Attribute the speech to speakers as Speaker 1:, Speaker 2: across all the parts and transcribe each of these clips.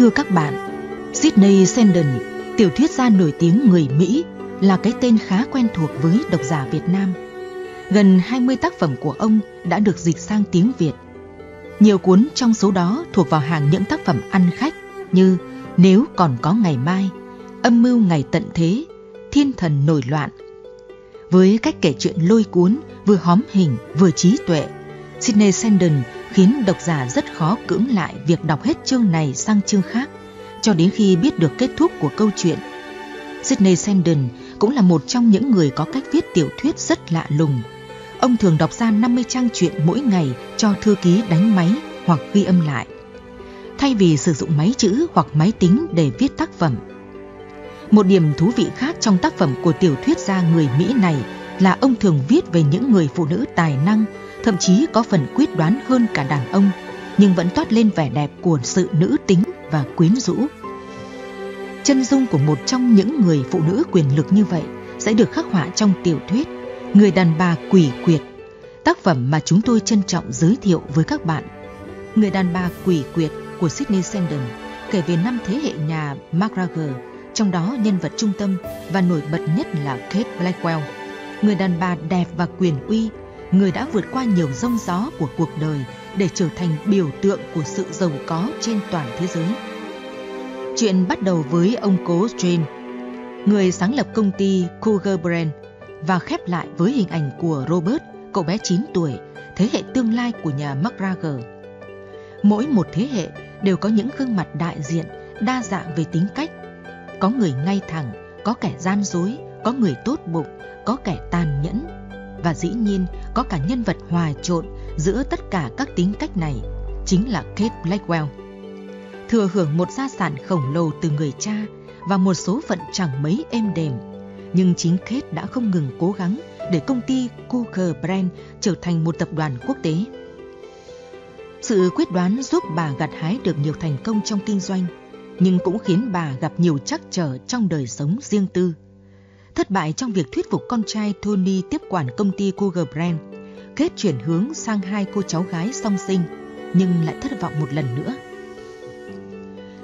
Speaker 1: thưa các bạn, Sydney Sheldon, tiểu thuyết gia nổi tiếng người Mỹ, là cái tên khá quen thuộc với độc giả Việt Nam. Gần 20 tác phẩm của ông đã được dịch sang tiếng Việt. Nhiều cuốn trong số đó thuộc vào hàng những tác phẩm ăn khách như Nếu còn có ngày mai, Âm mưu ngày tận thế, Thiên thần nổi loạn. Với cách kể chuyện lôi cuốn, vừa hóm hình vừa trí tuệ, Sydney Sheldon khiến độc giả rất khó cưỡng lại việc đọc hết chương này sang chương khác cho đến khi biết được kết thúc của câu chuyện. Sydney Sheldon cũng là một trong những người có cách viết tiểu thuyết rất lạ lùng. Ông thường đọc ra 50 trang truyện mỗi ngày cho thư ký đánh máy hoặc ghi âm lại. Thay vì sử dụng máy chữ hoặc máy tính để viết tác phẩm. Một điểm thú vị khác trong tác phẩm của tiểu thuyết gia người Mỹ này là ông thường viết về những người phụ nữ tài năng thậm chí có phần quyết đoán hơn cả đàn ông, nhưng vẫn toát lên vẻ đẹp của sự nữ tính và quyến rũ. Chân dung của một trong những người phụ nữ quyền lực như vậy sẽ được khắc họa trong tiểu thuyết Người đàn bà quỷ quyệt, tác phẩm mà chúng tôi trân trọng giới thiệu với các bạn. Người đàn bà quỷ quyệt của Sydney Sheldon kể về năm thế hệ nhà MacGregor, trong đó nhân vật trung tâm và nổi bật nhất là Kate Blackwell, người đàn bà đẹp và quyền uy người đã vượt qua nhiều rông gió của cuộc đời để trở thành biểu tượng của sự giàu có trên toàn thế giới. Chuyện bắt đầu với ông cố James, người sáng lập công ty Cougar Brand và khép lại với hình ảnh của Robert, cậu bé 9 tuổi, thế hệ tương lai của nhà McGregor. Mỗi một thế hệ đều có những gương mặt đại diện, đa dạng về tính cách. Có người ngay thẳng, có kẻ gian dối, có người tốt bụng, có kẻ tàn nhẫn, và dĩ nhiên có cả nhân vật hòa trộn giữa tất cả các tính cách này chính là Kate Blackwell. Thừa hưởng một gia sản khổng lồ từ người cha và một số phận chẳng mấy êm đềm, nhưng chính Kate đã không ngừng cố gắng để công ty Google Brand trở thành một tập đoàn quốc tế. Sự quyết đoán giúp bà gặt hái được nhiều thành công trong kinh doanh, nhưng cũng khiến bà gặp nhiều trắc trở trong đời sống riêng tư thất bại trong việc thuyết phục con trai Tony tiếp quản công ty Google Brand, kết chuyển hướng sang hai cô cháu gái song sinh, nhưng lại thất vọng một lần nữa.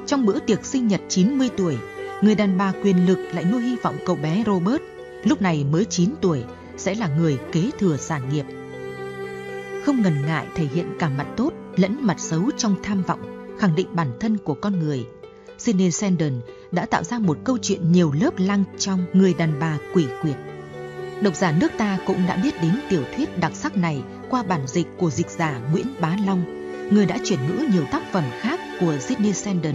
Speaker 1: Trong bữa tiệc sinh nhật 90 tuổi, người đàn bà quyền lực lại nuôi hy vọng cậu bé Robert, lúc này mới 9 tuổi, sẽ là người kế thừa sản nghiệp. Không ngần ngại thể hiện cả mặt tốt lẫn mặt xấu trong tham vọng, khẳng định bản thân của con người. Sidney Sandon đã tạo ra một câu chuyện nhiều lớp lăng trong Người đàn bà quỷ quyệt. Độc giả nước ta cũng đã biết đến tiểu thuyết đặc sắc này qua bản dịch của dịch giả Nguyễn Bá Long, người đã chuyển ngữ nhiều tác phẩm khác của Sydney Sheldon.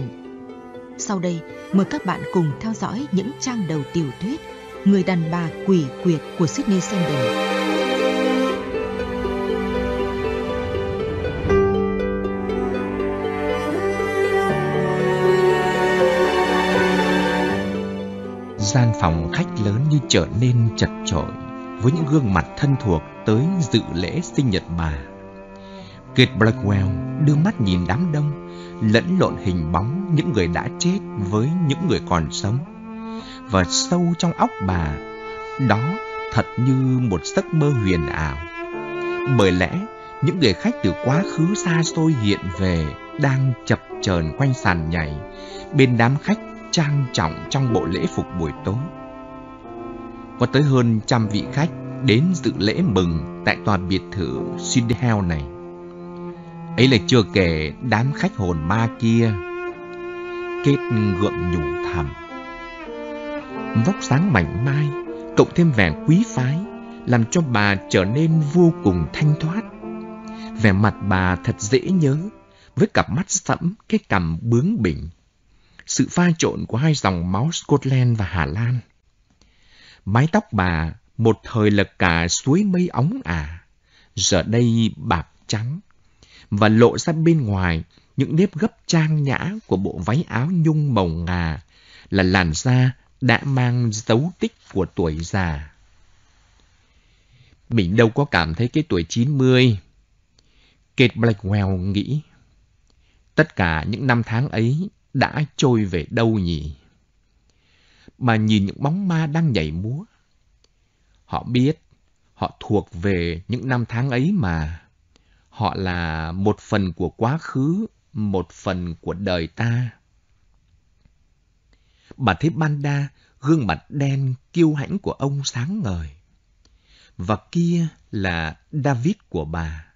Speaker 1: Sau đây, mời các bạn cùng theo dõi những trang đầu tiểu thuyết Người đàn bà quỷ quyệt của Sydney Sheldon.
Speaker 2: Phòng khách lớn như trở nên chật chội với những gương mặt thân thuộc tới dự lễ sinh nhật bà. Kate Blackwell đưa mắt nhìn đám đông, lẫn lộn hình bóng những người đã chết với những người còn sống. Và sâu trong óc bà, đó thật như một giấc mơ huyền ảo. Bởi lẽ, những người khách từ quá khứ xa xôi hiện về đang chập chờn quanh sàn nhảy, bên đám khách trang trọng trong bộ lễ phục buổi tối. Có tới hơn trăm vị khách đến dự lễ mừng tại tòa biệt thự Sindhel này. Ấy là chưa kể đám khách hồn ma kia. Kết gượng nhủ thầm. Vóc sáng mảnh mai, cộng thêm vẻ quý phái, làm cho bà trở nên vô cùng thanh thoát. Vẻ mặt bà thật dễ nhớ, với cặp mắt sẫm cái cằm bướng bỉnh sự pha trộn của hai dòng máu Scotland và Hà Lan. Mái tóc bà một thời là cả suối mây óng ả, à, giờ đây bạc trắng, và lộ ra bên ngoài những nếp gấp trang nhã của bộ váy áo nhung màu ngà là làn da đã mang dấu tích của tuổi già. Mình đâu có cảm thấy cái tuổi 90. Kate Blackwell nghĩ. Tất cả những năm tháng ấy đã trôi về đâu nhỉ? Mà nhìn những bóng ma đang nhảy múa. Họ biết, họ thuộc về những năm tháng ấy mà. Họ là một phần của quá khứ, một phần của đời ta. Bà thấy Banda, gương mặt đen kiêu hãnh của ông sáng ngời. Và kia là David của bà.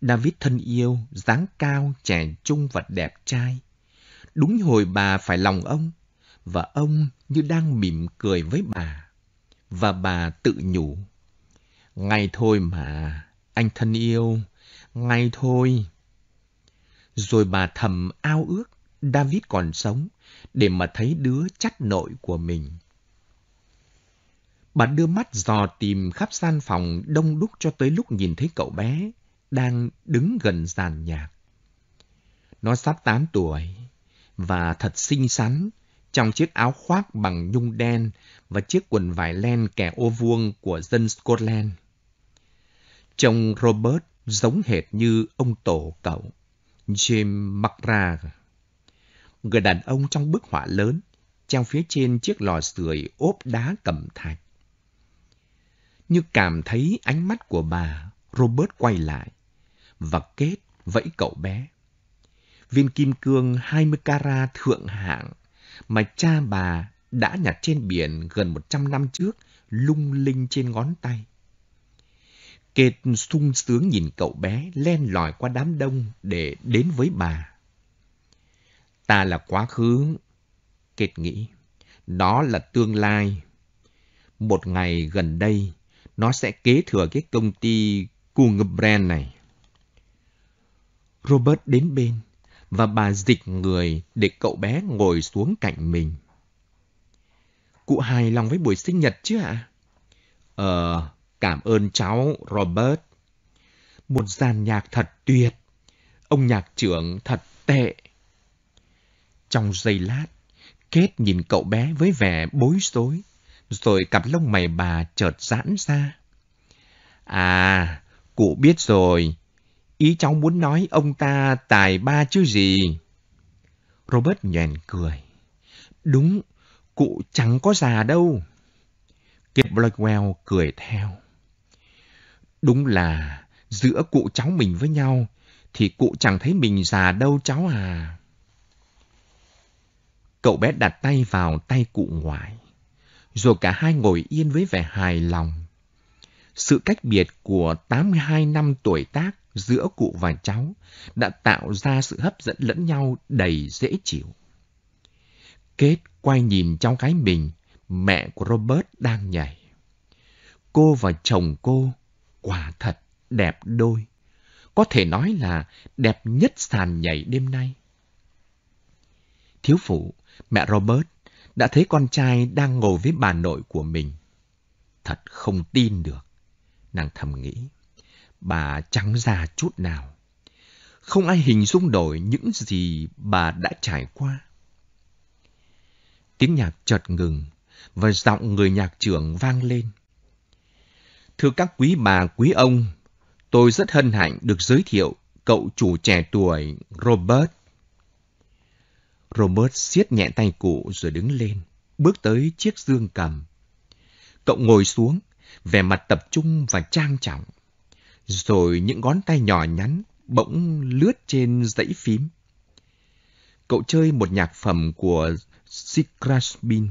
Speaker 2: David thân yêu, dáng cao, trẻ trung và đẹp trai đúng hồi bà phải lòng ông, và ông như đang mỉm cười với bà. Và bà tự nhủ, ngay thôi mà, anh thân yêu, ngay thôi. Rồi bà thầm ao ước David còn sống để mà thấy đứa chắt nội của mình. Bà đưa mắt dò tìm khắp gian phòng đông đúc cho tới lúc nhìn thấy cậu bé đang đứng gần giàn nhạc. Nó sắp tám tuổi, và thật xinh xắn trong chiếc áo khoác bằng nhung đen và chiếc quần vải len kẻ ô vuông của dân Scotland. Trông Robert giống hệt như ông tổ cậu, James McRae. Người đàn ông trong bức họa lớn, treo phía trên chiếc lò sưởi ốp đá cẩm thạch. Như cảm thấy ánh mắt của bà, Robert quay lại và kết vẫy cậu bé viên kim cương 20 carat thượng hạng mà cha bà đã nhặt trên biển gần 100 năm trước lung linh trên ngón tay. Kate sung sướng nhìn cậu bé len lỏi qua đám đông để đến với bà. Ta là quá khứ, Kate nghĩ. đó là tương lai. Một ngày gần đây, nó sẽ kế thừa cái công ty Kung Brand này. Robert đến bên, và bà dịch người để cậu bé ngồi xuống cạnh mình. Cụ hài lòng với buổi sinh nhật chứ ạ? Ờ, cảm ơn cháu Robert. Một dàn nhạc thật tuyệt. Ông nhạc trưởng thật tệ. Trong giây lát, Kết nhìn cậu bé với vẻ bối rối, rồi cặp lông mày bà chợt giãn ra. À, cụ biết rồi, Ý cháu muốn nói ông ta tài ba chứ gì. Robert nhèn cười. Đúng, cụ chẳng có già đâu. Kip Blackwell cười theo. Đúng là giữa cụ cháu mình với nhau thì cụ chẳng thấy mình già đâu cháu à. Cậu bé đặt tay vào tay cụ ngoại. Rồi cả hai ngồi yên với vẻ hài lòng. Sự cách biệt của 82 năm tuổi tác giữa cụ và cháu đã tạo ra sự hấp dẫn lẫn nhau đầy dễ chịu. Kết quay nhìn trong cái mình, mẹ của Robert đang nhảy. Cô và chồng cô quả thật đẹp đôi. Có thể nói là đẹp nhất sàn nhảy đêm nay. Thiếu phụ, mẹ Robert đã thấy con trai đang ngồi với bà nội của mình. Thật không tin được, nàng thầm nghĩ bà trắng ra chút nào. Không ai hình dung nổi những gì bà đã trải qua. Tiếng nhạc chợt ngừng và giọng người nhạc trưởng vang lên. Thưa các quý bà, quý ông, tôi rất hân hạnh được giới thiệu cậu chủ trẻ tuổi Robert. Robert siết nhẹ tay cụ rồi đứng lên, bước tới chiếc dương cầm. Cậu ngồi xuống, vẻ mặt tập trung và trang trọng rồi những ngón tay nhỏ nhắn bỗng lướt trên dãy phím. Cậu chơi một nhạc phẩm của Sikrasbin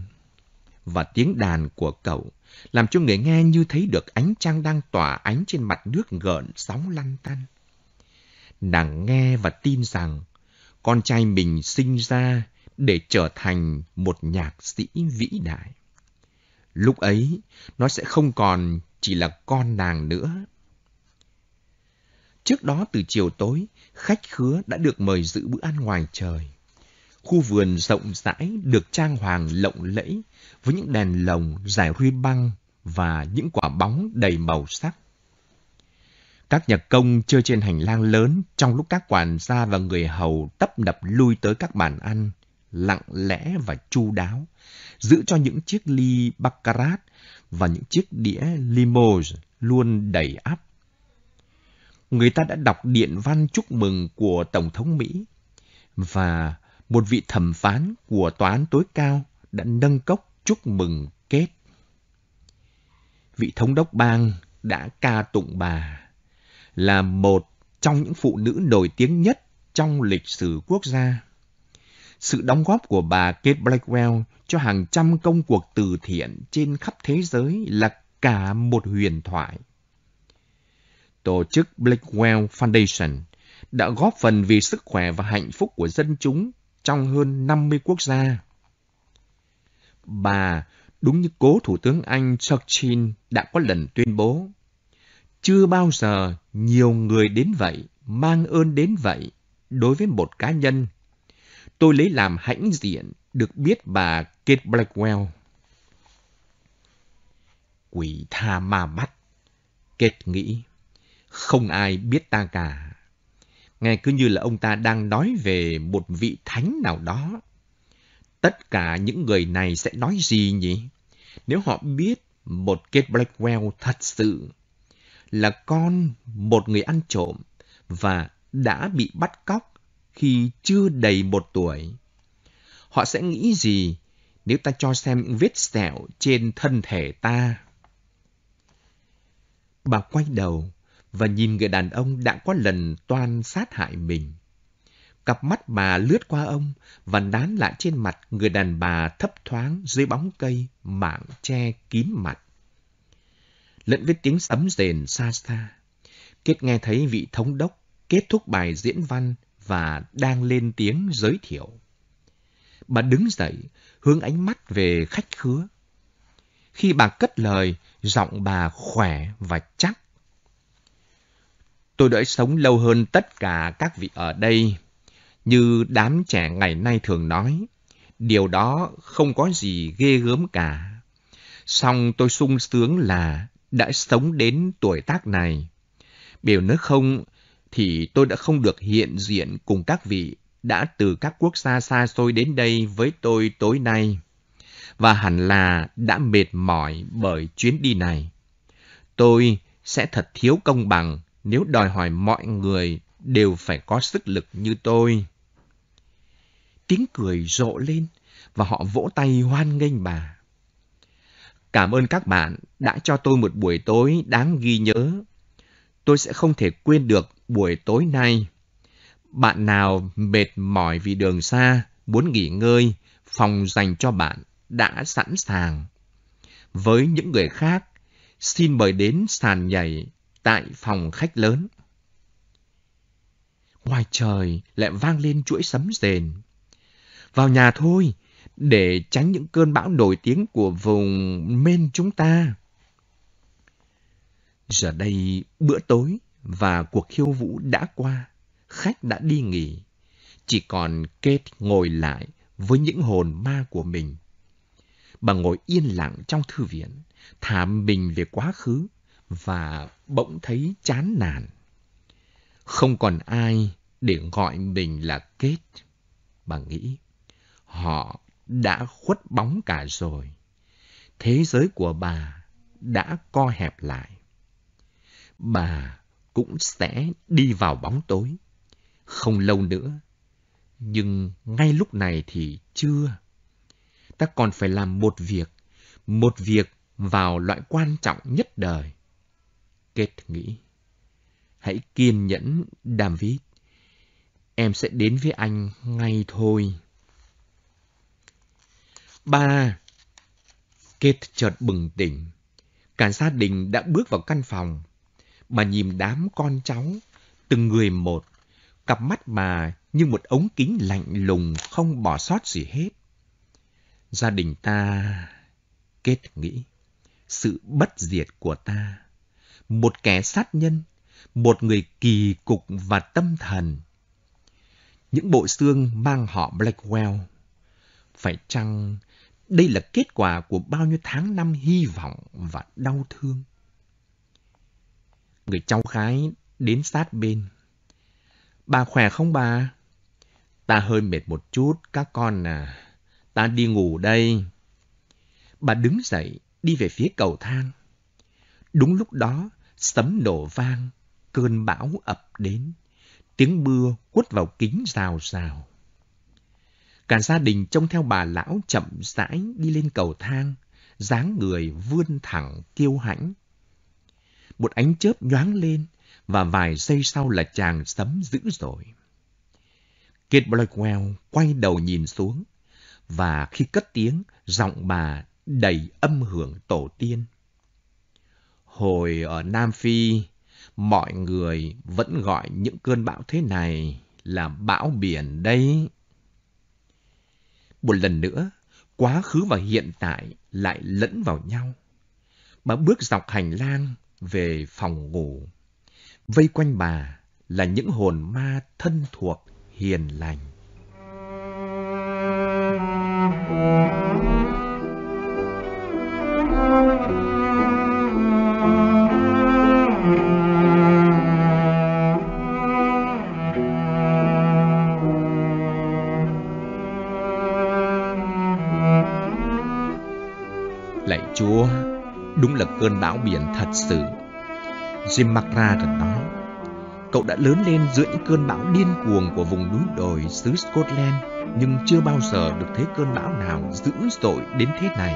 Speaker 2: và tiếng đàn của cậu làm cho người nghe như thấy được ánh trăng đang tỏa ánh trên mặt nước gợn sóng lăn tăn. Nàng nghe và tin rằng con trai mình sinh ra để trở thành một nhạc sĩ vĩ đại. Lúc ấy, nó sẽ không còn chỉ là con nàng nữa Trước đó từ chiều tối, khách khứa đã được mời dự bữa ăn ngoài trời. Khu vườn rộng rãi được trang hoàng lộng lẫy với những đèn lồng dài ruy băng và những quả bóng đầy màu sắc. Các nhạc công chơi trên hành lang lớn trong lúc các quản gia và người hầu tấp nập lui tới các bàn ăn, lặng lẽ và chu đáo, giữ cho những chiếc ly baccarat và những chiếc đĩa limoges luôn đầy áp người ta đã đọc điện văn chúc mừng của Tổng thống Mỹ và một vị thẩm phán của tòa án tối cao đã nâng cốc chúc mừng kết. Vị thống đốc bang đã ca tụng bà là một trong những phụ nữ nổi tiếng nhất trong lịch sử quốc gia. Sự đóng góp của bà Kate Blackwell cho hàng trăm công cuộc từ thiện trên khắp thế giới là cả một huyền thoại tổ chức Blackwell Foundation đã góp phần vì sức khỏe và hạnh phúc của dân chúng trong hơn 50 quốc gia. Bà, đúng như cố Thủ tướng Anh Churchill đã có lần tuyên bố, chưa bao giờ nhiều người đến vậy, mang ơn đến vậy đối với một cá nhân. Tôi lấy làm hãnh diện được biết bà Kate Blackwell. Quỷ tha ma bắt, Kate nghĩ không ai biết ta cả. Nghe cứ như là ông ta đang nói về một vị thánh nào đó. Tất cả những người này sẽ nói gì nhỉ? Nếu họ biết một Kate Blackwell thật sự là con một người ăn trộm và đã bị bắt cóc khi chưa đầy một tuổi. Họ sẽ nghĩ gì nếu ta cho xem những vết sẹo trên thân thể ta? Bà quay đầu, và nhìn người đàn ông đã có lần toan sát hại mình. Cặp mắt bà lướt qua ông và nán lại trên mặt người đàn bà thấp thoáng dưới bóng cây mảng che kín mặt. Lẫn với tiếng sấm rền xa xa, Kết nghe thấy vị thống đốc kết thúc bài diễn văn và đang lên tiếng giới thiệu. Bà đứng dậy, hướng ánh mắt về khách khứa. Khi bà cất lời, giọng bà khỏe và chắc tôi đã sống lâu hơn tất cả các vị ở đây. Như đám trẻ ngày nay thường nói, điều đó không có gì ghê gớm cả. song tôi sung sướng là đã sống đến tuổi tác này. Biểu nói không thì tôi đã không được hiện diện cùng các vị đã từ các quốc xa xa xôi đến đây với tôi tối nay. Và hẳn là đã mệt mỏi bởi chuyến đi này. Tôi sẽ thật thiếu công bằng nếu đòi hỏi mọi người đều phải có sức lực như tôi. Tiếng cười rộ lên và họ vỗ tay hoan nghênh bà. Cảm ơn các bạn đã cho tôi một buổi tối đáng ghi nhớ. Tôi sẽ không thể quên được buổi tối nay. Bạn nào mệt mỏi vì đường xa, muốn nghỉ ngơi, phòng dành cho bạn đã sẵn sàng. Với những người khác, xin mời đến sàn nhảy tại phòng khách lớn. Ngoài trời lại vang lên chuỗi sấm rền. Vào nhà thôi, để tránh những cơn bão nổi tiếng của vùng bên chúng ta. Giờ đây, bữa tối và cuộc khiêu vũ đã qua, khách đã đi nghỉ, chỉ còn Kate ngồi lại với những hồn ma của mình. Bà ngồi yên lặng trong thư viện, thả mình về quá khứ và bỗng thấy chán nản. Không còn ai để gọi mình là kết, bà nghĩ. Họ đã khuất bóng cả rồi. Thế giới của bà đã co hẹp lại. Bà cũng sẽ đi vào bóng tối. Không lâu nữa. Nhưng ngay lúc này thì chưa. Ta còn phải làm một việc. Một việc vào loại quan trọng nhất đời. Kết nghĩ. Hãy kiên nhẫn, đàm David. Em sẽ đến với anh ngay thôi. Ba. Kết chợt bừng tỉnh. Cả gia đình đã bước vào căn phòng. Bà nhìn đám con cháu, từng người một. Cặp mắt bà như một ống kính lạnh lùng không bỏ sót gì hết. Gia đình ta, kết nghĩ, sự bất diệt của ta một kẻ sát nhân, một người kỳ cục và tâm thần. Những bộ xương mang họ Blackwell. Phải chăng đây là kết quả của bao nhiêu tháng năm hy vọng và đau thương? Người cháu gái đến sát bên. Bà khỏe không bà? Ta hơi mệt một chút, các con à. Ta đi ngủ đây. Bà đứng dậy, đi về phía cầu thang. Đúng lúc đó, sấm nổ vang, cơn bão ập đến, tiếng mưa quất vào kính rào rào. Cả gia đình trông theo bà lão chậm rãi đi lên cầu thang, dáng người vươn thẳng kiêu hãnh. Một ánh chớp nhoáng lên và vài giây sau là chàng sấm dữ dội. Kate Blackwell quay đầu nhìn xuống và khi cất tiếng, giọng bà đầy âm hưởng tổ tiên. Hồi ở Nam Phi, mọi người vẫn gọi những cơn bão thế này là bão biển đây. Một lần nữa, quá khứ và hiện tại lại lẫn vào nhau. Bà bước dọc hành lang về phòng ngủ. Vây quanh bà là những hồn ma thân thuộc hiền lành. Thank you. Đúng là cơn bão biển thật sự. Jim McRa nói, Cậu đã lớn lên giữa những cơn bão điên cuồng của vùng núi đồi xứ Scotland, nhưng chưa bao giờ được thấy cơn bão nào dữ dội đến thế này.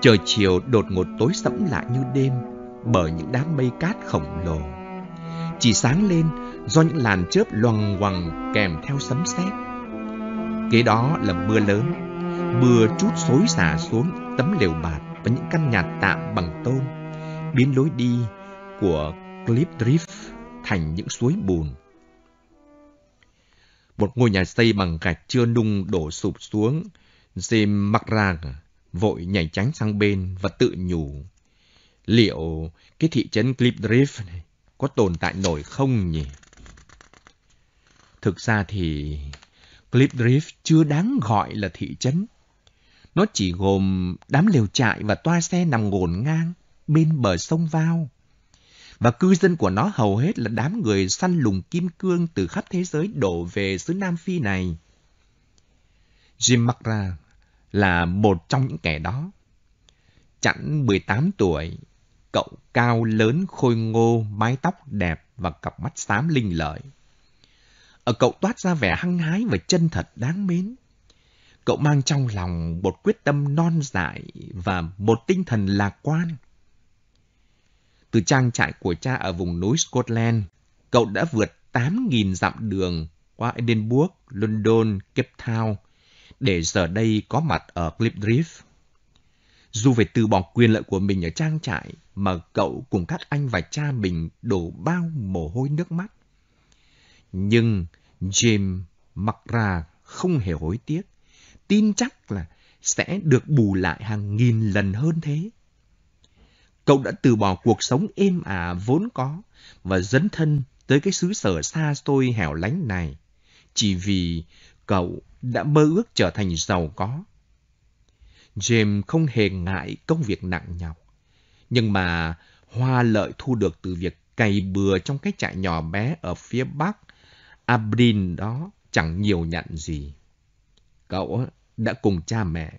Speaker 2: Trời chiều đột ngột tối sẫm lại như đêm bởi những đám mây cát khổng lồ. Chỉ sáng lên do những làn chớp loằng ngoằng kèm theo sấm sét. Kế đó là mưa lớn, mưa chút xối xả xuống tấm lều bạt và những căn nhà tạm bằng tôn, biến lối đi của Cliff Drift thành những suối bùn. Một ngôi nhà xây bằng gạch chưa nung đổ sụp xuống, Jim McRae vội nhảy tránh sang bên và tự nhủ. Liệu cái thị trấn Cliff Drift này có tồn tại nổi không nhỉ? Thực ra thì Cliff Drift chưa đáng gọi là thị trấn. Nó chỉ gồm đám lều trại và toa xe nằm ngổn ngang bên bờ sông vao Và cư dân của nó hầu hết là đám người săn lùng kim cương từ khắp thế giới đổ về xứ Nam Phi này. Jim McRa là một trong những kẻ đó. Chẳng tám tuổi, cậu cao lớn khôi ngô, mái tóc đẹp và cặp mắt xám linh lợi. Ở cậu toát ra vẻ hăng hái và chân thật đáng mến. Cậu mang trong lòng một quyết tâm non dại và một tinh thần lạc quan. Từ trang trại của cha ở vùng núi Scotland, cậu đã vượt 8.000 dặm đường qua Edinburgh, London, Cape Town để giờ đây có mặt ở Clipdrift. Dù phải từ bỏ quyền lợi của mình ở trang trại mà cậu cùng các anh và cha mình đổ bao mồ hôi nước mắt. Nhưng Jim mặc ra không hề hối tiếc tin chắc là sẽ được bù lại hàng nghìn lần hơn thế. Cậu đã từ bỏ cuộc sống êm ả à vốn có và dấn thân tới cái xứ sở xa xôi hẻo lánh này chỉ vì cậu đã mơ ước trở thành giàu có. James không hề ngại công việc nặng nhọc, nhưng mà hoa lợi thu được từ việc cày bừa trong cái trại nhỏ bé ở phía bắc Abrin đó chẳng nhiều nhận gì cậu đã cùng cha mẹ,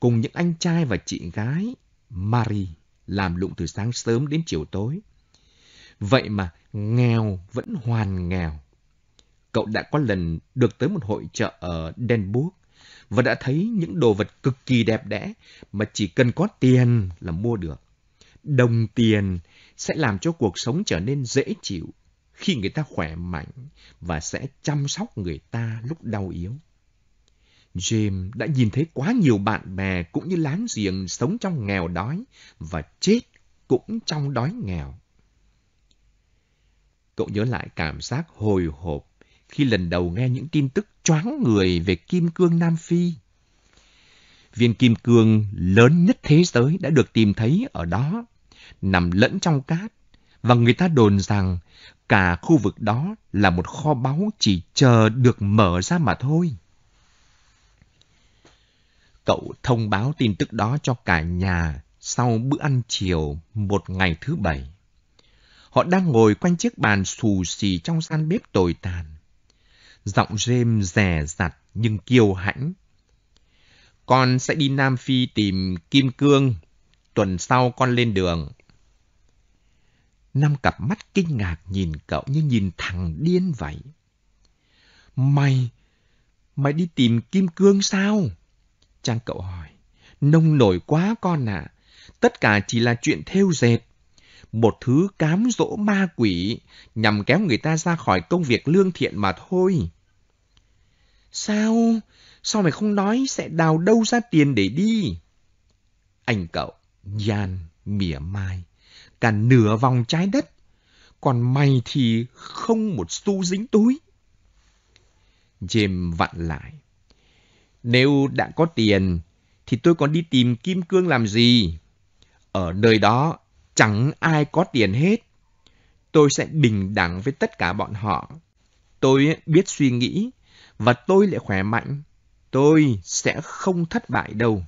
Speaker 2: cùng những anh trai và chị gái Marie làm lụng từ sáng sớm đến chiều tối. Vậy mà nghèo vẫn hoàn nghèo. Cậu đã có lần được tới một hội chợ ở Denburg và đã thấy những đồ vật cực kỳ đẹp đẽ mà chỉ cần có tiền là mua được. Đồng tiền sẽ làm cho cuộc sống trở nên dễ chịu khi người ta khỏe mạnh và sẽ chăm sóc người ta lúc đau yếu. James đã nhìn thấy quá nhiều bạn bè cũng như láng giềng sống trong nghèo đói và chết cũng trong đói nghèo. Cậu nhớ lại cảm giác hồi hộp khi lần đầu nghe những tin tức choáng người về kim cương Nam Phi. Viên kim cương lớn nhất thế giới đã được tìm thấy ở đó, nằm lẫn trong cát, và người ta đồn rằng cả khu vực đó là một kho báu chỉ chờ được mở ra mà thôi. Cậu thông báo tin tức đó cho cả nhà sau bữa ăn chiều một ngày thứ bảy. Họ đang ngồi quanh chiếc bàn xù xì trong gian bếp tồi tàn. Giọng rêm rè rặt nhưng kiêu hãnh. Con sẽ đi Nam Phi tìm kim cương. Tuần sau con lên đường. Năm cặp mắt kinh ngạc nhìn cậu như nhìn thằng điên vậy. Mày, mày đi tìm kim cương sao? Trang cậu hỏi. Nông nổi quá con ạ. À. Tất cả chỉ là chuyện theo dệt. Một thứ cám dỗ ma quỷ nhằm kéo người ta ra khỏi công việc lương thiện mà thôi. Sao? Sao mày không nói sẽ đào đâu ra tiền để đi? Anh cậu, gian, mỉa mai, cả nửa vòng trái đất. Còn mày thì không một xu dính túi. James vặn lại, nếu đã có tiền, thì tôi còn đi tìm kim cương làm gì? Ở nơi đó, chẳng ai có tiền hết. Tôi sẽ bình đẳng với tất cả bọn họ. Tôi biết suy nghĩ, và tôi lại khỏe mạnh. Tôi sẽ không thất bại đâu.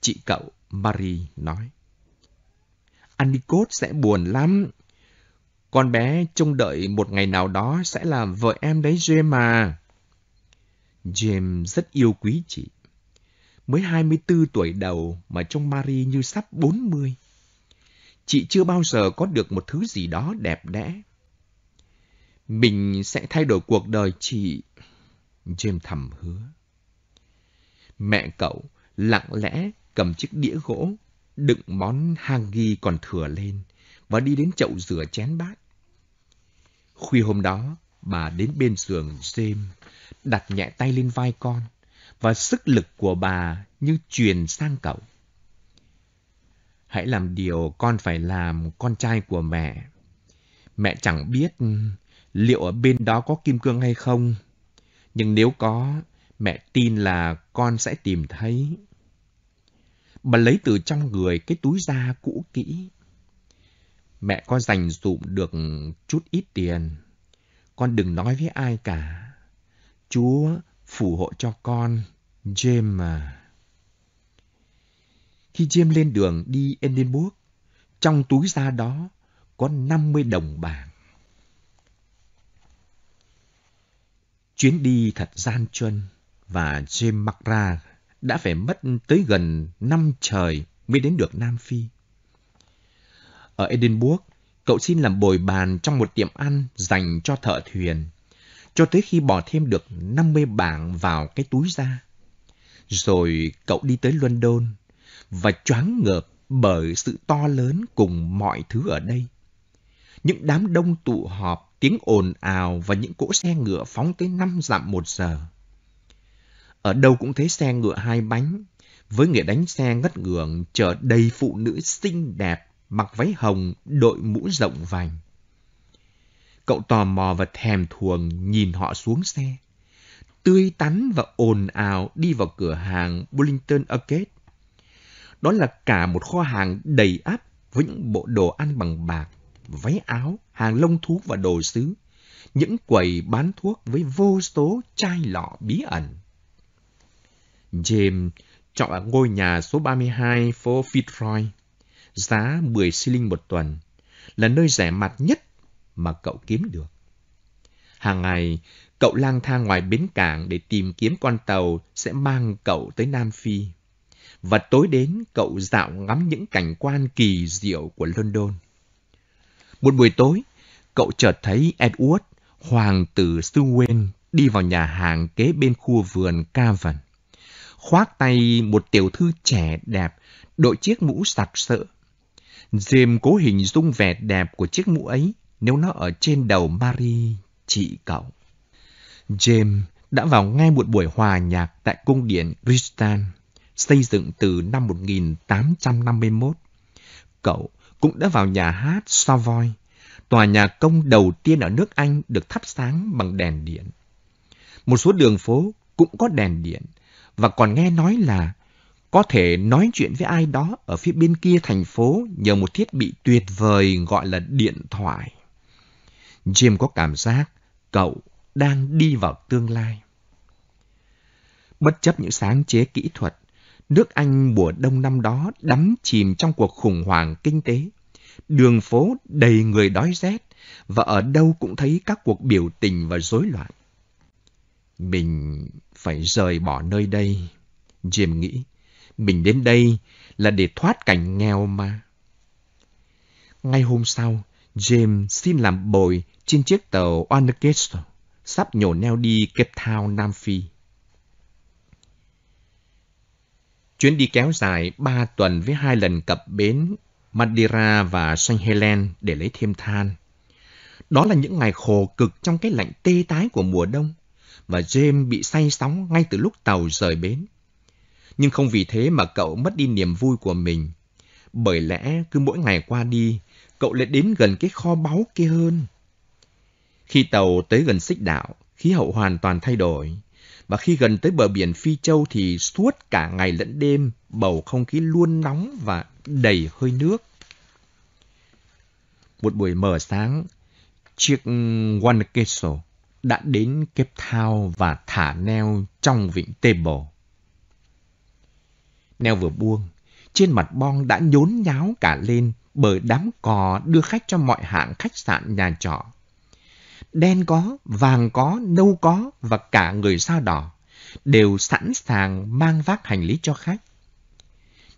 Speaker 2: Chị cậu Marie nói. Anicot sẽ buồn lắm. Con bé trông đợi một ngày nào đó sẽ làm vợ em đấy Dê mà. James rất yêu quý chị. Mới 24 tuổi đầu mà trông Marie như sắp 40. Chị chưa bao giờ có được một thứ gì đó đẹp đẽ. Mình sẽ thay đổi cuộc đời chị, James thầm hứa. Mẹ cậu lặng lẽ cầm chiếc đĩa gỗ, đựng món hangi còn thừa lên và đi đến chậu rửa chén bát. Khuya hôm đó, Bà đến bên giường James, đặt nhẹ tay lên vai con, và sức lực của bà như truyền sang cậu. Hãy làm điều con phải làm con trai của mẹ. Mẹ chẳng biết liệu ở bên đó có kim cương hay không, nhưng nếu có, mẹ tin là con sẽ tìm thấy. Bà lấy từ trong người cái túi da cũ kỹ. Mẹ có dành dụm được chút ít tiền con đừng nói với ai cả. Chúa phù hộ cho con, James mà. Khi James lên đường đi Edinburgh, trong túi da đó có 50 đồng bạc. Chuyến đi thật gian truân và James ra đã phải mất tới gần năm trời mới đến được Nam Phi. Ở Edinburgh, cậu xin làm bồi bàn trong một tiệm ăn dành cho thợ thuyền, cho tới khi bỏ thêm được 50 bảng vào cái túi ra. Rồi cậu đi tới London và choáng ngợp bởi sự to lớn cùng mọi thứ ở đây. Những đám đông tụ họp, tiếng ồn ào và những cỗ xe ngựa phóng tới năm dặm một giờ. Ở đâu cũng thấy xe ngựa hai bánh, với người đánh xe ngất ngưỡng chở đầy phụ nữ xinh đẹp mặc váy hồng, đội mũ rộng vành. Cậu tò mò và thèm thuồng nhìn họ xuống xe. Tươi tắn và ồn ào đi vào cửa hàng Bullington Arcade. Đó là cả một kho hàng đầy ắp với những bộ đồ ăn bằng bạc, váy áo, hàng lông thú và đồ sứ. Những quầy bán thuốc với vô số chai lọ bí ẩn. James chọn ở ngôi nhà số 32 phố Fitzroy giá 10 shilling một tuần, là nơi rẻ mặt nhất mà cậu kiếm được. Hàng ngày, cậu lang thang ngoài bến cảng để tìm kiếm con tàu sẽ mang cậu tới Nam Phi. Và tối đến, cậu dạo ngắm những cảnh quan kỳ diệu của London. Một buổi tối, cậu chợt thấy Edward, hoàng tử xứ Wales, đi vào nhà hàng kế bên khu vườn Cavan. Khoác tay một tiểu thư trẻ đẹp, đội chiếc mũ sặc sỡ, James cố hình dung vẻ đẹp của chiếc mũ ấy nếu nó ở trên đầu Marie, chị cậu. James đã vào ngay một buổi hòa nhạc tại cung điện Kristan, xây dựng từ năm 1851. Cậu cũng đã vào nhà hát Savoy, tòa nhà công đầu tiên ở nước Anh được thắp sáng bằng đèn điện. Một số đường phố cũng có đèn điện, và còn nghe nói là có thể nói chuyện với ai đó ở phía bên kia thành phố nhờ một thiết bị tuyệt vời gọi là điện thoại. Jim có cảm giác cậu đang đi vào tương lai. Bất chấp những sáng chế kỹ thuật, nước Anh mùa đông năm đó đắm chìm trong cuộc khủng hoảng kinh tế. Đường phố đầy người đói rét và ở đâu cũng thấy các cuộc biểu tình và rối loạn. Mình phải rời bỏ nơi đây, Jim nghĩ. Mình đến đây là để thoát cảnh nghèo mà. Ngay hôm sau, James xin làm bồi trên chiếc tàu Onagest sắp nhổ neo đi Cape Town, Nam Phi. Chuyến đi kéo dài 3 tuần với hai lần cập bến Madeira và St. Helen để lấy thêm than. Đó là những ngày khổ cực trong cái lạnh tê tái của mùa đông, và James bị say sóng ngay từ lúc tàu rời bến nhưng không vì thế mà cậu mất đi niềm vui của mình. Bởi lẽ cứ mỗi ngày qua đi, cậu lại đến gần cái kho báu kia hơn. Khi tàu tới gần xích đạo, khí hậu hoàn toàn thay đổi. Và khi gần tới bờ biển Phi Châu thì suốt cả ngày lẫn đêm, bầu không khí luôn nóng và đầy hơi nước. Một buổi mờ sáng, chiếc One Queso đã đến Cape Town và thả neo trong vịnh Table. Neo vừa buông, trên mặt bong đã nhốn nháo cả lên bởi đám cò đưa khách cho mọi hạng khách sạn nhà trọ. Đen có, vàng có, nâu có và cả người sao đỏ đều sẵn sàng mang vác hành lý cho khách.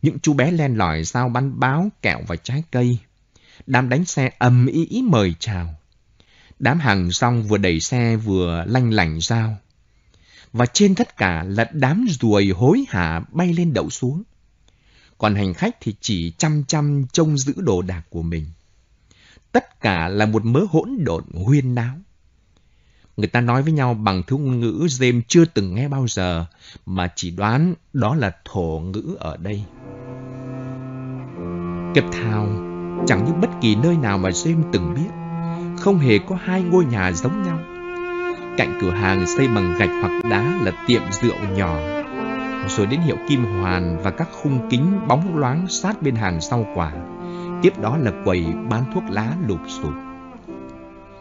Speaker 2: Những chú bé len lỏi giao bánh báo, kẹo và trái cây. Đám đánh xe ầm ý, mời chào. Đám hàng rong vừa đẩy xe vừa lanh lảnh dao và trên tất cả là đám ruồi hối hả bay lên đậu xuống. Còn hành khách thì chỉ chăm chăm trông giữ đồ đạc của mình. Tất cả là một mớ hỗn độn huyên náo. Người ta nói với nhau bằng thứ ngôn ngữ James chưa từng nghe bao giờ, mà chỉ đoán đó là thổ ngữ ở đây. Kẹp thào, chẳng như bất kỳ nơi nào mà James từng biết, không hề có hai ngôi nhà giống nhau Cạnh cửa hàng xây bằng gạch hoặc đá là tiệm rượu nhỏ. Rồi đến hiệu Kim Hoàn và các khung kính bóng loáng sát bên hàng rau quả. Tiếp đó là quầy bán thuốc lá lụp sụp.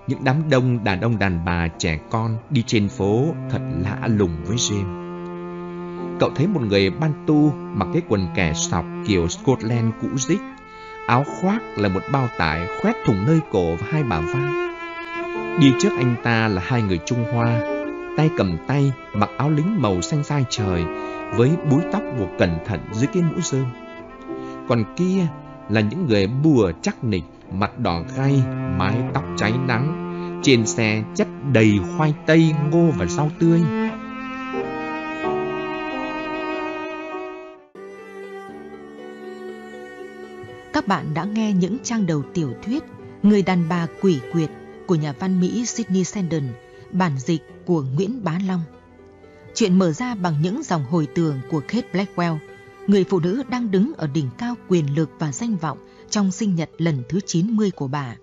Speaker 2: Những đám đông đàn ông đàn bà trẻ con đi trên phố thật lạ lùng với James cậu thấy một người ban tu mặc cái quần kẻ sọc kiểu Scotland cũ rích. Áo khoác là một bao tải khoét thủng nơi cổ và hai bả vai. Đi trước anh ta là hai người Trung Hoa, tay cầm tay, mặc áo lính màu xanh sai trời, với búi tóc buộc cẩn thận dưới cái mũ rơm. Còn kia là những người bùa chắc nịch, mặt đỏ gay, mái tóc cháy nắng, trên xe chất đầy khoai tây, ngô và rau tươi.
Speaker 1: Các bạn đã nghe những trang đầu tiểu thuyết Người đàn bà quỷ quyệt của nhà văn Mỹ Sydney Sheldon, bản dịch của Nguyễn Bá Long. Chuyện mở ra bằng những dòng hồi tường của Kate Blackwell, người phụ nữ đang đứng ở đỉnh cao quyền lực và danh vọng trong sinh nhật lần thứ 90 của bà.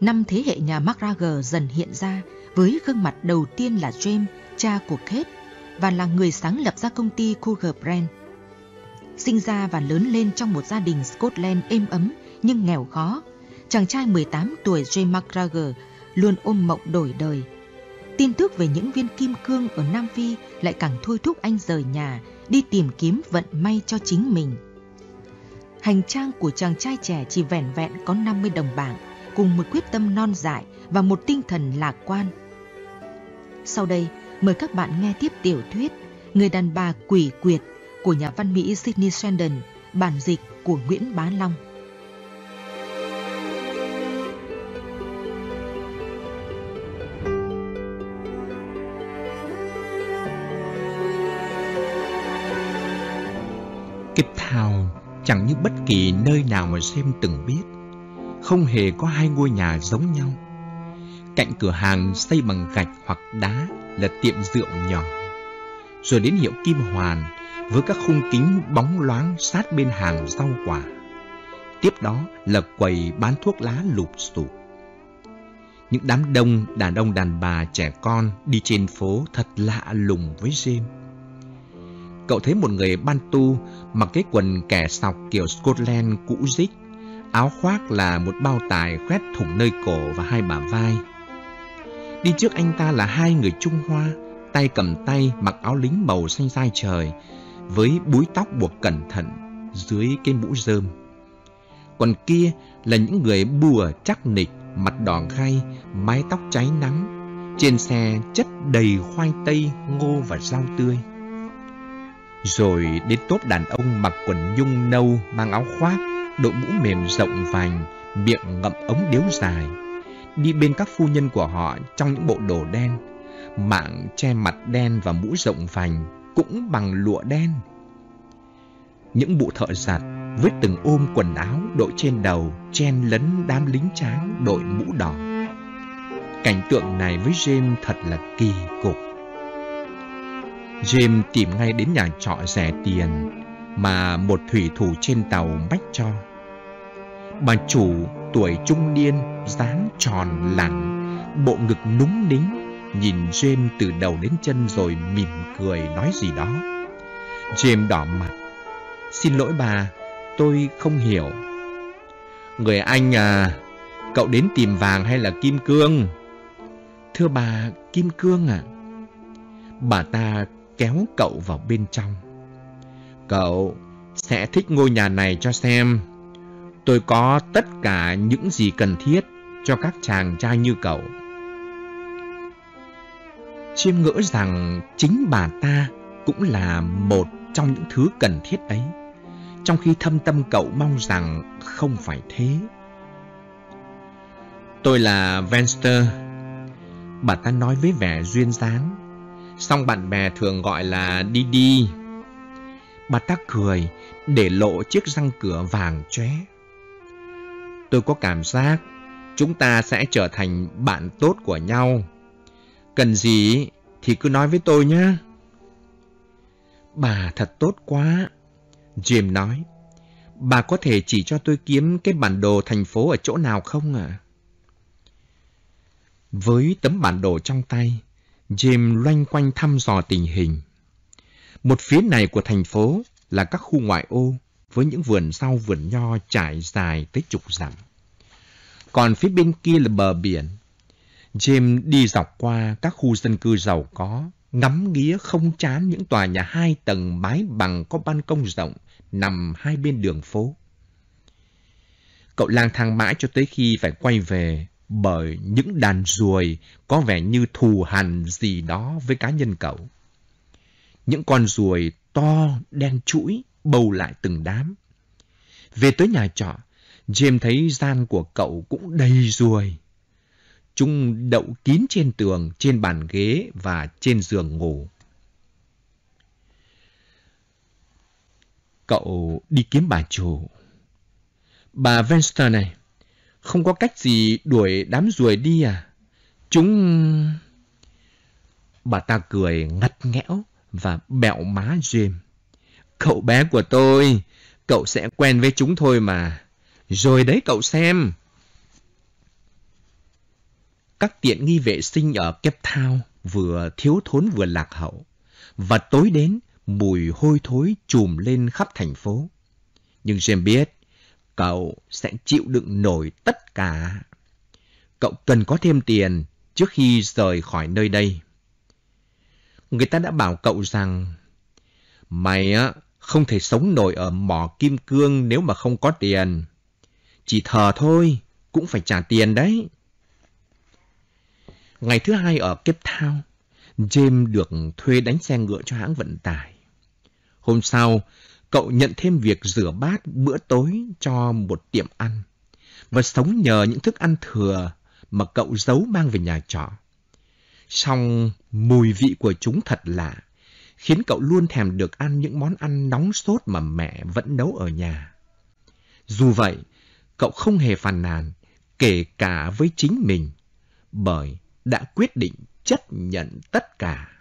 Speaker 1: Năm thế hệ nhà MacGregor dần hiện ra với gương mặt đầu tiên là James, cha của Kate, và là người sáng lập ra công ty Cougar Brand. Sinh ra và lớn lên trong một gia đình Scotland êm ấm nhưng nghèo khó chàng trai 18 tuổi Jay McGregor luôn ôm mộng đổi đời. Tin tức về những viên kim cương ở Nam Phi lại càng thôi thúc anh rời nhà đi tìm kiếm vận may cho chính mình. Hành trang của chàng trai trẻ chỉ vẻn vẹn có 50 đồng bảng cùng một quyết tâm non dại và một tinh thần lạc quan. Sau đây, mời các bạn nghe tiếp tiểu thuyết Người đàn bà quỷ quyệt của nhà văn Mỹ Sydney Sheldon, bản dịch của Nguyễn Bá Long.
Speaker 2: chẳng như bất kỳ nơi nào mà Xem từng biết. Không hề có hai ngôi nhà giống nhau. Cạnh cửa hàng xây bằng gạch hoặc đá là tiệm rượu nhỏ. Rồi đến hiệu Kim Hoàn với các khung kính bóng loáng sát bên hàng rau quả. Tiếp đó là quầy bán thuốc lá lụp xụp. Những đám đông đàn ông đàn bà trẻ con đi trên phố thật lạ lùng với James. Cậu thấy một người ban tu mặc cái quần kẻ sọc kiểu Scotland cũ rích, áo khoác là một bao tài khoét thủng nơi cổ và hai bả vai. Đi trước anh ta là hai người Trung Hoa, tay cầm tay mặc áo lính màu xanh da trời, với búi tóc buộc cẩn thận dưới cái mũ rơm. Còn kia là những người bùa chắc nịch, mặt đỏ gay, mái tóc cháy nắng, trên xe chất đầy khoai tây, ngô và rau tươi rồi đến tốp đàn ông mặc quần nhung nâu mang áo khoác đội mũ mềm rộng vành miệng ngậm ống điếu dài đi bên các phu nhân của họ trong những bộ đồ đen mạng che mặt đen và mũ rộng vành cũng bằng lụa đen những bộ thợ giặt với từng ôm quần áo đội trên đầu chen lấn đám lính tráng đội mũ đỏ cảnh tượng này với James thật là kỳ cục Jim tìm ngay đến nhà trọ rẻ tiền mà một thủy thủ trên tàu mách cho. Bà chủ tuổi trung niên, dáng tròn lẳng, bộ ngực núng nính, nhìn Jim từ đầu đến chân rồi mỉm cười nói gì đó. Jim đỏ mặt. Xin lỗi bà, tôi không hiểu. Người Anh à, cậu đến tìm vàng hay là kim cương? Thưa bà, kim cương ạ. À? Bà ta kéo cậu vào bên trong. Cậu sẽ thích ngôi nhà này cho xem. Tôi có tất cả những gì cần thiết cho các chàng trai như cậu. Chiêm ngỡ rằng chính bà ta cũng là một trong những thứ cần thiết ấy, trong khi thâm tâm cậu mong rằng không phải thế. Tôi là Venster. Bà ta nói với vẻ duyên dáng song bạn bè thường gọi là đi đi. Bà ta cười để lộ chiếc răng cửa vàng chóe. Tôi có cảm giác chúng ta sẽ trở thành bạn tốt của nhau. Cần gì thì cứ nói với tôi nhé. Bà thật tốt quá. Jim nói, bà có thể chỉ cho tôi kiếm cái bản đồ thành phố ở chỗ nào không ạ? À? Với tấm bản đồ trong tay, James loanh quanh thăm dò tình hình. Một phía này của thành phố là các khu ngoại ô với những vườn rau vườn nho trải dài tới chục dặm. Còn phía bên kia là bờ biển. James đi dọc qua các khu dân cư giàu có, ngắm nghía không chán những tòa nhà hai tầng mái bằng có ban công rộng nằm hai bên đường phố. Cậu lang thang mãi cho tới khi phải quay về bởi những đàn ruồi có vẻ như thù hằn gì đó với cá nhân cậu. Những con ruồi to, đen chuỗi, bầu lại từng đám. Về tới nhà trọ, Jim thấy gian của cậu cũng đầy ruồi. Chúng đậu kín trên tường, trên bàn ghế và trên giường ngủ. Cậu đi kiếm bà chủ. Bà Venster này, không có cách gì đuổi đám ruồi đi à? Chúng... Bà ta cười ngắt nghẽo và bẹo má Jim. Cậu bé của tôi, cậu sẽ quen với chúng thôi mà. Rồi đấy cậu xem. Các tiện nghi vệ sinh ở Cape Town vừa thiếu thốn vừa lạc hậu. Và tối đến, mùi hôi thối trùm lên khắp thành phố. Nhưng Jim biết, cậu sẽ chịu đựng nổi tất cả. Cậu cần có thêm tiền trước khi rời khỏi nơi đây. Người ta đã bảo cậu rằng, mày á không thể sống nổi ở mỏ kim cương nếu mà không có tiền. Chỉ thờ thôi, cũng phải trả tiền đấy. Ngày thứ hai ở Cape Town, James được thuê đánh xe ngựa cho hãng vận tải. Hôm sau, cậu nhận thêm việc rửa bát bữa tối cho một tiệm ăn và sống nhờ những thức ăn thừa mà cậu giấu mang về nhà trọ. Song mùi vị của chúng thật lạ, khiến cậu luôn thèm được ăn những món ăn nóng sốt mà mẹ vẫn nấu ở nhà. Dù vậy, cậu không hề phàn nàn, kể cả với chính mình, bởi đã quyết định chấp nhận tất cả.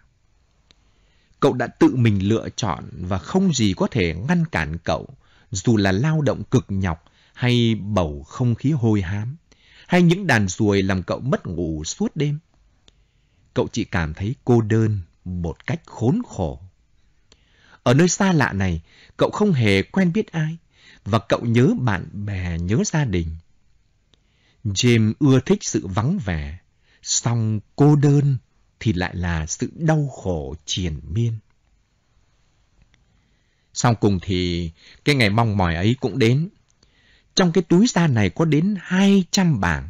Speaker 2: Cậu đã tự mình lựa chọn và không gì có thể ngăn cản cậu, dù là lao động cực nhọc hay bầu không khí hôi hám, hay những đàn ruồi làm cậu mất ngủ suốt đêm. Cậu chỉ cảm thấy cô đơn một cách khốn khổ. Ở nơi xa lạ này, cậu không hề quen biết ai, và cậu nhớ bạn bè, nhớ gia đình. James ưa thích sự vắng vẻ, song cô đơn thì lại là sự đau khổ triền miên. Sau cùng thì cái ngày mong mỏi ấy cũng đến. Trong cái túi da này có đến 200 bảng.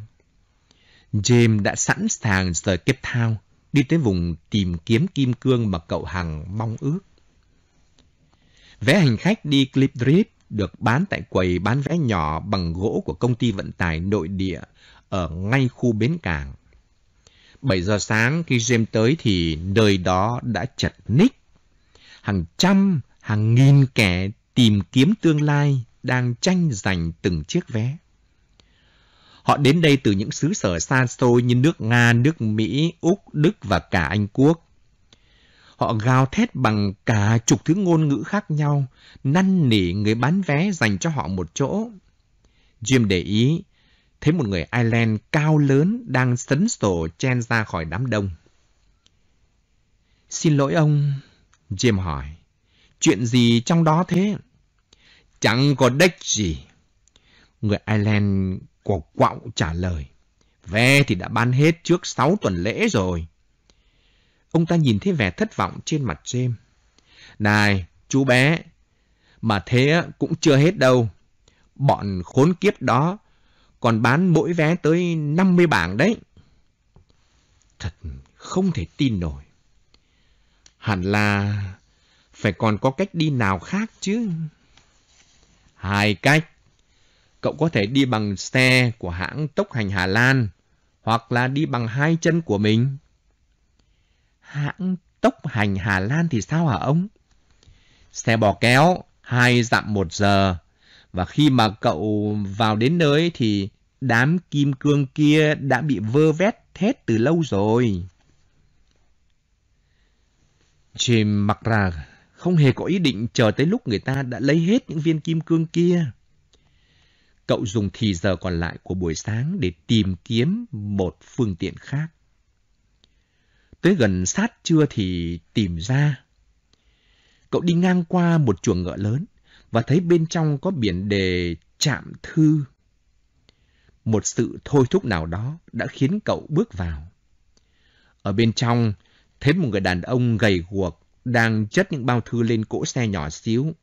Speaker 2: James đã sẵn sàng rời Cape Town đi tới vùng tìm kiếm kim cương mà cậu Hằng mong ước. Vé hành khách đi Clip Drift được bán tại quầy bán vé nhỏ bằng gỗ của công ty vận tải nội địa ở ngay khu bến cảng 7 giờ sáng khi Jim tới thì nơi đó đã chật ních. Hàng trăm, hàng nghìn kẻ tìm kiếm tương lai đang tranh giành từng chiếc vé. Họ đến đây từ những xứ sở xa xôi như nước Nga, nước Mỹ, Úc, Đức và cả Anh Quốc. Họ gào thét bằng cả chục thứ ngôn ngữ khác nhau, năn nỉ người bán vé dành cho họ một chỗ. Jim để ý thấy một người Ireland cao lớn đang sấn sổ chen ra khỏi đám đông. Xin lỗi ông, Jim hỏi. Chuyện gì trong đó thế? Chẳng có đếch gì. Người Ireland quả quạo trả lời. Vé thì đã bán hết trước sáu tuần lễ rồi. Ông ta nhìn thấy vẻ thất vọng trên mặt Jim. Này, chú bé, mà thế cũng chưa hết đâu. Bọn khốn kiếp đó còn bán mỗi vé tới 50 bảng đấy. Thật không thể tin nổi. Hẳn là phải còn có cách đi nào khác chứ. Hai cách. Cậu có thể đi bằng xe của hãng tốc hành Hà Lan hoặc là đi bằng hai chân của mình. Hãng tốc hành Hà Lan thì sao hả ông? Xe bò kéo, hai dặm một giờ, và khi mà cậu vào đến nơi thì đám kim cương kia đã bị vơ vét hết từ lâu rồi. Jim mặc ra không hề có ý định chờ tới lúc người ta đã lấy hết những viên kim cương kia. Cậu dùng thì giờ còn lại của buổi sáng để tìm kiếm một phương tiện khác. Tới gần sát trưa thì tìm ra. Cậu đi ngang qua một chuồng ngựa lớn và thấy bên trong có biển đề chạm thư. Một sự thôi thúc nào đó đã khiến cậu bước vào. Ở bên trong, thấy một người đàn ông gầy guộc đang chất những bao thư lên cỗ xe nhỏ xíu.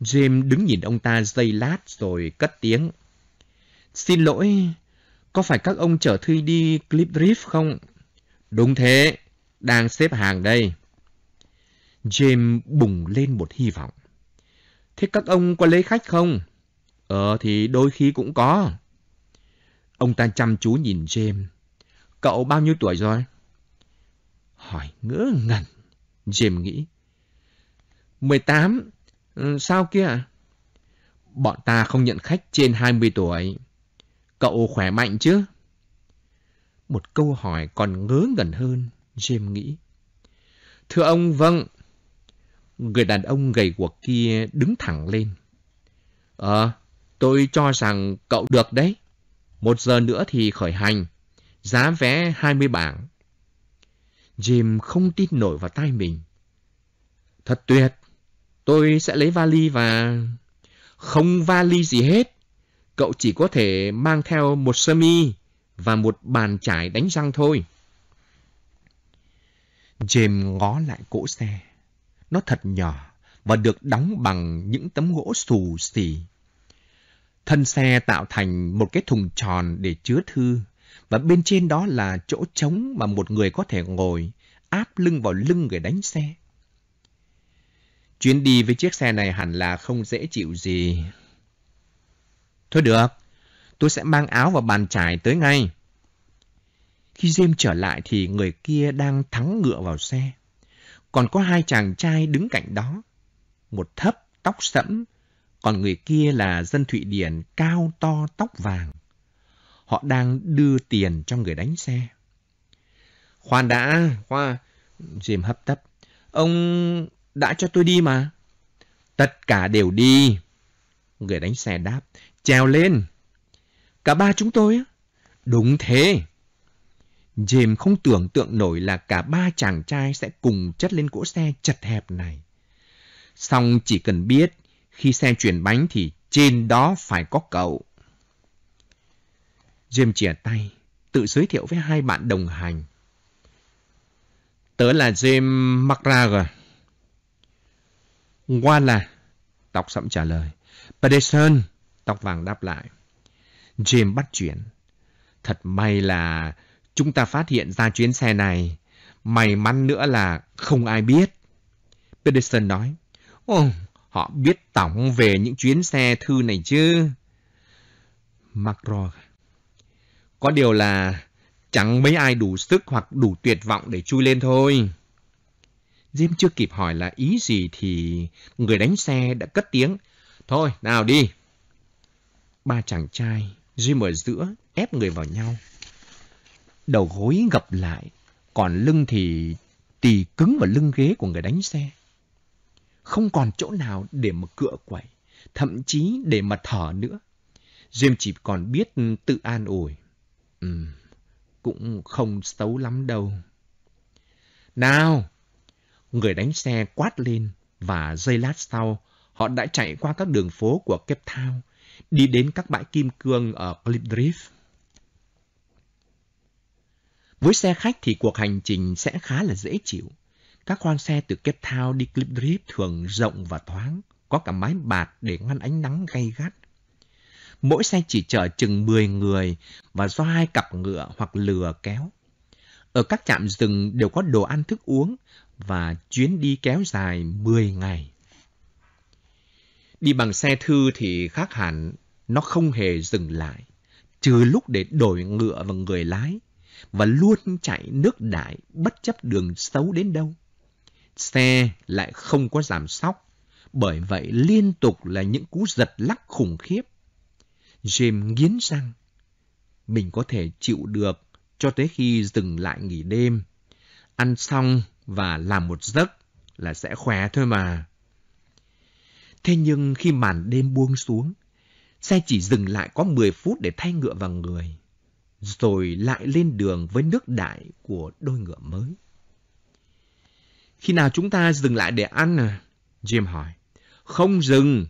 Speaker 2: James đứng nhìn ông ta giây lát rồi cất tiếng. Xin lỗi, có phải các ông chở thư đi Clip Drift không? Đúng thế, đang xếp hàng đây. James bùng lên một hy vọng. Thế các ông có lấy khách không? Ờ thì đôi khi cũng có. Ông ta chăm chú nhìn James. Cậu bao nhiêu tuổi rồi? Hỏi ngỡ ngẩn. James nghĩ. 18. Ừ, sao kia Bọn ta không nhận khách trên 20 tuổi. Cậu khỏe mạnh chứ? Một câu hỏi còn ngớ ngẩn hơn, James nghĩ. Thưa ông, vâng, Người đàn ông gầy guộc kia đứng thẳng lên. Ờ, tôi cho rằng cậu được đấy. Một giờ nữa thì khởi hành. Giá vé 20 bảng. Jim không tin nổi vào tay mình. Thật tuyệt. Tôi sẽ lấy vali và... Không vali gì hết. Cậu chỉ có thể mang theo một sơ mi và một bàn chải đánh răng thôi. Jim ngó lại cỗ xe. Nó thật nhỏ và được đóng bằng những tấm gỗ xù xì. Thân xe tạo thành một cái thùng tròn để chứa thư và bên trên đó là chỗ trống mà một người có thể ngồi áp lưng vào lưng người đánh xe. Chuyến đi với chiếc xe này hẳn là không dễ chịu gì. Thôi được, tôi sẽ mang áo và bàn chải tới ngay. Khi James trở lại thì người kia đang thắng ngựa vào xe còn có hai chàng trai đứng cạnh đó. Một thấp, tóc sẫm, còn người kia là dân Thụy Điển cao to tóc vàng. Họ đang đưa tiền cho người đánh xe. Khoan đã, khoa, Jim hấp tấp. Ông đã cho tôi đi mà. Tất cả đều đi. Người đánh xe đáp, trèo lên. Cả ba chúng tôi á? Đúng thế. James không tưởng tượng nổi là cả ba chàng trai sẽ cùng chất lên cỗ xe chật hẹp này. Xong chỉ cần biết, khi xe chuyển bánh thì trên đó phải có cậu. James chìa tay, tự giới thiệu với hai bạn đồng hành. Tớ là James McRae. Ngoa là, tóc sẫm trả lời. Pederson. tóc vàng đáp lại. James bắt chuyện. Thật may là chúng ta phát hiện ra chuyến xe này. May mắn nữa là không ai biết. Peterson nói, Ồ, họ biết tổng về những chuyến xe thư này chứ. Macro có điều là chẳng mấy ai đủ sức hoặc đủ tuyệt vọng để chui lên thôi. Jim chưa kịp hỏi là ý gì thì người đánh xe đã cất tiếng. Thôi, nào đi. Ba chàng trai, Jim ở giữa, ép người vào nhau đầu gối gập lại, còn lưng thì tì cứng vào lưng ghế của người đánh xe. Không còn chỗ nào để mà cựa quậy, thậm chí để mà thở nữa. James chỉ còn biết tự an ủi. Ừ, cũng không xấu lắm đâu. Nào! Người đánh xe quát lên và giây lát sau, họ đã chạy qua các đường phố của Cape Town, đi đến các bãi kim cương ở Cliff Drift. Với xe khách thì cuộc hành trình sẽ khá là dễ chịu. Các khoang xe từ Cape Town đi Clip Drift thường rộng và thoáng, có cả mái bạt để ngăn ánh nắng gay gắt. Mỗi xe chỉ chở chừng 10 người và do hai cặp ngựa hoặc lừa kéo. Ở các trạm rừng đều có đồ ăn thức uống và chuyến đi kéo dài 10 ngày. Đi bằng xe thư thì khác hẳn, nó không hề dừng lại, trừ lúc để đổi ngựa và người lái và luôn chạy nước đại bất chấp đường xấu đến đâu. Xe lại không có giảm sóc, bởi vậy liên tục là những cú giật lắc khủng khiếp. James nghiến răng. Mình có thể chịu được cho tới khi dừng lại nghỉ đêm, ăn xong và làm một giấc là sẽ khỏe thôi mà. Thế nhưng khi màn đêm buông xuống, xe chỉ dừng lại có 10 phút để thay ngựa vào người rồi lại lên đường với nước đại của đôi ngựa mới. Khi nào chúng ta dừng lại để ăn à? Jim hỏi. Không dừng.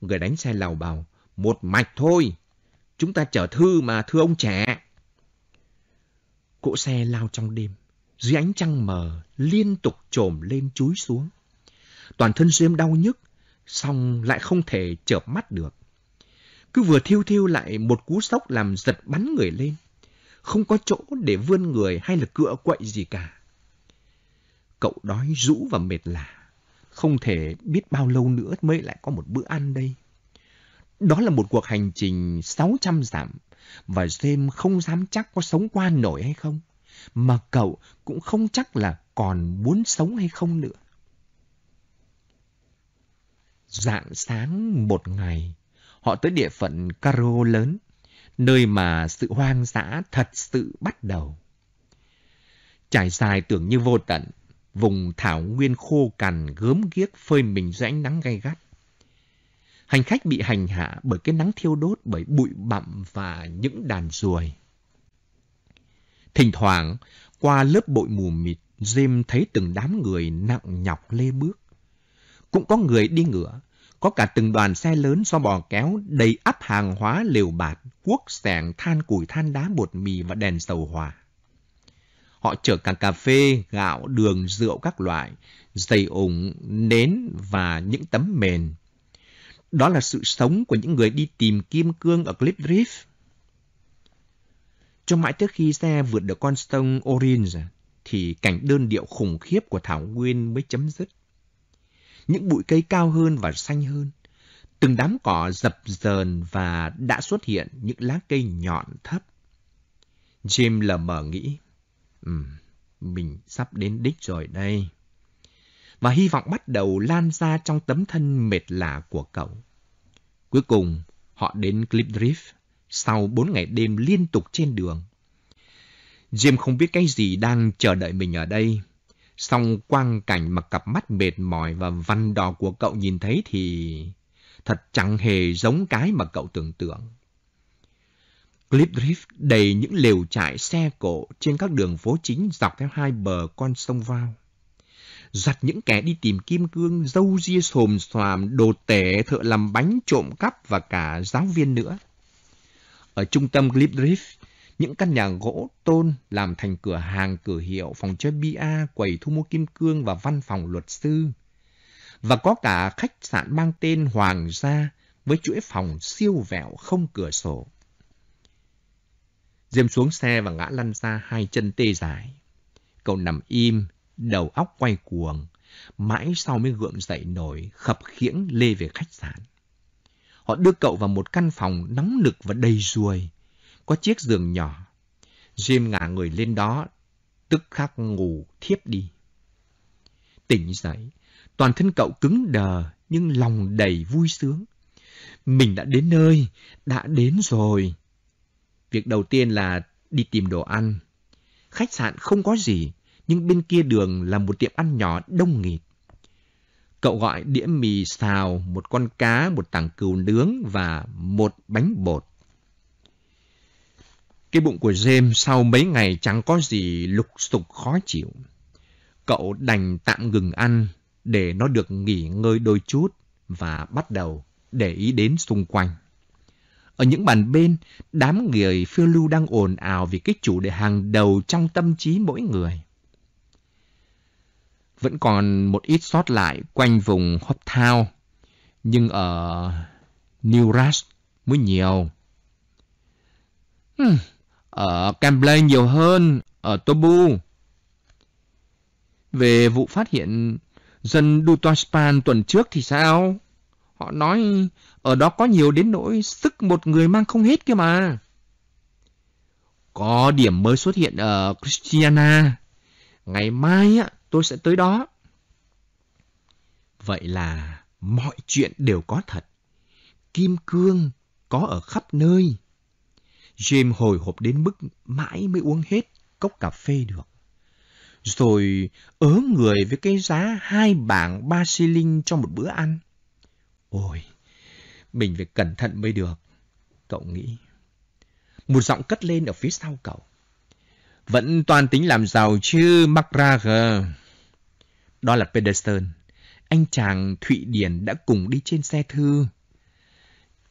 Speaker 2: Người đánh xe lầu bầu. Một mạch thôi. Chúng ta chở thư mà thưa ông trẻ. Cỗ xe lao trong đêm. Dưới ánh trăng mờ, liên tục trồm lên chúi xuống. Toàn thân Jim đau nhức, xong lại không thể chợp mắt được cứ vừa thiêu thiêu lại một cú sốc làm giật bắn người lên. Không có chỗ để vươn người hay là cựa quậy gì cả. Cậu đói rũ và mệt lạ. Không thể biết bao lâu nữa mới lại có một bữa ăn đây. Đó là một cuộc hành trình 600 dặm và James không dám chắc có sống qua nổi hay không. Mà cậu cũng không chắc là còn muốn sống hay không nữa. Dạng sáng một ngày, họ tới địa phận Caro lớn, nơi mà sự hoang dã thật sự bắt đầu. Trải dài tưởng như vô tận, vùng thảo nguyên khô cằn gớm ghiếc phơi mình dưới ánh nắng gay gắt. Hành khách bị hành hạ bởi cái nắng thiêu đốt bởi bụi bặm và những đàn ruồi. Thỉnh thoảng, qua lớp bụi mù mịt, Jim thấy từng đám người nặng nhọc lê bước. Cũng có người đi ngựa, có cả từng đoàn xe lớn do bò kéo đầy ắp hàng hóa liều bạt, cuốc sẻng, than củi, than đá, bột mì và đèn dầu hỏa. Họ chở cả cà phê, gạo, đường, rượu các loại, giày ủng, nến và những tấm mền. Đó là sự sống của những người đi tìm kim cương ở clip Drift. Cho mãi tới khi xe vượt được con sông Orange, thì cảnh đơn điệu khủng khiếp của Thảo Nguyên mới chấm dứt những bụi cây cao hơn và xanh hơn. Từng đám cỏ dập dờn và đã xuất hiện những lá cây nhọn thấp. Jim lờ mờ nghĩ, um, mình sắp đến đích rồi đây. Và hy vọng bắt đầu lan ra trong tấm thân mệt lạ của cậu. Cuối cùng, họ đến Clip Drift sau bốn ngày đêm liên tục trên đường. Jim không biết cái gì đang chờ đợi mình ở đây, Song quang cảnh mà cặp mắt mệt mỏi và văn đỏ của cậu nhìn thấy thì thật chẳng hề giống cái mà cậu tưởng tượng. Cliff Drift đầy những lều trại xe cộ trên các đường phố chính dọc theo hai bờ con sông vao, Giặt những kẻ đi tìm kim cương, dâu ria xồm xoàm, đồ tể, thợ làm bánh trộm cắp và cả giáo viên nữa. Ở trung tâm Cliff Drift, những căn nhà gỗ tôn làm thành cửa hàng, cửa hiệu, phòng chơi bia, quầy thu mua kim cương và văn phòng luật sư. Và có cả khách sạn mang tên Hoàng gia với chuỗi phòng siêu vẹo không cửa sổ. Diêm xuống xe và ngã lăn ra hai chân tê dài Cậu nằm im, đầu óc quay cuồng, mãi sau mới gượng dậy nổi, khập khiễng lê về khách sạn. Họ đưa cậu vào một căn phòng nóng nực và đầy ruồi, có chiếc giường nhỏ. Jim ngả người lên đó, tức khắc ngủ thiếp đi. Tỉnh dậy, toàn thân cậu cứng đờ nhưng lòng đầy vui sướng. Mình đã đến nơi, đã đến rồi. Việc đầu tiên là đi tìm đồ ăn. Khách sạn không có gì, nhưng bên kia đường là một tiệm ăn nhỏ đông nghịt. Cậu gọi đĩa mì xào, một con cá, một tảng cừu nướng và một bánh bột. Cái bụng của James sau mấy ngày chẳng có gì lục sục khó chịu. Cậu đành tạm ngừng ăn để nó được nghỉ ngơi đôi chút và bắt đầu để ý đến xung quanh. Ở những bàn bên, đám người phiêu lưu đang ồn ào vì cái chủ đề hàng đầu trong tâm trí mỗi người. Vẫn còn một ít sót lại quanh vùng Hoptown, nhưng ở New Rush mới nhiều. Hmm ở Camblay nhiều hơn ở Tobu. Về vụ phát hiện dân Dutoispan tuần trước thì sao? Họ nói ở đó có nhiều đến nỗi sức một người mang không hết kia mà. Có điểm mới xuất hiện ở Christiana. Ngày mai á, tôi sẽ tới đó. Vậy là mọi chuyện đều có thật. Kim cương có ở khắp nơi. James hồi hộp đến mức mãi mới uống hết cốc cà phê được. Rồi ớ người với cái giá hai bảng ba xi linh cho một bữa ăn. Ôi, mình phải cẩn thận mới được, cậu nghĩ. Một giọng cất lên ở phía sau cậu. Vẫn toàn tính làm giàu chứ, McGregor. Đó là Pedersen, anh chàng Thụy Điển đã cùng đi trên xe thư.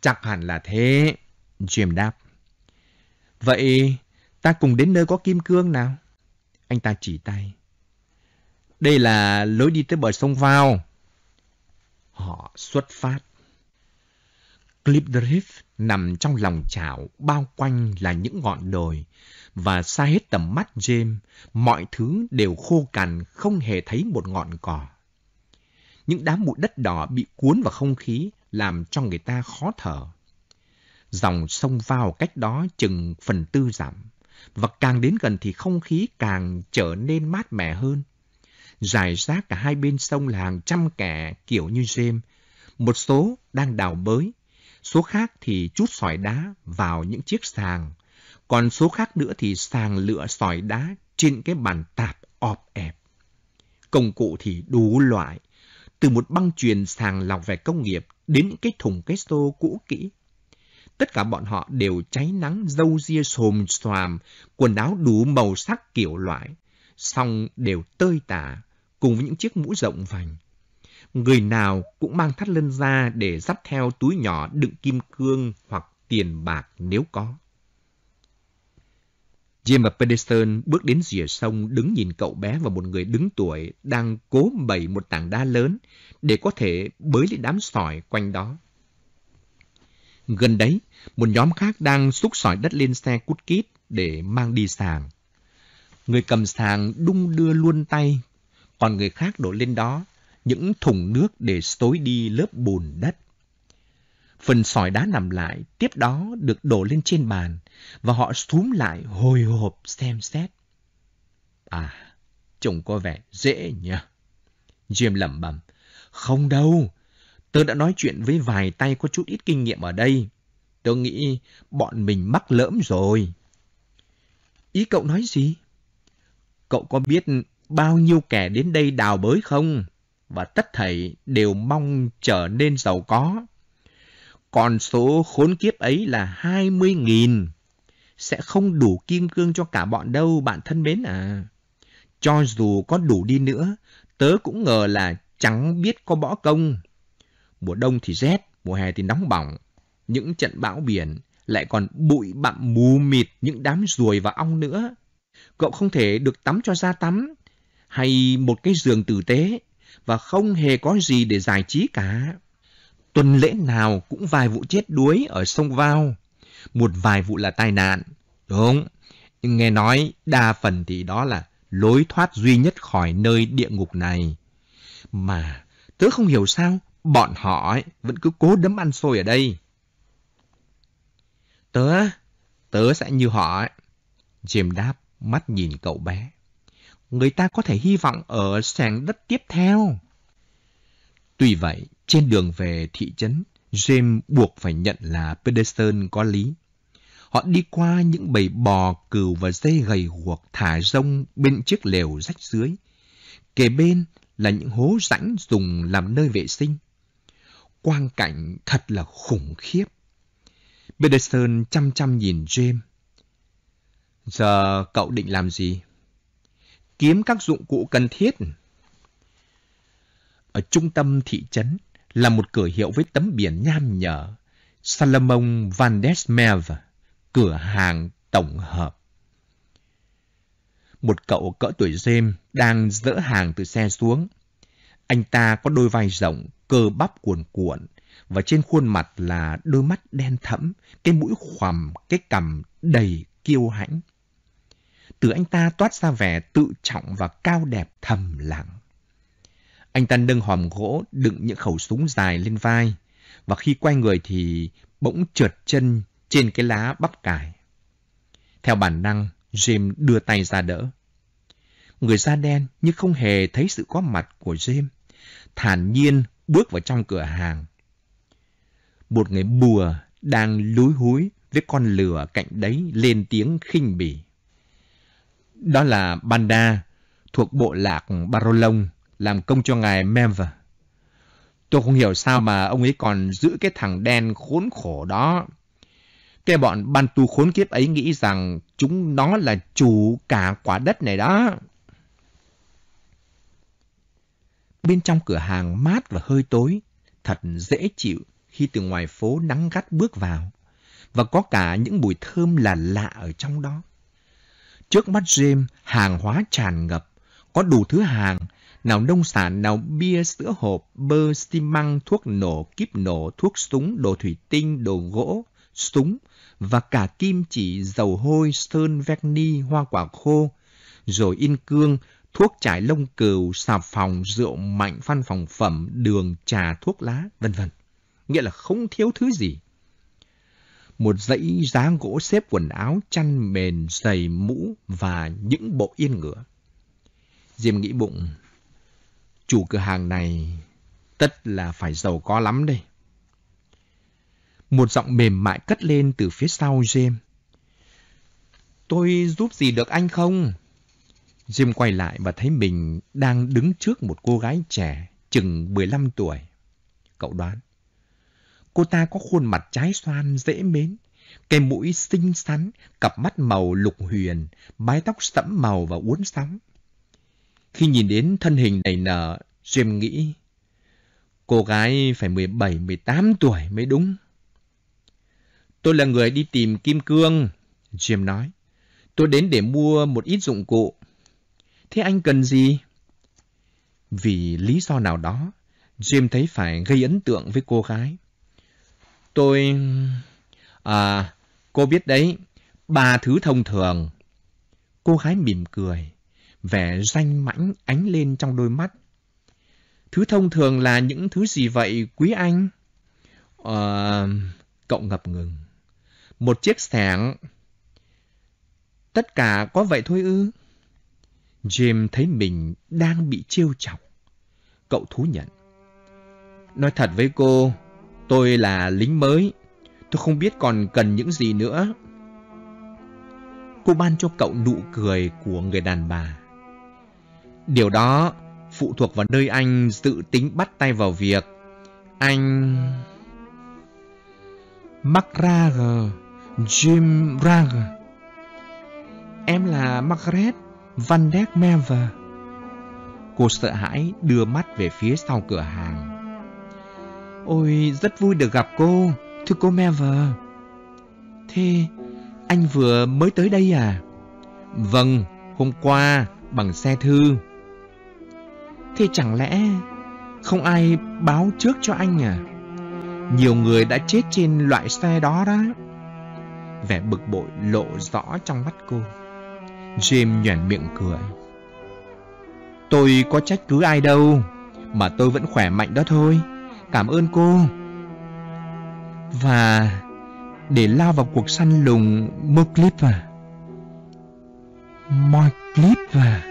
Speaker 2: Chắc hẳn là thế, Jim đáp. Vậy ta cùng đến nơi có kim cương nào. Anh ta chỉ tay. Đây là lối đi tới bờ sông vào. Họ xuất phát. Cliff Drift nằm trong lòng chảo bao quanh là những ngọn đồi và xa hết tầm mắt James, mọi thứ đều khô cằn không hề thấy một ngọn cỏ. Những đám bụi đất đỏ bị cuốn vào không khí làm cho người ta khó thở. Dòng sông vào cách đó chừng phần tư giảm, và càng đến gần thì không khí càng trở nên mát mẻ hơn. dài rác cả hai bên sông là hàng trăm kẻ kiểu như James, một số đang đào bới, số khác thì chút sỏi đá vào những chiếc sàng, còn số khác nữa thì sàng lựa sỏi đá trên cái bàn tạp ọp ẹp. Công cụ thì đủ loại, từ một băng truyền sàng lọc về công nghiệp đến những cái thùng cái xô cũ kỹ tất cả bọn họ đều cháy nắng dâu ria xồm xoàm, quần áo đủ màu sắc kiểu loại, song đều tơi tả, cùng với những chiếc mũ rộng vành. Người nào cũng mang thắt lưng ra để dắt theo túi nhỏ đựng kim cương hoặc tiền bạc nếu có. Jim và Pedersen bước đến rìa sông đứng nhìn cậu bé và một người đứng tuổi đang cố bẩy một tảng đá lớn để có thể bới lấy đám sỏi quanh đó. Gần đấy, một nhóm khác đang xúc sỏi đất lên xe cút kít để mang đi sàng. Người cầm sàng đung đưa luôn tay, còn người khác đổ lên đó những thùng nước để xối đi lớp bùn đất. Phần sỏi đá nằm lại, tiếp đó được đổ lên trên bàn và họ xúm lại hồi hộp xem xét. À, trông có vẻ dễ nhỉ? Jim lẩm bẩm, không đâu, Tớ đã nói chuyện với vài tay có chút ít kinh nghiệm ở đây. Tớ nghĩ bọn mình mắc lỡm rồi. Ý cậu nói gì? Cậu có biết bao nhiêu kẻ đến đây đào bới không? Và tất thảy đều mong trở nên giàu có. Còn số khốn kiếp ấy là 20.000. Sẽ không đủ kim cương cho cả bọn đâu, bạn thân mến à. Cho dù có đủ đi nữa, tớ cũng ngờ là chẳng biết có bỏ công mùa đông thì rét, mùa hè thì nóng bỏng. Những trận bão biển lại còn bụi bặm mù mịt những đám ruồi và ong nữa. Cậu không thể được tắm cho ra tắm, hay một cái giường tử tế, và không hề có gì để giải trí cả. Tuần lễ nào cũng vài vụ chết đuối ở sông Vào, một vài vụ là tai nạn, đúng Nhưng nghe nói đa phần thì đó là lối thoát duy nhất khỏi nơi địa ngục này. Mà tớ không hiểu sao Bọn họ ấy, vẫn cứ cố đấm ăn xôi ở đây. Tớ, tớ sẽ như họ ấy. James đáp, mắt nhìn cậu bé. Người ta có thể hy vọng ở sàn đất tiếp theo. Tuy vậy, trên đường về thị trấn, James buộc phải nhận là Pedersen có lý. Họ đi qua những bầy bò, cừu và dê gầy guộc thả rông bên chiếc lều rách dưới. Kề bên là những hố rãnh dùng làm nơi vệ sinh quang cảnh thật là khủng khiếp. Peterson chăm chăm nhìn James. Giờ cậu định làm gì? Kiếm các dụng cụ cần thiết. Ở trung tâm thị trấn là một cửa hiệu với tấm biển nham nhở Salomon Van Desmev, cửa hàng tổng hợp. Một cậu cỡ tuổi James đang dỡ hàng từ xe xuống. Anh ta có đôi vai rộng, cơ bắp cuồn cuộn và trên khuôn mặt là đôi mắt đen thẫm, cái mũi khoằm, cái cằm đầy kiêu hãnh. Từ anh ta toát ra vẻ tự trọng và cao đẹp thầm lặng. Anh ta nâng hòm gỗ đựng những khẩu súng dài lên vai và khi quay người thì bỗng trượt chân trên cái lá bắp cải. Theo bản năng, James đưa tay ra đỡ. Người da đen như không hề thấy sự có mặt của James. Thản nhiên bước vào trong cửa hàng. Một người bùa đang lúi húi với con lừa cạnh đấy lên tiếng khinh bỉ. Đó là Banda thuộc bộ lạc Barolong làm công cho ngài Memver. Tôi không hiểu sao mà ông ấy còn giữ cái thằng đen khốn khổ đó. Cái bọn ban tu khốn kiếp ấy nghĩ rằng chúng nó là chủ cả quả đất này đó. Bên trong cửa hàng mát và hơi tối, thật dễ chịu khi từ ngoài phố nắng gắt bước vào. Và có cả những mùi thơm là lạ ở trong đó. Trước mắt James, hàng hóa tràn ngập, có đủ thứ hàng, nào nông sản, nào bia, sữa hộp, bơ, xi măng, thuốc nổ, kíp nổ, thuốc súng, đồ thủy tinh, đồ gỗ, súng, và cả kim chỉ, dầu hôi, sơn, vecni, hoa quả khô, rồi in cương, thuốc trải lông cừu, xà phòng, rượu mạnh, phan phòng phẩm, đường, trà, thuốc lá, vân vân. Nghĩa là không thiếu thứ gì. Một dãy giá gỗ xếp quần áo, chăn mền, giày, mũ và những bộ yên ngựa. Diêm nghĩ bụng, chủ cửa hàng này tất là phải giàu có lắm đây. Một giọng mềm mại cất lên từ phía sau diêm Tôi giúp gì được anh không? Jim quay lại và thấy mình đang đứng trước một cô gái trẻ, chừng 15 tuổi. Cậu đoán, cô ta có khuôn mặt trái xoan, dễ mến, cái mũi xinh xắn, cặp mắt màu lục huyền, mái tóc sẫm màu và uốn sóng. Khi nhìn đến thân hình đầy nở, Jim nghĩ, cô gái phải 17-18 tuổi mới đúng. Tôi là người đi tìm kim cương, Jim nói. Tôi đến để mua một ít dụng cụ. Thế anh cần gì? Vì lý do nào đó, Jim thấy phải gây ấn tượng với cô gái. Tôi... À, cô biết đấy, ba thứ thông thường. Cô gái mỉm cười, vẻ danh mãnh ánh lên trong đôi mắt. Thứ thông thường là những thứ gì vậy, quý anh? Ờ... cậu ngập ngừng. Một chiếc sẻng. Tất cả có vậy thôi ư? Jim thấy mình đang bị trêu chọc. Cậu thú nhận. Nói thật với cô, tôi là lính mới. Tôi không biết còn cần những gì nữa. Cô ban cho cậu nụ cười của người đàn bà. Điều đó phụ thuộc vào nơi anh dự tính bắt tay vào việc. Anh... Mark Jim Rager. Em là Margaret. Van der Mever. Cô sợ hãi đưa mắt về phía sau cửa hàng. Ôi, rất vui được gặp cô, thưa cô Mever. Thế, anh vừa mới tới đây à? Vâng, hôm qua bằng xe thư. Thế chẳng lẽ không ai báo trước cho anh à? Nhiều người đã chết trên loại xe đó đó. Vẻ bực bội lộ rõ trong mắt cô. Jim nhoẻn miệng cười. Tôi có trách cứ ai đâu, mà tôi vẫn khỏe mạnh đó thôi. Cảm ơn cô. Và để lao vào cuộc săn lùng Moclip à? Moclip à?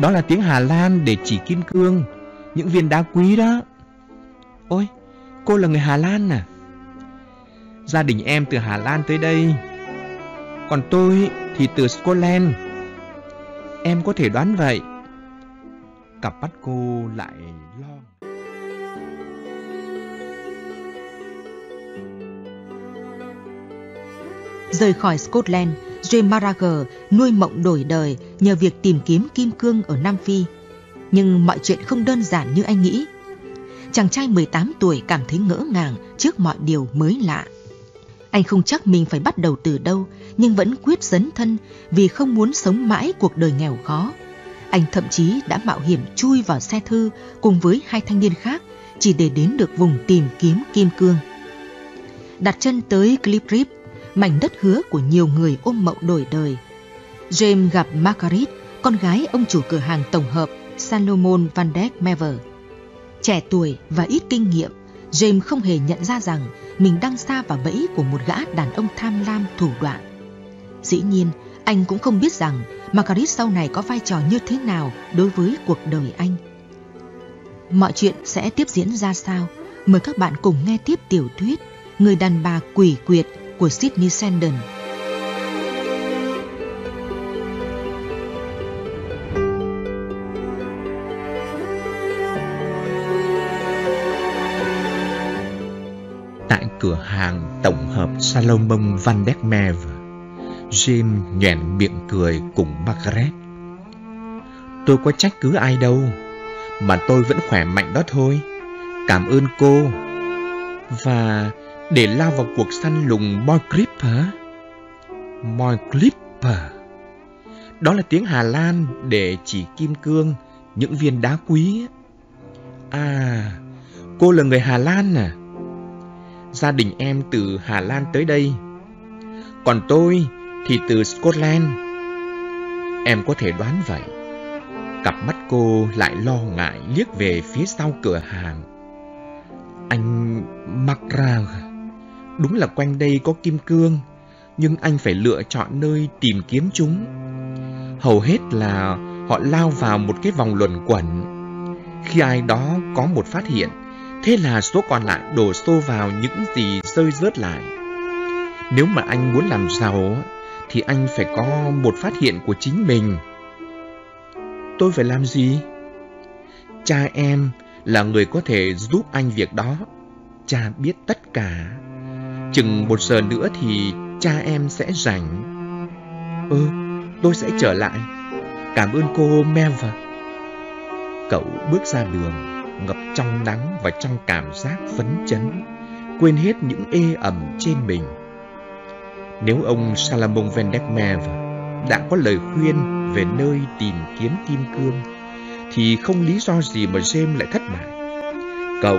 Speaker 2: Đó là tiếng Hà Lan để chỉ kim cương, những viên đá quý đó. Ôi, cô là người Hà Lan à? Gia đình em từ Hà Lan tới đây. Còn tôi thì từ Scotland. Em có thể đoán vậy. Cặp mắt cô lại
Speaker 3: lo.
Speaker 1: Rời khỏi Scotland, James Marager nuôi mộng đổi đời nhờ việc tìm kiếm kim cương ở Nam Phi. Nhưng mọi chuyện không đơn giản như anh nghĩ. Chàng trai 18 tuổi cảm thấy ngỡ ngàng trước mọi điều mới lạ. Anh không chắc mình phải bắt đầu từ đâu, nhưng vẫn quyết dấn thân vì không muốn sống mãi cuộc đời nghèo khó. Anh thậm chí đã mạo hiểm chui vào xe thư cùng với hai thanh niên khác chỉ để đến được vùng tìm kiếm kim cương. Đặt chân tới Cliprip, mảnh đất hứa của nhiều người ôm mộng đổi đời. James gặp Margaret, con gái ông chủ cửa hàng tổng hợp Salomon Van Dek Mever. Trẻ tuổi và ít kinh nghiệm, James không hề nhận ra rằng mình đang xa vào bẫy của một gã đàn ông tham lam thủ đoạn. Dĩ nhiên, anh cũng không biết rằng Margaret sau này có vai trò như thế nào đối với cuộc đời anh. Mọi chuyện sẽ tiếp diễn ra sao? Mời các bạn cùng nghe tiếp tiểu thuyết Người đàn bà quỷ quyệt của Sydney Sheldon.
Speaker 2: cửa hàng tổng hợp Salomon Van der Merwe. Jim nhoẻn miệng cười cùng Margaret. Tôi có trách cứ ai đâu, mà tôi vẫn khỏe mạnh đó thôi. Cảm ơn cô. Và để lao vào cuộc săn lùng Boy Clipper. Boy Clipper. Đó là tiếng Hà Lan để chỉ kim cương, những viên đá quý. À, cô là người Hà Lan à? gia đình em từ Hà Lan tới đây. Còn tôi thì từ Scotland. Em có thể đoán vậy. Cặp mắt cô lại lo ngại liếc về phía sau cửa hàng. Anh Macrag, đúng là quanh đây có kim cương, nhưng anh phải lựa chọn nơi tìm kiếm chúng. Hầu hết là họ lao vào một cái vòng luẩn quẩn. Khi ai đó có một phát hiện, Thế là số còn lại đổ xô vào những gì rơi rớt lại. Nếu mà anh muốn làm giàu thì anh phải có một phát hiện của chính mình. Tôi phải làm gì? Cha em là người có thể giúp anh việc đó. Cha biết tất cả. Chừng một giờ nữa thì cha em sẽ rảnh. Ừ, tôi sẽ trở lại. Cảm ơn cô Melva. Cậu bước ra đường ngập trong nắng và trong cảm giác phấn chấn, quên hết những ê ẩm trên mình. Nếu ông Salomon Vendekmev đã có lời khuyên về nơi tìm kiếm kim cương, thì không lý do gì mà James lại thất bại. Cậu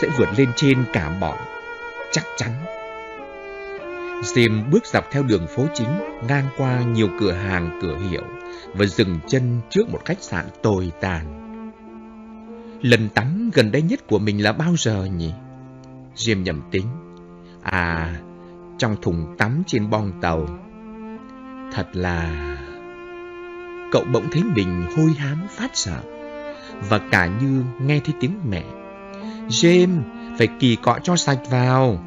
Speaker 2: sẽ vượt lên trên cả bọn, chắc chắn. James bước dọc theo đường phố chính, ngang qua nhiều cửa hàng cửa hiệu và dừng chân trước một khách sạn tồi tàn Lần tắm gần đây nhất của mình là bao giờ nhỉ? Diêm nhầm tính. À, trong thùng tắm trên bong tàu. Thật là... Cậu bỗng thấy mình hôi hám phát sợ. Và cả như nghe thấy tiếng mẹ. Jim phải kỳ cọ cho sạch vào.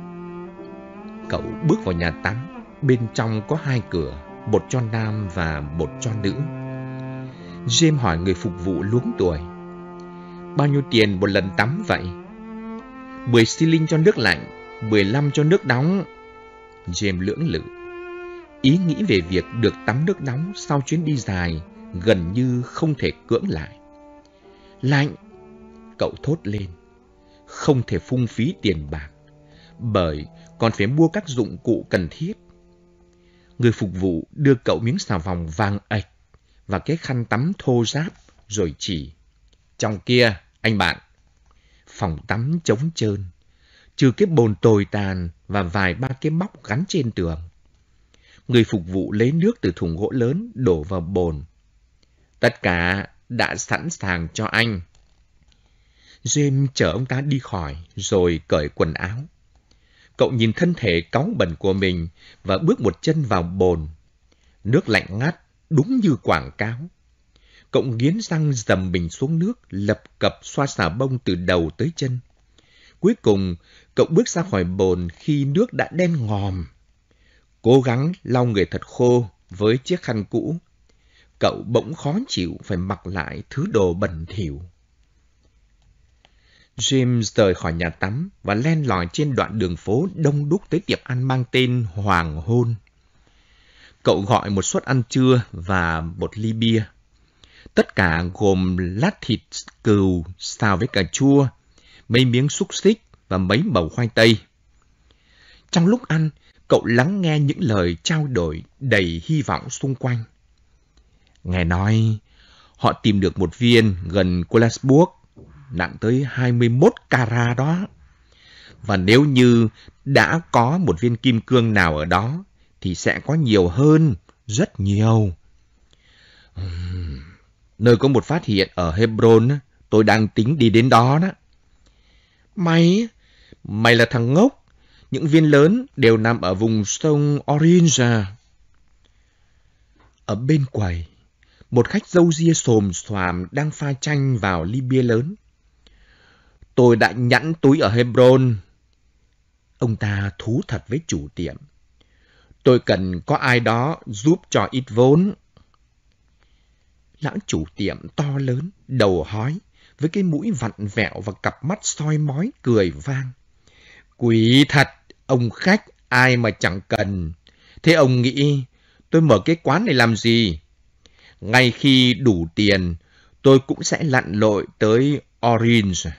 Speaker 2: Cậu bước vào nhà tắm. Bên trong có hai cửa, một cho nam và một cho nữ. Jim hỏi người phục vụ luống tuổi. Bao nhiêu tiền một lần tắm vậy? 10 xi linh cho nước lạnh, 15 cho nước nóng. James lưỡng lự. Ý nghĩ về việc được tắm nước nóng sau chuyến đi dài gần như không thể cưỡng lại. Lạnh! Cậu thốt lên. Không thể phung phí tiền bạc, bởi còn phải mua các dụng cụ cần thiết. Người phục vụ đưa cậu miếng xà vòng vàng ạch và cái khăn tắm thô ráp rồi chỉ trong kia, anh bạn. Phòng tắm trống trơn, trừ cái bồn tồi tàn và vài ba cái móc gắn trên tường. Người phục vụ lấy nước từ thùng gỗ lớn đổ vào bồn. Tất cả đã sẵn sàng cho anh. James chở ông ta đi khỏi rồi cởi quần áo. Cậu nhìn thân thể cáu bẩn của mình và bước một chân vào bồn. Nước lạnh ngắt, đúng như quảng cáo cậu nghiến răng dầm mình xuống nước, lập cập xoa xà bông từ đầu tới chân. Cuối cùng, cậu bước ra khỏi bồn khi nước đã đen ngòm. Cố gắng lau người thật khô với chiếc khăn cũ. Cậu bỗng khó chịu phải mặc lại thứ đồ bẩn thỉu. James rời khỏi nhà tắm và len lỏi trên đoạn đường phố đông đúc tới tiệm ăn mang tên Hoàng Hôn. Cậu gọi một suất ăn trưa và một ly bia. Tất cả gồm lát thịt cừu xào với cà chua, mấy miếng xúc xích và mấy mẩu khoai tây. Trong lúc ăn, cậu lắng nghe những lời trao đổi đầy hy vọng xung quanh. Nghe nói, họ tìm được một viên gần Kolasburg, nặng tới 21 carat đó. Và nếu như đã có một viên kim cương nào ở đó, thì sẽ có nhiều hơn, rất nhiều nơi có một phát hiện ở Hebron, tôi đang tính đi đến đó đó. Mày, mày là thằng ngốc, những viên lớn đều nằm ở vùng sông Orange Ở bên quầy, một khách dâu ria xồm xoàm đang pha chanh vào ly bia lớn. Tôi đã nhẵn túi ở Hebron. Ông ta thú thật với chủ tiệm. Tôi cần có ai đó giúp cho ít vốn lão chủ tiệm to lớn, đầu hói, với cái mũi vặn vẹo và cặp mắt soi mói cười vang. Quỷ thật, ông khách ai mà chẳng cần. Thế ông nghĩ tôi mở cái quán này làm gì? Ngay khi đủ tiền, tôi cũng sẽ lặn lội tới Orange.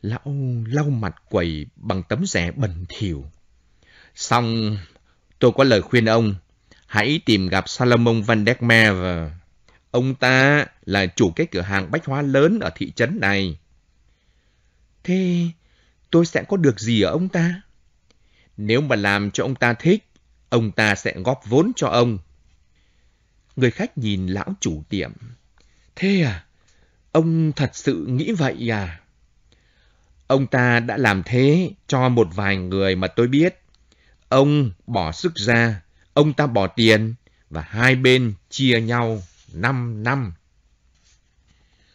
Speaker 2: Lão lau mặt quầy bằng tấm rẻ bẩn thỉu. Xong, tôi có lời khuyên ông hãy tìm gặp Salomon Van Dekmer. Ông ta là chủ cái cửa hàng bách hóa lớn ở thị trấn này. Thế tôi sẽ có được gì ở ông ta? Nếu mà làm cho ông ta thích, ông ta sẽ góp vốn cho ông. Người khách nhìn lão chủ tiệm. Thế à? Ông thật sự nghĩ vậy à? Ông ta đã làm thế cho một vài người mà tôi biết. Ông bỏ sức ra Ông ta bỏ tiền và hai bên chia nhau năm năm.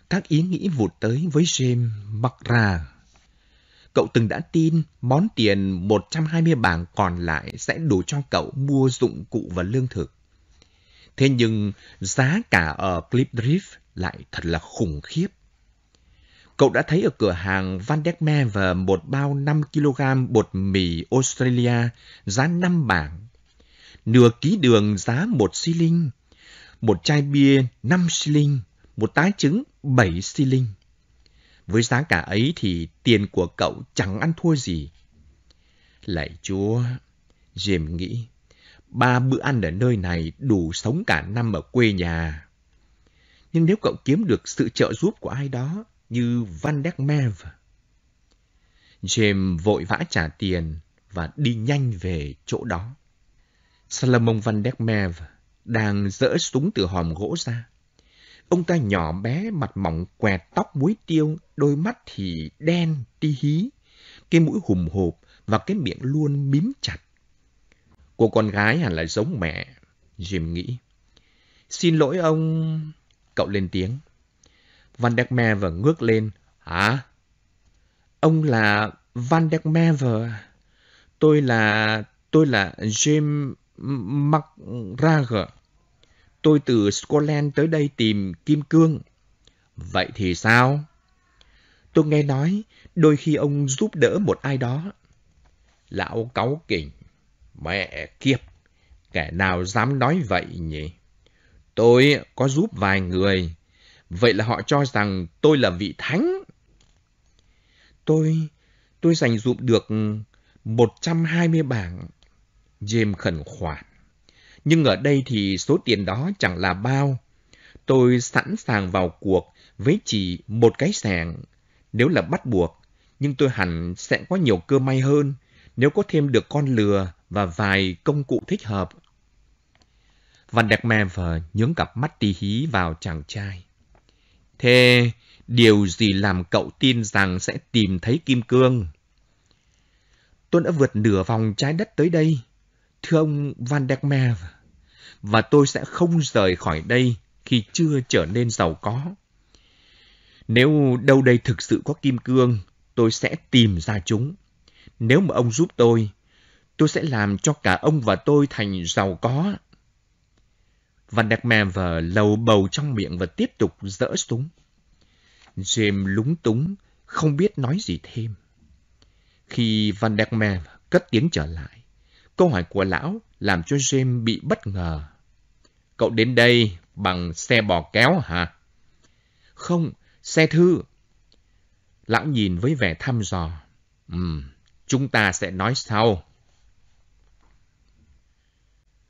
Speaker 2: Các ý nghĩ vụt tới với James ra. Cậu từng đã tin món tiền 120 bảng còn lại sẽ đủ cho cậu mua dụng cụ và lương thực. Thế nhưng giá cả ở Clip Drift lại thật là khủng khiếp. Cậu đã thấy ở cửa hàng Van Dekme và một bao 5kg bột mì Australia giá 5 bảng nửa ký đường giá một xi linh, một chai bia năm xi linh, một tá trứng bảy xi linh. Với giá cả ấy thì tiền của cậu chẳng ăn thua gì. Lạy chúa, James nghĩ, ba bữa ăn ở nơi này đủ sống cả năm ở quê nhà. Nhưng nếu cậu kiếm được sự trợ giúp của ai đó như Van der Merwe, James vội vã trả tiền và đi nhanh về chỗ đó. Salomon Van der Merwe đang dỡ súng từ hòm gỗ ra. Ông ta nhỏ bé, mặt mỏng quẹt tóc muối tiêu, đôi mắt thì đen, ti hí. Cái mũi hùm hộp và cái miệng luôn mím chặt. Cô con gái hẳn là giống mẹ, Jim nghĩ. Xin lỗi ông... Cậu lên tiếng. Van der Merwe ngước lên. Hả? Ông là Van der Merwe. Tôi là... Tôi là Jim... MacRager. Tôi từ Scotland tới đây tìm kim cương. Vậy thì sao? Tôi nghe nói đôi khi ông giúp đỡ một ai đó. Lão cáu kỉnh. Mẹ kiếp, kẻ nào dám nói vậy nhỉ? Tôi có giúp vài người. Vậy là họ cho rằng tôi là vị thánh. Tôi, tôi giành dụm được 120 bảng James khẩn khoản. Nhưng ở đây thì số tiền đó chẳng là bao. Tôi sẵn sàng vào cuộc với chỉ một cái sàng. Nếu là bắt buộc, nhưng tôi hẳn sẽ có nhiều cơ may hơn nếu có thêm được con lừa và vài công cụ thích hợp. Van đẹp Mever nhướng cặp mắt tì hí vào chàng trai. Thế điều gì làm cậu tin rằng sẽ tìm thấy kim cương? Tôi đã vượt nửa vòng trái đất tới đây. Thưa ông Van der Meer, và tôi sẽ không rời khỏi đây khi chưa trở nên giàu có. Nếu đâu đây thực sự có kim cương, tôi sẽ tìm ra chúng. Nếu mà ông giúp tôi, tôi sẽ làm cho cả ông và tôi thành giàu có. Van der Merwe lầu bầu trong miệng và tiếp tục dỡ súng. James lúng túng, không biết nói gì thêm. Khi Van der Merwe cất tiếng trở lại, Câu hỏi của lão làm cho James bị bất ngờ. Cậu đến đây bằng xe bò kéo hả? Không, xe thư. Lão nhìn với vẻ thăm dò. Ừm, chúng ta sẽ nói sau.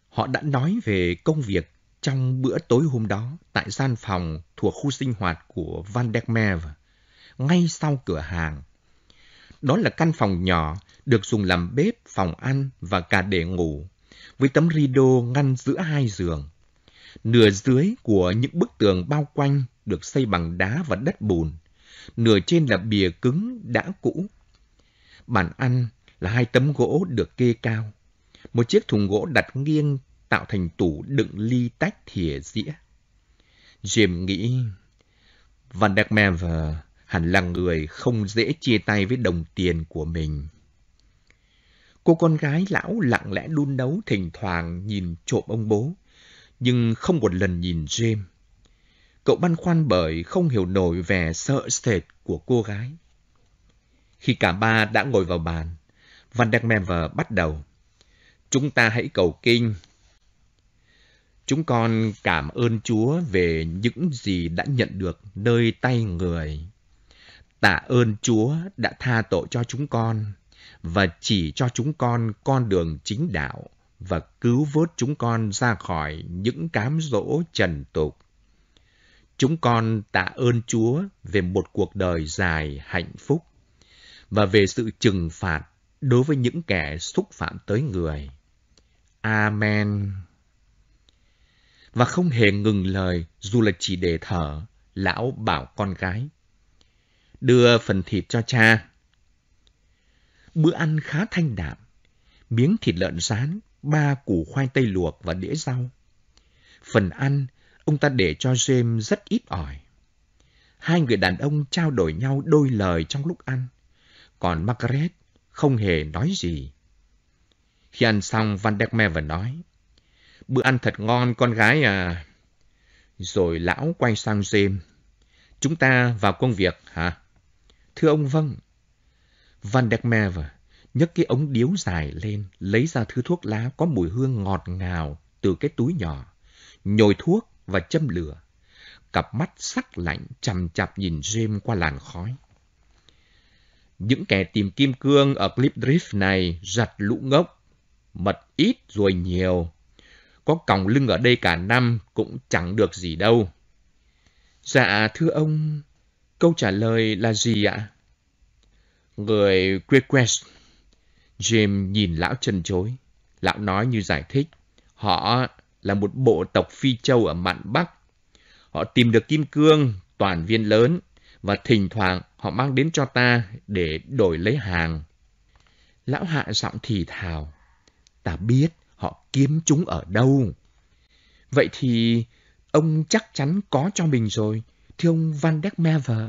Speaker 2: Họ đã nói về công việc trong bữa tối hôm đó tại gian phòng thuộc khu sinh hoạt của Van der Merwe, ngay sau cửa hàng. Đó là căn phòng nhỏ được dùng làm bếp, phòng ăn và cả để ngủ, với tấm ri ngăn giữa hai giường. Nửa dưới của những bức tường bao quanh được xây bằng đá và đất bùn, nửa trên là bìa cứng đã cũ. Bàn ăn là hai tấm gỗ được kê cao, một chiếc thùng gỗ đặt nghiêng tạo thành tủ đựng ly tách thìa dĩa. Jim nghĩ, Van Dermeer hẳn là người không dễ chia tay với đồng tiền của mình. Cô con gái lão lặng lẽ đun nấu thỉnh thoảng nhìn trộm ông bố, nhưng không một lần nhìn James. Cậu băn khoăn bởi không hiểu nổi vẻ sợ sệt của cô gái. Khi cả ba đã ngồi vào bàn, Van der Member bắt đầu. Chúng ta hãy cầu kinh. Chúng con cảm ơn Chúa về những gì đã nhận được nơi tay người. Tạ ơn Chúa đã tha tội cho chúng con và chỉ cho chúng con con đường chính đạo và cứu vớt chúng con ra khỏi những cám dỗ trần tục. Chúng con tạ ơn Chúa về một cuộc đời dài hạnh phúc và về sự trừng phạt đối với những kẻ xúc phạm tới người. Amen. Và không hề ngừng lời dù là chỉ để thở, lão bảo con gái. Đưa phần thịt cho cha. Bữa ăn khá thanh đạm, miếng thịt lợn rán, ba củ khoai tây luộc và đĩa rau. Phần ăn, ông ta để cho James rất ít ỏi. Hai người đàn ông trao đổi nhau đôi lời trong lúc ăn, còn Margaret không hề nói gì. Khi ăn xong, Van der Merwe nói, Bữa ăn thật ngon, con gái à. Rồi lão quay sang James. Chúng ta vào công việc hả? Thưa ông, vâng. Van der Merwe nhấc cái ống điếu dài lên, lấy ra thứ thuốc lá có mùi hương ngọt ngào từ cái túi nhỏ, nhồi thuốc và châm lửa. Cặp mắt sắc lạnh chằm chạp nhìn James qua làn khói. Những kẻ tìm kim cương ở Clip Drift này giặt lũ ngốc, mật ít rồi nhiều. Có còng lưng ở đây cả năm cũng chẳng được gì đâu. Dạ thưa ông, câu trả lời là gì ạ? Người Quequest. Jim nhìn lão chân chối. Lão nói như giải thích. Họ là một bộ tộc Phi Châu ở mạn Bắc. Họ tìm được kim cương, toàn viên lớn, và thỉnh thoảng họ mang đến cho ta để đổi lấy hàng. Lão hạ giọng thì thào. Ta biết họ kiếm chúng ở đâu. Vậy thì ông chắc chắn có cho mình rồi, thưa ông Van Deck Mever.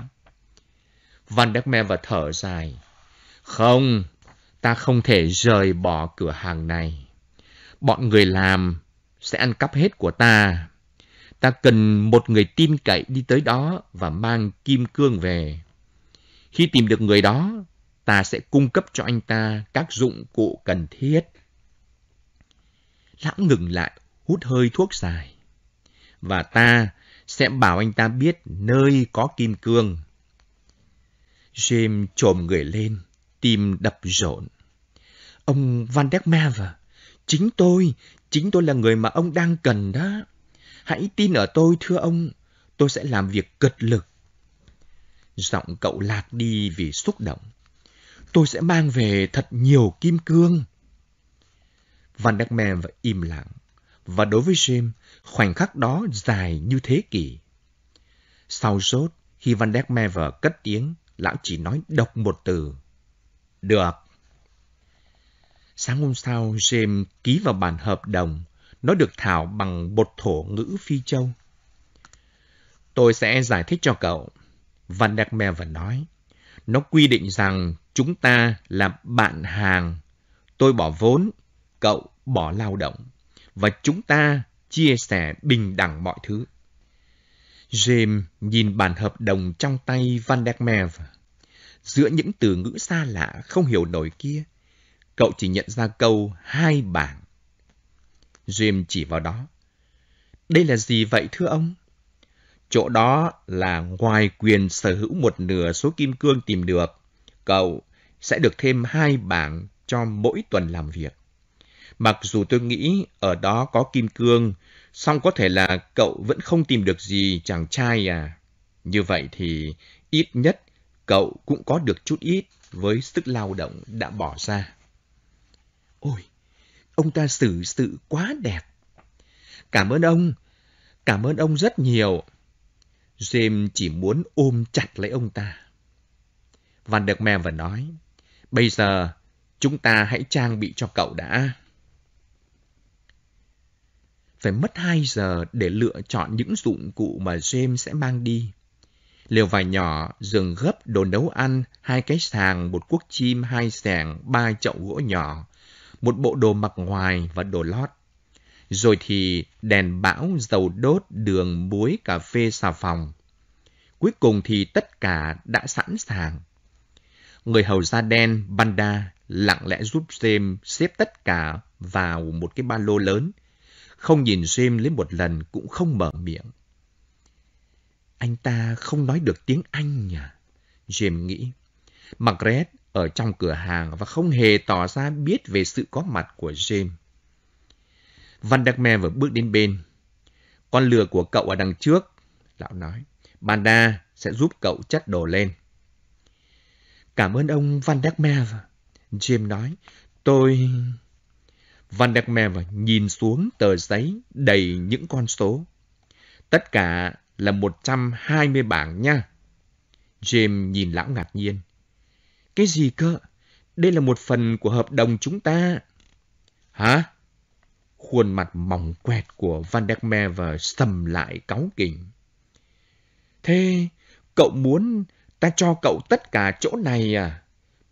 Speaker 2: Van der Me và thở dài. Không, ta không thể rời bỏ cửa hàng này. Bọn người làm sẽ ăn cắp hết của ta. Ta cần một người tin cậy đi tới đó và mang kim cương về. Khi tìm được người đó, ta sẽ cung cấp cho anh ta các dụng cụ cần thiết. Lãng ngừng lại, hút hơi thuốc dài. Và ta sẽ bảo anh ta biết nơi có kim cương. James trồm người lên, tim đập rộn. Ông Van der Merwe, chính tôi, chính tôi là người mà ông đang cần đó. Hãy tin ở tôi thưa ông, tôi sẽ làm việc cực lực. Giọng cậu lạc đi vì xúc động. Tôi sẽ mang về thật nhiều kim cương. Van der Merwe im lặng, và đối với James, khoảnh khắc đó dài như thế kỷ. Sau sốt, khi Van der Merwe cất tiếng, lão chỉ nói đọc một từ. Được. Sáng hôm sau, James ký vào bản hợp đồng. Nó được thảo bằng bột thổ ngữ Phi Châu. Tôi sẽ giải thích cho cậu. Van Đặc Mè vẫn nói. Nó quy định rằng chúng ta là bạn hàng. Tôi bỏ vốn, cậu bỏ lao động. Và chúng ta chia sẻ bình đẳng mọi thứ. James nhìn bản hợp đồng trong tay Van der Merwe. Giữa những từ ngữ xa lạ không hiểu nổi kia, cậu chỉ nhận ra câu hai bảng. James chỉ vào đó. Đây là gì vậy thưa ông? Chỗ đó là ngoài quyền sở hữu một nửa số kim cương tìm được, cậu sẽ được thêm hai bảng cho mỗi tuần làm việc. Mặc dù tôi nghĩ ở đó có kim cương, Song có thể là cậu vẫn không tìm được gì chàng trai à. Như vậy thì ít nhất cậu cũng có được chút ít với sức lao động đã bỏ ra. Ôi, ông ta xử sự quá đẹp. Cảm ơn ông, cảm ơn ông rất nhiều. James chỉ muốn ôm chặt lấy ông ta. Van được Mem và nói, bây giờ chúng ta hãy trang bị cho cậu đã phải mất 2 giờ để lựa chọn những dụng cụ mà James sẽ mang đi. Liều vải nhỏ, giường gấp, đồ nấu ăn, hai cái sàng, một cuốc chim, hai sẻng, ba chậu gỗ nhỏ, một bộ đồ mặc ngoài và đồ lót. Rồi thì đèn bão, dầu đốt, đường, muối, cà phê, xà phòng. Cuối cùng thì tất cả đã sẵn sàng. Người hầu da đen, Banda, lặng lẽ giúp James xếp tất cả vào một cái ba lô lớn không nhìn Jim lấy một lần cũng không mở miệng. Anh ta không nói được tiếng Anh nhỉ? Jim nghĩ. Margaret ở trong cửa hàng và không hề tỏ ra biết về sự có mặt của Jim. Van der Meer vừa bước đến bên. Con lừa của cậu ở đằng trước, lão nói. Banda sẽ giúp cậu chất đồ lên. Cảm ơn ông Van der Meer, Jim nói, tôi... Van der Meer nhìn xuống tờ giấy đầy những con số. Tất cả là 120 bảng nha. James nhìn lão ngạc nhiên. Cái gì cơ? Đây là một phần của hợp đồng chúng ta. Hả? Khuôn mặt mỏng quẹt của Van der Meer sầm lại cáu kỉnh. Thế cậu muốn ta cho cậu tất cả chỗ này à?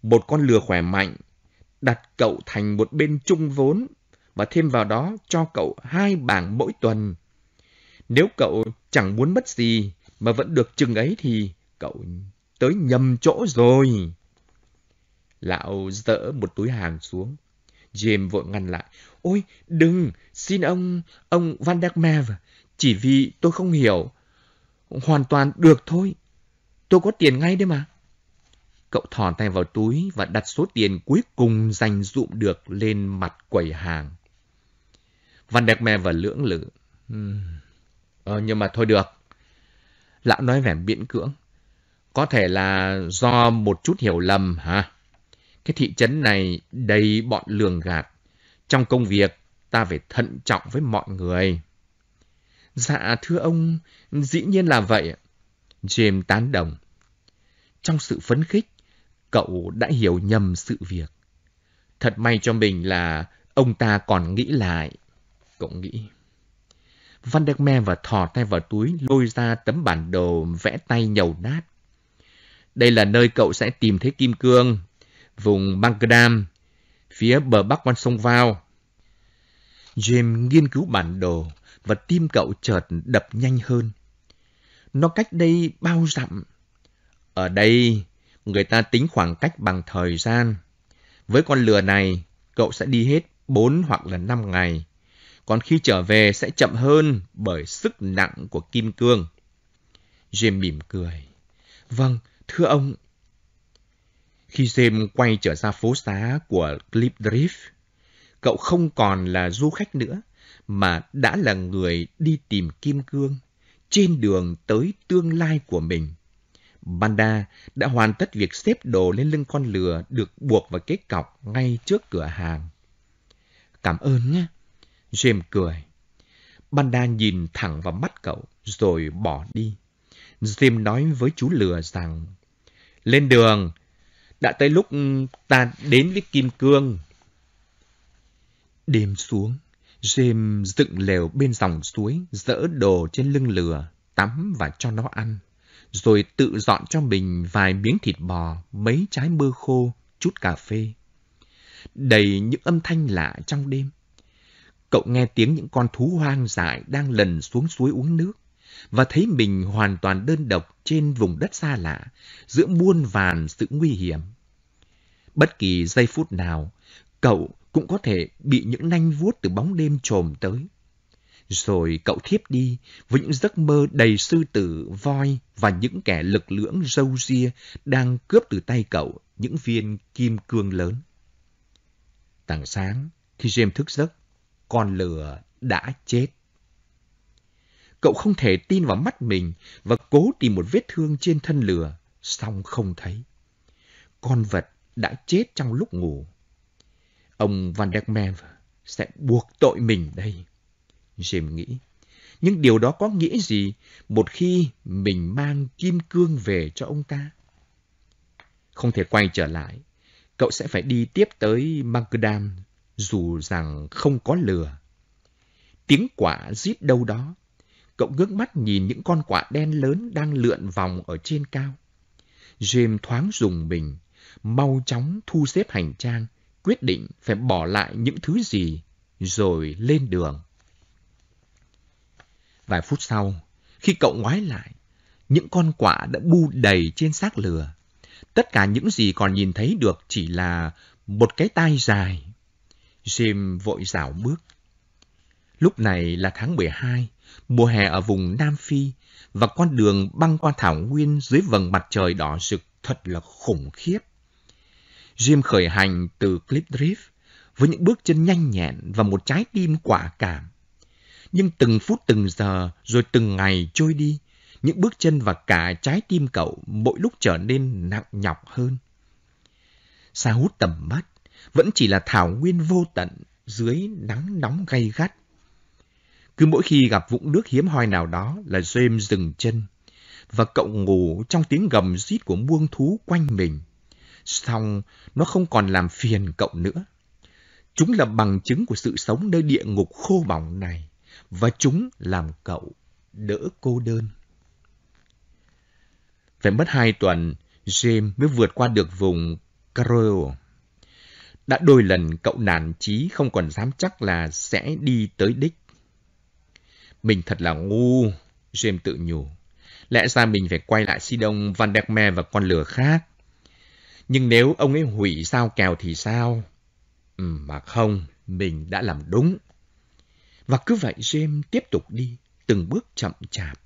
Speaker 2: Một con lừa khỏe mạnh đặt cậu thành một bên chung vốn và thêm vào đó cho cậu hai bảng mỗi tuần. Nếu cậu chẳng muốn mất gì mà vẫn được chừng ấy thì cậu tới nhầm chỗ rồi. Lão dỡ một túi hàng xuống. James vội ngăn lại. Ôi, đừng, xin ông, ông Van der Merwe. Chỉ vì tôi không hiểu. Hoàn toàn được thôi. Tôi có tiền ngay đấy mà cậu thò tay vào túi và đặt số tiền cuối cùng dành dụm được lên mặt quầy hàng. Van Đẹp mè và lưỡng lự. Ừ. Ờ, nhưng mà thôi được. Lão nói vẻ biễn cưỡng. Có thể là do một chút hiểu lầm hả? Cái thị trấn này đầy bọn lường gạt. Trong công việc, ta phải thận trọng với mọi người. Dạ, thưa ông, dĩ nhiên là vậy. James tán đồng. Trong sự phấn khích, cậu đã hiểu nhầm sự việc. Thật may cho mình là ông ta còn nghĩ lại. Cậu nghĩ. Van der Men và thò tay vào túi lôi ra tấm bản đồ vẽ tay nhầu nát. Đây là nơi cậu sẽ tìm thấy kim cương, vùng Bankram, phía bờ bắc con sông Vào. James nghiên cứu bản đồ và tim cậu chợt đập nhanh hơn. Nó cách đây bao dặm. Ở đây người ta tính khoảng cách bằng thời gian. Với con lừa này, cậu sẽ đi hết 4 hoặc là 5 ngày, còn khi trở về sẽ chậm hơn bởi sức nặng của kim cương. James mỉm cười. Vâng, thưa ông. Khi James quay trở ra phố xá của Cliff Drift, cậu không còn là du khách nữa, mà đã là người đi tìm kim cương trên đường tới tương lai của mình. Banda đã hoàn tất việc xếp đồ lên lưng con lừa được buộc vào cái cọc ngay trước cửa hàng. Cảm ơn nhé. James cười. Banda nhìn thẳng vào mắt cậu rồi bỏ đi. Jim nói với chú lừa rằng Lên đường, đã tới lúc ta đến với Kim Cương. Đêm xuống, Jim dựng lều bên dòng suối, dỡ đồ trên lưng lừa, tắm và cho nó ăn rồi tự dọn cho mình vài miếng thịt bò, mấy trái mơ khô, chút cà phê. Đầy những âm thanh lạ trong đêm. Cậu nghe tiếng những con thú hoang dại đang lần xuống suối uống nước và thấy mình hoàn toàn đơn độc trên vùng đất xa lạ, giữa muôn vàn sự nguy hiểm. Bất kỳ giây phút nào, cậu cũng có thể bị những nanh vuốt từ bóng đêm trồm tới. Rồi cậu thiếp đi với những giấc mơ đầy sư tử, voi và những kẻ lực lưỡng râu ria đang cướp từ tay cậu những viên kim cương lớn. Tảng sáng, khi James thức giấc, con lừa đã chết. Cậu không thể tin vào mắt mình và cố tìm một vết thương trên thân lừa, song không thấy. Con vật đã chết trong lúc ngủ. Ông Van der Merwe sẽ buộc tội mình đây. Jim nghĩ. Nhưng điều đó có nghĩa gì một khi mình mang kim cương về cho ông ta? Không thể quay trở lại, cậu sẽ phải đi tiếp tới Magdam dù rằng không có lừa. Tiếng quả rít đâu đó, cậu ngước mắt nhìn những con quả đen lớn đang lượn vòng ở trên cao. James thoáng dùng mình, mau chóng thu xếp hành trang, quyết định phải bỏ lại những thứ gì rồi lên đường. Vài phút sau, khi cậu ngoái lại, những con quạ đã bu đầy trên xác lừa. Tất cả những gì còn nhìn thấy được chỉ là một cái tai dài. Jim vội dạo bước. Lúc này là tháng 12, mùa hè ở vùng Nam Phi, và con đường băng qua thảo nguyên dưới vầng mặt trời đỏ rực thật là khủng khiếp. Jim khởi hành từ Cliff Drift với những bước chân nhanh nhẹn và một trái tim quả cảm. Nhưng từng phút từng giờ rồi từng ngày trôi đi, những bước chân và cả trái tim cậu mỗi lúc trở nên nặng nhọc hơn. xa hút tầm mắt, vẫn chỉ là thảo nguyên vô tận dưới nắng nóng gay gắt. Cứ mỗi khi gặp vũng nước hiếm hoi nào đó là James dừng chân, và cậu ngủ trong tiếng gầm rít của muông thú quanh mình. Xong, nó không còn làm phiền cậu nữa. Chúng là bằng chứng của sự sống nơi địa ngục khô bỏng này và chúng làm cậu đỡ cô đơn. Phải mất hai tuần, James mới vượt qua được vùng Carol. Đã đôi lần cậu nản chí không còn dám chắc là sẽ đi tới đích. Mình thật là ngu, James tự nhủ. Lẽ ra mình phải quay lại Sidon, Van Der Meer và con lừa khác. Nhưng nếu ông ấy hủy sao kèo thì sao? Ừ, mà không, mình đã làm đúng. Và cứ vậy James tiếp tục đi, từng bước chậm chạp.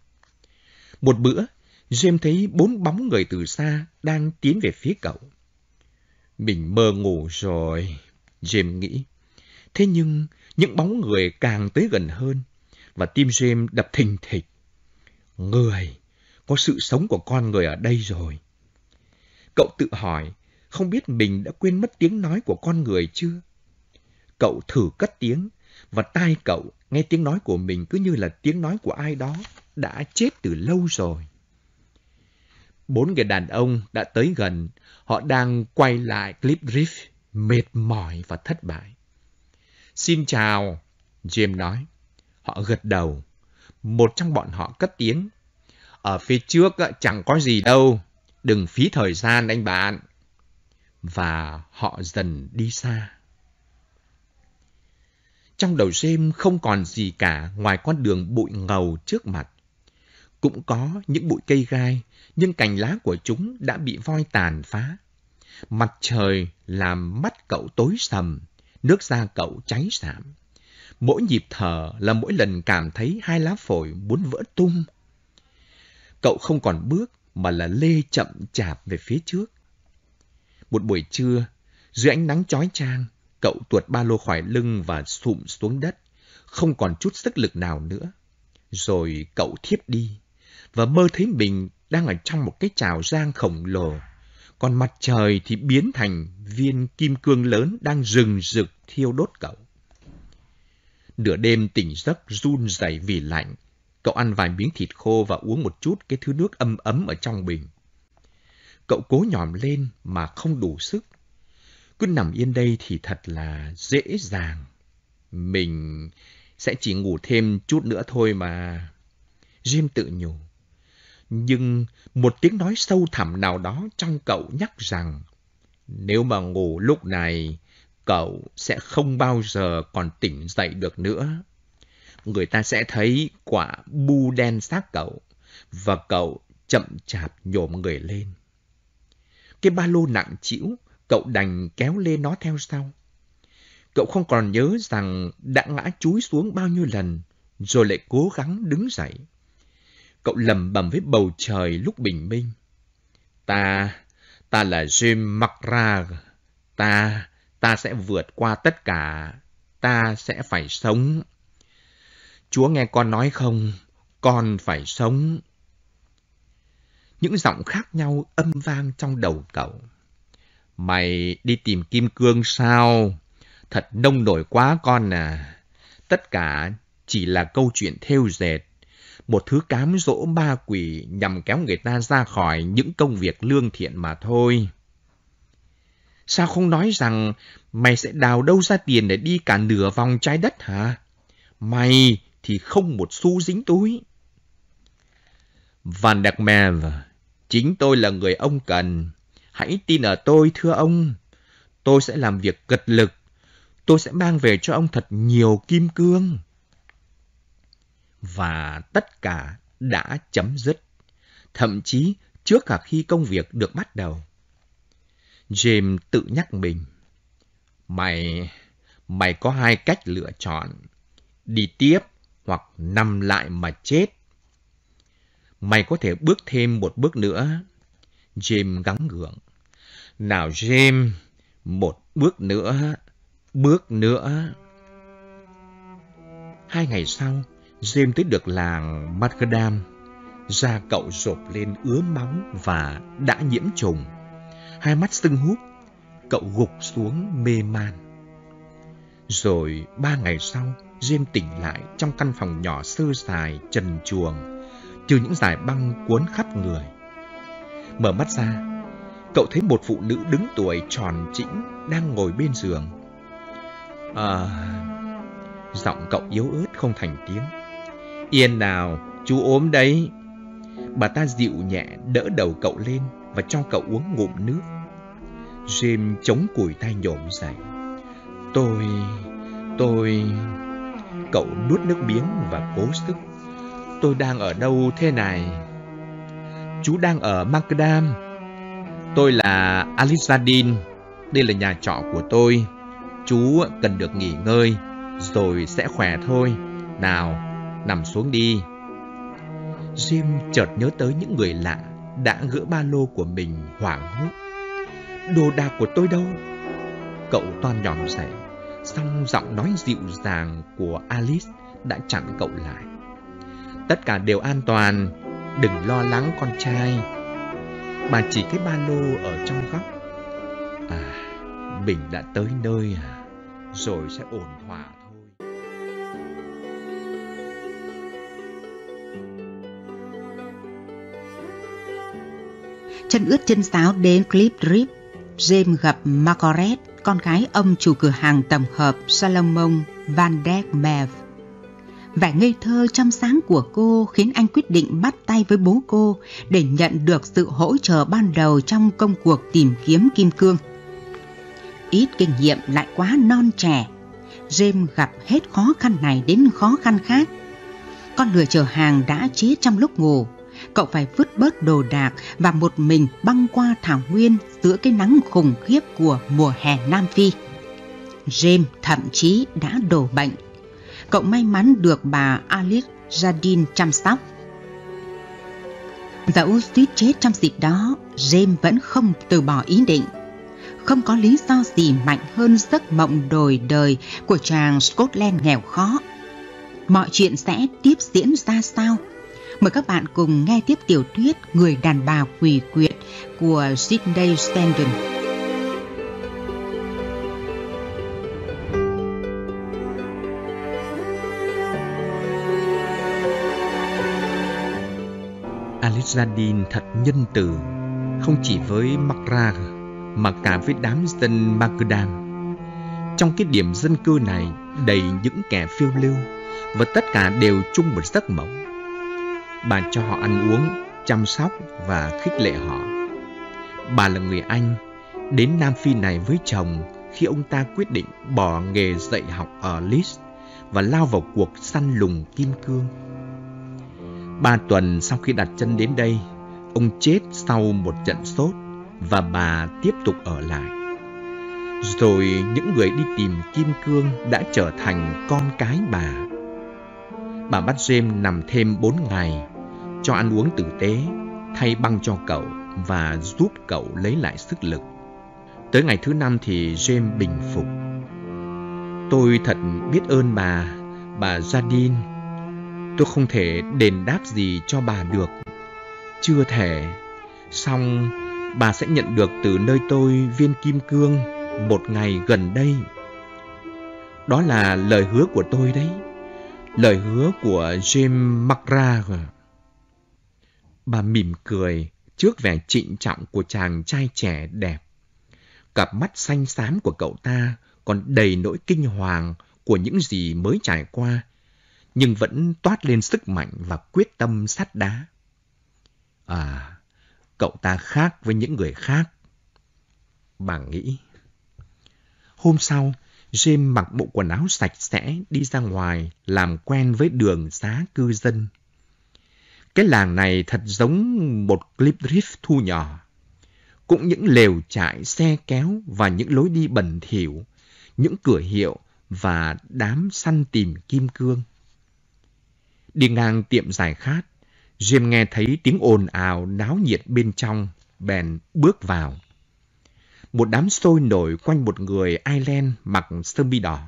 Speaker 2: Một bữa, James thấy bốn bóng người từ xa đang tiến về phía cậu. Mình mơ ngủ rồi, James nghĩ. Thế nhưng, những bóng người càng tới gần hơn, và tim James đập thình thịch. Người, có sự sống của con người ở đây rồi. Cậu tự hỏi, không biết mình đã quên mất tiếng nói của con người chưa? Cậu thử cất tiếng, và tai cậu nghe tiếng nói của mình cứ như là tiếng nói của ai đó đã chết từ lâu rồi. Bốn người đàn ông đã tới gần, họ đang quay lại clip drift, mệt mỏi và thất bại. Xin chào, Jim nói. Họ gật đầu. Một trong bọn họ cất tiếng. Ở phía trước chẳng có gì đâu, đừng phí thời gian anh bạn. Và họ dần đi xa. Trong đầu xem không còn gì cả ngoài con đường bụi ngầu trước mặt. Cũng có những bụi cây gai, nhưng cành lá của chúng đã bị voi tàn phá. Mặt trời làm mắt cậu tối sầm, nước da cậu cháy sạm. Mỗi nhịp thở là mỗi lần cảm thấy hai lá phổi muốn vỡ tung. Cậu không còn bước mà là lê chậm chạp về phía trước. Một buổi trưa, dưới ánh nắng chói chang, Cậu tuột ba lô khỏi lưng và sụm xuống đất, không còn chút sức lực nào nữa. Rồi cậu thiếp đi, và mơ thấy mình đang ở trong một cái chảo giang khổng lồ. Còn mặt trời thì biến thành viên kim cương lớn đang rừng rực thiêu đốt cậu. Nửa đêm tỉnh giấc run rẩy vì lạnh, cậu ăn vài miếng thịt khô và uống một chút cái thứ nước âm ấm ở trong bình. Cậu cố nhòm lên mà không đủ sức, cứ nằm yên đây thì thật là dễ dàng. Mình sẽ chỉ ngủ thêm chút nữa thôi mà. Jim tự nhủ. Nhưng một tiếng nói sâu thẳm nào đó trong cậu nhắc rằng nếu mà ngủ lúc này, cậu sẽ không bao giờ còn tỉnh dậy được nữa. Người ta sẽ thấy quả bu đen xác cậu và cậu chậm chạp nhổm người lên. Cái ba lô nặng chịu cậu đành kéo lê nó theo sau. Cậu không còn nhớ rằng đã ngã chúi xuống bao nhiêu lần, rồi lại cố gắng đứng dậy. Cậu lầm bầm với bầu trời lúc bình minh. Ta, ta là Jim McRae. Ta, ta sẽ vượt qua tất cả. Ta sẽ phải sống. Chúa nghe con nói không? Con phải sống. Những giọng khác nhau âm vang trong đầu cậu. Mày đi tìm kim cương sao? Thật nông nổi quá con à. Tất cả chỉ là câu chuyện theo dệt. Một thứ cám dỗ ma quỷ nhằm kéo người ta ra khỏi những công việc lương thiện mà thôi. Sao không nói rằng mày sẽ đào đâu ra tiền để đi cả nửa vòng trái đất hả? Mày thì không một xu dính túi. Van der Mev, chính tôi là người ông cần. Hãy tin ở tôi, thưa ông. Tôi sẽ làm việc gật lực. Tôi sẽ mang về cho ông thật nhiều kim cương. Và tất cả đã chấm dứt. Thậm chí trước cả khi công việc được bắt đầu. James tự nhắc mình. Mày, mày có hai cách lựa chọn. Đi tiếp hoặc nằm lại mà chết. Mày có thể bước thêm một bước nữa Jim gắng gượng. Nào Jim một bước nữa, bước nữa. Hai ngày sau, Jim tới được làng Margadam. Da cậu rộp lên ứa máu và đã nhiễm trùng. Hai mắt sưng húp, cậu gục xuống mê man. Rồi ba ngày sau, Jim tỉnh lại trong căn phòng nhỏ sơ sài trần chuồng, trừ những dải băng cuốn khắp người. Mở mắt ra, cậu thấy một phụ nữ đứng tuổi tròn chỉnh đang ngồi bên giường. À, giọng cậu yếu ớt không thành tiếng. Yên nào, chú ốm đấy. Bà ta dịu nhẹ đỡ đầu cậu lên và cho cậu uống ngụm nước. Jim chống cùi tay nhổm dậy. Tôi, tôi... Cậu nuốt nước miếng và cố sức. Tôi đang ở đâu thế này? chú đang ở Macadam, Tôi là Alizadin, đây là nhà trọ của tôi. Chú cần được nghỉ ngơi, rồi sẽ khỏe thôi. Nào, nằm xuống đi. Jim chợt nhớ tới những người lạ đã gỡ ba lô của mình hoảng hốt. Đồ đạc của tôi đâu? Cậu toan nhòm dậy, song giọng nói dịu dàng của Alice đã chặn cậu lại. Tất cả đều an toàn, Đừng lo lắng con trai Bà chỉ cái ba lô ở trong góc À Bình đã tới nơi à Rồi sẽ ổn thỏa thôi
Speaker 1: Chân ướt chân sáo đến clip drip James gặp Margaret, con gái ông chủ cửa hàng tổng hợp Salomon Van Dijk Mev. Vẻ ngây thơ trong sáng của cô khiến anh quyết định bắt tay với bố cô để nhận được sự hỗ trợ ban đầu trong công cuộc tìm kiếm kim cương. Ít kinh nghiệm lại quá non trẻ, James gặp hết khó khăn này đến khó khăn khác. Con lừa chở hàng đã chết trong lúc ngủ, cậu phải vứt bớt đồ đạc và một mình băng qua thảo nguyên giữa cái nắng khủng khiếp của mùa hè Nam Phi. James thậm chí đã đổ bệnh cậu may mắn được bà Alice Jardine chăm sóc. Dẫu suýt chết trong dịp đó, James vẫn không từ bỏ ý định. Không có lý do gì mạnh hơn giấc mộng đổi đời của chàng Scotland nghèo khó. Mọi chuyện sẽ tiếp diễn ra sao? Mời các bạn cùng nghe tiếp tiểu thuyết Người đàn bà quỷ quyệt của Sydney Stendhal.
Speaker 2: Jadin thật nhân từ, không chỉ với Makrar mà cả với đám dân Magdam. Trong cái điểm dân cư này đầy những kẻ phiêu lưu và tất cả đều chung một giấc mộng. Bà cho họ ăn uống, chăm sóc và khích lệ họ. Bà là người Anh, đến Nam Phi này với chồng khi ông ta quyết định bỏ nghề dạy học ở Leeds và lao vào cuộc săn lùng kim cương. Ba tuần sau khi đặt chân đến đây, ông chết sau một trận sốt và bà tiếp tục ở lại. Rồi những người đi tìm Kim Cương đã trở thành con cái bà. Bà bắt James nằm thêm bốn ngày, cho ăn uống tử tế, thay băng cho cậu và giúp cậu lấy lại sức lực. Tới ngày thứ năm thì James bình phục. Tôi thật biết ơn bà, bà Jadine tôi không thể đền đáp gì cho bà được chưa thể song bà sẽ nhận được từ nơi tôi viên kim cương một ngày gần đây đó là lời hứa của tôi đấy lời hứa của james mcra bà mỉm cười trước vẻ trịnh trọng của chàng trai trẻ đẹp cặp mắt xanh xám của cậu ta còn đầy nỗi kinh hoàng của những gì mới trải qua nhưng vẫn toát lên sức mạnh và quyết tâm sắt đá. À, cậu ta khác với những người khác. Bà nghĩ. Hôm sau, jim mặc bộ quần áo sạch sẽ đi ra ngoài làm quen với đường xá cư dân. Cái làng này thật giống một clip drift thu nhỏ. Cũng những lều trại xe kéo và những lối đi bẩn thỉu, những cửa hiệu và đám săn tìm kim cương. Đi ngang tiệm giải khát, Jim nghe thấy tiếng ồn ào náo nhiệt bên trong, bèn bước vào. Một đám sôi nổi quanh một người Ireland mặc sơ mi đỏ.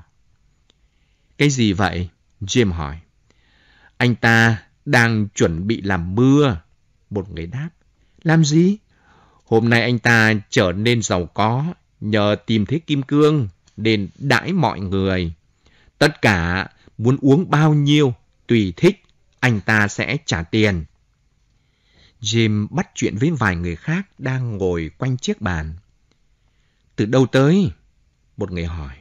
Speaker 2: Cái gì vậy? Jim hỏi. Anh ta đang chuẩn bị làm mưa. Một người đáp. Làm gì? Hôm nay anh ta trở nên giàu có nhờ tìm thấy kim cương nên đãi mọi người. Tất cả muốn uống bao nhiêu tùy thích, anh ta sẽ trả tiền. Jim bắt chuyện với vài người khác đang ngồi quanh chiếc bàn. Từ đâu tới? Một người hỏi.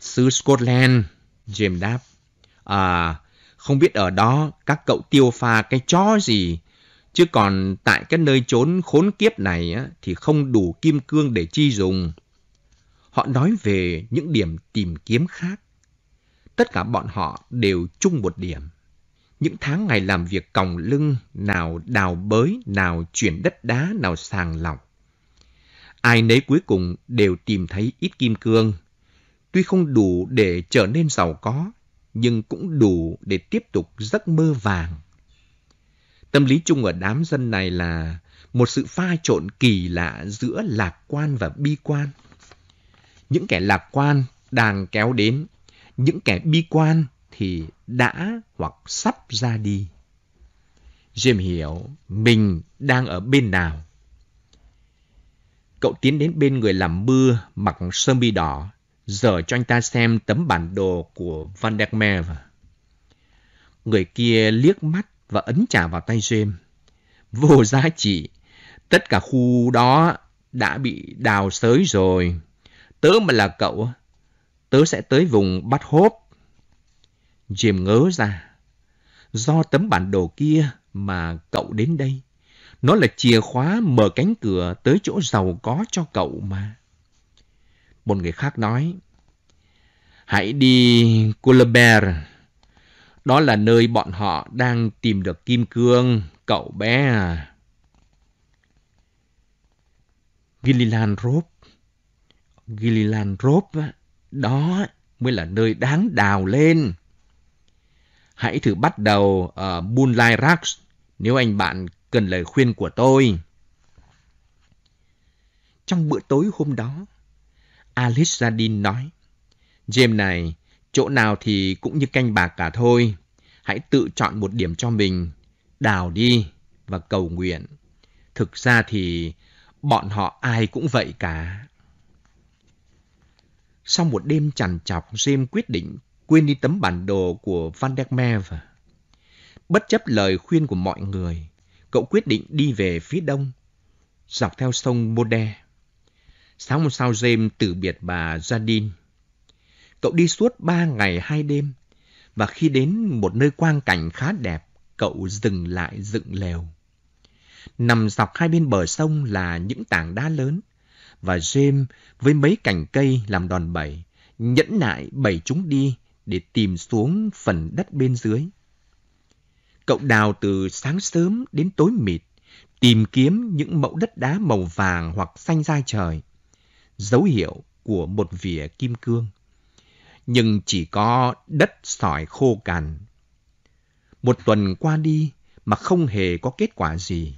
Speaker 2: Xứ Scotland, Jim đáp. À, không biết ở đó các cậu tiêu pha cái chó gì. Chứ còn tại cái nơi trốn khốn kiếp này á, thì không đủ kim cương để chi dùng. Họ nói về những điểm tìm kiếm khác. Tất cả bọn họ đều chung một điểm. Những tháng ngày làm việc còng lưng, nào đào bới, nào chuyển đất đá, nào sàng lọc. Ai nấy cuối cùng đều tìm thấy ít kim cương. Tuy không đủ để trở nên giàu có, nhưng cũng đủ để tiếp tục giấc mơ vàng. Tâm lý chung ở đám dân này là một sự pha trộn kỳ lạ giữa lạc quan và bi quan. Những kẻ lạc quan đang kéo đến những kẻ bi quan thì đã hoặc sắp ra đi. Jim hiểu mình đang ở bên nào. Cậu tiến đến bên người làm mưa mặc sơ mi đỏ, dở cho anh ta xem tấm bản đồ của Van der Meer. Người kia liếc mắt và ấn trả vào tay Jim. Vô giá trị, tất cả khu đó đã bị đào sới rồi. Tớ mà là cậu tớ sẽ tới vùng bát hốp. Jim ngớ ra, do tấm bản đồ kia mà cậu đến đây. Nó là chìa khóa mở cánh cửa tới chỗ giàu có cho cậu mà. Một người khác nói, Hãy đi Colbert. Đó là nơi bọn họ đang tìm được kim cương, cậu bé à. Gilliland Rope. Gilliland Rope đó mới là nơi đáng đào lên. Hãy thử bắt đầu ở Moonlight Rocks nếu anh bạn cần lời khuyên của tôi. Trong bữa tối hôm đó, Alice Jardine nói, James này, chỗ nào thì cũng như canh bạc cả thôi. Hãy tự chọn một điểm cho mình, đào đi và cầu nguyện. Thực ra thì bọn họ ai cũng vậy cả. Sau một đêm chằn chọc, Jim quyết định quên đi tấm bản đồ của Van der Merwe. Bất chấp lời khuyên của mọi người, cậu quyết định đi về phía đông, dọc theo sông Mode. Sáng hôm sau James từ biệt bà Jardine. Cậu đi suốt ba ngày hai đêm, và khi đến một nơi quang cảnh khá đẹp, cậu dừng lại dựng lều. Nằm dọc hai bên bờ sông là những tảng đá lớn, và James với mấy cành cây làm đòn bẩy, nhẫn nại bẩy chúng đi để tìm xuống phần đất bên dưới. Cậu đào từ sáng sớm đến tối mịt, tìm kiếm những mẫu đất đá màu vàng hoặc xanh da trời, dấu hiệu của một vỉa kim cương. Nhưng chỉ có đất sỏi khô cằn. Một tuần qua đi mà không hề có kết quả gì.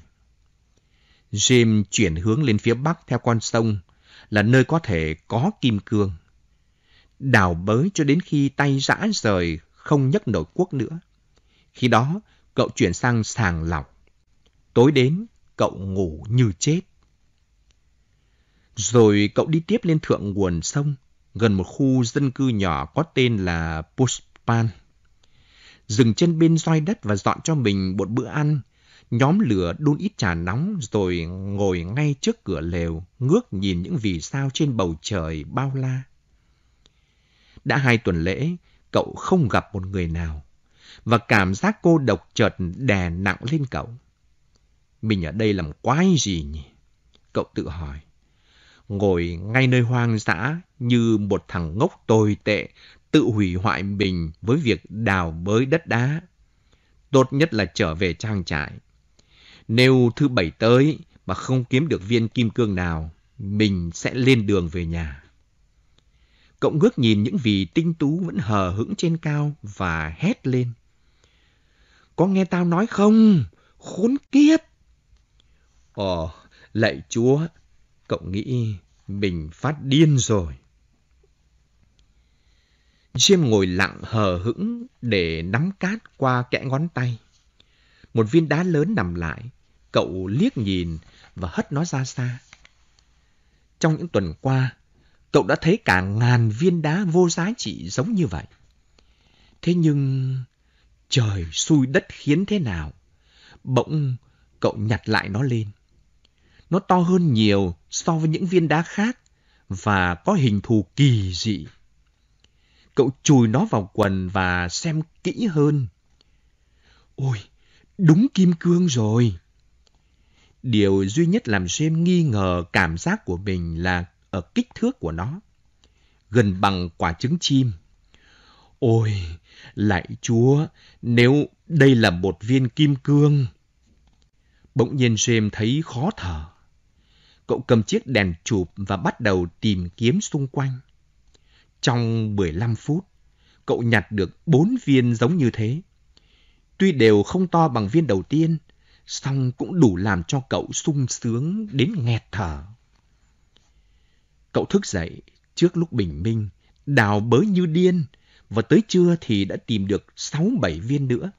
Speaker 2: James chuyển hướng lên phía bắc theo con sông là nơi có thể có kim cương. Đào bới cho đến khi tay rã rời, không nhấc nổi cuốc nữa. Khi đó, cậu chuyển sang sàng lọc. Tối đến, cậu ngủ như chết. Rồi cậu đi tiếp lên thượng nguồn sông, gần một khu dân cư nhỏ có tên là Pushpan. Dừng chân bên roi đất và dọn cho mình một bữa ăn Nhóm lửa đun ít trà nóng rồi ngồi ngay trước cửa lều, ngước nhìn những vì sao trên bầu trời bao la. Đã hai tuần lễ, cậu không gặp một người nào, và cảm giác cô độc chợt đè nặng lên cậu. Mình ở đây làm quái gì nhỉ? Cậu tự hỏi. Ngồi ngay nơi hoang dã như một thằng ngốc tồi tệ, tự hủy hoại mình với việc đào bới đất đá. Tốt nhất là trở về trang trại, nếu thứ bảy tới mà không kiếm được viên kim cương nào, mình sẽ lên đường về nhà. Cậu ngước nhìn những vị tinh tú vẫn hờ hững trên cao và hét lên. Có nghe tao nói không? Khốn kiếp! Ồ, ờ, lạy chúa, cậu nghĩ mình phát điên rồi. Jim ngồi lặng hờ hững để nắm cát qua kẽ ngón tay. Một viên đá lớn nằm lại, Cậu liếc nhìn và hất nó ra xa. Trong những tuần qua, cậu đã thấy cả ngàn viên đá vô giá trị giống như vậy. Thế nhưng, trời xui đất khiến thế nào? Bỗng, cậu nhặt lại nó lên. Nó to hơn nhiều so với những viên đá khác và có hình thù kỳ dị. Cậu chùi nó vào quần và xem kỹ hơn. Ôi, đúng kim cương rồi! Điều duy nhất làm James nghi ngờ cảm giác của mình là ở kích thước của nó, gần bằng quả trứng chim. Ôi, lạy Chúa, nếu đây là một viên kim cương. Bỗng nhiên James thấy khó thở. Cậu cầm chiếc đèn chụp và bắt đầu tìm kiếm xung quanh. Trong 15 phút, cậu nhặt được 4 viên giống như thế. Tuy đều không to bằng viên đầu tiên, song cũng đủ làm cho cậu sung sướng đến nghẹt thở. Cậu thức dậy trước lúc bình minh, đào bới như điên, và tới trưa thì đã tìm được sáu bảy viên nữa.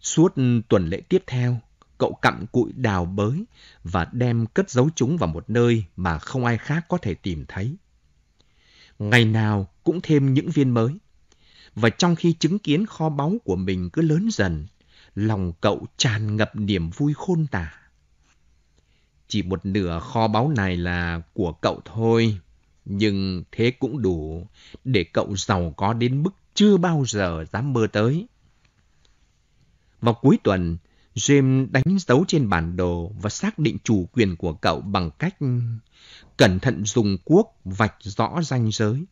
Speaker 2: Suốt tuần lễ tiếp theo, cậu cặm cụi đào bới và đem cất giấu chúng vào một nơi mà không ai khác có thể tìm thấy. Ngày nào cũng thêm những viên mới. Và trong khi chứng kiến kho báu của mình cứ lớn dần, lòng cậu tràn ngập niềm vui khôn tả. Chỉ một nửa kho báu này là của cậu thôi, nhưng thế cũng đủ để cậu giàu có đến mức chưa bao giờ dám mơ tới. Vào cuối tuần, James đánh dấu trên bản đồ và xác định chủ quyền của cậu bằng cách cẩn thận dùng cuốc vạch rõ ranh giới.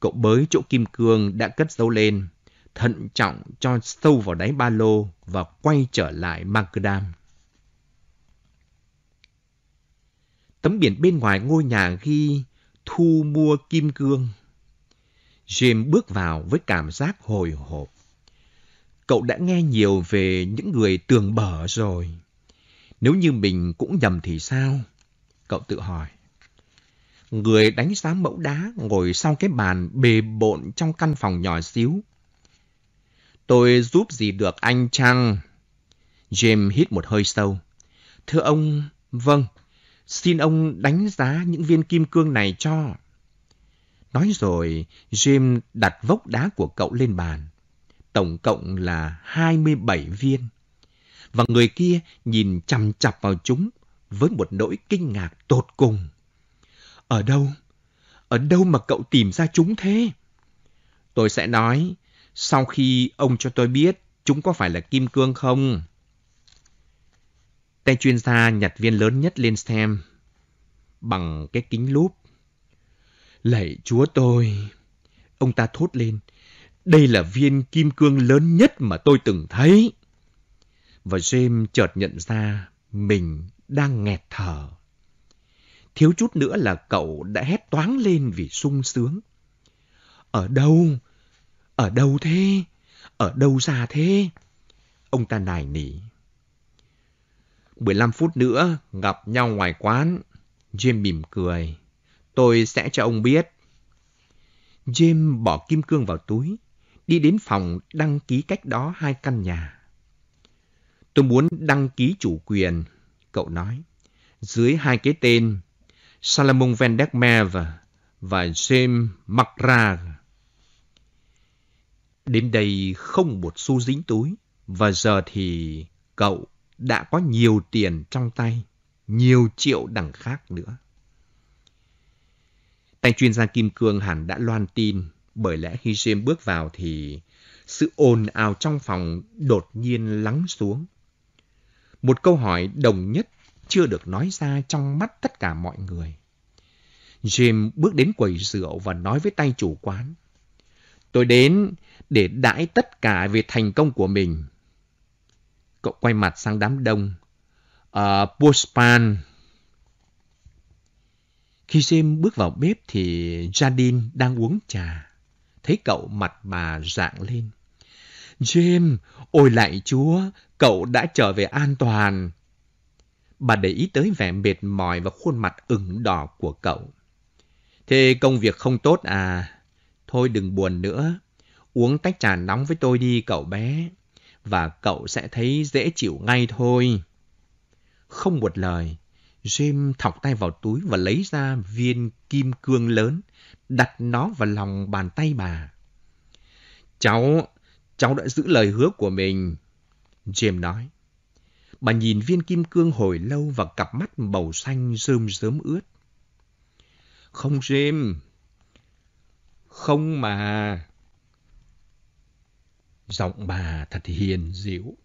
Speaker 2: Cậu bới chỗ kim cương đã cất dấu lên thận trọng cho sâu vào đáy ba lô và quay trở lại Magdam. Tấm biển bên ngoài ngôi nhà ghi thu mua kim cương. James bước vào với cảm giác hồi hộp. Cậu đã nghe nhiều về những người tường bở rồi. Nếu như mình cũng nhầm thì sao? Cậu tự hỏi. Người đánh giá mẫu đá ngồi sau cái bàn bề bộn trong căn phòng nhỏ xíu Tôi giúp gì được anh chăng? James hít một hơi sâu. Thưa ông, vâng, xin ông đánh giá những viên kim cương này cho. Nói rồi, James đặt vốc đá của cậu lên bàn. Tổng cộng là 27 viên. Và người kia nhìn chằm chặp vào chúng với một nỗi kinh ngạc tột cùng. Ở đâu? Ở đâu mà cậu tìm ra chúng thế? Tôi sẽ nói, sau khi ông cho tôi biết chúng có phải là kim cương không? Tay chuyên gia nhặt viên lớn nhất lên xem bằng cái kính lúp. Lạy chúa tôi! Ông ta thốt lên. Đây là viên kim cương lớn nhất mà tôi từng thấy. Và James chợt nhận ra mình đang nghẹt thở. Thiếu chút nữa là cậu đã hét toáng lên vì sung sướng. Ở đâu? Ở đâu thế? Ở đâu ra thế? Ông ta nài nỉ. 15 phút nữa gặp nhau ngoài quán. Jim mỉm cười. Tôi sẽ cho ông biết. Jim bỏ kim cương vào túi, đi đến phòng đăng ký cách đó hai căn nhà. Tôi muốn đăng ký chủ quyền, cậu nói. Dưới hai cái tên, Salomon Van Dekmeer và James McGrath. Đến đây không một xu dính túi, và giờ thì cậu đã có nhiều tiền trong tay, nhiều triệu đằng khác nữa. Tay chuyên gia Kim Cương hẳn đã loan tin, bởi lẽ khi James bước vào thì sự ồn ào trong phòng đột nhiên lắng xuống. Một câu hỏi đồng nhất chưa được nói ra trong mắt tất cả mọi người. James bước đến quầy rượu và nói với tay chủ quán. Tôi đến để đãi tất cả về thành công của mình. Cậu quay mặt sang đám đông. Ờ, uh, Pushpan. Khi Jim bước vào bếp thì Jadin đang uống trà. Thấy cậu mặt bà rạng lên. Jim, ôi lạy chúa, cậu đã trở về an toàn. Bà để ý tới vẻ mệt mỏi và khuôn mặt ửng đỏ của cậu. Thế công việc không tốt à? Thôi đừng buồn nữa, uống tách trà nóng với tôi đi cậu bé, và cậu sẽ thấy dễ chịu ngay thôi. Không một lời, Jim thọc tay vào túi và lấy ra viên kim cương lớn, đặt nó vào lòng bàn tay bà. Cháu, cháu đã giữ lời hứa của mình, Jim nói. Bà nhìn viên kim cương hồi lâu và cặp mắt màu xanh rơm rớm ướt. Không, Jim, không mà. Giọng bà thật hiền dịu.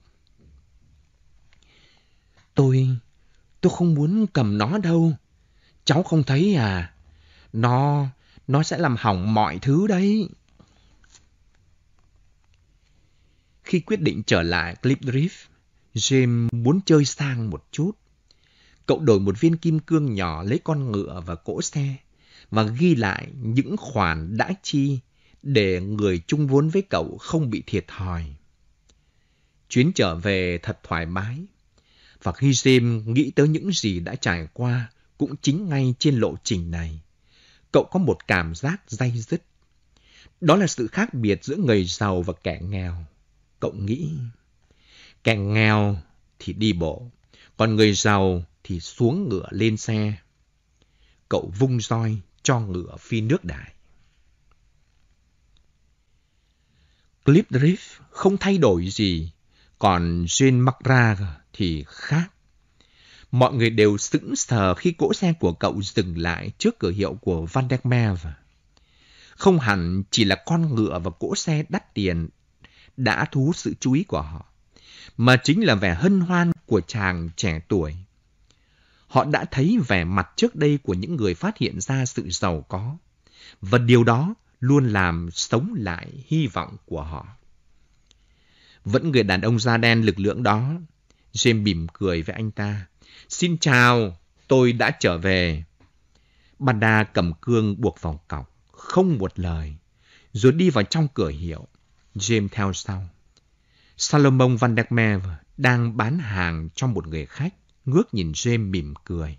Speaker 2: Tôi, tôi không muốn cầm nó đâu. Cháu không thấy à? Nó, nó sẽ làm hỏng mọi thứ đấy. Khi quyết định trở lại Clip Drift, James muốn chơi sang một chút. Cậu đổi một viên kim cương nhỏ lấy con ngựa và cỗ xe và ghi lại những khoản đã chi để người chung vốn với cậu không bị thiệt thòi. Chuyến trở về thật thoải mái, và khi Jim nghĩ tới những gì đã trải qua cũng chính ngay trên lộ trình này, cậu có một cảm giác day dứt. Đó là sự khác biệt giữa người giàu và kẻ nghèo. Cậu nghĩ, kẻ nghèo thì đi bộ, còn người giàu thì xuống ngựa lên xe. Cậu vung roi cho ngựa phi nước đại. Cliff Drift không thay đổi gì, còn Jean McRae thì khác. Mọi người đều sững sờ khi cỗ xe của cậu dừng lại trước cửa hiệu của Van der Merwe. Không hẳn chỉ là con ngựa và cỗ xe đắt tiền đã thu hút sự chú ý của họ, mà chính là vẻ hân hoan của chàng trẻ tuổi Họ đã thấy vẻ mặt trước đây của những người phát hiện ra sự giàu có. Và điều đó luôn làm sống lại hy vọng của họ. Vẫn người đàn ông da đen lực lượng đó, James mỉm cười với anh ta. Xin chào, tôi đã trở về. Banda cầm cương buộc vào cọc, không một lời, rồi đi vào trong cửa hiệu. James theo sau. Salomon Van Der Meer đang bán hàng cho một người khách ngước nhìn James mỉm cười.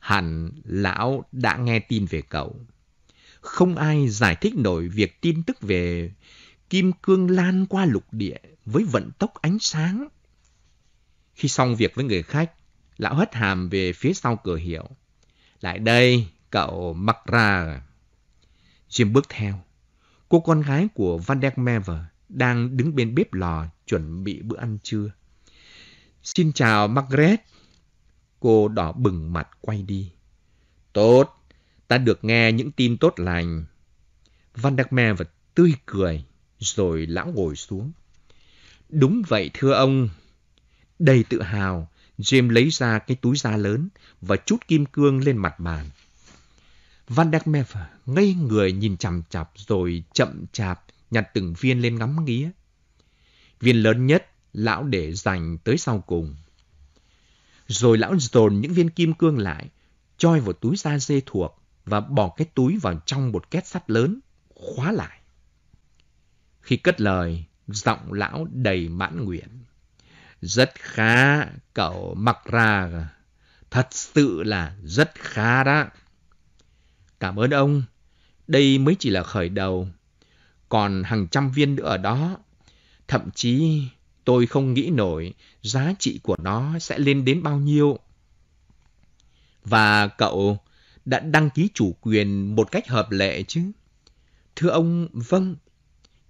Speaker 2: Hẳn lão đã nghe tin về cậu. Không ai giải thích nổi việc tin tức về kim cương lan qua lục địa với vận tốc ánh sáng. Khi xong việc với người khách, lão hất hàm về phía sau cửa hiệu. Lại đây, cậu mặc ra. Jim bước theo. Cô con gái của Van der Mever đang đứng bên bếp lò chuẩn bị bữa ăn trưa. Xin chào Margaret. Cô đỏ bừng mặt quay đi. Tốt, ta được nghe những tin tốt lành. Van Đắc Me vật tươi cười, rồi lão ngồi xuống. Đúng vậy thưa ông. Đầy tự hào, James lấy ra cái túi da lớn và chút kim cương lên mặt bàn. Van Đắc Me ngây người nhìn chằm chạp rồi chậm chạp nhặt từng viên lên ngắm nghía. Viên lớn nhất, lão để dành tới sau cùng. Rồi lão dồn những viên kim cương lại, choi vào túi da dê thuộc và bỏ cái túi vào trong một két sắt lớn, khóa lại. Khi cất lời, giọng lão đầy mãn nguyện. Rất khá, cậu mặc ra. Thật sự là rất khá đó. Cảm ơn ông. Đây mới chỉ là khởi đầu. Còn hàng trăm viên nữa ở đó. Thậm chí Tôi không nghĩ nổi giá trị của nó sẽ lên đến bao nhiêu. Và cậu đã đăng ký chủ quyền một cách hợp lệ chứ? Thưa ông, vâng.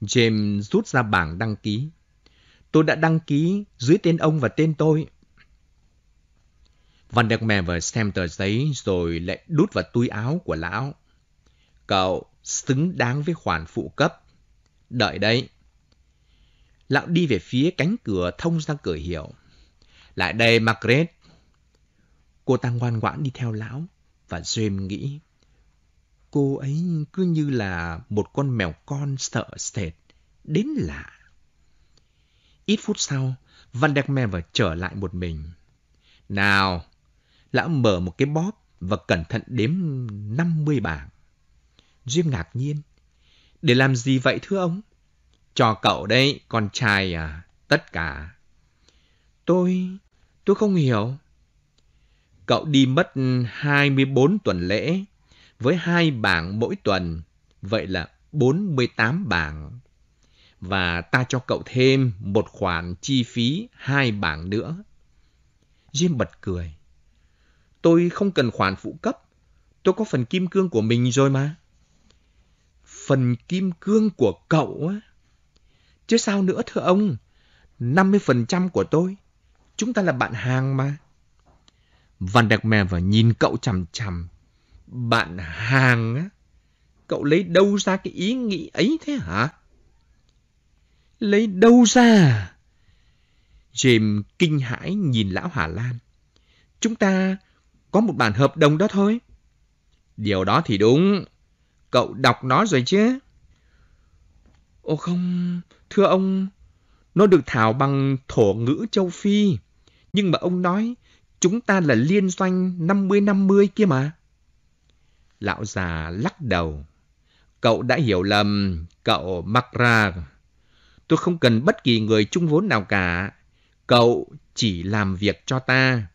Speaker 2: James rút ra bảng đăng ký. Tôi đã đăng ký dưới tên ông và tên tôi. Van der Meer xem tờ giấy rồi lại đút vào túi áo của lão. Cậu xứng đáng với khoản phụ cấp. Đợi đấy lão đi về phía cánh cửa thông sang cửa hiệu. Lại đây, Margaret. Cô ta ngoan ngoãn đi theo lão, và James nghĩ. Cô ấy cứ như là một con mèo con sợ sệt, đến lạ. Ít phút sau, Van der Mer Merwe trở lại một mình. Nào, lão mở một cái bóp và cẩn thận đếm 50 bảng. Jim ngạc nhiên. Để làm gì vậy thưa ông? Cho cậu đấy, con trai à, tất cả. Tôi, tôi không hiểu. Cậu đi mất 24 tuần lễ, với hai bảng mỗi tuần, vậy là 48 bảng. Và ta cho cậu thêm một khoản chi phí hai bảng nữa. Jim bật cười. Tôi không cần khoản phụ cấp, tôi có phần kim cương của mình rồi mà. Phần kim cương của cậu á? Chứ sao nữa thưa ông? 50% của tôi. Chúng ta là bạn hàng mà. Van Đặc Mè và nhìn cậu chằm chằm. Bạn hàng á? Cậu lấy đâu ra cái ý nghĩ ấy thế hả? Lấy đâu ra? James kinh hãi nhìn lão Hà Lan. Chúng ta có một bản hợp đồng đó thôi. Điều đó thì đúng. Cậu đọc nó rồi chứ? Ồ không, thưa ông, nó được thảo bằng thổ ngữ châu Phi. Nhưng mà ông nói, chúng ta là liên doanh 50-50 kia mà. Lão già lắc đầu. Cậu đã hiểu lầm, cậu mặc ra. Tôi không cần bất kỳ người chung vốn nào cả. Cậu chỉ làm việc cho ta.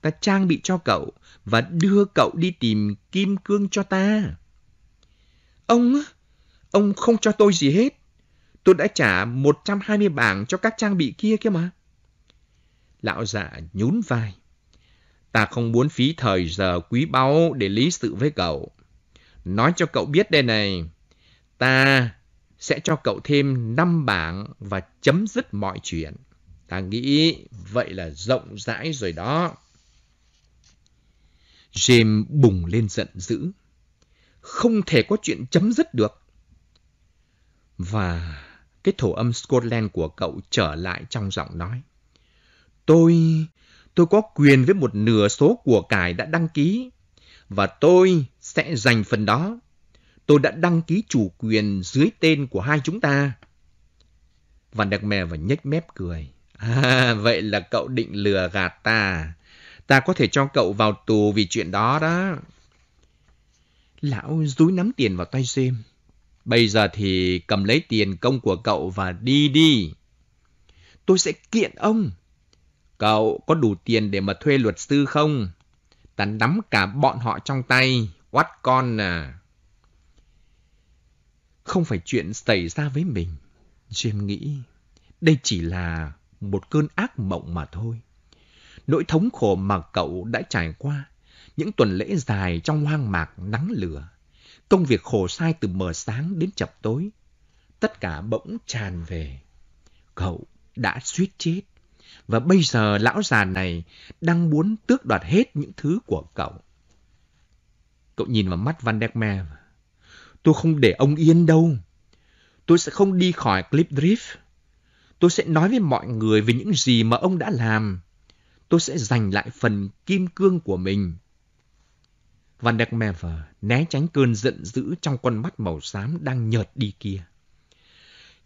Speaker 2: Ta trang bị cho cậu và đưa cậu đi tìm kim cương cho ta. Ông, ông không cho tôi gì hết. Tôi đã trả 120 bảng cho các trang bị kia kia mà. Lão giả nhún vai. Ta không muốn phí thời giờ quý báu để lý sự với cậu. Nói cho cậu biết đây này, ta sẽ cho cậu thêm 5 bảng và chấm dứt mọi chuyện. Ta nghĩ vậy là rộng rãi rồi đó. James bùng lên giận dữ. Không thể có chuyện chấm dứt được. Và cái thổ âm Scotland của cậu trở lại trong giọng nói. Tôi, tôi có quyền với một nửa số của cải đã đăng ký, và tôi sẽ giành phần đó. Tôi đã đăng ký chủ quyền dưới tên của hai chúng ta. Van Đặc Mè và nhếch mép cười. À, vậy là cậu định lừa gạt ta. Ta có thể cho cậu vào tù vì chuyện đó đó. Lão dúi nắm tiền vào tay James. Bây giờ thì cầm lấy tiền công của cậu và đi đi. Tôi sẽ kiện ông. Cậu có đủ tiền để mà thuê luật sư không? Ta nắm cả bọn họ trong tay. Quát con à. Không phải chuyện xảy ra với mình. Jim nghĩ đây chỉ là một cơn ác mộng mà thôi. Nỗi thống khổ mà cậu đã trải qua, những tuần lễ dài trong hoang mạc nắng lửa, Công việc khổ sai từ mờ sáng đến chập tối, tất cả bỗng tràn về. Cậu đã suýt chết, và bây giờ lão già này đang muốn tước đoạt hết những thứ của cậu. Cậu nhìn vào mắt Van Der Meer. Tôi không để ông yên đâu. Tôi sẽ không đi khỏi Clip Drift. Tôi sẽ nói với mọi người về những gì mà ông đã làm. Tôi sẽ giành lại phần kim cương của mình. Van der Merwe né tránh cơn giận dữ trong con mắt màu xám đang nhợt đi kia.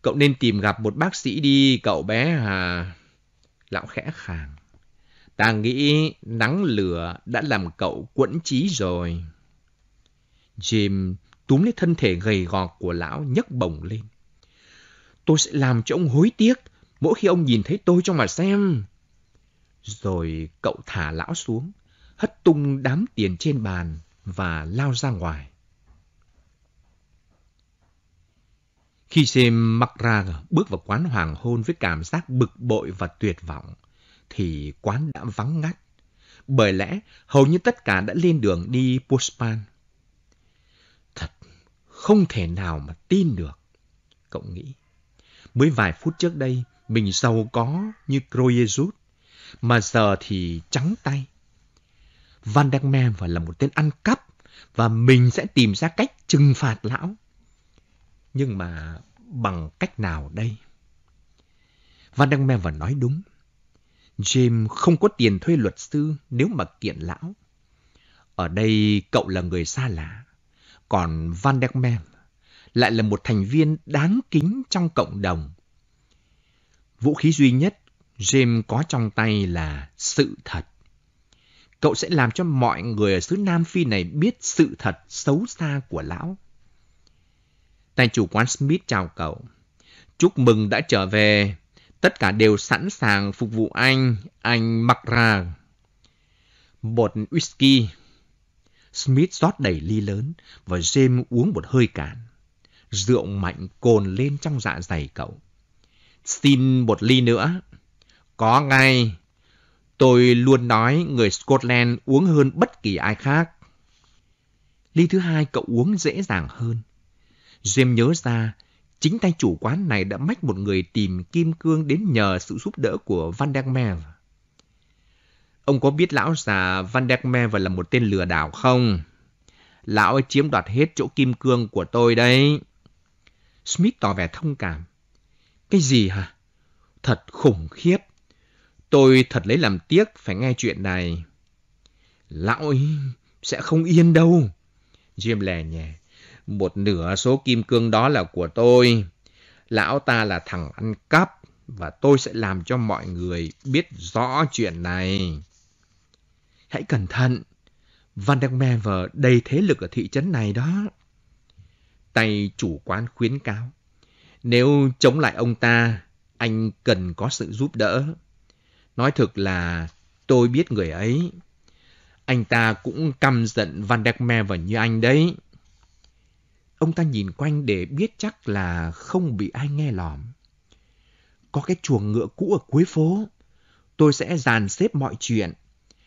Speaker 2: Cậu nên tìm gặp một bác sĩ đi, cậu bé à. Lão khẽ khàng. Ta nghĩ nắng lửa đã làm cậu quẫn trí rồi. Jim túm lấy thân thể gầy gò của lão nhấc bổng lên. Tôi sẽ làm cho ông hối tiếc mỗi khi ông nhìn thấy tôi trong mà xem. Rồi cậu thả lão xuống, hất tung đám tiền trên bàn và lao ra ngoài. Khi xem mặc ra bước vào quán hoàng hôn với cảm giác bực bội và tuyệt vọng, thì quán đã vắng ngắt. Bởi lẽ hầu như tất cả đã lên đường đi Puspan. Thật, không thể nào mà tin được, cậu nghĩ. Mới vài phút trước đây, mình giàu có như Croyesus, mà giờ thì trắng tay. Van der Me phải là một tên ăn cắp và mình sẽ tìm ra cách trừng phạt lão. Nhưng mà bằng cách nào đây? Van der Me và nói đúng. James không có tiền thuê luật sư nếu mà kiện lão. Ở đây cậu là người xa lạ, còn Van der Me lại là một thành viên đáng kính trong cộng đồng. Vũ khí duy nhất James có trong tay là sự thật. Cậu sẽ làm cho mọi người ở xứ Nam Phi này biết sự thật xấu xa của lão. Tài chủ quán Smith chào cậu. Chúc mừng đã trở về. Tất cả đều sẵn sàng phục vụ anh, anh mặc ra. Bột whisky. Smith rót đầy ly lớn và James uống một hơi cạn. Rượu mạnh cồn lên trong dạ dày cậu. Xin một ly nữa. Có ngay. Tôi luôn nói người Scotland uống hơn bất kỳ ai khác. Ly thứ hai cậu uống dễ dàng hơn. Jim nhớ ra, chính tay chủ quán này đã mách một người tìm kim cương đến nhờ sự giúp đỡ của Van der Mer. Ông có biết lão già Van der Mer là một tên lừa đảo không? Lão ấy chiếm đoạt hết chỗ kim cương của tôi đấy. Smith tỏ vẻ thông cảm. Cái gì hả? Thật khủng khiếp. Tôi thật lấy làm tiếc phải nghe chuyện này. Lão ấy sẽ không yên đâu. Jim lè nhè. Một nửa số kim cương đó là của tôi. Lão ta là thằng ăn cắp và tôi sẽ làm cho mọi người biết rõ chuyện này. Hãy cẩn thận. Van der Mever đầy thế lực ở thị trấn này đó. Tay chủ quán khuyến cáo. Nếu chống lại ông ta, anh cần có sự giúp đỡ. Nói thực là tôi biết người ấy. Anh ta cũng căm giận Van der Meer và như anh đấy. Ông ta nhìn quanh để biết chắc là không bị ai nghe lỏm. Có cái chuồng ngựa cũ ở cuối phố. Tôi sẽ dàn xếp mọi chuyện.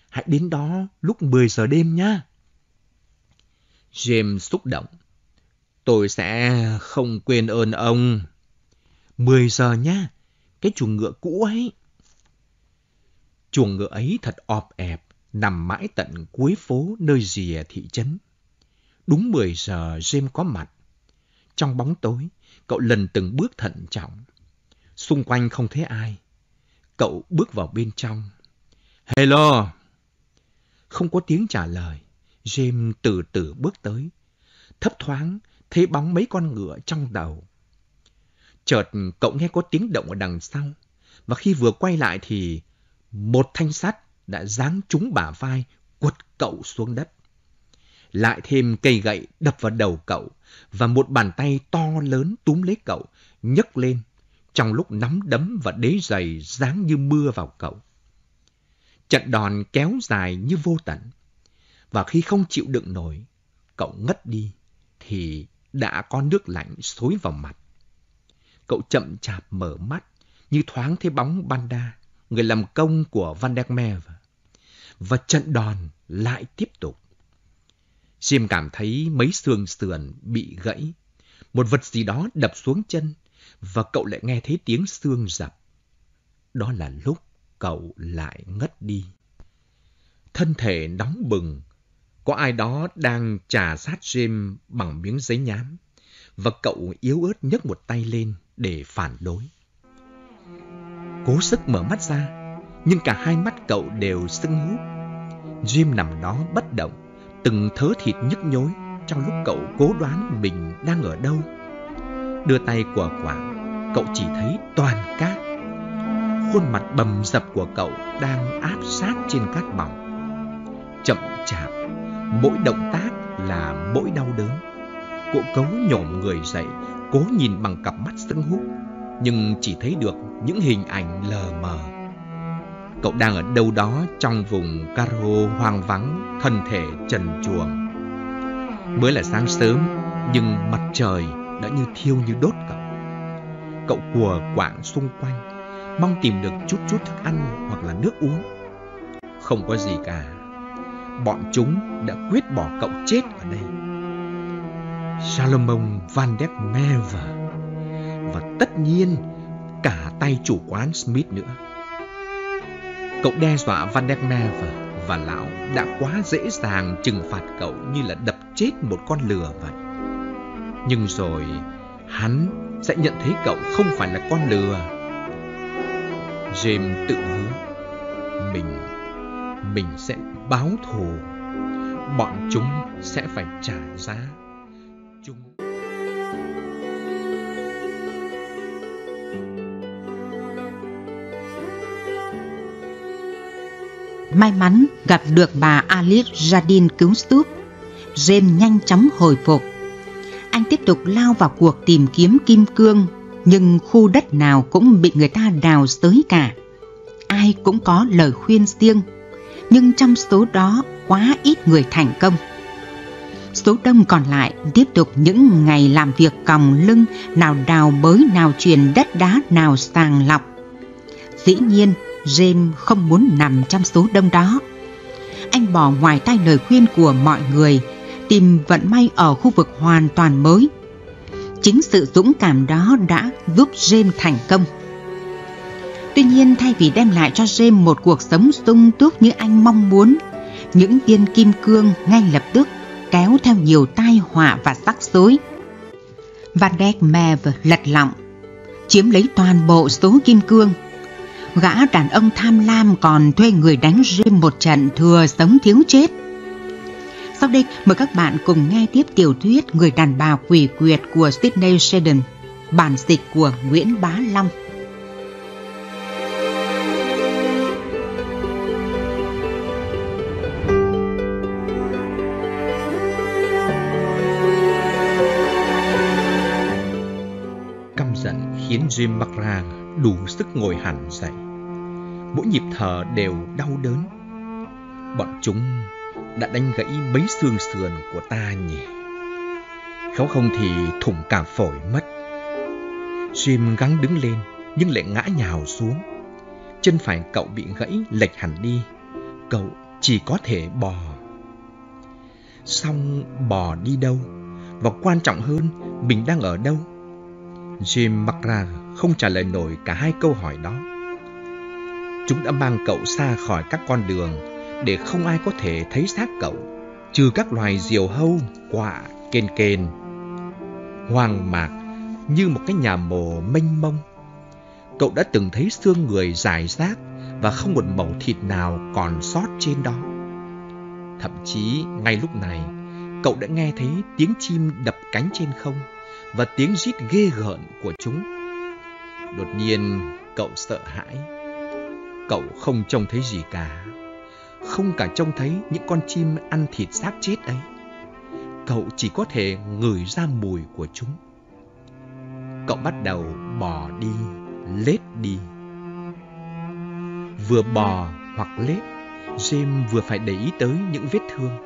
Speaker 2: Hãy đến đó lúc 10 giờ đêm nhá. James xúc động. Tôi sẽ không quên ơn ông. 10 giờ nhá, cái chuồng ngựa cũ ấy. Chuồng ngựa ấy thật ọp ẹp, nằm mãi tận cuối phố nơi rìa thị trấn. Đúng 10 giờ James có mặt. Trong bóng tối, cậu lần từng bước thận trọng. Xung quanh không thấy ai. Cậu bước vào bên trong. Hello! Không có tiếng trả lời. James từ từ bước tới. Thấp thoáng, thấy bóng mấy con ngựa trong đầu. Chợt cậu nghe có tiếng động ở đằng sau. Và khi vừa quay lại thì một thanh sắt đã giáng trúng bả vai, quật cậu xuống đất. Lại thêm cây gậy đập vào đầu cậu và một bàn tay to lớn túm lấy cậu, nhấc lên, trong lúc nắm đấm và đế giày giáng như mưa vào cậu. Trận đòn kéo dài như vô tận, và khi không chịu đựng nổi, cậu ngất đi, thì đã có nước lạnh xối vào mặt. Cậu chậm chạp mở mắt, như thoáng thấy bóng banda người làm công của Van der Merwe. Và trận đòn lại tiếp tục. Jim cảm thấy mấy xương sườn bị gãy. Một vật gì đó đập xuống chân và cậu lại nghe thấy tiếng xương dập. Đó là lúc cậu lại ngất đi. Thân thể nóng bừng, có ai đó đang trà sát Jim bằng miếng giấy nhám và cậu yếu ớt nhấc một tay lên để phản đối cố sức mở mắt ra, nhưng cả hai mắt cậu đều sưng húp. Jim nằm đó bất động, từng thớ thịt nhức nhối trong lúc cậu cố đoán mình đang ở đâu. Đưa tay của quả, cậu chỉ thấy toàn cát. Khuôn mặt bầm dập của cậu đang áp sát trên cát mỏng. Chậm chạp, mỗi động tác là mỗi đau đớn. Cậu cấu nhổm người dậy, cố nhìn bằng cặp mắt sưng húp nhưng chỉ thấy được những hình ảnh lờ mờ. Cậu đang ở đâu đó trong vùng Caro hoang vắng, thân thể trần chuồng. Mới là sáng sớm, nhưng mặt trời đã như thiêu như đốt cậu. Cậu cùa quạng xung quanh, mong tìm được chút chút thức ăn hoặc là nước uống. Không có gì cả. Bọn chúng đã quyết bỏ cậu chết ở đây. Salomon Van der Mever và tất nhiên cả tay chủ quán Smith nữa. Cậu đe dọa Van der Merwe và lão đã quá dễ dàng trừng phạt cậu như là đập chết một con lừa vậy. Nhưng rồi hắn sẽ nhận thấy cậu không phải là con lừa. James tự hứa mình mình sẽ báo thù bọn chúng sẽ phải trả giá chúng
Speaker 1: may mắn gặp được bà Alice Jardine cứu giúp. James nhanh chóng hồi phục. Anh tiếp tục lao vào cuộc tìm kiếm kim cương, nhưng khu đất nào cũng bị người ta đào tới cả. Ai cũng có lời khuyên riêng, nhưng trong số đó quá ít người thành công. Số đông còn lại tiếp tục những ngày làm việc còng lưng, nào đào bới, nào truyền đất đá, nào sàng lọc. Dĩ nhiên, James không muốn nằm trong số đông đó. Anh bỏ ngoài tai lời khuyên của mọi người, tìm vận may ở khu vực hoàn toàn mới. Chính sự dũng cảm đó đã giúp James thành công. Tuy nhiên thay vì đem lại cho James một cuộc sống sung túc như anh mong muốn, những viên kim cương ngay lập tức kéo theo nhiều tai họa và rắc rối. Van Dijk Mev lật lọng, chiếm lấy toàn bộ số kim cương – gã đàn ông tham lam còn thuê người đánh gym một trận thừa sống thiếu chết. Sau đây mời các bạn cùng nghe tiếp tiểu thuyết Người đàn bà quỷ quyệt của Sydney Sheldon, bản dịch của Nguyễn Bá Long.
Speaker 2: Căm giận khiến Jim McRae đủ sức ngồi hẳn dậy mỗi nhịp thở đều đau đớn. Bọn chúng đã đánh gãy mấy xương sườn của ta nhỉ? Khéo không thì thủng cả phổi mất. Jim gắng đứng lên nhưng lại ngã nhào xuống. Chân phải cậu bị gãy lệch hẳn đi. Cậu chỉ có thể bò. Xong bò đi đâu? Và quan trọng hơn, mình đang ở đâu? Jim mặc ra không trả lời nổi cả hai câu hỏi đó. Chúng đã mang cậu xa khỏi các con đường để không ai có thể thấy xác cậu, trừ các loài diều hâu, quạ, kên kên. Hoang mạc như một cái nhà mồ mênh mông. Cậu đã từng thấy xương người dài rác và không một mẩu thịt nào còn sót trên đó. Thậm chí ngay lúc này, cậu đã nghe thấy tiếng chim đập cánh trên không và tiếng rít ghê gợn của chúng. Đột nhiên, cậu sợ hãi cậu không trông thấy gì cả. Không cả trông thấy những con chim ăn thịt xác chết ấy. Cậu chỉ có thể ngửi ra mùi của chúng. Cậu bắt đầu bò đi, lết đi. Vừa bò hoặc lết, Jim vừa phải để ý tới những vết thương.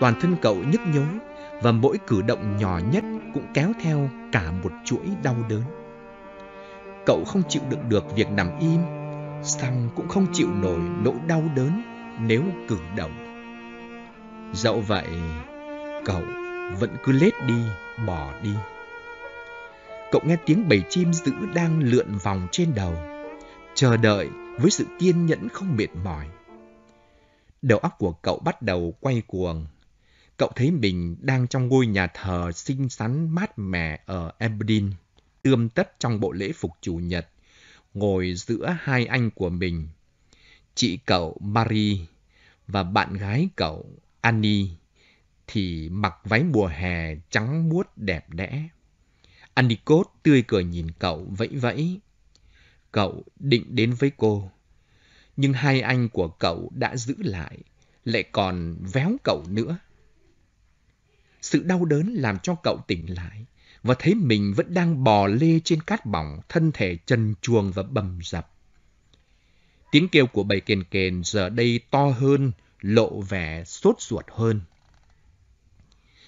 Speaker 2: Toàn thân cậu nhức nhối và mỗi cử động nhỏ nhất cũng kéo theo cả một chuỗi đau đớn. Cậu không chịu đựng được việc nằm im song cũng không chịu nổi nỗi đau đớn nếu cử động. Dẫu vậy, cậu vẫn cứ lết đi, bỏ đi. Cậu nghe tiếng bầy chim dữ đang lượn vòng trên đầu, chờ đợi với sự kiên nhẫn không mệt mỏi. Đầu óc của cậu bắt đầu quay cuồng. Cậu thấy mình đang trong ngôi nhà thờ xinh xắn mát mẻ ở Aberdeen, tươm tất trong bộ lễ phục chủ nhật ngồi giữa hai anh của mình, chị cậu Marie và bạn gái cậu Annie thì mặc váy mùa hè trắng muốt đẹp đẽ. Annie cốt tươi cười nhìn cậu vẫy vẫy. Cậu định đến với cô, nhưng hai anh của cậu đã giữ lại, lại còn véo cậu nữa. Sự đau đớn làm cho cậu tỉnh lại, và thấy mình vẫn đang bò lê trên cát bỏng, thân thể trần chuồng và bầm dập. Tiếng kêu của bầy kền kền giờ đây to hơn, lộ vẻ sốt ruột hơn.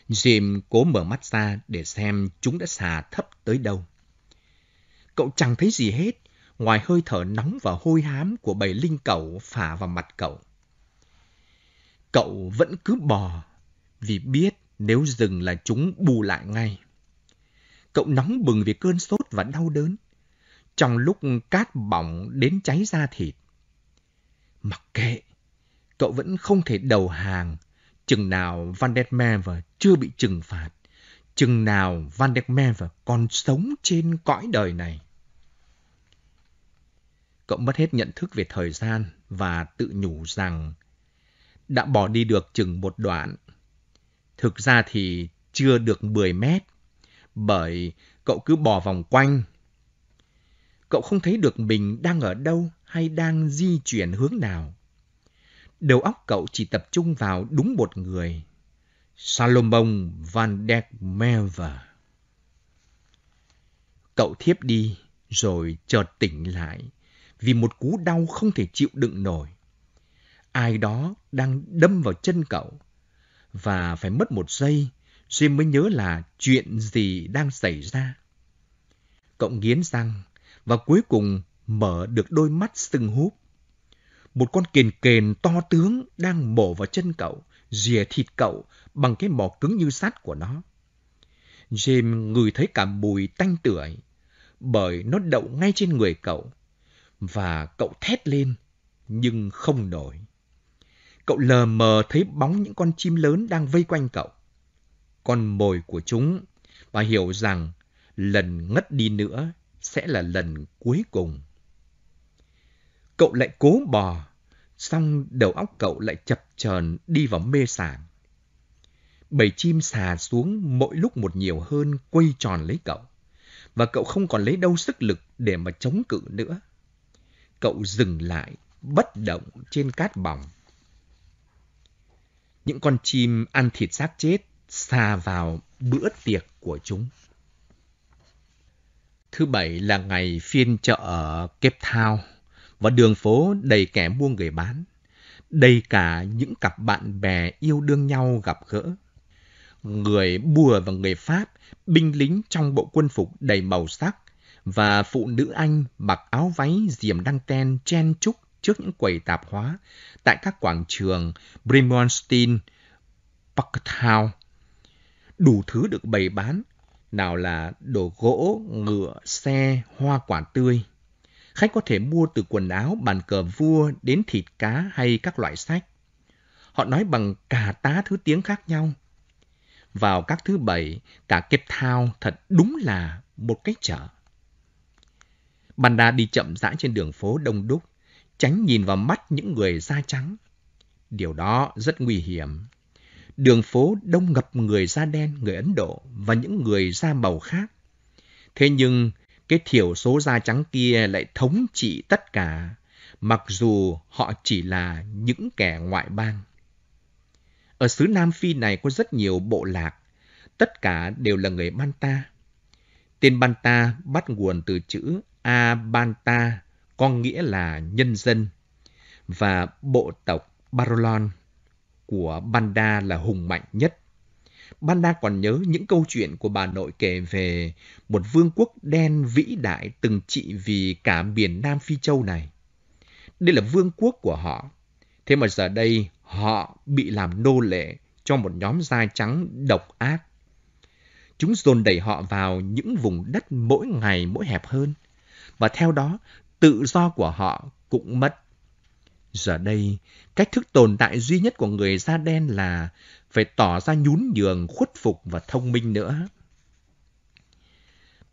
Speaker 2: Jim cố mở mắt ra để xem chúng đã xà thấp tới đâu. Cậu chẳng thấy gì hết, ngoài hơi thở nóng và hôi hám của bầy linh cẩu phả vào mặt cậu. Cậu vẫn cứ bò, vì biết nếu dừng là chúng bù lại ngay cậu nóng bừng vì cơn sốt và đau đớn, trong lúc cát bỏng đến cháy da thịt. Mặc kệ, cậu vẫn không thể đầu hàng, chừng nào Van der Merwe chưa bị trừng phạt, chừng nào Van der Merwe còn sống trên cõi đời này. Cậu mất hết nhận thức về thời gian và tự nhủ rằng đã bỏ đi được chừng một đoạn. Thực ra thì chưa được 10 mét bởi cậu cứ bò vòng quanh. Cậu không thấy được mình đang ở đâu hay đang di chuyển hướng nào. Đầu óc cậu chỉ tập trung vào đúng một người. Salomon Van der Merwe. Cậu thiếp đi, rồi chợt tỉnh lại, vì một cú đau không thể chịu đựng nổi. Ai đó đang đâm vào chân cậu, và phải mất một giây Jim mới nhớ là chuyện gì đang xảy ra. Cậu nghiến răng và cuối cùng mở được đôi mắt sưng húp. Một con kền kền to tướng đang mổ vào chân cậu, rìa thịt cậu bằng cái mỏ cứng như sắt của nó. Jim ngửi thấy cả mùi tanh tưởi, bởi nó đậu ngay trên người cậu, và cậu thét lên, nhưng không nổi. Cậu lờ mờ thấy bóng những con chim lớn đang vây quanh cậu con mồi của chúng và hiểu rằng lần ngất đi nữa sẽ là lần cuối cùng. Cậu lại cố bò, xong đầu óc cậu lại chập chờn đi vào mê sảng. Bầy chim xà xuống mỗi lúc một nhiều hơn quay tròn lấy cậu, và cậu không còn lấy đâu sức lực để mà chống cự nữa. Cậu dừng lại, bất động trên cát bỏng. Những con chim ăn thịt xác chết xa vào bữa tiệc của chúng. Thứ bảy là ngày phiên chợ ở Cape Town và đường phố đầy kẻ mua người bán, đầy cả những cặp bạn bè yêu đương nhau gặp gỡ. Người bùa và người Pháp, binh lính trong bộ quân phục đầy màu sắc và phụ nữ Anh mặc áo váy diềm đăng ten chen chúc trước những quầy tạp hóa tại các quảng trường Bremerstein, Parktown đủ thứ được bày bán. Nào là đồ gỗ, ngựa, xe, hoa quả tươi. Khách có thể mua từ quần áo, bàn cờ vua đến thịt cá hay các loại sách. Họ nói bằng cả tá thứ tiếng khác nhau. Vào các thứ bảy, cả kiếp thao thật đúng là một cách chợ. Banda đi chậm rãi trên đường phố đông đúc, tránh nhìn vào mắt những người da trắng. Điều đó rất nguy hiểm. Đường phố đông ngập người da đen, người Ấn Độ và những người da màu khác. Thế nhưng, cái thiểu số da trắng kia lại thống trị tất cả, mặc dù họ chỉ là những kẻ ngoại bang. Ở xứ Nam Phi này có rất nhiều bộ lạc, tất cả đều là người Banta. Tên Banta bắt nguồn từ chữ Abanta, có nghĩa là nhân dân, và bộ tộc Barolon của Banda là hùng mạnh nhất. Banda còn nhớ những câu chuyện của bà nội kể về một vương quốc đen vĩ đại từng trị vì cả miền Nam Phi Châu này. Đây là vương quốc của họ. Thế mà giờ đây họ bị làm nô lệ cho một nhóm da trắng độc ác. Chúng dồn đẩy họ vào những vùng đất mỗi ngày mỗi hẹp hơn. Và theo đó, tự do của họ cũng mất. Giờ đây, cách thức tồn tại duy nhất của người da đen là phải tỏ ra nhún nhường, khuất phục và thông minh nữa.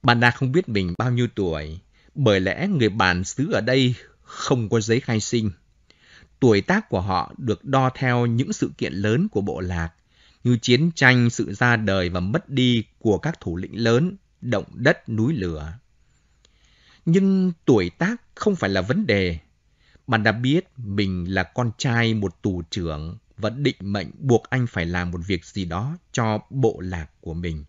Speaker 2: Banda không biết mình bao nhiêu tuổi, bởi lẽ người bản xứ ở đây không có giấy khai sinh. Tuổi tác của họ được đo theo những sự kiện lớn của bộ lạc, như chiến tranh, sự ra đời và mất đi của các thủ lĩnh lớn, động đất, núi lửa. Nhưng tuổi tác không phải là vấn đề. Bạn đã biết mình là con trai một tù trưởng và định mệnh buộc anh phải làm một việc gì đó cho bộ lạc của mình.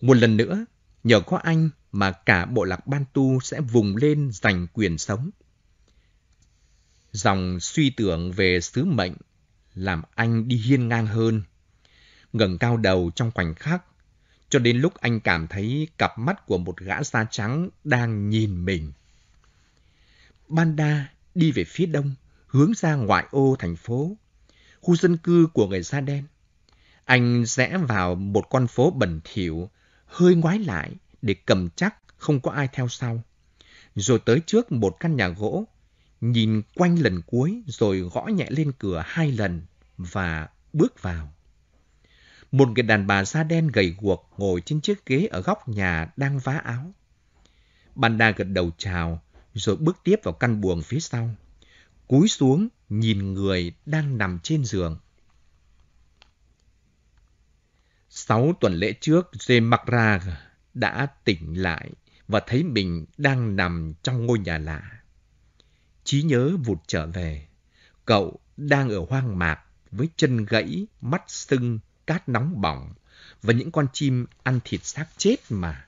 Speaker 2: Một lần nữa, nhờ có anh mà cả bộ lạc Ban Tu sẽ vùng lên giành quyền sống. Dòng suy tưởng về sứ mệnh làm anh đi hiên ngang hơn. ngẩng cao đầu trong khoảnh khắc, cho đến lúc anh cảm thấy cặp mắt của một gã da trắng đang nhìn mình. Banda đi về phía đông, hướng ra ngoại ô thành phố, khu dân cư của người da đen. Anh rẽ vào một con phố bẩn thỉu, hơi ngoái lại để cầm chắc không có ai theo sau. Rồi tới trước một căn nhà gỗ, nhìn quanh lần cuối rồi gõ nhẹ lên cửa hai lần và bước vào. Một người đàn bà da đen gầy guộc ngồi trên chiếc ghế ở góc nhà đang vá áo. Banda gật đầu chào rồi bước tiếp vào căn buồng phía sau. Cúi xuống nhìn người đang nằm trên giường. Sáu tuần lễ trước, Jemakra đã tỉnh lại và thấy mình đang nằm trong ngôi nhà lạ. Trí nhớ vụt trở về. Cậu đang ở hoang mạc với chân gãy, mắt sưng, cát nóng bỏng và những con chim ăn thịt xác chết mà.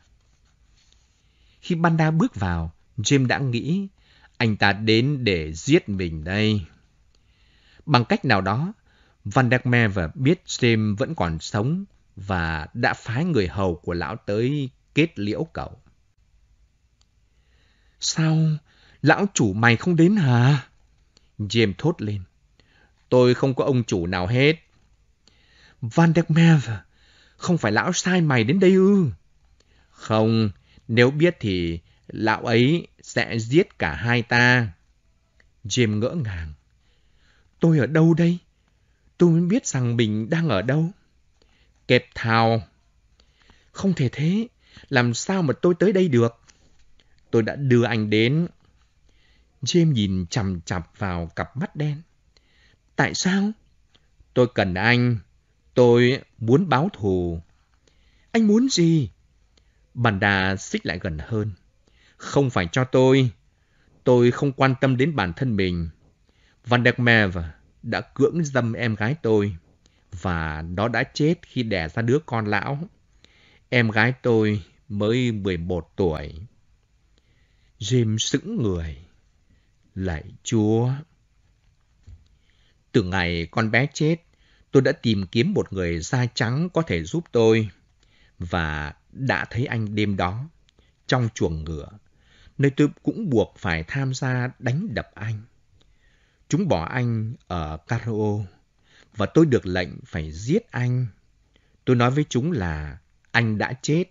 Speaker 2: Khi Banda bước vào, Jim đã nghĩ anh ta đến để giết mình đây. Bằng cách nào đó, Van der Merwe biết Jim vẫn còn sống và đã phái người hầu của lão tới kết liễu cậu. Sao? Lão chủ mày không đến hả? Jim thốt lên. Tôi không có ông chủ nào hết. Van der Merwe, không phải lão sai mày đến đây ư? Không, nếu biết thì lão ấy sẽ giết cả hai ta. Jim ngỡ ngàng. Tôi ở đâu đây? Tôi mới biết rằng mình đang ở đâu. Kẹp thào. Không thể thế. Làm sao mà tôi tới đây được? Tôi đã đưa anh đến. Jim nhìn chằm chằm vào cặp mắt đen. Tại sao? Tôi cần anh. Tôi muốn báo thù. Anh muốn gì? Bàn đà xích lại gần hơn không phải cho tôi. Tôi không quan tâm đến bản thân mình. Van der Merwe đã cưỡng dâm em gái tôi và nó đã chết khi đẻ ra đứa con lão. Em gái tôi mới 11 tuổi. James sững người. Lạy Chúa! Từ ngày con bé chết, tôi đã tìm kiếm một người da trắng có thể giúp tôi. Và đã thấy anh đêm đó, trong chuồng ngựa, nơi tôi cũng buộc phải tham gia đánh đập anh. Chúng bỏ anh ở Caro và tôi được lệnh phải giết anh. Tôi nói với chúng là anh đã chết,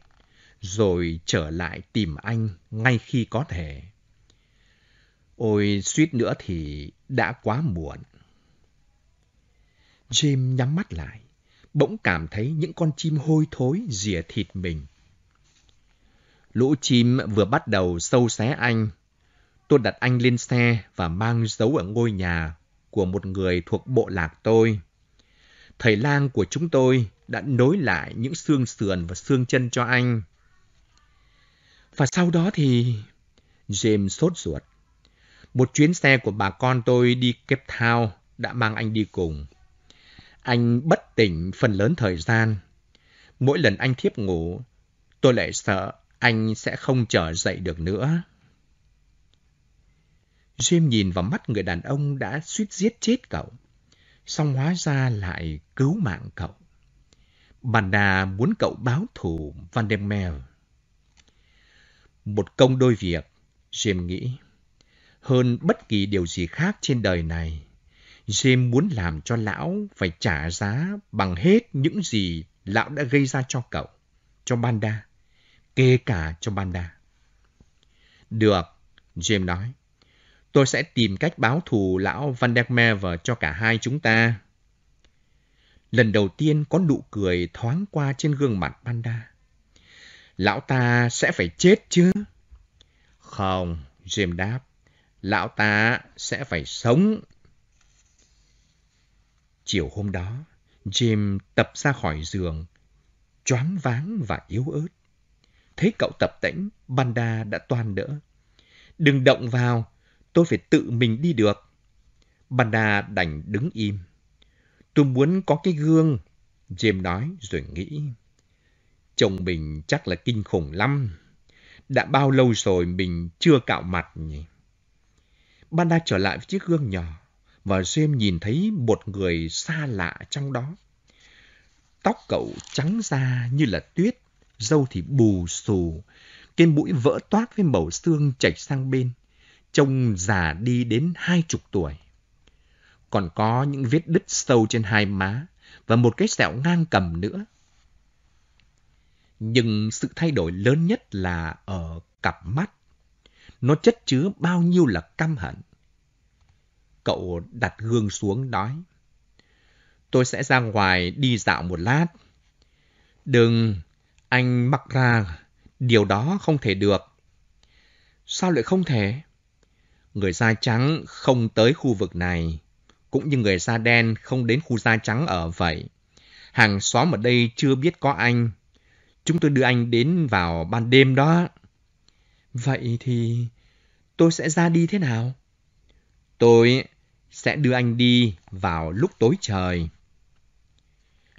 Speaker 2: rồi trở lại tìm anh ngay khi có thể. Ôi, suýt nữa thì đã quá muộn. Jim nhắm mắt lại, bỗng cảm thấy những con chim hôi thối rỉa thịt mình Lũ chim vừa bắt đầu sâu xé anh. Tôi đặt anh lên xe và mang giấu ở ngôi nhà của một người thuộc bộ lạc tôi. Thầy lang của chúng tôi đã nối lại những xương sườn và xương chân cho anh. Và sau đó thì... James sốt ruột. Một chuyến xe của bà con tôi đi Cape Town đã mang anh đi cùng. Anh bất tỉnh phần lớn thời gian. Mỗi lần anh thiếp ngủ, tôi lại sợ anh sẽ không trở dậy được nữa. Jim nhìn vào mắt người đàn ông đã suýt giết chết cậu, song hóa ra lại cứu mạng cậu. Banda muốn cậu báo thù Vandermeer. Một công đôi việc, Jim nghĩ. Hơn bất kỳ điều gì khác trên đời này, Jim muốn làm cho lão phải trả giá bằng hết những gì lão đã gây ra cho cậu, cho Banda kể cả cho Banda. Được, James nói. Tôi sẽ tìm cách báo thù lão Van der Vandermeer cho cả hai chúng ta. Lần đầu tiên có nụ cười thoáng qua trên gương mặt Banda. Lão ta sẽ phải chết chứ? Không, James đáp. Lão ta sẽ phải sống. Chiều hôm đó, James tập ra khỏi giường, choáng váng và yếu ớt. Thấy cậu tập tễnh, Banda đã toan đỡ. Đừng động vào, tôi phải tự mình đi được. Banda đành đứng im. Tôi muốn có cái gương, James nói rồi nghĩ. Chồng mình chắc là kinh khủng lắm. Đã bao lâu rồi mình chưa cạo mặt nhỉ? Banda trở lại với chiếc gương nhỏ và James nhìn thấy một người xa lạ trong đó. Tóc cậu trắng da như là tuyết, dâu thì bù xù, cái mũi vỡ toát với mẩu xương chảy sang bên, trông già đi đến hai chục tuổi. Còn có những vết đứt sâu trên hai má và một cái sẹo ngang cầm nữa. Nhưng sự thay đổi lớn nhất là ở cặp mắt. Nó chất chứa bao nhiêu là căm hận. Cậu đặt gương xuống nói. Tôi sẽ ra ngoài đi dạo một lát. Đừng, anh mặc ra, điều đó không thể được. Sao lại không thể? Người da trắng không tới khu vực này, cũng như người da đen không đến khu da trắng ở vậy. Hàng xóm ở đây chưa biết có anh. Chúng tôi đưa anh đến vào ban đêm đó. Vậy thì tôi sẽ ra đi thế nào? Tôi sẽ đưa anh đi vào lúc tối trời.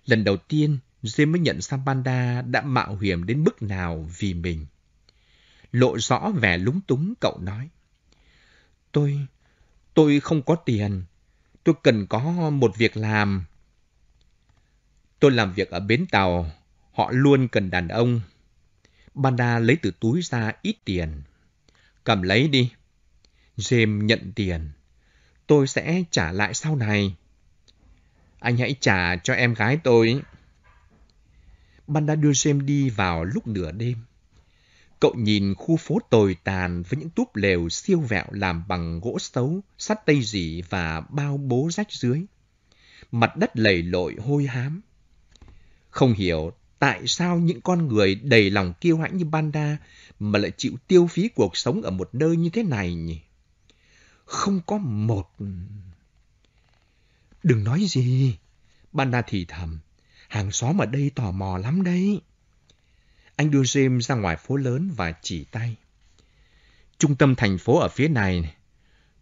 Speaker 2: Lần đầu tiên, Jim mới nhận ra Panda đã mạo hiểm đến mức nào vì mình. Lộ rõ vẻ lúng túng cậu nói. Tôi, tôi không có tiền. Tôi cần có một việc làm. Tôi làm việc ở bến tàu. Họ luôn cần đàn ông. Panda lấy từ túi ra ít tiền. Cầm lấy đi. James nhận tiền. Tôi sẽ trả lại sau này. Anh hãy trả cho em gái tôi. Ban đưa James đi vào lúc nửa đêm. Cậu nhìn khu phố tồi tàn với những túp lều siêu vẹo làm bằng gỗ xấu, sắt tây dỉ và bao bố rách dưới. Mặt đất lầy lội hôi hám. Không hiểu tại sao những con người đầy lòng kiêu hãnh như Banda mà lại chịu tiêu phí cuộc sống ở một nơi như thế này nhỉ? Không có một... Đừng nói gì, Banda thì thầm. Hàng xóm ở đây tò mò lắm đấy. Anh đưa Jim ra ngoài phố lớn và chỉ tay. Trung tâm thành phố ở phía này.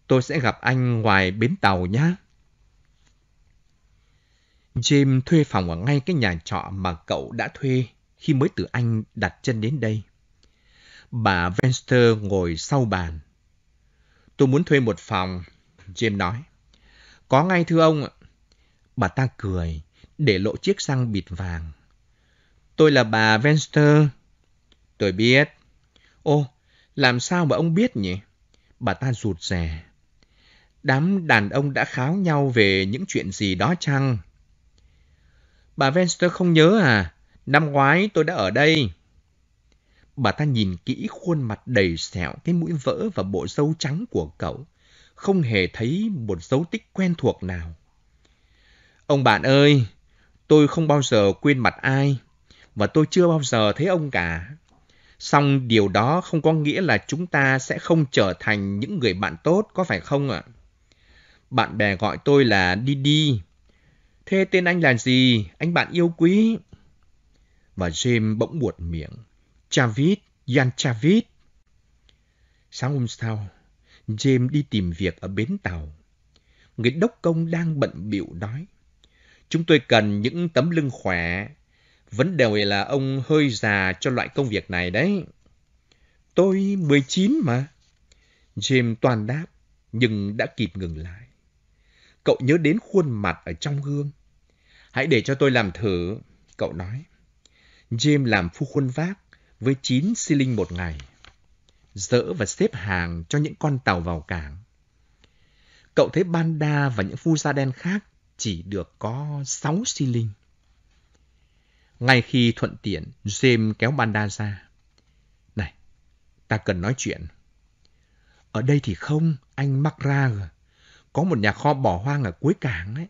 Speaker 2: Tôi sẽ gặp anh ngoài bến tàu nhé. Jim thuê phòng ở ngay cái nhà trọ mà cậu đã thuê khi mới từ Anh đặt chân đến đây. Bà Venster ngồi sau bàn. Tôi muốn thuê một phòng, Jim nói. Có ngay thưa ông ạ. Bà ta cười, để lộ chiếc xăng bịt vàng. Tôi là bà Venster. Tôi biết. Ô, làm sao mà ông biết nhỉ? Bà ta rụt rè. Đám đàn ông đã kháo nhau về những chuyện gì đó chăng? Bà Venster không nhớ à? Năm ngoái tôi đã ở đây. Bà ta nhìn kỹ khuôn mặt đầy sẹo, cái mũi vỡ và bộ râu trắng của cậu. Không hề thấy một dấu tích quen thuộc nào. Ông bạn ơi, Tôi không bao giờ quên mặt ai, và tôi chưa bao giờ thấy ông cả. Song điều đó không có nghĩa là chúng ta sẽ không trở thành những người bạn tốt, có phải không ạ? Bạn bè gọi tôi là đi đi. Thế tên anh là gì? Anh bạn yêu quý. Và James bỗng buột miệng. Chavis, Jan Chavis. Sáng hôm sau, James đi tìm việc ở bến tàu. Người đốc công đang bận bịu nói. Chúng tôi cần những tấm lưng khỏe. Vấn đề là ông hơi già cho loại công việc này đấy. Tôi 19 mà. Jim toàn đáp, nhưng đã kịp ngừng lại. Cậu nhớ đến khuôn mặt ở trong gương. Hãy để cho tôi làm thử, cậu nói. Jim làm phu khuôn vác với 9 xi linh một ngày. Dỡ và xếp hàng cho những con tàu vào cảng. Cậu thấy Banda và những phu da đen khác chỉ được có sáu xi linh. Ngay khi thuận tiện, James kéo Banda ra. Này, ta cần nói chuyện. Ở đây thì không, anh mắc ra rồi. Có một nhà kho bỏ hoang ở cuối cảng ấy.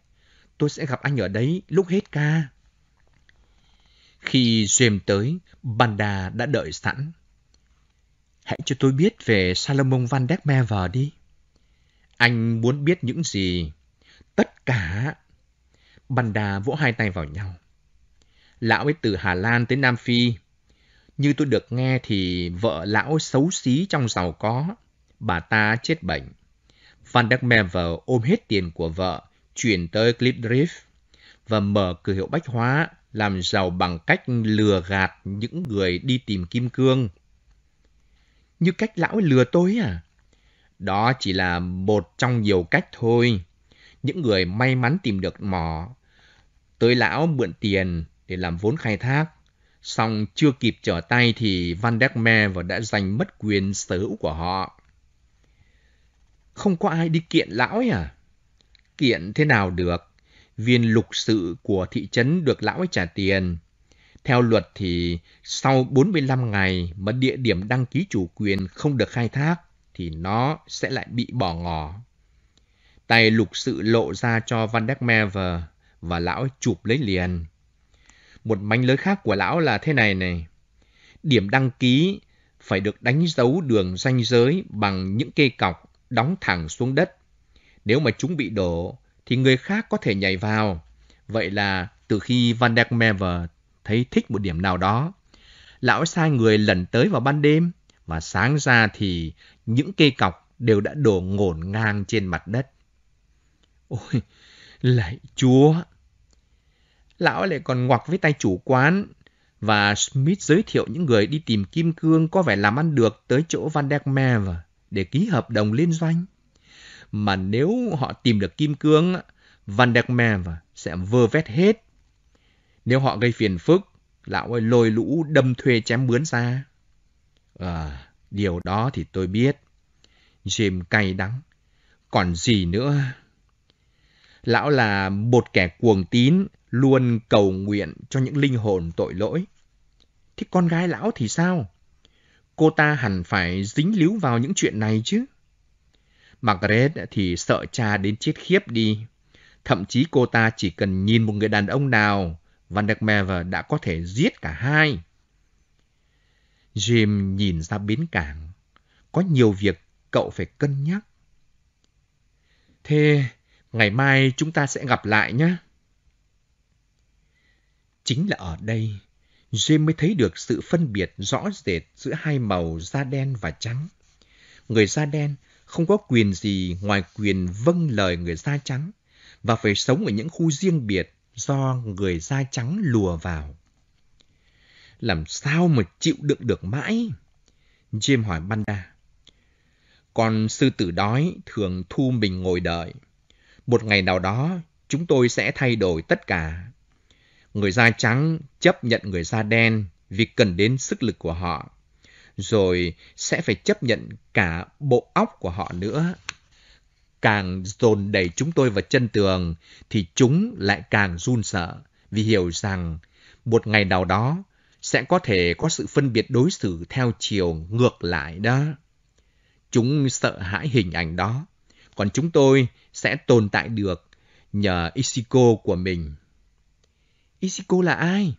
Speaker 2: Tôi sẽ gặp anh ở đấy lúc hết ca. Khi James tới, Banda đã đợi sẵn. Hãy cho tôi biết về Salomon Van der Mever đi. Anh muốn biết những gì? cả. đà vỗ hai tay vào nhau. Lão ấy từ Hà Lan tới Nam Phi. Như tôi được nghe thì vợ lão xấu xí trong giàu có. Bà ta chết bệnh. Van Đắc Mevel ôm hết tiền của vợ, chuyển tới Clipdrift và mở cửa hiệu bách hóa làm giàu bằng cách lừa gạt những người đi tìm kim cương. Như cách lão lừa tôi à? Đó chỉ là một trong nhiều cách thôi những người may mắn tìm được mỏ. Tới lão mượn tiền để làm vốn khai thác, xong chưa kịp trở tay thì Van der Meer và đã giành mất quyền sở hữu của họ. Không có ai đi kiện lão ấy à? Kiện thế nào được? Viên lục sự của thị trấn được lão ấy trả tiền. Theo luật thì sau 45 ngày mà địa điểm đăng ký chủ quyền không được khai thác thì nó sẽ lại bị bỏ ngỏ. Tay lục sự lộ ra cho Van Đắc và, và lão chụp lấy liền. Một manh lưới khác của lão là thế này này. Điểm đăng ký phải được đánh dấu đường ranh giới bằng những cây cọc đóng thẳng xuống đất. Nếu mà chúng bị đổ, thì người khác có thể nhảy vào. Vậy là từ khi Van Der Merwe thấy thích một điểm nào đó, lão sai người lần tới vào ban đêm và sáng ra thì những cây cọc đều đã đổ ngổn ngang trên mặt đất. Ôi, lạy chúa! Lão lại còn ngoặc với tay chủ quán, và Smith giới thiệu những người đi tìm kim cương có vẻ làm ăn được tới chỗ Van der Merwe để ký hợp đồng liên doanh. Mà nếu họ tìm được kim cương, Van der Merwe sẽ vơ vét hết. Nếu họ gây phiền phức, lão ấy lôi lũ đâm thuê chém bướn ra. À, điều đó thì tôi biết. Jim cay đắng. Còn gì nữa? Lão là một kẻ cuồng tín, luôn cầu nguyện cho những linh hồn tội lỗi. Thế con gái lão thì sao? Cô ta hẳn phải dính líu vào những chuyện này chứ. Margaret thì sợ cha đến chết khiếp đi. Thậm chí cô ta chỉ cần nhìn một người đàn ông nào, Van der Merwe đã có thể giết cả hai. Jim nhìn ra bến cảng. Có nhiều việc cậu phải cân nhắc. Thế Ngày mai chúng ta sẽ gặp lại nhé. Chính là ở đây, Jim mới thấy được sự phân biệt rõ rệt giữa hai màu da đen và trắng. Người da đen không có quyền gì ngoài quyền vâng lời người da trắng và phải sống ở những khu riêng biệt do người da trắng lùa vào. Làm sao mà chịu đựng được mãi? Jim hỏi Banda. Còn sư tử đói thường thu mình ngồi đợi. Một ngày nào đó, chúng tôi sẽ thay đổi tất cả. Người da trắng chấp nhận người da đen vì cần đến sức lực của họ. Rồi sẽ phải chấp nhận cả bộ óc của họ nữa. Càng dồn đẩy chúng tôi vào chân tường thì chúng lại càng run sợ vì hiểu rằng một ngày nào đó sẽ có thể có sự phân biệt đối xử theo chiều ngược lại đó. Chúng sợ hãi hình ảnh đó, còn chúng tôi sẽ tồn tại được nhờ Isiko của mình. Isiko là ai?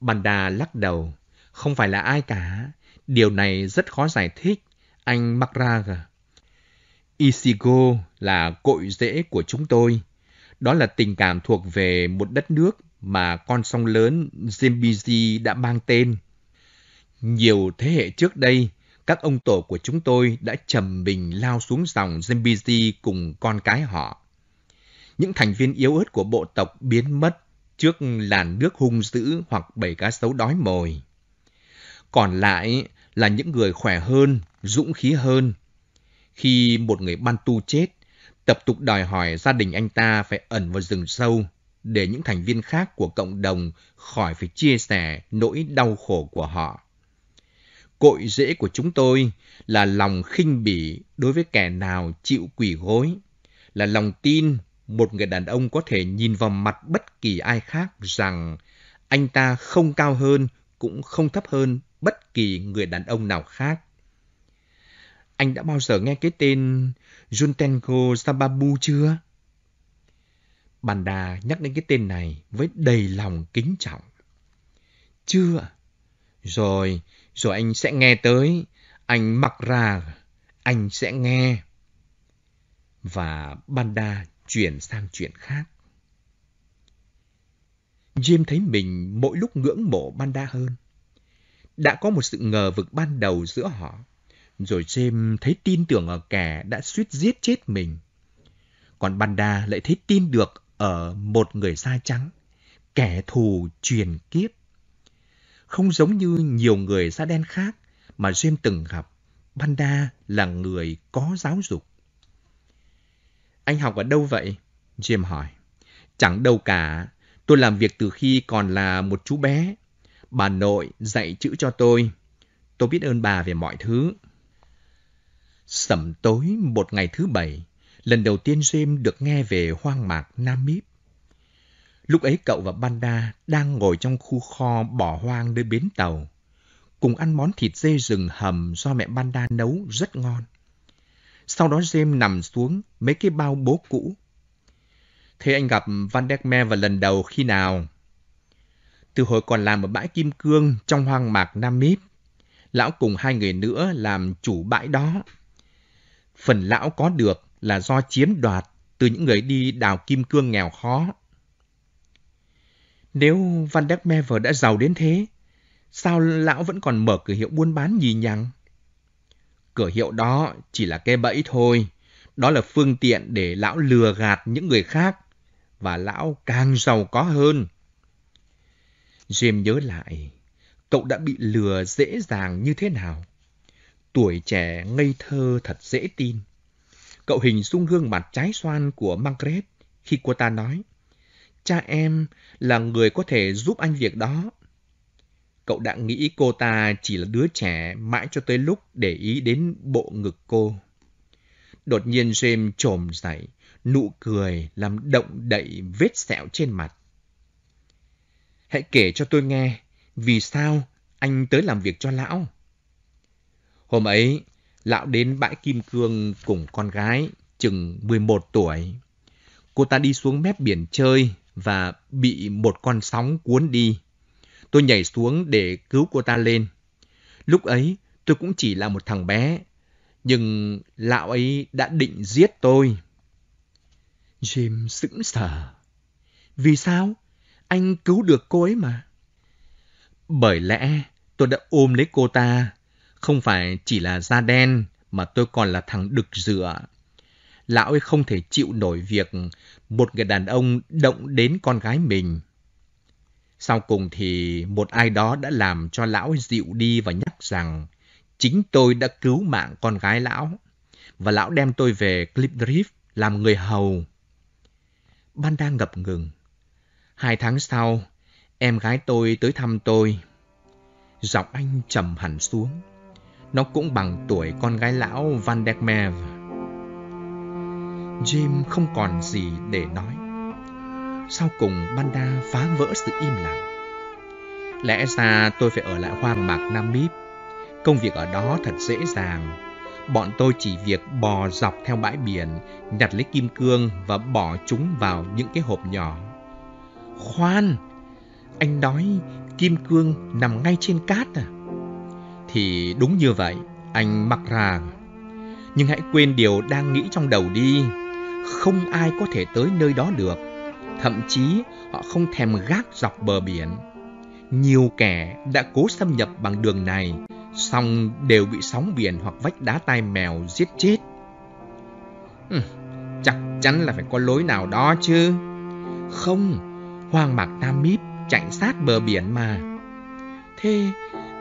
Speaker 2: Banda lắc đầu. Không phải là ai cả. Điều này rất khó giải thích. Anh Makraga. Isigo là cội rễ của chúng tôi. Đó là tình cảm thuộc về một đất nước mà con sông lớn Zimbiji đã mang tên. Nhiều thế hệ trước đây, các ông tổ của chúng tôi đã trầm mình lao xuống dòng Zambezi cùng con cái họ. Những thành viên yếu ớt của bộ tộc biến mất trước làn nước hung dữ hoặc bầy cá sấu đói mồi. Còn lại là những người khỏe hơn, dũng khí hơn. Khi một người ban tu chết, tập tục đòi hỏi gia đình anh ta phải ẩn vào rừng sâu để những thành viên khác của cộng đồng khỏi phải chia sẻ nỗi đau khổ của họ cội rễ của chúng tôi là lòng khinh bỉ đối với kẻ nào chịu quỷ gối, là lòng tin một người đàn ông có thể nhìn vào mặt bất kỳ ai khác rằng anh ta không cao hơn cũng không thấp hơn bất kỳ người đàn ông nào khác. Anh đã bao giờ nghe cái tên Juntenko Sababu chưa? Banda nhắc đến cái tên này với đầy lòng kính trọng. Chưa. Rồi, rồi anh sẽ nghe tới, anh mặc ra, anh sẽ nghe. Và Banda chuyển sang chuyện khác. Jim thấy mình mỗi lúc ngưỡng mộ Banda hơn. Đã có một sự ngờ vực ban đầu giữa họ, rồi Jim thấy tin tưởng ở kẻ đã suýt giết chết mình. Còn Banda lại thấy tin được ở một người da trắng, kẻ thù truyền kiếp. Không giống như nhiều người da đen khác mà James từng gặp, Banda là người có giáo dục. Anh học ở đâu vậy? Jim hỏi. Chẳng đâu cả. Tôi làm việc từ khi còn là một chú bé. Bà nội dạy chữ cho tôi. Tôi biết ơn bà về mọi thứ. Sẩm tối một ngày thứ bảy, lần đầu tiên Jim được nghe về hoang mạc Namib. Lúc ấy cậu và Banda đang ngồi trong khu kho bỏ hoang nơi bến tàu, cùng ăn món thịt dê rừng hầm do mẹ Banda nấu rất ngon. Sau đó James nằm xuống mấy cái bao bố cũ. Thế anh gặp Van der Me vào lần đầu khi nào? Từ hồi còn làm ở bãi Kim Cương trong hoang mạc Nam Mít, lão cùng hai người nữa làm chủ bãi đó. Phần lão có được là do chiếm đoạt từ những người đi đào kim cương nghèo khó nếu Van Đắc Me đã giàu đến thế, sao lão vẫn còn mở cửa hiệu buôn bán nhì nhằng? Cửa hiệu đó chỉ là cái bẫy thôi. Đó là phương tiện để lão lừa gạt những người khác. Và lão càng giàu có hơn. James nhớ lại, cậu đã bị lừa dễ dàng như thế nào? Tuổi trẻ ngây thơ thật dễ tin. Cậu hình dung gương mặt trái xoan của Margaret khi cô ta nói cha em là người có thể giúp anh việc đó. Cậu đã nghĩ cô ta chỉ là đứa trẻ mãi cho tới lúc để ý đến bộ ngực cô. Đột nhiên James trồm dậy, nụ cười làm động đậy vết sẹo trên mặt. Hãy kể cho tôi nghe, vì sao anh tới làm việc cho lão? Hôm ấy, lão đến bãi Kim Cương cùng con gái, chừng 11 tuổi. Cô ta đi xuống mép biển chơi và bị một con sóng cuốn đi. Tôi nhảy xuống để cứu cô ta lên. Lúc ấy, tôi cũng chỉ là một thằng bé, nhưng lão ấy đã định giết tôi. Jim sững sờ. Vì sao? Anh cứu được cô ấy mà. Bởi lẽ tôi đã ôm lấy cô ta, không phải chỉ là da đen mà tôi còn là thằng đực dựa lão ấy không thể chịu nổi việc một người đàn ông động đến con gái mình. Sau cùng thì một ai đó đã làm cho lão ấy dịu đi và nhắc rằng chính tôi đã cứu mạng con gái lão và lão đem tôi về Clip Drift làm người hầu. Ban đang ngập ngừng. Hai tháng sau, em gái tôi tới thăm tôi. Giọng anh trầm hẳn xuống. Nó cũng bằng tuổi con gái lão Van der Merwe. James không còn gì để nói. Sau cùng, Banda phá vỡ sự im lặng. Lẽ ra tôi phải ở lại hoang mạc Nam Míp. Công việc ở đó thật dễ dàng. Bọn tôi chỉ việc bò dọc theo bãi biển, nhặt lấy kim cương và bỏ chúng vào những cái hộp nhỏ. Khoan! Anh nói kim cương nằm ngay trên cát à? Thì đúng như vậy, anh mặc ra. Nhưng hãy quên điều đang nghĩ trong đầu đi không ai có thể tới nơi đó được. Thậm chí họ không thèm gác dọc bờ biển. Nhiều kẻ đã cố xâm nhập bằng đường này, song đều bị sóng biển hoặc vách đá tai mèo giết chết. Hừm, chắc chắn là phải có lối nào đó chứ. Không, hoang mạc Nam Mít chạy sát bờ biển mà. Thế,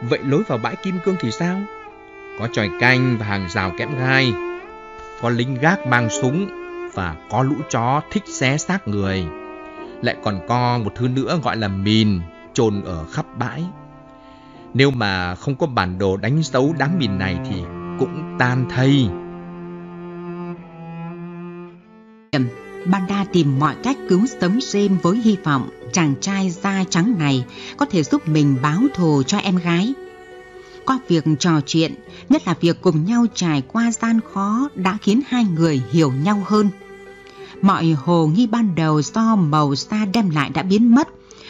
Speaker 2: vậy lối vào bãi Kim Cương thì sao? Có tròi canh và hàng rào kẽm gai. Có lính gác mang súng và có lũ chó thích xé xác người. Lại còn có một thứ nữa gọi là mìn trồn ở khắp bãi. Nếu mà không có bản đồ đánh dấu đám mìn này thì cũng tan thây.
Speaker 1: Banda tìm mọi cách cứu sống James với hy vọng chàng trai da trắng này có thể giúp mình báo thù cho em gái. Qua việc trò chuyện, nhất là việc cùng nhau trải qua gian khó đã khiến hai người hiểu nhau hơn. Mọi hồ nghi ban đầu do màu xa đem lại đã biến mất.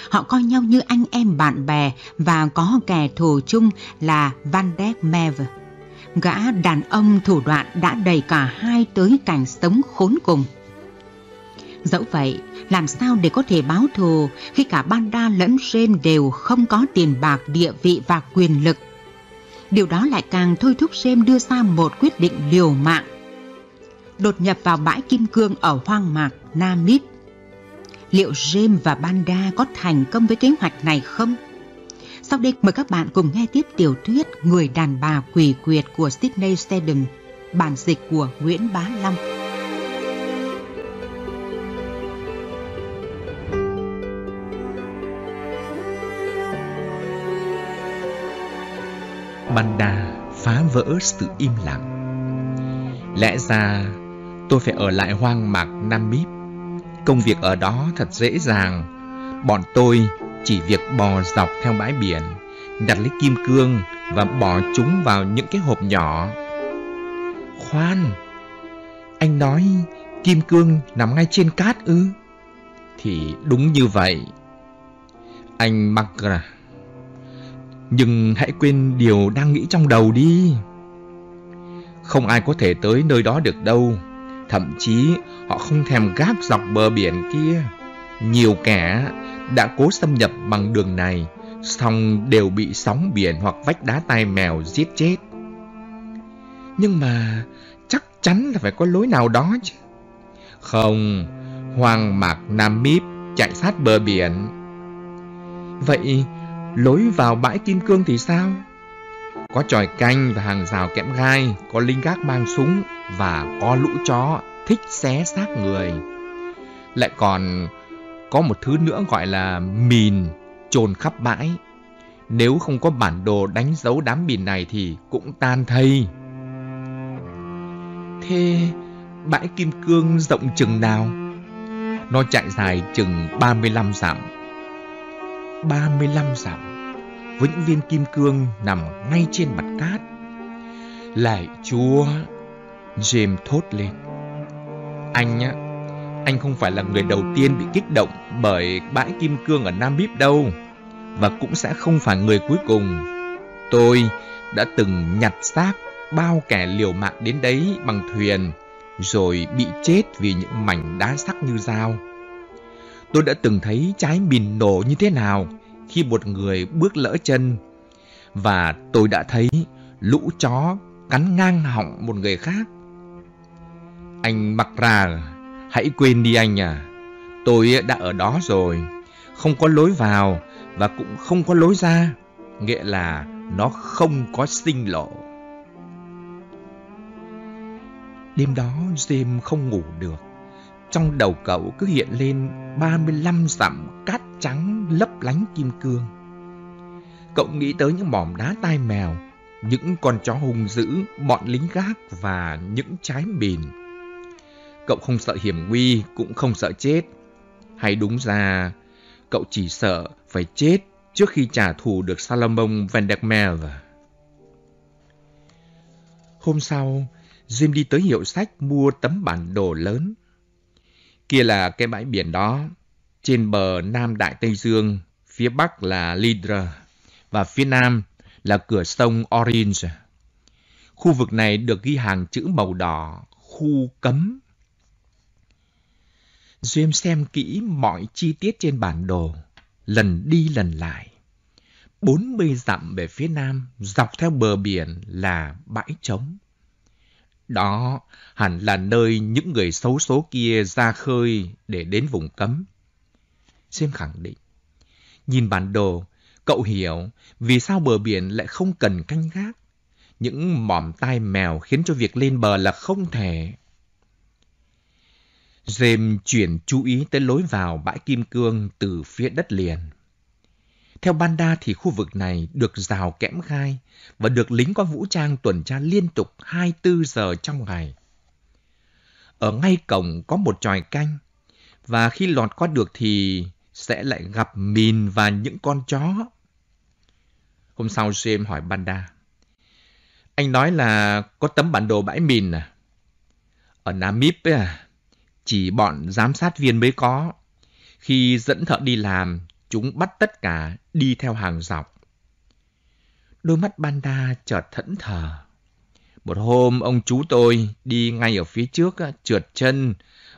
Speaker 1: Họ coi nhau như anh em bạn bè và có kẻ thù chung là Van der Meve. Gã đàn ông thủ đoạn đã đầy cả hai tới cảnh sống khốn cùng. Dẫu vậy, làm sao để có thể báo thù khi cả Banda lẫn Jane đều không có tiền bạc, địa vị và quyền lực? Điều đó lại càng thôi thúc Jane đưa ra một quyết định liều mạng đột nhập vào bãi kim cương ở hoang mạc Namib. Liệu James và Banda có thành công với kế hoạch này không? Sau đây mời các bạn cùng nghe tiếp tiểu thuyết Người đàn bà quỷ quyệt của Sydney Sheldon, bản dịch của Nguyễn Bá Long.
Speaker 2: Banda phá vỡ sự im lặng. Lẽ ra Tôi phải ở lại hoang mạc Nam Bíp. Công việc ở đó thật dễ dàng. Bọn tôi chỉ việc bò dọc theo bãi biển, nhặt lấy kim cương và bỏ chúng vào những cái hộp nhỏ. Khoan, anh nói kim cương nằm ngay trên cát ư? Thì đúng như vậy. Anh Magra. Nhưng hãy quên điều đang nghĩ trong đầu đi. Không ai có thể tới nơi đó được đâu. Thậm chí họ không thèm gác dọc bờ biển kia. Nhiều kẻ đã cố xâm nhập bằng đường này, song đều bị sóng biển hoặc vách đá tai mèo giết chết. Nhưng mà chắc chắn là phải có lối nào đó chứ. Không, hoàng mạc Nam Míp chạy sát bờ biển. Vậy lối vào bãi kim cương thì sao? có tròi canh và hàng rào kẽm gai, có lính gác mang súng và có lũ chó thích xé xác người. Lại còn có một thứ nữa gọi là mìn trồn khắp bãi. Nếu không có bản đồ đánh dấu đám mìn này thì cũng tan thây. Thế bãi Kim Cương rộng chừng nào? Nó chạy dài chừng 35 dặm. 35 dặm với những viên kim cương nằm ngay trên mặt cát. Lạy Chúa, James thốt lên. Anh á, anh không phải là người đầu tiên bị kích động bởi bãi kim cương ở Nam Bíp đâu và cũng sẽ không phải người cuối cùng. Tôi đã từng nhặt xác bao kẻ liều mạng đến đấy bằng thuyền rồi bị chết vì những mảnh đá sắc như dao. Tôi đã từng thấy trái mìn nổ như thế nào khi một người bước lỡ chân. Và tôi đã thấy lũ chó cắn ngang họng một người khác. Anh mặc ra, hãy quên đi anh à. Tôi đã ở đó rồi, không có lối vào và cũng không có lối ra. Nghĩa là nó không có sinh lộ. Đêm đó James không ngủ được. Trong đầu cậu cứ hiện lên 35 dặm cát trắng lấp lánh kim cương. Cậu nghĩ tới những mỏm đá tai mèo, những con chó hung dữ, bọn lính gác và những trái mìn. Cậu không sợ hiểm nguy, cũng không sợ chết. Hay đúng ra, cậu chỉ sợ phải chết trước khi trả thù được Salomon Van der Mel. Hôm sau, Jim đi tới hiệu sách mua tấm bản đồ lớn. Kia là cái bãi biển đó, trên bờ Nam Đại Tây Dương, phía Bắc là Lidra và phía Nam là cửa sông Orange. Khu vực này được ghi hàng chữ màu đỏ, khu cấm. James xem kỹ mọi chi tiết trên bản đồ, lần đi lần lại. 40 dặm về phía nam, dọc theo bờ biển là bãi trống. Đó hẳn là nơi những người xấu số kia ra khơi để đến vùng cấm. Jim khẳng định. Nhìn bản đồ, cậu hiểu vì sao bờ biển lại không cần canh gác. Những mỏm tai mèo khiến cho việc lên bờ là không thể. James chuyển chú ý tới lối vào bãi kim cương từ phía đất liền. Theo Banda thì khu vực này được rào kẽm gai và được lính có vũ trang tuần tra liên tục 24 giờ trong ngày. Ở ngay cổng có một tròi canh và khi lọt qua được thì sẽ lại gặp mìn và những con chó. Hôm sau James hỏi Banda. Anh nói là có tấm bản đồ bãi mìn à? Ở Namib ấy à? Chỉ bọn giám sát viên mới có. Khi dẫn thợ đi làm, chúng bắt tất cả đi theo hàng dọc. Đôi mắt Banda chợt thẫn thờ. Một hôm ông chú tôi đi ngay ở phía trước trượt chân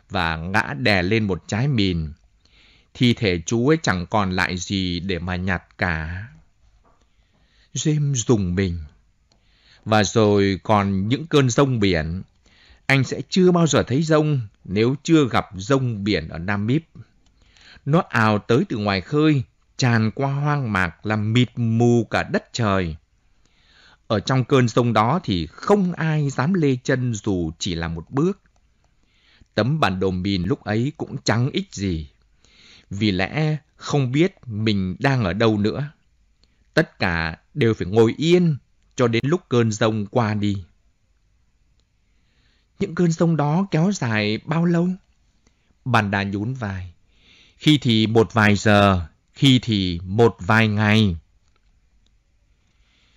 Speaker 2: và ngã đè lên một trái mìn thi thể chú ấy chẳng còn lại gì để mà nhặt cả. James dùng mình. Và rồi còn những cơn rông biển. Anh sẽ chưa bao giờ thấy rông nếu chưa gặp rông biển ở Nam Míp. Nó ào tới từ ngoài khơi, tràn qua hoang mạc làm mịt mù cả đất trời. Ở trong cơn rông đó thì không ai dám lê chân dù chỉ là một bước. Tấm bản đồ mìn lúc ấy cũng chẳng ích gì vì lẽ không biết mình đang ở đâu nữa. Tất cả đều phải ngồi yên cho đến lúc cơn rông qua đi. Những cơn rông đó kéo dài bao lâu? Bàn đà nhún vai. Khi thì một vài giờ, khi thì một vài ngày.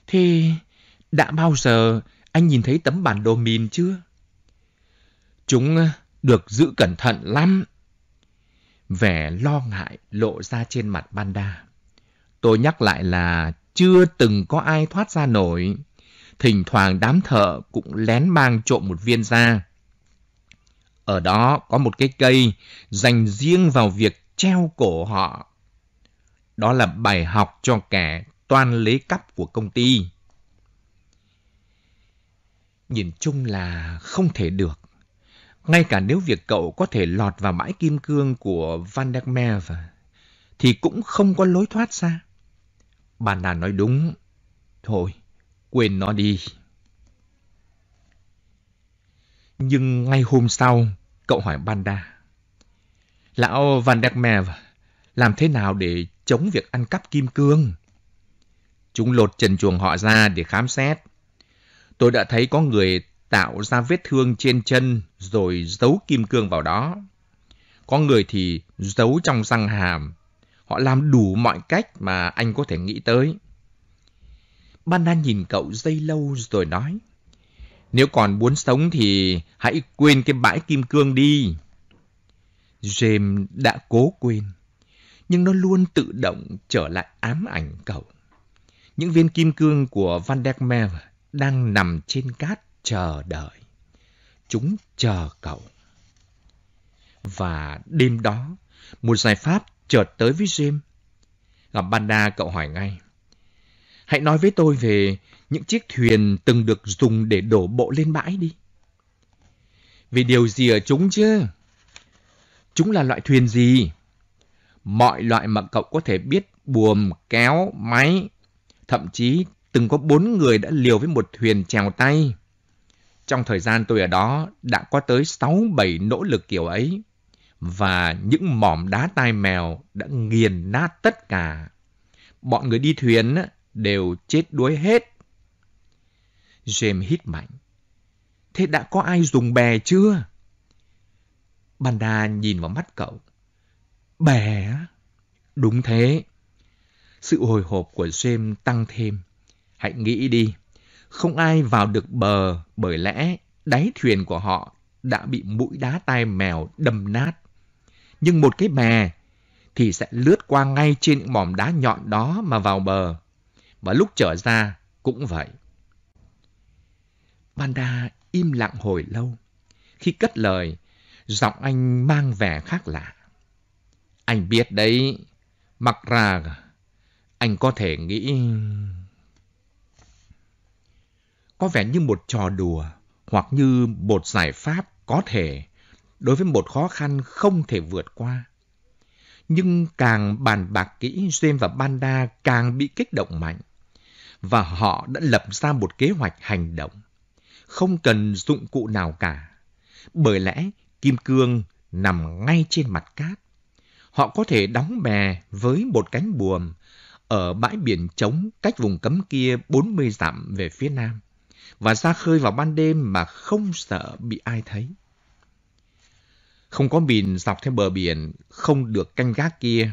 Speaker 2: Thế đã bao giờ anh nhìn thấy tấm bản đồ mìn chưa? Chúng được giữ cẩn thận lắm vẻ lo ngại lộ ra trên mặt Banda. Tôi nhắc lại là chưa từng có ai thoát ra nổi. Thỉnh thoảng đám thợ cũng lén mang trộm một viên ra. Ở đó có một cái cây dành riêng vào việc treo cổ họ. Đó là bài học cho kẻ toan lấy cắp của công ty. Nhìn chung là không thể được. Ngay cả nếu việc cậu có thể lọt vào bãi kim cương của Van der Merwe, thì cũng không có lối thoát ra. Bà Nà nói đúng. Thôi, quên nó đi. Nhưng ngay hôm sau, cậu hỏi Banda. Lão Van der Merwe, làm thế nào để chống việc ăn cắp kim cương? Chúng lột trần chuồng họ ra để khám xét. Tôi đã thấy có người tạo ra vết thương trên chân rồi giấu kim cương vào đó. Có người thì giấu trong răng hàm. Họ làm đủ mọi cách mà anh có thể nghĩ tới. Banna nhìn cậu dây lâu rồi nói. Nếu còn muốn sống thì hãy quên cái bãi kim cương đi. James đã cố quên, nhưng nó luôn tự động trở lại ám ảnh cậu. Những viên kim cương của Van der Meer đang nằm trên cát chờ đợi. Chúng chờ cậu. Và đêm đó, một giải pháp chợt tới với Jim. Gặp Banda, cậu hỏi ngay. Hãy nói với tôi về những chiếc thuyền từng được dùng để đổ bộ lên bãi đi. Vì điều gì ở chúng chứ? Chúng là loại thuyền gì? Mọi loại mà cậu có thể biết buồm, kéo, máy. Thậm chí từng có bốn người đã liều với một thuyền chèo tay. Trong thời gian tôi ở đó đã có tới 6-7 nỗ lực kiểu ấy và những mỏm đá tai mèo đã nghiền nát tất cả. Bọn người đi thuyền đều chết đuối hết. James hít mạnh. Thế đã có ai dùng bè chưa? Banda nhìn vào mắt cậu. Bè Đúng thế. Sự hồi hộp của James tăng thêm. Hãy nghĩ đi. Không ai vào được bờ bởi lẽ đáy thuyền của họ đã bị mũi đá tai mèo đâm nát. Nhưng một cái bè thì sẽ lướt qua ngay trên những mỏm đá nhọn đó mà vào bờ. Và lúc trở ra cũng vậy. Banda im lặng hồi lâu. Khi cất lời, giọng anh mang vẻ khác lạ. Anh biết đấy, mặc ra anh có thể nghĩ có vẻ như một trò đùa hoặc như một giải pháp có thể đối với một khó khăn không thể vượt qua. Nhưng càng bàn bạc kỹ, James và Banda càng bị kích động mạnh và họ đã lập ra một kế hoạch hành động, không cần dụng cụ nào cả. Bởi lẽ kim cương nằm ngay trên mặt cát. Họ có thể đóng bè với một cánh buồm ở bãi biển trống cách vùng cấm kia 40 dặm về phía nam và ra khơi vào ban đêm mà không sợ bị ai thấy. Không có mìn dọc theo bờ biển, không được canh gác kia,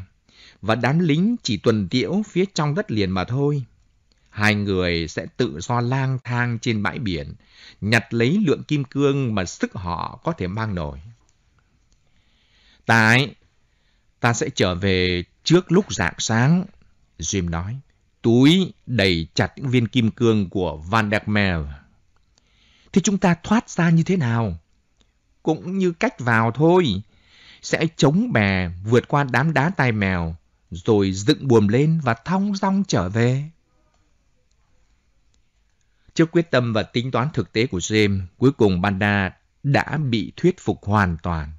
Speaker 2: và đám lính chỉ tuần tiễu phía trong đất liền mà thôi. Hai người sẽ tự do lang thang trên bãi biển, nhặt lấy lượng kim cương mà sức họ có thể mang nổi. Tại, ta sẽ trở về trước lúc rạng sáng, Jim nói túi đầy chặt những viên kim cương của Van der Meer. Thì chúng ta thoát ra như thế nào? Cũng như cách vào thôi. Sẽ chống bè vượt qua đám đá tai mèo, rồi dựng buồm lên và thong dong trở về. Trước quyết tâm và tính toán thực tế của James, cuối cùng Banda đã bị thuyết phục hoàn toàn.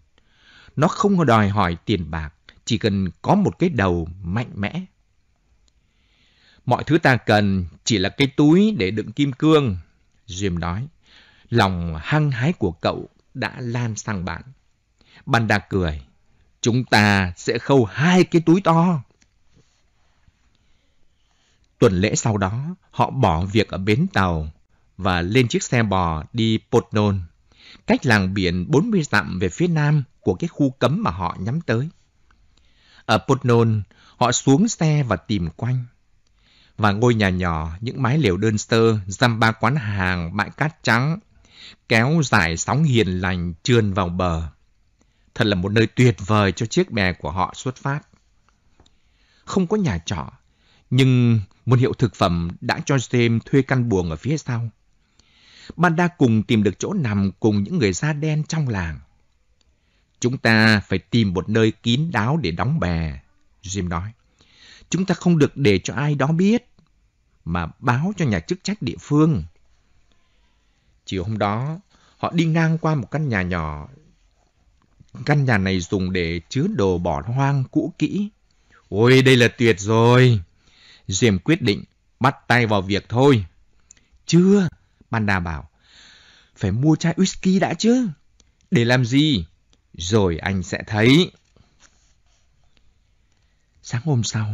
Speaker 2: Nó không đòi hỏi tiền bạc, chỉ cần có một cái đầu mạnh mẽ Mọi thứ ta cần chỉ là cái túi để đựng kim cương, Jim nói. Lòng hăng hái của cậu đã lan sang bạn. Banda cười. Chúng ta sẽ khâu hai cái túi to. Tuần lễ sau đó, họ bỏ việc ở bến tàu và lên chiếc xe bò đi Potnon, cách làng biển 40 dặm về phía nam của cái khu cấm mà họ nhắm tới. Ở Potnon, họ xuống xe và tìm quanh và ngôi nhà nhỏ, những mái liều đơn sơ, dăm ba quán hàng, bãi cát trắng, kéo dài sóng hiền lành trườn vào bờ. Thật là một nơi tuyệt vời cho chiếc bè của họ xuất phát. Không có nhà trọ, nhưng một hiệu thực phẩm đã cho James thuê căn buồng ở phía sau. Banda cùng tìm được chỗ nằm cùng những người da đen trong làng. Chúng ta phải tìm một nơi kín đáo để đóng bè, Jim nói chúng ta không được để cho ai đó biết, mà báo cho nhà chức trách địa phương. Chiều hôm đó, họ đi ngang qua một căn nhà nhỏ. Căn nhà này dùng để chứa đồ bỏ hoang cũ kỹ. Ôi, đây là tuyệt rồi! Diệm quyết định bắt tay vào việc thôi. Chưa, Panda bảo. Phải mua chai whisky đã chứ. Để làm gì? Rồi anh sẽ thấy. Sáng hôm sau,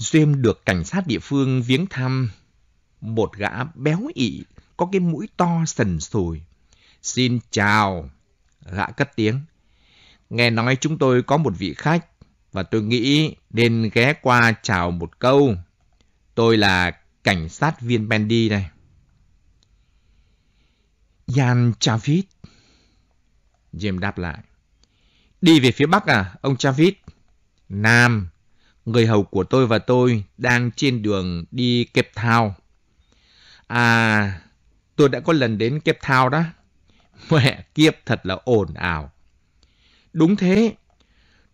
Speaker 2: James được cảnh sát địa phương viếng thăm. Một gã béo ị, có cái mũi to sần sùi. Xin chào, gã cất tiếng. Nghe nói chúng tôi có một vị khách và tôi nghĩ nên ghé qua chào một câu. Tôi là cảnh sát viên Bendy đây. Jan Travis. James đáp lại. Đi về phía bắc à, ông Travis? Nam, người hầu của tôi và tôi đang trên đường đi Cape Town. À, tôi đã có lần đến Cape Town đó. Mẹ kiếp thật là ồn ào. Đúng thế,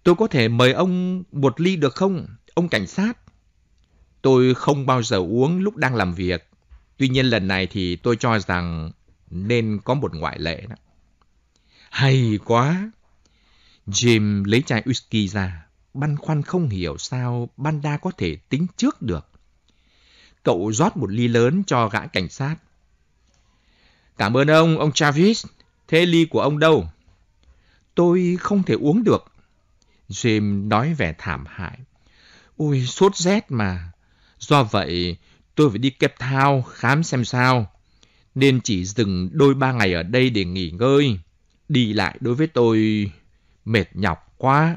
Speaker 2: tôi có thể mời ông một ly được không, ông cảnh sát? Tôi không bao giờ uống lúc đang làm việc. Tuy nhiên lần này thì tôi cho rằng nên có một ngoại lệ đó. Hay quá! Jim lấy chai whisky ra băn khoăn không hiểu sao Banda có thể tính trước được. Cậu rót một ly lớn cho gã cảnh sát. Cảm ơn ông, ông Travis. Thế ly của ông đâu? Tôi không thể uống được. Jim nói vẻ thảm hại. Ôi, sốt rét mà. Do vậy, tôi phải đi Cape thao khám xem sao. Nên chỉ dừng đôi ba ngày ở đây để nghỉ ngơi. Đi lại đối với tôi mệt nhọc quá.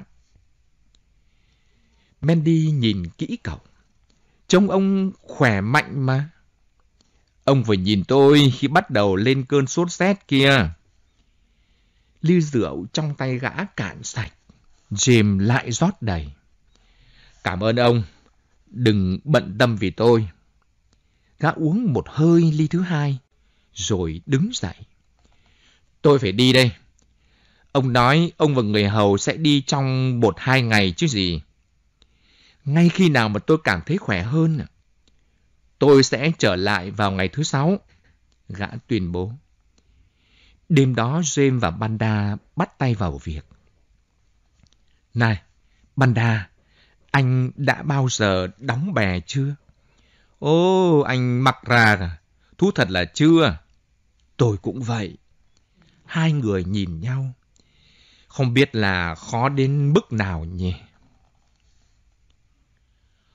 Speaker 2: Mandy nhìn kỹ cậu. Trông ông khỏe mạnh mà. Ông vừa nhìn tôi khi bắt đầu lên cơn sốt rét kia. Ly rượu trong tay gã cạn sạch. James lại rót đầy. Cảm ơn ông. Đừng bận tâm vì tôi. Gã uống một hơi ly thứ hai, rồi đứng dậy. Tôi phải đi đây. Ông nói ông và người hầu sẽ đi trong một hai ngày chứ gì ngay khi nào mà tôi cảm thấy khỏe hơn. Tôi sẽ trở lại vào ngày thứ sáu, gã tuyên bố. Đêm đó James và Banda bắt tay vào việc. Này, Banda, anh đã bao giờ đóng bè chưa? Ô, anh mặc ra Thú thật là chưa. Tôi cũng vậy. Hai người nhìn nhau. Không biết là khó đến mức nào nhỉ?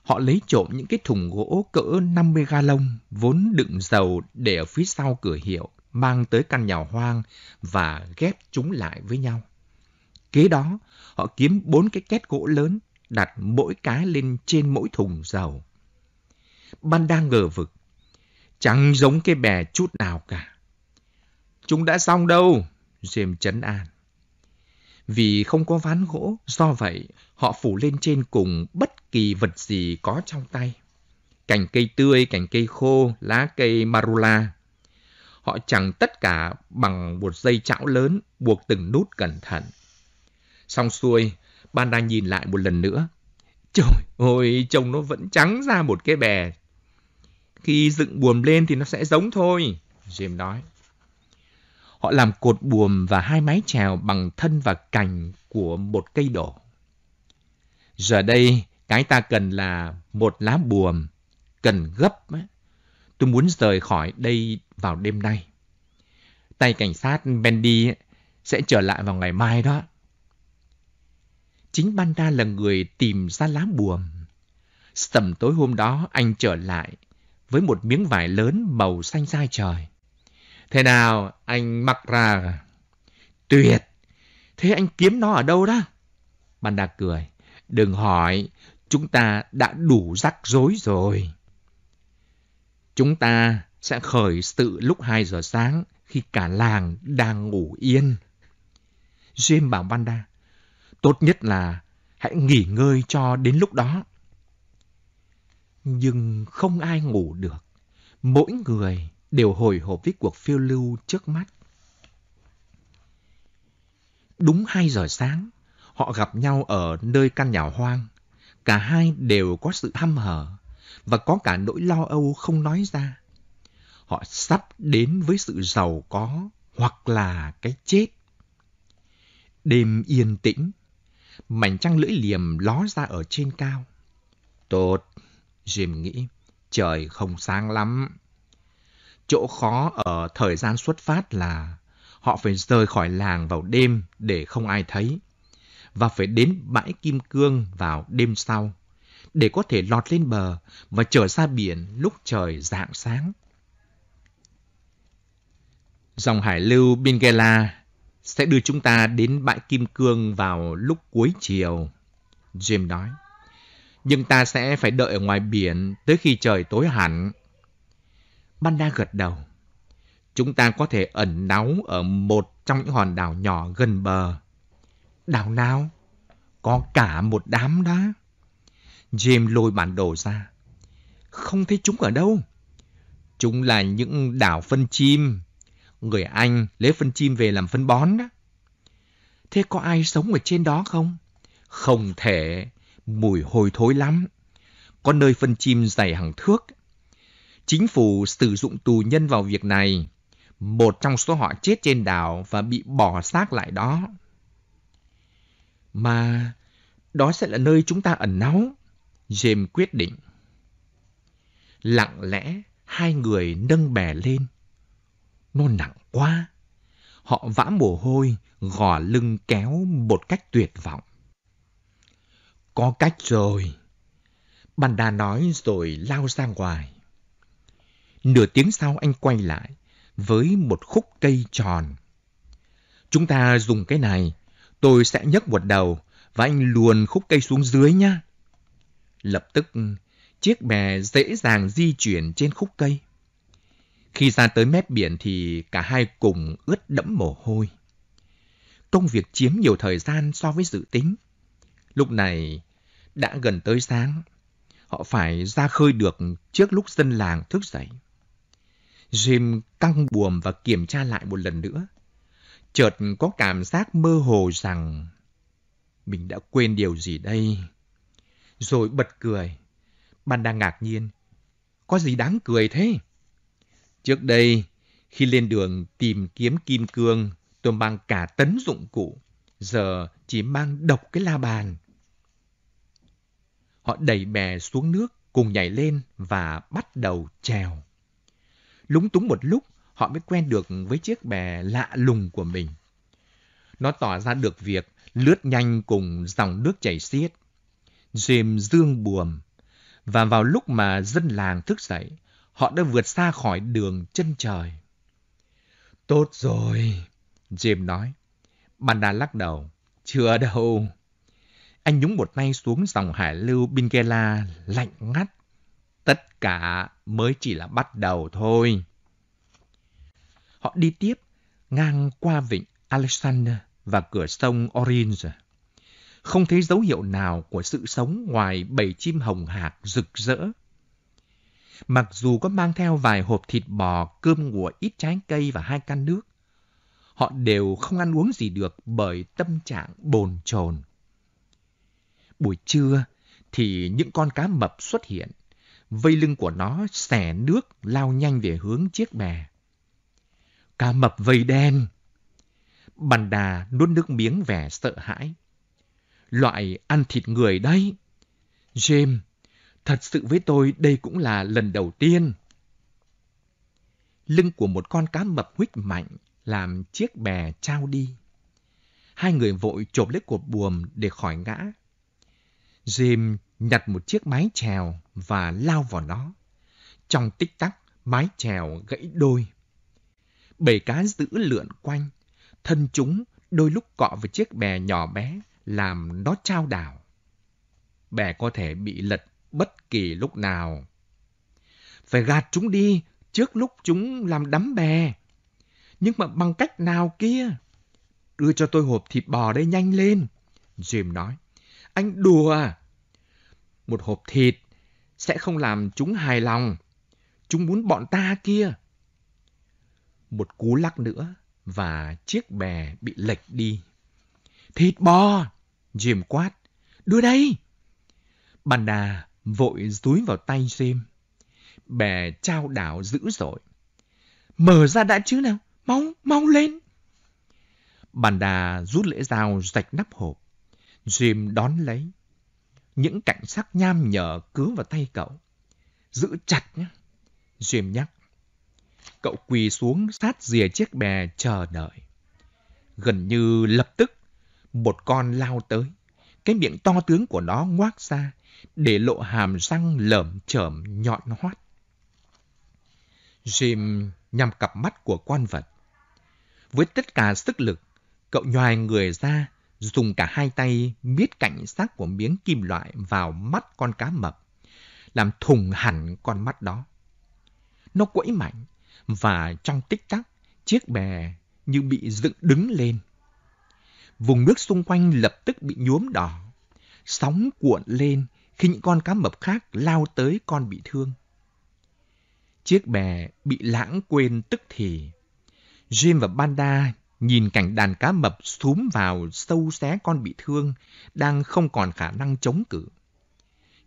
Speaker 2: Họ lấy trộm những cái thùng gỗ cỡ 50 ga lông vốn đựng dầu để ở phía sau cửa hiệu, mang tới căn nhà hoang và ghép chúng lại với nhau. Kế đó, họ kiếm bốn cái két gỗ lớn, đặt mỗi cái lên trên mỗi thùng dầu. Ban đang ngờ vực, chẳng giống cái bè chút nào cả. Chúng đã xong đâu, James chấn an. Vì không có ván gỗ, do vậy họ phủ lên trên cùng bất kỳ vật gì có trong tay. Cành cây tươi, cành cây khô, lá cây marula. Họ chẳng tất cả bằng một dây chảo lớn buộc từng nút cẩn thận. Xong xuôi, ban đang nhìn lại một lần nữa. Trời ơi, trông nó vẫn trắng ra một cái bè. Khi dựng buồm lên thì nó sẽ giống thôi, Jim nói. Họ làm cột buồm và hai mái chèo bằng thân và cành của một cây đổ. Giờ đây, cái ta cần là một lá buồm, cần gấp. Tôi muốn rời khỏi đây vào đêm nay. Tay cảnh sát Bendy sẽ trở lại vào ngày mai đó. Chính Banda là người tìm ra lá buồm. Tầm tối hôm đó anh trở lại với một miếng vải lớn màu xanh da trời. Thế nào anh mặc ra? Tuyệt! Thế anh kiếm nó ở đâu đó? Banda cười. Đừng hỏi, chúng ta đã đủ rắc rối rồi. Chúng ta sẽ khởi sự lúc 2 giờ sáng khi cả làng đang ngủ yên. Jim bảo Vanda, tốt nhất là hãy nghỉ ngơi cho đến lúc đó. Nhưng không ai ngủ được. Mỗi người đều hồi hộp với cuộc phiêu lưu trước mắt. Đúng 2 giờ sáng, họ gặp nhau ở nơi căn nhà hoang. Cả hai đều có sự hăm hở và có cả nỗi lo âu không nói ra. Họ sắp đến với sự giàu có hoặc là cái chết. Đêm yên tĩnh, mảnh trăng lưỡi liềm ló ra ở trên cao. Tốt, Jim nghĩ, trời không sáng lắm. Chỗ khó ở thời gian xuất phát là họ phải rời khỏi làng vào đêm để không ai thấy và phải đến bãi Kim Cương vào đêm sau để có thể lọt lên bờ và trở ra biển lúc trời rạng sáng. Dòng hải lưu Benguela sẽ đưa chúng ta đến bãi Kim Cương vào lúc cuối chiều, Jim nói. Nhưng ta sẽ phải đợi ở ngoài biển tới khi trời tối hẳn. Banda gật đầu. Chúng ta có thể ẩn náu ở một trong những hòn đảo nhỏ gần bờ Đảo nào? Có cả một đám đó. Jim lôi bản đồ ra. Không thấy chúng ở đâu. Chúng là những đảo phân chim. Người Anh lấy phân chim về làm phân bón đó. Thế có ai sống ở trên đó không? Không thể. Mùi hôi thối lắm. Có nơi phân chim dày hàng thước. Chính phủ sử dụng tù nhân vào việc này. Một trong số họ chết trên đảo và bị bỏ xác lại đó mà đó sẽ là nơi chúng ta ẩn náu. James quyết định. Lặng lẽ, hai người nâng bè lên. Nó nặng quá. Họ vã mồ hôi, gò lưng kéo một cách tuyệt vọng. Có cách rồi. Banda nói rồi lao ra ngoài. Nửa tiếng sau anh quay lại với một khúc cây tròn. Chúng ta dùng cái này tôi sẽ nhấc một đầu và anh luồn khúc cây xuống dưới nhá. Lập tức, chiếc bè dễ dàng di chuyển trên khúc cây. Khi ra tới mép biển thì cả hai cùng ướt đẫm mồ hôi. Công việc chiếm nhiều thời gian so với dự tính. Lúc này, đã gần tới sáng, họ phải ra khơi được trước lúc dân làng thức dậy. Jim căng buồm và kiểm tra lại một lần nữa chợt có cảm giác mơ hồ rằng mình đã quên điều gì đây. Rồi bật cười. Ban đang ngạc nhiên. Có gì đáng cười thế? Trước đây, khi lên đường tìm kiếm kim cương, tôi mang cả tấn dụng cụ. Giờ chỉ mang độc cái la bàn. Họ đẩy bè xuống nước, cùng nhảy lên và bắt đầu trèo. Lúng túng một lúc, họ mới quen được với chiếc bè lạ lùng của mình. Nó tỏ ra được việc lướt nhanh cùng dòng nước chảy xiết. James dương buồm, và vào lúc mà dân làng thức dậy, họ đã vượt xa khỏi đường chân trời. Tốt rồi, Jim nói. Banda lắc đầu. Chưa đâu. Anh nhúng một tay xuống dòng hải lưu Bingela lạnh ngắt. Tất cả mới chỉ là bắt đầu thôi. Họ đi tiếp, ngang qua vịnh Alexander và cửa sông Orange. Không thấy dấu hiệu nào của sự sống ngoài bầy chim hồng hạc rực rỡ. Mặc dù có mang theo vài hộp thịt bò, cơm nguội, ít trái cây và hai can nước, họ đều không ăn uống gì được bởi tâm trạng bồn chồn. Buổi trưa thì những con cá mập xuất hiện, vây lưng của nó xẻ nước lao nhanh về hướng chiếc bè. Cá mập vây đen. Bàn đà nuốt nước miếng vẻ sợ hãi. Loại ăn thịt người đấy. James, thật sự với tôi đây cũng là lần đầu tiên. Lưng của một con cá mập huých mạnh làm chiếc bè trao đi. Hai người vội chộp lấy cột buồm để khỏi ngã. James nhặt một chiếc mái chèo và lao vào nó. Trong tích tắc, mái chèo gãy đôi. Bầy cá dữ lượn quanh, thân chúng đôi lúc cọ vào chiếc bè nhỏ bé, làm nó trao đảo. Bè có thể bị lật bất kỳ lúc nào. Phải gạt chúng đi trước lúc chúng làm đắm bè. Nhưng mà bằng cách nào kia? Đưa cho tôi hộp thịt bò đây nhanh lên. Jim nói. Anh đùa à? Một hộp thịt sẽ không làm chúng hài lòng. Chúng muốn bọn ta kia. Một cú lắc nữa và chiếc bè bị lệch đi. Thịt bò! Jim quát. Đưa đây! bàn đà vội túi vào tay Jim. Bè trao đảo dữ dội. Mở ra đã chứ nào! Mau, mau lên! bàn đà rút lễ dao rạch nắp hộp. Jim đón lấy. Những cảnh sắc nham nhở cứa vào tay cậu. Giữ chặt nhé. Jim nhắc cậu quỳ xuống sát rìa chiếc bè chờ đợi. Gần như lập tức, một con lao tới. Cái miệng to tướng của nó ngoác ra, để lộ hàm răng lởm chởm nhọn hoắt. Jim nhằm cặp mắt của con vật. Với tất cả sức lực, cậu nhoài người ra, dùng cả hai tay miết cảnh xác của miếng kim loại vào mắt con cá mập, làm thùng hẳn con mắt đó. Nó quẫy mạnh, và trong tích tắc, chiếc bè như bị dựng đứng lên. Vùng nước xung quanh lập tức bị nhuốm đỏ, sóng cuộn lên khi những con cá mập khác lao tới con bị thương. Chiếc bè bị lãng quên tức thì. Jim và Banda nhìn cảnh đàn cá mập xúm vào sâu xé con bị thương đang không còn khả năng chống cự.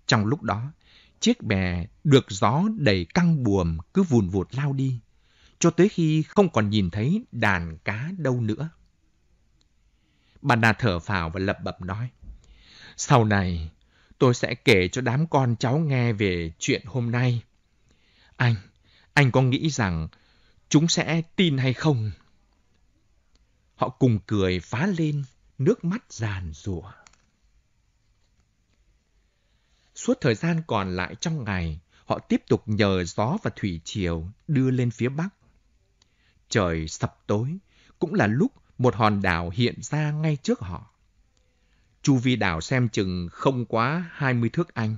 Speaker 2: Trong lúc đó, chiếc bè được gió đầy căng buồm cứ vùn vụt lao đi cho tới khi không còn nhìn thấy đàn cá đâu nữa. Bà Na thở phào và lập bập nói, sau này tôi sẽ kể cho đám con cháu nghe về chuyện hôm nay. Anh, anh có nghĩ rằng chúng sẽ tin hay không? Họ cùng cười phá lên, nước mắt giàn rủa. Suốt thời gian còn lại trong ngày, họ tiếp tục nhờ gió và thủy triều đưa lên phía bắc trời sập tối, cũng là lúc một hòn đảo hiện ra ngay trước họ. Chu vi đảo xem chừng không quá 20 thước Anh.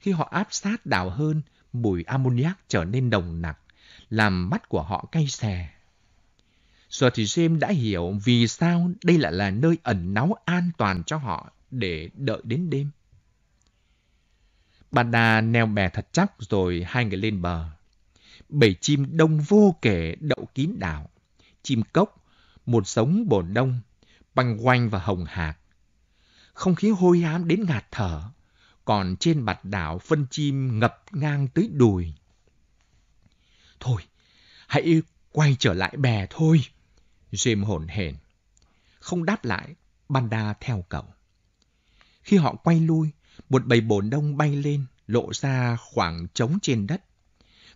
Speaker 2: Khi họ áp sát đảo hơn, mùi ammoniac trở nên đồng nặc, làm mắt của họ cay xè. giờ thì James đã hiểu vì sao đây lại là nơi ẩn náu an toàn cho họ để đợi đến đêm. Bà Đà neo bè thật chắc rồi hai người lên bờ bầy chim đông vô kể đậu kín đảo, chim cốc, một sống bồn đông, băng quanh và hồng hạc. Không khí hôi hám đến ngạt thở, còn trên mặt đảo phân chim ngập ngang tới đùi. Thôi, hãy quay trở lại bè thôi, Jim hồn hển. Không đáp lại, Banda theo cậu. Khi họ quay lui, một bầy bồn đông bay lên, lộ ra khoảng trống trên đất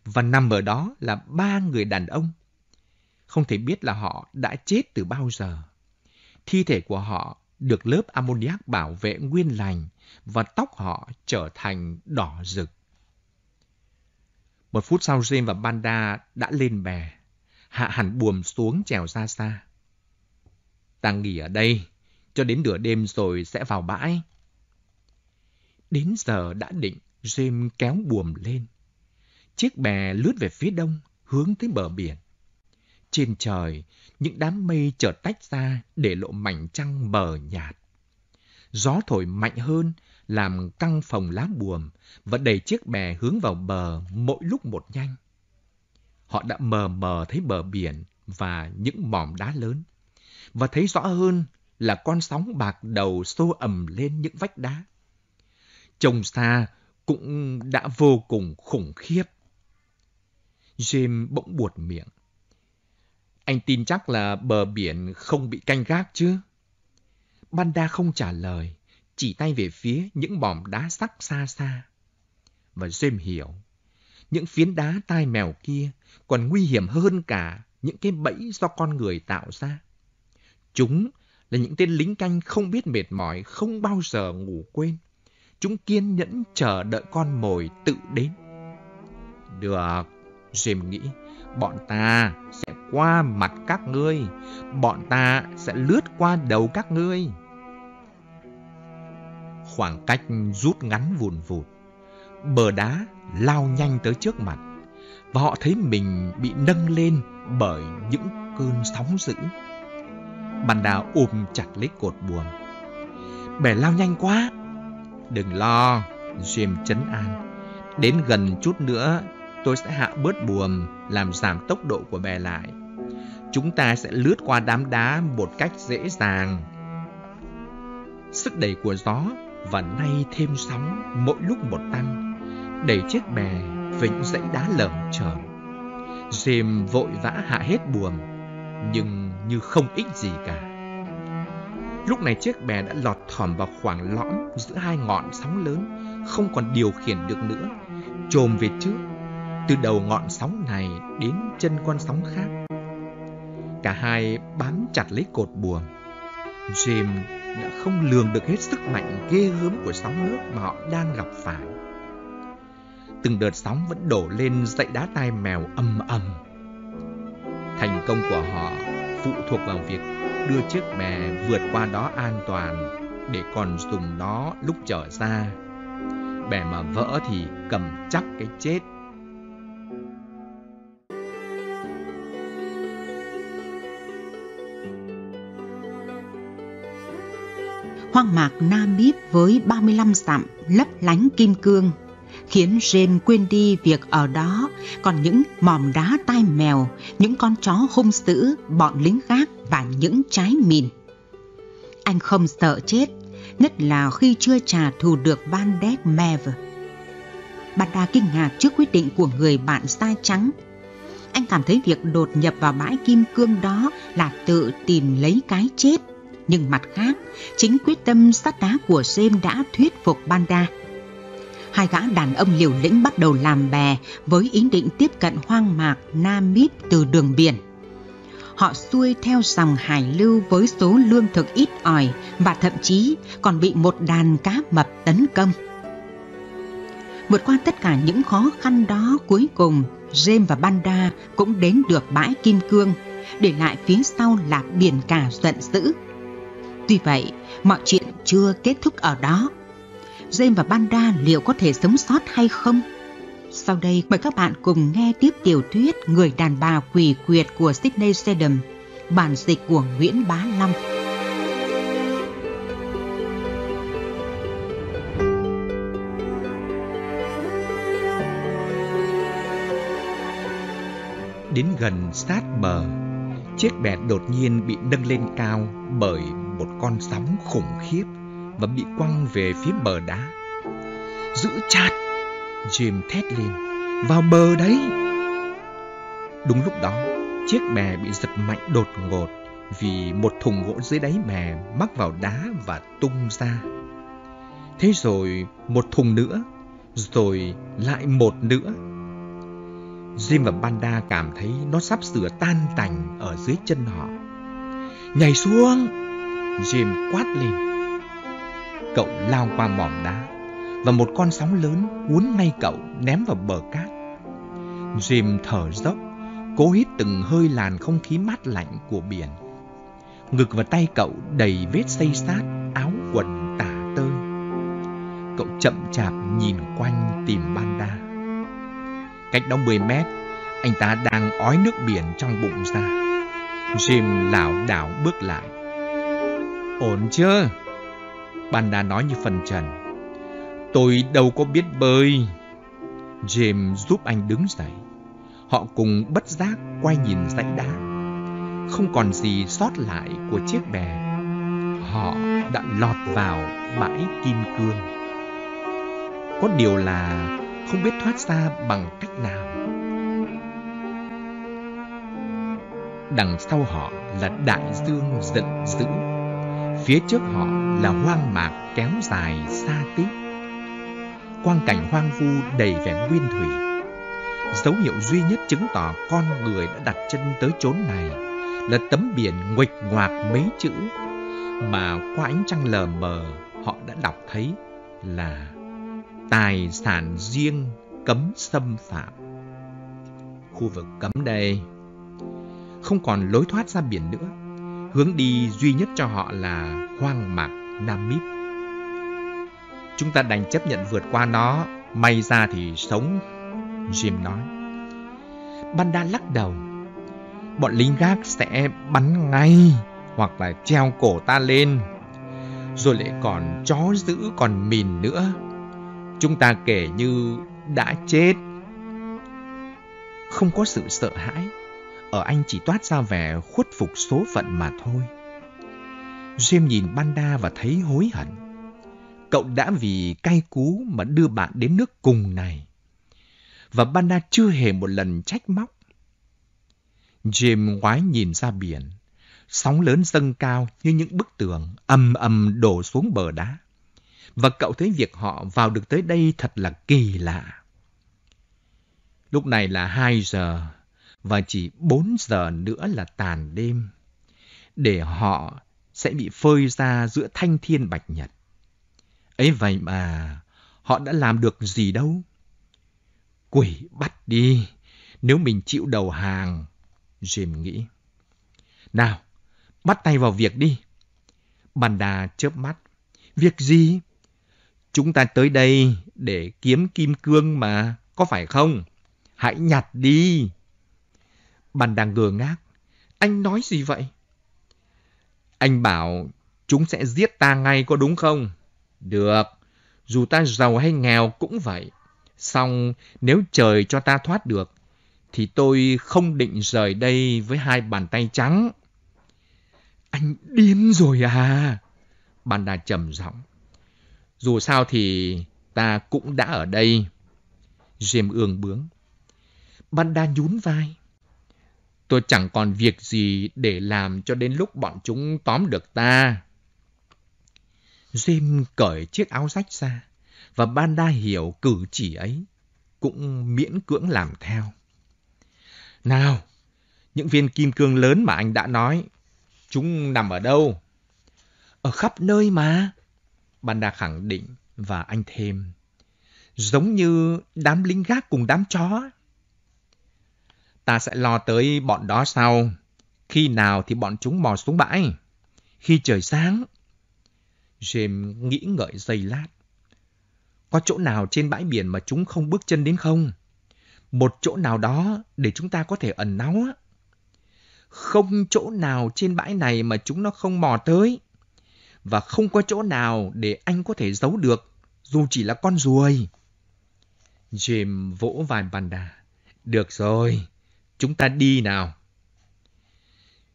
Speaker 2: và nằm ở đó là ba người đàn ông. Không thể biết là họ đã chết từ bao giờ. Thi thể của họ được lớp ammoniac bảo vệ nguyên lành và tóc họ trở thành đỏ rực. Một phút sau James và Banda đã lên bè, hạ hẳn buồm xuống trèo ra xa. Ta nghỉ ở đây, cho đến nửa đêm rồi sẽ vào bãi. Đến giờ đã định, James kéo buồm lên. Chiếc bè lướt về phía đông, hướng tới bờ biển. Trên trời, những đám mây chợt tách ra để lộ mảnh trăng mờ nhạt. Gió thổi mạnh hơn, làm căng phòng lá buồm và đẩy chiếc bè hướng vào bờ mỗi lúc một nhanh. Họ đã mờ mờ thấy bờ biển và những mỏm đá lớn, và thấy rõ hơn là con sóng bạc đầu xô ầm lên những vách đá. Trông xa cũng đã vô cùng khủng khiếp. Jim bỗng buột miệng. Anh tin chắc là bờ biển không bị canh gác chứ? Banda không trả lời, chỉ tay về phía những bòm đá sắc xa xa. Và Jim hiểu, những phiến đá tai mèo kia còn nguy hiểm hơn cả những cái bẫy do con người tạo ra. Chúng là những tên lính canh không biết mệt mỏi, không bao giờ ngủ quên. Chúng kiên nhẫn chờ đợi con mồi tự đến. Được, Jim nghĩ, bọn ta sẽ qua mặt các ngươi, bọn ta sẽ lướt qua đầu các ngươi. Khoảng cách rút ngắn vụn vụt, bờ đá lao nhanh tới trước mặt và họ thấy mình bị nâng lên bởi những cơn sóng dữ. Bàn đà ôm chặt lấy cột buồm. Bẻ lao nhanh quá. Đừng lo, Jim chấn an. Đến gần chút nữa tôi sẽ hạ bớt buồm, làm giảm tốc độ của bè lại. Chúng ta sẽ lướt qua đám đá một cách dễ dàng. Sức đẩy của gió và nay thêm sóng mỗi lúc một tăng, đẩy chiếc bè vịnh dãy đá lởm chởm. James vội vã hạ hết buồm, nhưng như không ích gì cả. Lúc này chiếc bè đã lọt thỏm vào khoảng lõm giữa hai ngọn sóng lớn, không còn điều khiển được nữa, trồm về trước từ đầu ngọn sóng này đến chân con sóng khác. Cả hai bám chặt lấy cột buồm. Jim đã không lường được hết sức mạnh ghê gớm của sóng nước mà họ đang gặp phải. Từng đợt sóng vẫn đổ lên dậy đá tai mèo âm âm. Thành công của họ phụ thuộc vào việc đưa chiếc bè vượt qua đó an toàn để còn dùng nó lúc trở ra. Bè mà vỡ thì cầm chắc cái chết.
Speaker 1: hoang mạc Namib với 35 dặm lấp lánh kim cương, khiến James quên đi việc ở đó còn những mòm đá tai mèo, những con chó hung dữ, bọn lính gác và những trái mìn. Anh không sợ chết, nhất là khi chưa trả thù được Van Dek Meve. Banda kinh ngạc trước quyết định của người bạn da trắng. Anh cảm thấy việc đột nhập vào bãi kim cương đó là tự tìm lấy cái chết nhưng mặt khác, chính quyết tâm sắt đá của James đã thuyết phục Banda. Hai gã đàn ông liều lĩnh bắt đầu làm bè với ý định tiếp cận hoang mạc Namib từ đường biển. Họ xuôi theo dòng hải lưu với số lương thực ít ỏi và thậm chí còn bị một đàn cá mập tấn công. Vượt qua tất cả những khó khăn đó cuối cùng, James và Banda cũng đến được bãi Kim Cương, để lại phía sau là biển cả giận dữ Tuy vậy, mọi chuyện chưa kết thúc ở đó. James và Banda liệu có thể sống sót hay không? Sau đây mời các bạn cùng nghe tiếp tiểu thuyết Người đàn bà quỷ quyệt của Sydney Sheldon, bản dịch của Nguyễn Bá lâm.
Speaker 2: Đến gần sát bờ, chiếc bè đột nhiên bị nâng lên cao bởi một con sóng khủng khiếp và bị quăng về phía bờ đá. Giữ chặt! Jim thét lên. Vào bờ đấy! Đúng lúc đó, chiếc bè bị giật mạnh đột ngột vì một thùng gỗ dưới đáy bè mắc vào đá và tung ra. Thế rồi một thùng nữa, rồi lại một nữa. Jim và Banda cảm thấy nó sắp sửa tan tành ở dưới chân họ. Nhảy xuống! Jim quát lên. Cậu lao qua mỏm đá và một con sóng lớn cuốn ngay cậu ném vào bờ cát. Jim thở dốc, cố hít từng hơi làn không khí mát lạnh của biển. Ngực và tay cậu đầy vết xây sát, áo quần tả tơi. Cậu chậm chạp nhìn quanh tìm Banda. Cách đó 10 mét, anh ta đang ói nước biển trong bụng ra. Jim lảo đảo bước lại Ổn chưa? Banda nói như phần trần. Tôi đâu có biết bơi. James giúp anh đứng dậy. Họ cùng bất giác quay nhìn dãy đá. Không còn gì sót lại của chiếc bè. Họ đã lọt vào bãi kim cương. Có điều là không biết thoát ra bằng cách nào. Đằng sau họ là đại dương giận dữ Phía trước họ là hoang mạc kéo dài xa tít. Quang cảnh hoang vu đầy vẻ nguyên thủy. Dấu hiệu duy nhất chứng tỏ con người đã đặt chân tới chốn này là tấm biển nguệch ngoạc mấy chữ mà qua ánh trăng lờ mờ họ đã đọc thấy là tài sản riêng cấm xâm phạm. Khu vực cấm đây không còn lối thoát ra biển nữa Hướng đi duy nhất cho họ là hoang mạc Namib. Chúng ta đành chấp nhận vượt qua nó, may ra thì sống, Jim nói. Banda lắc đầu. Bọn lính gác sẽ bắn ngay hoặc là treo cổ ta lên. Rồi lại còn chó giữ còn mìn nữa. Chúng ta kể như đã chết. Không có sự sợ hãi ở anh chỉ toát ra vẻ khuất phục số phận mà thôi. Jim nhìn Banda và thấy hối hận. Cậu đã vì cay cú mà đưa bạn đến nước cùng này. Và Banda chưa hề một lần trách móc. Jim ngoái nhìn ra biển. Sóng lớn dâng cao như những bức tường ầm ầm đổ xuống bờ đá. Và cậu thấy việc họ vào được tới đây thật là kỳ lạ. Lúc này là 2 giờ và chỉ bốn giờ nữa là tàn đêm, để họ sẽ bị phơi ra giữa thanh thiên bạch nhật. Ấy vậy mà, họ đã làm được gì đâu. Quỷ bắt đi, nếu mình chịu đầu hàng, Jim nghĩ. Nào, bắt tay vào việc đi. Banda chớp mắt. Việc gì? Chúng ta tới đây để kiếm kim cương mà, có phải không? Hãy nhặt đi. Bàn đang ngừa ngác. Anh nói gì vậy? Anh bảo chúng sẽ giết ta ngay có đúng không? Được, dù ta giàu hay nghèo cũng vậy. Xong nếu trời cho ta thoát được, thì tôi không định rời đây với hai bàn tay trắng. Anh điên rồi à? Bàn đà trầm giọng. Dù sao thì ta cũng đã ở đây. Jim ương bướng. Bàn đà nhún vai. Tôi chẳng còn việc gì để làm cho đến lúc bọn chúng tóm được ta. Jim cởi chiếc áo rách ra và Banda hiểu cử chỉ ấy, cũng miễn cưỡng làm theo. Nào, những viên kim cương lớn mà anh đã nói, chúng nằm ở đâu? Ở khắp nơi mà, Banda khẳng định và anh thêm. Giống như đám lính gác cùng đám chó. Ta sẽ lo tới bọn đó sau. Khi nào thì bọn chúng bò xuống bãi? Khi trời sáng. James nghĩ ngợi giây lát. Có chỗ nào trên bãi biển mà chúng không bước chân đến không? Một chỗ nào đó để chúng ta có thể ẩn náu á. Không chỗ nào trên bãi này mà chúng nó không mò tới. Và không có chỗ nào để anh có thể giấu được, dù chỉ là con ruồi. James vỗ vài bàn đà. Được rồi, Chúng ta đi nào.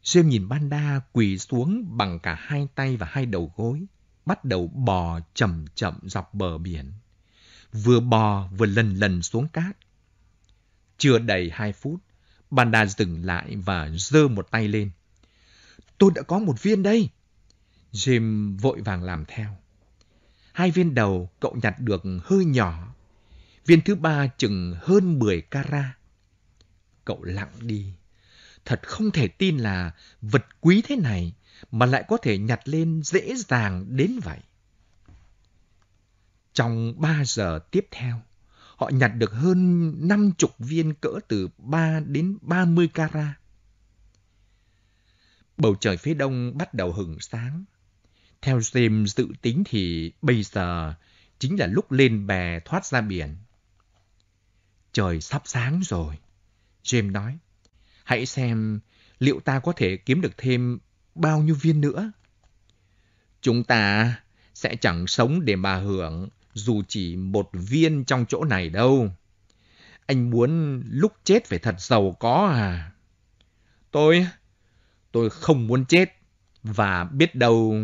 Speaker 2: Jim nhìn Banda quỳ xuống bằng cả hai tay và hai đầu gối, bắt đầu bò chậm chậm dọc bờ biển. Vừa bò vừa lần lần xuống cát. Chưa đầy hai phút, Banda dừng lại và giơ một tay lên. Tôi đã có một viên đây. Jim vội vàng làm theo. Hai viên đầu cậu nhặt được hơi nhỏ. Viên thứ ba chừng hơn 10 cara cậu lặng đi. Thật không thể tin là vật quý thế này mà lại có thể nhặt lên dễ dàng đến vậy. Trong ba giờ tiếp theo, họ nhặt được hơn năm chục viên cỡ từ ba đến ba mươi carat. Bầu trời phía đông bắt đầu hừng sáng. Theo James dự tính thì bây giờ chính là lúc lên bè thoát ra biển. Trời sắp sáng rồi. James nói, hãy xem liệu ta có thể kiếm được thêm bao nhiêu viên nữa. Chúng ta sẽ chẳng sống để mà hưởng dù chỉ một viên trong chỗ này đâu. Anh muốn lúc chết phải thật giàu có à? Tôi, tôi không muốn chết và biết đâu...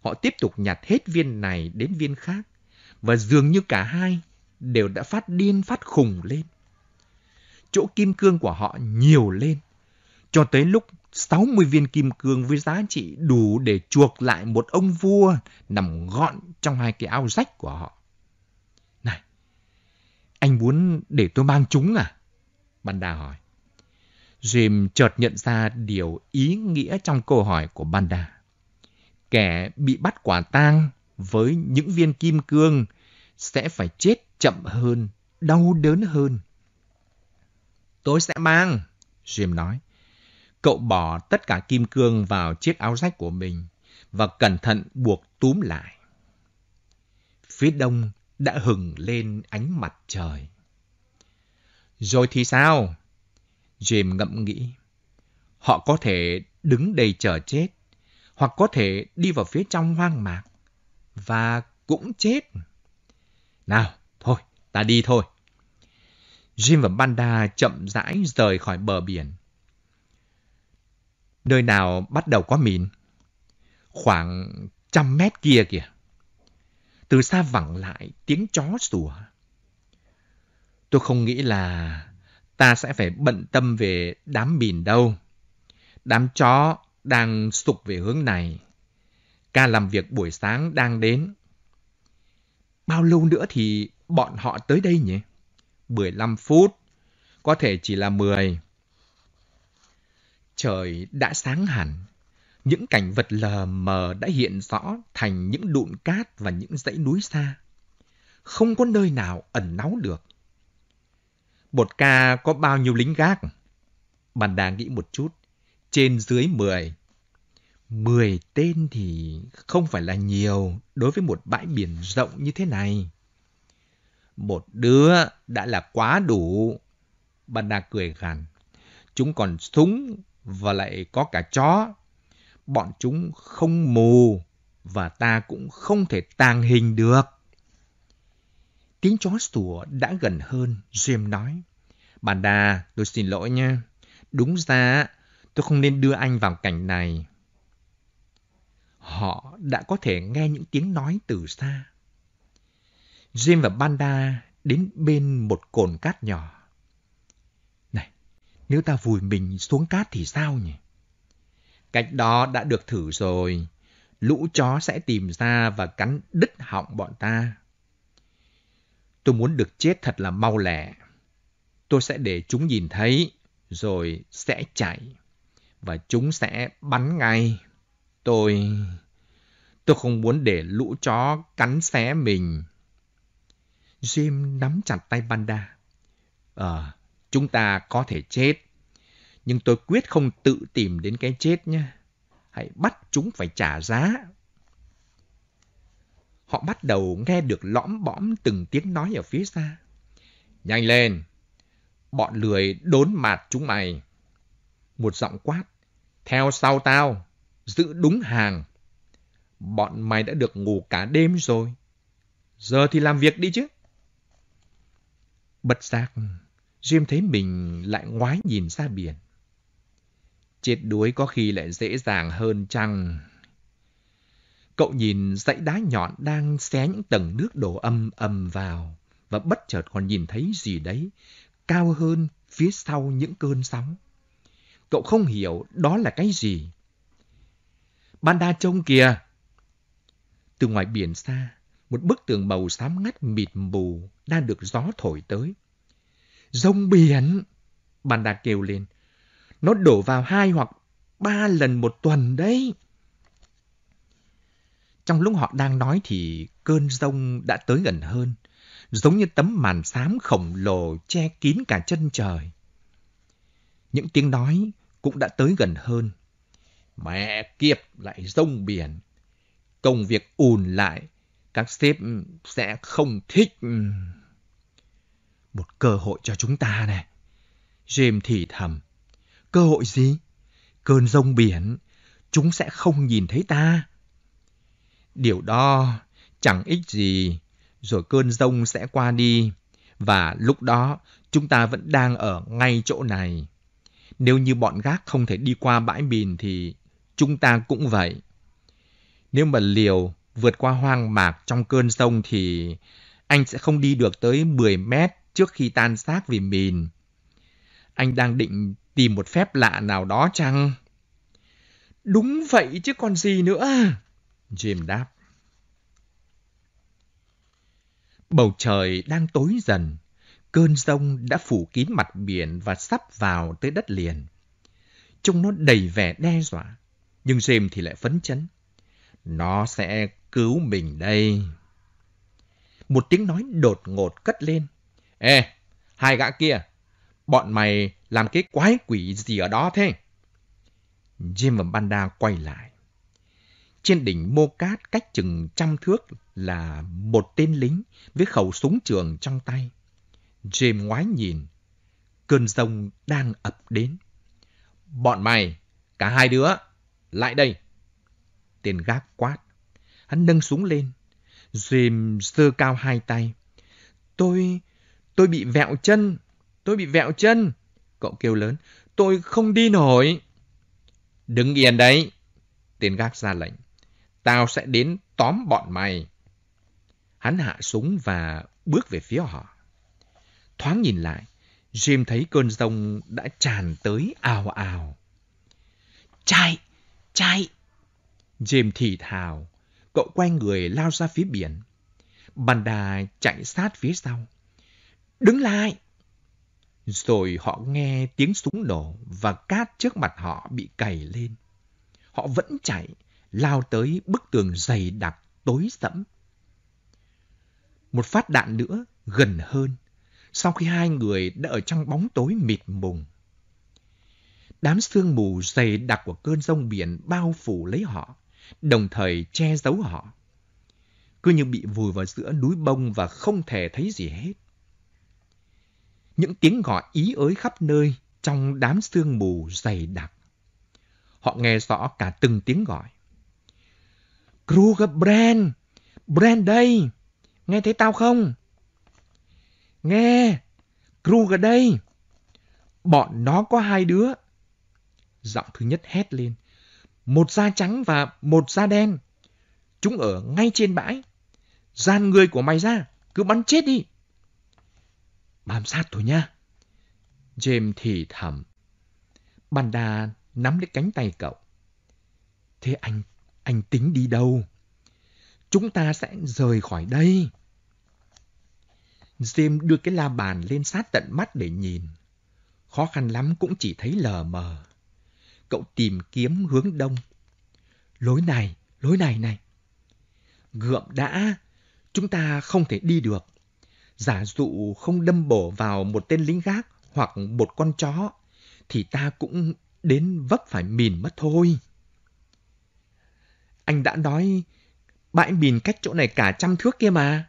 Speaker 2: Họ tiếp tục nhặt hết viên này đến viên khác và dường như cả hai đều đã phát điên phát khùng lên chỗ kim cương của họ nhiều lên, cho tới lúc 60 viên kim cương với giá trị đủ để chuộc lại một ông vua nằm gọn trong hai cái ao rách của họ. Này, anh muốn để tôi mang chúng à? Banda hỏi. Jim chợt nhận ra điều ý nghĩa trong câu hỏi của Banda. Kẻ bị bắt quả tang với những viên kim cương sẽ phải chết chậm hơn, đau đớn hơn Tôi sẽ mang, Jim nói. Cậu bỏ tất cả kim cương vào chiếc áo rách của mình và cẩn thận buộc túm lại. Phía đông đã hừng lên ánh mặt trời. Rồi thì sao? Jim ngẫm nghĩ. Họ có thể đứng đây chờ chết, hoặc có thể đi vào phía trong hoang mạc, và cũng chết. Nào, thôi, ta đi thôi. Jim và Banda chậm rãi rời khỏi bờ biển. Nơi nào bắt đầu có mìn? Khoảng trăm mét kia kìa. Từ xa vẳng lại tiếng chó sủa. Tôi không nghĩ là ta sẽ phải bận tâm về đám mìn đâu. Đám chó đang sụp về hướng này. Ca làm việc buổi sáng đang đến. Bao lâu nữa thì bọn họ tới đây nhỉ? 15 phút, có thể chỉ là 10. Trời đã sáng hẳn, những cảnh vật lờ mờ đã hiện rõ thành những đụn cát và những dãy núi xa. Không có nơi nào ẩn náu được. Bột ca có bao nhiêu lính gác? Bàn đà nghĩ một chút, trên dưới 10. 10 tên thì không phải là nhiều đối với một bãi biển rộng như thế này. Một đứa đã là quá đủ. Banda cười gằn. Chúng còn súng và lại có cả chó. Bọn chúng không mù và ta cũng không thể tàng hình được. Tiếng chó sủa đã gần hơn, Jim nói. Banda, tôi xin lỗi nha. Đúng ra, tôi không nên đưa anh vào cảnh này. Họ đã có thể nghe những tiếng nói từ xa Jim và Banda đến bên một cồn cát nhỏ. Này, nếu ta vùi mình xuống cát thì sao nhỉ? Cách đó đã được thử rồi. Lũ chó sẽ tìm ra và cắn đứt họng bọn ta. Tôi muốn được chết thật là mau lẹ. Tôi sẽ để chúng nhìn thấy, rồi sẽ chạy. Và chúng sẽ bắn ngay. Tôi... Tôi không muốn để lũ chó cắn xé mình. Jim nắm chặt tay Banda. Ờ, chúng ta có thể chết. Nhưng tôi quyết không tự tìm đến cái chết nhé. Hãy bắt chúng phải trả giá. Họ bắt đầu nghe được lõm bõm từng tiếng nói ở phía xa. Nhanh lên! Bọn lười đốn mạt chúng mày. Một giọng quát. Theo sau tao, giữ đúng hàng. Bọn mày đã được ngủ cả đêm rồi. Giờ thì làm việc đi chứ. Bất giác, Jim thấy mình lại ngoái nhìn ra biển. Chết đuối có khi lại dễ dàng hơn chăng? Cậu nhìn dãy đá nhọn đang xé những tầng nước đổ âm âm vào và bất chợt còn nhìn thấy gì đấy cao hơn phía sau những cơn sóng. Cậu không hiểu đó là cái gì. Banda trông kìa! Từ ngoài biển xa, một bức tường màu xám ngắt mịt mù đang được gió thổi tới. Rông biển! Banda kêu lên. Nó đổ vào hai hoặc ba lần một tuần đấy. Trong lúc họ đang nói thì cơn rông đã tới gần hơn, giống như tấm màn xám khổng lồ che kín cả chân trời. Những tiếng nói cũng đã tới gần hơn. Mẹ kiếp lại rông biển. Công việc ùn lại các sếp ừ, sẽ không thích ừ, một cơ hội cho chúng ta này. James thì thầm. Cơ hội gì? Cơn rông biển, chúng sẽ không nhìn thấy ta. Điều đó chẳng ích gì, rồi cơn rông sẽ qua đi, và lúc đó chúng ta vẫn đang ở ngay chỗ này. Nếu như bọn gác không thể đi qua bãi biển thì chúng ta cũng vậy. Nếu mà liều vượt qua hoang mạc trong cơn sông thì anh sẽ không đi được tới 10 mét trước khi tan xác vì mìn. Anh đang định tìm một phép lạ nào đó chăng? Đúng vậy chứ còn gì nữa? Jim đáp. Bầu trời đang tối dần, cơn rông đã phủ kín mặt biển và sắp vào tới đất liền. Trông nó đầy vẻ đe dọa, nhưng Jim thì lại phấn chấn. Nó sẽ cứu mình đây? Một tiếng nói đột ngột cất lên. Ê, hai gã kia, bọn mày làm cái quái quỷ gì ở đó thế? Jim và Banda quay lại. Trên đỉnh mô cát cách chừng trăm thước là một tên lính với khẩu súng trường trong tay. Jim ngoái nhìn, cơn rông đang ập đến. Bọn mày, cả hai đứa, lại đây. Tên gác quát. Hắn nâng súng lên. James sơ cao hai tay. Tôi... tôi bị vẹo chân. Tôi bị vẹo chân. Cậu kêu lớn. Tôi không đi nổi. Đứng yên đấy. Tiền gác ra lệnh. Tao sẽ đến tóm bọn mày. Hắn hạ súng và bước về phía họ. Thoáng nhìn lại, Jim thấy cơn rông đã tràn tới ào ào. Chạy! Chạy! Jim thì thào, Cậu quay người lao ra phía biển. bàn Banda chạy sát phía sau. Đứng lại! Rồi họ nghe tiếng súng nổ và cát trước mặt họ bị cày lên. Họ vẫn chạy, lao tới bức tường dày đặc, tối sẫm. Một phát đạn nữa, gần hơn, sau khi hai người đã ở trong bóng tối mịt mùng. Đám sương mù dày đặc của cơn rông biển bao phủ lấy họ đồng thời che giấu họ. Cứ như bị vùi vào giữa núi bông và không thể thấy gì hết. Những tiếng gọi ý ới khắp nơi trong đám sương mù dày đặc. Họ nghe rõ cả từng tiếng gọi. Kruger Brand! Brand đây! Nghe thấy tao không? Nghe! Kruger đây! Bọn nó có hai đứa! Giọng thứ nhất hét lên một da trắng và một da đen. Chúng ở ngay trên bãi. Gian người của mày ra, cứ bắn chết đi. Bám sát thôi nha. James thì thầm. Banda nắm lấy cánh tay cậu. Thế anh, anh tính đi đâu? Chúng ta sẽ rời khỏi đây. James đưa cái la bàn lên sát tận mắt để nhìn. Khó khăn lắm cũng chỉ thấy lờ mờ cậu tìm kiếm hướng đông. Lối này, lối này này. Gượm đã, chúng ta không thể đi được. Giả dụ không đâm bổ vào một tên lính gác hoặc một con chó, thì ta cũng đến vấp phải mìn mất thôi. Anh đã nói, bãi mìn cách chỗ này cả trăm thước kia mà.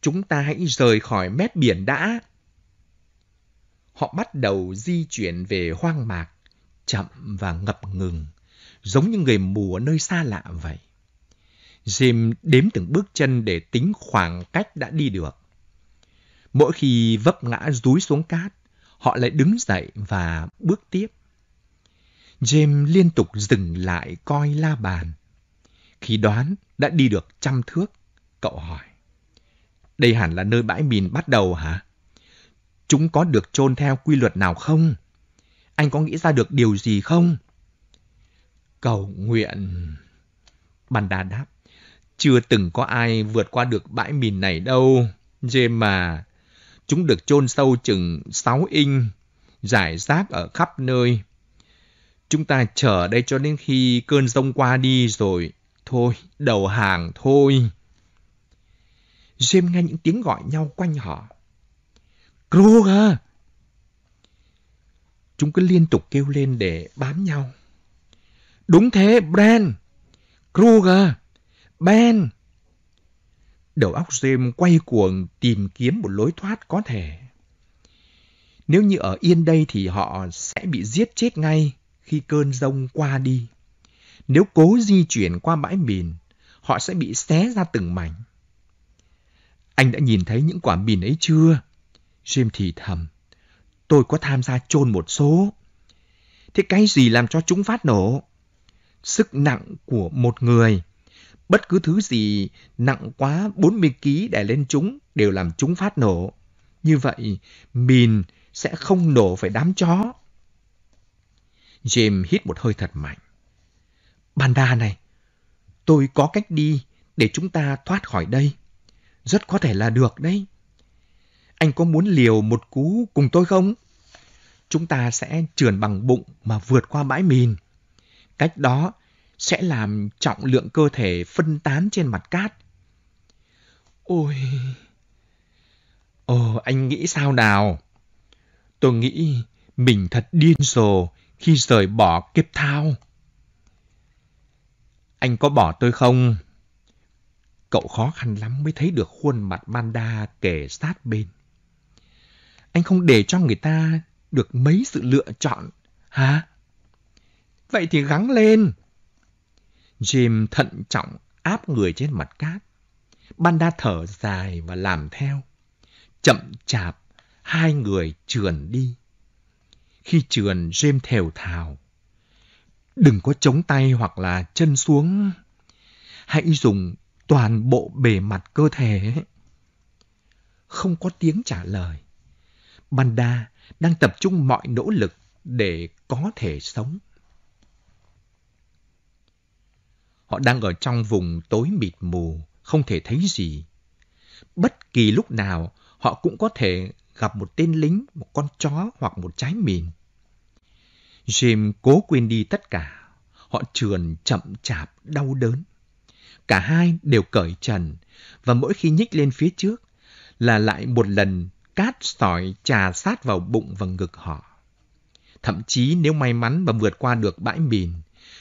Speaker 2: Chúng ta hãy rời khỏi mép biển đã. Họ bắt đầu di chuyển về hoang mạc chậm và ngập ngừng, giống như người mù ở nơi xa lạ vậy. Jim đếm từng bước chân để tính khoảng cách đã đi được. Mỗi khi vấp ngã rúi xuống cát, họ lại đứng dậy và bước tiếp. Jim liên tục dừng lại coi la bàn. Khi đoán đã đi được trăm thước, cậu hỏi. Đây hẳn là nơi bãi mìn bắt đầu hả? Chúng có được chôn theo quy luật nào không? anh có nghĩ ra được điều gì không? Cầu nguyện. Banda đáp, chưa từng có ai vượt qua được bãi mìn này đâu. Dê mà, chúng được chôn sâu chừng 6 inch, giải rác ở khắp nơi. Chúng ta chờ đây cho đến khi cơn rông qua đi rồi. Thôi, đầu hàng thôi. James nghe những tiếng gọi nhau quanh họ. Kruger! À? Chúng cứ liên tục kêu lên để bám nhau. Đúng thế, Bran! Kruger! Ben! Đầu óc James quay cuồng tìm kiếm một lối thoát có thể. Nếu như ở yên đây thì họ sẽ bị giết chết ngay khi cơn rông qua đi. Nếu cố di chuyển qua bãi mìn, họ sẽ bị xé ra từng mảnh. Anh đã nhìn thấy những quả mìn ấy chưa? Jim thì thầm tôi có tham gia chôn một số. Thế cái gì làm cho chúng phát nổ? Sức nặng của một người. Bất cứ thứ gì nặng quá 40 kg đè lên chúng đều làm chúng phát nổ. Như vậy, mìn sẽ không nổ phải đám chó. Jim hít một hơi thật mạnh. Bàn đà này, tôi có cách đi để chúng ta thoát khỏi đây. Rất có thể là được đấy anh có muốn liều một cú cùng tôi không? Chúng ta sẽ trườn bằng bụng mà vượt qua bãi mìn. Cách đó sẽ làm trọng lượng cơ thể phân tán trên mặt cát. Ôi... Ồ, anh nghĩ sao nào? Tôi nghĩ mình thật điên rồ khi rời bỏ kiếp thao. Anh có bỏ tôi không? Cậu khó khăn lắm mới thấy được khuôn mặt Manda kề sát bên anh không để cho người ta được mấy sự lựa chọn, hả? Vậy thì gắng lên. Jim thận trọng áp người trên mặt cát. Banda thở dài và làm theo. Chậm chạp, hai người trườn đi. Khi trườn, Jim thều thào. Đừng có chống tay hoặc là chân xuống. Hãy dùng toàn bộ bề mặt cơ thể. Không có tiếng trả lời. Manda đang tập trung mọi nỗ lực để có thể sống. Họ đang ở trong vùng tối mịt mù, không thể thấy gì. Bất kỳ lúc nào, họ cũng có thể gặp một tên lính, một con chó hoặc một trái mìn. Jim cố quên đi tất cả. Họ trườn chậm chạp, đau đớn. Cả hai đều cởi trần, và mỗi khi nhích lên phía trước là lại một lần cát sỏi trà sát vào bụng và ngực họ. Thậm chí nếu may mắn mà vượt qua được bãi mìn,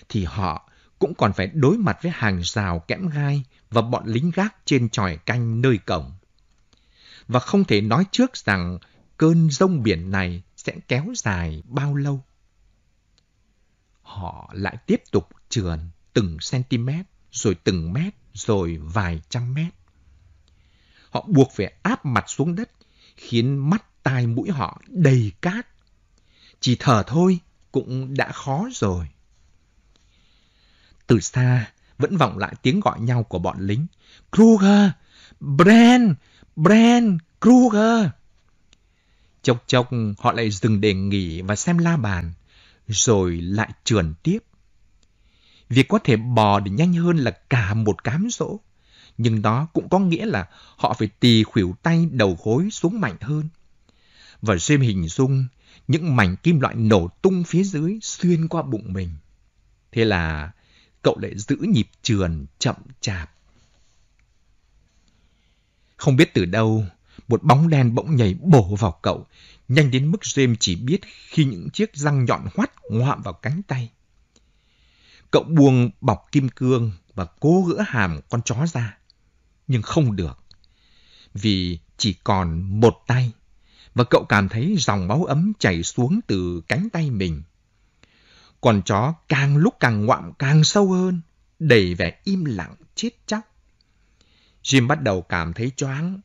Speaker 2: thì họ cũng còn phải đối mặt với hàng rào kẽm gai và bọn lính gác trên tròi canh nơi cổng. Và không thể nói trước rằng cơn rông biển này sẽ kéo dài bao lâu. Họ lại tiếp tục trườn từng cm, rồi từng mét, rồi vài trăm mét. Họ buộc phải áp mặt xuống đất khiến mắt tai mũi họ đầy cát. Chỉ thở thôi cũng đã khó rồi. Từ xa vẫn vọng lại tiếng gọi nhau của bọn lính. Kruger! Bren! Bren! Kruger! Chốc chốc họ lại dừng để nghỉ và xem la bàn, rồi lại trườn tiếp. Việc có thể bò để nhanh hơn là cả một cám dỗ nhưng đó cũng có nghĩa là họ phải tì khuỷu tay đầu gối xuống mạnh hơn. Và Jim hình dung những mảnh kim loại nổ tung phía dưới xuyên qua bụng mình. Thế là cậu lại giữ nhịp trườn chậm chạp. Không biết từ đâu, một bóng đen bỗng nhảy bổ vào cậu, nhanh đến mức James chỉ biết khi những chiếc răng nhọn hoắt ngoạm vào cánh tay. Cậu buông bọc kim cương và cố gỡ hàm con chó ra nhưng không được. Vì chỉ còn một tay, và cậu cảm thấy dòng máu ấm chảy xuống từ cánh tay mình. Con chó càng lúc càng ngoạm càng sâu hơn, đầy vẻ im lặng chết chắc. Jim bắt đầu cảm thấy choáng.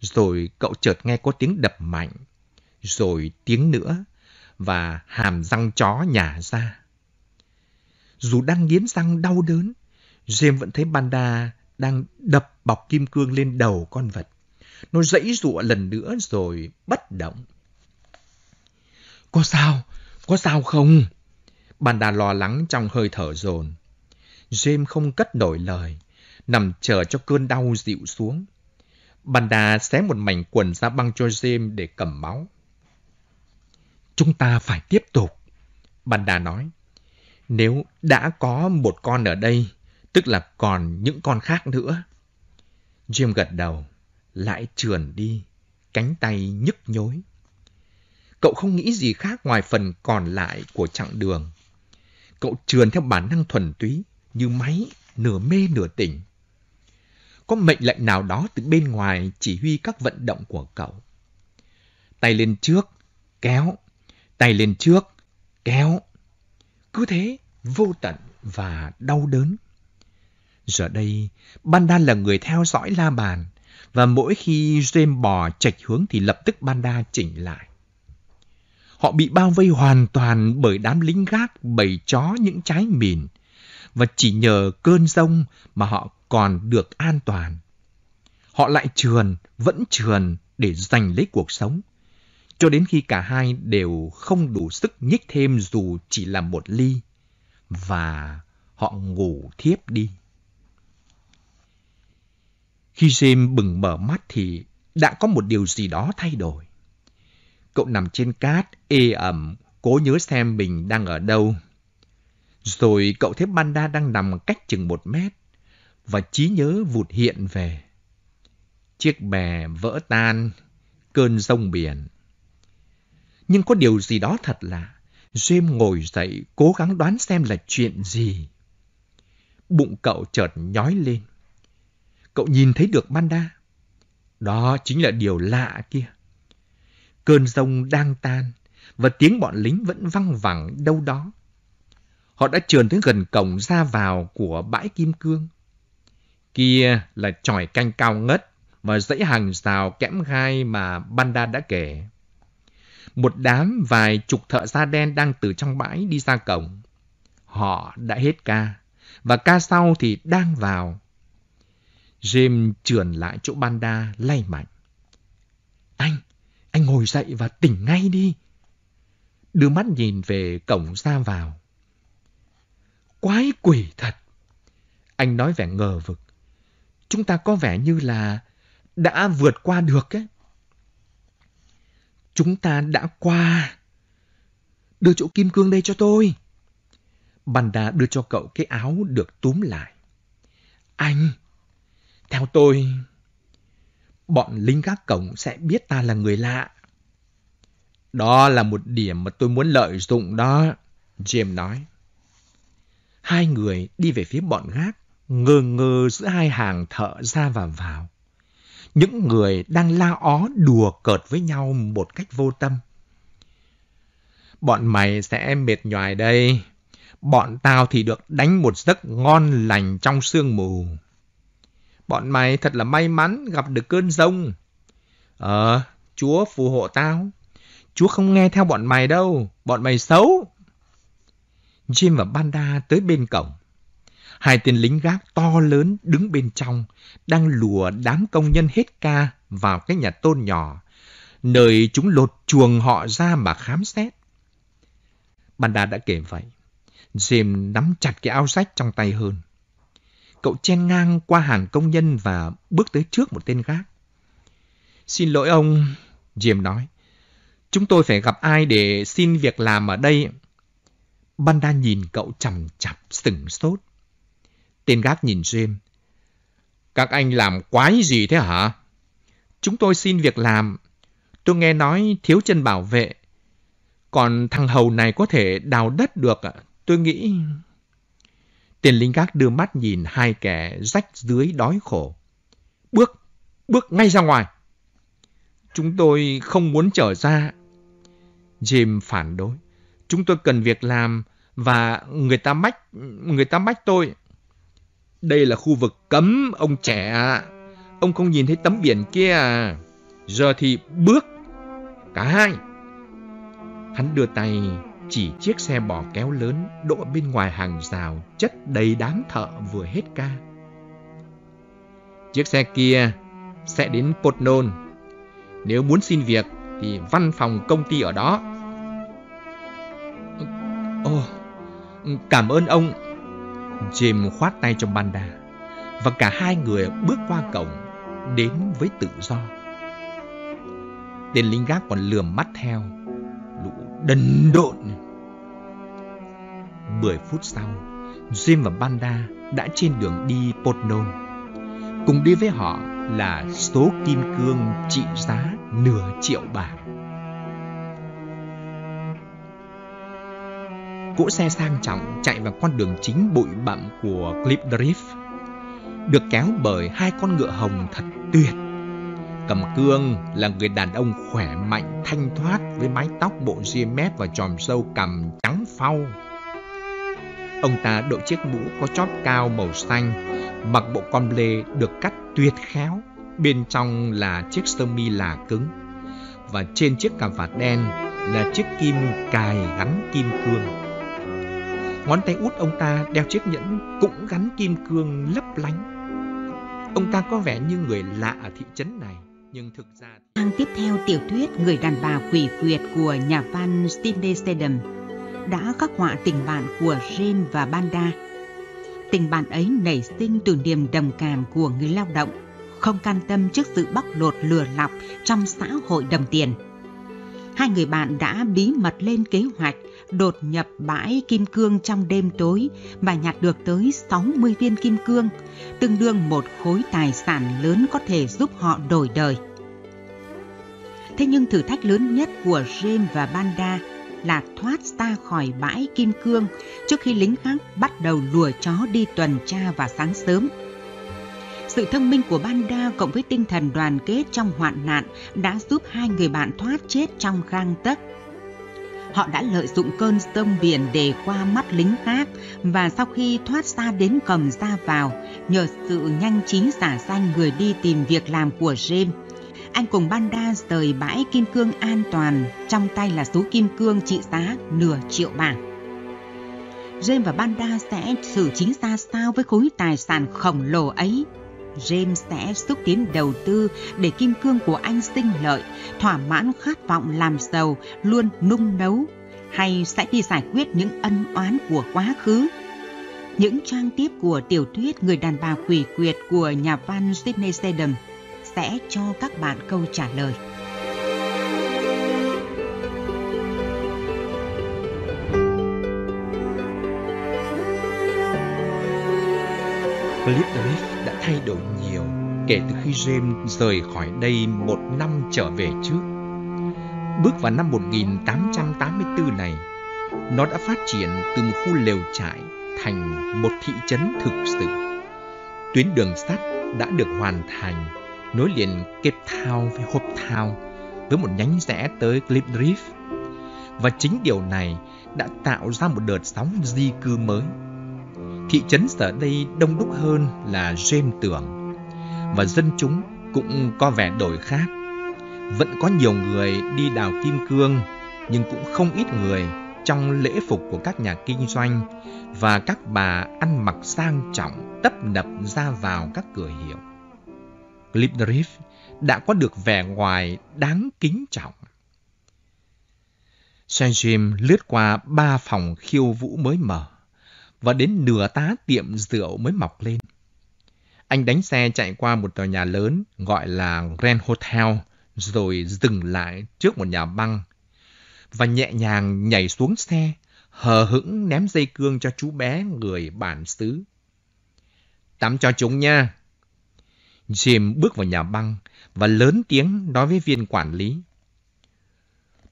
Speaker 2: Rồi cậu chợt nghe có tiếng đập mạnh, rồi tiếng nữa, và hàm răng chó nhả ra. Dù đang nghiến răng đau đớn, Jim vẫn thấy Banda đang đập bọc kim cương lên đầu con vật. Nó dãy dụa lần nữa rồi bất động. Có sao? Có sao không? Bàn đà lo lắng trong hơi thở dồn. James không cất nổi lời, nằm chờ cho cơn đau dịu xuống. Bàn đà xé một mảnh quần ra băng cho James để cầm máu. Chúng ta phải tiếp tục, bàn đà nói. Nếu đã có một con ở đây, tức là còn những con khác nữa. Jim gật đầu, lại trườn đi, cánh tay nhức nhối. Cậu không nghĩ gì khác ngoài phần còn lại của chặng đường. Cậu trườn theo bản năng thuần túy, như máy, nửa mê nửa tỉnh. Có mệnh lệnh nào đó từ bên ngoài chỉ huy các vận động của cậu. Tay lên trước, kéo, tay lên trước, kéo. Cứ thế, vô tận và đau đớn. Giờ đây, Banda là người theo dõi la bàn, và mỗi khi James bò chạch hướng thì lập tức Banda chỉnh lại. Họ bị bao vây hoàn toàn bởi đám lính gác bầy chó những trái mìn, và chỉ nhờ cơn rông mà họ còn được an toàn. Họ lại trườn, vẫn trườn để giành lấy cuộc sống, cho đến khi cả hai đều không đủ sức nhích thêm dù chỉ là một ly, và họ ngủ thiếp đi. Khi James bừng mở mắt thì đã có một điều gì đó thay đổi. Cậu nằm trên cát, ê ẩm, cố nhớ xem mình đang ở đâu. Rồi cậu thấy Banda đang nằm cách chừng một mét và trí nhớ vụt hiện về. Chiếc bè vỡ tan, cơn rông biển. Nhưng có điều gì đó thật lạ. James ngồi dậy cố gắng đoán xem là chuyện gì. Bụng cậu chợt nhói lên cậu nhìn thấy được banda Đó chính là điều lạ kia. Cơn rông đang tan và tiếng bọn lính vẫn văng vẳng đâu đó. Họ đã trườn tới gần cổng ra vào của bãi kim cương. Kia là tròi canh cao ngất và dãy hàng rào kẽm gai mà Banda đã kể. Một đám vài chục thợ da đen đang từ trong bãi đi ra cổng. Họ đã hết ca, và ca sau thì đang vào Jim trườn lại chỗ Banda lay mạnh. Anh, anh ngồi dậy và tỉnh ngay đi. Đưa mắt nhìn về cổng ra vào. Quái quỷ thật. Anh nói vẻ ngờ vực. Chúng ta có vẻ như là đã vượt qua được ấy. Chúng ta đã qua. Đưa chỗ kim cương đây cho tôi. Banda đưa cho cậu cái áo được túm lại. Anh, theo tôi, bọn lính gác cổng sẽ biết ta là người lạ. Đó là một điểm mà tôi muốn lợi dụng đó, Jim nói. Hai người đi về phía bọn gác, ngơ ngơ giữa hai hàng thợ ra và vào. Những người đang la ó đùa cợt với nhau một cách vô tâm. Bọn mày sẽ mệt nhoài đây. Bọn tao thì được đánh một giấc ngon lành trong sương mù. Bọn mày thật là may mắn gặp được cơn rông. Ờ, Chúa phù hộ tao. Chúa không nghe theo bọn mày đâu. Bọn mày xấu. Jim và Banda tới bên cổng. Hai tên lính gác to lớn đứng bên trong, đang lùa đám công nhân hết ca vào cái nhà tôn nhỏ, nơi chúng lột chuồng họ ra mà khám xét. Banda đã kể vậy. Jim nắm chặt cái áo sách trong tay hơn. Cậu chen ngang qua hàng công nhân và bước tới trước một tên gác. Xin lỗi ông, Jim nói. Chúng tôi phải gặp ai để xin việc làm ở đây? Banda nhìn cậu chằm chặp sừng sốt. Tên gác nhìn Jim. Các anh làm quái gì thế hả? Chúng tôi xin việc làm. Tôi nghe nói thiếu chân bảo vệ. Còn thằng hầu này có thể đào đất được. Tôi nghĩ... Tên lính gác đưa mắt nhìn hai kẻ rách dưới đói khổ. Bước, bước ngay ra ngoài. Chúng tôi không muốn trở ra. Jim phản đối. Chúng tôi cần việc làm và người ta mách, người ta mách tôi. Đây là khu vực cấm, ông trẻ ạ. Ông không nhìn thấy tấm biển kia à. Giờ thì bước. Cả hai. Hắn đưa tay chỉ chiếc xe bò kéo lớn đỗ bên ngoài hàng rào chất đầy đám thợ vừa hết ca. Chiếc xe kia sẽ đến Potnon. Nếu muốn xin việc thì văn phòng công ty ở đó. Ồ, oh, cảm ơn ông. Jim khoát tay trong Banda và cả hai người bước qua cổng đến với tự do. Tên lính gác còn lườm mắt theo lũ đần độn. 10 phút sau, Jim và Banda đã trên đường đi Potnon. Cùng đi với họ là số kim cương trị giá nửa triệu bảng. Cỗ xe sang trọng chạy vào con đường chính bụi bặm của Cliff Drift, được kéo bởi hai con ngựa hồng thật tuyệt. Cầm Cương là người đàn ông khỏe mạnh, thanh thoát với mái tóc bộ ria mép và tròm sâu cằm trắng phau. Ông ta đội chiếc mũ có chóp cao màu xanh, mặc bộ con lê được cắt tuyệt khéo, bên trong là chiếc sơ mi là cứng và trên chiếc cà vạt đen là chiếc kim cài gắn kim cương. Ngón tay út ông ta đeo chiếc nhẫn cũng gắn kim cương lấp lánh.
Speaker 1: Ông ta có vẻ như người lạ ở thị trấn này nhưng thực ra trang tiếp theo tiểu thuyết người đàn bà quỷ quyệt của nhà văn Steve Sedum đã khắc họa tình bạn của Jim và Banda. Tình bạn ấy nảy sinh từ niềm đồng cảm của người lao động, không can tâm trước sự bóc lột lừa lọc trong xã hội đồng tiền. Hai người bạn đã bí mật lên kế hoạch đột nhập bãi kim cương trong đêm tối và nhặt được tới 60 viên kim cương, tương đương một khối tài sản lớn có thể giúp họ đổi đời. Thế nhưng thử thách lớn nhất của James và Banda là thoát ra khỏi bãi kim cương trước khi lính khác bắt đầu lùa chó đi tuần tra vào sáng sớm. Sự thông minh của Banda cộng với tinh thần đoàn kết trong hoạn nạn đã giúp hai người bạn thoát chết trong gang tấc họ đã lợi dụng cơn sông biển để qua mắt lính khác và sau khi thoát ra đến cầm ra vào, nhờ sự nhanh trí giả danh người đi tìm việc làm của James, anh cùng Banda rời bãi kim cương an toàn, trong tay là số kim cương trị giá nửa triệu bảng. James và Banda sẽ xử chính ra sao với khối tài sản khổng lồ ấy James sẽ xúc tiến đầu tư để kim cương của anh sinh lợi, thỏa mãn khát vọng làm giàu, luôn nung nấu, hay sẽ đi giải quyết những ân oán của quá khứ? Những trang tiếp của tiểu thuyết Người đàn bà quỷ quyệt của nhà văn Sidney Sheldon sẽ cho các bạn câu trả lời.
Speaker 2: clip đó thay đổi nhiều kể từ khi James rời khỏi đây một năm trở về trước. Bước vào năm 1884 này, nó đã phát triển từ một khu lều trại thành một thị trấn thực sự. Tuyến đường sắt đã được hoàn thành, nối liền Cape Town với Hope Town với một nhánh rẽ tới Cliff Drift. Và chính điều này đã tạo ra một đợt sóng di cư mới thị trấn giờ đây đông đúc hơn là James tưởng. Và dân chúng cũng có vẻ đổi khác. Vẫn có nhiều người đi đào kim cương, nhưng cũng không ít người trong lễ phục của các nhà kinh doanh và các bà ăn mặc sang trọng tấp nập ra vào các cửa hiệu. Clipdrift đã có được vẻ ngoài đáng kính trọng. Sanjim lướt qua ba phòng khiêu vũ mới mở và đến nửa tá tiệm rượu mới mọc lên. Anh đánh xe chạy qua một tòa nhà lớn gọi là Grand Hotel, rồi dừng lại trước một nhà băng và nhẹ nhàng nhảy xuống xe, hờ hững ném dây cương cho chú bé người bản xứ. Tắm cho chúng nha. Jim bước vào nhà băng và lớn tiếng nói với viên quản lý.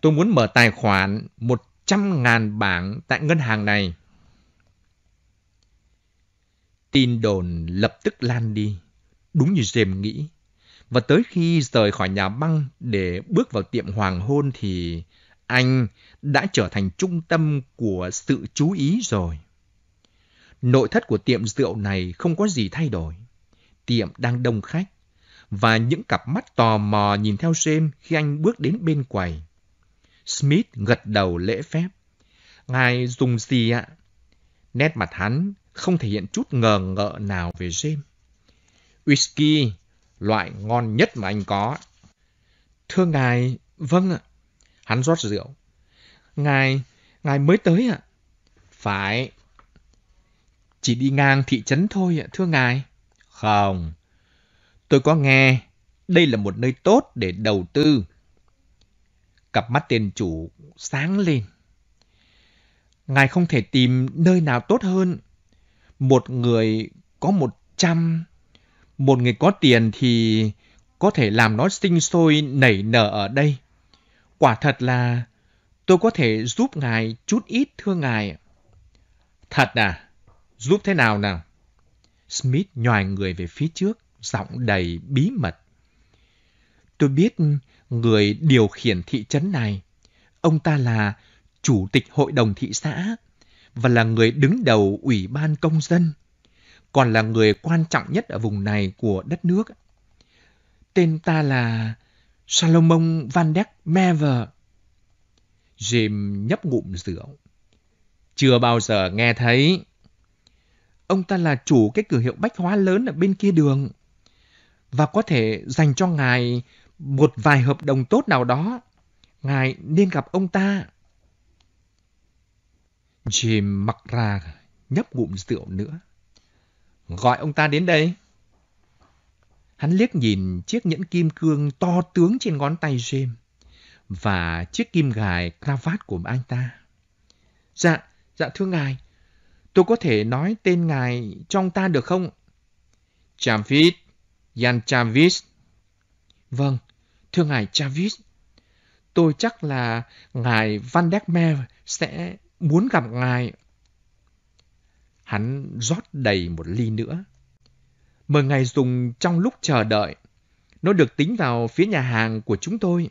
Speaker 2: Tôi muốn mở tài khoản 100.000 bảng tại ngân hàng này. Tin đồn lập tức lan đi, đúng như James nghĩ. Và tới khi rời khỏi nhà băng để bước vào tiệm hoàng hôn thì anh đã trở thành trung tâm của sự chú ý rồi. Nội thất của tiệm rượu này không có gì thay đổi. Tiệm đang đông khách và những cặp mắt tò mò nhìn theo James khi anh bước đến bên quầy. Smith gật đầu lễ phép. Ngài dùng gì ạ? Nét mặt hắn không thể hiện chút ngờ ngợ nào về James. Whisky, loại ngon nhất mà anh có. Thưa ngài, vâng ạ. Hắn rót rượu. Ngài, ngài mới tới ạ. Phải. Chỉ đi ngang thị trấn thôi ạ, thưa ngài. Không. Tôi có nghe, đây là một nơi tốt để đầu tư. Cặp mắt tiền chủ sáng lên. Ngài không thể tìm nơi nào tốt hơn một người có một trăm, một người có tiền thì có thể làm nó sinh sôi nảy nở ở đây. Quả thật là tôi có thể giúp ngài chút ít thưa ngài. Thật à? Giúp thế nào nào? Smith nhòi người về phía trước, giọng đầy bí mật. Tôi biết người điều khiển thị trấn này. Ông ta là chủ tịch hội đồng thị xã và là người đứng đầu Ủy ban Công dân, còn là người quan trọng nhất ở vùng này của đất nước. Tên ta là Salomon Van Deck Mever. Jim nhấp ngụm rượu. Chưa bao giờ nghe thấy. Ông ta là chủ cái cửa hiệu bách hóa lớn ở bên kia đường và có thể dành cho ngài một vài hợp đồng tốt nào đó. Ngài nên gặp ông ta. Jim mặc ra nhấp ngụm rượu nữa. Gọi ông ta đến đây. Hắn liếc nhìn chiếc nhẫn kim cương to tướng trên ngón tay Jim và chiếc kim gài cravat của anh ta. Dạ, dạ thưa ngài, tôi có thể nói tên ngài trong ta được không? Chavis, Jan Chavis. Vâng, thưa ngài Chavis, tôi chắc là ngài Van Dekmer sẽ muốn gặp ngài. Hắn rót đầy một ly nữa. Mời ngài dùng trong lúc chờ đợi. Nó được tính vào phía nhà hàng của chúng tôi.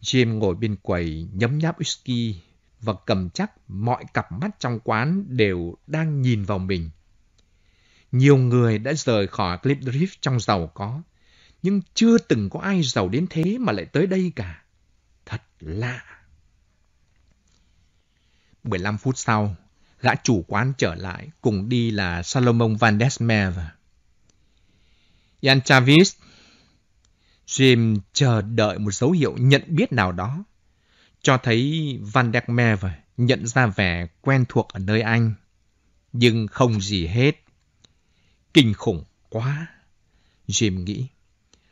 Speaker 2: Jim ngồi bên quầy nhấm nháp whisky và cầm chắc mọi cặp mắt trong quán đều đang nhìn vào mình. Nhiều người đã rời khỏi Clip Drift trong giàu có, nhưng chưa từng có ai giàu đến thế mà lại tới đây cả. Thật lạ. 15 phút sau, gã chủ quán trở lại, cùng đi là Salomon Van Desmer. Jan Travis, Jim chờ đợi một dấu hiệu nhận biết nào đó, cho thấy Van Desmer nhận ra vẻ quen thuộc ở nơi anh. Nhưng không gì hết. Kinh khủng quá, Jim nghĩ.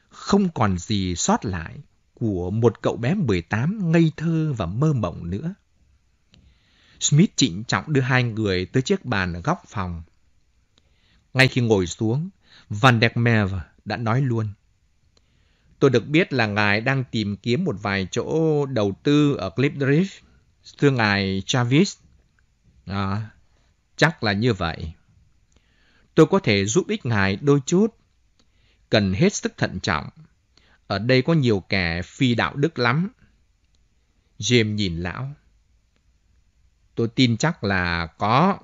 Speaker 2: Không còn gì sót lại của một cậu bé 18 ngây thơ và mơ mộng nữa. Smith trịnh trọng đưa hai người tới chiếc bàn góc phòng. Ngay khi ngồi xuống, Van der Meer đã nói luôn. Tôi được biết là ngài đang tìm kiếm một vài chỗ đầu tư ở Clipdrift, Thưa ngài Travis. À, chắc là như vậy. Tôi có thể giúp ích ngài đôi chút. Cần hết sức thận trọng. Ở đây có nhiều kẻ phi đạo đức lắm. James nhìn lão. Tôi tin chắc là có.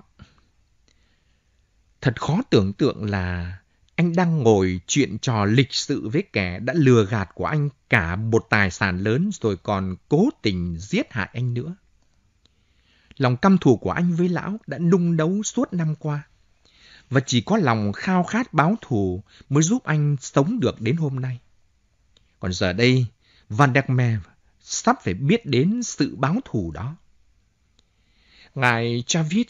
Speaker 2: Thật khó tưởng tượng là anh đang ngồi chuyện trò lịch sự với kẻ đã lừa gạt của anh cả một tài sản lớn rồi còn cố tình giết hại anh nữa. Lòng căm thù của anh với lão đã nung nấu suốt năm qua. Và chỉ có lòng khao khát báo thù mới giúp anh sống được đến hôm nay. Còn giờ đây, Van der mer sắp phải biết đến sự báo thù đó. Ngài Travis,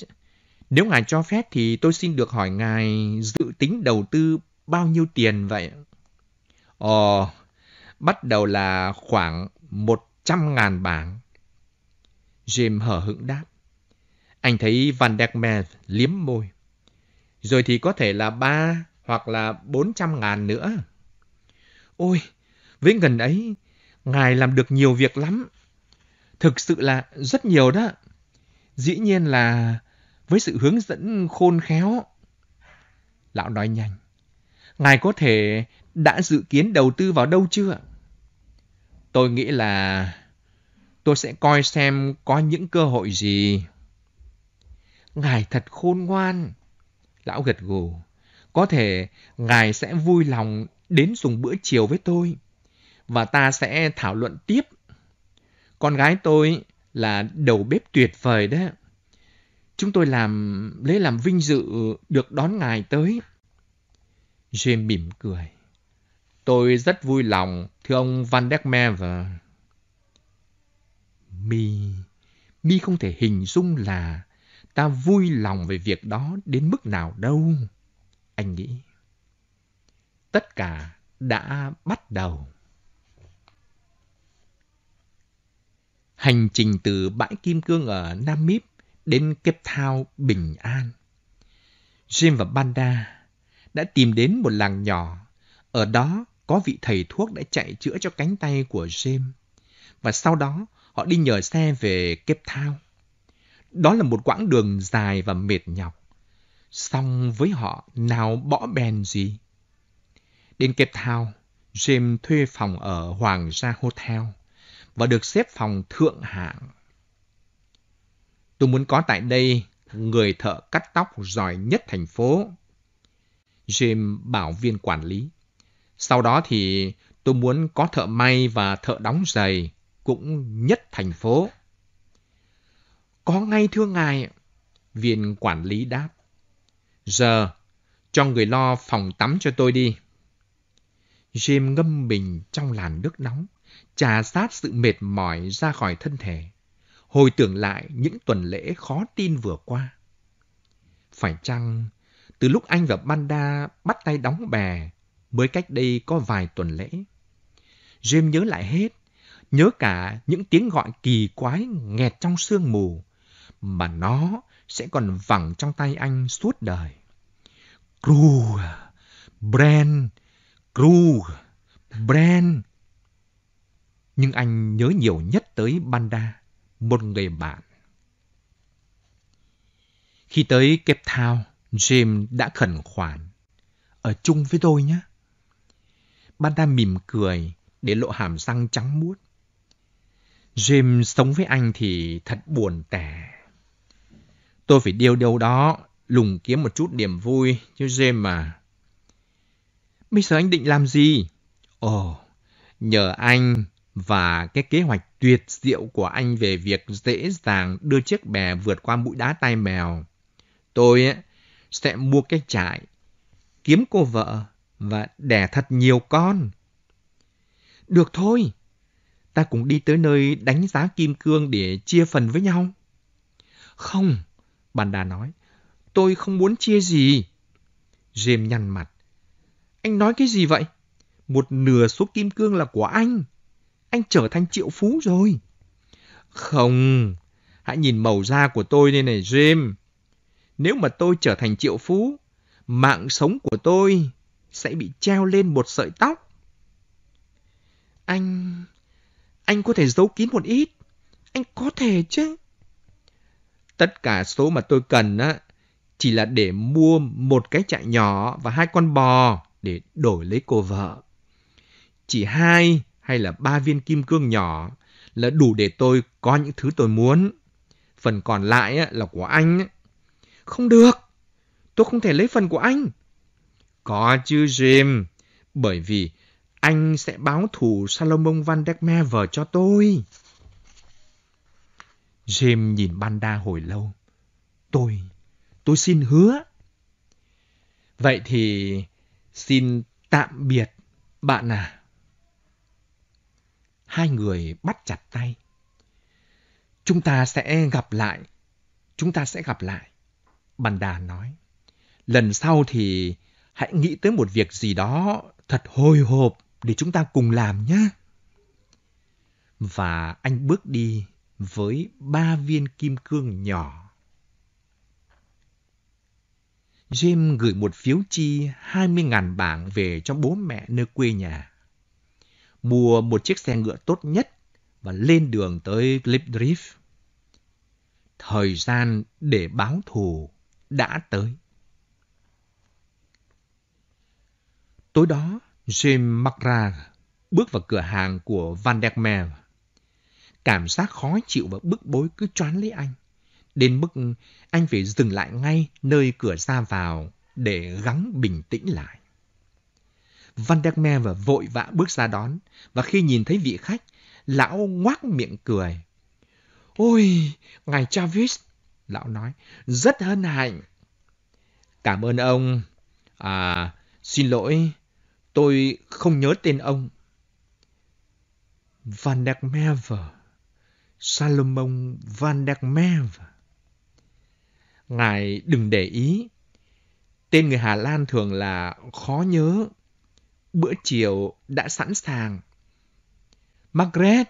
Speaker 2: nếu ngài cho phép thì tôi xin được hỏi ngài dự tính đầu tư bao nhiêu tiền vậy? Ồ, ờ, bắt đầu là khoảng 100.000 bảng. Jim hở hững đáp. Anh thấy Van der Meer liếm môi. Rồi thì có thể là ba hoặc là 400 ngàn nữa. Ôi, với gần ấy, ngài làm được nhiều việc lắm. Thực sự là rất nhiều đó. Dĩ nhiên là với sự hướng dẫn khôn khéo. Lão nói nhanh. Ngài có thể đã dự kiến đầu tư vào đâu chưa? Tôi nghĩ là tôi sẽ coi xem có những cơ hội gì. Ngài thật khôn ngoan. Lão gật gù. Có thể ngài sẽ vui lòng đến dùng bữa chiều với tôi. Và ta sẽ thảo luận tiếp. Con gái tôi là đầu bếp tuyệt vời đó. Chúng tôi làm lấy làm vinh dự được đón ngài tới. James mỉm cười. Tôi rất vui lòng, thưa ông Van der Merwe. Mi, Mi không thể hình dung là ta vui lòng về việc đó đến mức nào đâu. Anh nghĩ. Tất cả đã bắt đầu. Hành trình từ bãi Kim Cương ở Nam Míp đến Cape Town bình an. Jim và Banda đã tìm đến một làng nhỏ. Ở đó có vị thầy thuốc đã chạy chữa cho cánh tay của Jim. Và sau đó họ đi nhờ xe về Cape Town. Đó là một quãng đường dài và mệt nhọc. Song với họ nào bỏ bèn gì. Đến Cape Town, Jim thuê phòng ở Hoàng gia Hotel và được xếp phòng thượng hạng. Tôi muốn có tại đây người thợ cắt tóc giỏi nhất thành phố. Jim bảo viên quản lý. Sau đó thì tôi muốn có thợ may và thợ đóng giày cũng nhất thành phố. Có ngay thưa ngài, viên quản lý đáp. Giờ, cho người lo phòng tắm cho tôi đi. Jim ngâm mình trong làn nước nóng trà sát sự mệt mỏi ra khỏi thân thể, hồi tưởng lại những tuần lễ khó tin vừa qua. Phải chăng, từ lúc anh và Banda bắt tay đóng bè, mới cách đây có vài tuần lễ, Jim nhớ lại hết, nhớ cả những tiếng gọi kỳ quái nghẹt trong sương mù, mà nó sẽ còn vẳng trong tay anh suốt đời. Crew, Bren, Crew, Bren, nhưng anh nhớ nhiều nhất tới Banda, một người bạn. Khi tới Cape Town, James đã khẩn khoản. Ở chung với tôi nhé. Banda mỉm cười để lộ hàm răng trắng muốt. Jim sống với anh thì thật buồn tẻ. Tôi phải điêu đâu đó, lùng kiếm một chút niềm vui, chứ Jim mà. Bây giờ anh định làm gì? Ồ, nhờ anh và cái kế hoạch tuyệt diệu của anh về việc dễ dàng đưa chiếc bè vượt qua mũi đá tai mèo. Tôi sẽ mua cái trại, kiếm cô vợ và đẻ thật nhiều con. Được thôi, ta cùng đi tới nơi đánh giá kim cương để chia phần với nhau. Không, bàn đà nói, tôi không muốn chia gì. James nhăn mặt. Anh nói cái gì vậy? Một nửa số kim cương là của anh anh trở thành triệu phú rồi. Không, hãy nhìn màu da của tôi đây này Jim. Nếu mà tôi trở thành triệu phú, mạng sống của tôi sẽ bị treo lên một sợi tóc. Anh... anh có thể giấu kín một ít. Anh có thể chứ. Tất cả số mà tôi cần á, chỉ là để mua một cái trại nhỏ và hai con bò để đổi lấy cô vợ. Chỉ hai hay là ba viên kim cương nhỏ là đủ để tôi có những thứ tôi muốn. Phần còn lại là của anh. Không được, tôi không thể lấy phần của anh. Có chứ Jim, bởi vì anh sẽ báo thù Salomon Van Dekmever cho tôi. Jim nhìn Banda hồi lâu. Tôi, tôi xin hứa. Vậy thì xin tạm biệt bạn à hai người bắt chặt tay. Chúng ta sẽ gặp lại. Chúng ta sẽ gặp lại. Bàn đà nói. Lần sau thì hãy nghĩ tới một việc gì đó thật hồi hộp để chúng ta cùng làm nhé. Và anh bước đi với ba viên kim cương nhỏ. James gửi một phiếu chi 20.000 bảng về cho bố mẹ nơi quê nhà mua một chiếc xe ngựa tốt nhất và lên đường tới Lipdrift. Thời gian để báo thù đã tới. Tối đó, Jim McRae bước vào cửa hàng của Van der Meer. Cảm giác khó chịu và bức bối cứ choán lấy anh. Đến mức anh phải dừng lại ngay nơi cửa ra vào để gắng bình tĩnh lại. Van der Meer vội vã bước ra đón, và khi nhìn thấy vị khách, lão ngoác miệng cười. Ôi, ngài Travis, lão nói, rất hân hạnh. Cảm ơn ông. À, xin lỗi, tôi không nhớ tên ông. Van der Merwe, Salomon Van der Merwe. Ngài đừng để ý, tên người Hà Lan thường là khó nhớ bữa chiều đã sẵn sàng. Margaret!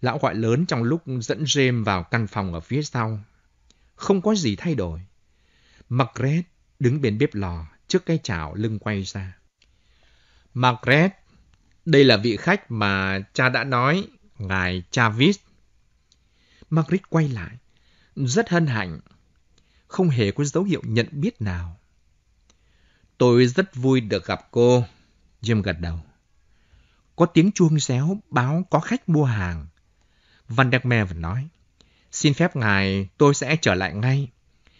Speaker 2: Lão gọi lớn trong lúc dẫn James vào căn phòng ở phía sau. Không có gì thay đổi. Margaret đứng bên bếp lò trước cái chảo lưng quay ra. Margaret, đây là vị khách mà cha đã nói, ngài Travis. Margaret quay lại, rất hân hạnh, không hề có dấu hiệu nhận biết nào. Tôi rất vui được gặp cô. Jim gật đầu. Có tiếng chuông réo báo có khách mua hàng. Van der Dermeer nói. Xin phép ngài, tôi sẽ trở lại ngay.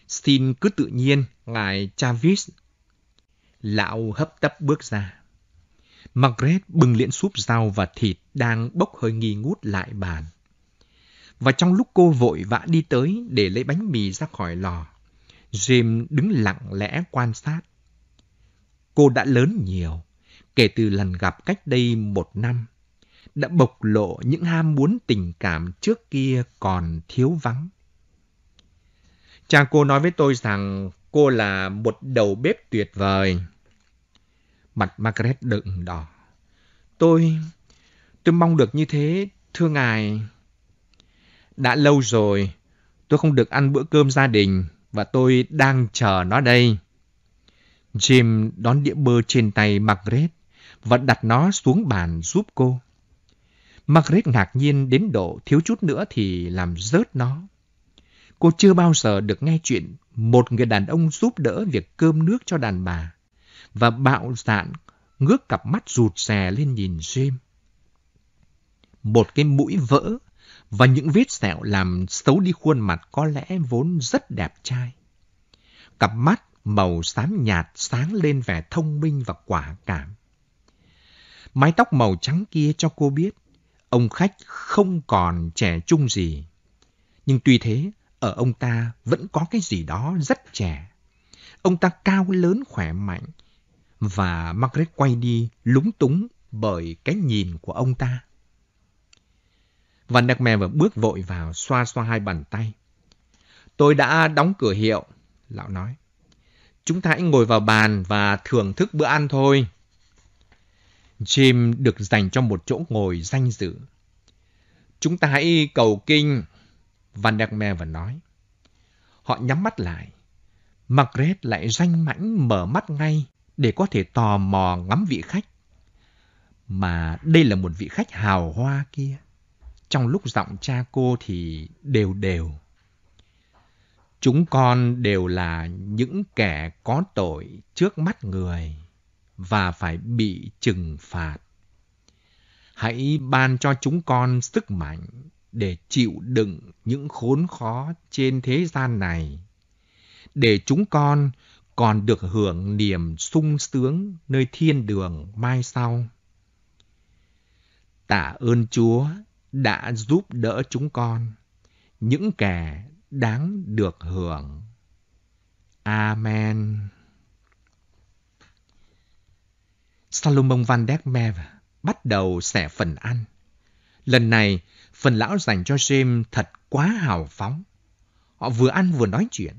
Speaker 2: Xin cứ tự nhiên, ngài Travis. Lão hấp tấp bước ra. Margaret bừng liễn súp rau và thịt đang bốc hơi nghi ngút lại bàn. Và trong lúc cô vội vã đi tới để lấy bánh mì ra khỏi lò, Jim đứng lặng lẽ quan sát cô đã lớn nhiều kể từ lần gặp cách đây một năm, đã bộc lộ những ham muốn tình cảm trước kia còn thiếu vắng. Chàng cô nói với tôi rằng cô là một đầu bếp tuyệt vời. Mặt Margaret đựng đỏ. Tôi, tôi mong được như thế, thưa ngài. Đã lâu rồi, tôi không được ăn bữa cơm gia đình và tôi đang chờ nó đây. Jim đón đĩa bơ trên tay Margaret và đặt nó xuống bàn giúp cô. Margaret ngạc nhiên đến độ thiếu chút nữa thì làm rớt nó. Cô chưa bao giờ được nghe chuyện một người đàn ông giúp đỡ việc cơm nước cho đàn bà và bạo dạn ngước cặp mắt rụt rè lên nhìn Jim. Một cái mũi vỡ và những vết sẹo làm xấu đi khuôn mặt có lẽ vốn rất đẹp trai. Cặp mắt màu xám nhạt sáng lên vẻ thông minh và quả cảm. Mái tóc màu trắng kia cho cô biết, ông khách không còn trẻ trung gì. Nhưng tuy thế, ở ông ta vẫn có cái gì đó rất trẻ. Ông ta cao lớn khỏe mạnh, và Margaret quay đi lúng túng bởi cái nhìn của ông ta. và Đặc Mè vừa bước vội vào, xoa xoa hai bàn tay. Tôi đã đóng cửa hiệu, lão nói chúng ta hãy ngồi vào bàn và thưởng thức bữa ăn thôi. Jim được dành cho một chỗ ngồi danh dự. Chúng ta hãy cầu kinh, Van der Meer vừa nói. Họ nhắm mắt lại. Margaret lại ranh mãnh mở mắt ngay để có thể tò mò ngắm vị khách. Mà đây là một vị khách hào hoa kia. Trong lúc giọng cha cô thì đều đều. Chúng con đều là những kẻ có tội trước mắt người và phải bị trừng phạt. Hãy ban cho chúng con sức mạnh để chịu đựng những khốn khó trên thế gian này, để chúng con còn được hưởng niềm sung sướng nơi thiên đường mai sau. Tạ ơn Chúa đã giúp đỡ chúng con, những kẻ đáng được hưởng. Amen. Salomon Van Dekmev bắt đầu xẻ phần ăn. Lần này, phần lão dành cho James thật quá hào phóng. Họ vừa ăn vừa nói chuyện.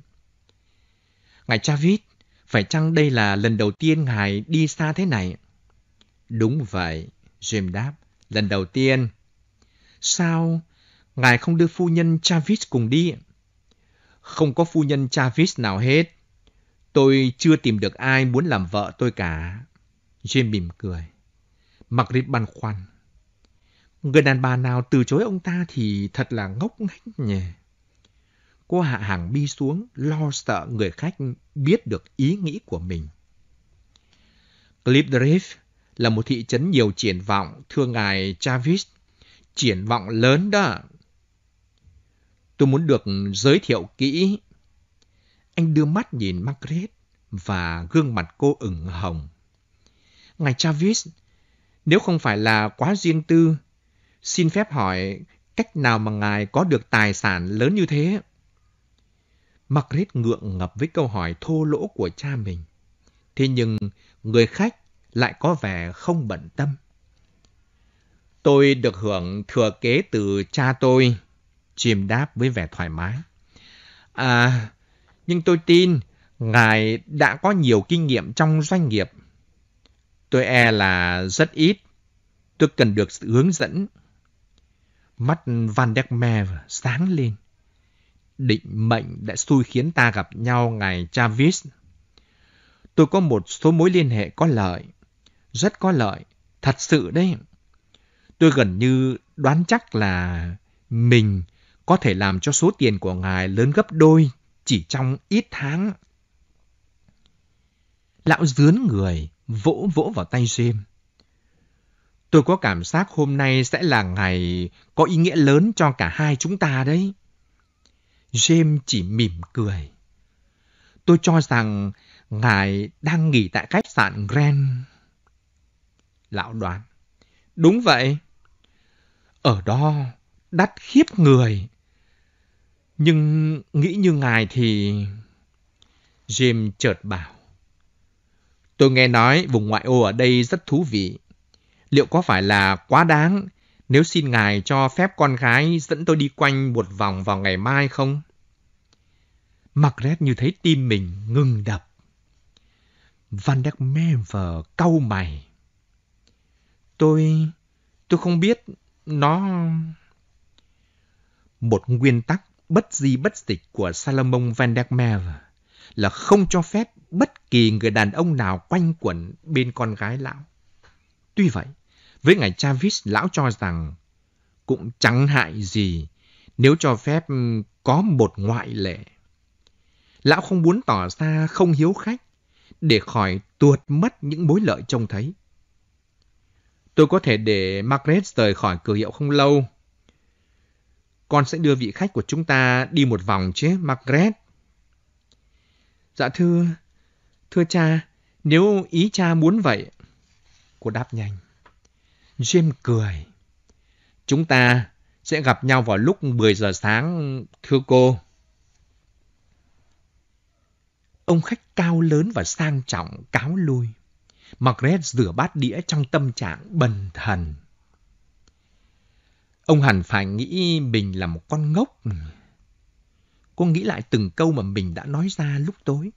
Speaker 2: Ngài Travis, phải chăng đây là lần đầu tiên ngài đi xa thế này? Đúng vậy, James đáp. Lần đầu tiên. Sao ngài không đưa phu nhân Travis cùng đi? không có phu nhân Travis nào hết. Tôi chưa tìm được ai muốn làm vợ tôi cả. Jim mỉm cười. Margaret băn khoăn. Người đàn bà nào từ chối ông ta thì thật là ngốc nghếch nhỉ. Cô hạ hàng bi xuống, lo sợ người khách biết được ý nghĩ của mình. Cliff Drift là một thị trấn nhiều triển vọng, thưa ngài Travis. Triển vọng lớn đó. Tôi muốn được giới thiệu kỹ. Anh đưa mắt nhìn Margaret và gương mặt cô ửng hồng. Ngài Travis, nếu không phải là quá riêng tư, xin phép hỏi cách nào mà ngài có được tài sản lớn như thế? Margaret ngượng ngập với câu hỏi thô lỗ của cha mình. Thế nhưng người khách lại có vẻ không bận tâm. Tôi được hưởng thừa kế từ cha tôi chiêm đáp với vẻ thoải mái. À, nhưng tôi tin ngài đã có nhiều kinh nghiệm trong doanh nghiệp. Tôi e là rất ít. Tôi cần được sự hướng dẫn. Mắt Van der Meer sáng lên. Định mệnh đã xui khiến ta gặp nhau ngày Travis. Tôi có một số mối liên hệ có lợi. Rất có lợi. Thật sự đấy. Tôi gần như đoán chắc là mình có thể làm cho số tiền của ngài lớn gấp đôi chỉ trong ít tháng. Lão dướn người, vỗ vỗ vào tay Jim. Tôi có cảm giác hôm nay sẽ là ngày có ý nghĩa lớn cho cả hai chúng ta đấy. James chỉ mỉm cười. Tôi cho rằng ngài đang nghỉ tại khách sạn Grand. Lão đoán. Đúng vậy. Ở đó, đắt khiếp người. Nhưng nghĩ như ngài thì... Jim chợt bảo. Tôi nghe nói vùng ngoại ô ở đây rất thú vị. Liệu có phải là quá đáng nếu xin ngài cho phép con gái dẫn tôi đi quanh một vòng vào ngày mai không? Margaret như thấy tim mình ngừng đập. Van Đắc vờ cau mày. Tôi... tôi không biết nó... Một nguyên tắc bất di bất dịch của Salomon van der Meer là không cho phép bất kỳ người đàn ông nào quanh quẩn bên con gái lão. Tuy vậy, với ngài Travis, lão cho rằng cũng chẳng hại gì nếu cho phép có một ngoại lệ. Lão không muốn tỏ ra không hiếu khách để khỏi tuột mất những mối lợi trông thấy. Tôi có thể để Margaret rời khỏi cửa hiệu không lâu con sẽ đưa vị khách của chúng ta đi một vòng chứ, Margaret. Dạ thưa, thưa cha, nếu ý cha muốn vậy. Cô đáp nhanh. Jim cười. Chúng ta sẽ gặp nhau vào lúc 10 giờ sáng, thưa cô. Ông khách cao lớn và sang trọng cáo lui. Margaret rửa bát đĩa trong tâm trạng bần thần. Ông hẳn phải nghĩ mình là một con ngốc. Cô nghĩ lại từng câu mà mình đã nói ra lúc tối.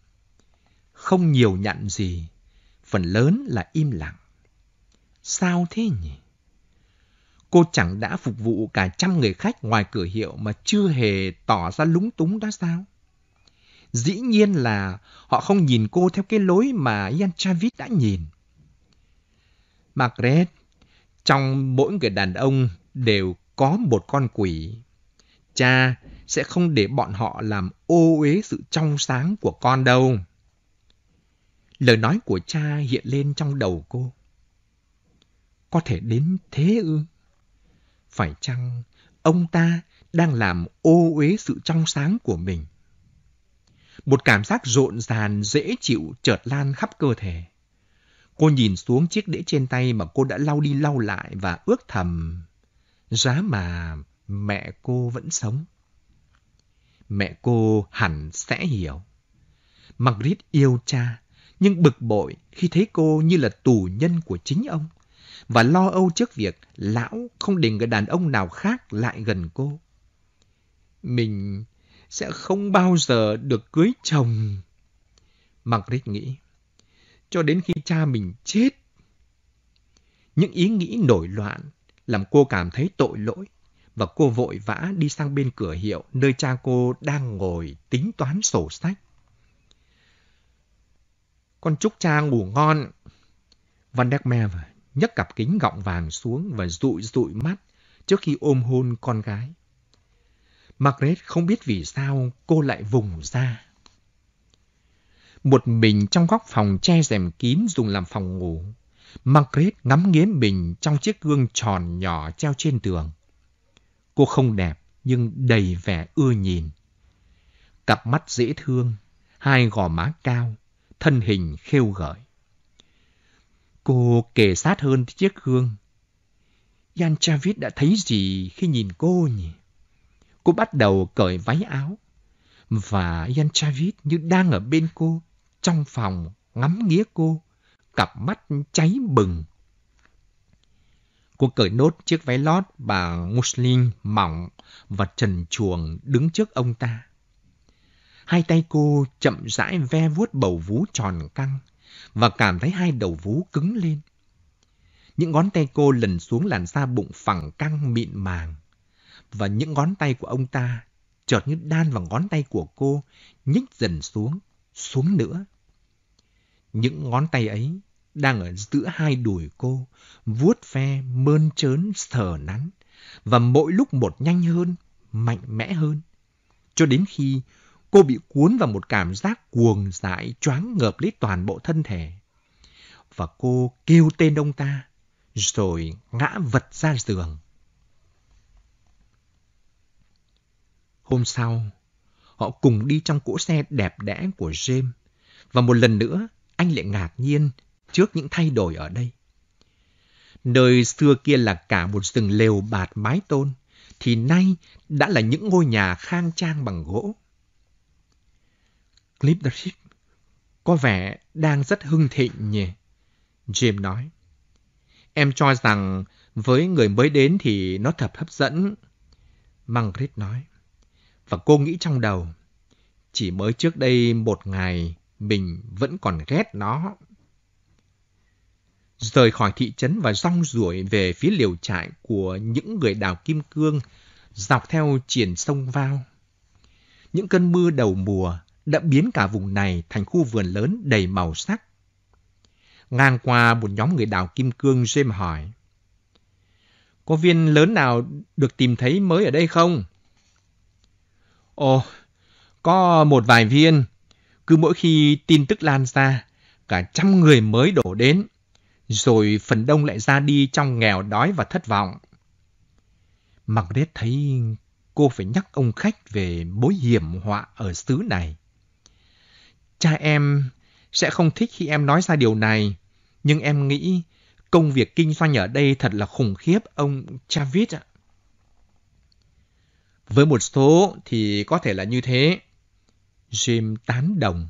Speaker 2: Không nhiều nhận gì, phần lớn là im lặng. Sao thế nhỉ? Cô chẳng đã phục vụ cả trăm người khách ngoài cửa hiệu mà chưa hề tỏ ra lúng túng đó sao? Dĩ nhiên là họ không nhìn cô theo cái lối mà Yanchavis đã nhìn. Margaret, trong mỗi người đàn ông đều có một con quỷ. Cha sẽ không để bọn họ làm ô uế sự trong sáng của con đâu. Lời nói của cha hiện lên trong đầu cô. Có thể đến thế ư? Phải chăng ông ta đang làm ô uế sự trong sáng của mình? Một cảm giác rộn ràng dễ chịu chợt lan khắp cơ thể. Cô nhìn xuống chiếc đĩa trên tay mà cô đã lau đi lau lại và ước thầm giá mà mẹ cô vẫn sống. Mẹ cô hẳn sẽ hiểu. Margaret yêu cha, nhưng bực bội khi thấy cô như là tù nhân của chính ông và lo âu trước việc lão không để người đàn ông nào khác lại gần cô. Mình sẽ không bao giờ được cưới chồng. Margaret nghĩ, cho đến khi cha mình chết. Những ý nghĩ nổi loạn làm cô cảm thấy tội lỗi và cô vội vã đi sang bên cửa hiệu nơi cha cô đang ngồi tính toán sổ sách. Con chúc cha ngủ ngon. Van der Meer nhấc cặp kính gọng vàng xuống và dụi dụi mắt trước khi ôm hôn con gái. Margaret không biết vì sao cô lại vùng ra. Một mình trong góc phòng che rèm kín dùng làm phòng ngủ, Margaret ngắm nghía mình trong chiếc gương tròn nhỏ treo trên tường. Cô không đẹp nhưng đầy vẻ ưa nhìn. Cặp mắt dễ thương, hai gò má cao, thân hình khêu gợi. Cô kề sát hơn chiếc gương. Jan Travis đã thấy gì khi nhìn cô nhỉ? Cô bắt đầu cởi váy áo và Jan Travis như đang ở bên cô trong phòng ngắm nghía cô cặp mắt cháy bừng. Cô cởi nốt chiếc váy lót bà muslin mỏng và trần chuồng đứng trước ông ta. Hai tay cô chậm rãi ve vuốt bầu vú tròn căng và cảm thấy hai đầu vú cứng lên. Những ngón tay cô lần xuống làn da bụng phẳng căng mịn màng và những ngón tay của ông ta chợt như đan vào ngón tay của cô nhích dần xuống, xuống nữa, những ngón tay ấy đang ở giữa hai đùi cô, vuốt ve, mơn trớn, thở nắn, và mỗi lúc một nhanh hơn, mạnh mẽ hơn. Cho đến khi cô bị cuốn vào một cảm giác cuồng dại choáng ngợp lấy toàn bộ thân thể. Và cô kêu tên ông ta, rồi ngã vật ra giường. Hôm sau, họ cùng đi trong cỗ xe đẹp đẽ của James, và một lần nữa anh lại ngạc nhiên trước những thay đổi ở đây. Nơi xưa kia là cả một rừng lều bạt mái tôn, thì nay đã là những ngôi nhà khang trang bằng gỗ. Clipdership có vẻ đang rất hưng thịnh nhỉ? Jim nói. Em cho rằng với người mới đến thì nó thật hấp dẫn. Margaret nói. Và cô nghĩ trong đầu. Chỉ mới trước đây một ngày, mình vẫn còn ghét nó. Rời khỏi thị trấn và rong ruổi về phía liều trại của những người đào kim cương, dọc theo triển sông vao. Những cơn mưa đầu mùa đã biến cả vùng này thành khu vườn lớn đầy màu sắc. Ngang qua một nhóm người đào kim cương, James hỏi. Có viên lớn nào được tìm thấy mới ở đây không? Ồ, có một vài viên, cứ mỗi khi tin tức lan ra, cả trăm người mới đổ đến, rồi phần đông lại ra đi trong nghèo đói và thất vọng. Margaret thấy cô phải nhắc ông khách về mối hiểm họa ở xứ này. Cha em sẽ không thích khi em nói ra điều này, nhưng em nghĩ công việc kinh doanh ở đây thật là khủng khiếp ông Travis ạ. Với một số thì có thể là như thế, Jim tán đồng.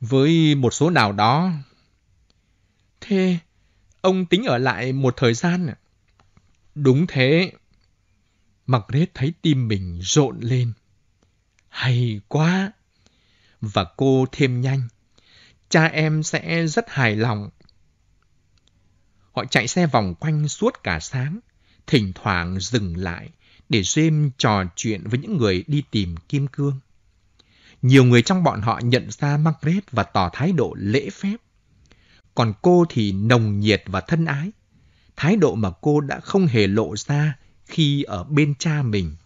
Speaker 2: Với một số nào đó. Thế, ông tính ở lại một thời gian à? Đúng thế. Margaret thấy tim mình rộn lên. Hay quá! Và cô thêm nhanh. Cha em sẽ rất hài lòng. Họ chạy xe vòng quanh suốt cả sáng, thỉnh thoảng dừng lại để James trò chuyện với những người đi tìm kim cương. Nhiều người trong bọn họ nhận ra Margaret và tỏ thái độ lễ phép. Còn cô thì nồng nhiệt và thân ái. Thái độ mà cô đã không hề lộ ra khi ở bên cha mình.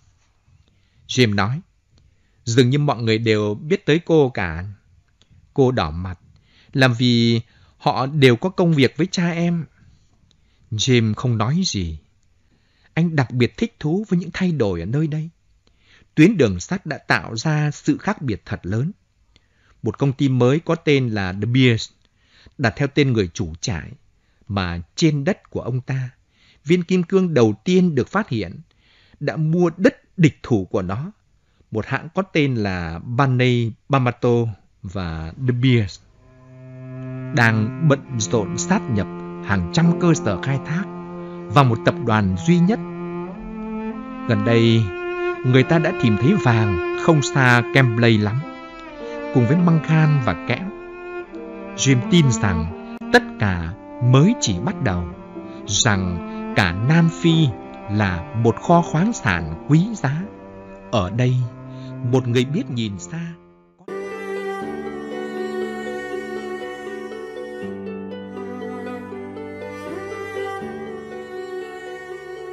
Speaker 2: Jim nói, dường như mọi người đều biết tới cô cả. Cô đỏ mặt, làm vì họ đều có công việc với cha em. Jim không nói gì. Anh đặc biệt thích thú với những thay đổi ở nơi đây tuyến đường sắt đã tạo ra sự khác biệt thật lớn. Một công ty mới có tên là The Beers, đặt theo tên người chủ trại, mà trên đất của ông ta, viên kim cương đầu tiên được phát hiện, đã mua đất địch thủ của nó, một hãng có tên là Baney Bamato và The Beers, đang bận rộn sát nhập hàng trăm cơ sở khai thác và một tập đoàn duy nhất. Gần đây, người ta đã tìm thấy vàng không xa Kembley lắm, cùng với măng khan và kẽm. Jim tin rằng tất cả mới chỉ bắt đầu, rằng cả Nam Phi là một kho khoáng sản quý giá. Ở đây, một người biết nhìn xa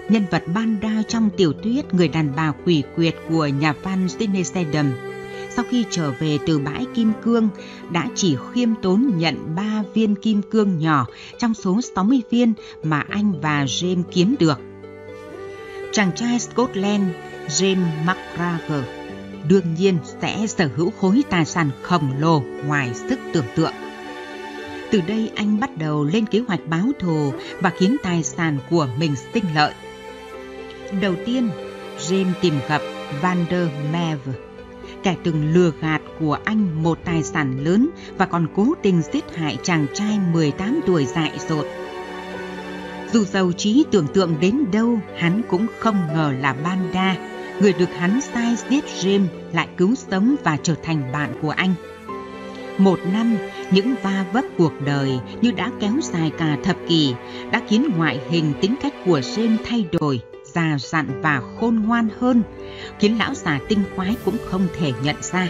Speaker 1: nhân vật ban đao trong tiểu thuyết Người đàn bà quỷ quyệt của nhà văn Sidney Sheldon. Sau khi trở về từ bãi kim cương, đã chỉ khiêm tốn nhận 3 viên kim cương nhỏ trong số 60 viên mà anh và James kiếm được. Chàng trai Scotland James McGregor đương nhiên sẽ sở hữu khối tài sản khổng lồ ngoài sức tưởng tượng. Từ đây anh bắt đầu lên kế hoạch báo thù và khiến tài sản của mình sinh lợi. Đầu tiên, James tìm gặp Van der Merwe, kẻ từng lừa gạt của anh một tài sản lớn và còn cố tình giết hại chàng trai 18 tuổi dại dột. Dù giàu trí tưởng tượng đến đâu, hắn cũng không ngờ là Banda, người được hắn sai giết James lại cứu sống và trở thành bạn của anh. Một năm, những va vấp cuộc đời như đã kéo dài cả thập kỷ đã khiến ngoại hình tính cách của James thay đổi già dặn và khôn ngoan hơn, khiến lão già tinh quái cũng không thể nhận ra.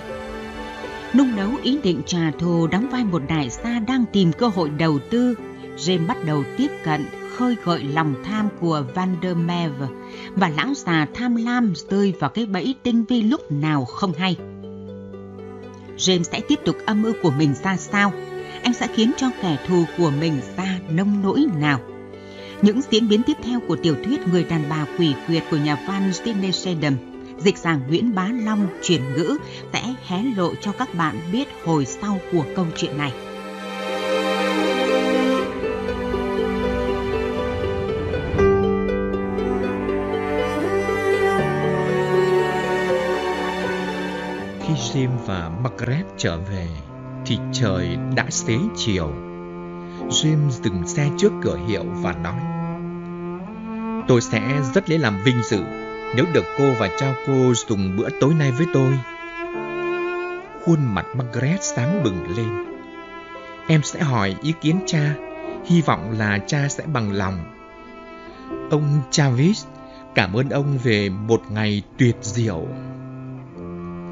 Speaker 1: Nung nấu ý định trả thù đóng vai một đại gia đang tìm cơ hội đầu tư, James bắt đầu tiếp cận khơi gợi lòng tham của Vandermeer và lão già tham lam rơi vào cái bẫy tinh vi lúc nào không hay. James sẽ tiếp tục âm mưu của mình ra sao? Anh sẽ khiến cho kẻ thù của mình ra nông nỗi nào? Những diễn biến tiếp theo của tiểu thuyết Người đàn bà quỷ quyệt của nhà văn Sidney Sheldon, dịch giả Nguyễn Bá Long chuyển ngữ sẽ hé lộ cho các bạn biết hồi sau của câu chuyện này.
Speaker 2: Khi Jim và Margaret trở về thì trời đã xế chiều. Jim dừng xe trước cửa hiệu và nói Tôi sẽ rất lấy làm vinh dự nếu được cô và cha cô dùng bữa tối nay với tôi. Khuôn mặt Margaret sáng bừng lên. Em sẽ hỏi ý kiến cha, hy vọng là cha sẽ bằng lòng. Ông Travis, cảm ơn ông về một ngày tuyệt diệu.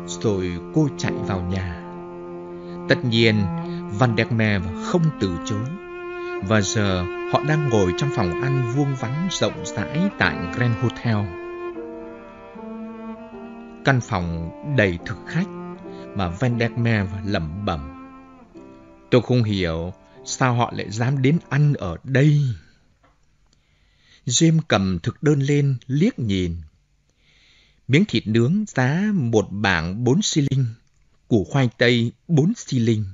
Speaker 2: Rồi cô chạy vào nhà. Tất nhiên, Van đẹp mè không từ chối. Và giờ họ đang ngồi trong phòng ăn vuông vắng rộng rãi tại Grand Hotel. Căn phòng đầy thực khách mà Van đẹp mè lẩm bẩm. Tôi không hiểu sao họ lại dám đến ăn ở đây. Jim cầm thực đơn lên liếc nhìn. Miếng thịt nướng giá một bảng bốn xi linh, củ khoai tây bốn xi linh,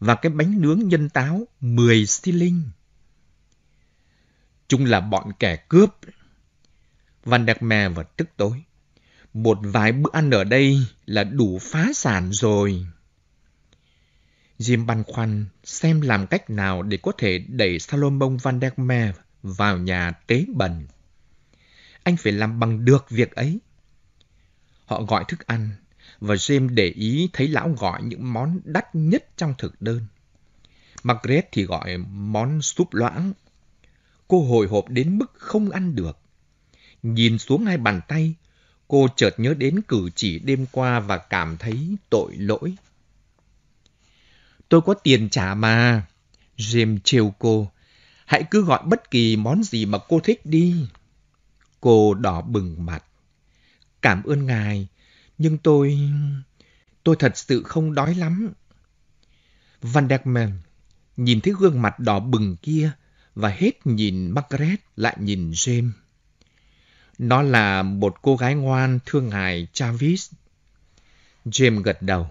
Speaker 2: và cái bánh nướng nhân táo 10 xi linh. Chúng là bọn kẻ cướp. Van Đặc Mè và tức tối. Một vài bữa ăn ở đây là đủ phá sản rồi. Jim băn khoăn xem làm cách nào để có thể đẩy Salomon Van Der Meer vào nhà tế bần. Anh phải làm bằng được việc ấy. Họ gọi thức ăn và James để ý thấy lão gọi những món đắt nhất trong thực đơn. Margaret thì gọi món súp loãng. Cô hồi hộp đến mức không ăn được. Nhìn xuống hai bàn tay, cô chợt nhớ đến cử chỉ đêm qua và cảm thấy tội lỗi. Tôi có tiền trả mà. James trêu cô. Hãy cứ gọi bất kỳ món gì mà cô thích đi. Cô đỏ bừng mặt. Cảm ơn ngài, nhưng tôi... tôi thật sự không đói lắm. Van der Mel nhìn thấy gương mặt đỏ bừng kia và hết nhìn Margaret lại nhìn James. Nó là một cô gái ngoan thương hại Travis. James gật đầu.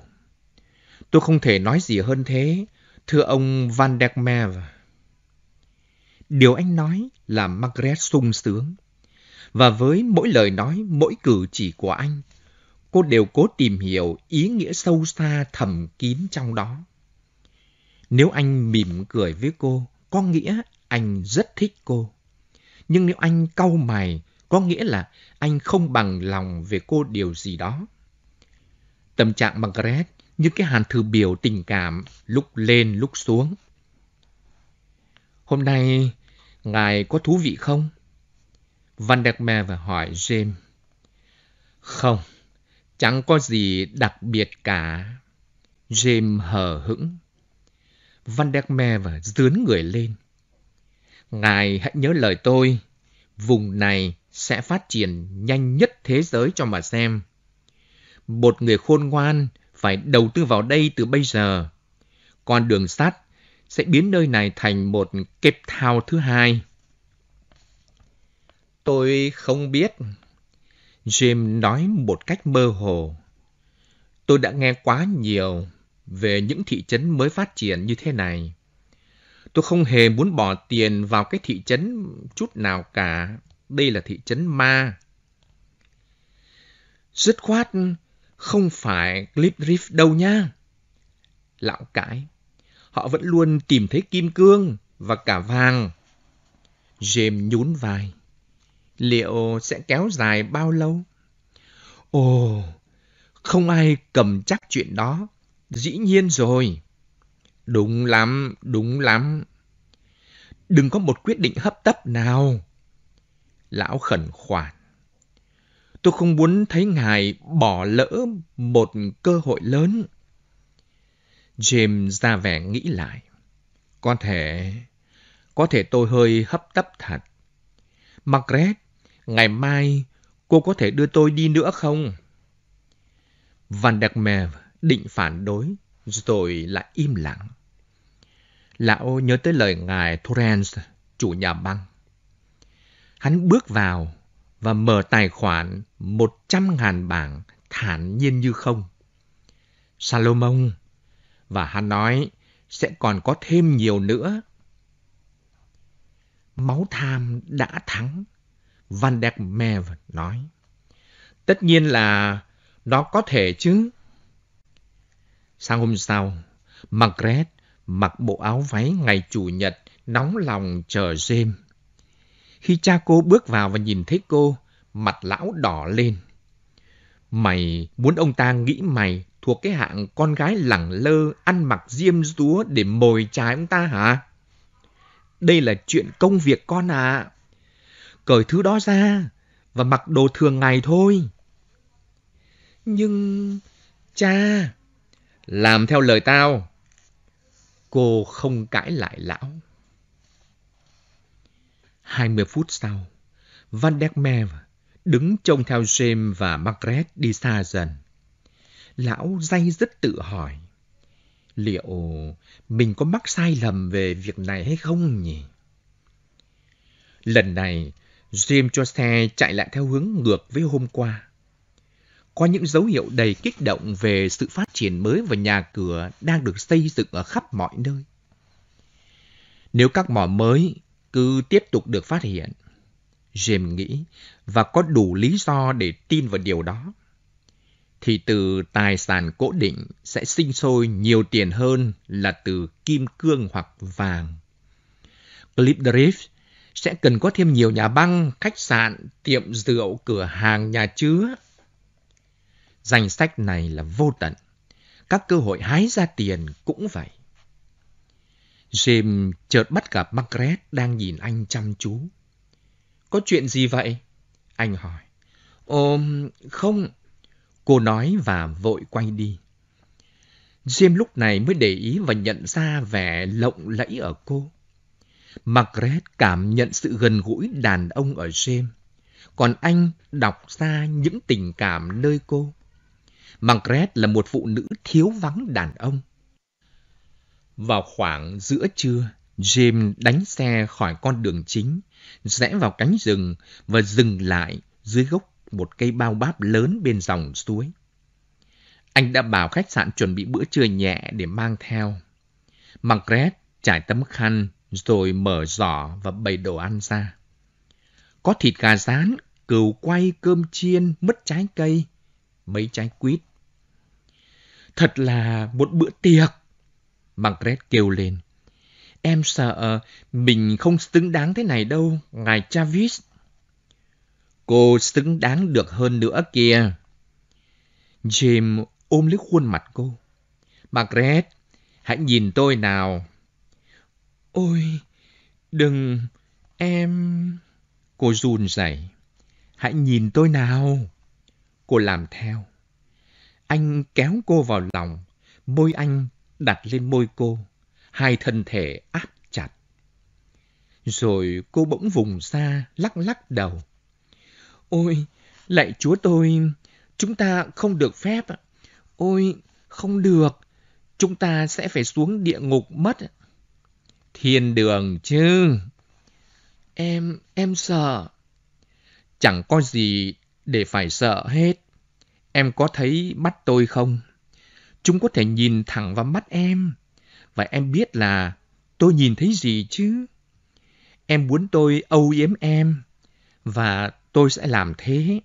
Speaker 2: Tôi không thể nói gì hơn thế, thưa ông Van der Meer. Điều anh nói làm Margaret sung sướng. Và với mỗi lời nói, mỗi cử chỉ của anh, cô đều cố tìm hiểu ý nghĩa sâu xa thầm kín trong đó. Nếu anh mỉm cười với cô, có nghĩa anh rất thích cô. Nhưng nếu anh cau mày, có nghĩa là anh không bằng lòng về cô điều gì đó. Tâm trạng Margaret như cái hàn thư biểu tình cảm lúc lên lúc xuống. Hôm nay, ngài có thú vị không? Van der Meer hỏi James. Không, Chẳng có gì đặc biệt cả. James hờ hững. Van der Meer dướn người lên. Ngài hãy nhớ lời tôi. Vùng này sẽ phát triển nhanh nhất thế giới cho mà xem. Một người khôn ngoan phải đầu tư vào đây từ bây giờ. Con đường sắt sẽ biến nơi này thành một Cape thao thứ hai. Tôi không biết. Jim nói một cách mơ hồ. Tôi đã nghe quá nhiều về những thị trấn mới phát triển như thế này. Tôi không hề muốn bỏ tiền vào cái thị trấn chút nào cả. Đây là thị trấn ma. Dứt khoát, không phải Clip Reef đâu nha. Lão cãi. Họ vẫn luôn tìm thấy kim cương và cả vàng. James nhún vai liệu sẽ kéo dài bao lâu? Ồ, không ai cầm chắc chuyện đó. Dĩ nhiên rồi. Đúng lắm, đúng lắm. Đừng có một quyết định hấp tấp nào. Lão khẩn khoản. Tôi không muốn thấy ngài bỏ lỡ một cơ hội lớn. James ra vẻ nghĩ lại. Có thể, có thể tôi hơi hấp tấp thật. Margaret, ngày mai cô có thể đưa tôi đi nữa không? Van Đặc Mèv định phản đối, rồi lại im lặng. Lão nhớ tới lời ngài Torrens, chủ nhà băng. Hắn bước vào và mở tài khoản 100.000 bảng thản nhiên như không. Salomon, và hắn nói sẽ còn có thêm nhiều nữa. Máu tham đã thắng. Van der Merwe nói. Tất nhiên là nó có thể chứ. Sáng hôm sau, Margaret mặc bộ áo váy ngày Chủ nhật nóng lòng chờ James. Khi cha cô bước vào và nhìn thấy cô, mặt lão đỏ lên. Mày muốn ông ta nghĩ mày thuộc cái hạng con gái lẳng lơ ăn mặc diêm dúa để mồi trái ông ta hả? Đây là chuyện công việc con à cởi thứ đó ra và mặc đồ thường ngày thôi. Nhưng... cha... Làm theo lời tao. Cô không cãi lại lão. hai mươi phút sau, Van der meer đứng trông theo James và Margaret đi xa dần. Lão day dứt tự hỏi, liệu mình có mắc sai lầm về việc này hay không nhỉ? Lần này, Jim cho xe chạy lại theo hướng ngược với hôm qua. Có những dấu hiệu đầy kích động về sự phát triển mới và nhà cửa đang được xây dựng ở khắp mọi nơi. Nếu các mỏ mới cứ tiếp tục được phát hiện, Jim nghĩ, và có đủ lý do để tin vào điều đó, thì từ tài sản cố định sẽ sinh sôi nhiều tiền hơn là từ kim cương hoặc vàng. Clip Drift sẽ cần có thêm nhiều nhà băng, khách sạn, tiệm rượu, cửa hàng, nhà chứa. Danh sách này là vô tận. Các cơ hội hái ra tiền cũng vậy. James chợt bắt gặp Margaret đang nhìn anh chăm chú. Có chuyện gì vậy? Anh hỏi. Ồ, không. Cô nói và vội quay đi. James lúc này mới để ý và nhận ra vẻ lộng lẫy ở cô. Margaret cảm nhận sự gần gũi đàn ông ở James, còn anh đọc ra những tình cảm nơi cô. Margaret là một phụ nữ thiếu vắng đàn ông. Vào khoảng giữa trưa, James đánh xe khỏi con đường chính, rẽ vào cánh rừng và dừng lại dưới gốc một cây bao báp lớn bên dòng suối. Anh đã bảo khách sạn chuẩn bị bữa trưa nhẹ để mang theo. Margaret trải tấm khăn rồi mở giỏ và bày đồ ăn ra. Có thịt gà rán, cừu quay, cơm chiên, mứt trái cây, mấy trái quýt. Thật là một bữa tiệc, Margaret kêu lên. Em sợ mình không xứng đáng thế này đâu, ngài Travis. Cô xứng đáng được hơn nữa kìa. James ôm lấy khuôn mặt cô. Margaret, hãy nhìn tôi nào. Ôi, đừng, em... Cô run rẩy. Hãy nhìn tôi nào. Cô làm theo. Anh kéo cô vào lòng, môi anh đặt lên môi cô, hai thân thể áp chặt. Rồi cô bỗng vùng ra, lắc lắc đầu. Ôi, lạy chúa tôi, chúng ta không được phép. Ôi, không được, chúng ta sẽ phải xuống địa ngục mất thiên đường chứ. Em, em sợ. Chẳng có gì để phải sợ hết. Em có thấy mắt tôi không? Chúng có thể nhìn thẳng vào mắt em. Và em biết là tôi nhìn thấy gì chứ. Em muốn tôi âu yếm em. Và tôi sẽ làm thế.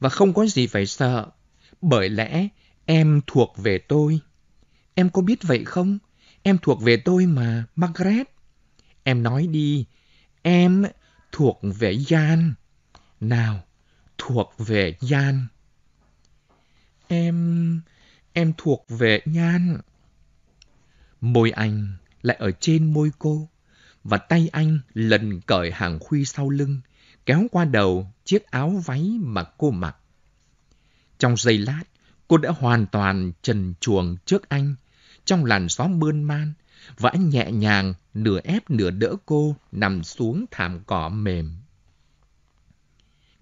Speaker 2: Và không có gì phải sợ. Bởi lẽ em thuộc về tôi. Em có biết vậy không? Em thuộc về tôi mà, Margaret. Em nói đi, em thuộc về Jan. Nào, thuộc về Jan. Em... em thuộc về Jan Môi anh lại ở trên môi cô, và tay anh lần cởi hàng khuy sau lưng, kéo qua đầu chiếc áo váy mà cô mặc. Trong giây lát, cô đã hoàn toàn trần chuồng trước anh trong làn gió bươn man và anh nhẹ nhàng nửa ép nửa đỡ cô nằm xuống thảm cỏ mềm.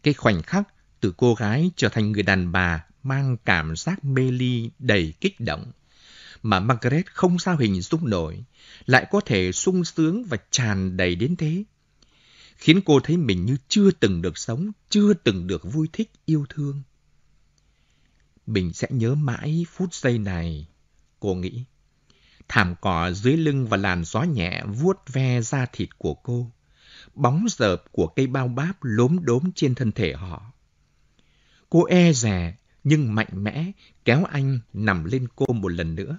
Speaker 2: Cái khoảnh khắc từ cô gái trở thành người đàn bà mang cảm giác mê ly đầy kích động mà Margaret không sao hình dung nổi, lại có thể sung sướng và tràn đầy đến thế. Khiến cô thấy mình như chưa từng được sống, chưa từng được vui thích, yêu thương. Mình sẽ nhớ mãi phút giây này cô nghĩ. Thảm cỏ dưới lưng và làn gió nhẹ vuốt ve da thịt của cô. Bóng rợp của cây bao báp lốm đốm trên thân thể họ. Cô e rè nhưng mạnh mẽ kéo anh nằm lên cô một lần nữa.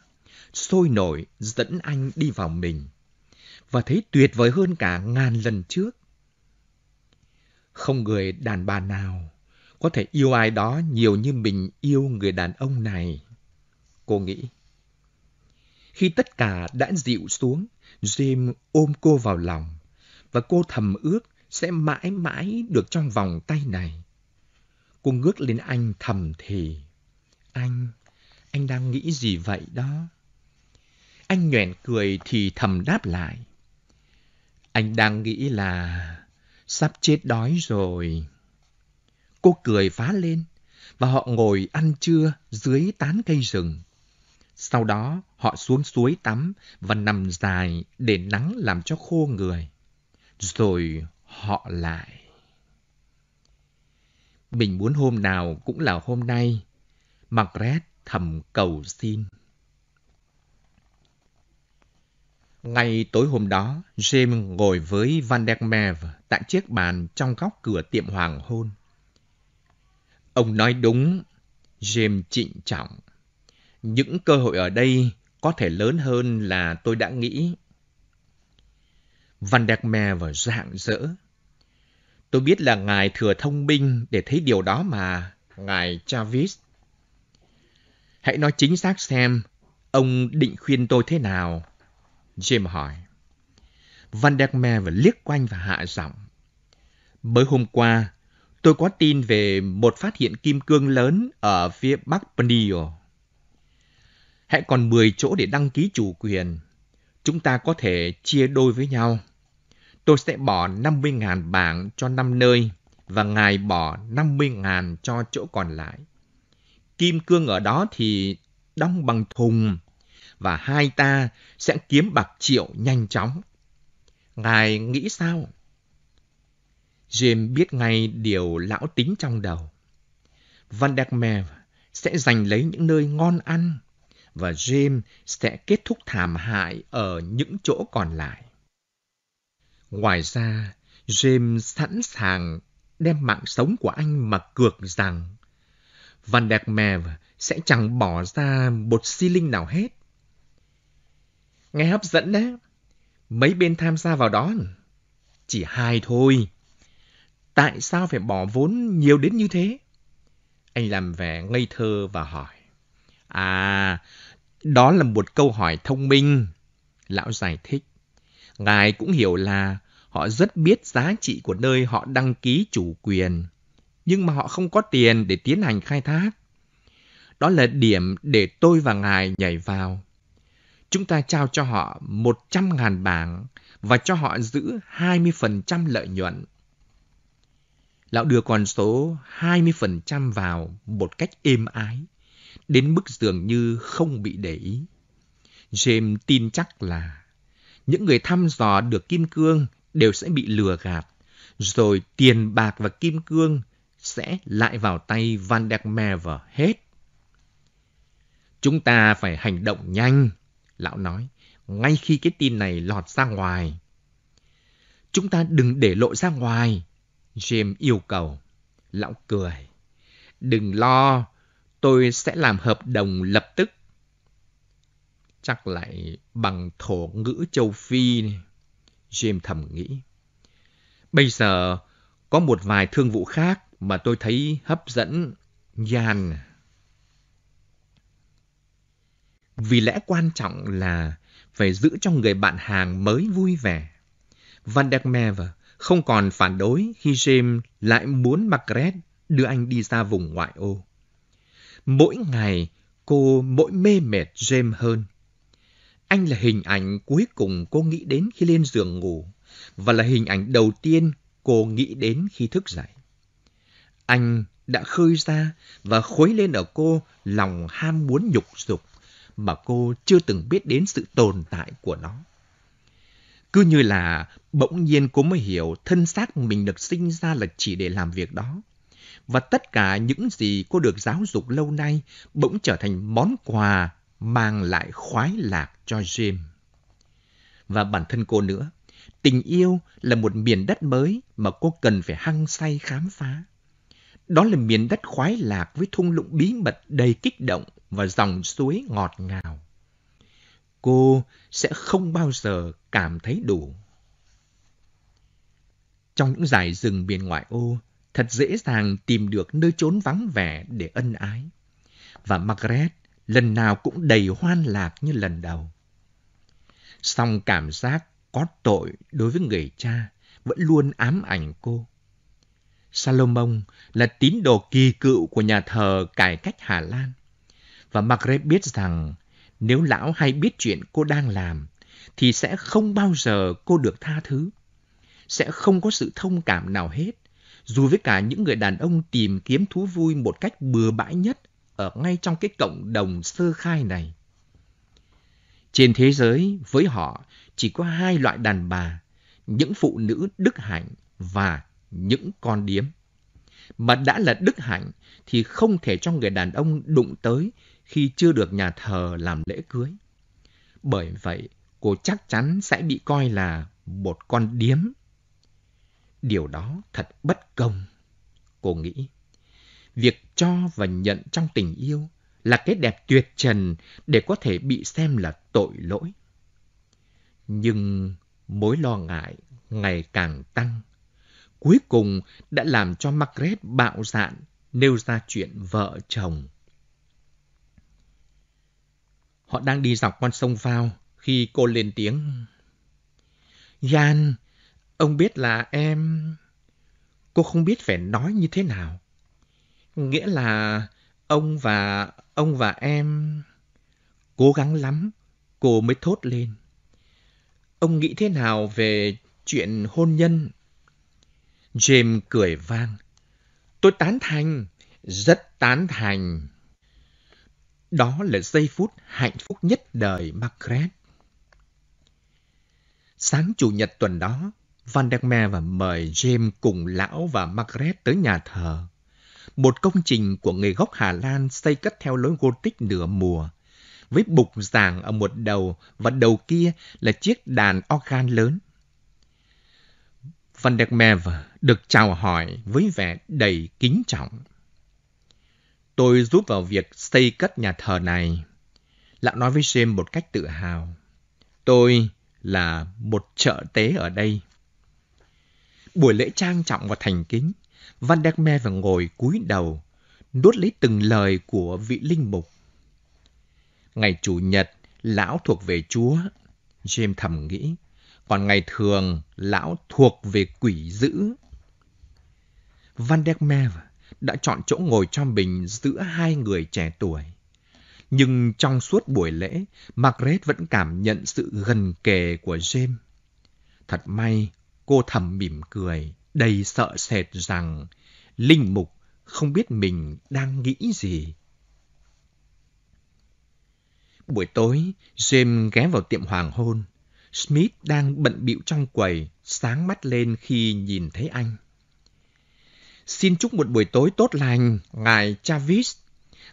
Speaker 2: Sôi nổi dẫn anh đi vào mình. Và thấy tuyệt vời hơn cả ngàn lần trước. Không người đàn bà nào có thể yêu ai đó nhiều như mình yêu người đàn ông này. Cô nghĩ. Khi tất cả đã dịu xuống, Jim ôm cô vào lòng và cô thầm ước sẽ mãi mãi được trong vòng tay này. Cô ngước lên anh thầm thì. Anh, anh đang nghĩ gì vậy đó? Anh nhoẻn cười thì thầm đáp lại. Anh đang nghĩ là sắp chết đói rồi. Cô cười phá lên và họ ngồi ăn trưa dưới tán cây rừng. Sau đó họ xuống suối tắm và nằm dài để nắng làm cho khô người. Rồi họ lại. Mình muốn hôm nào cũng là hôm nay. Margaret thầm cầu xin. Ngay tối hôm đó, James ngồi với Van der Merwe tại chiếc bàn trong góc cửa tiệm hoàng hôn. Ông nói đúng, James trịnh trọng những cơ hội ở đây có thể lớn hơn là tôi đã nghĩ. Van Đạc Mè và dạng dỡ. Tôi biết là ngài thừa thông minh để thấy điều đó mà, ngài Travis. Hãy nói chính xác xem, ông định khuyên tôi thế nào? Jim hỏi. Van Đạc Mè và liếc quanh và hạ giọng. Mới hôm qua, tôi có tin về một phát hiện kim cương lớn ở phía bắc Pnio. Hãy còn 10 chỗ để đăng ký chủ quyền. Chúng ta có thể chia đôi với nhau. Tôi sẽ bỏ 50.000 bảng cho 5 nơi và ngài bỏ 50.000 cho chỗ còn lại. Kim cương ở đó thì đong bằng thùng và hai ta sẽ kiếm bạc triệu nhanh chóng. Ngài nghĩ sao? James biết ngay điều lão tính trong đầu. Van der Meer sẽ giành lấy những nơi ngon ăn và James sẽ kết thúc thảm hại ở những chỗ còn lại. Ngoài ra, James sẵn sàng đem mạng sống của anh mà cược rằng Van der Meer sẽ chẳng bỏ ra một xi linh nào hết. Nghe hấp dẫn đấy. Mấy bên tham gia vào đó. Chỉ hai thôi. Tại sao phải bỏ vốn nhiều đến như thế? Anh làm vẻ ngây thơ và hỏi. À, đó là một câu hỏi thông minh. Lão giải thích. Ngài cũng hiểu là họ rất biết giá trị của nơi họ đăng ký chủ quyền, nhưng mà họ không có tiền để tiến hành khai thác. Đó là điểm để tôi và ngài nhảy vào. Chúng ta trao cho họ 100.000 bảng và cho họ giữ 20% lợi nhuận. Lão đưa con số 20% vào một cách êm ái đến mức dường như không bị để ý. James tin chắc là những người thăm dò được kim cương đều sẽ bị lừa gạt, rồi tiền bạc và kim cương sẽ lại vào tay Van der Merwe hết. Chúng ta phải hành động nhanh, lão nói, ngay khi cái tin này lọt ra ngoài. Chúng ta đừng để lộ ra ngoài, James yêu cầu. Lão cười. Đừng lo, Tôi sẽ làm hợp đồng lập tức. Chắc lại bằng thổ ngữ châu Phi này. James thầm nghĩ. Bây giờ có một vài thương vụ khác mà tôi thấy hấp dẫn Jan. Vì lẽ quan trọng là phải giữ cho người bạn hàng mới vui vẻ. Van der Merwe không còn phản đối khi James lại muốn Margaret đưa anh đi ra vùng ngoại ô. Mỗi ngày, cô mỗi mê mệt James hơn. Anh là hình ảnh cuối cùng cô nghĩ đến khi lên giường ngủ, và là hình ảnh đầu tiên cô nghĩ đến khi thức dậy. Anh đã khơi ra và khuấy lên ở cô lòng ham muốn nhục dục mà cô chưa từng biết đến sự tồn tại của nó. Cứ như là bỗng nhiên cô mới hiểu thân xác mình được sinh ra là chỉ để làm việc đó và tất cả những gì cô được giáo dục lâu nay bỗng trở thành món quà mang lại khoái lạc cho Jim. Và bản thân cô nữa, tình yêu là một miền đất mới mà cô cần phải hăng say khám phá. Đó là miền đất khoái lạc với thung lũng bí mật đầy kích động và dòng suối ngọt ngào. Cô sẽ không bao giờ cảm thấy đủ. Trong những dải rừng biển ngoại ô, thật dễ dàng tìm được nơi trốn vắng vẻ để ân ái. Và Margaret lần nào cũng đầy hoan lạc như lần đầu. Song cảm giác có tội đối với người cha vẫn luôn ám ảnh cô. Salomon là tín đồ kỳ cựu của nhà thờ cải cách Hà Lan. Và Margaret biết rằng nếu lão hay biết chuyện cô đang làm, thì sẽ không bao giờ cô được tha thứ. Sẽ không có sự thông cảm nào hết dù với cả những người đàn ông tìm kiếm thú vui một cách bừa bãi nhất ở ngay trong cái cộng đồng sơ khai này. Trên thế giới, với họ chỉ có hai loại đàn bà, những phụ nữ đức hạnh và những con điếm. Mà đã là đức hạnh thì không thể cho người đàn ông đụng tới khi chưa được nhà thờ làm lễ cưới. Bởi vậy, cô chắc chắn sẽ bị coi là một con điếm Điều đó thật bất công. Cô nghĩ, việc cho và nhận trong tình yêu là cái đẹp tuyệt trần để có thể bị xem là tội lỗi. Nhưng mối lo ngại ngày càng tăng. Cuối cùng đã làm cho Margaret bạo dạn nêu ra chuyện vợ chồng. Họ đang đi dọc con sông vào khi cô lên tiếng. Jan, Ông biết là em... Cô không biết phải nói như thế nào. Nghĩa là ông và... ông và em... Cố gắng lắm, cô mới thốt lên. Ông nghĩ thế nào về chuyện hôn nhân? James cười vang. Tôi tán thành, rất tán thành. Đó là giây phút hạnh phúc nhất đời Margaret. Sáng Chủ nhật tuần đó, Van der Meer và mời James cùng lão và Margaret tới nhà thờ. Một công trình của người gốc Hà Lan xây cất theo lối Gothic nửa mùa, với bục giảng ở một đầu và đầu kia là chiếc đàn organ lớn. Van der Meer được chào hỏi với vẻ đầy kính trọng. Tôi giúp vào việc xây cất nhà thờ này. Lão nói với James một cách tự hào. Tôi là một trợ tế ở đây. Buổi lễ trang trọng và thành kính, Van der Me và ngồi cúi đầu, đốt lấy từng lời của vị linh mục. Ngày Chủ nhật, lão thuộc về Chúa, James thầm nghĩ. Còn ngày thường, lão thuộc về quỷ dữ. Van der Meer đã chọn chỗ ngồi cho mình giữa hai người trẻ tuổi. Nhưng trong suốt buổi lễ, Margaret vẫn cảm nhận sự gần kề của James. Thật may, Cô thầm mỉm cười, đầy sợ sệt rằng Linh Mục không biết mình đang nghĩ gì. Buổi tối, James ghé vào tiệm hoàng hôn. Smith đang bận bịu trong quầy, sáng mắt lên khi nhìn thấy anh. Xin chúc một buổi tối tốt lành, ngài Travis.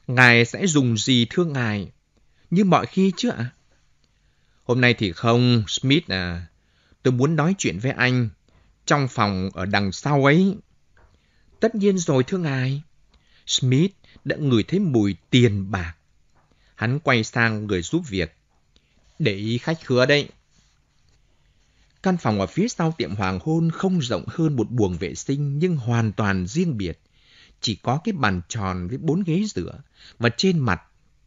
Speaker 2: Ngài sẽ dùng gì thương ngài? Như mọi khi chứ ạ? À? Hôm nay thì không, Smith à. Tôi muốn nói chuyện với anh. Trong phòng ở đằng sau ấy. Tất nhiên rồi thưa ngài. Smith đã ngửi thấy mùi tiền bạc. Hắn quay sang người giúp việc. Để ý khách khứa đây. Căn phòng ở phía sau tiệm hoàng hôn không rộng hơn một buồng vệ sinh nhưng hoàn toàn riêng biệt. Chỉ có cái bàn tròn với bốn ghế rửa và trên mặt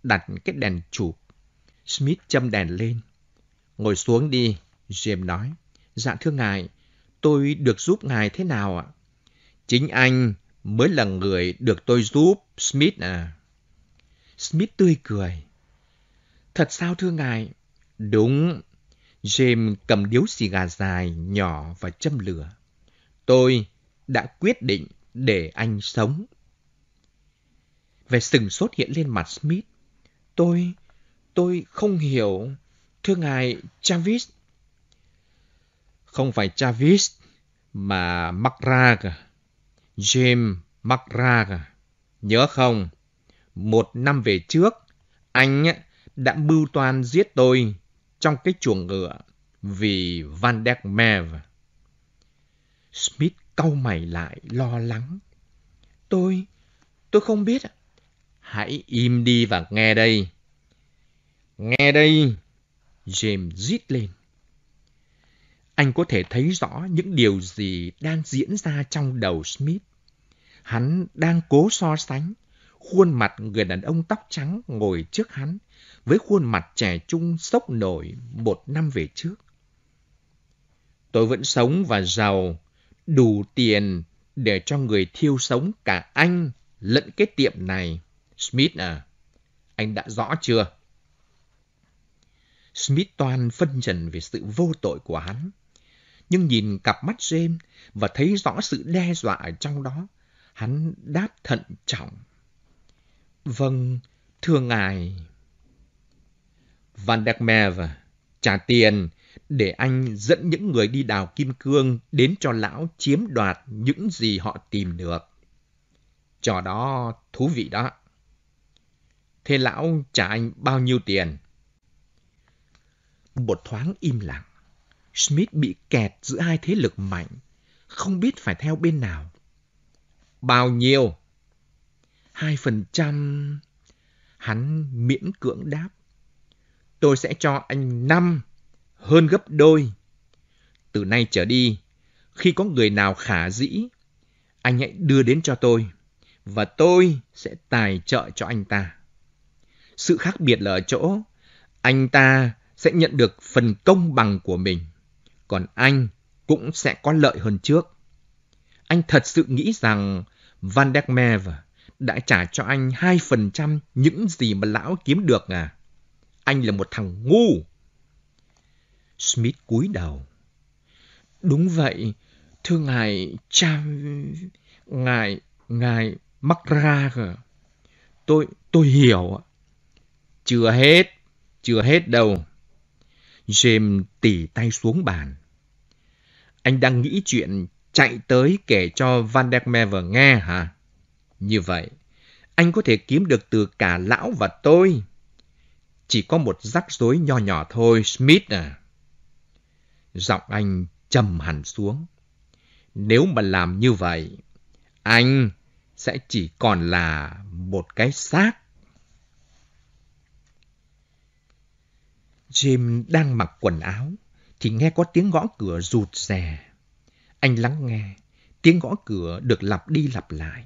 Speaker 2: đặt cái đèn chụp. Smith châm đèn lên. Ngồi xuống đi, James nói. Dạ thưa ngài, tôi được giúp ngài thế nào ạ? Chính anh mới là người được tôi giúp, Smith à. Smith tươi cười. Thật sao thưa ngài? Đúng. James cầm điếu xì gà dài, nhỏ và châm lửa. Tôi đã quyết định để anh sống. Vẻ sừng sốt hiện lên mặt Smith. Tôi, tôi không hiểu. Thưa ngài, Travis, không phải Travis mà McRae, Jim McRae. Nhớ không? Một năm về trước, anh đã mưu toan giết tôi trong cái chuồng ngựa vì Van der Merwe. Smith cau mày lại lo lắng. Tôi, tôi không biết. Hãy im đi và nghe đây. Nghe đây. James rít lên. Anh có thể thấy rõ những điều gì đang diễn ra trong đầu Smith. Hắn đang cố so sánh khuôn mặt người đàn ông tóc trắng ngồi trước hắn với khuôn mặt trẻ trung sốc nổi một năm về trước. Tôi vẫn sống và giàu, đủ tiền để cho người thiêu sống cả anh lẫn cái tiệm này. Smith à, anh đã rõ chưa? Smith toàn phân trần về sự vô tội của hắn nhưng nhìn cặp mắt James và thấy rõ sự đe dọa ở trong đó. Hắn đáp thận trọng. Vâng, thưa ngài. Van der Meer trả tiền để anh dẫn những người đi đào kim cương đến cho lão chiếm đoạt những gì họ tìm được. Trò đó thú vị đó. Thế lão trả anh bao nhiêu tiền? Một thoáng im lặng. Smith bị kẹt giữa hai thế lực mạnh, không biết phải theo bên nào. Bao nhiêu? Hai phần trăm. Hắn miễn cưỡng đáp. Tôi sẽ cho anh năm, hơn gấp đôi. Từ nay trở đi, khi có người nào khả dĩ, anh hãy đưa đến cho tôi, và tôi sẽ tài trợ cho anh ta. Sự khác biệt là ở chỗ, anh ta sẽ nhận được phần công bằng của mình còn anh cũng sẽ có lợi hơn trước. Anh thật sự nghĩ rằng Van der Merwe đã trả cho anh 2% những gì mà lão kiếm được à? Anh là một thằng ngu. Smith cúi đầu. Đúng vậy, thưa ngài cha ngài ngài Macra à. Tôi tôi hiểu Chưa hết, chưa hết đâu. James tỉ tay xuống bàn. Anh đang nghĩ chuyện chạy tới kể cho Van der Mever nghe hả? Như vậy, anh có thể kiếm được từ cả lão và tôi. Chỉ có một rắc rối nho nhỏ thôi, Smith à. Giọng anh trầm hẳn xuống. Nếu mà làm như vậy, anh sẽ chỉ còn là một cái xác. Jim đang mặc quần áo, thì nghe có tiếng gõ cửa rụt rè. Anh lắng nghe, tiếng gõ cửa được lặp đi lặp lại.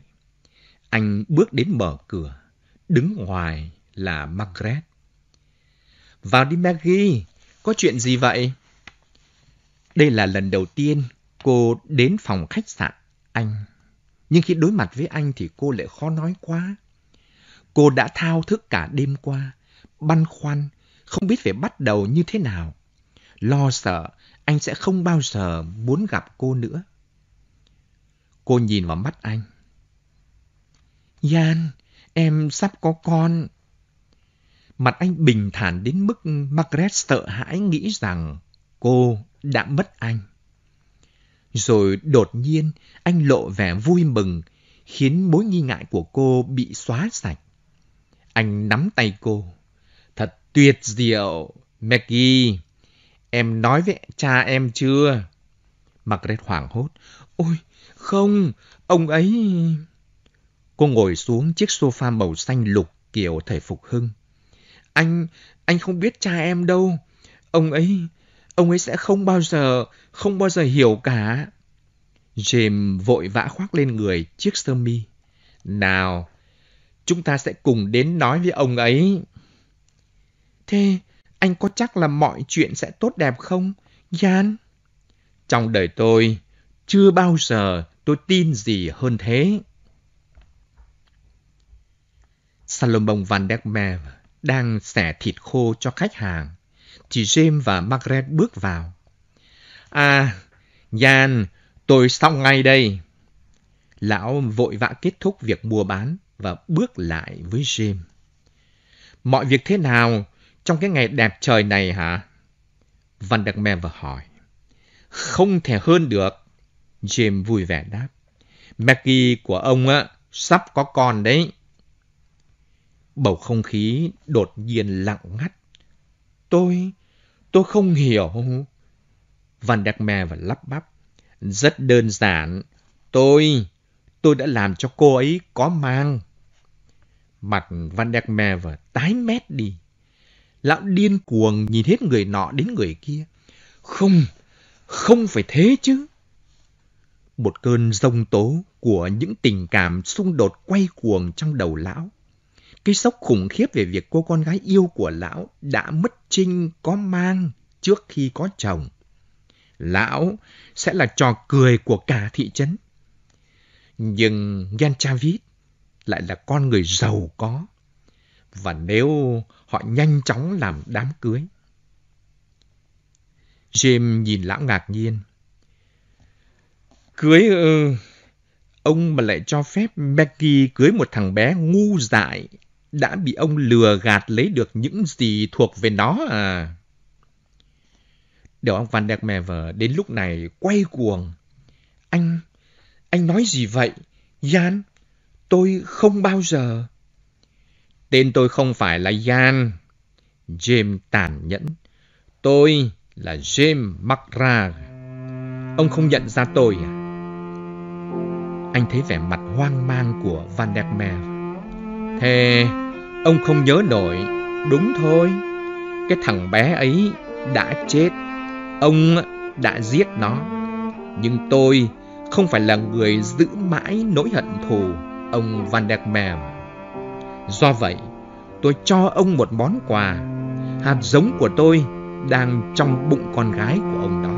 Speaker 2: Anh bước đến mở cửa, đứng ngoài là Margaret. Vào đi Maggie, có chuyện gì vậy? Đây là lần đầu tiên cô đến phòng khách sạn anh. Nhưng khi đối mặt với anh thì cô lại khó nói quá. Cô đã thao thức cả đêm qua, băn khoăn, không biết phải bắt đầu như thế nào lo sợ anh sẽ không bao giờ muốn gặp cô nữa. Cô nhìn vào mắt anh. Gian, em sắp có con. Mặt anh bình thản đến mức Margaret sợ hãi nghĩ rằng cô đã mất anh. Rồi đột nhiên anh lộ vẻ vui mừng khiến mối nghi ngại của cô bị xóa sạch. Anh nắm tay cô. Thật tuyệt diệu, Maggie. Em nói với cha em chưa? Margaret hoảng hốt. Ôi, không, ông ấy... Cô ngồi xuống chiếc sofa màu xanh lục kiểu thể phục hưng. Anh, anh không biết cha em đâu. Ông ấy, ông ấy sẽ không bao giờ, không bao giờ hiểu cả. James vội vã khoác lên người chiếc sơ mi. Nào, chúng ta sẽ cùng đến nói với ông ấy. Thế, anh có chắc là mọi chuyện sẽ tốt đẹp không, Jan? Trong đời tôi, chưa bao giờ tôi tin gì hơn thế. Salomon Van Der Meer đang xẻ thịt khô cho khách hàng. Thì James và Margaret bước vào. À, Jan, tôi xong ngay đây. Lão vội vã kết thúc việc mua bán và bước lại với James. Mọi việc thế nào? trong cái ngày đẹp trời này hả? Van Đặc Mem vừa hỏi. Không thể hơn được. James vui vẻ đáp. Maggie của ông á, sắp có con đấy. Bầu không khí đột nhiên lặng ngắt. Tôi, tôi không hiểu. Van Đặc Mè và lắp bắp. Rất đơn giản. Tôi, tôi đã làm cho cô ấy có mang. Mặt Van der Mè và tái mét đi. Lão điên cuồng nhìn hết người nọ đến người kia. Không, không phải thế chứ. Một cơn rông tố của những tình cảm xung đột quay cuồng trong đầu lão. Cái sốc khủng khiếp về việc cô con gái yêu của lão đã mất trinh có mang trước khi có chồng. Lão sẽ là trò cười của cả thị trấn. Nhưng Yan lại là con người giàu có, và nếu họ nhanh chóng làm đám cưới. James nhìn lão ngạc nhiên. Cưới ư? Ừ, ông mà lại cho phép Becky cưới một thằng bé ngu dại đã bị ông lừa gạt lấy được những gì thuộc về nó à. Điều ông Van Der Mever đến lúc này quay cuồng. Anh, anh nói gì vậy? Jan, tôi không bao giờ... Tên tôi không phải là Jan. James tàn nhẫn. Tôi là James McGrath. Ông không nhận ra tôi à? Anh thấy vẻ mặt hoang mang của Van der Meer. Thế ông không nhớ nổi. Đúng thôi. Cái thằng bé ấy đã chết. Ông đã giết nó. Nhưng tôi không phải là người giữ mãi nỗi hận thù ông Van der Meer. Do vậy, tôi cho ông một món quà. Hạt giống của tôi đang trong bụng con gái của ông đó.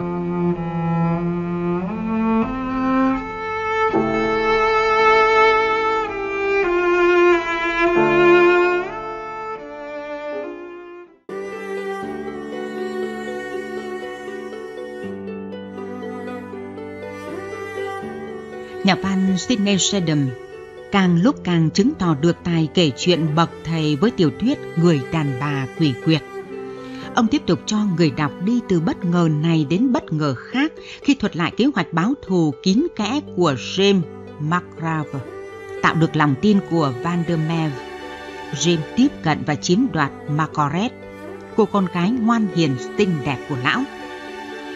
Speaker 1: Nhạc văn Sidney Sheldon càng lúc càng chứng tỏ được tài kể chuyện bậc thầy với tiểu thuyết Người đàn bà quỷ quyệt. Ông tiếp tục cho người đọc đi từ bất ngờ này đến bất ngờ khác khi thuật lại kế hoạch báo thù kín kẽ của James McGraw, tạo được lòng tin của Vandermeer. James tiếp cận và chiếm đoạt Margaret, cô con gái ngoan hiền xinh đẹp của lão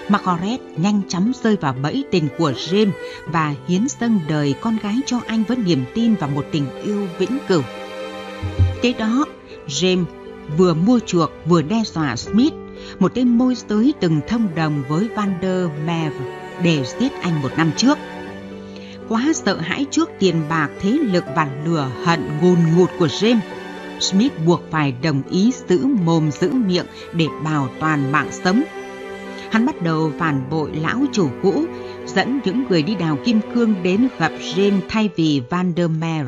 Speaker 1: Margaret nhanh chóng rơi vào bẫy tình của James và hiến dâng đời con gái cho anh với niềm tin và một tình yêu vĩnh cửu. Kế đó, James vừa mua chuộc vừa đe dọa Smith, một tên môi giới từng thông đồng với Vander Meer để giết anh một năm trước. Quá sợ hãi trước tiền bạc, thế lực và lửa hận ngùn ngụt của James, Smith buộc phải đồng ý giữ mồm giữ miệng để bảo toàn mạng sống hắn bắt đầu phản bội lão chủ cũ, dẫn những người đi đào kim cương đến gặp Jim thay vì Vandermeer.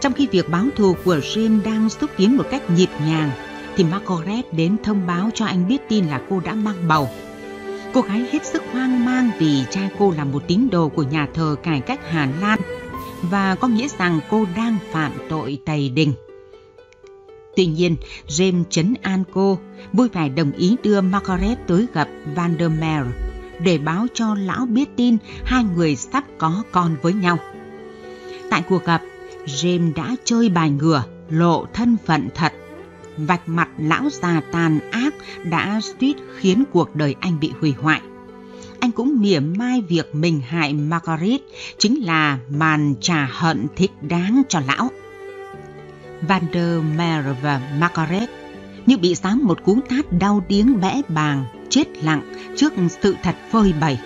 Speaker 1: Trong khi việc báo thù của Jim đang xúc tiến một cách nhịp nhàng, thì Margaret đến thông báo cho anh biết tin là cô đã mang bầu. Cô gái hết sức hoang mang vì cha cô là một tín đồ của nhà thờ cải cách Hà Lan và có nghĩa rằng cô đang phạm tội tày đình. Tuy nhiên, James chấn an cô, vui vẻ đồng ý đưa Margaret tới gặp Vandermeer để báo cho lão biết tin hai người sắp có con với nhau. Tại cuộc gặp, James đã chơi bài ngửa, lộ thân phận thật. Vạch mặt lão già tàn ác đã suýt khiến cuộc đời anh bị hủy hoại. Anh cũng mỉa mai việc mình hại Margaret chính là màn trả hận thích đáng cho lão. Van der Meer và Margaret như bị sáng một cú tát đau tiếng bẽ bàng, chết lặng trước sự thật phơi bày.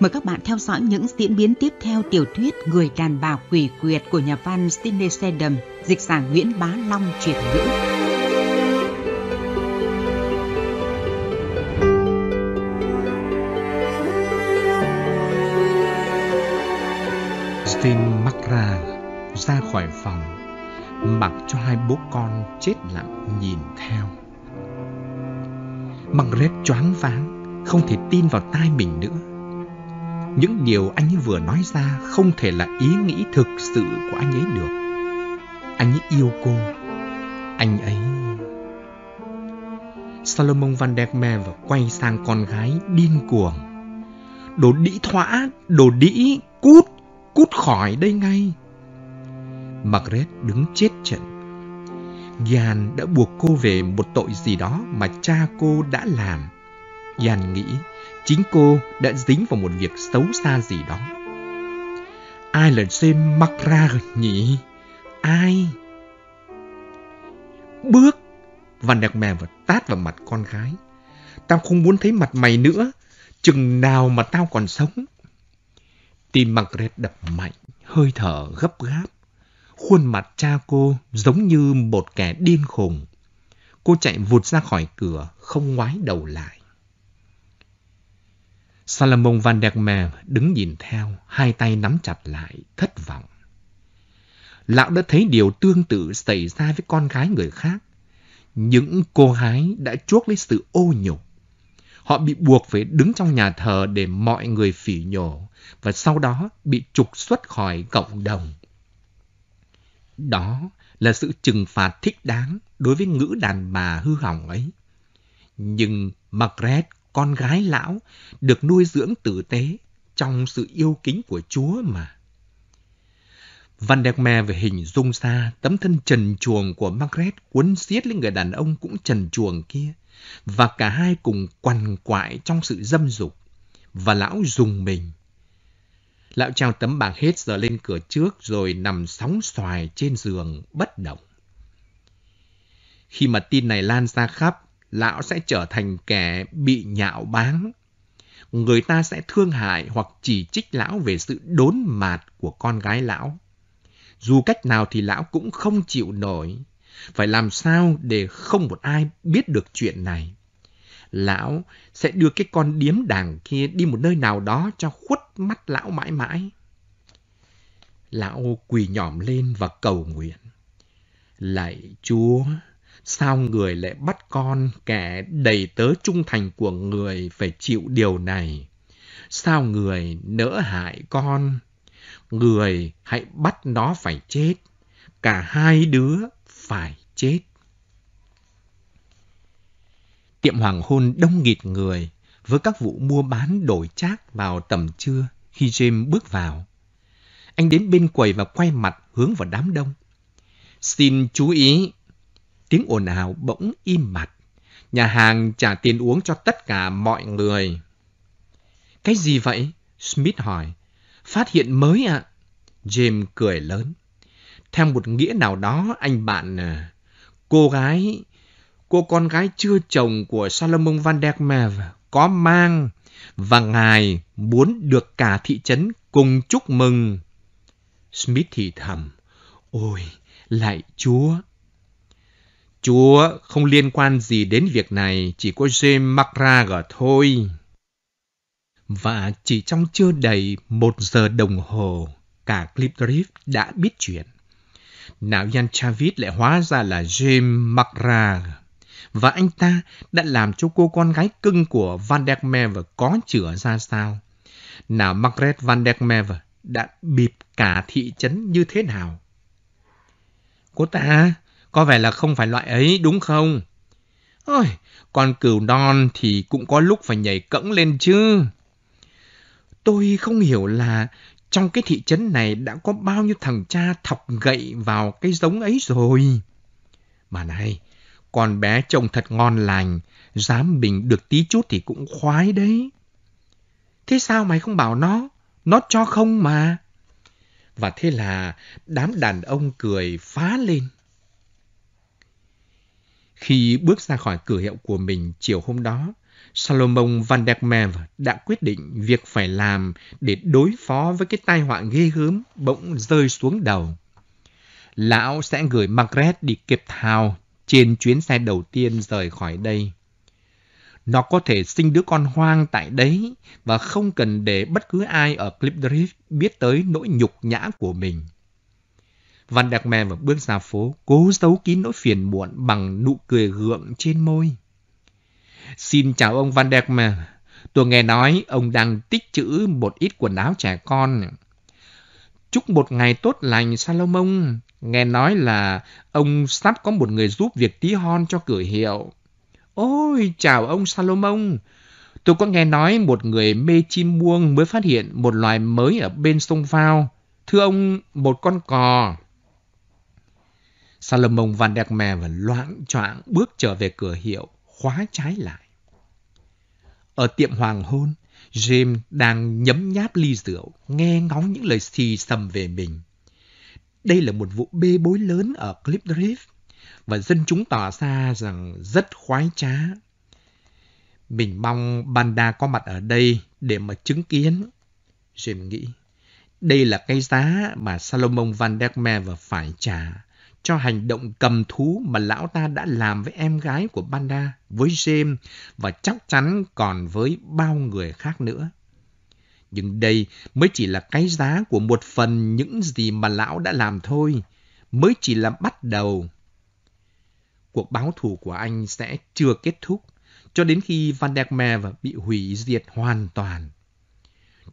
Speaker 1: Mời các bạn theo dõi những diễn biến tiếp theo tiểu thuyết Người đàn bà quỷ quyệt của nhà văn Sidney Sedum, dịch giả Nguyễn Bá Long chuyển ngữ.
Speaker 2: mặc cho hai bố con chết lặng nhìn theo. Margaret choáng váng, không thể tin vào tai mình nữa. Những điều anh ấy vừa nói ra không thể là ý nghĩ thực sự của anh ấy được. Anh ấy yêu cô. Anh ấy... Solomon Van Der Merwe quay sang con gái điên cuồng. Đồ đĩ thỏa, đồ đĩ, cút, cút khỏi đây ngay. Margaret đứng chết trận. Gian đã buộc cô về một tội gì đó mà cha cô đã làm. Gian nghĩ chính cô đã dính vào một việc xấu xa gì đó. Ai là James McRae nhỉ? Ai? Bước! Van đặc mè và tát vào mặt con gái. Tao không muốn thấy mặt mày nữa, chừng nào mà tao còn sống. Tim Margaret đập mạnh, hơi thở gấp gáp. Khuôn mặt cha cô giống như một kẻ điên khùng. Cô chạy vụt ra khỏi cửa, không ngoái đầu lại. Salomon Van Der Meer đứng nhìn theo, hai tay nắm chặt lại, thất vọng. Lão đã thấy điều tương tự xảy ra với con gái người khác. Những cô gái đã chuốc lấy sự ô nhục. Họ bị buộc phải đứng trong nhà thờ để mọi người phỉ nhổ và sau đó bị trục xuất khỏi cộng đồng. Đó là sự trừng phạt thích đáng đối với ngữ đàn bà hư hỏng ấy. Nhưng Margaret, con gái lão, được nuôi dưỡng tử tế trong sự yêu kính của Chúa mà. Van der Me về hình dung xa tấm thân trần chuồng của Margaret cuốn xiết lên người đàn ông cũng trần chuồng kia và cả hai cùng quằn quại trong sự dâm dục và lão dùng mình Lão treo tấm bảng hết giờ lên cửa trước rồi nằm sóng xoài trên giường bất động. Khi mà tin này lan ra khắp, lão sẽ trở thành kẻ bị nhạo báng. Người ta sẽ thương hại hoặc chỉ trích lão về sự đốn mạt của con gái lão. Dù cách nào thì lão cũng không chịu nổi. Phải làm sao để không một ai biết được chuyện này lão sẽ đưa cái con điếm đảng kia đi một nơi nào đó cho khuất mắt lão mãi mãi. Lão quỳ nhỏm lên và cầu nguyện. Lạy Chúa, sao người lại bắt con kẻ đầy tớ trung thành của người phải chịu điều này? Sao người nỡ hại con? Người hãy bắt nó phải chết. Cả hai đứa phải chết. Tiệm hoàng hôn đông nghịt người với các vụ mua bán đổi trác vào tầm trưa khi James bước vào. Anh đến bên quầy và quay mặt hướng vào đám đông. Xin chú ý. Tiếng ồn ào bỗng im mặt. Nhà hàng trả tiền uống cho tất cả mọi người. Cái gì vậy? Smith hỏi. Phát hiện mới ạ. À? James cười lớn. Theo một nghĩa nào đó, anh bạn, à, cô gái cô con gái chưa chồng của Salomon Van der Merwe có mang và ngài muốn được cả thị trấn cùng chúc mừng. Smith thì thầm, ôi, lại Chúa. Chúa không liên quan gì đến việc này, chỉ có James McRager thôi. Và chỉ trong chưa đầy một giờ đồng hồ, cả Clipdrift đã biết chuyện. Nào Yan Chavit lại hóa ra là James McRager và anh ta đã làm cho cô con gái cưng của Van der Merwe có chữa ra sao. Nào Margaret Van der Merwe đã bịp cả thị trấn như thế nào? Cô ta, có vẻ là không phải loại ấy đúng không? Ôi, con cừu non thì cũng có lúc phải nhảy cẫng lên chứ. Tôi không hiểu là trong cái thị trấn này đã có bao nhiêu thằng cha thọc gậy vào cái giống ấy rồi. Mà này, con bé trông thật ngon lành, dám bình được tí chút thì cũng khoái đấy. Thế sao mày không bảo nó? Nó cho không mà. Và thế là đám đàn ông cười phá lên. Khi bước ra khỏi cửa hiệu của mình chiều hôm đó, Salomon Van der Merwe đã quyết định việc phải làm để đối phó với cái tai họa ghê gớm bỗng rơi xuống đầu. Lão sẽ gửi Margaret đi Cape Town trên chuyến xe đầu tiên rời khỏi đây. Nó có thể sinh đứa con hoang tại đấy và không cần để bất cứ ai ở Clipdrift biết tới nỗi nhục nhã của mình. Van Đặc Mè và bước ra phố, cố giấu kín nỗi phiền muộn bằng nụ cười gượng trên môi. Xin chào ông Van Đặc Mè, tôi nghe nói ông đang tích chữ một ít quần áo trẻ con chúc một ngày tốt lành Salomon. Nghe nói là ông sắp có một người giúp việc tí hon cho cửa hiệu. Ôi, chào ông Salomon. Tôi có nghe nói một người mê chim muông mới phát hiện một loài mới ở bên sông Phao. Thưa ông, một con cò. Salomon Van Đẹc Mè và loạn choạng bước trở về cửa hiệu, khóa trái lại. Ở tiệm hoàng hôn, James đang nhấm nháp ly rượu, nghe ngóng những lời xì xầm về mình. Đây là một vụ bê bối lớn ở Cliff Drift và dân chúng tỏ ra rằng rất khoái trá. Mình mong Banda có mặt ở đây để mà chứng kiến. James nghĩ, đây là cái giá mà Salomon Van Der Meer phải trả cho hành động cầm thú mà lão ta đã làm với em gái của Banda, với James và chắc chắn còn với bao người khác nữa. Nhưng đây mới chỉ là cái giá của một phần những gì mà lão đã làm thôi, mới chỉ là bắt đầu. Cuộc báo thù của anh sẽ chưa kết thúc cho đến khi Van der Merwe bị hủy diệt hoàn toàn.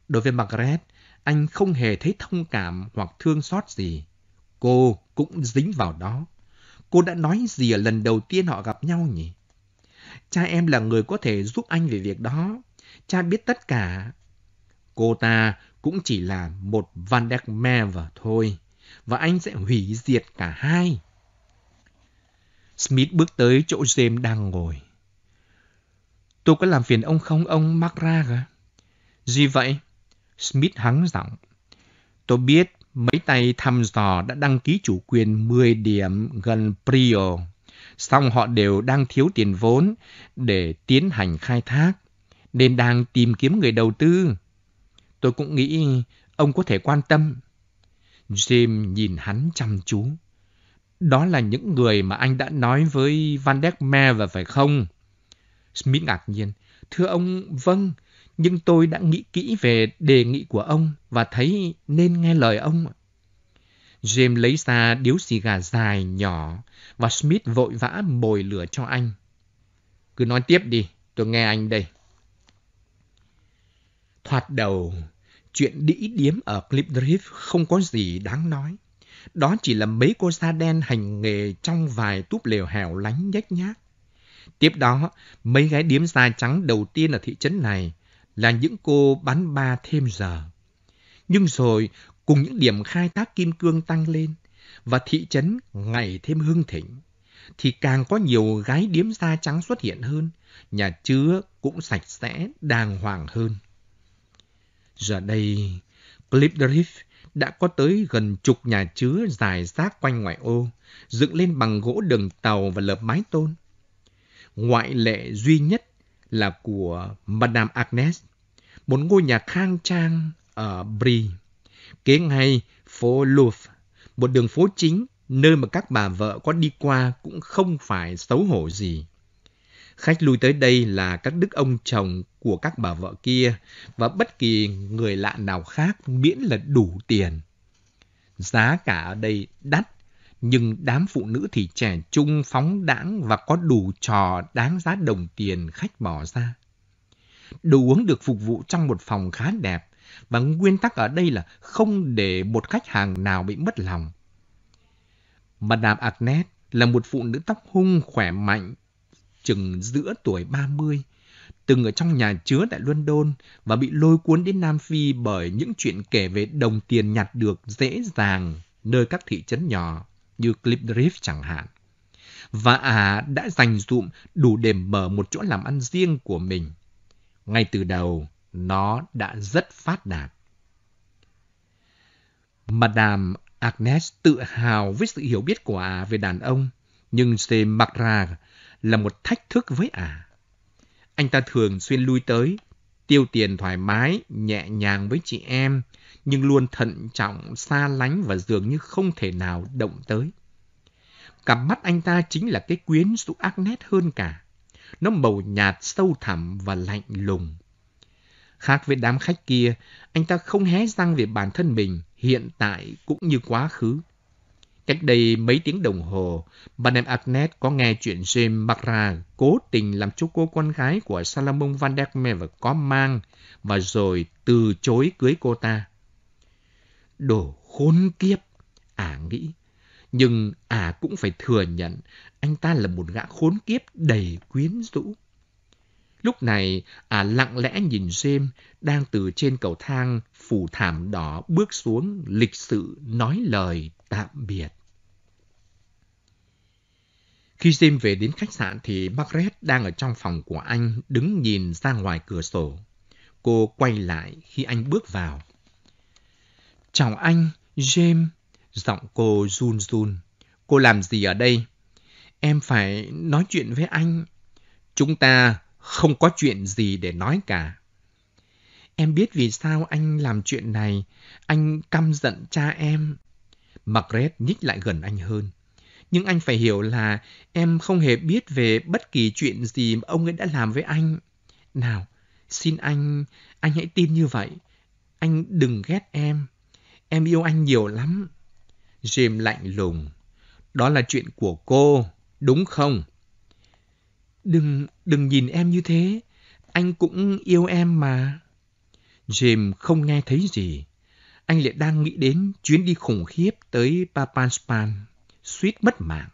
Speaker 2: Đối với Margaret, anh không hề thấy thông cảm hoặc thương xót gì. Cô cũng dính vào đó. Cô đã nói gì ở lần đầu tiên họ gặp nhau nhỉ? Cha em là người có thể giúp anh về việc đó. Cha biết tất cả. Cô ta cũng chỉ là một Van der Merwe thôi. Và anh sẽ hủy diệt cả hai. Smith bước tới chỗ James đang ngồi. Tôi có làm phiền ông không ông Mark ra Gì vậy? Smith hắng giọng. Tôi biết mấy tay thăm dò đã đăng ký chủ quyền 10 điểm gần Prio, song họ đều đang thiếu tiền vốn để tiến hành khai thác, nên đang tìm kiếm người đầu tư. Tôi cũng nghĩ ông có thể quan tâm. Jim nhìn hắn chăm chú. Đó là những người mà anh đã nói với Van Dek Me và phải không? Smith ngạc nhiên. Thưa ông, vâng, nhưng tôi đã nghĩ kỹ về đề nghị của ông và thấy nên nghe lời ông. James lấy ra điếu xì gà dài nhỏ và Smith vội vã bồi lửa cho anh. Cứ nói tiếp đi, tôi nghe anh đây. Thoạt đầu, chuyện đĩ điếm ở Clipdrift không có gì đáng nói. Đó chỉ là mấy cô da đen hành nghề trong vài túp lều hẻo lánh nhếch nhác. Tiếp đó, mấy gái điếm da trắng đầu tiên ở thị trấn này là những cô bắn ba thêm giờ. Nhưng rồi, cùng những điểm khai thác kim cương tăng lên và thị trấn ngày thêm hưng thịnh, thì càng có nhiều gái điếm da trắng xuất hiện hơn, nhà chứa cũng sạch sẽ, đàng hoàng hơn. Giờ đây, Clip đã có tới gần chục nhà chứa dài rác quanh ngoại ô, dựng lên bằng gỗ đường tàu và lợp mái tôn. Ngoại lệ duy nhất là của Madame Agnes, một ngôi nhà khang trang ở Brie, kế ngay phố Louvre, một đường phố chính nơi mà các bà vợ có đi qua cũng không phải xấu hổ gì. Khách lui tới đây là các đức ông chồng của các bà vợ kia và bất kỳ người lạ nào khác miễn là đủ tiền. Giá cả ở đây đắt nhưng đám phụ nữ thì trẻ trung, phóng đãng và có đủ trò đáng giá đồng tiền khách bỏ ra. Đồ uống được phục vụ trong một phòng khá đẹp, và nguyên tắc ở đây là không để một khách hàng nào bị mất lòng. Madame Agnes là một phụ nữ tóc hung, khỏe mạnh, chừng giữa tuổi 30, từng ở trong nhà chứa tại London và bị lôi cuốn đến Nam Phi bởi những chuyện kể về đồng tiền nhặt được dễ dàng nơi các thị trấn nhỏ như Clip Drift chẳng hạn. Và ả à đã dành dụm đủ để mở một chỗ làm ăn riêng của mình. Ngay từ đầu, nó đã rất phát đạt. Madame Agnes tự hào với sự hiểu biết của ả à về đàn ông, nhưng C. Macra là một thách thức với ả. À. Anh ta thường xuyên lui tới, tiêu tiền thoải mái, nhẹ nhàng với chị em, nhưng luôn thận trọng, xa lánh và dường như không thể nào động tới. Cặp mắt anh ta chính là cái quyến rũ ác nét hơn cả. Nó màu nhạt, sâu thẳm và lạnh lùng. Khác với đám khách kia, anh ta không hé răng về bản thân mình, hiện tại cũng như quá khứ. Cách đây mấy tiếng đồng hồ, bạn em Agnes có nghe chuyện James Barra cố tình làm cho cô con gái của Salomon Van Der Meer và có mang, và rồi từ chối cưới cô ta. Đồ khốn kiếp, ả à nghĩ. Nhưng ả à cũng phải thừa nhận anh ta là một gã khốn kiếp đầy quyến rũ. Lúc này, ả à lặng lẽ nhìn James đang từ trên cầu thang phủ thảm đỏ bước xuống lịch sự nói lời tạm biệt. Khi Jim về đến khách sạn thì Margaret đang ở trong phòng của anh đứng nhìn ra ngoài cửa sổ. Cô quay lại khi anh bước vào. Chào anh, James. Giọng cô run run. Cô làm gì ở đây? Em phải nói chuyện với anh. Chúng ta không có chuyện gì để nói cả. Em biết vì sao anh làm chuyện này. Anh căm giận cha em. Margaret nhích lại gần anh hơn. Nhưng anh phải hiểu là em không hề biết về bất kỳ chuyện gì mà ông ấy đã làm với anh. Nào, xin anh, anh hãy tin như vậy. Anh đừng ghét em. Em yêu anh nhiều lắm. Jim lạnh lùng. Đó là chuyện của cô, đúng không? Đừng, đừng nhìn em như thế. Anh cũng yêu em mà. Jim không nghe thấy gì. Anh lại đang nghĩ đến chuyến đi khủng khiếp tới Papanspan, suýt mất mạng.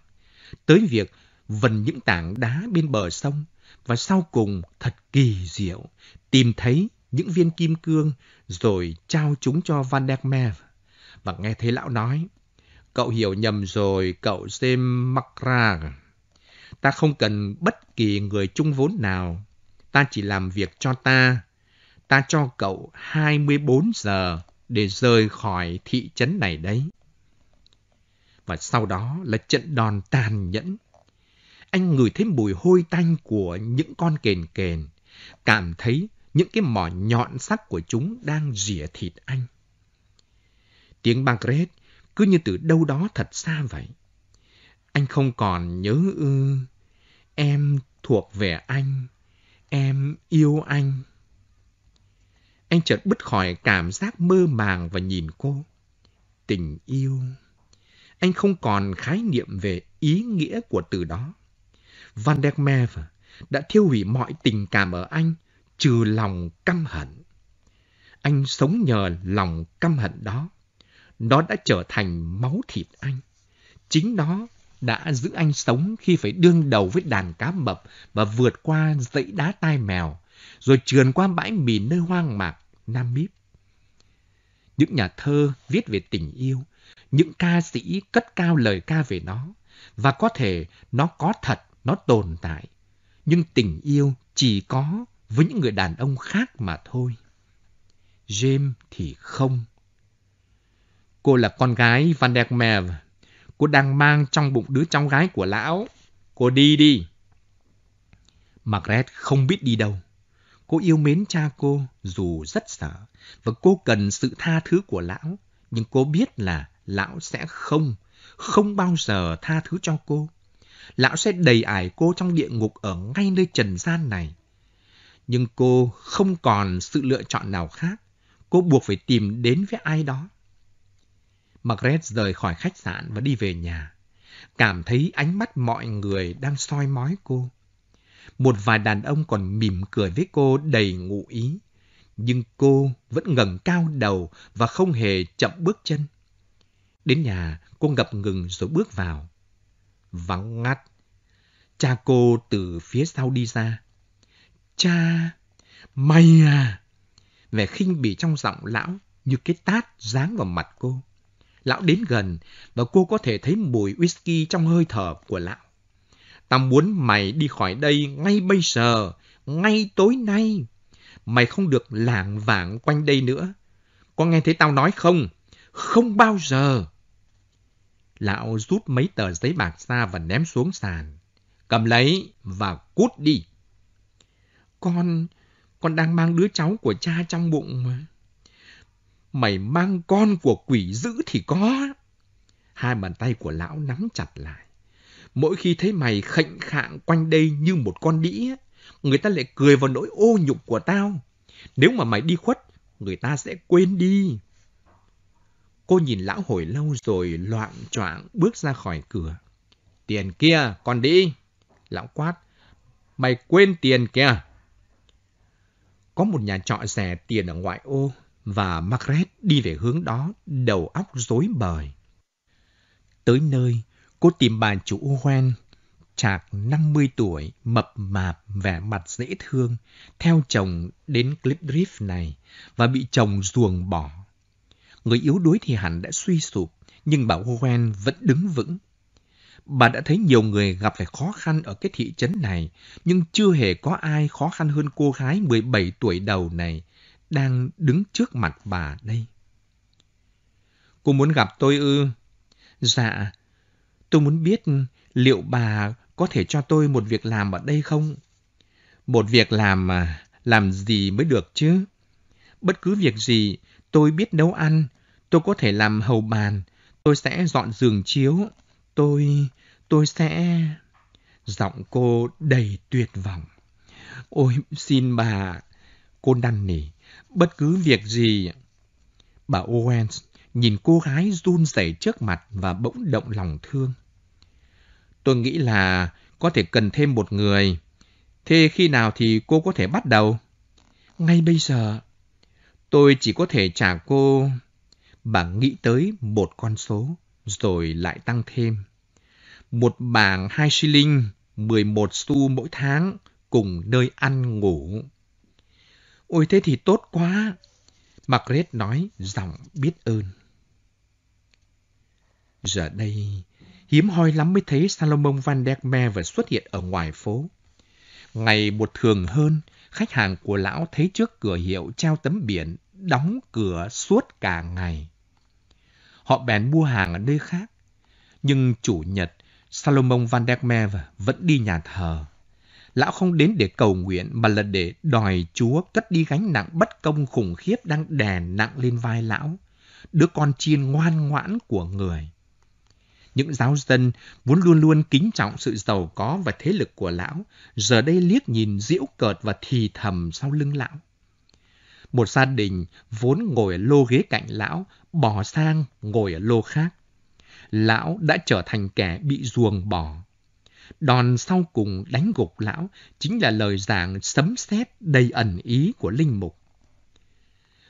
Speaker 2: Tới việc vần những tảng đá bên bờ sông và sau cùng thật kỳ diệu tìm thấy những viên kim cương rồi trao chúng cho Van Vandermeer và nghe thấy lão nói. Cậu hiểu nhầm rồi, cậu xem ra Ta không cần bất kỳ người chung vốn nào. Ta chỉ làm việc cho ta. Ta cho cậu 24 giờ để rời khỏi thị trấn này đấy. Và sau đó là trận đòn tàn nhẫn. Anh ngửi thấy mùi hôi tanh của những con kền kền, cảm thấy những cái mỏ nhọn sắc của chúng đang rỉa thịt anh. Tiếng Margaret cứ như từ đâu đó thật xa vậy. Anh không còn nhớ ư. Em thuộc về anh. Em yêu anh. Anh chợt bứt khỏi cảm giác mơ màng và nhìn cô. Tình yêu. Anh không còn khái niệm về ý nghĩa của từ đó. Van der Merwe đã thiêu hủy mọi tình cảm ở anh trừ lòng căm hận. Anh sống nhờ lòng căm hận đó nó đã trở thành máu thịt anh. Chính nó đã giữ anh sống khi phải đương đầu với đàn cá mập và vượt qua dãy đá tai mèo, rồi trườn qua bãi mì nơi hoang mạc Nam Míp. Những nhà thơ viết về tình yêu, những ca sĩ cất cao lời ca về nó, và có thể nó có thật, nó tồn tại. Nhưng tình yêu chỉ có với những người đàn ông khác mà thôi. James thì không. Cô là con gái Van der Meer. Cô đang mang trong bụng đứa cháu gái của lão. Cô đi đi. Margaret không biết đi đâu. Cô yêu mến cha cô dù rất sợ và cô cần sự tha thứ của lão. Nhưng cô biết là lão sẽ không, không bao giờ tha thứ cho cô. Lão sẽ đầy ải cô trong địa ngục ở ngay nơi trần gian này. Nhưng cô không còn sự lựa chọn nào khác. Cô buộc phải tìm đến với ai đó. Margaret rời khỏi khách sạn và đi về nhà. Cảm thấy ánh mắt mọi người đang soi mói cô. Một vài đàn ông còn mỉm cười với cô đầy ngụ ý. Nhưng cô vẫn ngẩng cao đầu và không hề chậm bước chân. Đến nhà, cô ngập ngừng rồi bước vào. Vắng ngắt. Cha cô từ phía sau đi ra. Cha, mày à! Vẻ khinh bỉ trong giọng lão như cái tát giáng vào mặt cô. Lão đến gần và cô có thể thấy mùi whisky trong hơi thở của lão. Tao muốn mày đi khỏi đây ngay bây giờ, ngay tối nay. Mày không được lảng vảng quanh đây nữa. Có nghe thấy tao nói không? Không bao giờ. Lão rút mấy tờ giấy bạc ra và ném xuống sàn. Cầm lấy và cút đi. Con, con đang mang đứa cháu của cha trong bụng mà mày mang con của quỷ dữ thì có. Hai bàn tay của lão nắm chặt lại. Mỗi khi thấy mày khệnh khạng quanh đây như một con đĩ, người ta lại cười vào nỗi ô nhục của tao. Nếu mà mày đi khuất, người ta sẽ quên đi. Cô nhìn lão hồi lâu rồi loạn choạng bước ra khỏi cửa. Tiền kia, còn đi. Lão quát, mày quên tiền kìa. Có một nhà trọ rẻ tiền ở ngoại ô, và Margaret đi về hướng đó đầu óc rối bời. Tới nơi, cô tìm bà chủ Hoen, chạc 50 tuổi, mập mạp, vẻ mặt dễ thương, theo chồng đến clip drift này và bị chồng ruồng bỏ. Người yếu đuối thì hẳn đã suy sụp, nhưng bà Hoen vẫn đứng vững. Bà đã thấy nhiều người gặp phải khó khăn ở cái thị trấn này, nhưng chưa hề có ai khó khăn hơn cô gái 17 tuổi đầu này – đang đứng trước mặt bà đây. Cô muốn gặp tôi ư? Dạ, tôi muốn biết liệu bà có thể cho tôi một việc làm ở đây không? Một việc làm mà, làm gì mới được chứ? Bất cứ việc gì, tôi biết nấu ăn, tôi có thể làm hầu bàn, tôi sẽ dọn giường chiếu, tôi, tôi sẽ... Giọng cô đầy tuyệt vọng. Ôi, xin bà, cô năn nỉ bất cứ việc gì. Bà Owens nhìn cô gái run rẩy trước mặt và bỗng động lòng thương. Tôi nghĩ là có thể cần thêm một người. Thế khi nào thì cô có thể bắt đầu? Ngay bây giờ. Tôi chỉ có thể trả cô... Bà nghĩ tới một con số, rồi lại tăng thêm. Một bảng hai shilling, 11 xu mỗi tháng, cùng nơi ăn ngủ. Ôi thế thì tốt quá. Margaret nói giọng biết ơn. Giờ đây, hiếm hoi lắm mới thấy Salomon Van Der Merwe xuất hiện ở ngoài phố. Ngày một thường hơn, khách hàng của lão thấy trước cửa hiệu treo tấm biển đóng cửa suốt cả ngày. Họ bèn mua hàng ở nơi khác, nhưng chủ nhật Salomon Van Der Merwe vẫn đi nhà thờ. Lão không đến để cầu nguyện mà là để đòi Chúa cất đi gánh nặng bất công khủng khiếp đang đè nặng lên vai lão, đứa con chiên ngoan ngoãn của người. Những giáo dân vốn luôn luôn kính trọng sự giàu có và thế lực của lão, giờ đây liếc nhìn diễu cợt và thì thầm sau lưng lão. Một gia đình vốn ngồi ở lô ghế cạnh lão, bỏ sang ngồi ở lô khác. Lão đã trở thành kẻ bị ruồng bỏ, Đòn sau cùng đánh gục lão chính là lời giảng sấm sét đầy ẩn ý của linh mục.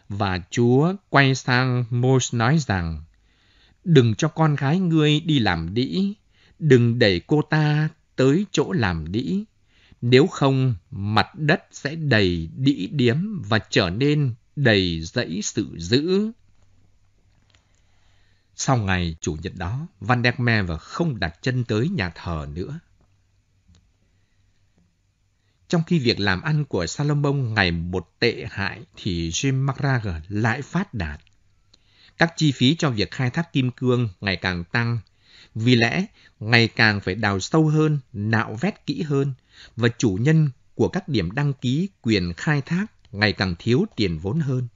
Speaker 2: Và Chúa quay sang Moses nói rằng, đừng cho con gái ngươi đi làm đĩ, đừng đẩy cô ta tới chỗ làm đĩ. Nếu không, mặt đất sẽ đầy đĩ điếm và trở nên đầy dẫy sự dữ. Sau ngày Chủ nhật đó, Van Der và không đặt chân tới nhà thờ nữa. Trong khi việc làm ăn của Salomon ngày một tệ hại thì Jim McRager lại phát đạt. Các chi phí cho việc khai thác kim cương ngày càng tăng, vì lẽ ngày càng phải đào sâu hơn, nạo vét kỹ hơn và chủ nhân của các điểm đăng ký quyền khai thác ngày càng thiếu tiền vốn hơn.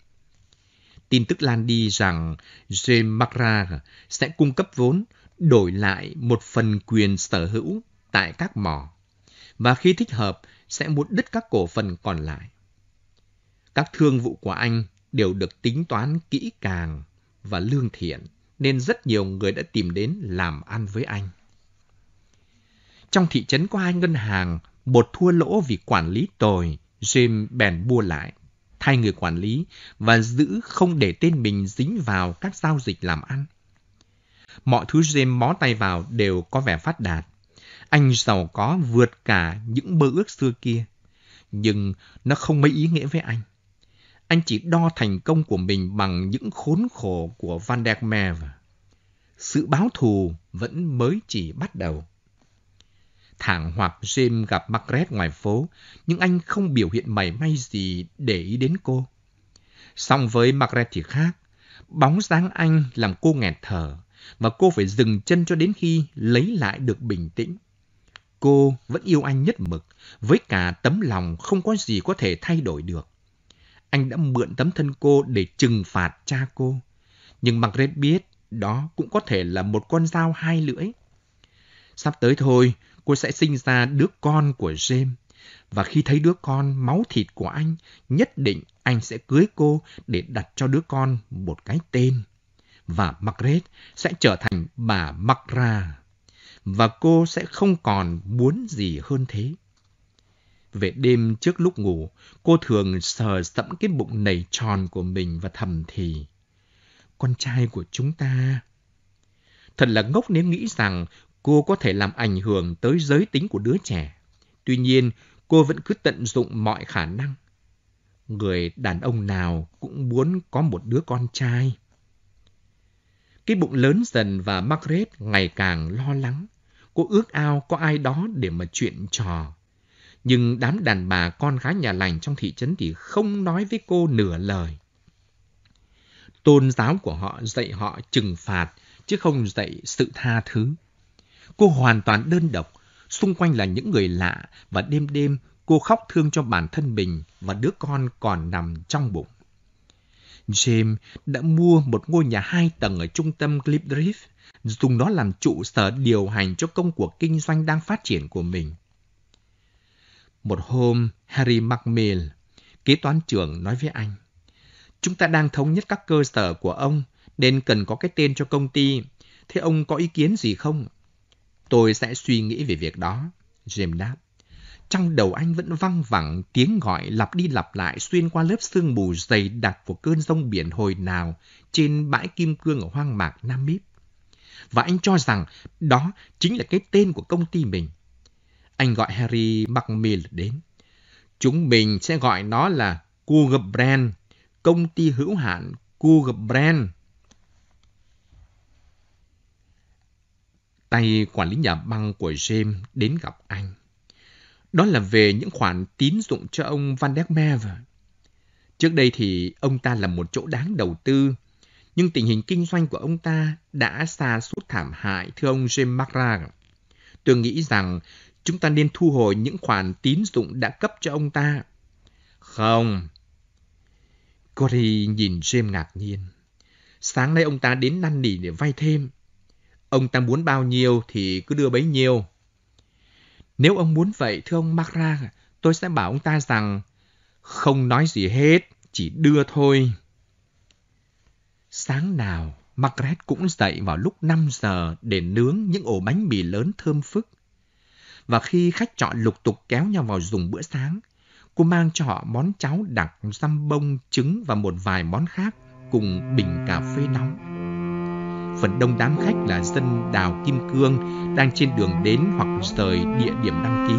Speaker 2: Tin tức lan đi rằng James McRae sẽ cung cấp vốn đổi lại một phần quyền sở hữu tại các mỏ. Và khi thích hợp sẽ muốn đứt các cổ phần còn lại. Các thương vụ của anh đều được tính toán kỹ càng và lương thiện, nên rất nhiều người đã tìm đến làm ăn với anh. Trong thị trấn có hai ngân hàng, một thua lỗ vì quản lý tồi, Jim bèn mua lại, thay người quản lý và giữ không để tên mình dính vào các giao dịch làm ăn. Mọi thứ James bó tay vào đều có vẻ phát đạt anh giàu có vượt cả những mơ ước xưa kia, nhưng nó không mấy ý nghĩa với anh. Anh chỉ đo thành công của mình bằng những khốn khổ của Van der Meer. Sự báo thù vẫn mới chỉ bắt đầu. Thẳng hoặc Jim gặp Margaret ngoài phố, nhưng anh không biểu hiện mảy may gì để ý đến cô. Song với Margaret thì khác, bóng dáng anh làm cô nghẹt thở, và cô phải dừng chân cho đến khi lấy lại được bình tĩnh. Cô vẫn yêu anh nhất mực, với cả tấm lòng không có gì có thể thay đổi được. Anh đã mượn tấm thân cô để trừng phạt cha cô. Nhưng Margaret biết đó cũng có thể là một con dao hai lưỡi. Sắp tới thôi, cô sẽ sinh ra đứa con của James. Và khi thấy đứa con máu thịt của anh, nhất định anh sẽ cưới cô để đặt cho đứa con một cái tên. Và Margaret sẽ trở thành bà Magra và cô sẽ không còn muốn gì hơn thế. Về đêm trước lúc ngủ, cô thường sờ sẫm cái bụng nảy tròn của mình và thầm thì. Con trai của chúng ta... Thật là ngốc nếu nghĩ rằng cô có thể làm ảnh hưởng tới giới tính của đứa trẻ. Tuy nhiên, cô vẫn cứ tận dụng mọi khả năng. Người đàn ông nào cũng muốn có một đứa con trai. Cái bụng lớn dần và Margaret ngày càng lo lắng cô ước ao có ai đó để mà chuyện trò. Nhưng đám đàn bà con gái nhà lành trong thị trấn thì không nói với cô nửa lời. Tôn giáo của họ dạy họ trừng phạt, chứ không dạy sự tha thứ. Cô hoàn toàn đơn độc, xung quanh là những người lạ và đêm đêm cô khóc thương cho bản thân mình và đứa con còn nằm trong bụng. James đã mua một ngôi nhà hai tầng ở trung tâm Cliff dùng nó làm trụ sở điều hành cho công cuộc kinh doanh đang phát triển của mình. Một hôm, Harry MacMill, kế toán trưởng nói với anh, chúng ta đang thống nhất các cơ sở của ông nên cần có cái tên cho công ty. Thế ông có ý kiến gì không? Tôi sẽ suy nghĩ về việc đó. Jim đáp. Trong đầu anh vẫn văng vẳng tiếng gọi lặp đi lặp lại xuyên qua lớp sương mù dày đặc của cơn rông biển hồi nào trên bãi kim cương ở hoang mạc Nam Namib và anh cho rằng đó chính là cái tên của công ty mình. Anh gọi Harry Macmill đến. Chúng mình sẽ gọi nó là Google Brand, công ty hữu hạn Google Brand. Tay quản lý nhà băng của James đến gặp anh. Đó là về những khoản tín dụng cho ông Van der Merwe. Trước đây thì ông ta là một chỗ đáng đầu tư nhưng tình hình kinh doanh của ông ta đã xa suốt thảm hại, thưa ông James McRae. Tôi nghĩ rằng chúng ta nên thu hồi những khoản tín dụng đã cấp cho ông ta. Không. Cory nhìn James ngạc nhiên. Sáng nay ông ta đến năn nỉ để vay thêm. Ông ta muốn bao nhiêu thì cứ đưa bấy nhiêu. Nếu ông muốn vậy, thưa ông McRae, tôi sẽ bảo ông ta rằng không nói gì hết, chỉ đưa thôi. Sáng nào, Margaret cũng dậy vào lúc 5 giờ để nướng những ổ bánh mì lớn thơm phức. Và khi khách trọ lục tục kéo nhau vào dùng bữa sáng, cô mang cho họ món cháo đặc, răm bông, trứng và một vài món khác cùng bình cà phê nóng. Phần đông đám khách là dân đào Kim Cương đang trên đường đến hoặc rời địa điểm đăng ký.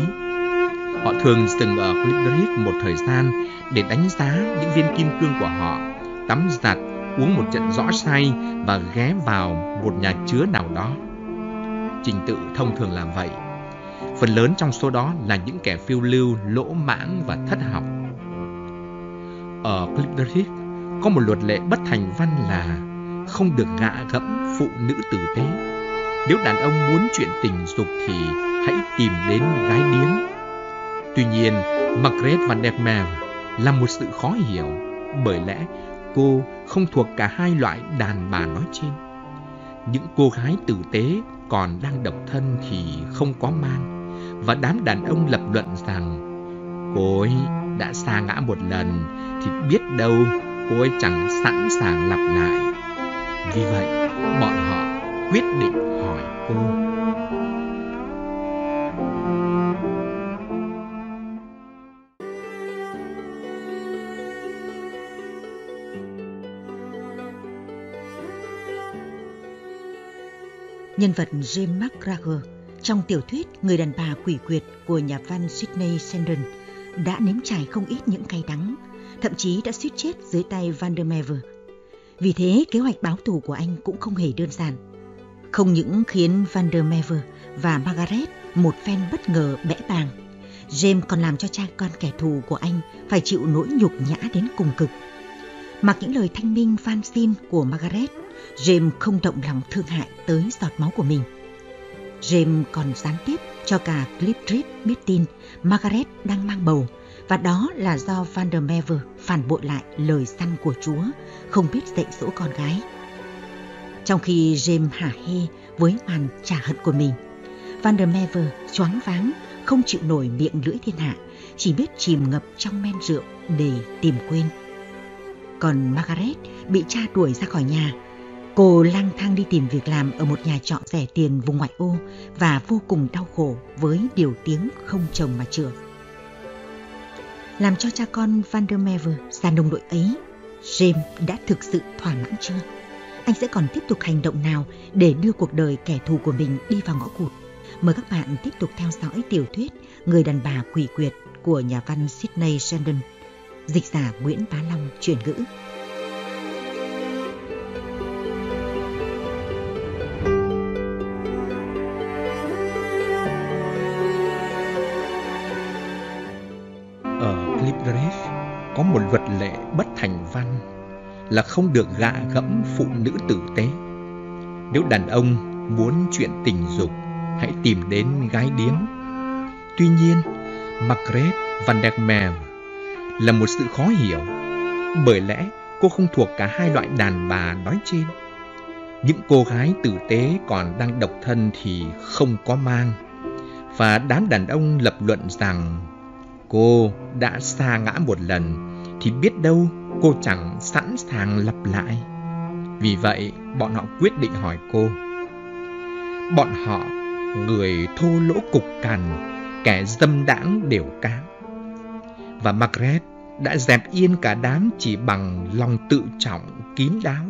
Speaker 2: Họ thường dừng ở Clipdrick một thời gian để đánh giá những viên kim cương của họ, tắm giặt uống một trận rõ say và ghé vào một nhà chứa nào đó. Trình tự thông thường làm vậy. Phần lớn trong số đó là những kẻ phiêu lưu, lỗ mãng và thất học. Ở Clipperhit có một luật lệ bất thành văn là không được ngạ gẫm phụ nữ tử tế. Nếu đàn ông muốn chuyện tình dục thì hãy tìm đến gái điếm. Tuy nhiên, Margaret van der Meer là một sự khó hiểu bởi lẽ cô không thuộc cả hai loại đàn bà nói trên. Những cô gái tử tế còn đang độc thân thì không có mang và đám đàn ông lập luận rằng cô ấy đã xa ngã một lần thì biết đâu cô ấy chẳng sẵn sàng lặp lại. Vì vậy, bọn họ quyết định hỏi cô.
Speaker 4: Nhân vật James McGregor trong tiểu thuyết Người đàn bà quỷ quyệt của nhà văn Sidney Sheldon đã nếm trải không ít những cay đắng, thậm chí đã suýt chết dưới tay Vandermeer. Vì thế, kế hoạch báo thù của anh cũng không hề đơn giản. Không những khiến Vandermeer và Margaret một phen bất ngờ bẽ bàng, James còn làm cho cha con kẻ thù của anh phải chịu nỗi nhục nhã đến cùng cực. Mặc những lời thanh minh van xin của Margaret, James không động lòng thương hại tới giọt máu của mình. James còn gián tiếp cho cả Cliprit biết tin Margaret đang mang bầu và đó là do Vandermeer phản bội lại lời săn của Chúa, không biết dạy dỗ con gái. Trong khi James hả hê với màn trả hận của mình, Vandermeer choáng váng, không chịu nổi miệng lưỡi thiên hạ, chỉ biết chìm ngập trong men rượu để tìm quên. Còn Margaret bị cha đuổi ra khỏi nhà Cô lang thang đi tìm việc làm ở một nhà trọ rẻ tiền vùng ngoại ô và vô cùng đau khổ với điều tiếng không chồng mà chữa. Làm cho cha con Van der Mever sàn đồng đội ấy, James đã thực sự thỏa mãn chưa? Anh sẽ còn tiếp tục hành động nào để đưa cuộc đời kẻ thù của mình đi vào ngõ cụt? Mời các bạn tiếp tục theo dõi tiểu thuyết Người đàn bà quỷ quyệt của nhà văn Sydney Sheldon, dịch giả Nguyễn Bá Long chuyển ngữ.
Speaker 2: luật lệ bất thành văn là không được gạ gẫm phụ nữ tử tế. Nếu đàn ông muốn chuyện tình dục, hãy tìm đến gái điếm. Tuy nhiên, Margaret Van der Mel là một sự khó hiểu, bởi lẽ cô không thuộc cả hai loại đàn bà nói trên. Những cô gái tử tế còn đang độc thân thì không có mang, và đám đàn ông lập luận rằng cô đã xa ngã một lần thì biết đâu cô chẳng sẵn sàng lặp lại. Vì vậy, bọn họ quyết định hỏi cô. Bọn họ, người thô lỗ cục cằn, kẻ dâm đãng đều cám. Và Margaret đã dẹp yên cả đám chỉ bằng lòng tự trọng kín đáo.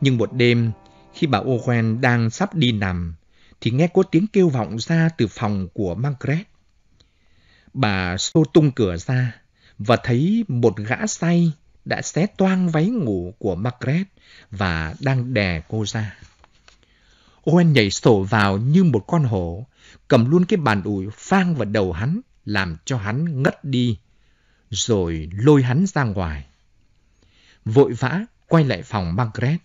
Speaker 2: Nhưng một đêm, khi bà Owen đang sắp đi nằm, thì nghe có tiếng kêu vọng ra từ phòng của Margaret. Bà xô tung cửa ra, và thấy một gã say đã xé toang váy ngủ của Margaret và đang đè cô ra. Owen nhảy sổ vào như một con hổ, cầm luôn cái bàn ủi phang vào đầu hắn, làm cho hắn ngất đi, rồi lôi hắn ra ngoài. Vội vã quay lại phòng Margaret.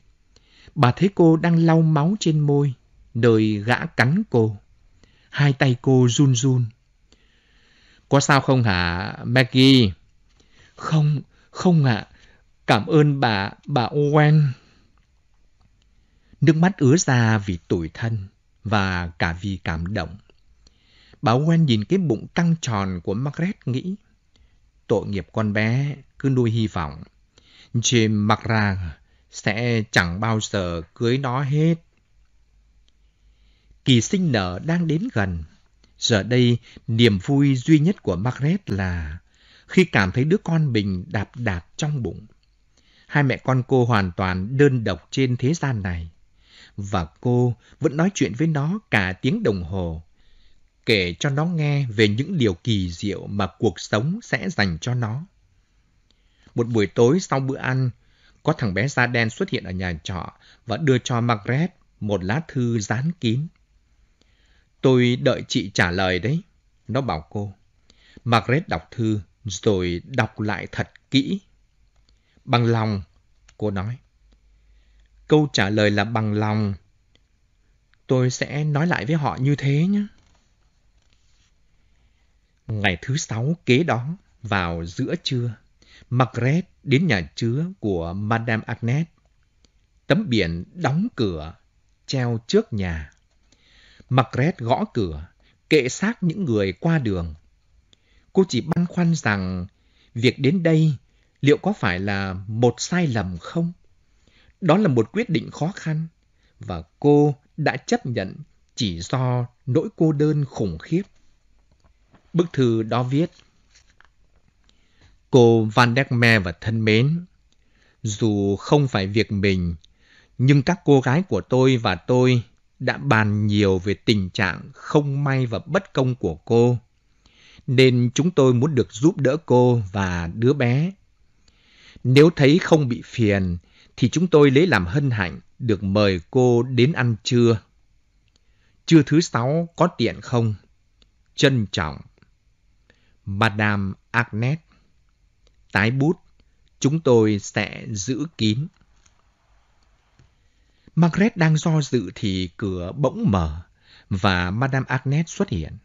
Speaker 2: Bà thấy cô đang lau máu trên môi, nơi gã cắn cô. Hai tay cô run run. Có sao không hả, Maggie? Không, không ạ. À. Cảm ơn bà, bà Owen. Nước mắt ứa ra vì tủi thân và cả vì cảm động. Bà Owen nhìn cái bụng căng tròn của Margaret nghĩ. Tội nghiệp con bé, cứ nuôi hy vọng. Jim ra sẽ chẳng bao giờ cưới nó hết. Kỳ sinh nở đang đến gần. Giờ đây, niềm vui duy nhất của Margaret là khi cảm thấy đứa con mình đạp đạp trong bụng. Hai mẹ con cô hoàn toàn đơn độc trên thế gian này. Và cô vẫn nói chuyện với nó cả tiếng đồng hồ, kể cho nó nghe về những điều kỳ diệu mà cuộc sống sẽ dành cho nó. Một buổi tối sau bữa ăn, có thằng bé da đen xuất hiện ở nhà trọ và đưa cho Margaret một lá thư dán kín. Tôi đợi chị trả lời đấy, nó bảo cô. Margaret đọc thư, rồi đọc lại thật kỹ. Bằng lòng, cô nói. Câu trả lời là bằng lòng. Tôi sẽ nói lại với họ như thế nhé. Ngày thứ sáu kế đó, vào giữa trưa, Margaret đến nhà chứa của Madame Agnes. Tấm biển đóng cửa, treo trước nhà. Margaret gõ cửa, kệ xác những người qua đường Cô chỉ băn khoăn rằng việc đến đây liệu có phải là một sai lầm không? Đó là một quyết định khó khăn và cô đã chấp nhận chỉ do nỗi cô đơn khủng khiếp. Bức thư đó viết Cô Van der Dekme và thân mến, dù không phải việc mình, nhưng các cô gái của tôi và tôi đã bàn nhiều về tình trạng không may và bất công của cô nên chúng tôi muốn được giúp đỡ cô và đứa bé. Nếu thấy không bị phiền, thì chúng tôi lấy làm hân hạnh được mời cô đến ăn trưa. Trưa thứ sáu có tiện không? Trân trọng. Madame Agnes. Tái bút, chúng tôi sẽ giữ kín. Margaret đang do dự thì cửa bỗng mở và Madame Agnes xuất hiện.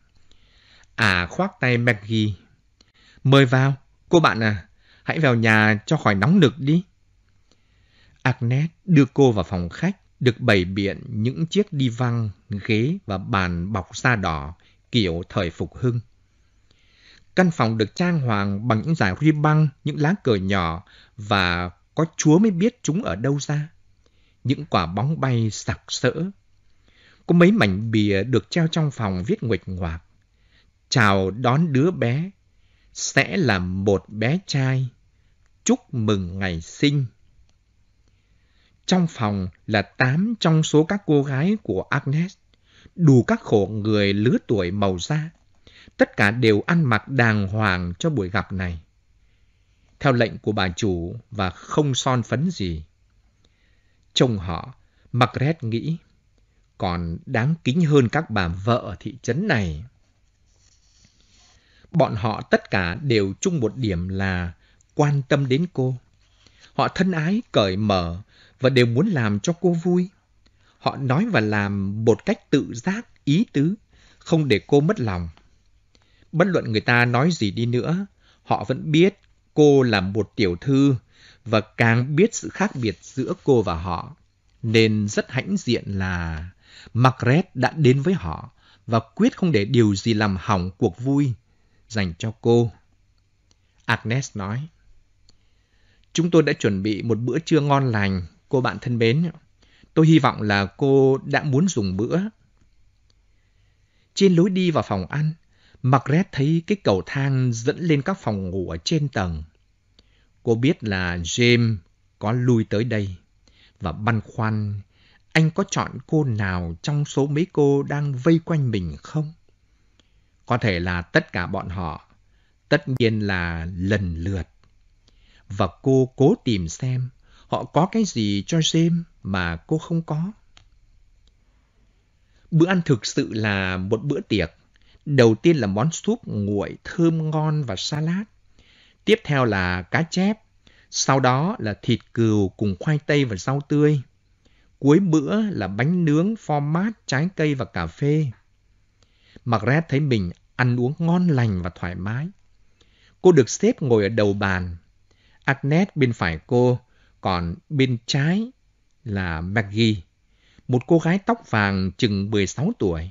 Speaker 2: À khoác tay Maggie. Mời vào, cô bạn à, hãy vào nhà cho khỏi nóng nực đi. Agnes đưa cô vào phòng khách, được bày biện những chiếc đi văng, ghế và bàn bọc da đỏ kiểu thời phục hưng. Căn phòng được trang hoàng bằng những dải ri băng, những lá cờ nhỏ và có chúa mới biết chúng ở đâu ra. Những quả bóng bay sặc sỡ. Có mấy mảnh bìa được treo trong phòng viết nguệch ngoạc chào đón đứa bé, sẽ là một bé trai. Chúc mừng ngày sinh. Trong phòng là tám trong số các cô gái của Agnes, đủ các khổ người lứa tuổi màu da. Tất cả đều ăn mặc đàng hoàng cho buổi gặp này. Theo lệnh của bà chủ và không son phấn gì. Trông họ, Margaret nghĩ, còn đáng kính hơn các bà vợ ở thị trấn này. Bọn họ tất cả đều chung một điểm là quan tâm đến cô. Họ thân ái, cởi mở và đều muốn làm cho cô vui. Họ nói và làm một cách tự giác, ý tứ, không để cô mất lòng. Bất luận người ta nói gì đi nữa, họ vẫn biết cô là một tiểu thư và càng biết sự khác biệt giữa cô và họ. Nên rất hãnh diện là Margaret đã đến với họ và quyết không để điều gì làm hỏng cuộc vui dành cho cô. Agnes nói, Chúng tôi đã chuẩn bị một bữa trưa ngon lành, cô bạn thân mến. Tôi hy vọng là cô đã muốn dùng bữa. Trên lối đi vào phòng ăn, Margaret thấy cái cầu thang dẫn lên các phòng ngủ ở trên tầng. Cô biết là James có lui tới đây và băn khoăn anh có chọn cô nào trong số mấy cô đang vây quanh mình không? Có thể là tất cả bọn họ, tất nhiên là lần lượt. Và cô cố tìm xem họ có cái gì cho James mà cô không có. Bữa ăn thực sự là một bữa tiệc. Đầu tiên là món súp nguội thơm ngon và salad. Tiếp theo là cá chép. Sau đó là thịt cừu cùng khoai tây và rau tươi. Cuối bữa là bánh nướng format trái cây và cà phê. Margaret thấy mình ăn uống ngon lành và thoải mái. Cô được xếp ngồi ở đầu bàn. Agnes bên phải cô, còn bên trái là Maggie, một cô gái tóc vàng chừng 16 tuổi.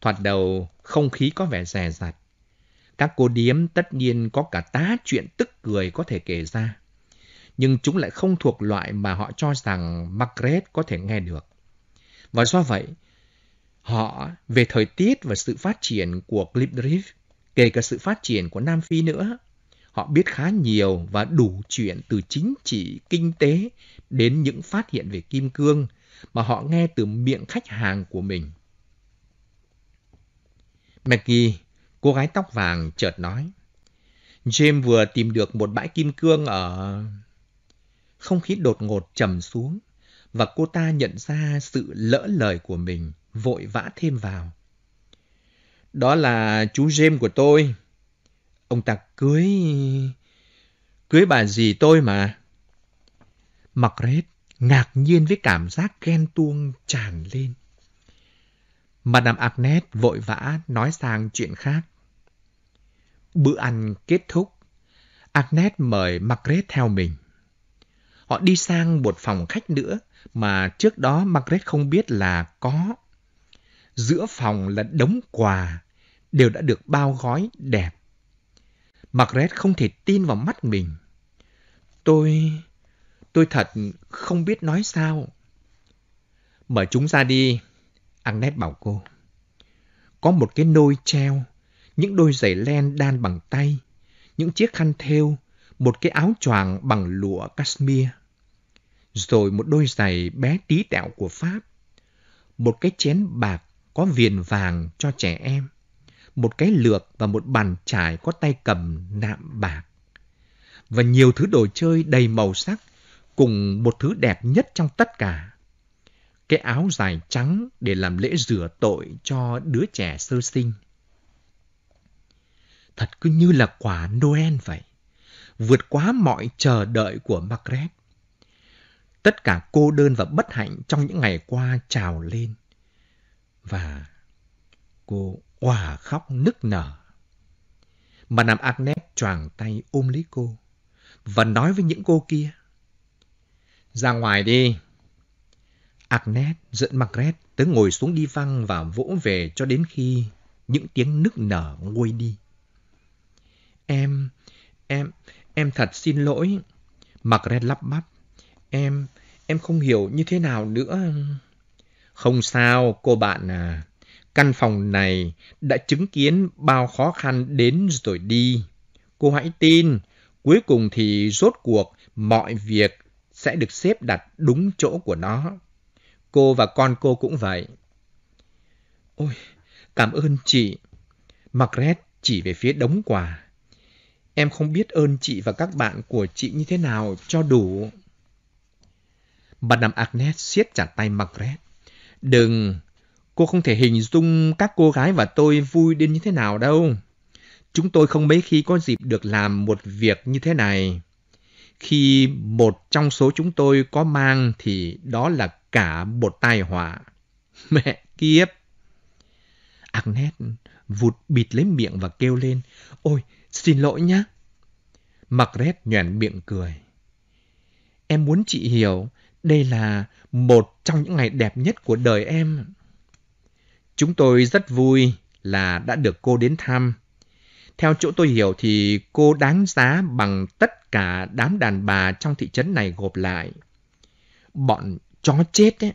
Speaker 2: Thoạt đầu, không khí có vẻ rè rặt. Các cô điếm tất nhiên có cả tá chuyện tức cười có thể kể ra. Nhưng chúng lại không thuộc loại mà họ cho rằng Margaret có thể nghe được. Và do vậy, họ về thời tiết và sự phát triển của Clipdrift, kể cả sự phát triển của Nam Phi nữa. Họ biết khá nhiều và đủ chuyện từ chính trị, kinh tế đến những phát hiện về kim cương mà họ nghe từ miệng khách hàng của mình. Maggie, cô gái tóc vàng chợt nói. James vừa tìm được một bãi kim cương ở... Không khí đột ngột trầm xuống và cô ta nhận ra sự lỡ lời của mình vội vã thêm vào. Đó là chú James của tôi. Ông ta cưới... cưới bà dì tôi mà. Margaret ngạc nhiên với cảm giác ghen tuông tràn lên. Madame Agnes vội vã nói sang chuyện khác. Bữa ăn kết thúc, Agnes mời Margaret theo mình. Họ đi sang một phòng khách nữa mà trước đó Margaret không biết là có giữa phòng là đống quà, đều đã được bao gói đẹp. Margaret không thể tin vào mắt mình. Tôi... tôi thật không biết nói sao. Mở chúng ra đi, Agnes bảo cô. Có một cái nôi treo, những đôi giày len đan bằng tay, những chiếc khăn thêu, một cái áo choàng bằng lụa cashmere, rồi một đôi giày bé tí tẹo của Pháp, một cái chén bạc có viền vàng cho trẻ em, một cái lược và một bàn chải có tay cầm nạm bạc. Và nhiều thứ đồ chơi đầy màu sắc cùng một thứ đẹp nhất trong tất cả. Cái áo dài trắng để làm lễ rửa tội cho đứa trẻ sơ sinh. Thật cứ như là quả Noel vậy, vượt quá mọi chờ đợi của Margaret. Tất cả cô đơn và bất hạnh trong những ngày qua trào lên và cô òa khóc nức nở. Mà nằm Agnes choàng tay ôm lấy cô và nói với những cô kia. Ra ngoài đi. Agnes dẫn Margaret tới ngồi xuống đi văng và vỗ về cho đến khi những tiếng nức nở nguôi đi. Em, em, em thật xin lỗi. Margaret lắp bắp. Em, em không hiểu như thế nào nữa. Không sao, cô bạn à. Căn phòng này đã chứng kiến bao khó khăn đến rồi đi. Cô hãy tin, cuối cùng thì rốt cuộc mọi việc sẽ được xếp đặt đúng chỗ của nó. Cô và con cô cũng vậy. Ôi, cảm ơn chị. Margaret chỉ về phía đống quà. Em không biết ơn chị và các bạn của chị như thế nào cho đủ. bà nằm Agnes siết chặt tay Margaret. Đừng, cô không thể hình dung các cô gái và tôi vui đến như thế nào đâu. Chúng tôi không mấy khi có dịp được làm một việc như thế này. Khi một trong số chúng tôi có mang thì đó là cả một tai họa. Mẹ kiếp! Agnes vụt bịt lấy miệng và kêu lên. Ôi, xin lỗi nhá. Margaret nhoẻn miệng cười. Em muốn chị hiểu, đây là một trong những ngày đẹp nhất của đời em. Chúng tôi rất vui là đã được cô đến thăm. Theo chỗ tôi hiểu thì cô đáng giá bằng tất cả đám đàn bà trong thị trấn này gộp lại. Bọn chó chết ấy.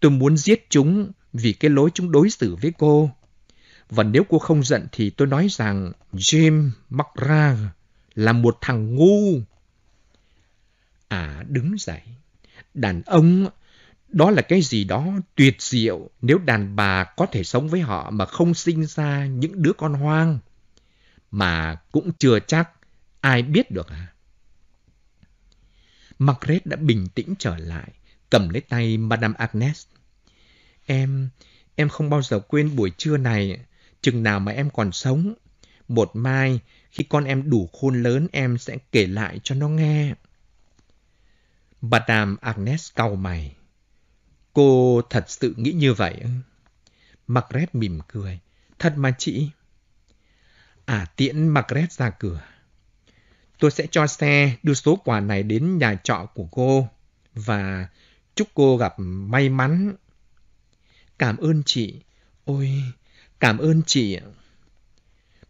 Speaker 2: Tôi muốn giết chúng vì cái lối chúng đối xử với cô. Và nếu cô không giận thì tôi nói rằng Jim McGrath là một thằng ngu. À đứng dậy. Đàn ông, đó là cái gì đó tuyệt diệu nếu đàn bà có thể sống với họ mà không sinh ra những đứa con hoang. Mà cũng chưa chắc ai biết được à. Margaret đã bình tĩnh trở lại, cầm lấy tay Madame Agnes. Em, em không bao giờ quên buổi trưa này, chừng nào mà em còn sống. Một mai, khi con em đủ khôn lớn, em sẽ kể lại cho nó nghe. Madame Agnes cau mày. Cô thật sự nghĩ như vậy? Margaret mỉm cười. Thật mà chị. À tiễn Margaret ra cửa. Tôi sẽ cho xe đưa số quà này đến nhà trọ của cô và chúc cô gặp may mắn. Cảm ơn chị. Ôi, cảm ơn chị.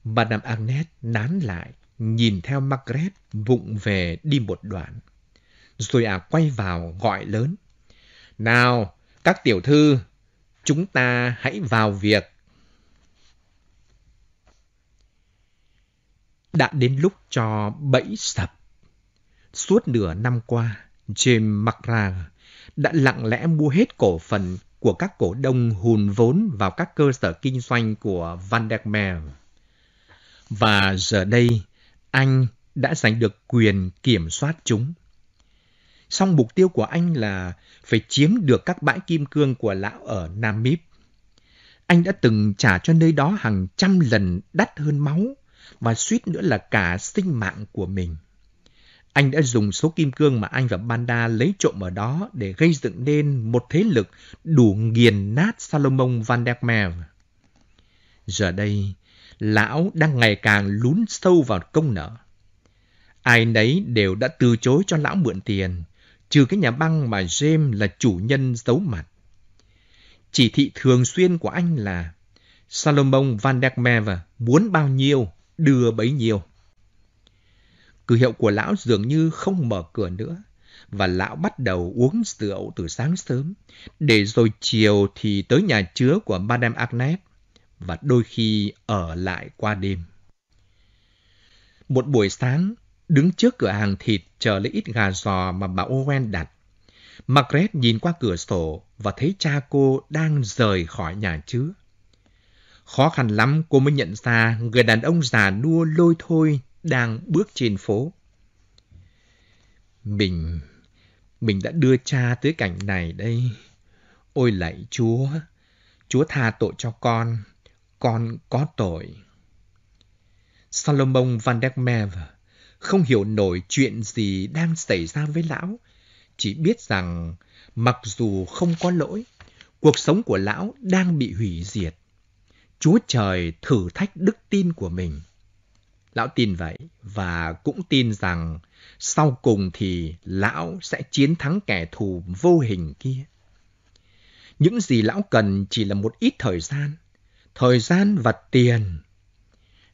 Speaker 2: Madame Agnes nán lại, nhìn theo Margaret vụng về đi một đoạn rồi à quay vào gọi lớn. Nào, các tiểu thư, chúng ta hãy vào việc. Đã đến lúc cho bẫy sập. Suốt nửa năm qua, James McRae đã lặng lẽ mua hết cổ phần của các cổ đông hùn vốn vào các cơ sở kinh doanh của Vandermeer. Và giờ đây, anh đã giành được quyền kiểm soát chúng song mục tiêu của anh là phải chiếm được các bãi kim cương của lão ở Nam Míp. Anh đã từng trả cho nơi đó hàng trăm lần đắt hơn máu và suýt nữa là cả sinh mạng của mình. Anh đã dùng số kim cương mà anh và Banda lấy trộm ở đó để gây dựng nên một thế lực đủ nghiền nát Salomon Van der Meer. Giờ đây, lão đang ngày càng lún sâu vào công nợ. Ai nấy đều đã từ chối cho lão mượn tiền, trừ cái nhà băng mà James là chủ nhân giấu mặt. Chỉ thị thường xuyên của anh là Salomon Van der Merwe muốn bao nhiêu, đưa bấy nhiêu. cử hiệu của lão dường như không mở cửa nữa, và lão bắt đầu uống rượu từ sáng sớm, để rồi chiều thì tới nhà chứa của Madame Agnes, và đôi khi ở lại qua đêm. Một buổi sáng, đứng trước cửa hàng thịt, chờ lấy ít gà giò mà bà Owen đặt. Margaret nhìn qua cửa sổ và thấy cha cô đang rời khỏi nhà chứ. Khó khăn lắm cô mới nhận ra người đàn ông già nua lôi thôi đang bước trên phố. Mình, mình đã đưa cha tới cảnh này đây. Ôi lạy Chúa, Chúa tha tội cho con, con có tội. Salomon Van der Merwe không hiểu nổi chuyện gì đang xảy ra với lão, chỉ biết rằng mặc dù không có lỗi, cuộc sống của lão đang bị hủy diệt. Chúa Trời thử thách đức tin của mình. Lão tin vậy và cũng tin rằng sau cùng thì lão sẽ chiến thắng kẻ thù vô hình kia. Những gì lão cần chỉ là một ít thời gian, thời gian và tiền.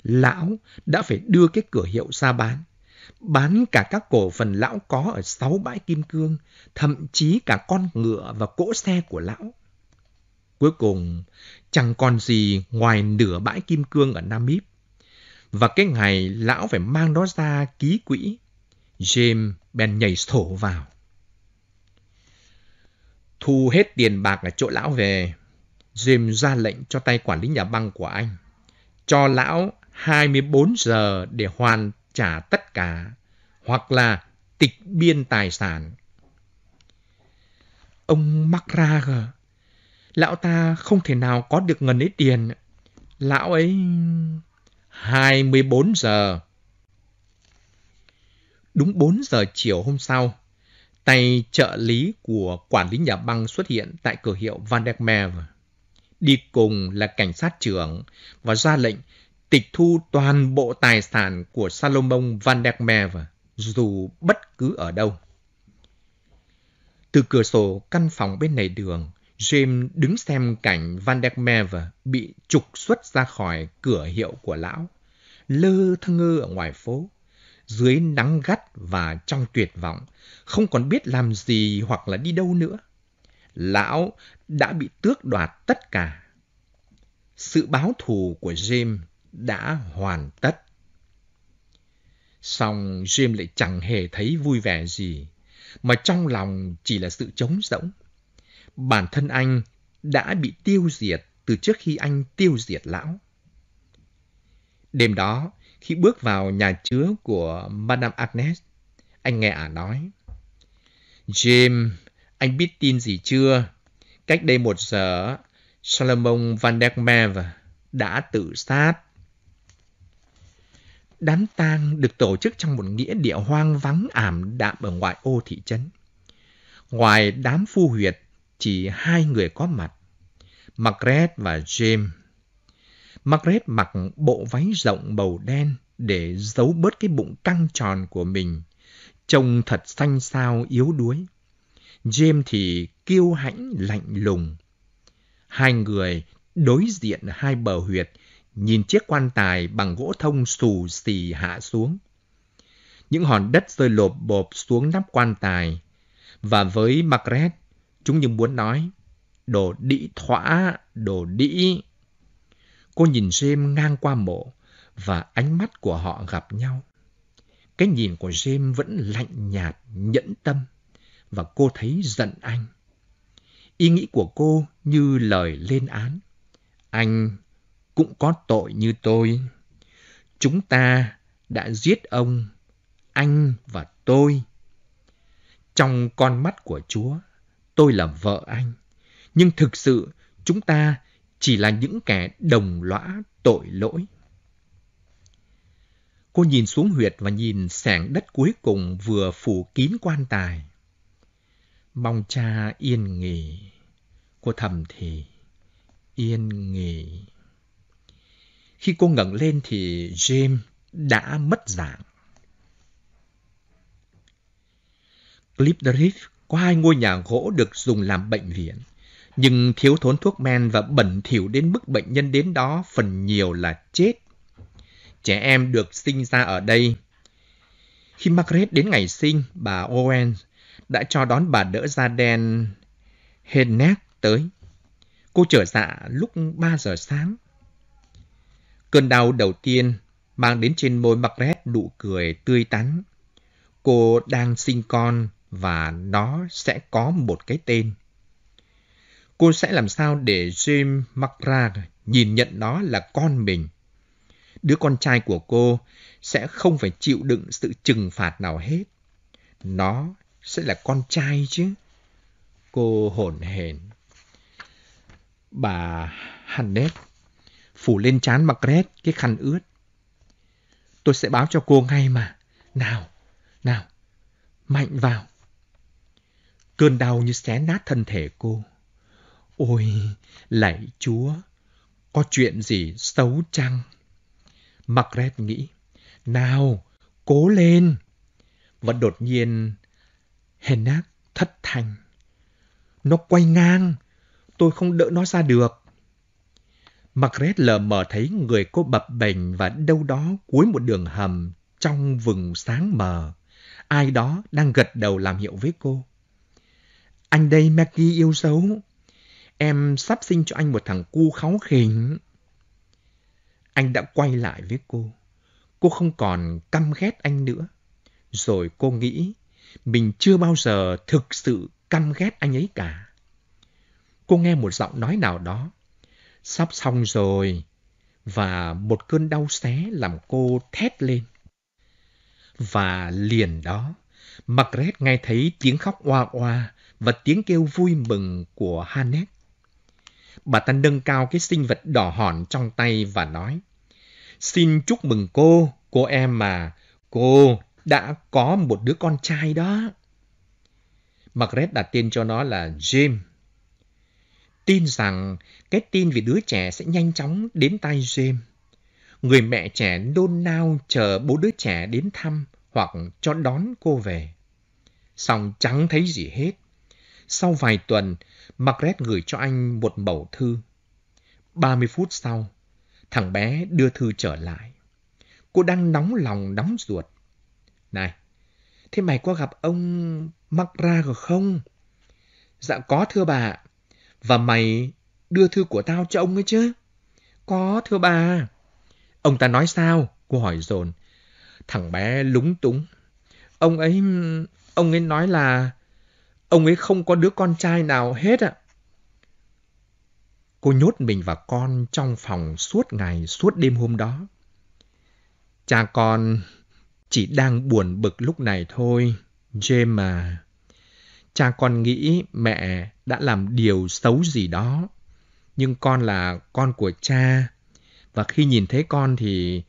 Speaker 2: Lão đã phải đưa cái cửa hiệu ra bán bán cả các cổ phần lão có ở sáu bãi kim cương, thậm chí cả con ngựa và cỗ xe của lão. Cuối cùng, chẳng còn gì ngoài nửa bãi kim cương ở Nam Íp. Và cái ngày lão phải mang nó ra ký quỹ, James bèn nhảy sổ vào. Thu hết tiền bạc ở chỗ lão về, James ra lệnh cho tay quản lý nhà băng của anh. Cho lão 24 giờ để hoàn trả tất cả hoặc là tịch biên tài sản. Ông mắc ra gờ. Lão ta không thể nào có được ngần ấy tiền. Lão ấy... 24 giờ. Đúng 4 giờ chiều hôm sau, tay trợ lý của quản lý nhà băng xuất hiện tại cửa hiệu Van Vandermeer. Đi cùng là cảnh sát trưởng và ra lệnh tịch thu toàn bộ tài sản của Salomon Van der Merwe dù bất cứ ở đâu. Từ cửa sổ căn phòng bên này đường, James đứng xem cảnh Van der Merwe bị trục xuất ra khỏi cửa hiệu của lão, lơ thơ ngơ ở ngoài phố, dưới nắng gắt và trong tuyệt vọng, không còn biết làm gì hoặc là đi đâu nữa. Lão đã bị tước đoạt tất cả. Sự báo thù của James đã hoàn tất. Song Jim lại chẳng hề thấy vui vẻ gì, mà trong lòng chỉ là sự trống rỗng. Bản thân anh đã bị tiêu diệt từ trước khi anh tiêu diệt lão. Đêm đó, khi bước vào nhà chứa của Madame Agnes, anh nghe ả nói. Jim, anh biết tin gì chưa? Cách đây một giờ, Solomon Van der Merwe đã tự sát. Đám tang được tổ chức trong một nghĩa địa hoang vắng ảm đạm ở ngoại ô thị trấn. Ngoài đám phu huyệt, chỉ hai người có mặt, Margaret và James. Margaret mặc bộ váy rộng màu đen để giấu bớt cái bụng căng tròn của mình, trông thật xanh xao yếu đuối. James thì kiêu hãnh lạnh lùng. Hai người đối diện hai bờ huyệt nhìn chiếc quan tài bằng gỗ thông xù xì hạ xuống. Những hòn đất rơi lộp bộp xuống nắp quan tài, và với Margaret, chúng như muốn nói, đồ đĩ thỏa, đồ đĩ. Cô nhìn James ngang qua mộ, và ánh mắt của họ gặp nhau. Cái nhìn của James vẫn lạnh nhạt, nhẫn tâm, và cô thấy giận anh. Ý nghĩ của cô như lời lên án. Anh cũng có tội như tôi. Chúng ta đã giết ông, anh và tôi. Trong con mắt của Chúa, tôi là vợ anh. Nhưng thực sự, chúng ta chỉ là những kẻ đồng lõa tội lỗi. Cô nhìn xuống huyệt và nhìn sảng đất cuối cùng vừa phủ kín quan tài. Mong cha yên nghỉ. Cô thầm thì, yên nghỉ. Khi cô ngẩng lên thì James đã mất dạng. Cliff Drift có hai ngôi nhà gỗ được dùng làm bệnh viện, nhưng thiếu thốn thuốc men và bẩn thỉu đến mức bệnh nhân đến đó phần nhiều là chết. Trẻ em được sinh ra ở đây. Khi Margaret đến ngày sinh, bà Owen đã cho đón bà đỡ da đen Hennet tới. Cô trở dạ lúc 3 giờ sáng. Cơn đau đầu tiên mang đến trên môi Margaret nụ cười tươi tắn. Cô đang sinh con và nó sẽ có một cái tên. Cô sẽ làm sao để Jim McGrath nhìn nhận nó là con mình? Đứa con trai của cô sẽ không phải chịu đựng sự trừng phạt nào hết. Nó sẽ là con trai chứ. Cô hồn hển. Bà Hannett phủ lên trán Margaret cái khăn ướt. Tôi sẽ báo cho cô ngay mà. Nào, nào, mạnh vào. Cơn đau như xé nát thân thể cô. Ôi, lạy chúa, có chuyện gì xấu chăng? Margaret nghĩ, nào, cố lên. Và đột nhiên, Henak thất thanh. Nó quay ngang, tôi không đỡ nó ra được. Margaret lờ mờ thấy người cô bập bềnh và đâu đó cuối một đường hầm trong vừng sáng mờ. Ai đó đang gật đầu làm hiệu với cô. Anh đây Maggie yêu dấu. Em sắp sinh cho anh một thằng cu kháu khỉnh. Anh đã quay lại với cô. Cô không còn căm ghét anh nữa. Rồi cô nghĩ mình chưa bao giờ thực sự căm ghét anh ấy cả. Cô nghe một giọng nói nào đó Sắp xong rồi. Và một cơn đau xé làm cô thét lên. Và liền đó, Margaret nghe thấy tiếng khóc oa oa và tiếng kêu vui mừng của Hanek. Bà ta nâng cao cái sinh vật đỏ hòn trong tay và nói, Xin chúc mừng cô, cô em mà, cô đã có một đứa con trai đó. Margaret đặt tên cho nó là James tin rằng cái tin về đứa trẻ sẽ nhanh chóng đến tay James. Người mẹ trẻ nôn nao chờ bố đứa trẻ đến thăm hoặc cho đón cô về. Xong chẳng thấy gì hết. Sau vài tuần, Margaret gửi cho anh một mẩu thư. 30 phút sau, thằng bé đưa thư trở lại. Cô đang nóng lòng, nóng ruột. Này, thế mày có gặp ông Magra rồi không? Dạ có thưa bà và mày đưa thư của tao cho ông ấy chứ? Có, thưa bà. Ông ta nói sao? Cô hỏi dồn. Thằng bé lúng túng. Ông ấy... Ông ấy nói là... Ông ấy không có đứa con trai nào hết ạ. Cô nhốt mình và con trong phòng suốt ngày, suốt đêm hôm đó. Cha con chỉ đang buồn bực lúc này thôi, James mà. Cha con nghĩ mẹ đã làm điều xấu gì đó. Nhưng con là con của cha. Và khi nhìn thấy con thì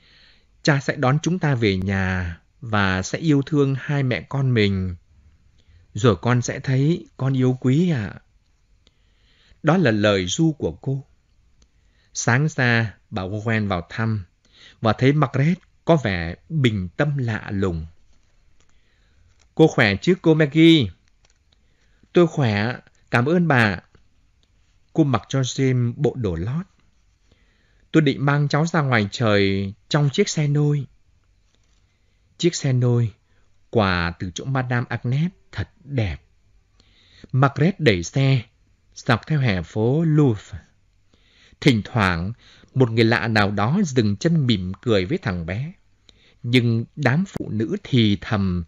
Speaker 2: cha sẽ đón chúng ta về nhà và sẽ yêu thương hai mẹ con mình. Rồi con sẽ thấy con yêu quý ạ. À. Đó là lời du của cô. Sáng ra, bà Owen vào thăm và thấy Margaret có vẻ bình tâm lạ lùng. Cô khỏe chứ cô Maggie? Tôi khỏe, cảm ơn bà. Cô mặc cho Jim bộ đồ lót. Tôi định mang cháu ra ngoài trời trong chiếc xe nôi. Chiếc xe nôi, quà từ chỗ Madame Agnes thật đẹp. Margaret đẩy xe, dọc theo hè phố Louvre. Thỉnh thoảng, một người lạ nào đó dừng chân mỉm cười với thằng bé. Nhưng đám phụ nữ thì thầm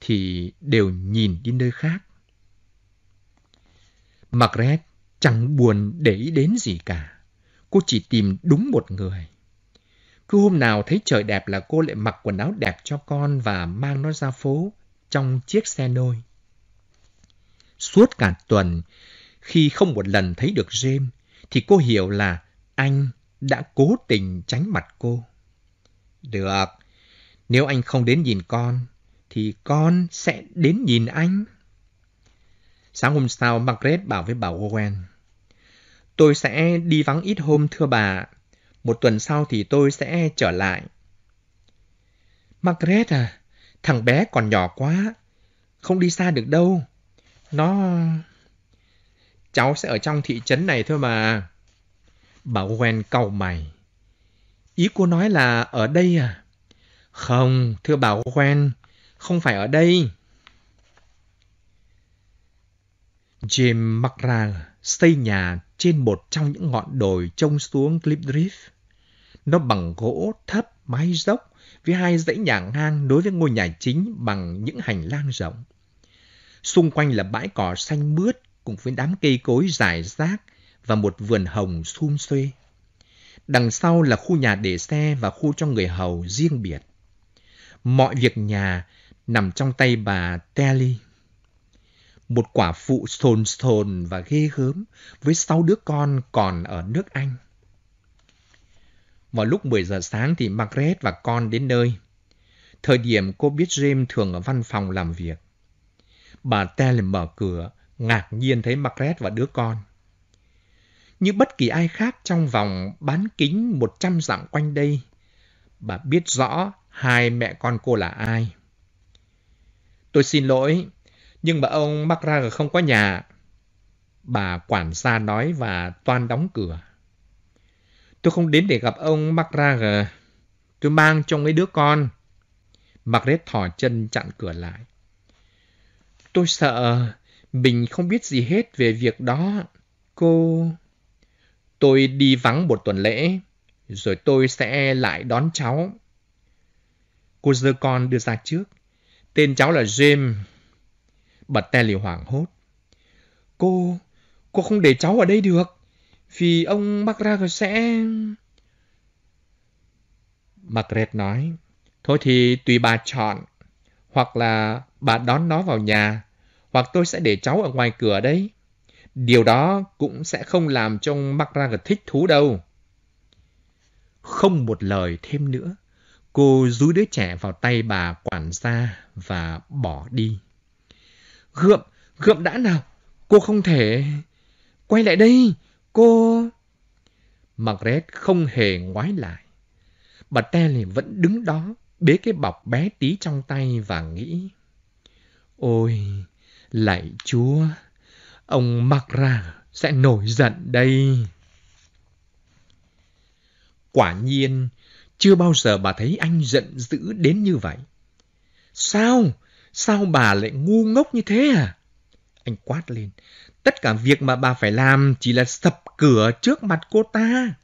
Speaker 2: thì đều nhìn đi nơi khác. Margaret chẳng buồn để ý đến gì cả. Cô chỉ tìm đúng một người. Cứ hôm nào thấy trời đẹp là cô lại mặc quần áo đẹp cho con và mang nó ra phố trong chiếc xe nôi. Suốt cả tuần, khi không một lần thấy được James, thì cô hiểu là anh đã cố tình tránh mặt cô. Được, nếu anh không đến nhìn con, thì con sẽ đến nhìn anh. Sáng hôm sau, Margaret bảo với bà Owen. Tôi sẽ đi vắng ít hôm thưa bà. Một tuần sau thì tôi sẽ trở lại. Margaret à, thằng bé còn nhỏ quá. Không đi xa được đâu. Nó... Cháu sẽ ở trong thị trấn này thôi mà. Bà Owen cầu mày. Ý cô nói là ở đây à? Không, thưa bà Owen, không phải ở đây. James McRae xây nhà trên một trong những ngọn đồi trông xuống Cliff Drift. Nó bằng gỗ thấp, mái dốc, với hai dãy nhà ngang đối với ngôi nhà chính bằng những hành lang rộng. Xung quanh là bãi cỏ xanh mướt cùng với đám cây cối dài rác và một vườn hồng xum xuê. Đằng sau là khu nhà để xe và khu cho người hầu riêng biệt. Mọi việc nhà nằm trong tay bà Telly một quả phụ sồn sồn và ghê gớm với sáu đứa con còn ở nước Anh. Vào lúc 10 giờ sáng thì Margaret và con đến nơi. Thời điểm cô biết James thường ở văn phòng làm việc. Bà Tell mở cửa, ngạc nhiên thấy Margaret và đứa con. Như bất kỳ ai khác trong vòng bán kính 100 dặm quanh đây, bà biết rõ hai mẹ con cô là ai. Tôi xin lỗi, nhưng mà ông mắc không có nhà. Bà quản gia nói và toan đóng cửa. Tôi không đến để gặp ông McRager. Tôi mang cho mấy đứa con. Margaret thỏ chân chặn cửa lại. Tôi sợ mình không biết gì hết về việc đó. Cô... Tôi đi vắng một tuần lễ, rồi tôi sẽ lại đón cháu. Cô dơ con đưa ra trước. Tên cháu là James. Bà Telly hoảng hốt. Cô, cô không để cháu ở đây được, vì ông McGregor sẽ... Margaret nói, thôi thì tùy bà chọn, hoặc là bà đón nó vào nhà, hoặc tôi sẽ để cháu ở ngoài cửa đấy. Điều đó cũng sẽ không làm cho ông McGregor thích thú đâu. Không một lời thêm nữa, cô dúi đứa trẻ vào tay bà quản gia và bỏ đi. Gượm, gượm đã nào. Cô không thể... Quay lại đây, cô... Margaret không hề ngoái lại. Bà Telly vẫn đứng đó, bế cái bọc bé tí trong tay và nghĩ. Ôi, lạy chúa, ông Magra sẽ nổi giận đây. Quả nhiên, chưa bao giờ bà thấy anh giận dữ đến như vậy. Sao? Sao bà lại ngu ngốc như thế à? Anh quát lên. Tất cả việc mà bà phải làm chỉ là sập cửa trước mặt cô ta.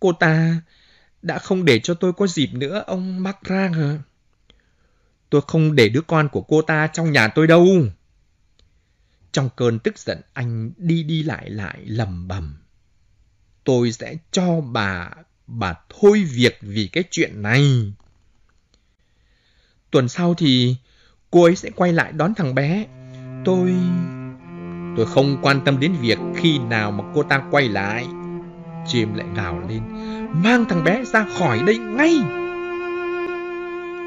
Speaker 2: Cô ta đã không để cho tôi có dịp nữa, ông Mark Rang à. Tôi không để đứa con của cô ta trong nhà tôi đâu. Trong cơn tức giận, anh đi đi lại lại lầm bầm. Tôi sẽ cho bà, bà thôi việc vì cái chuyện này. Tuần sau thì cô ấy sẽ quay lại đón thằng bé. Tôi... Tôi không quan tâm đến việc khi nào mà cô ta quay lại. Jim lại gào lên. Mang thằng bé ra khỏi đây ngay.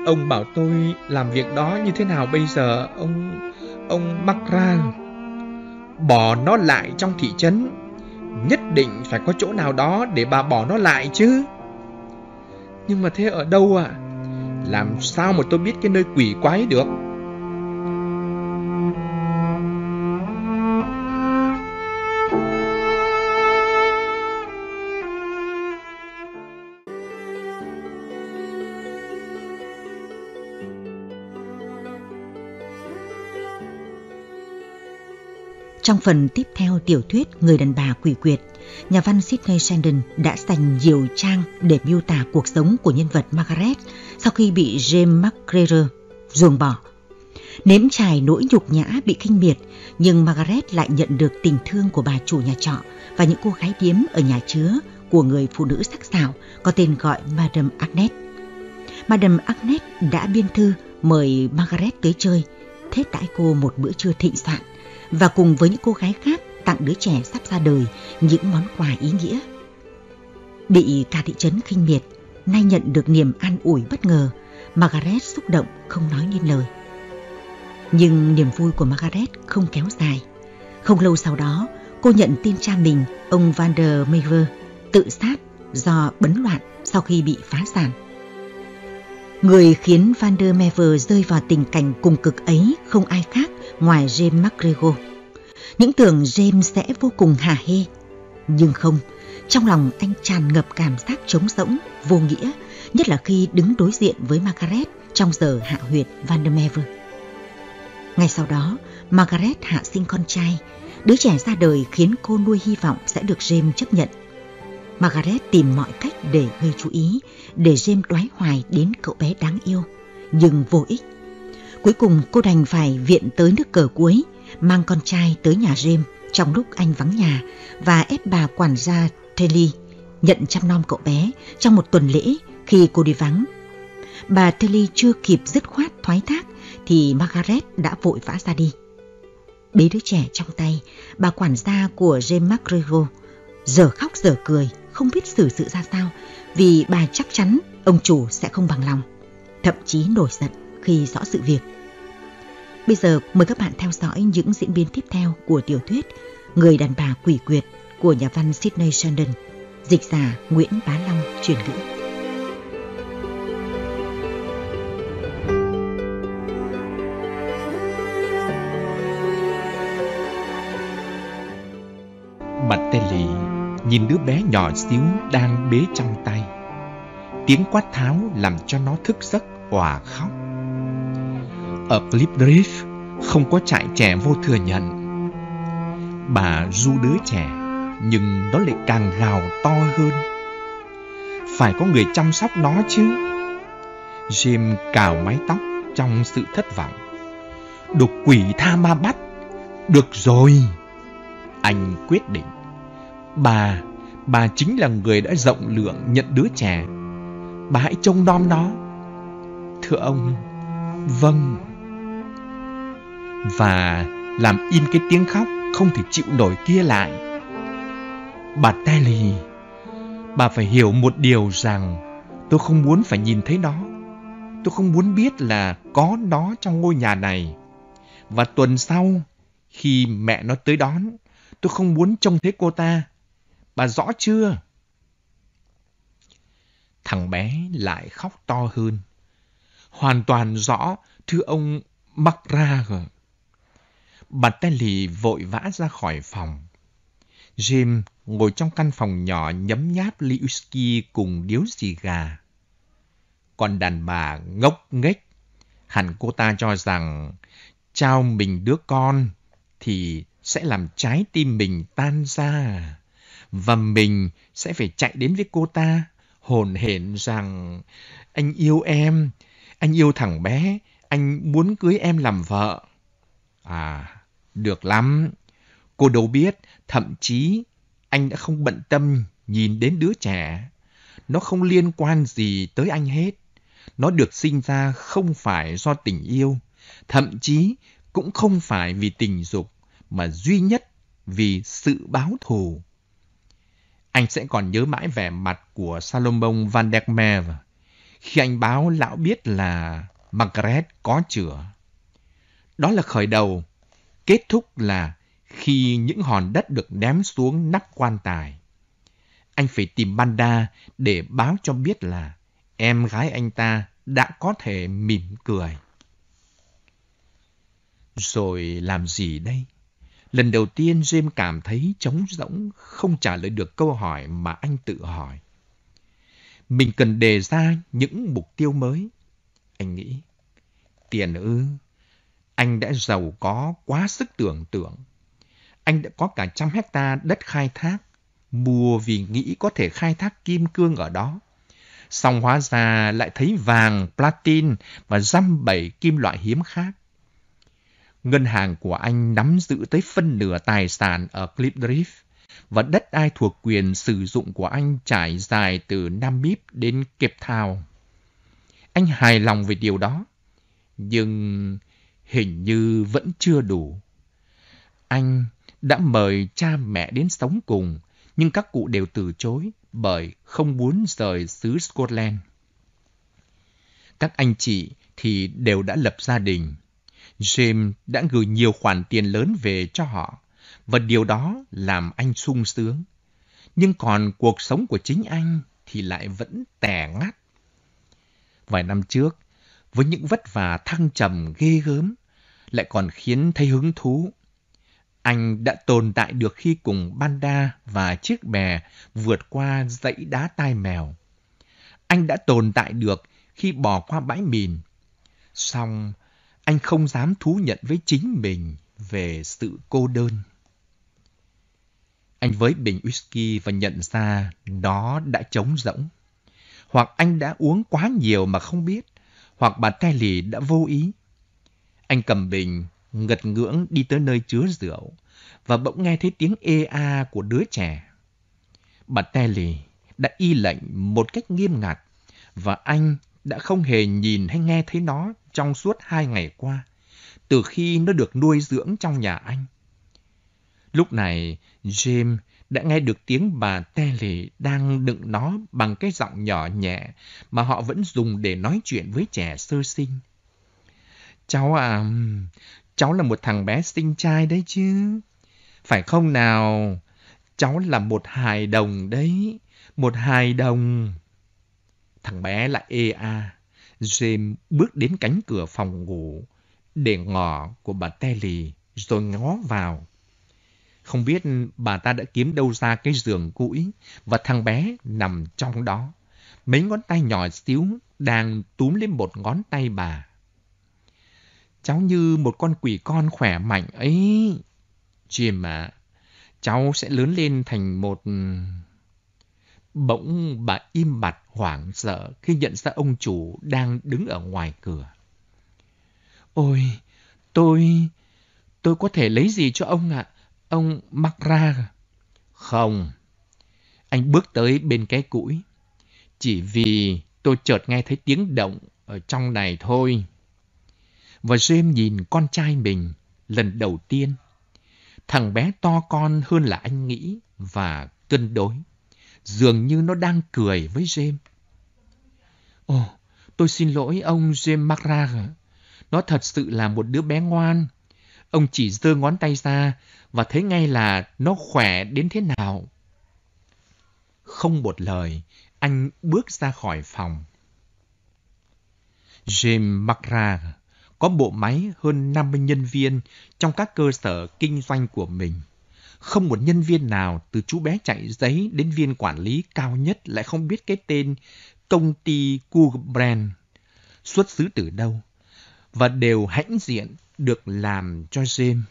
Speaker 2: Ông bảo tôi làm việc đó như thế nào bây giờ, ông... Ông Macran. Bỏ nó lại trong thị trấn. Nhất định phải có chỗ nào đó để bà bỏ nó lại chứ. Nhưng mà thế ở đâu ạ? À? Làm sao mà tôi biết cái nơi quỷ quái được
Speaker 4: Trong phần tiếp theo tiểu thuyết Người đàn bà quỷ quyệt, nhà văn Sidney Sheldon đã dành nhiều trang để miêu tả cuộc sống của nhân vật Margaret sau khi bị James McGregor ruồng bỏ. Nếm trải nỗi nhục nhã bị khinh miệt, nhưng Margaret lại nhận được tình thương của bà chủ nhà trọ và những cô gái điếm ở nhà chứa của người phụ nữ sắc sảo có tên gọi Madame Agnes. Madame Agnes đã biên thư mời Margaret tới chơi, thế đãi cô một bữa trưa thịnh soạn và cùng với những cô gái khác tặng đứa trẻ sắp ra đời những món quà ý nghĩa. Bị cả thị trấn khinh miệt, nay nhận được niềm an ủi bất ngờ, Margaret xúc động không nói nên lời. Nhưng niềm vui của Margaret không kéo dài. Không lâu sau đó, cô nhận tin cha mình, ông Van der Meyer, tự sát do bấn loạn sau khi bị phá sản. Người khiến Van der Meyer rơi vào tình cảnh cùng cực ấy không ai khác ngoài James MacGregor. Những tưởng James sẽ vô cùng hà hê, nhưng không, trong lòng anh tràn ngập cảm giác trống rỗng, vô nghĩa, nhất là khi đứng đối diện với Margaret trong giờ hạ huyệt Vandermeer. Ngay sau đó, Margaret hạ sinh con trai. Đứa trẻ ra đời khiến cô nuôi hy vọng sẽ được James chấp nhận. Margaret tìm mọi cách để gây chú ý, để James đoái hoài đến cậu bé đáng yêu. Nhưng vô ích. Cuối cùng cô đành phải viện tới nước cờ cuối, mang con trai tới nhà James trong lúc anh vắng nhà và ép bà quản gia Telly nhận chăm nom cậu bé trong một tuần lễ khi cô đi vắng. Bà Telly chưa kịp dứt khoát thoái thác thì Margaret đã vội vã ra đi. Bế đứa trẻ trong tay, bà quản gia của James McGregor giờ khóc giờ cười, không biết xử sự ra sao vì bà chắc chắn ông chủ sẽ không bằng lòng, thậm chí nổi giận khi rõ sự việc. Bây giờ mời các bạn theo dõi những diễn biến tiếp theo của tiểu thuyết Người đàn bà quỷ quyệt của nhà văn Sydney Sheldon, dịch giả Nguyễn Bá Long truyền ngữ.
Speaker 2: Bạch Tê Lì nhìn đứa bé nhỏ xíu đang bế trong tay. Tiếng quát tháo làm cho nó thức giấc hòa khóc. Ở Cliff không có trại trẻ vô thừa nhận. Bà du đứa trẻ nhưng nó lại càng gào to hơn. Phải có người chăm sóc nó chứ. Jim cào mái tóc trong sự thất vọng. Đục quỷ tha ma bắt. Được rồi. Anh quyết định. Bà, bà chính là người đã rộng lượng nhận đứa trẻ. Bà hãy trông nom nó. Thưa ông, vâng. Và làm im cái tiếng khóc không thể chịu nổi kia lại Bà Telly, bà phải hiểu một điều rằng tôi không muốn phải nhìn thấy nó. Tôi không muốn biết là có nó trong ngôi nhà này. Và tuần sau, khi mẹ nó tới đón, tôi không muốn trông thấy cô ta. Bà rõ chưa? Thằng bé lại khóc to hơn. Hoàn toàn rõ, thưa ông McRae. Bà Telly vội vã ra khỏi phòng. James ngồi trong căn phòng nhỏ nhấm nháp ly whisky cùng điếu xì gà. Còn đàn bà ngốc nghếch, hẳn cô ta cho rằng trao mình đứa con thì sẽ làm trái tim mình tan ra và mình sẽ phải chạy đến với cô ta hồn hển rằng anh yêu em, anh yêu thằng bé, anh muốn cưới em làm vợ. À, được lắm. Cô đâu biết, thậm chí anh đã không bận tâm nhìn đến đứa trẻ. Nó không liên quan gì tới anh hết. Nó được sinh ra không phải do tình yêu, thậm chí cũng không phải vì tình dục, mà duy nhất vì sự báo thù. Anh sẽ còn nhớ mãi vẻ mặt của Salomon Van der Meer khi anh báo lão biết là Margaret có chữa. Đó là khởi đầu, kết thúc là khi những hòn đất được ném xuống nắp quan tài. Anh phải tìm Banda để báo cho biết là em gái anh ta đã có thể mỉm cười. Rồi làm gì đây? Lần đầu tiên James cảm thấy trống rỗng, không trả lời được câu hỏi mà anh tự hỏi. Mình cần đề ra những mục tiêu mới. Anh nghĩ, tiền ư, anh đã giàu có quá sức tưởng tượng anh đã có cả trăm hecta đất khai thác, mua vì nghĩ có thể khai thác kim cương ở đó. Xong hóa ra lại thấy vàng, platin và răm bảy kim loại hiếm khác. Ngân hàng của anh nắm giữ tới phân nửa tài sản ở Clip và đất đai thuộc quyền sử dụng của anh trải dài từ Namib đến Cape Town. Anh hài lòng về điều đó, nhưng hình như vẫn chưa đủ. Anh đã mời cha mẹ đến sống cùng, nhưng các cụ đều từ chối bởi không muốn rời xứ Scotland. Các anh chị thì đều đã lập gia đình. James đã gửi nhiều khoản tiền lớn về cho họ, và điều đó làm anh sung sướng. Nhưng còn cuộc sống của chính anh thì lại vẫn tẻ ngắt. Vài năm trước, với những vất vả thăng trầm ghê gớm, lại còn khiến thấy hứng thú anh đã tồn tại được khi cùng Banda và chiếc bè vượt qua dãy đá tai mèo. Anh đã tồn tại được khi bỏ qua bãi mìn. Xong, anh không dám thú nhận với chính mình về sự cô đơn. Anh với bình whisky và nhận ra đó đã trống rỗng. Hoặc anh đã uống quá nhiều mà không biết, hoặc bà Kelly đã vô ý. Anh cầm bình ngật ngưỡng đi tới nơi chứa rượu và bỗng nghe thấy tiếng ê a của đứa trẻ. Bà Telly đã y lệnh một cách nghiêm ngặt và anh đã không hề nhìn hay nghe thấy nó trong suốt hai ngày qua, từ khi nó được nuôi dưỡng trong nhà anh. Lúc này, James đã nghe được tiếng bà Telly đang đựng nó bằng cái giọng nhỏ nhẹ mà họ vẫn dùng để nói chuyện với trẻ sơ sinh. Cháu à, cháu là một thằng bé xinh trai đấy chứ. Phải không nào? Cháu là một hài đồng đấy. Một hài đồng. Thằng bé lại là e a. James bước đến cánh cửa phòng ngủ để ngỏ của bà Telly rồi ngó vào. Không biết bà ta đã kiếm đâu ra cái giường cũi và thằng bé nằm trong đó. Mấy ngón tay nhỏ xíu đang túm lên một ngón tay bà cháu như một con quỷ con khỏe mạnh ấy. Jim ạ, à, cháu sẽ lớn lên thành một... Bỗng bà im bặt hoảng sợ khi nhận ra ông chủ đang đứng ở ngoài cửa. Ôi, tôi... tôi có thể lấy gì cho ông ạ? Ông mắc ra. Không. Anh bước tới bên cái củi. Chỉ vì tôi chợt nghe thấy tiếng động ở trong này thôi và James nhìn con trai mình lần đầu tiên. Thằng bé to con hơn là anh nghĩ và cân đối. Dường như nó đang cười với James. Ồ, oh, tôi xin lỗi ông James McRae. Nó thật sự là một đứa bé ngoan. Ông chỉ giơ ngón tay ra và thấy ngay là nó khỏe đến thế nào. Không một lời, anh bước ra khỏi phòng. James McRae có bộ máy hơn 50 nhân viên trong các cơ sở kinh doanh của mình. Không một nhân viên nào từ chú bé chạy giấy đến viên quản lý cao nhất lại không biết cái tên công ty Google Brand xuất xứ từ đâu và đều hãnh diện được làm cho James.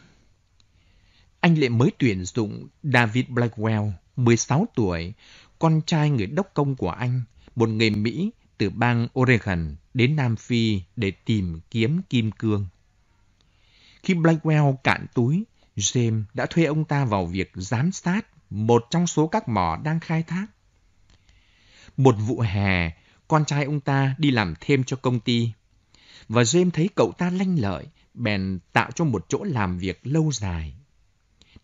Speaker 2: Anh lại mới tuyển dụng David Blackwell, 16 tuổi, con trai người đốc công của anh, một người Mỹ từ bang Oregon đến Nam Phi để tìm kiếm kim cương. Khi Blackwell cạn túi, James đã thuê ông ta vào việc giám sát một trong số các mỏ đang khai thác. Một vụ hè, con trai ông ta đi làm thêm cho công ty. Và James thấy cậu ta lanh lợi, bèn tạo cho một chỗ làm việc lâu dài.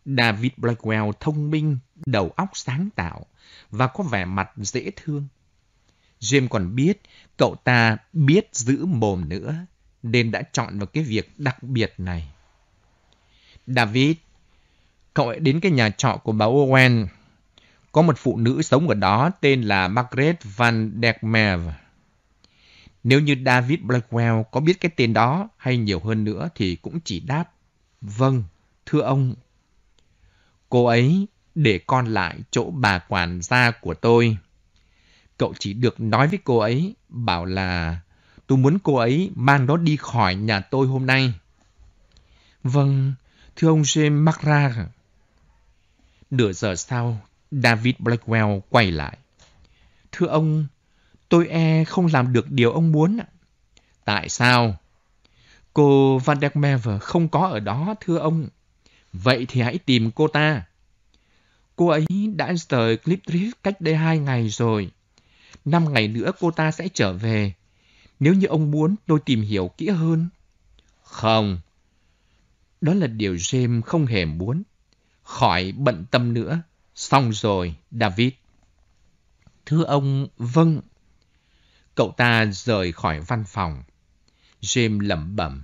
Speaker 2: David Blackwell thông minh, đầu óc sáng tạo và có vẻ mặt dễ thương. Jim còn biết cậu ta biết giữ mồm nữa, nên đã chọn vào cái việc đặc biệt này. David, cậu ấy đến cái nhà trọ của bà Owen. Có một phụ nữ sống ở đó tên là Margaret Van Dekmeer. Nếu như David Blackwell có biết cái tên đó hay nhiều hơn nữa thì cũng chỉ đáp, vâng, thưa ông. Cô ấy để con lại chỗ bà quản gia của tôi cậu chỉ được nói với cô ấy, bảo là tôi muốn cô ấy mang nó đi khỏi nhà tôi hôm nay. Vâng, thưa ông James McRae. Nửa giờ sau, David Blackwell quay lại. Thưa ông, tôi e không làm được điều ông muốn. Tại sao? Cô Van der Mever không có ở đó, thưa ông. Vậy thì hãy tìm cô ta. Cô ấy đã rời Clip cách đây hai ngày rồi. Năm ngày nữa cô ta sẽ trở về. Nếu như ông muốn, tôi tìm hiểu kỹ hơn. Không. Đó là điều James không hề muốn. Khỏi bận tâm nữa. Xong rồi, David. Thưa ông, vâng. Cậu ta rời khỏi văn phòng. James lẩm bẩm.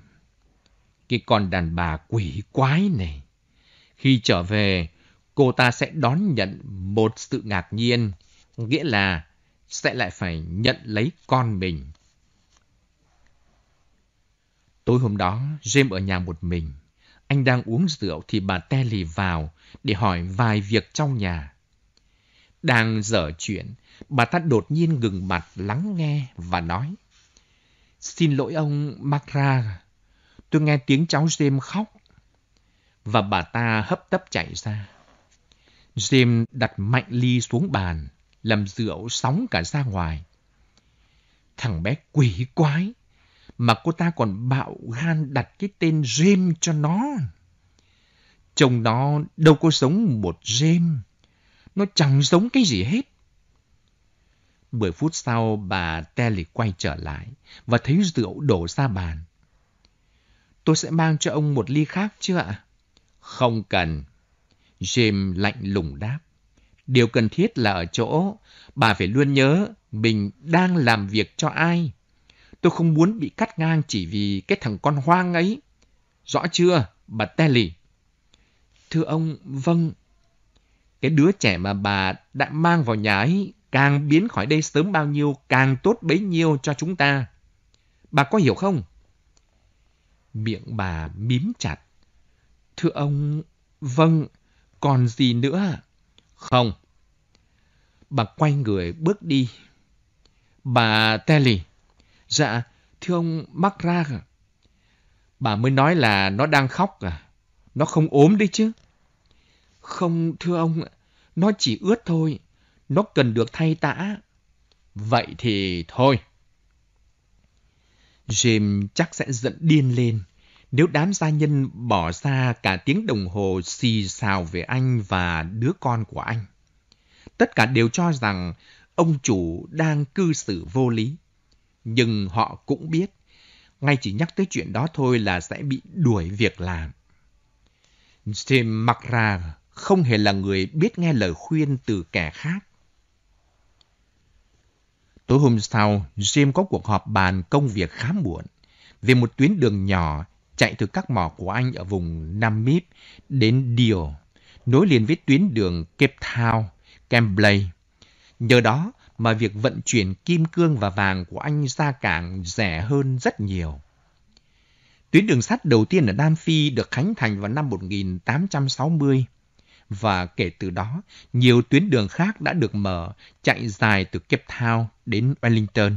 Speaker 2: Cái con đàn bà quỷ quái này. Khi trở về, cô ta sẽ đón nhận một sự ngạc nhiên, nghĩa là sẽ lại phải nhận lấy con mình. Tối hôm đó, James ở nhà một mình. Anh đang uống rượu thì bà Telly vào để hỏi vài việc trong nhà. Đang dở chuyện, bà ta đột nhiên ngừng mặt lắng nghe và nói. Xin lỗi ông Macra, tôi nghe tiếng cháu James khóc. Và bà ta hấp tấp chạy ra. James đặt mạnh ly xuống bàn làm rượu sóng cả ra ngoài. Thằng bé quỷ quái, mà cô ta còn bạo gan đặt cái tên Jim cho nó. Chồng nó đâu có giống một Jim, nó chẳng giống cái gì hết. Mười phút sau, bà Telly quay trở lại và thấy rượu đổ ra bàn. Tôi sẽ mang cho ông một ly khác chưa ạ? Không cần. Jim lạnh lùng đáp. Điều cần thiết là ở chỗ, bà phải luôn nhớ mình đang làm việc cho ai. Tôi không muốn bị cắt ngang chỉ vì cái thằng con hoang ấy. Rõ chưa, bà Telly? Thưa ông, vâng. Cái đứa trẻ mà bà đã mang vào nhà ấy càng biến khỏi đây sớm bao nhiêu càng tốt bấy nhiêu cho chúng ta. Bà có hiểu không? Miệng bà mím chặt. Thưa ông, vâng, còn gì nữa? Không. Bà quay người bước đi. Bà Telly. Dạ, thưa ông mắc ra Bà mới nói là nó đang khóc à. Nó không ốm đấy chứ. Không, thưa ông, nó chỉ ướt thôi. Nó cần được thay tã. Vậy thì thôi. jim chắc sẽ giận điên lên. Nếu đám gia nhân bỏ ra cả tiếng đồng hồ xì xào về anh và đứa con của anh, tất cả đều cho rằng ông chủ đang cư xử vô lý. Nhưng họ cũng biết, ngay chỉ nhắc tới chuyện đó thôi là sẽ bị đuổi việc làm. Jim McRae không hề là người biết nghe lời khuyên từ kẻ khác. Tối hôm sau, Jim có cuộc họp bàn công việc khá muộn về một tuyến đường nhỏ chạy từ các mỏ của anh ở vùng Namib đến Dio, nối liền với tuyến đường Cape Town, Camblay. Nhờ đó mà việc vận chuyển kim cương và vàng của anh ra cảng rẻ hơn rất nhiều. Tuyến đường sắt đầu tiên ở Nam Phi được khánh thành vào năm 1860 và kể từ đó nhiều tuyến đường khác đã được mở chạy dài từ Cape Town đến Wellington.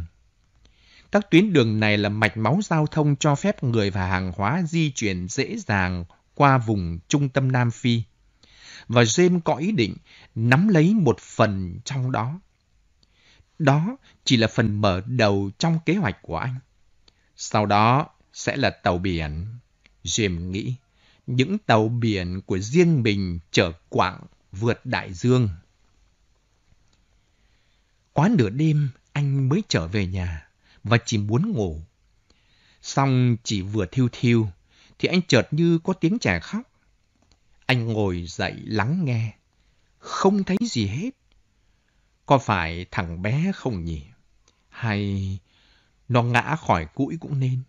Speaker 2: Các tuyến đường này là mạch máu giao thông cho phép người và hàng hóa di chuyển dễ dàng qua vùng trung tâm Nam Phi. Và James có ý định nắm lấy một phần trong đó. Đó chỉ là phần mở đầu trong kế hoạch của anh. Sau đó sẽ là tàu biển. James nghĩ những tàu biển của riêng mình chở quạng vượt đại dương. Quá nửa đêm anh mới trở về nhà và chỉ muốn ngủ. Xong chỉ vừa thiêu thiêu, thì anh chợt như có tiếng trẻ khóc. Anh ngồi dậy lắng nghe, không thấy gì hết. Có phải thằng bé không nhỉ? Hay nó ngã khỏi cũi cũng nên?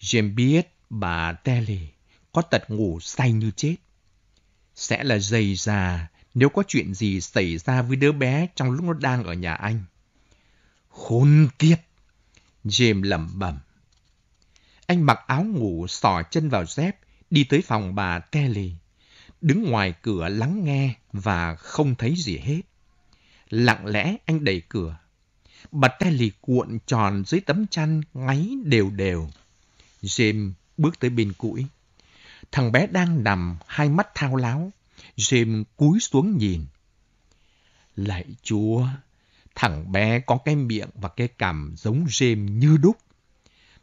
Speaker 2: James biết bà Telly có tật ngủ say như chết. Sẽ là dày già nếu có chuyện gì xảy ra với đứa bé trong lúc nó đang ở nhà anh. Khốn kiếp! Jim lẩm bẩm. Anh mặc áo ngủ sò chân vào dép, đi tới phòng bà Kelly. Đứng ngoài cửa lắng nghe và không thấy gì hết. Lặng lẽ anh đẩy cửa. Bà Kelly cuộn tròn dưới tấm chăn ngáy đều đều. Jim bước tới bên củi. Thằng bé đang nằm, hai mắt thao láo. Jim cúi xuống nhìn. Lạy Chúa, Thằng bé có cái miệng và cái cằm giống rêm như đúc.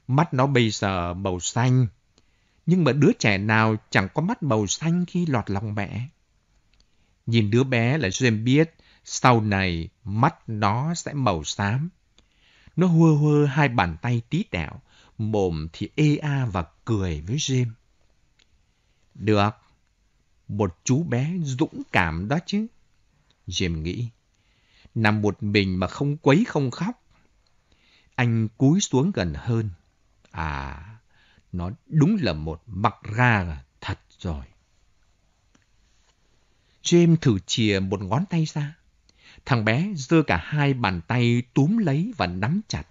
Speaker 2: Mắt nó bây giờ màu xanh. Nhưng mà đứa trẻ nào chẳng có mắt màu xanh khi lọt lòng mẹ. Nhìn đứa bé là rêm biết sau này mắt nó sẽ màu xám. Nó hơ hơ hai bàn tay tí tẹo, mồm thì ê a và cười với rêm Được, một chú bé dũng cảm đó chứ. James nghĩ nằm một mình mà không quấy không khóc. Anh cúi xuống gần hơn. À, nó đúng là một mặc ra thật rồi. James thử chìa một ngón tay ra. Thằng bé giơ cả hai bàn tay túm lấy và nắm chặt.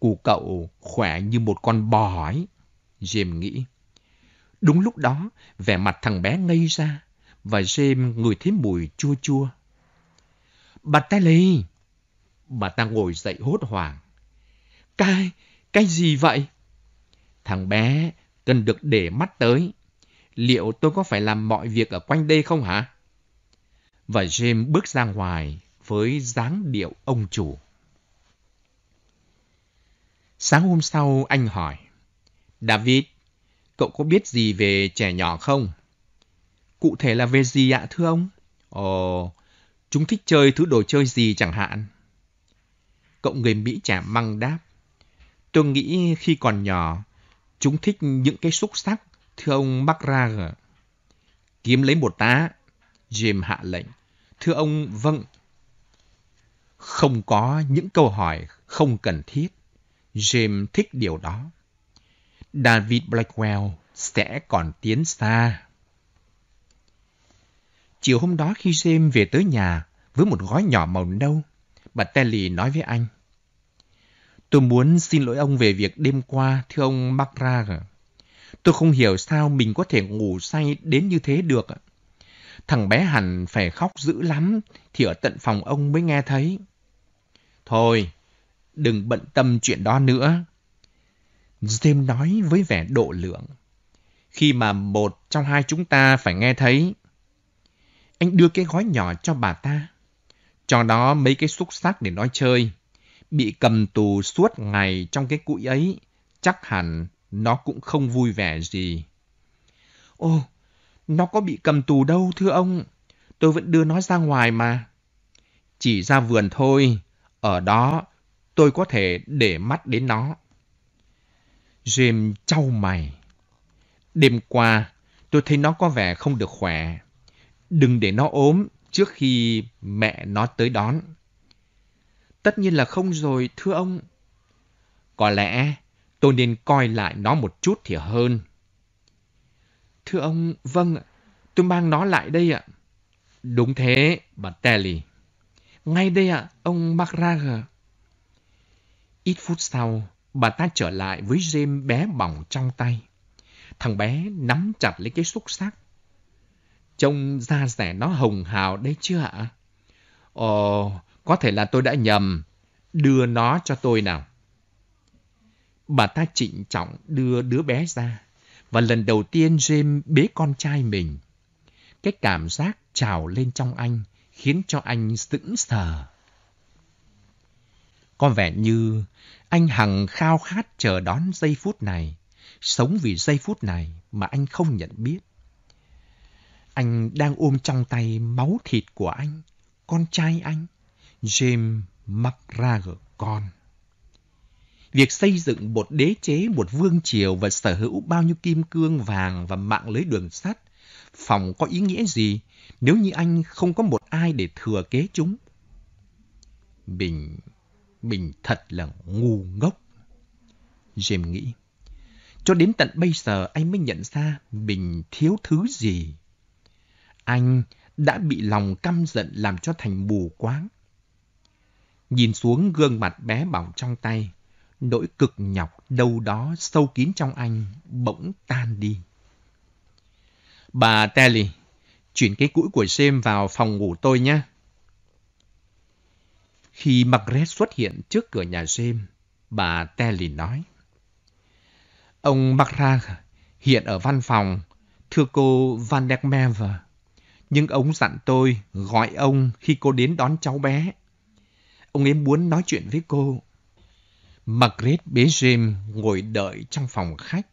Speaker 2: Cụ cậu khỏe như một con bò ấy, James nghĩ. Đúng lúc đó, vẻ mặt thằng bé ngây ra và James ngửi thấy mùi chua chua Bà lì Bà ta ngồi dậy hốt hoảng. Cái, cái gì vậy? Thằng bé cần được để mắt tới. Liệu tôi có phải làm mọi việc ở quanh đây không hả? Và Jim bước ra ngoài với dáng điệu ông chủ. Sáng hôm sau anh hỏi, David, cậu có biết gì về trẻ nhỏ không? Cụ thể là về gì ạ thưa ông? Ồ, Chúng thích chơi thứ đồ chơi gì chẳng hạn? Cậu người Mỹ chả măng đáp. Tôi nghĩ khi còn nhỏ, chúng thích những cái xúc sắc, thưa ông McRae. Kiếm lấy một tá, James hạ lệnh. Thưa ông, vâng. Không có những câu hỏi không cần thiết. James thích điều đó. David Blackwell sẽ còn tiến xa. Chiều hôm đó khi James về tới nhà với một gói nhỏ màu nâu, bà Telly nói với anh. Tôi muốn xin lỗi ông về việc đêm qua, thưa ông McRae. Tôi không hiểu sao mình có thể ngủ say đến như thế được. Thằng bé hẳn phải khóc dữ lắm thì ở tận phòng ông mới nghe thấy. Thôi, đừng bận tâm chuyện đó nữa. James nói với vẻ độ lượng. Khi mà một trong hai chúng ta phải nghe thấy, anh đưa cái gói nhỏ cho bà ta. Cho đó mấy cái xúc xác để nói chơi. Bị cầm tù suốt ngày trong cái cũi ấy, chắc hẳn nó cũng không vui vẻ gì. Ô, nó có bị cầm tù đâu thưa ông. Tôi vẫn đưa nó ra ngoài mà. Chỉ ra vườn thôi, ở đó tôi có thể để mắt đến nó. James trao mày. Đêm qua, tôi thấy nó có vẻ không được khỏe đừng để nó ốm trước khi mẹ nó tới đón. Tất nhiên là không rồi, thưa ông. Có lẽ tôi nên coi lại nó một chút thì hơn. Thưa ông, vâng, tôi mang nó lại đây ạ. Đúng thế, bà Telly. Ngay đây ạ, ông McRager. Ít phút sau, bà ta trở lại với rêm bé bỏng trong tay. Thằng bé nắm chặt lấy cái xúc xác trông da rẻ nó hồng hào đấy chứ ạ? Ồ, ờ, có thể là tôi đã nhầm. Đưa nó cho tôi nào. Bà ta trịnh trọng đưa đứa bé ra. Và lần đầu tiên James bế con trai mình. Cái cảm giác trào lên trong anh khiến cho anh sững sờ. Có vẻ như anh hằng khao khát chờ đón giây phút này, sống vì giây phút này mà anh không nhận biết. Anh đang ôm trong tay máu thịt của anh, con trai anh, James McGregor Việc xây dựng một đế chế, một vương triều và sở hữu bao nhiêu kim cương vàng và mạng lưới đường sắt, phòng có ý nghĩa gì nếu như anh không có một ai để thừa kế chúng? Bình, Bình thật là ngu ngốc. James nghĩ. Cho đến tận bây giờ anh mới nhận ra Bình thiếu thứ gì. Anh đã bị lòng căm giận làm cho thành mù quáng. Nhìn xuống gương mặt bé bỏng trong tay, nỗi cực nhọc đâu đó sâu kín trong anh bỗng tan đi. Bà Telly, chuyển cái cũi của James vào phòng ngủ tôi nhé. Khi Margaret xuất hiện trước cửa nhà James, bà Telly nói. Ông Margaret hiện ở văn phòng, thưa cô Van der Merwe nhưng ông dặn tôi gọi ông khi cô đến đón cháu bé. Ông ấy muốn nói chuyện với cô. Margaret bế Jim ngồi đợi trong phòng khách.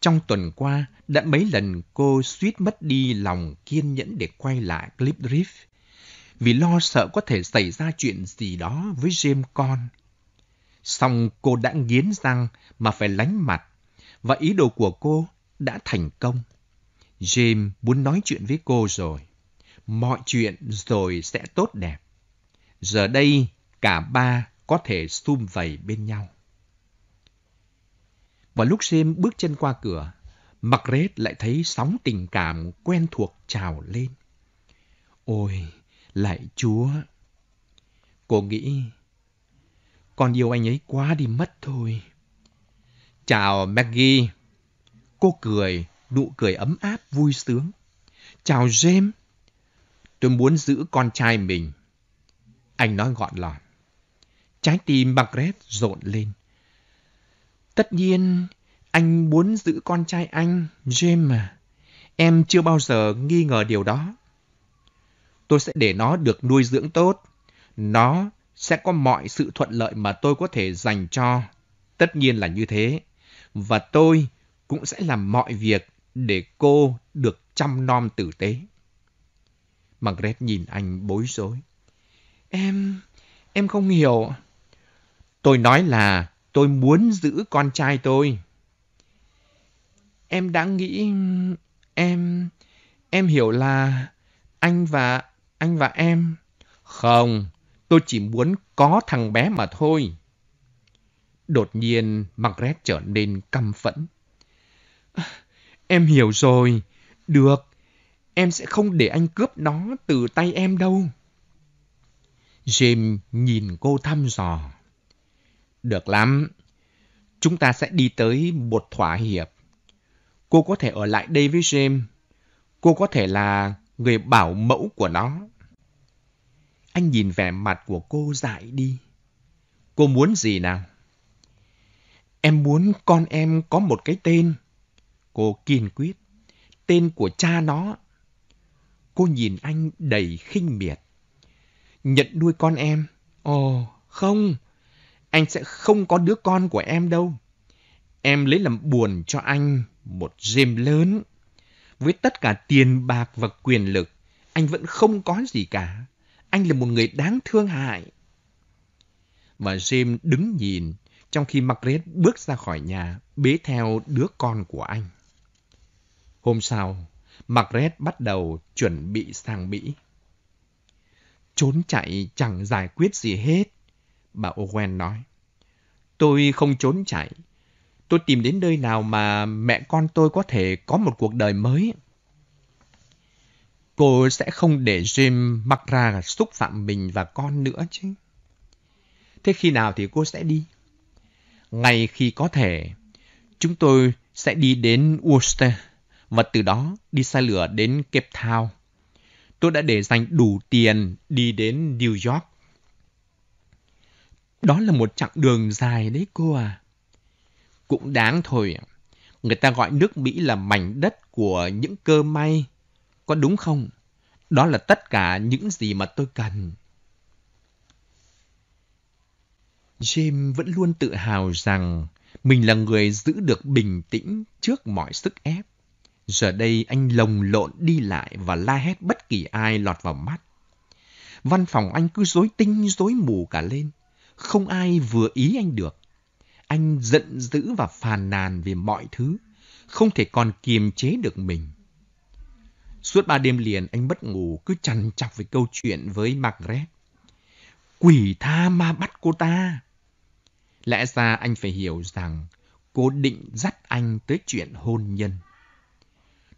Speaker 2: Trong tuần qua, đã mấy lần cô suýt mất đi lòng kiên nhẫn để quay lại Clip Drift vì lo sợ có thể xảy ra chuyện gì đó với James con. Xong cô đã nghiến răng mà phải lánh mặt và ý đồ của cô đã thành công. James muốn nói chuyện với cô rồi. Mọi chuyện rồi sẽ tốt đẹp. Giờ đây, cả ba có thể sum vầy bên nhau. Và lúc James bước chân qua cửa, Margaret lại thấy sóng tình cảm quen thuộc trào lên. Ôi, lại Chúa! Cô nghĩ, con yêu anh ấy quá đi mất thôi. Chào Maggie! Cô cười nụ cười ấm áp vui sướng. Chào James. Tôi muốn giữ con trai mình. Anh nói gọn lỏn. Trái tim Margaret rộn lên. Tất nhiên, anh muốn giữ con trai anh, James à Em chưa bao giờ nghi ngờ điều đó. Tôi sẽ để nó được nuôi dưỡng tốt. Nó sẽ có mọi sự thuận lợi mà tôi có thể dành cho. Tất nhiên là như thế. Và tôi cũng sẽ làm mọi việc để cô được chăm nom tử tế. Margaret nhìn anh bối rối. Em, em không hiểu. Tôi nói là tôi muốn giữ con trai tôi. Em đã nghĩ, em, em hiểu là anh và, anh và em. Không, tôi chỉ muốn có thằng bé mà thôi. Đột nhiên, Margaret trở nên căm phẫn. Em hiểu rồi. Được, em sẽ không để anh cướp nó từ tay em đâu. James nhìn cô thăm dò. Được lắm. Chúng ta sẽ đi tới một thỏa hiệp. Cô có thể ở lại đây với James. Cô có thể là người bảo mẫu của nó. Anh nhìn vẻ mặt của cô dại đi. Cô muốn gì nào? Em muốn con em có một cái tên. Cô kiên quyết. Tên của cha nó. Cô nhìn anh đầy khinh miệt. Nhận nuôi con em. Ồ, không. Anh sẽ không có đứa con của em đâu. Em lấy làm buồn cho anh một dêm lớn. Với tất cả tiền bạc và quyền lực, anh vẫn không có gì cả. Anh là một người đáng thương hại. Và Jim đứng nhìn, trong khi Margaret bước ra khỏi nhà, bế theo đứa con của anh. Hôm sau, Margaret bắt đầu chuẩn bị sang Mỹ. Trốn chạy chẳng giải quyết gì hết, bà Owen nói. Tôi không trốn chạy. Tôi tìm đến nơi nào mà mẹ con tôi có thể có một cuộc đời mới. Cô sẽ không để Jim mặc ra xúc phạm mình và con nữa chứ. Thế khi nào thì cô sẽ đi? Ngay khi có thể, chúng tôi sẽ đi đến Worcester và từ đó đi xe lửa đến Cape Town. Tôi đã để dành đủ tiền đi đến New York. Đó là một chặng đường dài đấy cô à. Cũng đáng thôi. Người ta gọi nước Mỹ là mảnh đất của những cơ may. Có đúng không? Đó là tất cả những gì mà tôi cần. James vẫn luôn tự hào rằng mình là người giữ được bình tĩnh trước mọi sức ép. Giờ đây anh lồng lộn đi lại và la hét bất kỳ ai lọt vào mắt. Văn phòng anh cứ rối tinh rối mù cả lên. Không ai vừa ý anh được. Anh giận dữ và phàn nàn về mọi thứ. Không thể còn kiềm chế được mình. Suốt ba đêm liền anh bất ngủ cứ chằn chọc về câu chuyện với Margaret. Quỷ tha ma bắt cô ta. Lẽ ra anh phải hiểu rằng cô định dắt anh tới chuyện hôn nhân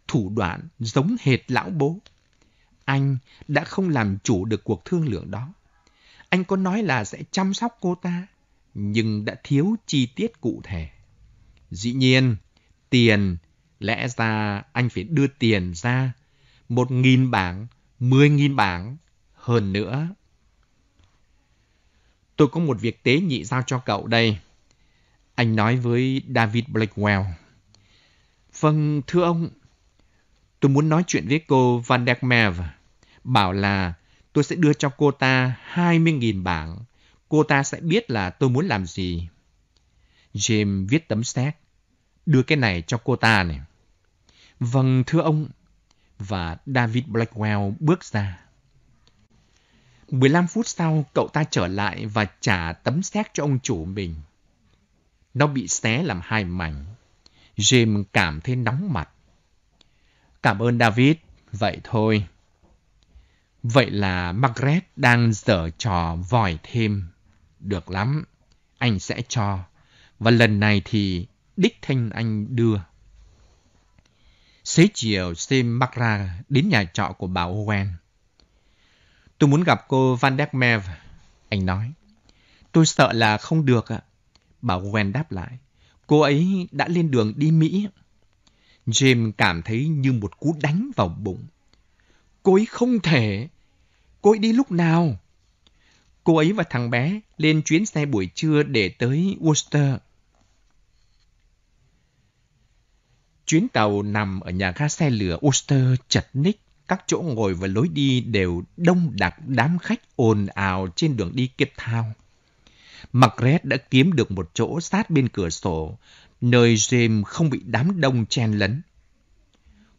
Speaker 2: thủ đoạn giống hệt lão bố. Anh đã không làm chủ được cuộc thương lượng đó. Anh có nói là sẽ chăm sóc cô ta, nhưng đã thiếu chi tiết cụ thể. Dĩ nhiên, tiền, lẽ ra anh phải đưa tiền ra, một nghìn bảng, mười nghìn bảng, hơn nữa. Tôi có một việc tế nhị giao cho cậu đây. Anh nói với David Blackwell. Vâng, thưa ông, Tôi muốn nói chuyện với cô Van der Merve. Bảo là tôi sẽ đưa cho cô ta 20.000 bảng. Cô ta sẽ biết là tôi muốn làm gì. James viết tấm séc. Đưa cái này cho cô ta này. Vâng, thưa ông. Và David Blackwell bước ra. 15 phút sau, cậu ta trở lại và trả tấm séc cho ông chủ mình. Nó bị xé làm hai mảnh. James cảm thấy nóng mặt. Cảm ơn David, vậy thôi. Vậy là Margaret đang dở trò vòi thêm. Được lắm, anh sẽ cho. Và lần này thì đích thanh anh đưa. Xế chiều, Sim Margaret đến nhà trọ của bà Owen. Tôi muốn gặp cô Van Mev anh nói. Tôi sợ là không được ạ. Bà Owen đáp lại. Cô ấy đã lên đường đi Mỹ. James cảm thấy như một cú đánh vào bụng. Cô ấy không thể. Cô ấy đi lúc nào? Cô ấy và thằng bé lên chuyến xe buổi trưa để tới Worcester. Chuyến tàu nằm ở nhà ga xe lửa Worcester chật ních. Các chỗ ngồi và lối đi đều đông đặc đám khách ồn ào trên đường đi Cape Town. Margaret đã kiếm được một chỗ sát bên cửa sổ nơi James không bị đám đông chen lấn.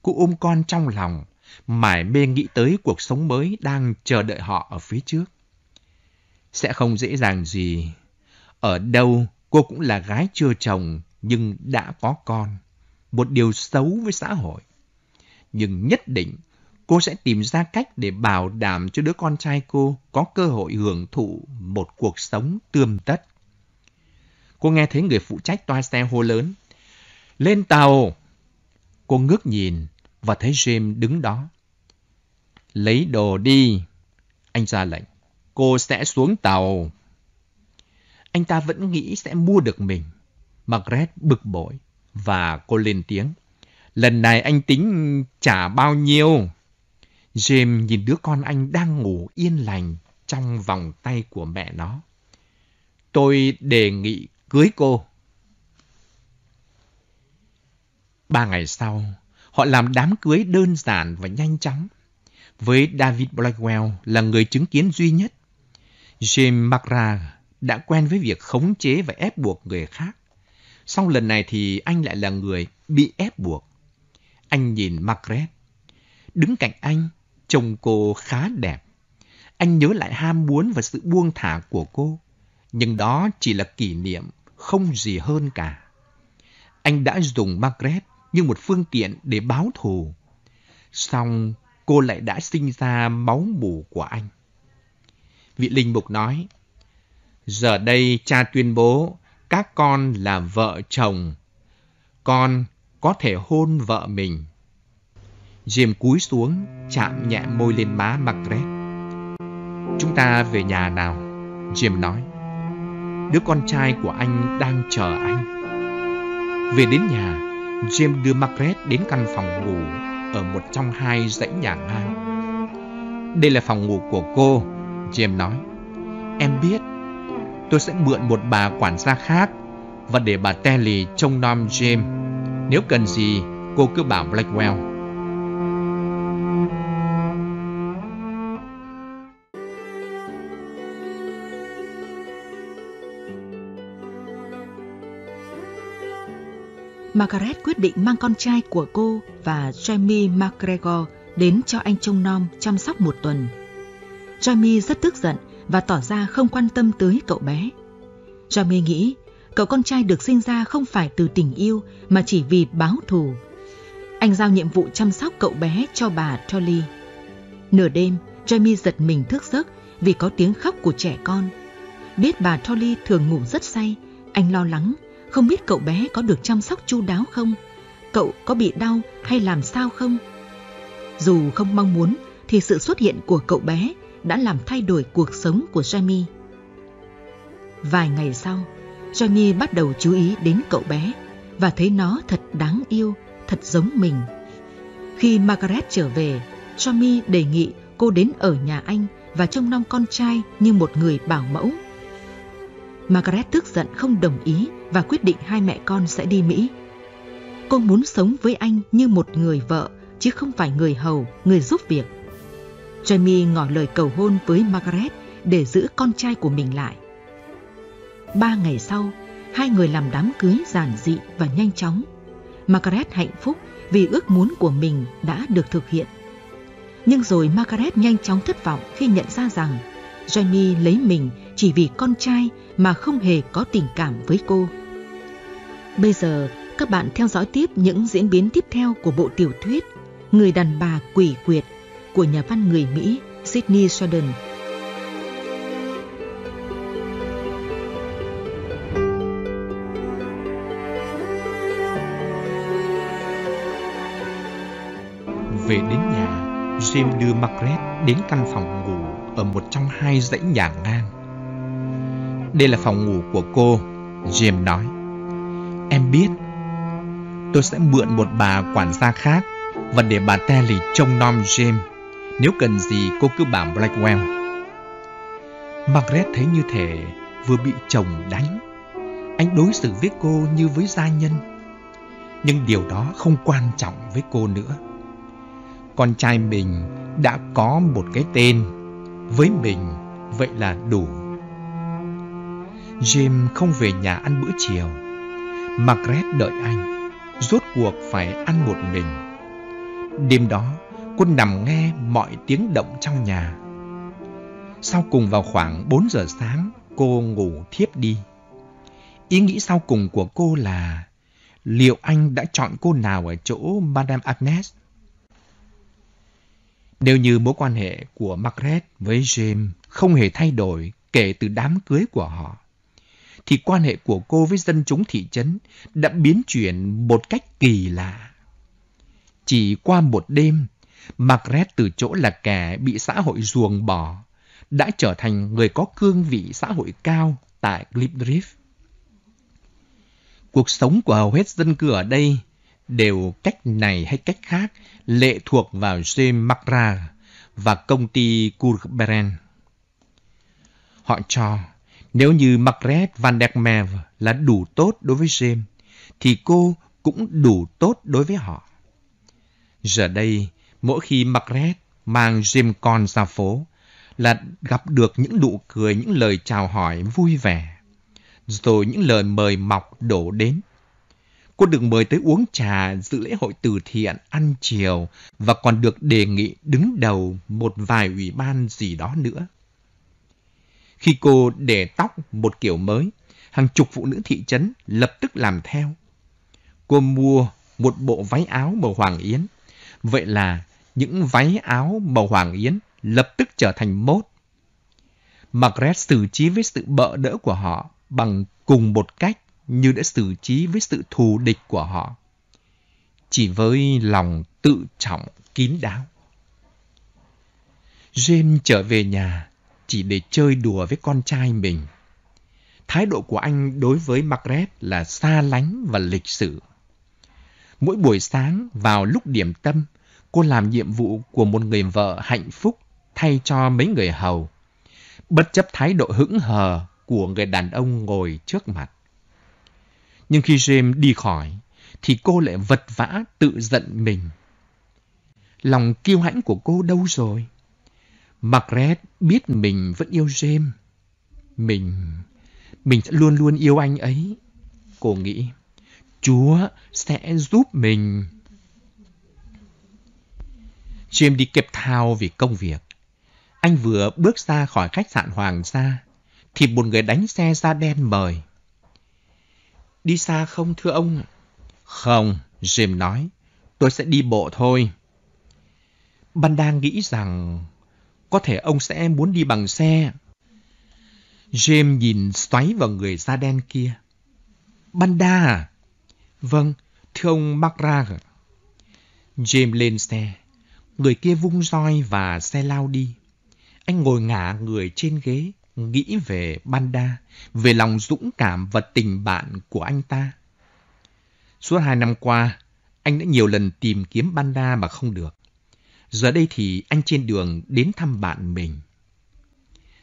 Speaker 2: Cụ ôm con trong lòng, mải mê nghĩ tới cuộc sống mới đang chờ đợi họ ở phía trước. Sẽ không dễ dàng gì. Ở đâu cô cũng là gái chưa chồng nhưng đã có con. Một điều xấu với xã hội. Nhưng nhất định cô sẽ tìm ra cách để bảo đảm cho đứa con trai cô có cơ hội hưởng thụ một cuộc sống tươm tất. Cô nghe thấy người phụ trách toa xe hô lớn. Lên tàu! Cô ngước nhìn và thấy James đứng đó. Lấy đồ đi! Anh ra lệnh. Cô sẽ xuống tàu. Anh ta vẫn nghĩ sẽ mua được mình. Margaret bực bội và cô lên tiếng. Lần này anh tính trả bao nhiêu? James nhìn đứa con anh đang ngủ yên lành trong vòng tay của mẹ nó. Tôi đề nghị cưới cô. Ba ngày sau, họ làm đám cưới đơn giản và nhanh chóng. Với David Blackwell là người chứng kiến duy nhất, James McRae đã quen với việc khống chế và ép buộc người khác. Sau lần này thì anh lại là người bị ép buộc. Anh nhìn Margaret. Đứng cạnh anh, chồng cô khá đẹp. Anh nhớ lại ham muốn và sự buông thả của cô. Nhưng đó chỉ là kỷ niệm, không gì hơn cả. Anh đã dùng Margaret như một phương tiện để báo thù. Xong, cô lại đã sinh ra máu mù của anh. Vị linh mục nói, Giờ đây cha tuyên bố các con là vợ chồng. Con có thể hôn vợ mình. Jim cúi xuống, chạm nhẹ môi lên má Margaret. Chúng ta về nhà nào? Jim nói đứa con trai của anh đang chờ anh. Về đến nhà, James đưa Margaret đến căn phòng ngủ ở một trong hai dãy nhà ngang. Đây là phòng ngủ của cô, James nói. Em biết, tôi sẽ mượn một bà quản gia khác và để bà Telly trông nom James. Nếu cần gì, cô cứ bảo Blackwell.
Speaker 1: Margaret quyết định mang con trai của cô và Jamie MacGregor đến cho anh trông nom chăm sóc một tuần. Jamie rất tức giận và tỏ ra không quan tâm tới cậu bé. Jamie nghĩ cậu con trai được sinh ra không phải từ tình yêu mà chỉ vì báo thù. Anh giao nhiệm vụ chăm sóc cậu bé cho bà Tolly. Nửa đêm, Jamie giật mình thức giấc vì có tiếng khóc của trẻ con. Biết bà Tolly thường ngủ rất say, anh lo lắng không biết cậu bé có được chăm sóc chu đáo không, cậu có bị đau hay làm sao không. Dù không mong muốn thì sự xuất hiện của cậu bé đã làm thay đổi cuộc sống của Jamie. Vài ngày sau, Jamie bắt đầu chú ý đến cậu bé và thấy nó thật đáng yêu, thật giống mình. Khi Margaret trở về, Jamie đề nghị cô đến ở nhà anh và trông nom con trai như một người bảo mẫu. Margaret tức giận không đồng ý và quyết định hai mẹ con sẽ đi Mỹ. Cô muốn sống với anh như một người vợ chứ không phải người hầu, người giúp việc. Jamie ngỏ lời cầu hôn với Margaret để giữ con trai của mình lại. Ba ngày sau, hai người làm đám cưới giản dị và nhanh chóng. Margaret hạnh phúc vì ước muốn của mình đã được thực hiện. Nhưng rồi Margaret nhanh chóng thất vọng khi nhận ra rằng Jamie lấy mình chỉ vì con trai mà không hề có tình cảm với cô. Bây giờ, các bạn theo dõi tiếp những diễn biến tiếp theo của bộ tiểu thuyết Người đàn bà quỷ quyệt của nhà văn người Mỹ Sydney Sheldon.
Speaker 2: Về đến nhà, Jim đưa Margaret đến căn phòng ngủ ở một trong hai dãy nhà ngang đây là phòng ngủ của cô, Jim nói. Em biết. Tôi sẽ mượn một bà quản gia khác và để bà Telly trông nom Jim. Nếu cần gì cô cứ bảo Blackwell. Margaret thấy như thể vừa bị chồng đánh. Anh đối xử với cô như với gia nhân. Nhưng điều đó không quan trọng với cô nữa. Con trai mình đã có một cái tên. Với mình, vậy là đủ Jim không về nhà ăn bữa chiều. Margaret đợi anh, rốt cuộc phải ăn một mình. Đêm đó, cô nằm nghe mọi tiếng động trong nhà. Sau cùng vào khoảng 4 giờ sáng, cô ngủ thiếp đi. Ý nghĩ sau cùng của cô là liệu anh đã chọn cô nào ở chỗ Madame Agnes? Nếu như mối quan hệ của Margaret với James không hề thay đổi kể từ đám cưới của họ, thì quan hệ của cô với dân chúng thị trấn đã biến chuyển một cách kỳ lạ. Chỉ qua một đêm, Margaret từ chỗ là kẻ bị xã hội ruồng bỏ, đã trở thành người có cương vị xã hội cao tại Glipdrift. Cuộc sống của hầu hết dân cư ở đây đều cách này hay cách khác lệ thuộc vào James McRae và công ty Kurberen. Họ cho nếu như Margaret Van der Merwe là đủ tốt đối với James, thì cô cũng đủ tốt đối với họ. Giờ đây, mỗi khi Margaret mang James con ra phố, là gặp được những nụ cười, những lời chào hỏi vui vẻ, rồi những lời mời mọc đổ đến. Cô được mời tới uống trà, dự lễ hội từ thiện, ăn chiều và còn được đề nghị đứng đầu một vài ủy ban gì đó nữa. Khi cô để tóc một kiểu mới, hàng chục phụ nữ thị trấn lập tức làm theo. Cô mua một bộ váy áo màu hoàng yến. Vậy là những váy áo màu hoàng yến lập tức trở thành mốt. Margaret xử trí với sự bợ đỡ của họ bằng cùng một cách như đã xử trí với sự thù địch của họ. Chỉ với lòng tự trọng kín đáo. James trở về nhà, chỉ để chơi đùa với con trai mình. Thái độ của anh đối với Margaret là xa lánh và lịch sự. Mỗi buổi sáng vào lúc điểm tâm, cô làm nhiệm vụ của một người vợ hạnh phúc thay cho mấy người hầu, bất chấp thái độ hững hờ của người đàn ông ngồi trước mặt. Nhưng khi James đi khỏi, thì cô lại vật vã tự giận mình. Lòng kiêu hãnh của cô đâu rồi? Margaret biết mình vẫn yêu James. Mình, mình sẽ luôn luôn yêu anh ấy. Cô nghĩ, Chúa sẽ giúp mình. James đi kịp thao vì công việc. Anh vừa bước ra khỏi khách sạn Hoàng gia, thì một người đánh xe ra đen mời. Đi xa không thưa ông? Không, James nói, tôi sẽ đi bộ thôi. Ban đang nghĩ rằng có thể ông sẽ muốn đi bằng xe. James nhìn xoáy vào người da đen kia. Banda à? Vâng, thưa ông McRae. James lên xe. Người kia vung roi và xe lao đi. Anh ngồi ngả người trên ghế, nghĩ về Banda, về lòng dũng cảm và tình bạn của anh ta. Suốt hai năm qua, anh đã nhiều lần tìm kiếm Banda mà không được. Giờ đây thì anh trên đường đến thăm bạn mình.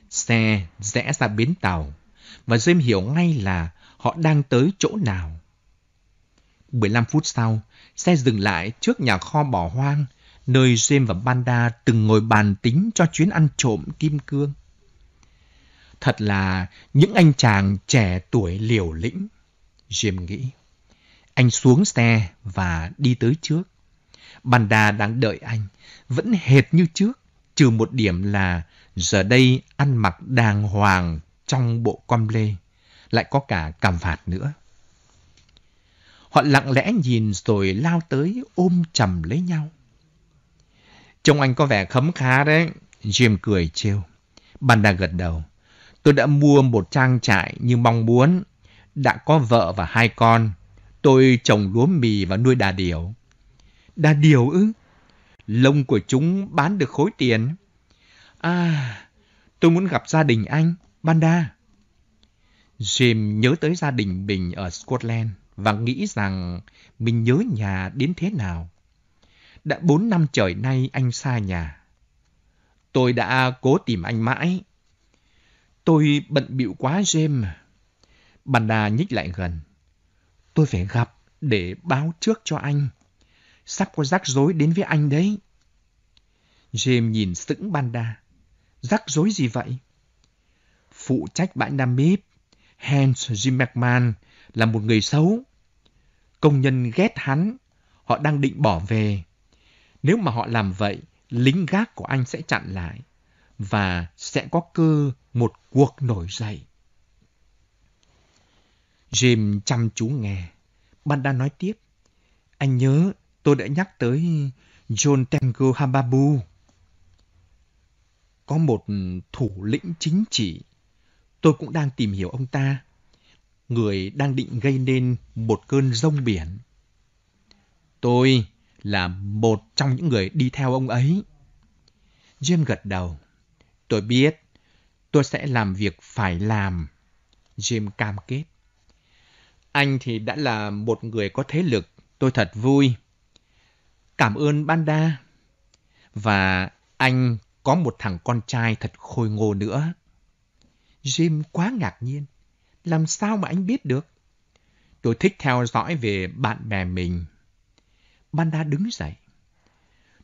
Speaker 2: Xe rẽ ra bến tàu và James hiểu ngay là họ đang tới chỗ nào. 15 phút sau, xe dừng lại trước nhà kho bỏ hoang, nơi James và Banda từng ngồi bàn tính cho chuyến ăn trộm kim cương. Thật là những anh chàng trẻ tuổi liều lĩnh, James nghĩ. Anh xuống xe và đi tới trước. Bàn Đà đang đợi anh, vẫn hệt như trước, trừ một điểm là giờ đây ăn mặc đàng hoàng trong bộ com lê, lại có cả cảm phạt nữa. Họ lặng lẽ nhìn rồi lao tới ôm chầm lấy nhau. Trông anh có vẻ khấm khá đấy, Jim cười trêu. Đà gật đầu. Tôi đã mua một trang trại như mong muốn, đã có vợ và hai con. Tôi trồng lúa mì và nuôi đà điểu đa điều ư? Lông của chúng bán được khối tiền. À, tôi muốn gặp gia đình anh, Banda. Jim nhớ tới gia đình mình ở Scotland và nghĩ rằng mình nhớ nhà đến thế nào. Đã bốn năm trời nay anh xa nhà. Tôi đã cố tìm anh mãi. Tôi bận bịu quá, Jim. Banda nhích lại gần. Tôi phải gặp để báo trước cho anh sắp có rắc rối đến với anh đấy. James nhìn sững Banda. Rắc rối gì vậy? Phụ trách bãi Nam Mip, Hans Jim McMahon là một người xấu. Công nhân ghét hắn, họ đang định bỏ về. Nếu mà họ làm vậy, lính gác của anh sẽ chặn lại và sẽ có cơ một cuộc nổi dậy. Jim chăm chú nghe. Banda nói tiếp. Anh nhớ tôi đã nhắc tới John Tengu Hababu. Có một thủ lĩnh chính trị, tôi cũng đang tìm hiểu ông ta, người đang định gây nên một cơn rông biển. Tôi là một trong những người đi theo ông ấy. Jim gật đầu. Tôi biết, tôi sẽ làm việc phải làm. Jim cam kết. Anh thì đã là một người có thế lực, tôi thật vui. Cảm ơn Banda. Và anh có một thằng con trai thật khôi ngô nữa. Jim quá ngạc nhiên. Làm sao mà anh biết được? Tôi thích theo dõi về bạn bè mình. Banda đứng dậy.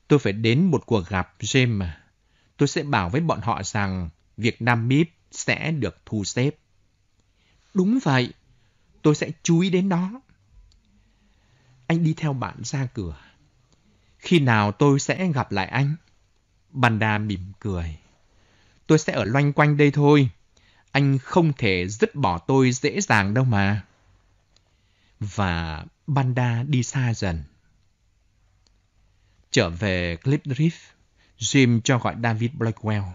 Speaker 2: Tôi phải đến một cuộc gặp Jim mà. Tôi sẽ bảo với bọn họ rằng việc Nam MIP sẽ được thu xếp. Đúng vậy, tôi sẽ chú ý đến nó. Anh đi theo bạn ra cửa. Khi nào tôi sẽ gặp lại anh? Banda mỉm cười. Tôi sẽ ở loanh quanh đây thôi. Anh không thể dứt bỏ tôi dễ dàng đâu mà. Và Banda đi xa dần. Trở về Clip Drift, Jim cho gọi David Blackwell.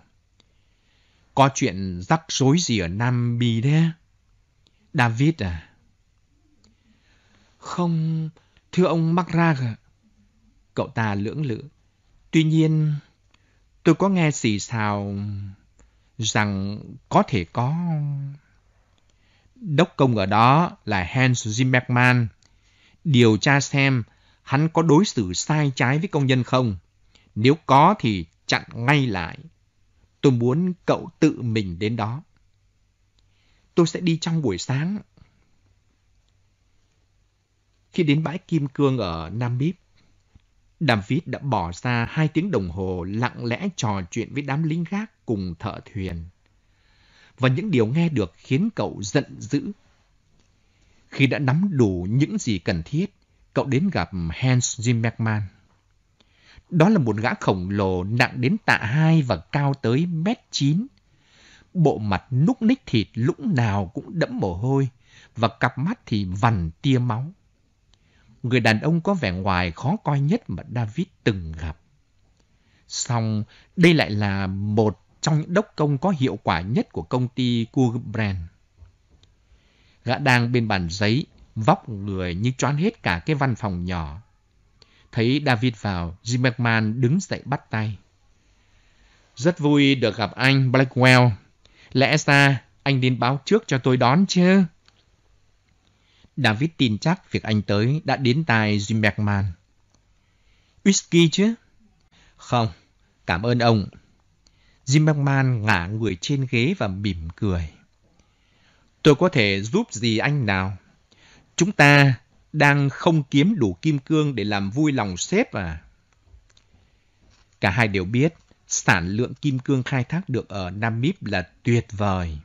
Speaker 2: Có chuyện rắc rối gì ở Nam Bì thế? David à? Không, thưa ông McRae, Cậu ta lưỡng lự. Tuy nhiên, tôi có nghe xì xào rằng có thể có... Đốc công ở đó là Hans Zimmerman. Điều tra xem hắn có đối xử sai trái với công nhân không. Nếu có thì chặn ngay lại. Tôi muốn cậu tự mình đến đó. Tôi sẽ đi trong buổi sáng. Khi đến bãi Kim Cương ở Nam Bíp, Đàm Phít đã bỏ ra hai tiếng đồng hồ lặng lẽ trò chuyện với đám lính gác cùng thợ thuyền. Và những điều nghe được khiến cậu giận dữ. Khi đã nắm đủ những gì cần thiết, cậu đến gặp Hans Jim Đó là một gã khổng lồ nặng đến tạ hai và cao tới mét chín. Bộ mặt núc ních thịt lũng nào cũng đẫm mồ hôi và cặp mắt thì vằn tia máu người đàn ông có vẻ ngoài khó coi nhất mà David từng gặp. Song, đây lại là một trong những đốc công có hiệu quả nhất của công ty Kugelbrand. Gã đang bên bàn giấy, vóc người như choán hết cả cái văn phòng nhỏ. Thấy David vào, Zimmerman đứng dậy bắt tay. Rất vui được gặp anh, Blackwell. Lẽ ra anh đến báo trước cho tôi đón chứ? David tin chắc việc anh tới đã đến tai Jim McMahon. Whisky chứ? Không, cảm ơn ông. Jim McMahon ngả người trên ghế và mỉm cười. Tôi có thể giúp gì anh nào? Chúng ta đang không kiếm đủ kim cương để làm vui lòng sếp à? Cả hai đều biết sản lượng kim cương khai thác được ở Namib là tuyệt vời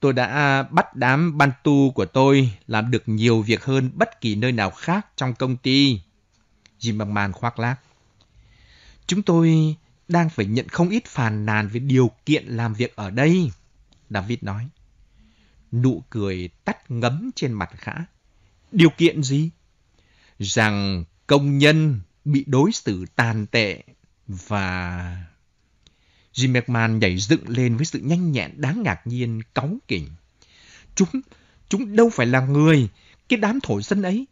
Speaker 2: tôi đã bắt đám ban tu của tôi làm được nhiều việc hơn bất kỳ nơi nào khác trong công ty. Jim McMahon khoác lác. Chúng tôi đang phải nhận không ít phàn nàn về điều kiện làm việc ở đây, David nói. Nụ cười tắt ngấm trên mặt khả. Điều kiện gì? Rằng công nhân bị đối xử tàn tệ và Jim McMahon nhảy dựng lên với sự nhanh nhẹn đáng ngạc nhiên, cáu kỉnh. Chúng, chúng đâu phải là người, cái đám thổi sân ấy.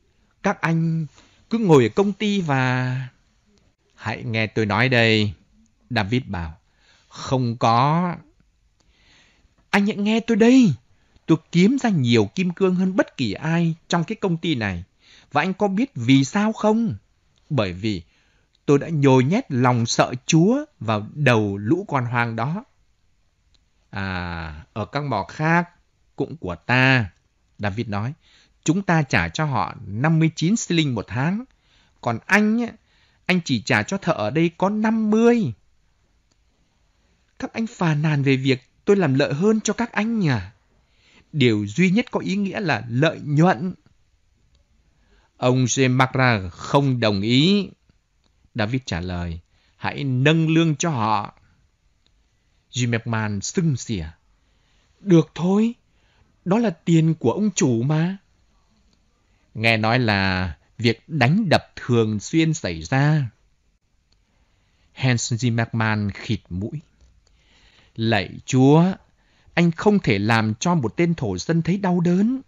Speaker 2: Các anh cứ ngồi ở công ty và... Hãy nghe tôi nói đây, David bảo. Không có. Anh hãy nghe tôi đây. Tôi kiếm ra nhiều kim cương hơn bất kỳ ai trong cái công ty này. Và anh có biết vì sao không? Bởi vì tôi đã nhồi nhét lòng sợ Chúa vào đầu lũ con hoang đó. À, ở các mỏ khác cũng của ta, David nói. Chúng ta trả cho họ 59 shilling một tháng. Còn anh, anh chỉ trả cho thợ ở đây có 50. Các anh phàn nàn về việc tôi làm lợi hơn cho các anh nhỉ? Điều duy nhất có ý nghĩa là lợi nhuận. Ông Jemara không đồng ý David trả lời, hãy nâng lương cho họ. Jim McMahon sưng xỉa. Được thôi, đó là tiền của ông chủ mà. Nghe nói là việc đánh đập thường xuyên xảy ra. Hans G. McMahon khịt mũi. Lạy Chúa, anh không thể làm cho một tên thổ dân thấy đau đớn.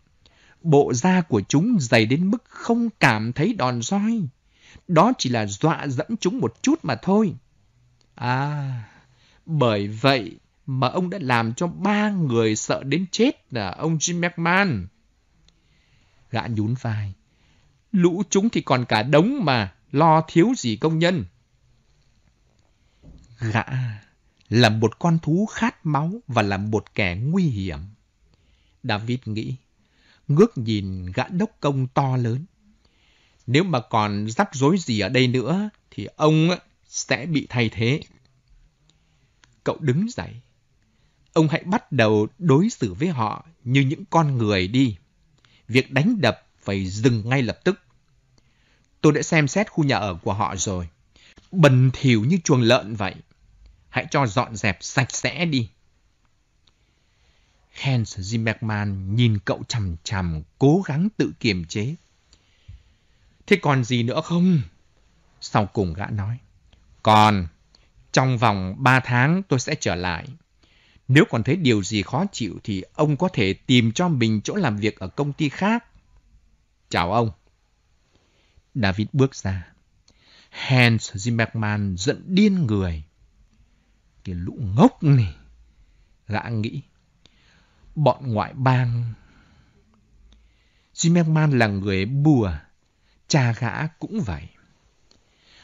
Speaker 2: Bộ da của chúng dày đến mức không cảm thấy đòn roi. Đó chỉ là dọa dẫn chúng một chút mà thôi. À, bởi vậy mà ông đã làm cho ba người sợ đến chết là ông Jim McMahon. Gã nhún vai. Lũ chúng thì còn cả đống mà, lo thiếu gì công nhân. Gã là một con thú khát máu và là một kẻ nguy hiểm. David nghĩ, ngước nhìn gã đốc công to lớn, nếu mà còn rắc rối gì ở đây nữa thì ông sẽ bị thay thế. Cậu đứng dậy. Ông hãy bắt đầu đối xử với họ như những con người đi. Việc đánh đập phải dừng ngay lập tức. Tôi đã xem xét khu nhà ở của họ rồi. Bần thỉu như chuồng lợn vậy. Hãy cho dọn dẹp sạch sẽ đi. Hans Zimmerman nhìn cậu chằm chằm, cố gắng tự kiềm chế. Thế còn gì nữa không? Sau cùng gã nói. Còn, trong vòng ba tháng tôi sẽ trở lại. Nếu còn thấy điều gì khó chịu thì ông có thể tìm cho mình chỗ làm việc ở công ty khác. Chào ông. David bước ra. Hans Zimmerman giận điên người. Cái lũ ngốc này. Gã nghĩ. Bọn ngoại bang. Zimmerman là người bùa cha gã cũng vậy.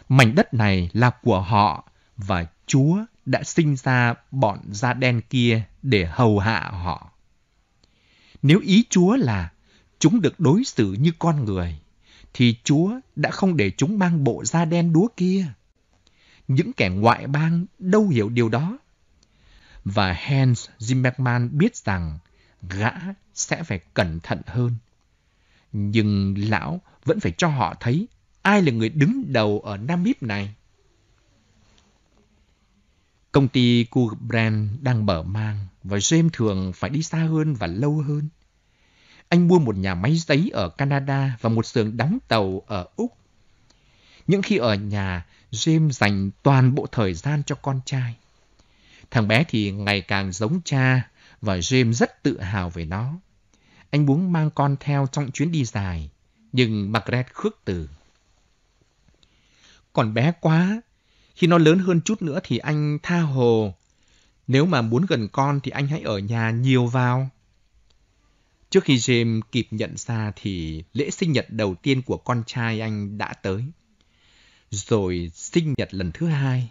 Speaker 2: Mảnh đất này là của họ và Chúa đã sinh ra bọn da đen kia để hầu hạ họ. Nếu ý Chúa là chúng được đối xử như con người, thì Chúa đã không để chúng mang bộ da đen đúa kia. Những kẻ ngoại bang đâu hiểu điều đó. Và Hans Zimmerman biết rằng gã sẽ phải cẩn thận hơn. Nhưng lão vẫn phải cho họ thấy ai là người đứng đầu ở Nam Namib này. Công ty Brand đang mở mang và James thường phải đi xa hơn và lâu hơn. Anh mua một nhà máy giấy ở Canada và một xưởng đóng tàu ở Úc. Những khi ở nhà, James dành toàn bộ thời gian cho con trai. Thằng bé thì ngày càng giống cha và James rất tự hào về nó. Anh muốn mang con theo trong chuyến đi dài nhưng Margaret khước từ. Còn bé quá, khi nó lớn hơn chút nữa thì anh tha hồ. Nếu mà muốn gần con thì anh hãy ở nhà nhiều vào. Trước khi James kịp nhận ra thì lễ sinh nhật đầu tiên của con trai anh đã tới. Rồi sinh nhật lần thứ hai.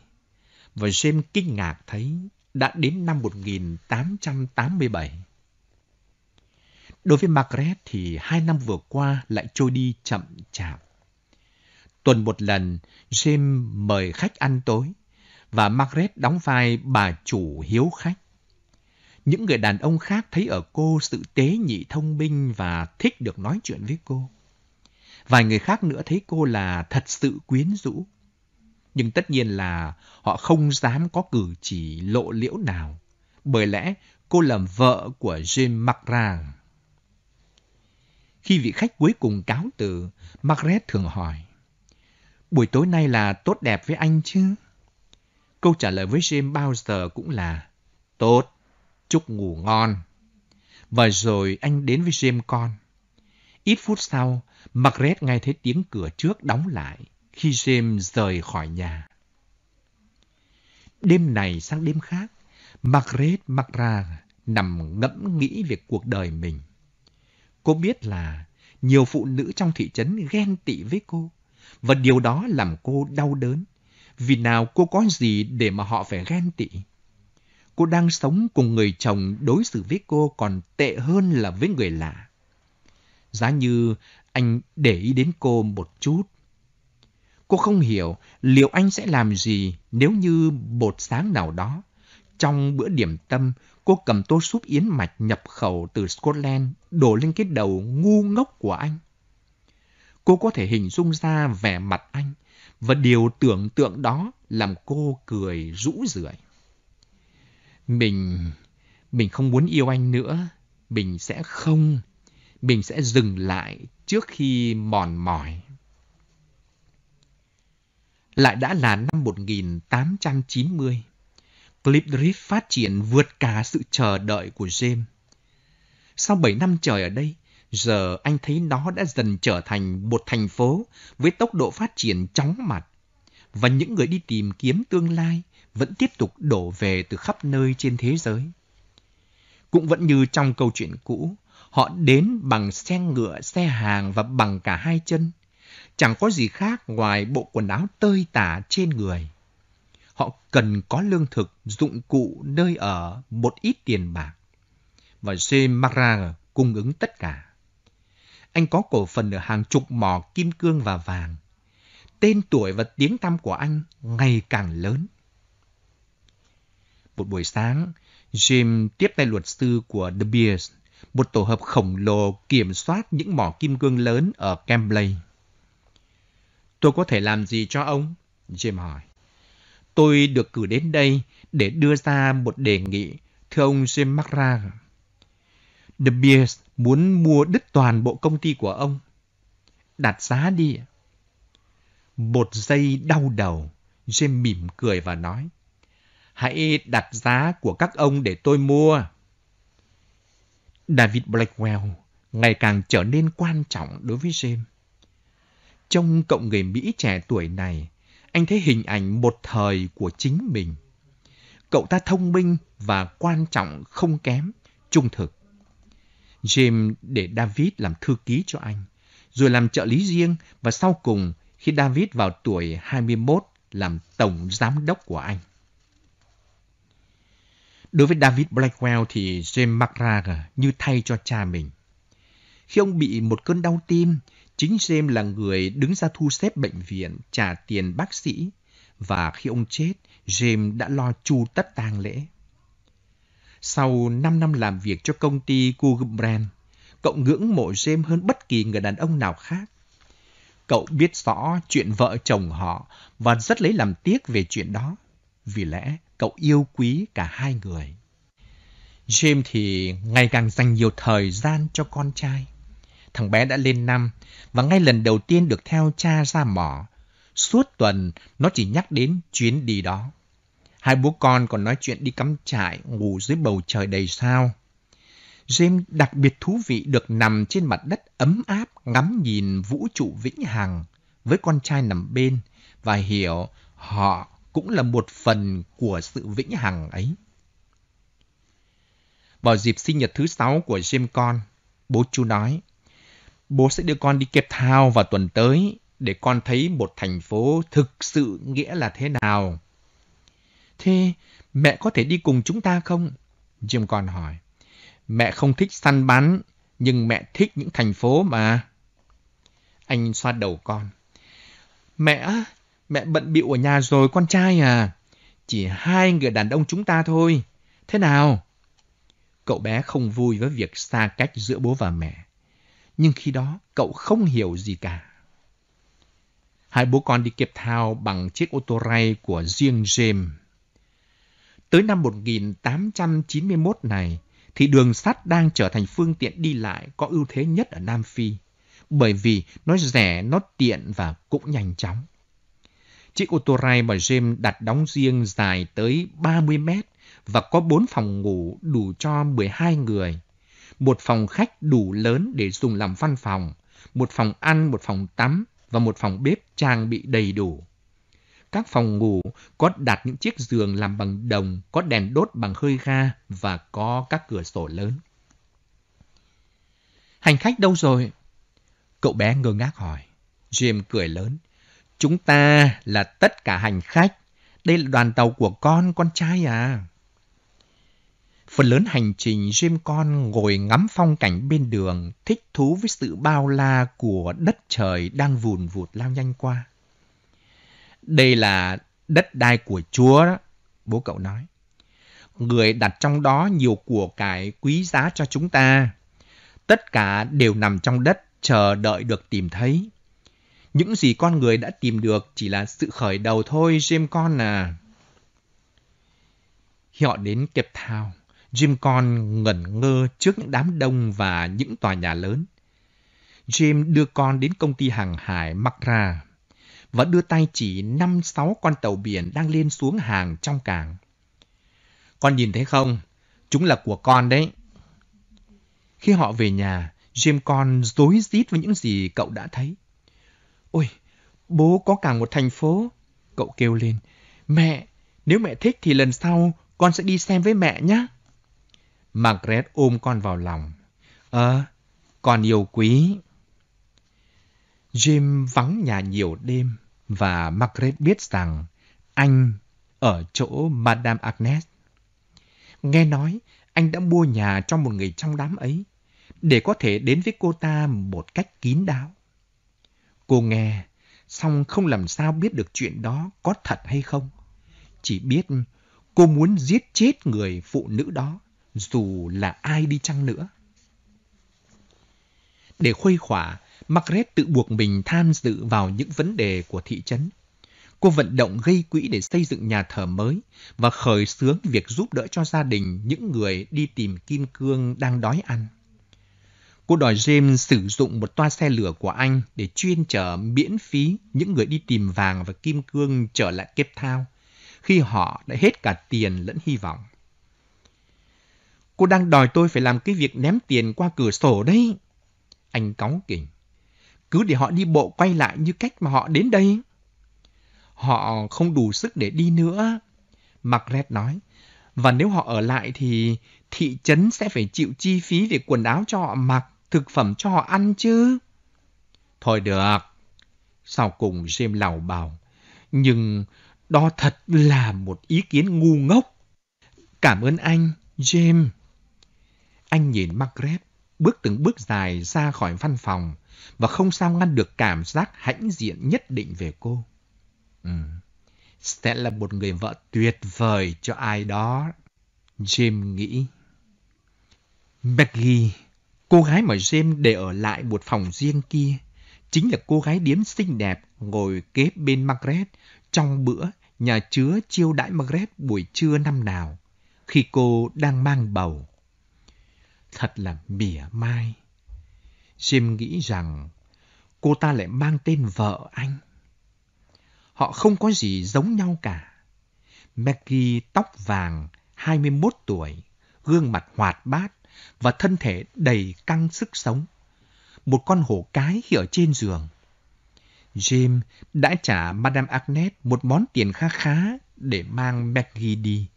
Speaker 2: Và James kinh ngạc thấy đã đến năm 1887. Đối với Margaret thì hai năm vừa qua lại trôi đi chậm chạp. Tuần một lần, Jim mời khách ăn tối và Margaret đóng vai bà chủ hiếu khách. Những người đàn ông khác thấy ở cô sự tế nhị thông minh và thích được nói chuyện với cô. Vài người khác nữa thấy cô là thật sự quyến rũ. Nhưng tất nhiên là họ không dám có cử chỉ lộ liễu nào, bởi lẽ cô làm vợ của Jim McRae. Khi vị khách cuối cùng cáo từ, Margaret thường hỏi, Buổi tối nay là tốt đẹp với anh chứ? Câu trả lời với James bao giờ cũng là, Tốt, chúc ngủ ngon. Và rồi anh đến với James con. Ít phút sau, Margaret nghe thấy tiếng cửa trước đóng lại khi James rời khỏi nhà. Đêm này sang đêm khác, Margaret mặc ra nằm ngẫm nghĩ về cuộc đời mình. Cô biết là nhiều phụ nữ trong thị trấn ghen tị với cô, và điều đó làm cô đau đớn, vì nào cô có gì để mà họ phải ghen tị. Cô đang sống cùng người chồng đối xử với cô còn tệ hơn là với người lạ. Giá như anh để ý đến cô một chút. Cô không hiểu liệu anh sẽ làm gì nếu như một sáng nào đó, trong bữa điểm tâm, cô cầm tô súp yến mạch nhập khẩu từ Scotland đổ lên cái đầu ngu ngốc của anh. Cô có thể hình dung ra vẻ mặt anh và điều tưởng tượng đó làm cô cười rũ rượi. Mình, mình không muốn yêu anh nữa. Mình sẽ không, mình sẽ dừng lại trước khi mòn mỏi. Lại đã là năm 1890 Clip Drift phát triển vượt cả sự chờ đợi của James. Sau 7 năm trời ở đây, giờ anh thấy nó đã dần trở thành một thành phố với tốc độ phát triển chóng mặt. Và những người đi tìm kiếm tương lai vẫn tiếp tục đổ về từ khắp nơi trên thế giới. Cũng vẫn như trong câu chuyện cũ, họ đến bằng xe ngựa, xe hàng và bằng cả hai chân. Chẳng có gì khác ngoài bộ quần áo tơi tả trên người. Họ cần có lương thực, dụng cụ, nơi ở, một ít tiền bạc. Và Semara cung ứng tất cả. Anh có cổ phần ở hàng chục mỏ kim cương và vàng. Tên tuổi và tiếng tăm của anh ngày càng lớn. Một buổi sáng, Jim tiếp tay luật sư của The Beers, một tổ hợp khổng lồ kiểm soát những mỏ kim cương lớn ở Camblay. Tôi có thể làm gì cho ông? Jim hỏi. Tôi được cử đến đây để đưa ra một đề nghị, thưa ông James McRae. De Beers muốn mua đứt toàn bộ công ty của ông. Đặt giá đi. Một giây đau đầu, James mỉm cười và nói. Hãy đặt giá của các ông để tôi mua. David Blackwell ngày càng trở nên quan trọng đối với James. Trong cộng người Mỹ trẻ tuổi này, anh thấy hình ảnh một thời của chính mình. Cậu ta thông minh và quan trọng không kém, trung thực. Jim để David làm thư ký cho anh, rồi làm trợ lý riêng và sau cùng khi David vào tuổi 21 làm tổng giám đốc của anh. Đối với David Blackwell thì James McRae như thay cho cha mình. Khi ông bị một cơn đau tim Chính James là người đứng ra thu xếp bệnh viện, trả tiền bác sĩ. Và khi ông chết, James đã lo chu tất tang lễ. Sau 5 năm làm việc cho công ty Google cậu ngưỡng mộ James hơn bất kỳ người đàn ông nào khác. Cậu biết rõ chuyện vợ chồng họ và rất lấy làm tiếc về chuyện đó. Vì lẽ cậu yêu quý cả hai người. James thì ngày càng dành nhiều thời gian cho con trai thằng bé đã lên năm và ngay lần đầu tiên được theo cha ra mỏ. Suốt tuần, nó chỉ nhắc đến chuyến đi đó. Hai bố con còn nói chuyện đi cắm trại, ngủ dưới bầu trời đầy sao. James đặc biệt thú vị được nằm trên mặt đất ấm áp ngắm nhìn vũ trụ vĩnh hằng với con trai nằm bên và hiểu họ cũng là một phần của sự vĩnh hằng ấy. Vào dịp sinh nhật thứ sáu của James con, bố chú nói, Bố sẽ đưa con đi Cape thao vào tuần tới để con thấy một thành phố thực sự nghĩa là thế nào. Thế mẹ có thể đi cùng chúng ta không? Jim con hỏi. Mẹ không thích săn bắn, nhưng mẹ thích những thành phố mà. Anh xoa đầu con. Mẹ, mẹ bận bịu ở nhà rồi con trai à. Chỉ hai người đàn ông chúng ta thôi. Thế nào? Cậu bé không vui với việc xa cách giữa bố và mẹ nhưng khi đó cậu không hiểu gì cả. Hai bố con đi Cape thao bằng chiếc ô tô ray của riêng James. Tới năm 1891 này, thì đường sắt đang trở thành phương tiện đi lại có ưu thế nhất ở Nam Phi, bởi vì nó rẻ, nó tiện và cũng nhanh chóng. Chiếc ô tô ray mà James đặt đóng riêng dài tới 30 mét và có bốn phòng ngủ đủ cho 12 người một phòng khách đủ lớn để dùng làm văn phòng, một phòng ăn, một phòng tắm và một phòng bếp trang bị đầy đủ. Các phòng ngủ có đặt những chiếc giường làm bằng đồng, có đèn đốt bằng hơi ga và có các cửa sổ lớn. Hành khách đâu rồi? Cậu bé ngơ ngác hỏi. Jim cười lớn. Chúng ta là tất cả hành khách. Đây là đoàn tàu của con, con trai à. Phần lớn hành trình Jim Con ngồi ngắm phong cảnh bên đường, thích thú với sự bao la của đất trời đang vùn vụt lao nhanh qua. Đây là đất đai của Chúa đó, bố cậu nói. Người đặt trong đó nhiều của cải quý giá cho chúng ta. Tất cả đều nằm trong đất chờ đợi được tìm thấy. Những gì con người đã tìm được chỉ là sự khởi đầu thôi, Jim con à. họ đến Cape Town, Jim con ngẩn ngơ trước những đám đông và những tòa nhà lớn. Jim đưa con đến công ty hàng hải Macra và đưa tay chỉ năm sáu con tàu biển đang lên xuống hàng trong cảng. Con nhìn thấy không? Chúng là của con đấy. Khi họ về nhà, Jim con dối rít với những gì cậu đã thấy. Ôi, bố có cả một thành phố. Cậu kêu lên. Mẹ, nếu mẹ thích thì lần sau con sẽ đi xem với mẹ nhé. Margaret ôm con vào lòng. Ờ, con yêu quý. Jim vắng nhà nhiều đêm và Margaret biết rằng anh ở chỗ Madame Agnes. Nghe nói anh đã mua nhà cho một người trong đám ấy để có thể đến với cô ta một cách kín đáo. Cô nghe, song không làm sao biết được chuyện đó có thật hay không. Chỉ biết cô muốn giết chết người phụ nữ đó dù là ai đi chăng nữa. Để khuây khỏa, Margaret tự buộc mình tham dự vào những vấn đề của thị trấn. Cô vận động gây quỹ để xây dựng nhà thờ mới và khởi xướng việc giúp đỡ cho gia đình những người đi tìm kim cương đang đói ăn. Cô đòi James sử dụng một toa xe lửa của anh để chuyên chở miễn phí những người đi tìm vàng và kim cương trở lại Cape Town khi họ đã hết cả tiền lẫn hy vọng. Cô đang đòi tôi phải làm cái việc ném tiền qua cửa sổ đấy. Anh cáu kỉnh. Cứ để họ đi bộ quay lại như cách mà họ đến đây. Họ không đủ sức để đi nữa. Margaret nói. Và nếu họ ở lại thì thị trấn sẽ phải chịu chi phí về quần áo cho họ mặc, thực phẩm cho họ ăn chứ. Thôi được. Sau cùng James lào bảo. Nhưng đó thật là một ý kiến ngu ngốc. Cảm ơn anh, James. Anh nhìn Margaret bước từng bước dài ra khỏi văn phòng và không sao ngăn được cảm giác hãnh diện nhất định về cô. Ừ. Sẽ là một người vợ tuyệt vời cho ai đó. Jim nghĩ. Maggie, cô gái mà Jim để ở lại một phòng riêng kia, chính là cô gái điếm xinh đẹp ngồi kế bên Margaret trong bữa nhà chứa chiêu đãi Margaret buổi trưa năm nào, khi cô đang mang bầu. Thật là mỉa mai. Jim nghĩ rằng cô ta lại mang tên vợ anh. Họ không có gì giống nhau cả. Maggie tóc vàng, 21 tuổi, gương mặt hoạt bát và thân thể đầy căng sức sống. Một con hổ cái khi ở trên giường. Jim đã trả Madame Agnes một món tiền kha khá để mang Maggie đi,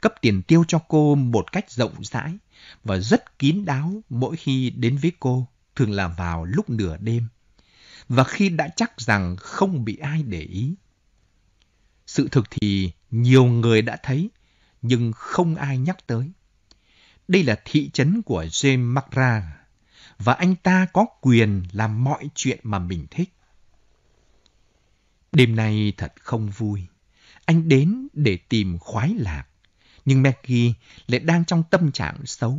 Speaker 2: cấp tiền tiêu cho cô một cách rộng rãi và rất kín đáo mỗi khi đến với cô, thường là vào lúc nửa đêm. Và khi đã chắc rằng không bị ai để ý. Sự thực thì nhiều người đã thấy, nhưng không ai nhắc tới. Đây là thị trấn của James McRae và anh ta có quyền làm mọi chuyện mà mình thích. Đêm nay thật không vui. Anh đến để tìm khoái lạc nhưng Maggie lại đang trong tâm trạng xấu.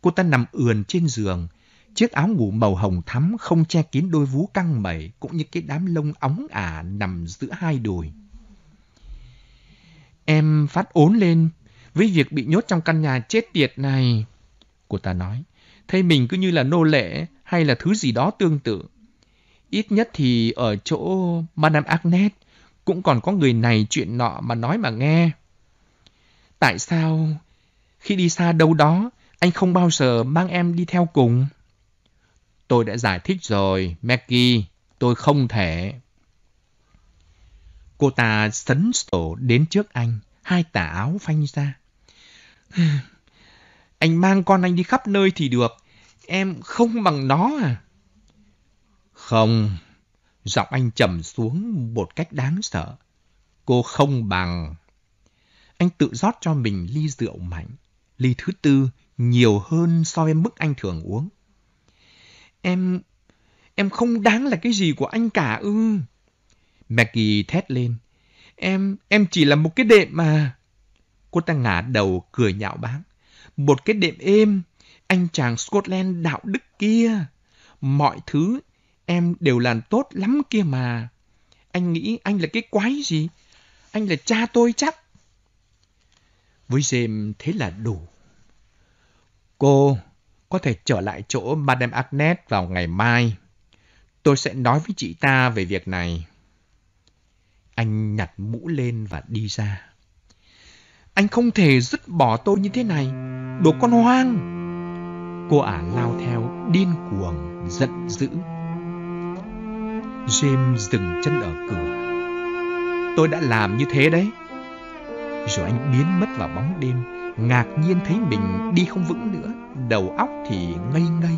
Speaker 2: Cô ta nằm ườn trên giường, chiếc áo ngủ màu hồng thắm không che kín đôi vú căng mẩy cũng như cái đám lông óng ả nằm giữa hai đùi. Em phát ốm lên với việc bị nhốt trong căn nhà chết tiệt này, cô ta nói. Thấy mình cứ như là nô lệ hay là thứ gì đó tương tự. Ít nhất thì ở chỗ Madame Agnes cũng còn có người này chuyện nọ mà nói mà nghe. Tại sao khi đi xa đâu đó, anh không bao giờ mang em đi theo cùng? Tôi đã giải thích rồi, Maggie, tôi không thể. Cô ta sấn sổ đến trước anh, hai tà áo phanh ra. anh mang con anh đi khắp nơi thì được, em không bằng nó à? Không, giọng anh trầm xuống một cách đáng sợ. Cô không bằng anh tự rót cho mình ly rượu mạnh, ly thứ tư nhiều hơn so với mức anh thường uống. Em... em không đáng là cái gì của anh cả ư. Ừ. Maggie thét lên. Em... em chỉ là một cái đệm mà. Cô ta ngả đầu cười nhạo báng. Một cái đệm êm, anh chàng Scotland đạo đức kia. Mọi thứ em đều làm tốt lắm kia mà. Anh nghĩ anh là cái quái gì? Anh là cha tôi chắc. Với James thế là đủ. Cô có thể trở lại chỗ Madame Agnes vào ngày mai. Tôi sẽ nói với chị ta về việc này. Anh nhặt mũ lên và đi ra. Anh không thể dứt bỏ tôi như thế này. Đồ con hoang! Cô ả lao theo, điên cuồng, giận dữ. James dừng chân ở cửa. Tôi đã làm như thế đấy. Rồi anh biến mất vào bóng đêm Ngạc nhiên thấy mình đi không vững nữa Đầu óc thì ngây ngây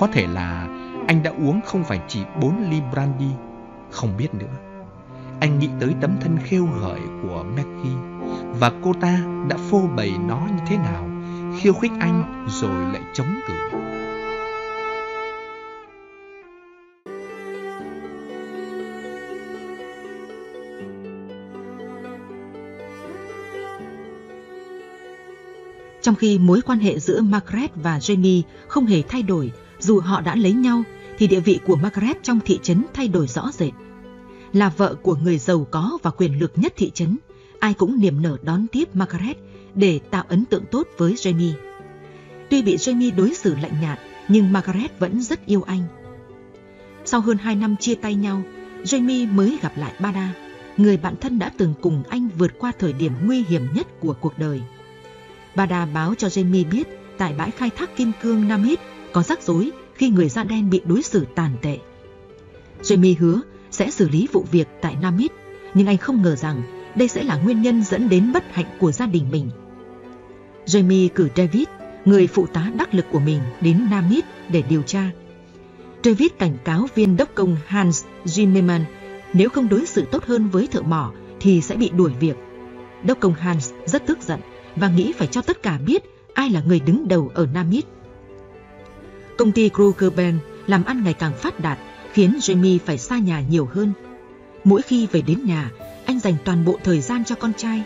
Speaker 2: Có thể là anh đã uống không phải chỉ bốn ly brandy Không biết nữa Anh nghĩ tới tấm thân khêu gợi của Becky Và cô ta đã phô bày nó như thế nào Khiêu khích anh rồi lại chống cự
Speaker 1: Trong khi mối quan hệ giữa Margaret và Jamie không hề thay đổi dù họ đã lấy nhau, thì địa vị của Margaret trong thị trấn thay đổi rõ rệt. Là vợ của người giàu có và quyền lực nhất thị trấn, ai cũng niềm nở đón tiếp Margaret để tạo ấn tượng tốt với Jamie. Tuy bị Jamie đối xử lạnh nhạt, nhưng Margaret vẫn rất yêu anh. Sau hơn 2 năm chia tay nhau, Jamie mới gặp lại Bada, người bạn thân đã từng cùng anh vượt qua thời điểm nguy hiểm nhất của cuộc đời. Bada báo cho Jamie biết tại bãi khai thác kim cương Nam Hít có rắc rối khi người da đen bị đối xử tàn tệ. Jamie hứa sẽ xử lý vụ việc tại Nam Hít, nhưng anh không ngờ rằng đây sẽ là nguyên nhân dẫn đến bất hạnh của gia đình mình. Jamie cử David, người phụ tá đắc lực của mình, đến Nam Hít để điều tra. David cảnh cáo viên đốc công Hans Zimmerman nếu không đối xử tốt hơn với thợ mỏ thì sẽ bị đuổi việc. Đốc công Hans rất tức giận và nghĩ phải cho tất cả biết ai là người đứng đầu ở Nam Namit. Công ty Kruger Band làm ăn ngày càng phát đạt khiến Jamie phải xa nhà nhiều hơn. Mỗi khi về đến nhà, anh dành toàn bộ thời gian cho con trai.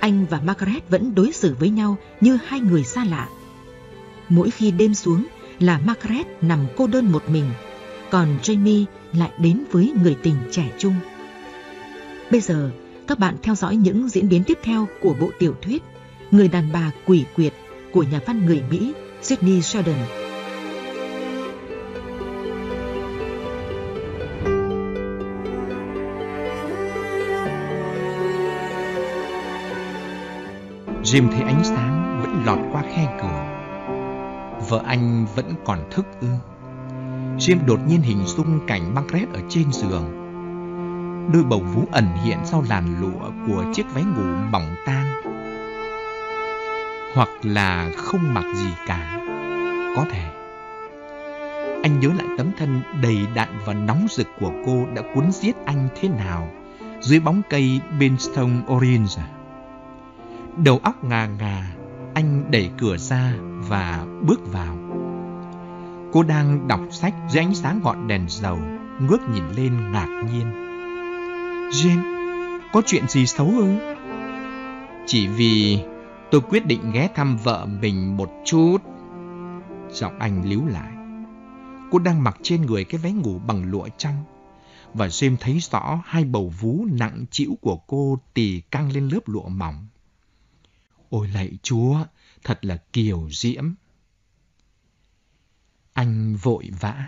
Speaker 1: Anh và Margaret vẫn đối xử với nhau như hai người xa lạ. Mỗi khi đêm xuống là Margaret nằm cô đơn một mình, còn Jamie lại đến với người tình trẻ trung. Bây giờ, các bạn theo dõi những diễn biến tiếp theo của bộ tiểu thuyết Người đàn bà quỷ quyệt của nhà văn người Mỹ Sidney Sheldon.
Speaker 2: Jim thấy ánh sáng vẫn lọt qua khe cửa. Vợ anh vẫn còn thức ư. Jim đột nhiên hình dung cảnh Margaret ở trên giường. Đôi bầu vú ẩn hiện sau làn lụa của chiếc váy ngủ mỏng tang hoặc là không mặc gì cả. Có thể. Anh nhớ lại tấm thân đầy đạn và nóng rực của cô đã cuốn giết anh thế nào dưới bóng cây bên sông Orange. Đầu óc ngà ngà, anh đẩy cửa ra và bước vào. Cô đang đọc sách dưới ánh sáng ngọn đèn dầu, ngước nhìn lên ngạc nhiên. Jane, có chuyện gì xấu ư? Chỉ vì Tôi quyết định ghé thăm vợ mình một chút. Giọng anh líu lại. Cô đang mặc trên người cái váy ngủ bằng lụa trăng. Và Jim thấy rõ hai bầu vú nặng chịu của cô tì căng lên lớp lụa mỏng. Ôi lạy chúa, thật là kiều diễm. Anh vội vã.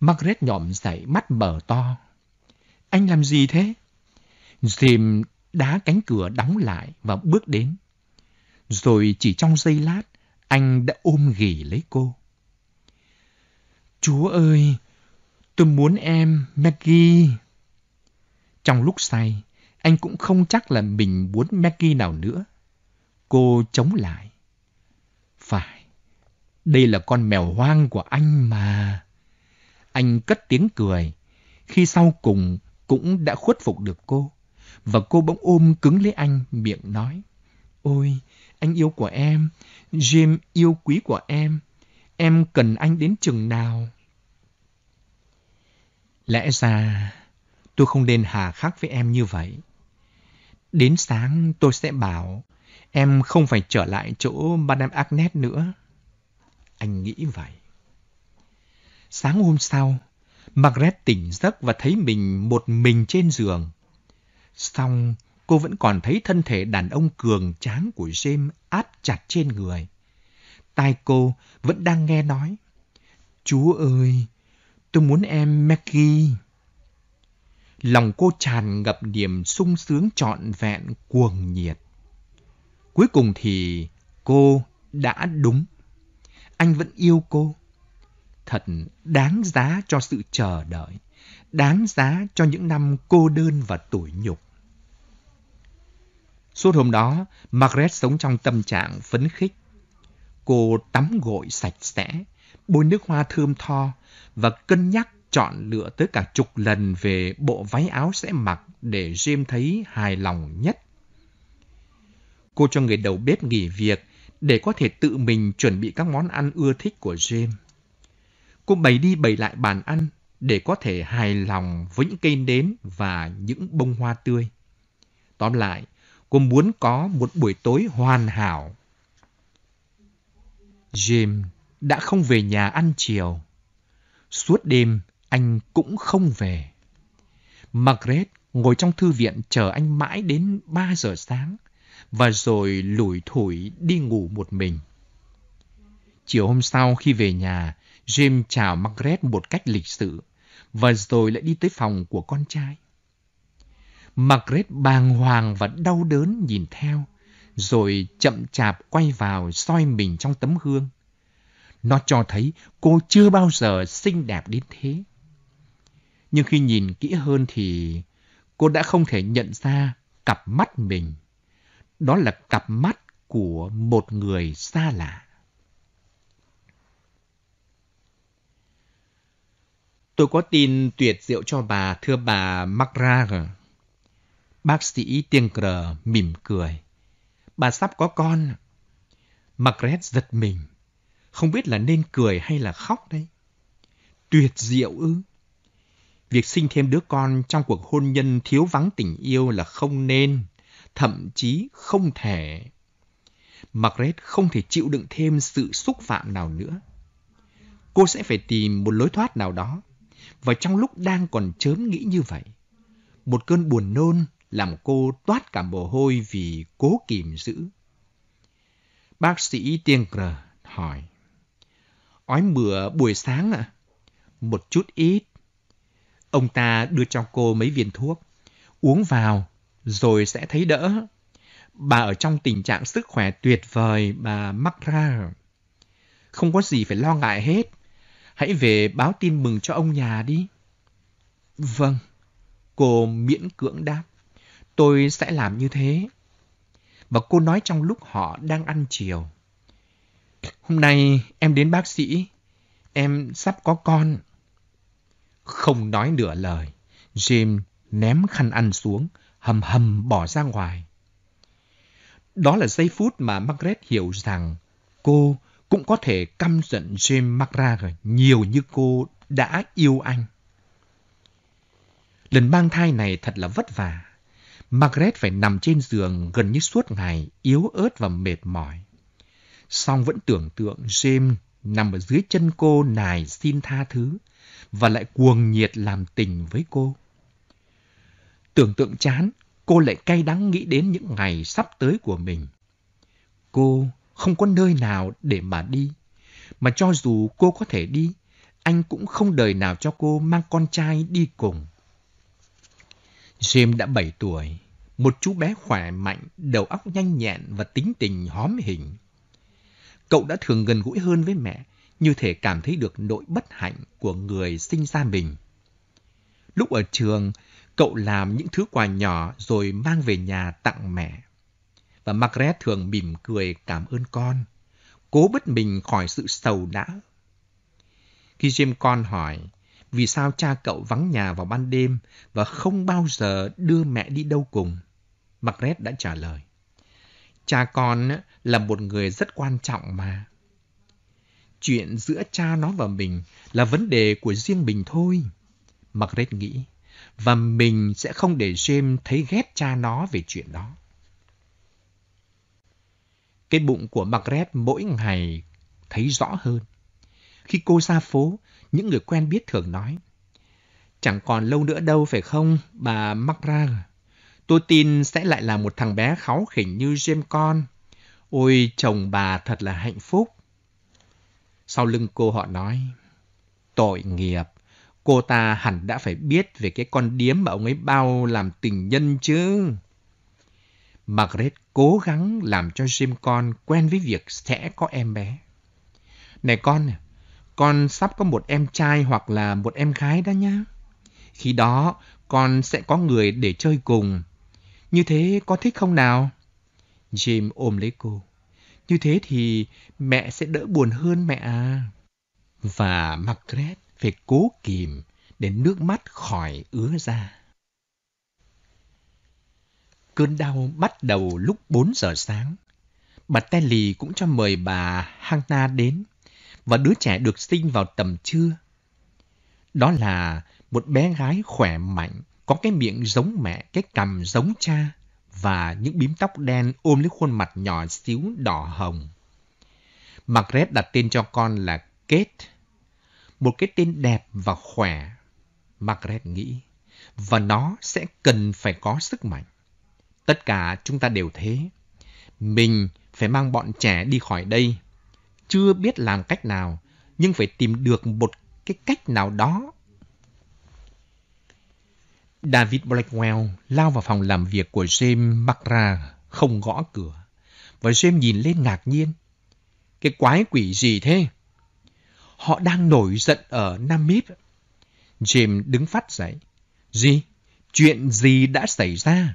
Speaker 2: Margaret nhòm dậy mắt bờ to. Anh làm gì thế? Jim đá cánh cửa đóng lại và bước đến. Rồi chỉ trong giây lát, anh đã ôm ghì lấy cô. Chúa ơi, tôi muốn em, Maggie. Trong lúc say, anh cũng không chắc là mình muốn Maggie nào nữa. Cô chống lại. Phải, đây là con mèo hoang của anh mà. Anh cất tiếng cười, khi sau cùng cũng đã khuất phục được cô. Và cô bỗng ôm cứng lấy anh, miệng nói. Ôi, anh yêu của em, Jim yêu quý của em, em cần anh đến chừng nào? Lẽ ra tôi không nên hà khắc với em như vậy. Đến sáng tôi sẽ bảo em không phải trở lại chỗ Madame Agnes nữa. Anh nghĩ vậy. Sáng hôm sau, Margaret tỉnh giấc và thấy mình một mình trên giường. Xong, cô vẫn còn thấy thân thể đàn ông cường tráng của James áp chặt trên người. Tai cô vẫn đang nghe nói. Chúa ơi, tôi muốn em Maggie. Lòng cô tràn ngập niềm sung sướng trọn vẹn cuồng nhiệt. Cuối cùng thì cô đã đúng. Anh vẫn yêu cô. Thật đáng giá cho sự chờ đợi, đáng giá cho những năm cô đơn và tủi nhục. Suốt hôm đó, Margaret sống trong tâm trạng phấn khích. Cô tắm gội sạch sẽ, bôi nước hoa thơm tho và cân nhắc chọn lựa tới cả chục lần về bộ váy áo sẽ mặc để Jim thấy hài lòng nhất. Cô cho người đầu bếp nghỉ việc để có thể tự mình chuẩn bị các món ăn ưa thích của Jim. Cô bày đi bày lại bàn ăn để có thể hài lòng với những cây nến và những bông hoa tươi. Tóm lại, Cô muốn có một buổi tối hoàn hảo. Jim đã không về nhà ăn chiều. Suốt đêm, anh cũng không về. Margaret ngồi trong thư viện chờ anh mãi đến 3 giờ sáng và rồi lủi thủi đi ngủ một mình. Chiều hôm sau khi về nhà, Jim chào Margaret một cách lịch sự và rồi lại đi tới phòng của con trai. Margaret bàng hoàng và đau đớn nhìn theo, rồi chậm chạp quay vào soi mình trong tấm gương. Nó cho thấy cô chưa bao giờ xinh đẹp đến thế. Nhưng khi nhìn kỹ hơn thì cô đã không thể nhận ra cặp mắt mình. Đó là cặp mắt của một người xa lạ. Tôi có tin tuyệt diệu cho bà, thưa bà Magra. Bác sĩ Tiên Cờ mỉm cười. Bà sắp có con. Margaret giật mình. Không biết là nên cười hay là khóc đấy. Tuyệt diệu ư. Việc sinh thêm đứa con trong cuộc hôn nhân thiếu vắng tình yêu là không nên, thậm chí không thể. Margaret không thể chịu đựng thêm sự xúc phạm nào nữa. Cô sẽ phải tìm một lối thoát nào đó. Và trong lúc đang còn chớm nghĩ như vậy, một cơn buồn nôn làm cô toát cả mồ hôi vì cố kìm giữ. Bác sĩ Tiên Gr hỏi, ói mửa buổi sáng à? Một chút ít. Ông ta đưa cho cô mấy viên thuốc, uống vào rồi sẽ thấy đỡ. Bà ở trong tình trạng sức khỏe tuyệt vời bà mắc ra. Không có gì phải lo ngại hết. Hãy về báo tin mừng cho ông nhà đi. Vâng, cô miễn cưỡng đáp. Tôi sẽ làm như thế. Và cô nói trong lúc họ đang ăn chiều. Hôm nay em đến bác sĩ, em sắp có con. Không nói nửa lời, James ném khăn ăn xuống, hầm hầm bỏ ra ngoài. Đó là giây phút mà Margaret hiểu rằng cô cũng có thể căm giận James McRae nhiều như cô đã yêu anh. Lần mang thai này thật là vất vả. Margaret phải nằm trên giường gần như suốt ngày, yếu ớt và mệt mỏi. Song vẫn tưởng tượng James nằm ở dưới chân cô nài xin tha thứ và lại cuồng nhiệt làm tình với cô. Tưởng tượng chán, cô lại cay đắng nghĩ đến những ngày sắp tới của mình. Cô không có nơi nào để mà đi, mà cho dù cô có thể đi, anh cũng không đời nào cho cô mang con trai đi cùng. Jim đã 7 tuổi, một chú bé khỏe mạnh, đầu óc nhanh nhẹn và tính tình hóm hình. Cậu đã thường gần gũi hơn với mẹ, như thể cảm thấy được nỗi bất hạnh của người sinh ra mình. Lúc ở trường, cậu làm những thứ quà nhỏ rồi mang về nhà tặng mẹ. Và Margaret thường mỉm cười cảm ơn con, cố bứt mình khỏi sự sầu đã. Khi Jim con hỏi, vì sao cha cậu vắng nhà vào ban đêm và không bao giờ đưa mẹ đi đâu cùng. Margaret đã trả lời. Cha con là một người rất quan trọng mà. Chuyện giữa cha nó và mình là vấn đề của riêng mình thôi. Margaret nghĩ, và mình sẽ không để James thấy ghét cha nó về chuyện đó. Cái bụng của Margaret mỗi ngày thấy rõ hơn. Khi cô ra phố, những người quen biết thường nói. Chẳng còn lâu nữa đâu phải không, bà Macra? Tôi tin sẽ lại là một thằng bé kháu khỉnh như Jim con. Ôi, chồng bà thật là hạnh phúc. Sau lưng cô họ nói, tội nghiệp, cô ta hẳn đã phải biết về cái con điếm mà ông ấy bao làm tình nhân chứ. Margaret cố gắng làm cho Jim con quen với việc sẽ có em bé. Này con, con sắp có một em trai hoặc là một em gái đó nhá. Khi đó, con sẽ có người để chơi cùng. Như thế con thích không nào? Jim ôm lấy cô. Như thế thì mẹ sẽ đỡ buồn hơn mẹ à. Và Margaret phải cố kìm để nước mắt khỏi ứa ra. Cơn đau bắt đầu lúc 4 giờ sáng. Bà Telly cũng cho mời bà Hannah đến và đứa trẻ được sinh vào tầm trưa. Đó là một bé gái khỏe mạnh, có cái miệng giống mẹ, cái cằm giống cha và những bím tóc đen ôm lấy khuôn mặt nhỏ xíu đỏ hồng. Margaret đặt tên cho con là Kate, một cái tên đẹp và khỏe. Margaret nghĩ, và nó sẽ cần phải có sức mạnh. Tất cả chúng ta đều thế. Mình phải mang bọn trẻ đi khỏi đây chưa biết làm cách nào, nhưng phải tìm được một cái cách nào đó. David Blackwell lao vào phòng làm việc của James Macra, không gõ cửa. Và James nhìn lên ngạc nhiên. Cái quái quỷ gì thế? Họ đang nổi giận ở Nam Namib. James đứng phát dậy. Gì? Chuyện gì đã xảy ra?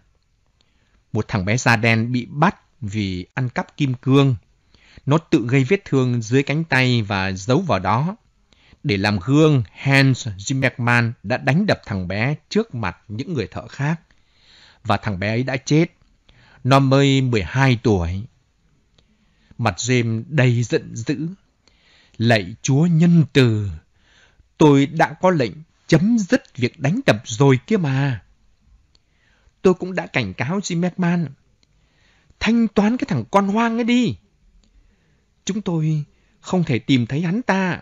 Speaker 2: Một thằng bé da đen bị bắt vì ăn cắp kim cương nó tự gây vết thương dưới cánh tay và giấu vào đó. Để làm gương, Hans Zimmerman đã đánh đập thằng bé trước mặt những người thợ khác. Và thằng bé ấy đã chết. Nó mới 12 tuổi. Mặt James đầy giận dữ. Lạy Chúa nhân từ, tôi đã có lệnh chấm dứt việc đánh đập rồi kia mà. Tôi cũng đã cảnh cáo Jim Thanh toán cái thằng con hoang ấy đi. Chúng tôi không thể tìm thấy hắn ta.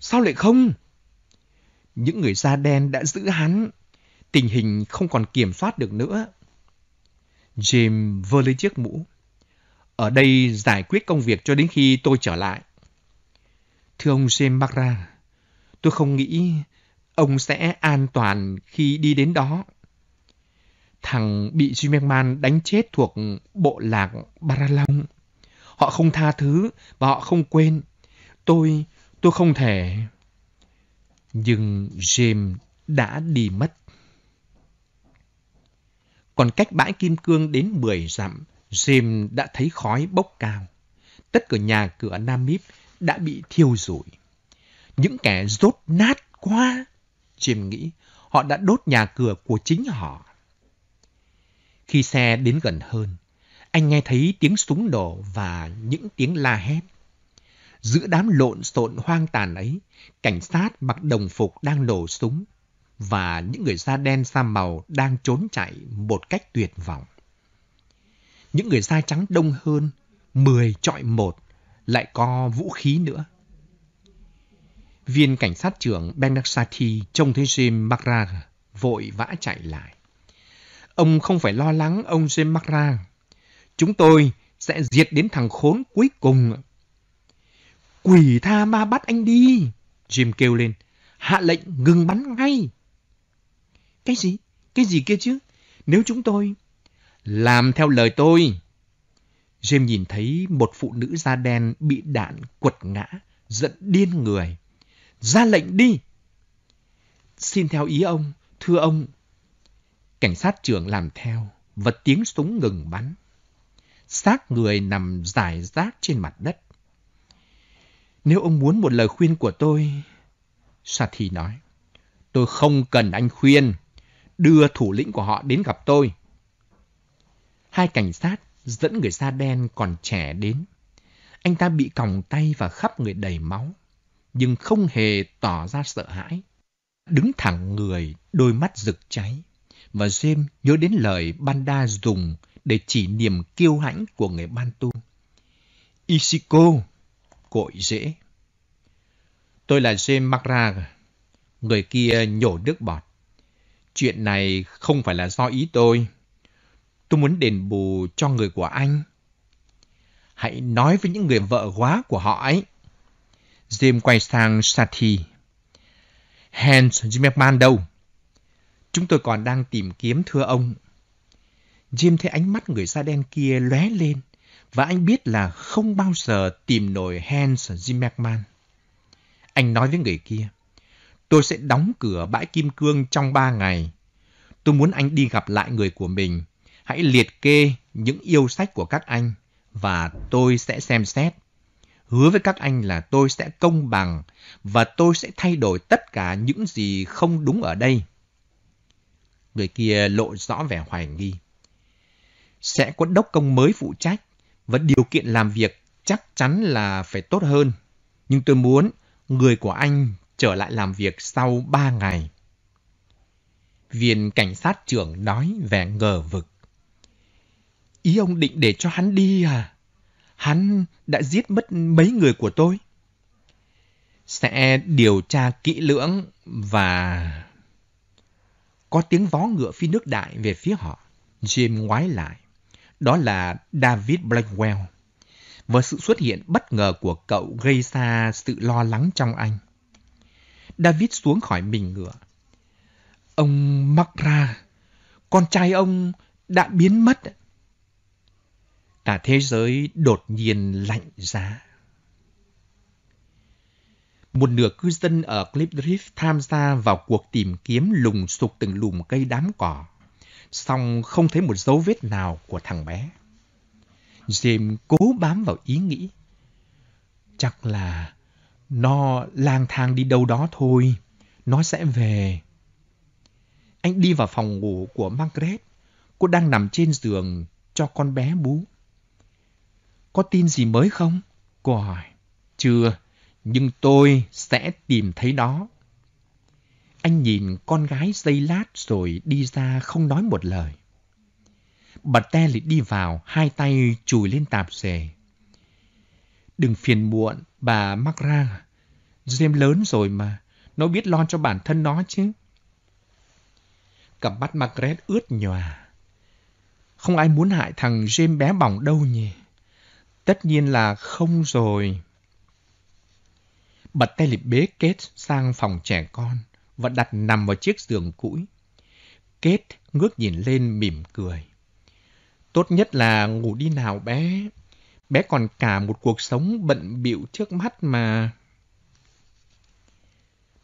Speaker 2: Sao lại không? Những người da đen đã giữ hắn. Tình hình không còn kiểm soát được nữa. Jim vơ lấy chiếc mũ. Ở đây giải quyết công việc cho đến khi tôi trở lại. Thưa ông Jim Barra, tôi không nghĩ ông sẽ an toàn khi đi đến đó. Thằng bị Jim đánh chết thuộc bộ lạc Baralong. Họ không tha thứ và họ không quên. Tôi, tôi không thể. Nhưng James đã đi mất. Còn cách bãi Kim Cương đến 10 dặm, James đã thấy khói bốc cao. Tất cả nhà cửa Namib đã bị thiêu rụi. Những kẻ rốt nát quá, James nghĩ, họ đã đốt nhà cửa của chính họ. Khi xe đến gần hơn, anh nghe thấy tiếng súng nổ và những tiếng la hét. Giữa đám lộn xộn hoang tàn ấy, cảnh sát mặc đồng phục đang nổ súng và những người da đen da màu đang trốn chạy một cách tuyệt vọng. Những người da trắng đông hơn, mười trọi một lại có vũ khí nữa. Viên cảnh sát trưởng Benarsati trông thấy Jim McRae vội vã chạy lại. Ông không phải lo lắng ông Jim McRae Chúng tôi sẽ diệt đến thằng khốn cuối cùng. Quỷ tha ma bắt anh đi! Jim kêu lên. Hạ lệnh ngừng bắn ngay! Cái gì? Cái gì kia chứ? Nếu chúng tôi... Làm theo lời tôi! Jim nhìn thấy một phụ nữ da đen bị đạn quật ngã, giận điên người. Ra lệnh đi! Xin theo ý ông, thưa ông. Cảnh sát trưởng làm theo và tiếng súng ngừng bắn xác người nằm rải rác trên mặt đất. Nếu ông muốn một lời khuyên của tôi, Sathi nói, tôi không cần anh khuyên, đưa thủ lĩnh của họ đến gặp tôi. Hai cảnh sát dẫn người da đen còn trẻ đến. Anh ta bị còng tay và khắp người đầy máu, nhưng không hề tỏ ra sợ hãi. Đứng thẳng người, đôi mắt rực cháy. Và James nhớ đến lời Banda dùng để chỉ niềm kiêu hãnh của người Ban Tu. Isiko, cội dễ. Tôi là James McRae, người kia nhổ nước bọt. Chuyện này không phải là do ý tôi. Tôi muốn đền bù cho người của anh. Hãy nói với những người vợ quá của họ ấy. James quay sang Sati. Hans Zimmerman đâu? Chúng tôi còn đang tìm kiếm thưa ông. Jim thấy ánh mắt người da đen kia lóe lên và anh biết là không bao giờ tìm nổi Hans Zimmerman. Anh nói với người kia, tôi sẽ đóng cửa bãi kim cương trong ba ngày. Tôi muốn anh đi gặp lại người của mình. Hãy liệt kê những yêu sách của các anh và tôi sẽ xem xét. Hứa với các anh là tôi sẽ công bằng và tôi sẽ thay đổi tất cả những gì không đúng ở đây. Người kia lộ rõ vẻ hoài nghi sẽ có đốc công mới phụ trách và điều kiện làm việc chắc chắn là phải tốt hơn. Nhưng tôi muốn người của anh trở lại làm việc sau ba ngày. Viên cảnh sát trưởng nói vẻ ngờ vực. Ý ông định để cho hắn đi à? Hắn đã giết mất mấy người của tôi. Sẽ điều tra kỹ lưỡng và... Có tiếng vó ngựa phi nước đại về phía họ. Jim ngoái lại đó là David Blackwell. Và sự xuất hiện bất ngờ của cậu gây ra sự lo lắng trong anh. David xuống khỏi mình ngựa. Ông ra, con trai ông đã biến mất. Cả thế giới đột nhiên lạnh giá. Một nửa cư dân ở Cliff tham gia vào cuộc tìm kiếm lùng sục từng lùm cây đám cỏ song không thấy một dấu vết nào của thằng bé. Jim cố bám vào ý nghĩ. Chắc là nó lang thang đi đâu đó thôi, nó sẽ về. Anh đi vào phòng ngủ của Margaret, cô đang nằm trên giường cho con bé bú. Có tin gì mới không? Cô hỏi. Chưa, nhưng tôi sẽ tìm thấy nó anh nhìn con gái giây lát rồi đi ra không nói một lời. Bà Te lại đi vào, hai tay chùi lên tạp dề. Đừng phiền muộn, bà mắc ra. Jem lớn rồi mà, nó biết lo cho bản thân nó chứ. Cặp mắt Margaret ướt nhòa. Không ai muốn hại thằng James bé bỏng đâu nhỉ. Tất nhiên là không rồi. Bật tay lịp bế Kate sang phòng trẻ con và đặt nằm vào chiếc giường cũi. Kate ngước nhìn lên mỉm cười. Tốt nhất là ngủ đi nào bé. Bé còn cả một cuộc sống bận bịu trước mắt mà.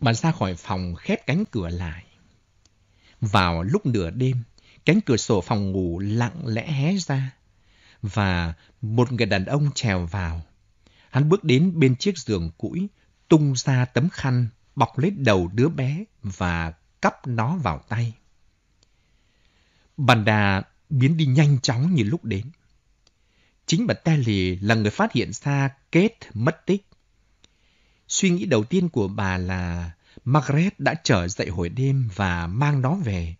Speaker 2: Bà ra khỏi phòng khép cánh cửa lại. Vào lúc nửa đêm, cánh cửa sổ phòng ngủ lặng lẽ hé ra. Và một người đàn ông trèo vào. Hắn bước đến bên chiếc giường cũi, tung ra tấm khăn bọc lấy đầu đứa bé và cắp nó vào tay. Bàn đà biến đi nhanh chóng như lúc đến. Chính bà Telly là người phát hiện ra Kate mất tích. Suy nghĩ đầu tiên của bà là Margaret đã trở dậy hồi đêm và mang nó về.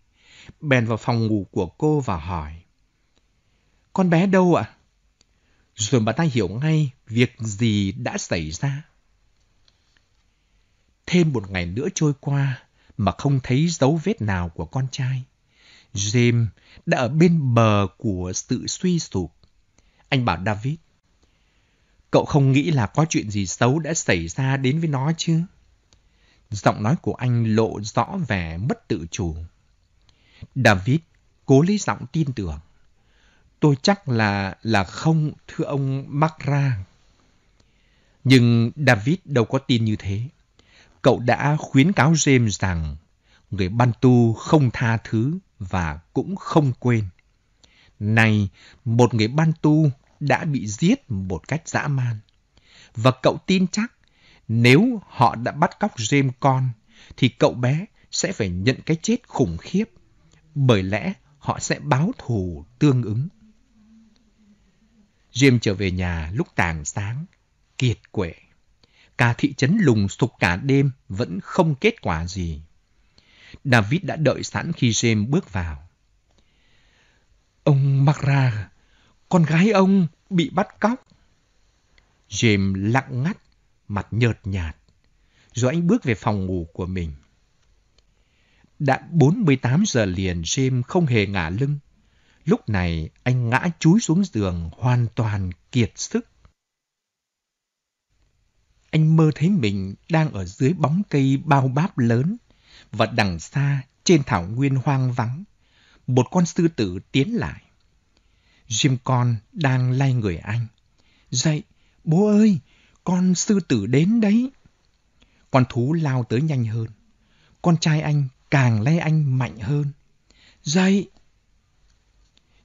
Speaker 2: Bèn vào phòng ngủ của cô và hỏi. Con bé đâu ạ? Rồi bà ta hiểu ngay việc gì đã xảy ra. Thêm một ngày nữa trôi qua mà không thấy dấu vết nào của con trai. James đã ở bên bờ của sự suy sụp. Anh bảo David, cậu không nghĩ là có chuyện gì xấu đã xảy ra đến với nó chứ? Giọng nói của anh lộ rõ vẻ mất tự chủ. David cố lấy giọng tin tưởng. Tôi chắc là là không, thưa ông Macra. Nhưng David đâu có tin như thế cậu đã khuyến cáo James rằng người Bantu không tha thứ và cũng không quên. Này, một người Bantu đã bị giết một cách dã man. Và cậu tin chắc nếu họ đã bắt cóc James con thì cậu bé sẽ phải nhận cái chết khủng khiếp bởi lẽ họ sẽ báo thù tương ứng. James trở về nhà lúc tàng sáng, kiệt quệ cả thị trấn lùng sục cả đêm vẫn không kết quả gì. David đã đợi sẵn khi James bước vào. Ông mặc ra con gái ông bị bắt cóc. James lặng ngắt, mặt nhợt nhạt, rồi anh bước về phòng ngủ của mình. Đã 48 giờ liền James không hề ngả lưng. Lúc này anh ngã chúi xuống giường hoàn toàn kiệt sức anh mơ thấy mình đang ở dưới bóng cây bao báp lớn và đằng xa trên thảo nguyên hoang vắng, một con sư tử tiến lại. Jim con đang lay người anh. Dậy, bố ơi, con sư tử đến đấy. Con thú lao tới nhanh hơn. Con trai anh càng lay anh mạnh hơn. Dậy!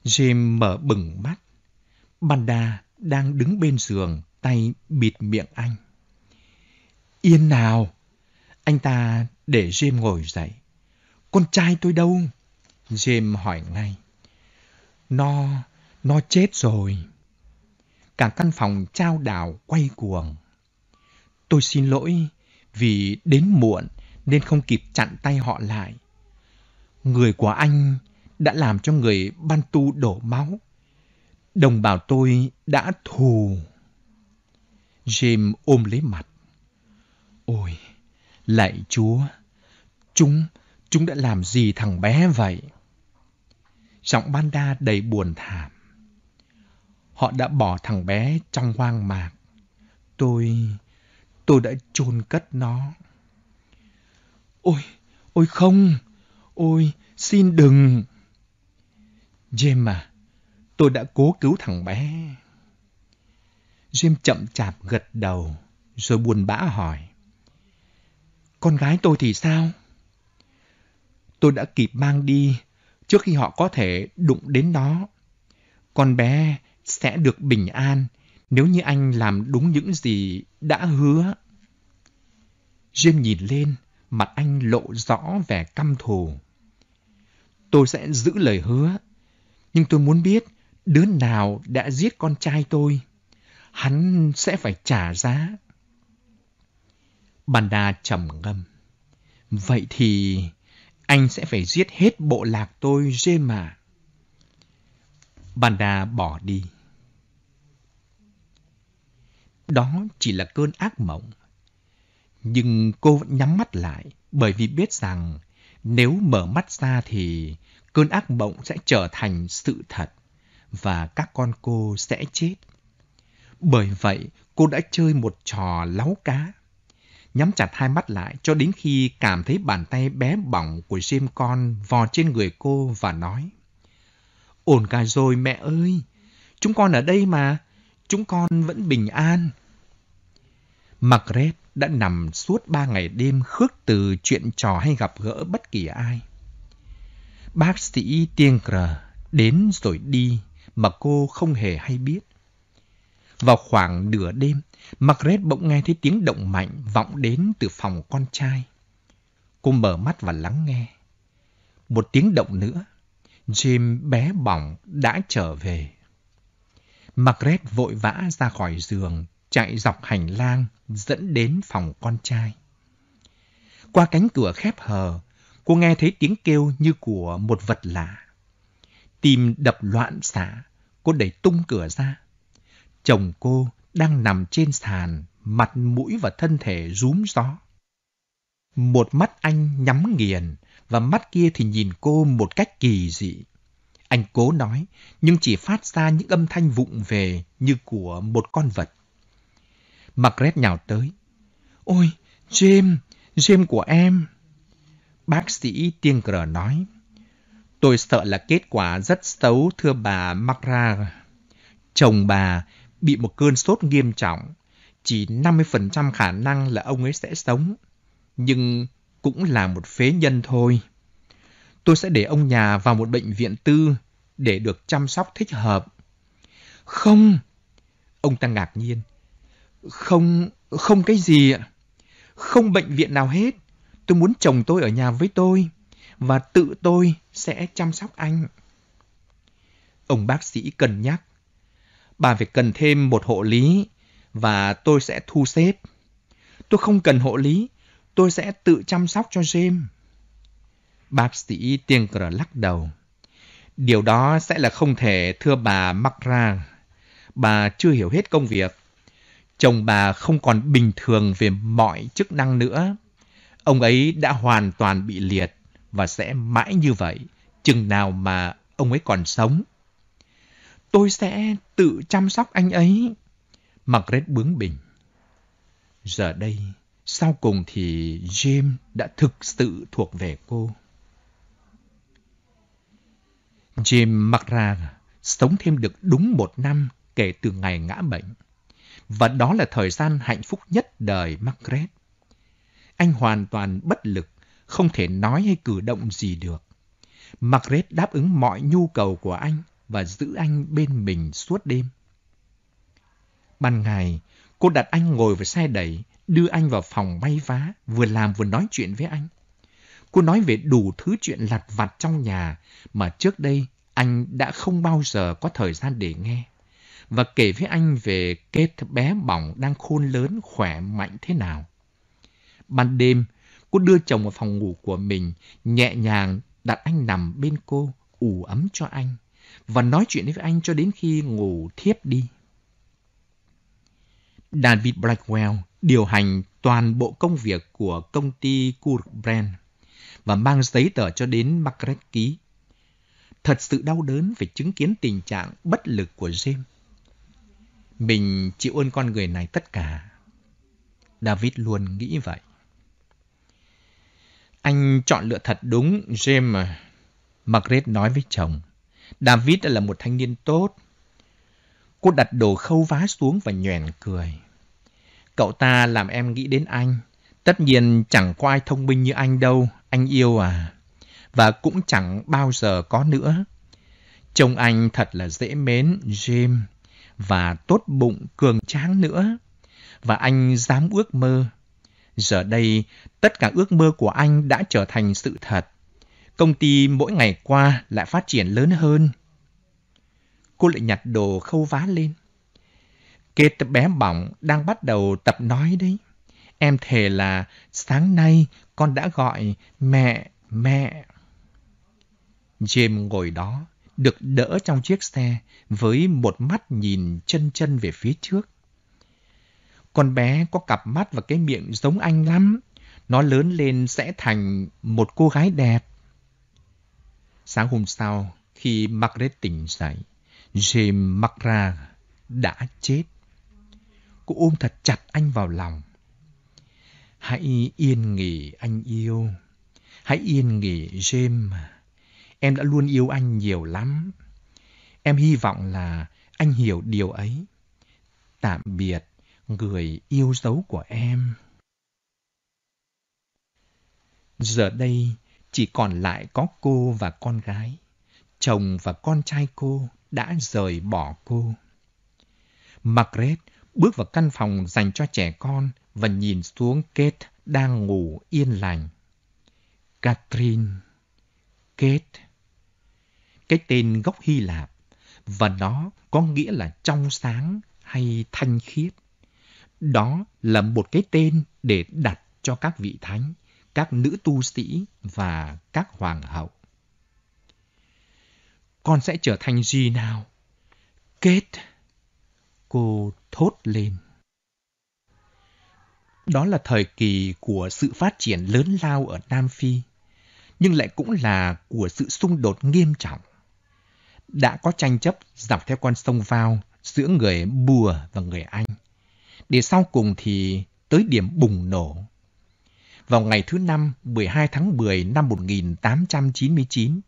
Speaker 2: Jim mở bừng mắt. Banda đang đứng bên giường, tay bịt miệng anh. Yên nào! Anh ta để James ngồi dậy. Con trai tôi đâu? James hỏi ngay. Nó, nó chết rồi. Cả căn phòng trao đảo quay cuồng. Tôi xin lỗi vì đến muộn nên không kịp chặn tay họ lại. Người của anh đã làm cho người ban tu đổ máu. Đồng bào tôi đã thù. James ôm lấy mặt. Ôi, lạy Chúa, chúng, chúng đã làm gì thằng bé vậy? Giọng Banda đầy buồn thảm. Họ đã bỏ thằng bé trong hoang mạc. Tôi, tôi đã chôn cất nó. Ôi, ôi không, ôi, xin đừng. James à, tôi đã cố cứu thằng bé. James chậm chạp gật đầu, rồi buồn bã hỏi. Con gái tôi thì sao? Tôi đã kịp mang đi trước khi họ có thể đụng đến nó. Con bé sẽ được bình an nếu như anh làm đúng những gì đã hứa. Jim nhìn lên, mặt anh lộ rõ vẻ căm thù. Tôi sẽ giữ lời hứa, nhưng tôi muốn biết đứa nào đã giết con trai tôi. Hắn sẽ phải trả giá. Banda trầm ngâm. Vậy thì anh sẽ phải giết hết bộ lạc tôi dê mà. Banda bỏ đi. Đó chỉ là cơn ác mộng. Nhưng cô vẫn nhắm mắt lại bởi vì biết rằng nếu mở mắt ra thì cơn ác mộng sẽ trở thành sự thật và các con cô sẽ chết. Bởi vậy, cô đã chơi một trò láu cá nhắm chặt hai mắt lại cho đến khi cảm thấy bàn tay bé bỏng của Jim con vò trên người cô và nói. Ổn cả rồi mẹ ơi, chúng con ở đây mà, chúng con vẫn bình an. Margaret đã nằm suốt ba ngày đêm khước từ chuyện trò hay gặp gỡ bất kỳ ai. Bác sĩ Tiên đến rồi đi mà cô không hề hay biết. Vào khoảng nửa đêm, Margaret bỗng nghe thấy tiếng động mạnh vọng đến từ phòng con trai. Cô mở mắt và lắng nghe. Một tiếng động nữa, Jim bé bỏng đã trở về. Margaret vội vã ra khỏi giường, chạy dọc hành lang dẫn đến phòng con trai. Qua cánh cửa khép hờ, cô nghe thấy tiếng kêu như của một vật lạ. Tim đập loạn xạ, cô đẩy tung cửa ra. Chồng cô đang nằm trên sàn, mặt mũi và thân thể rúm gió. Một mắt anh nhắm nghiền và mắt kia thì nhìn cô một cách kỳ dị. Anh cố nói, nhưng chỉ phát ra những âm thanh vụng về như của một con vật. Margaret nhào tới. Ôi, James, James của em. Bác sĩ Tiên Cờ nói. Tôi sợ là kết quả rất xấu thưa bà Margaret, Chồng bà bị một cơn sốt nghiêm trọng. Chỉ 50% khả năng là ông ấy sẽ sống, nhưng cũng là một phế nhân thôi. Tôi sẽ để ông nhà vào một bệnh viện tư để được chăm sóc thích hợp. Không! Ông ta ngạc nhiên. Không, không cái gì ạ. Không bệnh viện nào hết. Tôi muốn chồng tôi ở nhà với tôi và tự tôi sẽ chăm sóc anh. Ông bác sĩ cân nhắc bà phải cần thêm một hộ lý và tôi sẽ thu xếp. Tôi không cần hộ lý, tôi sẽ tự chăm sóc cho James. Bác sĩ Tiên Cờ lắc đầu. Điều đó sẽ là không thể thưa bà mắc ra. Bà chưa hiểu hết công việc. Chồng bà không còn bình thường về mọi chức năng nữa. Ông ấy đã hoàn toàn bị liệt và sẽ mãi như vậy, chừng nào mà ông ấy còn sống. Tôi sẽ tự chăm sóc anh ấy. Margaret bướng bỉnh. Giờ đây, sau cùng thì James đã thực sự thuộc về cô. James ra sống thêm được đúng một năm kể từ ngày ngã bệnh. Và đó là thời gian hạnh phúc nhất đời Margaret. Anh hoàn toàn bất lực, không thể nói hay cử động gì được. Margaret đáp ứng mọi nhu cầu của anh, và giữ anh bên mình suốt đêm. Ban ngày, cô đặt anh ngồi vào xe đẩy, đưa anh vào phòng may vá, vừa làm vừa nói chuyện với anh. Cô nói về đủ thứ chuyện lặt vặt trong nhà mà trước đây anh đã không bao giờ có thời gian để nghe. Và kể với anh về kết bé bỏng đang khôn lớn, khỏe mạnh thế nào. Ban đêm, cô đưa chồng vào phòng ngủ của mình, nhẹ nhàng đặt anh nằm bên cô, ủ ấm cho anh và nói chuyện với anh cho đến khi ngủ thiếp đi. David Blackwell điều hành toàn bộ công việc của công ty Brand và mang giấy tờ cho đến Margaret ký. Thật sự đau đớn phải chứng kiến tình trạng bất lực của James. Mình chịu ơn con người này tất cả. David luôn nghĩ vậy. Anh chọn lựa thật đúng, James. Margaret nói với chồng. David là một thanh niên tốt. Cô đặt đồ khâu vá xuống và nhoẻn cười. Cậu ta làm em nghĩ đến anh. Tất nhiên chẳng có ai thông minh như anh đâu, anh yêu à. Và cũng chẳng bao giờ có nữa. Trông anh thật là dễ mến, Jim, và tốt bụng, cường tráng nữa. Và anh dám ước mơ. Giờ đây, tất cả ước mơ của anh đã trở thành sự thật. Công ty mỗi ngày qua lại phát triển lớn hơn. Cô lại nhặt đồ khâu vá lên. Cái bé bỏng đang bắt đầu tập nói đấy. Em thề là sáng nay con đã gọi mẹ, mẹ. James ngồi đó, được đỡ trong chiếc xe với một mắt nhìn chân chân về phía trước. Con bé có cặp mắt và cái miệng giống anh lắm. Nó lớn lên sẽ thành một cô gái đẹp. Sáng hôm sau, khi Margaret tỉnh dậy, James McGrath đã chết. Cô ôm thật chặt anh vào lòng. Hãy yên nghỉ anh yêu. Hãy yên nghỉ James. Em đã luôn yêu anh nhiều lắm. Em hy vọng là anh hiểu điều ấy. Tạm biệt, người yêu dấu của em. Giờ đây, chỉ còn lại có cô và con gái. Chồng và con trai cô đã rời bỏ cô. Margaret bước vào căn phòng dành cho trẻ con và nhìn xuống Kate đang ngủ yên lành. Catherine, Kate. Cái tên gốc Hy Lạp và nó có nghĩa là trong sáng hay thanh khiết. Đó là một cái tên để đặt cho các vị thánh các nữ tu sĩ và các hoàng hậu. Con sẽ trở thành gì nào? Kết! Cô thốt lên. Đó là thời kỳ của sự phát triển lớn lao ở Nam Phi, nhưng lại cũng là của sự xung đột nghiêm trọng. Đã có tranh chấp dọc theo con sông Vào giữa người Bùa và người Anh. Để sau cùng thì tới điểm bùng nổ vào ngày thứ năm 12 tháng 10 năm 1899,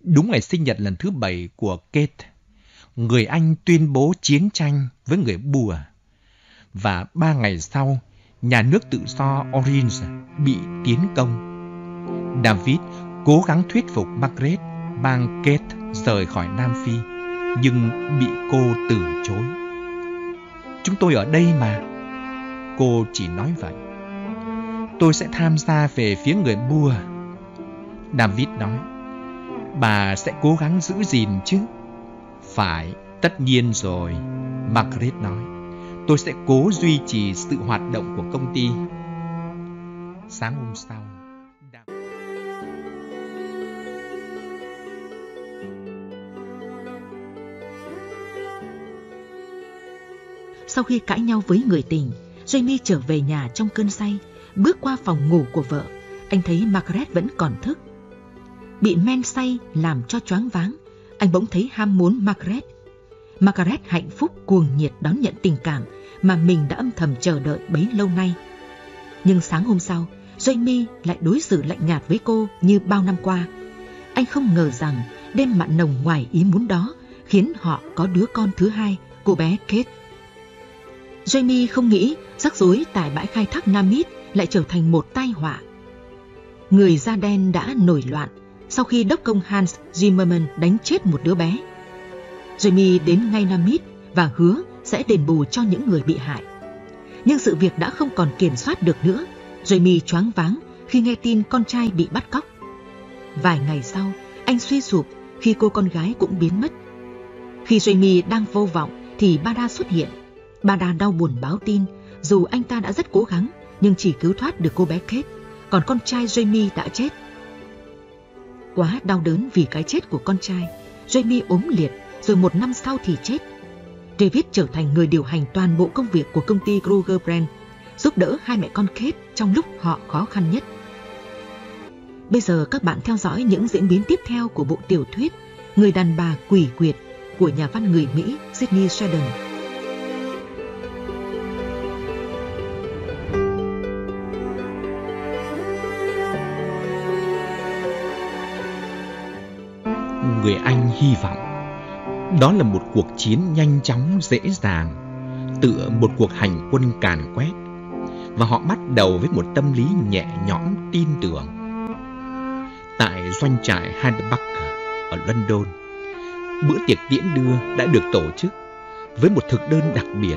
Speaker 2: đúng ngày sinh nhật lần thứ bảy của Kate, người Anh tuyên bố chiến tranh với người Bùa. Và ba ngày sau, nhà nước tự do Orange bị tiến công. David cố gắng thuyết phục Margaret mang Kate rời khỏi Nam Phi, nhưng bị cô từ chối. Chúng tôi ở đây mà. Cô chỉ nói vậy tôi sẽ tham gia về phía người mua. David nói, bà sẽ cố gắng giữ gìn chứ. Phải, tất nhiên rồi, Margaret nói. Tôi sẽ cố duy trì sự hoạt động của công ty. Sáng hôm sau,
Speaker 1: Sau khi cãi nhau với người tình, Jamie trở về nhà trong cơn say bước qua phòng ngủ của vợ, anh thấy Margaret vẫn còn thức. Bị men say làm cho choáng váng, anh bỗng thấy ham muốn Margaret. Margaret hạnh phúc cuồng nhiệt đón nhận tình cảm mà mình đã âm thầm chờ đợi bấy lâu nay. Nhưng sáng hôm sau, Jamie lại đối xử lạnh nhạt với cô như bao năm qua. Anh không ngờ rằng đêm mặn nồng ngoài ý muốn đó khiến họ có đứa con thứ hai, cô bé Kate. Jamie không nghĩ rắc rối tại bãi khai thác Namit lại trở thành một tai họa. Người da đen đã nổi loạn sau khi đốc công Hans Zimmerman đánh chết một đứa bé. Jimmy đến ngay Namit và hứa sẽ đền bù cho những người bị hại. Nhưng sự việc đã không còn kiểm soát được nữa. Jimmy choáng váng khi nghe tin con trai bị bắt cóc. Vài ngày sau, anh suy sụp khi cô con gái cũng biến mất. Khi Jamie đang vô vọng thì Bada xuất hiện. Bada đau buồn báo tin dù anh ta đã rất cố gắng nhưng chỉ cứu thoát được cô bé Kate, còn con trai Jamie đã chết. Quá đau đớn vì cái chết của con trai, Jamie ốm liệt rồi một năm sau thì chết. David trở thành người điều hành toàn bộ công việc của công ty Kruger Brand, giúp đỡ hai mẹ con Kate trong lúc họ khó khăn nhất. Bây giờ các bạn theo dõi những diễn biến tiếp theo của bộ tiểu thuyết Người đàn bà quỷ quyệt của nhà văn người Mỹ Sydney Sheldon.
Speaker 2: hy vọng. Đó là một cuộc chiến nhanh chóng dễ dàng, tựa một cuộc hành quân càn quét và họ bắt đầu với một tâm lý nhẹ nhõm tin tưởng. Tại doanh trại Handbuck ở London, bữa tiệc tiễn đưa đã được tổ chức với một thực đơn đặc biệt.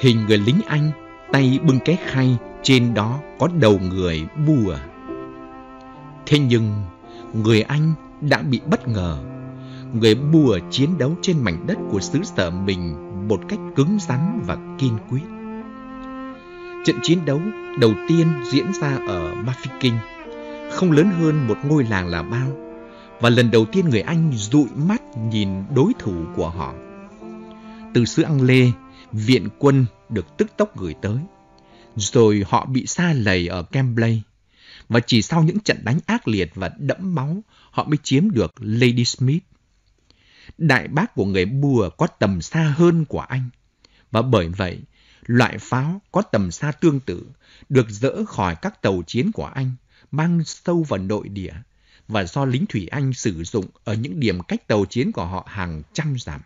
Speaker 2: Hình người lính Anh tay bưng cái khay trên đó có đầu người bùa. Thế nhưng, người Anh đã bị bất ngờ người bùa chiến đấu trên mảnh đất của xứ sở mình một cách cứng rắn và kiên quyết. Trận chiến đấu đầu tiên diễn ra ở Mafeking, không lớn hơn một ngôi làng là bao, và lần đầu tiên người Anh dụi mắt nhìn đối thủ của họ. Từ xứ Ang Lê, viện quân được tức tốc gửi tới, rồi họ bị xa lầy ở Cambrai, và chỉ sau những trận đánh ác liệt và đẫm máu, họ mới chiếm được Lady Smith đại bác của người Bùa có tầm xa hơn của anh. Và bởi vậy, loại pháo có tầm xa tương tự được dỡ khỏi các tàu chiến của anh, mang sâu vào nội địa và do lính thủy Anh sử dụng ở những điểm cách tàu chiến của họ hàng trăm dặm.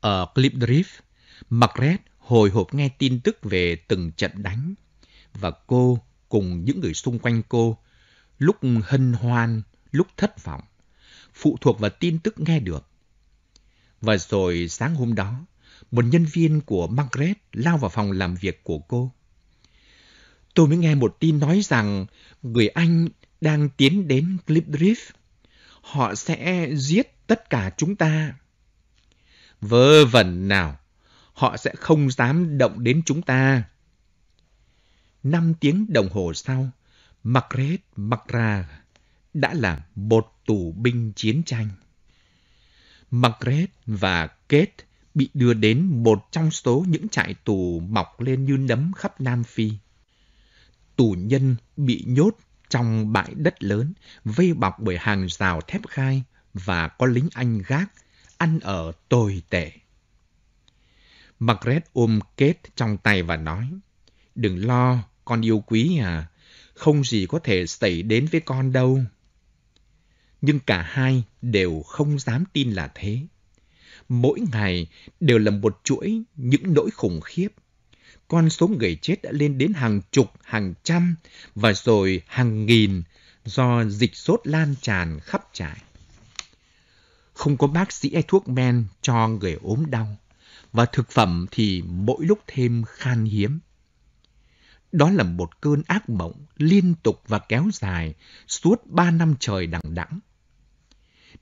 Speaker 2: Ở Clip Drift, Margaret hồi hộp nghe tin tức về từng trận đánh và cô cùng những người xung quanh cô lúc hân hoan, lúc thất vọng phụ thuộc vào tin tức nghe được. Và rồi sáng hôm đó, một nhân viên của Margaret lao vào phòng làm việc của cô. Tôi mới nghe một tin nói rằng người Anh đang tiến đến Clipdrift. Họ sẽ giết tất cả chúng ta. Vớ vẩn nào! Họ sẽ không dám động đến chúng ta. Năm tiếng đồng hồ sau, Margaret Magra đã là một tù binh chiến tranh. Margaret và Kate bị đưa đến một trong số những trại tù mọc lên như nấm khắp Nam Phi. Tù nhân bị nhốt trong bãi đất lớn, vây bọc bởi hàng rào thép gai và có lính Anh gác, ăn ở tồi tệ. Margaret ôm Kate trong tay và nói, Đừng lo, con yêu quý à, không gì có thể xảy đến với con đâu nhưng cả hai đều không dám tin là thế. Mỗi ngày đều là một chuỗi những nỗi khủng khiếp. Con số người chết đã lên đến hàng chục, hàng trăm và rồi hàng nghìn do dịch sốt lan tràn khắp trại. Không có bác sĩ hay thuốc men cho người ốm đau và thực phẩm thì mỗi lúc thêm khan hiếm. Đó là một cơn ác mộng liên tục và kéo dài suốt ba năm trời đằng đẵng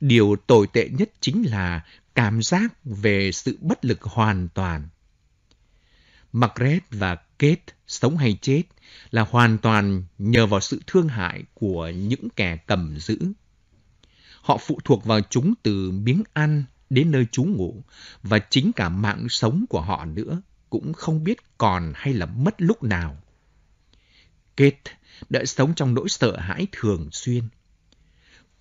Speaker 2: điều tồi tệ nhất chính là cảm giác về sự bất lực hoàn toàn. Margaret và Kate sống hay chết là hoàn toàn nhờ vào sự thương hại của những kẻ cầm giữ. Họ phụ thuộc vào chúng từ miếng ăn đến nơi trú ngủ và chính cả mạng sống của họ nữa cũng không biết còn hay là mất lúc nào. Kate đã sống trong nỗi sợ hãi thường xuyên.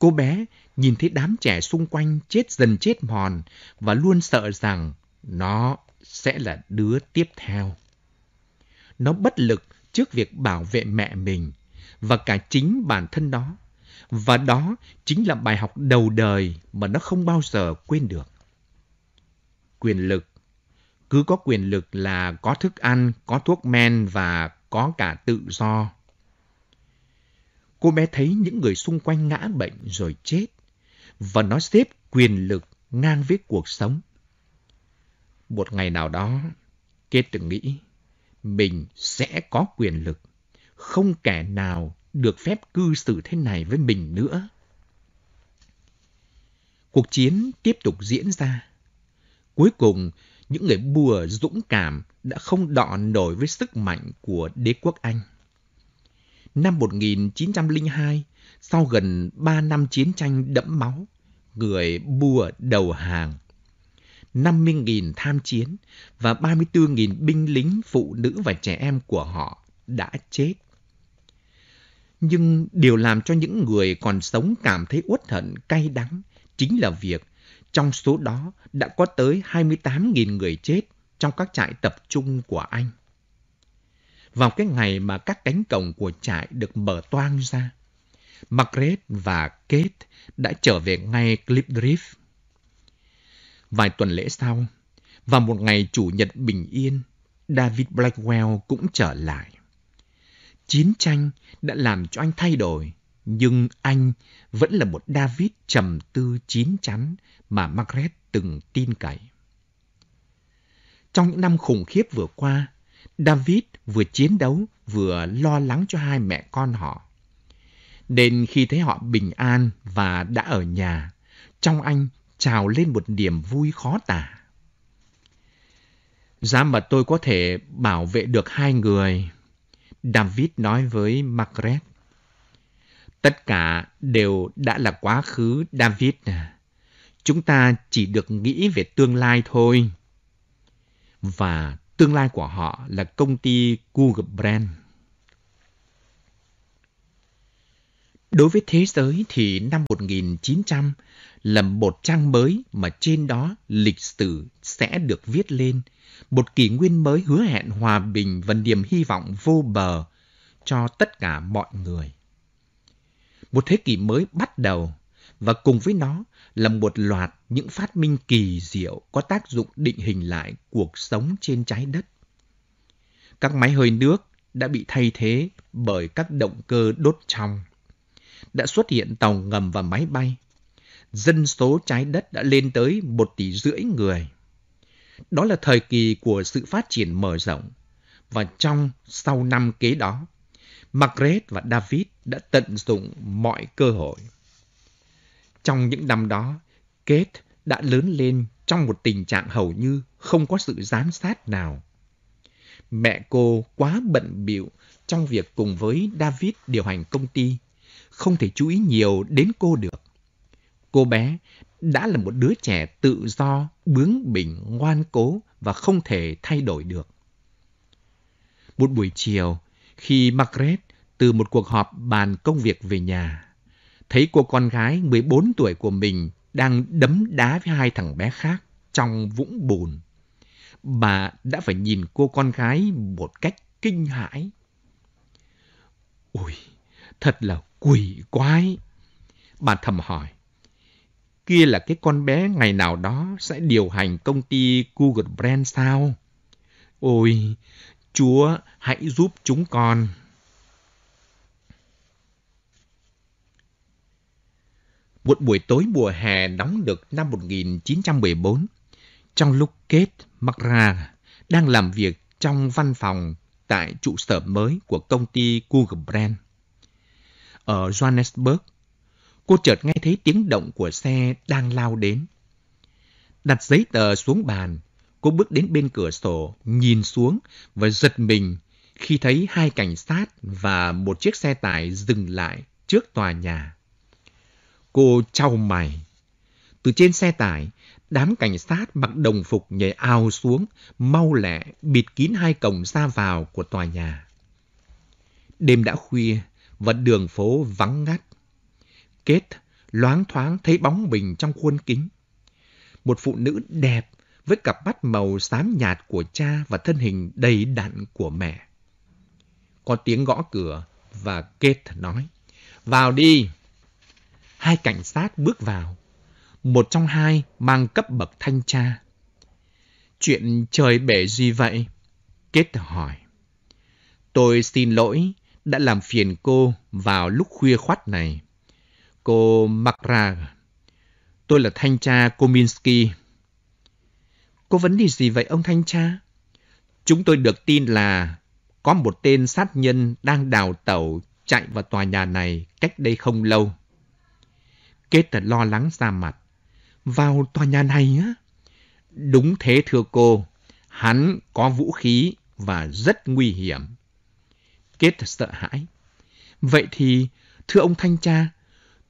Speaker 2: Cô bé nhìn thấy đám trẻ xung quanh chết dần chết mòn và luôn sợ rằng nó sẽ là đứa tiếp theo. Nó bất lực trước việc bảo vệ mẹ mình và cả chính bản thân nó. Và đó chính là bài học đầu đời mà nó không bao giờ quên được. Quyền lực Cứ có quyền lực là có thức ăn, có thuốc men và có cả tự do cô bé thấy những người xung quanh ngã bệnh rồi chết, và nó xếp quyền lực ngang với cuộc sống. Một ngày nào đó, Kate từng nghĩ, mình sẽ có quyền lực, không kẻ nào được phép cư xử thế này với mình nữa. Cuộc chiến tiếp tục diễn ra. Cuối cùng, những người bùa dũng cảm đã không đọ nổi với sức mạnh của đế quốc Anh. Năm 1902, sau gần 3 năm chiến tranh đẫm máu, người bùa đầu hàng. 50.000 tham chiến và 34.000 binh lính, phụ nữ và trẻ em của họ đã chết. Nhưng điều làm cho những người còn sống cảm thấy uất hận, cay đắng chính là việc trong số đó đã có tới 28.000 người chết trong các trại tập trung của Anh vào cái ngày mà các cánh cổng của trại được mở toang ra. Margaret và Kate đã trở về ngay Cliff Drift. Vài tuần lễ sau, vào một ngày Chủ nhật bình yên, David Blackwell cũng trở lại. Chiến tranh đã làm cho anh thay đổi, nhưng anh vẫn là một David trầm tư chín chắn mà Margaret từng tin cậy. Trong những năm khủng khiếp vừa qua, David vừa chiến đấu vừa lo lắng cho hai mẹ con họ. Đến khi thấy họ bình an và đã ở nhà, trong anh trào lên một niềm vui khó tả. Giá mà tôi có thể bảo vệ được hai người, David nói với Margaret. Tất cả đều đã là quá khứ, David. Chúng ta chỉ được nghĩ về tương lai thôi. Và Tương lai của họ là công ty Google Brand. Đối với thế giới thì năm 1900 là một trang mới mà trên đó lịch sử sẽ được viết lên, một kỷ nguyên mới hứa hẹn hòa bình và niềm hy vọng vô bờ cho tất cả mọi người. Một thế kỷ mới bắt đầu và cùng với nó là một loạt những phát minh kỳ diệu có tác dụng định hình lại cuộc sống trên trái đất. Các máy hơi nước đã bị thay thế bởi các động cơ đốt trong. Đã xuất hiện tàu ngầm và máy bay. Dân số trái đất đã lên tới một tỷ rưỡi người. Đó là thời kỳ của sự phát triển mở rộng. Và trong sau năm kế đó, Margaret và David đã tận dụng mọi cơ hội. Trong những năm đó, Kate đã lớn lên trong một tình trạng hầu như không có sự giám sát nào. Mẹ cô quá bận bịu trong việc cùng với David điều hành công ty, không thể chú ý nhiều đến cô được. Cô bé đã là một đứa trẻ tự do, bướng bỉnh, ngoan cố và không thể thay đổi được. Một buổi chiều, khi Margaret từ một cuộc họp bàn công việc về nhà, thấy cô con gái 14 tuổi của mình đang đấm đá với hai thằng bé khác trong vũng bùn. Bà đã phải nhìn cô con gái một cách kinh hãi. Ôi, thật là quỷ quái. Bà thầm hỏi, kia là cái con bé ngày nào đó sẽ điều hành công ty Google Brand sao? Ôi, Chúa hãy giúp chúng con. một buổi tối mùa hè nóng được năm 1914, trong lúc Kate Mara đang làm việc trong văn phòng tại trụ sở mới của công ty Google Brand. Ở Johannesburg, cô chợt nghe thấy tiếng động của xe đang lao đến. Đặt giấy tờ xuống bàn, cô bước đến bên cửa sổ, nhìn xuống và giật mình khi thấy hai cảnh sát và một chiếc xe tải dừng lại trước tòa nhà. Cô trao mày. Từ trên xe tải, đám cảnh sát mặc đồng phục nhảy ao xuống, mau lẹ bịt kín hai cổng ra vào của tòa nhà. Đêm đã khuya và đường phố vắng ngắt. Kết loáng thoáng thấy bóng mình trong khuôn kính. Một phụ nữ đẹp với cặp mắt màu xám nhạt của cha và thân hình đầy đặn của mẹ. Có tiếng gõ cửa và kết nói, vào đi hai cảnh sát bước vào. Một trong hai mang cấp bậc thanh tra. Chuyện trời bể gì vậy? Kết hỏi. Tôi xin lỗi đã làm phiền cô vào lúc khuya khoắt này. Cô Makra. Tôi là thanh tra Kominsky. có vấn đề gì vậy ông thanh tra? Chúng tôi được tin là có một tên sát nhân đang đào tẩu chạy vào tòa nhà này cách đây không lâu. Kết thật lo lắng ra mặt. Vào tòa nhà này á? Đúng thế thưa cô, hắn có vũ khí và rất nguy hiểm. Kết thật sợ hãi. Vậy thì, thưa ông thanh tra,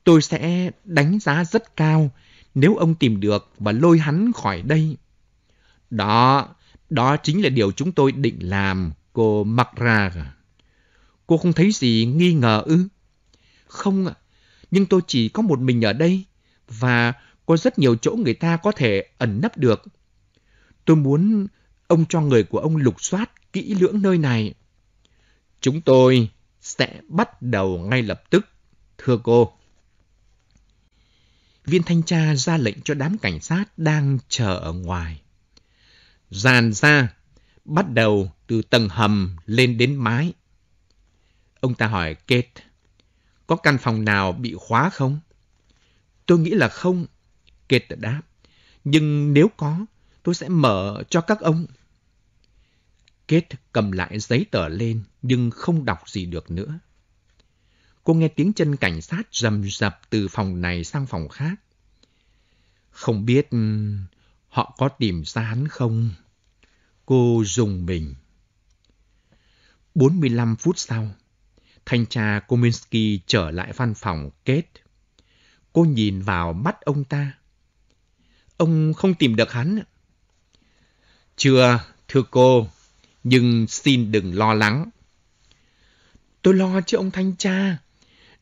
Speaker 2: tôi sẽ đánh giá rất cao nếu ông tìm được và lôi hắn khỏi đây. Đó, đó chính là điều chúng tôi định làm, cô Mặc ra. Cô không thấy gì nghi ngờ ư? Không ạ, nhưng tôi chỉ có một mình ở đây và có rất nhiều chỗ người ta có thể ẩn nấp được. Tôi muốn ông cho người của ông lục soát kỹ lưỡng nơi này. Chúng tôi sẽ bắt đầu ngay lập tức, thưa cô. Viên thanh tra ra lệnh cho đám cảnh sát đang chờ ở ngoài. Dàn ra, bắt đầu từ tầng hầm lên đến mái. Ông ta hỏi Kate có căn phòng nào bị khóa không? Tôi nghĩ là không, Kate đáp. Nhưng nếu có, tôi sẽ mở cho các ông. Kate cầm lại giấy tờ lên nhưng không đọc gì được nữa. Cô nghe tiếng chân cảnh sát rầm rập từ phòng này sang phòng khác. Không biết ừ, họ có tìm ra hắn không? Cô dùng mình. 45 phút sau, Thanh tra Kominsky trở lại văn phòng kết. Cô nhìn vào mắt ông ta. Ông không tìm được hắn. Chưa, thưa cô, nhưng xin đừng lo lắng. Tôi lo chứ ông thanh tra.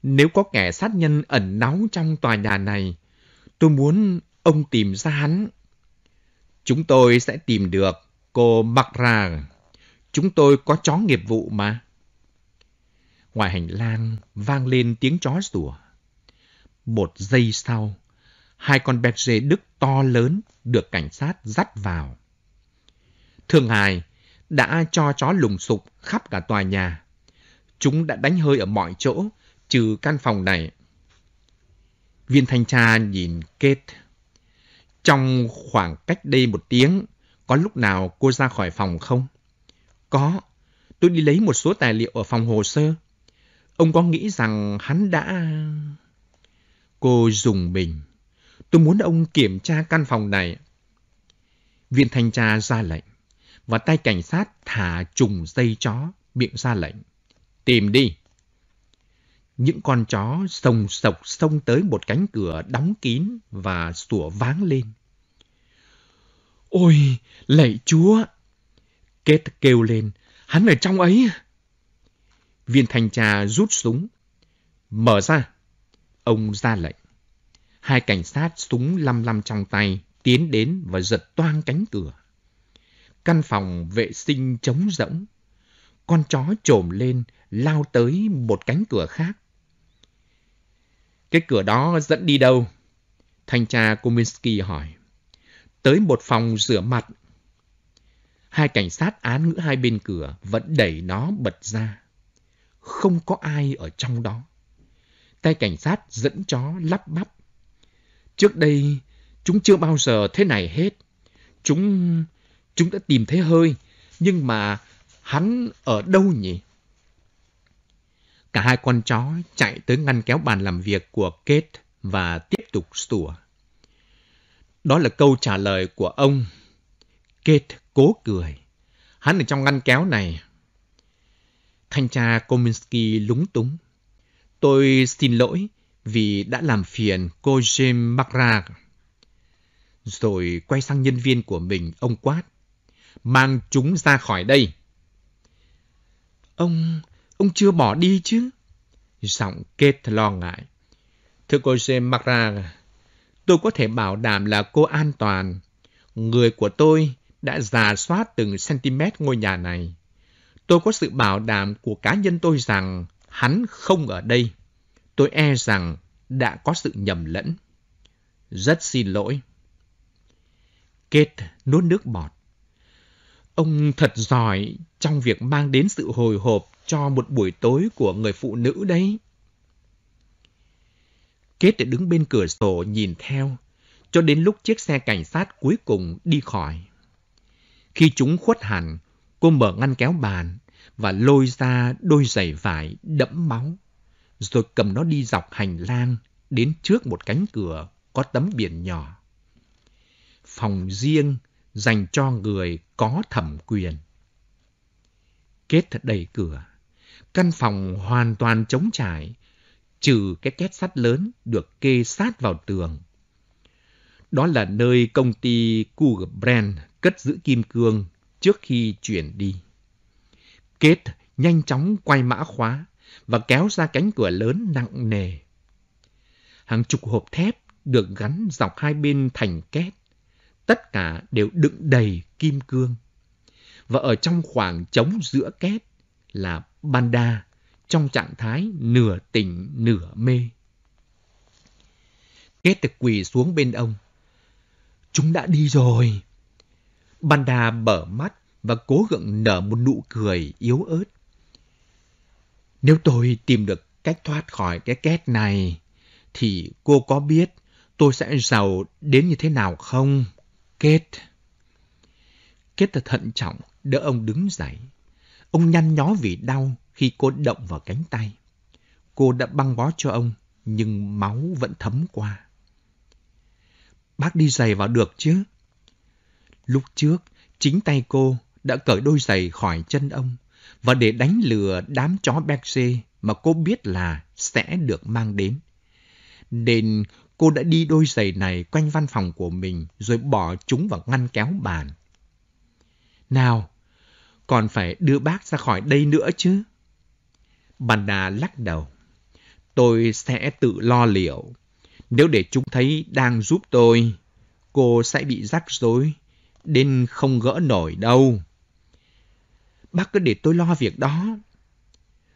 Speaker 2: Nếu có kẻ sát nhân ẩn náu trong tòa nhà này, tôi muốn ông tìm ra hắn. Chúng tôi sẽ tìm được cô Mặc Ràng. Chúng tôi có chó nghiệp vụ mà. Ngoài hành lang vang lên tiếng chó sủa. Một giây sau, hai con bé dê Đức to lớn được cảnh sát dắt vào. thường hài đã cho chó lùng sục khắp cả tòa nhà. Chúng đã đánh hơi ở mọi chỗ, trừ căn phòng này. Viên thanh tra nhìn Kate. Trong khoảng cách đây một tiếng, có lúc nào cô ra khỏi phòng không? Có, tôi đi lấy một số tài liệu ở phòng hồ sơ. Ông có nghĩ rằng hắn đã... Cô dùng mình. Tôi muốn ông kiểm tra căn phòng này. viên thanh tra ra lệnh. Và tay cảnh sát thả trùng dây chó, miệng ra lệnh. Tìm đi. Những con chó sồng sộc xông tới một cánh cửa đóng kín và sủa váng lên. Ôi, lạy chúa! Kết kêu lên, hắn ở trong ấy. Viên thanh tra rút súng. Mở ra. Ông ra lệnh. Hai cảnh sát súng lăm lăm trong tay tiến đến và giật toang cánh cửa. Căn phòng vệ sinh trống rỗng. Con chó trồm lên, lao tới một cánh cửa khác. Cái cửa đó dẫn đi đâu? Thanh tra Kominsky hỏi. Tới một phòng rửa mặt. Hai cảnh sát án ngữ hai bên cửa vẫn đẩy nó bật ra không có ai ở trong đó. Tay cảnh sát dẫn chó lắp bắp. Trước đây, chúng chưa bao giờ thế này hết. Chúng... chúng đã tìm thấy hơi, nhưng mà hắn ở đâu nhỉ? Cả hai con chó chạy tới ngăn kéo bàn làm việc của Kate và tiếp tục sủa. Đó là câu trả lời của ông. Kate cố cười. Hắn ở trong ngăn kéo này, Thanh tra Kominsky lúng túng. Tôi xin lỗi vì đã làm phiền cô James McGrath. Rồi quay sang nhân viên của mình, ông quát. Mang chúng ra khỏi đây. Ông, ông chưa bỏ đi chứ? Giọng Kate lo ngại. Thưa cô James McGrath, tôi có thể bảo đảm là cô an toàn. Người của tôi đã giả soát từng centimet ngôi nhà này. Tôi có sự bảo đảm của cá nhân tôi rằng hắn không ở đây. Tôi e rằng đã có sự nhầm lẫn. Rất xin lỗi. kết nuốt nước bọt. Ông thật giỏi trong việc mang đến sự hồi hộp cho một buổi tối của người phụ nữ đấy. Kết đã đứng bên cửa sổ nhìn theo, cho đến lúc chiếc xe cảnh sát cuối cùng đi khỏi. Khi chúng khuất hẳn, cô mở ngăn kéo bàn, và lôi ra đôi giày vải đẫm máu, rồi cầm nó đi dọc hành lang đến trước một cánh cửa có tấm biển nhỏ. Phòng riêng dành cho người có thẩm quyền. Kết đầy cửa, căn phòng hoàn toàn trống trải, trừ cái két sắt lớn được kê sát vào tường. Đó là nơi công ty Brand cất giữ kim cương trước khi chuyển đi. Kết nhanh chóng quay mã khóa và kéo ra cánh cửa lớn nặng nề. Hàng chục hộp thép được gắn dọc hai bên thành két. Tất cả đều đựng đầy kim cương. Và ở trong khoảng trống giữa két là Banda trong trạng thái nửa tỉnh nửa mê. Kết được quỳ xuống bên ông. Chúng đã đi rồi. Banda bở mắt và cố gượng nở một nụ cười yếu ớt. Nếu tôi tìm được cách thoát khỏi cái két này, thì cô có biết tôi sẽ giàu đến như thế nào không? Kết. Kết thật thận trọng, đỡ ông đứng dậy. Ông nhăn nhó vì đau khi cô động vào cánh tay. Cô đã băng bó cho ông, nhưng máu vẫn thấm qua. Bác đi giày vào được chứ? Lúc trước, chính tay cô đã cởi đôi giày khỏi chân ông và để đánh lừa đám chó Berger mà cô biết là sẽ được mang đến. Nên cô đã đi đôi giày này quanh văn phòng của mình rồi bỏ chúng vào ngăn kéo bàn. Nào, còn phải đưa bác ra khỏi đây nữa chứ. Bà đà lắc đầu. Tôi sẽ tự lo liệu. Nếu để chúng thấy đang giúp tôi, cô sẽ bị rắc rối, đến không gỡ nổi đâu. Bác cứ để tôi lo việc đó.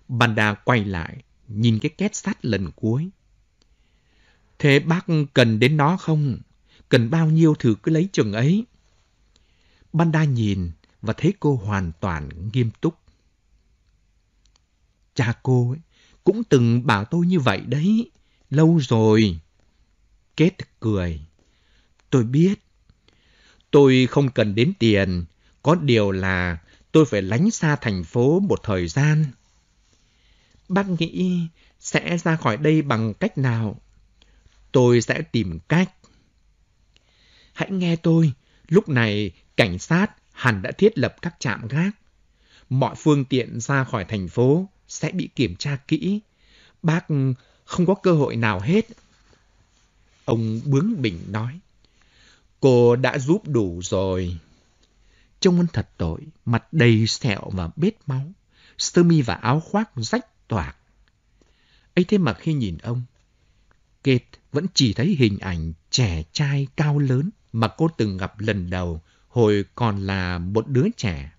Speaker 2: Banda quay lại, nhìn cái két sắt lần cuối. Thế bác cần đến nó không? Cần bao nhiêu thử cứ lấy chừng ấy. Banda nhìn và thấy cô hoàn toàn nghiêm túc. Cha cô ấy, cũng từng bảo tôi như vậy đấy. Lâu rồi. Kết cười. Tôi biết. Tôi không cần đến tiền. Có điều là tôi phải lánh xa thành phố một thời gian. Bác nghĩ sẽ ra khỏi đây bằng cách nào? Tôi sẽ tìm cách. Hãy nghe tôi, lúc này cảnh sát hẳn đã thiết lập các trạm gác. Mọi phương tiện ra khỏi thành phố sẽ bị kiểm tra kỹ. Bác không có cơ hội nào hết. Ông bướng bỉnh nói. Cô đã giúp đủ rồi. Trông ông thật tội, mặt đầy sẹo và bết máu, sơ mi và áo khoác rách toạc. ấy thế mà khi nhìn ông, Kate vẫn chỉ thấy hình ảnh trẻ trai cao lớn mà cô từng gặp lần đầu hồi còn là một đứa trẻ.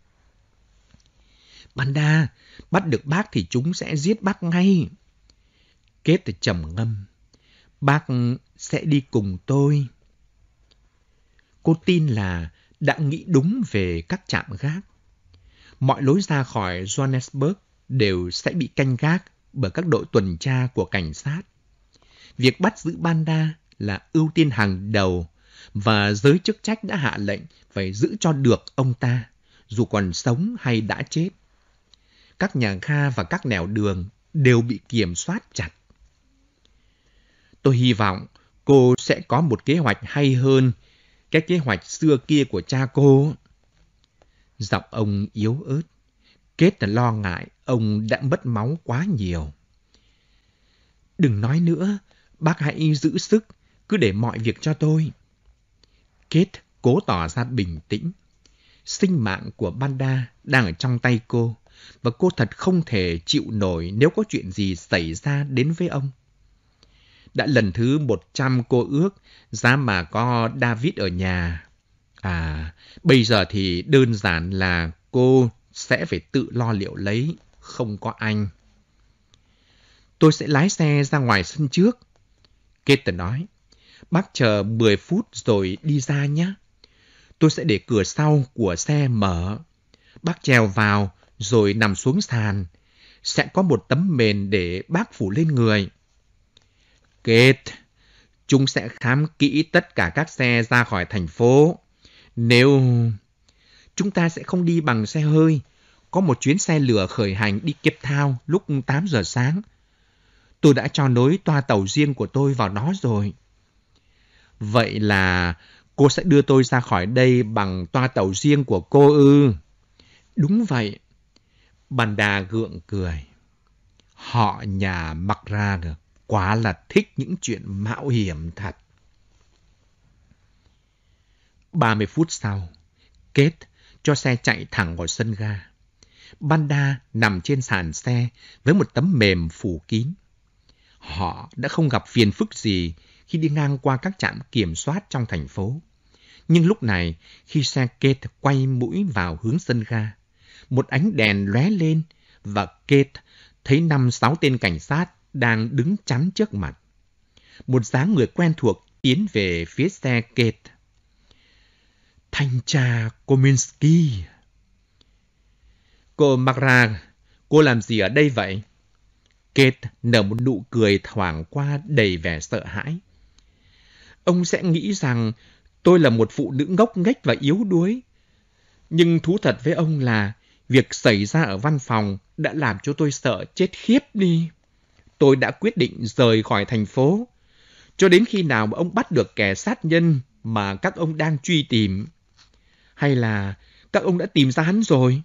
Speaker 2: banda bắt được bác thì chúng sẽ giết bác ngay. Kết trầm ngâm. Bác sẽ đi cùng tôi. Cô tin là đã nghĩ đúng về các trạm gác. Mọi lối ra khỏi Johannesburg đều sẽ bị canh gác bởi các đội tuần tra của cảnh sát. Việc bắt giữ Banda là ưu tiên hàng đầu và giới chức trách đã hạ lệnh phải giữ cho được ông ta, dù còn sống hay đã chết. Các nhà kha và các nẻo đường đều bị kiểm soát chặt. Tôi hy vọng cô sẽ có một kế hoạch hay hơn cái kế hoạch xưa kia của cha cô. Giọng ông yếu ớt, kết là lo ngại ông đã mất máu quá nhiều. Đừng nói nữa, bác hãy giữ sức, cứ để mọi việc cho tôi. Kết cố tỏ ra bình tĩnh. Sinh mạng của Banda đang ở trong tay cô, và cô thật không thể chịu nổi nếu có chuyện gì xảy ra đến với ông đã lần thứ một trăm cô ước giá mà có David ở nhà. À, bây giờ thì đơn giản là cô sẽ phải tự lo liệu lấy, không có anh. Tôi sẽ lái xe ra ngoài sân trước. Kate nói, bác chờ 10 phút rồi đi ra nhé. Tôi sẽ để cửa sau của xe mở. Bác trèo vào rồi nằm xuống sàn. Sẽ có một tấm mền để bác phủ lên người kết. Chúng sẽ khám kỹ tất cả các xe ra khỏi thành phố. Nếu chúng ta sẽ không đi bằng xe hơi, có một chuyến xe lửa khởi hành đi Kiếp Thao lúc 8 giờ sáng. Tôi đã cho nối toa tàu riêng của tôi vào đó rồi. Vậy là cô sẽ đưa tôi ra khỏi đây bằng toa tàu riêng của cô ư? Đúng vậy. Bàn đà gượng cười. Họ nhà mặc ra được. Quả là thích những chuyện mạo hiểm thật. 30 phút sau, Kết cho xe chạy thẳng vào sân ga. Banda nằm trên sàn xe với một tấm mềm phủ kín. Họ đã không gặp phiền phức gì khi đi ngang qua các trạm kiểm soát trong thành phố. Nhưng lúc này, khi xe Kate quay mũi vào hướng sân ga, một ánh đèn lóe lên và Kate thấy năm sáu tên cảnh sát đang đứng chắn trước mặt. Một dáng người quen thuộc tiến về phía xe Kate. Thanh tra Kominsky. Cô Mara, cô làm gì ở đây vậy? Kate nở một nụ cười thoảng qua đầy vẻ sợ hãi. Ông sẽ nghĩ rằng tôi là một phụ nữ ngốc nghếch và yếu đuối. Nhưng thú thật với ông là việc xảy ra ở văn phòng đã làm cho tôi sợ chết khiếp đi tôi đã quyết định rời khỏi thành phố. Cho đến khi nào mà ông bắt được kẻ sát nhân mà các ông đang truy tìm? Hay là các ông đã tìm ra hắn rồi?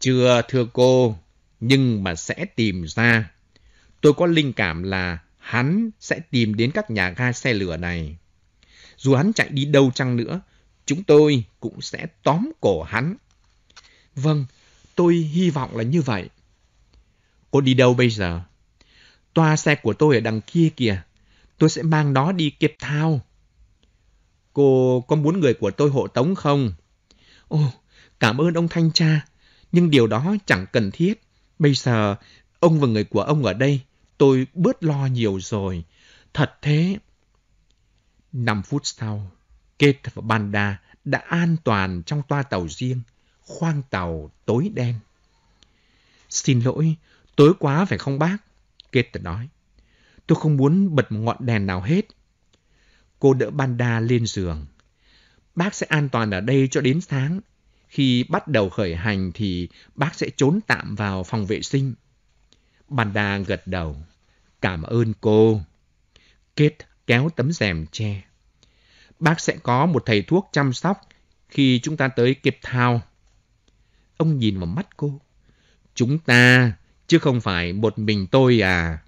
Speaker 2: Chưa thưa cô, nhưng mà sẽ tìm ra. Tôi có linh cảm là hắn sẽ tìm đến các nhà ga xe lửa này. Dù hắn chạy đi đâu chăng nữa, chúng tôi cũng sẽ tóm cổ hắn. Vâng, tôi hy vọng là như vậy. Cô đi đâu bây giờ? Toa xe của tôi ở đằng kia kìa. Tôi sẽ mang nó đi kịp Thao. Cô có muốn người của tôi hộ tống không? Ồ, cảm ơn ông thanh tra. Nhưng điều đó chẳng cần thiết. Bây giờ, ông và người của ông ở đây, tôi bớt lo nhiều rồi. Thật thế. Năm phút sau, Kate và Banda đã an toàn trong toa tàu riêng, khoang tàu tối đen. Xin lỗi, tối quá phải không bác? Kate nói. Tôi không muốn bật một ngọn đèn nào hết. Cô đỡ Banda lên giường. Bác sẽ an toàn ở đây cho đến sáng. Khi bắt đầu khởi hành thì bác sẽ trốn tạm vào phòng vệ sinh. Banda gật đầu. Cảm ơn cô. Kate kéo tấm rèm che. Bác sẽ có một thầy thuốc chăm sóc khi chúng ta tới Cape Town. Ông nhìn vào mắt cô. Chúng ta chứ không phải một mình tôi à.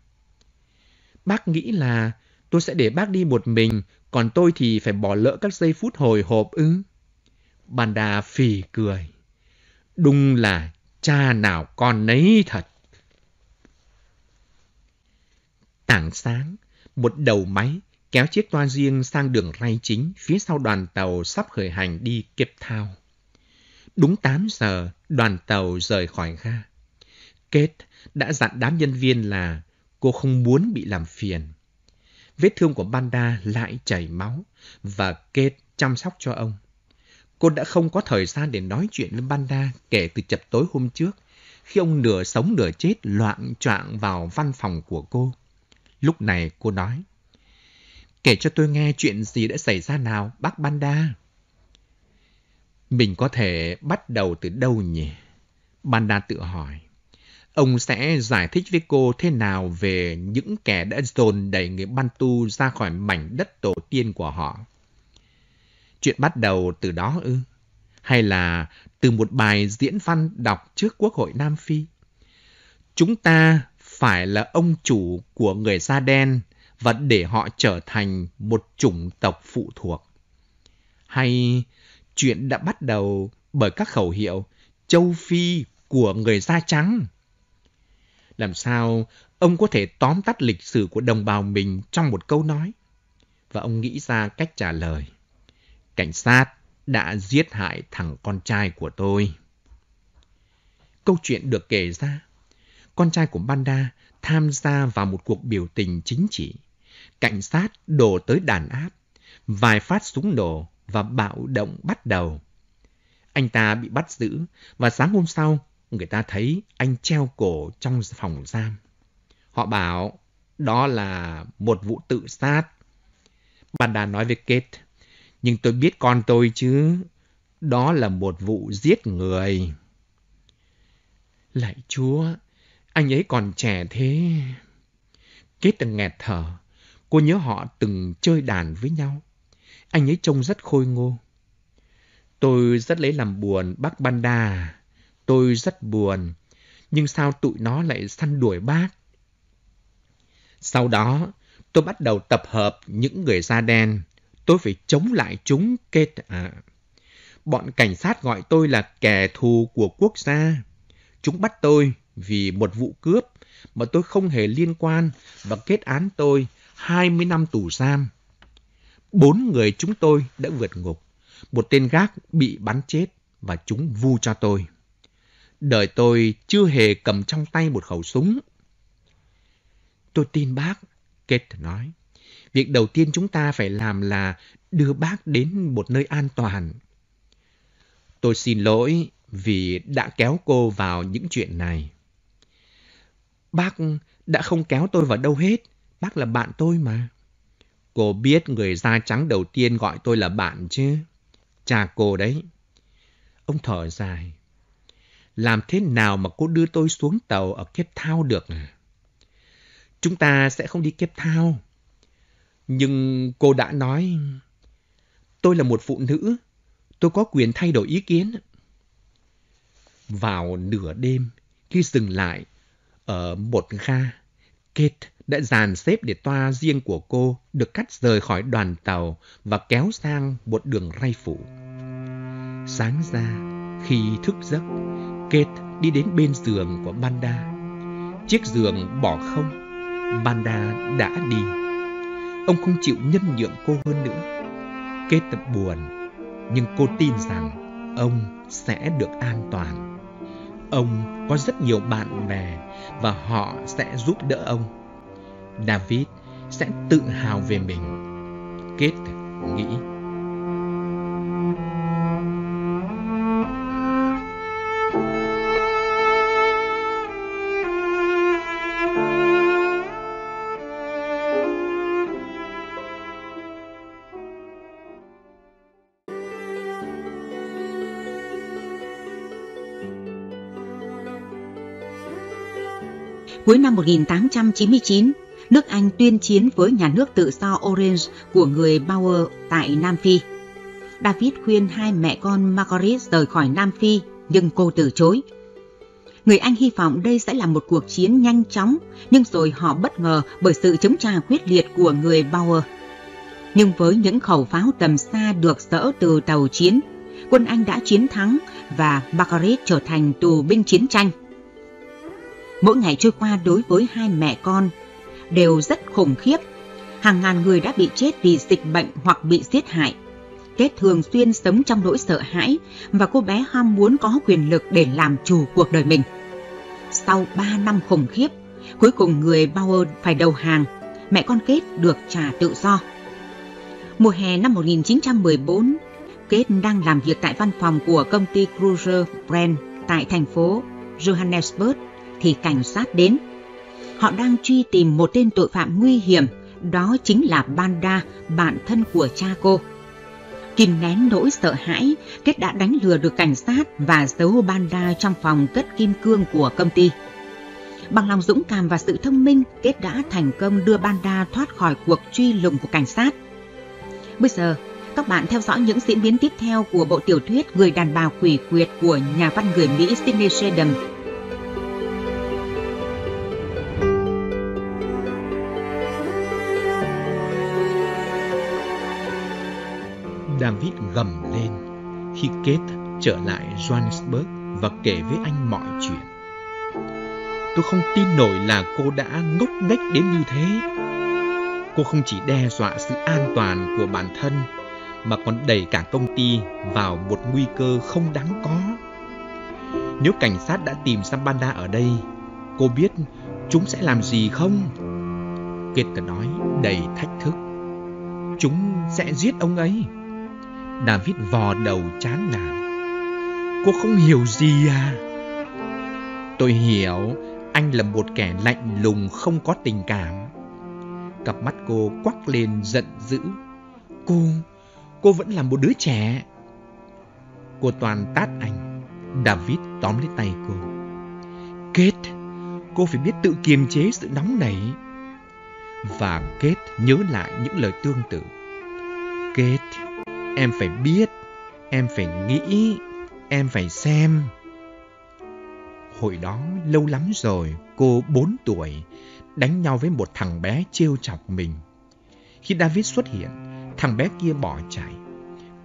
Speaker 2: Bác nghĩ là tôi sẽ để bác đi một mình, còn tôi thì phải bỏ lỡ các giây phút hồi hộp ư. Banda phì cười. Đúng là cha nào con nấy thật. Tảng sáng, một đầu máy kéo chiếc toa riêng sang đường ray chính phía sau đoàn tàu sắp khởi hành đi Kiếp Thao. Đúng 8 giờ, đoàn tàu rời khỏi ga. Kate đã dặn đám nhân viên là cô không muốn bị làm phiền. Vết thương của Banda lại chảy máu và Kate chăm sóc cho ông. Cô đã không có thời gian để nói chuyện với Banda kể từ chập tối hôm trước khi ông nửa sống nửa chết loạn choạng vào văn phòng của cô. Lúc này cô nói, Kể cho tôi nghe chuyện gì đã xảy ra nào, bác Banda. Mình có thể bắt đầu từ đâu nhỉ? Banda tự hỏi. Ông sẽ giải thích với cô thế nào về những kẻ đã dồn đẩy người Bantu ra khỏi mảnh đất tổ tiên của họ. Chuyện bắt đầu từ đó ư? Hay là từ một bài diễn văn đọc trước Quốc hội Nam Phi? Chúng ta phải là ông chủ của người da đen và để họ trở thành một chủng tộc phụ thuộc. Hay chuyện đã bắt đầu bởi các khẩu hiệu châu Phi của người da trắng. Làm sao ông có thể tóm tắt lịch sử của đồng bào mình trong một câu nói? Và ông nghĩ ra cách trả lời. Cảnh sát đã giết hại thằng con trai của tôi. Câu chuyện được kể ra. Con trai của Banda tham gia vào một cuộc biểu tình chính trị. Cảnh sát đổ tới đàn áp. Vài phát súng nổ và bạo động bắt đầu. Anh ta bị bắt giữ và sáng hôm sau người ta thấy anh treo cổ trong phòng giam. Họ bảo đó là một vụ tự sát. Bạn đã nói với Kate, nhưng tôi biết con tôi chứ, đó là một vụ giết người. Lạy Chúa, anh ấy còn trẻ thế. Kate từng nghẹt thở, cô nhớ họ từng chơi đàn với nhau. Anh ấy trông rất khôi ngô. Tôi rất lấy làm buồn bác Banda Tôi rất buồn, nhưng sao tụi nó lại săn đuổi bác? Sau đó, tôi bắt đầu tập hợp những người da đen. Tôi phải chống lại chúng kết... À, bọn cảnh sát gọi tôi là kẻ thù của quốc gia. Chúng bắt tôi vì một vụ cướp mà tôi không hề liên quan và kết án tôi 20 năm tù giam. Bốn người chúng tôi đã vượt ngục. Một tên gác bị bắn chết và chúng vu cho tôi đời tôi chưa hề cầm trong tay một khẩu súng. Tôi tin bác, Kate nói. Việc đầu tiên chúng ta phải làm là đưa bác đến một nơi an toàn. Tôi xin lỗi vì đã kéo cô vào những chuyện này. Bác đã không kéo tôi vào đâu hết. Bác là bạn tôi mà. Cô biết người da trắng đầu tiên gọi tôi là bạn chứ. Cha cô đấy. Ông thở dài làm thế nào mà cô đưa tôi xuống tàu ở Cape Thao được? Chúng ta sẽ không đi Cape Thao. Nhưng cô đã nói, tôi là một phụ nữ, tôi có quyền thay đổi ý kiến. Vào nửa đêm, khi dừng lại ở một ga, Kate đã dàn xếp để toa riêng của cô được cắt rời khỏi đoàn tàu và kéo sang một đường ray phủ. Sáng ra, khi thức giấc, Kate đi đến bên giường của Banda. Chiếc giường bỏ không, Banda đã đi. Ông không chịu nhân nhượng cô hơn nữa. Kate tập buồn, nhưng cô tin rằng ông sẽ được an toàn. Ông có rất nhiều bạn bè và họ sẽ giúp đỡ ông. David sẽ tự hào về mình. Kate
Speaker 3: nghĩ
Speaker 1: Cuối năm 1899, nước Anh tuyên chiến với nhà nước tự do Orange của người Bauer tại Nam Phi. David khuyên hai mẹ con Margaret rời khỏi Nam Phi, nhưng cô từ chối. Người Anh hy vọng đây sẽ là một cuộc chiến nhanh chóng, nhưng rồi họ bất ngờ bởi sự chống trả quyết liệt của người Bauer. Nhưng với những khẩu pháo tầm xa được dỡ từ tàu chiến, quân Anh đã chiến thắng và Margaret trở thành tù binh chiến tranh. Mỗi ngày trôi qua đối với hai mẹ con đều rất khủng khiếp. Hàng ngàn người đã bị chết vì dịch bệnh hoặc bị giết hại. Kết thường xuyên sống trong nỗi sợ hãi và cô bé ham muốn có quyền lực để làm chủ cuộc đời mình. Sau 3 năm khủng khiếp, cuối cùng người Bauer phải đầu hàng, mẹ con Kết được trả tự do. Mùa hè năm 1914, Kết đang làm việc tại văn phòng của công ty Cruiser Brand tại thành phố Johannesburg thì cảnh sát đến. Họ đang truy tìm một tên tội phạm nguy hiểm, đó chính là Banda, bạn thân của cha cô. Kim nén nỗi sợ hãi, Kết đã đánh lừa được cảnh sát và giấu Banda trong phòng cất kim cương của công ty. Bằng lòng dũng cảm và sự thông minh, Kết đã thành công đưa Banda thoát khỏi cuộc truy lùng của cảnh sát. Bây giờ, các bạn theo dõi những diễn biến tiếp theo của bộ tiểu thuyết Người đàn bà quỷ quyệt của nhà văn người Mỹ Sidney Sheldon
Speaker 2: không tin nổi là cô đã ngốc nghếch đến như thế. Cô không chỉ đe dọa sự an toàn của bản thân mà còn đẩy cả công ty vào một nguy cơ không đáng có. Nếu cảnh sát đã tìm Sambanda ở đây, cô biết chúng sẽ làm gì không? Kết nói đầy thách thức. Chúng sẽ giết ông ấy. David vò đầu chán nản. Cô không hiểu gì à? Tôi hiểu anh là một kẻ lạnh lùng không có tình cảm. Cặp mắt cô quắc lên giận dữ. Cô, cô vẫn là một đứa trẻ. Cô Toàn tát anh. David tóm lấy tay cô. Kết, cô phải biết tự kiềm chế sự nóng nảy. Và kết nhớ lại những lời tương tự. Kết, em phải biết, em phải nghĩ, em phải xem. Hồi đó lâu lắm rồi, cô bốn tuổi, đánh nhau với một thằng bé trêu chọc mình. Khi David xuất hiện, thằng bé kia bỏ chạy.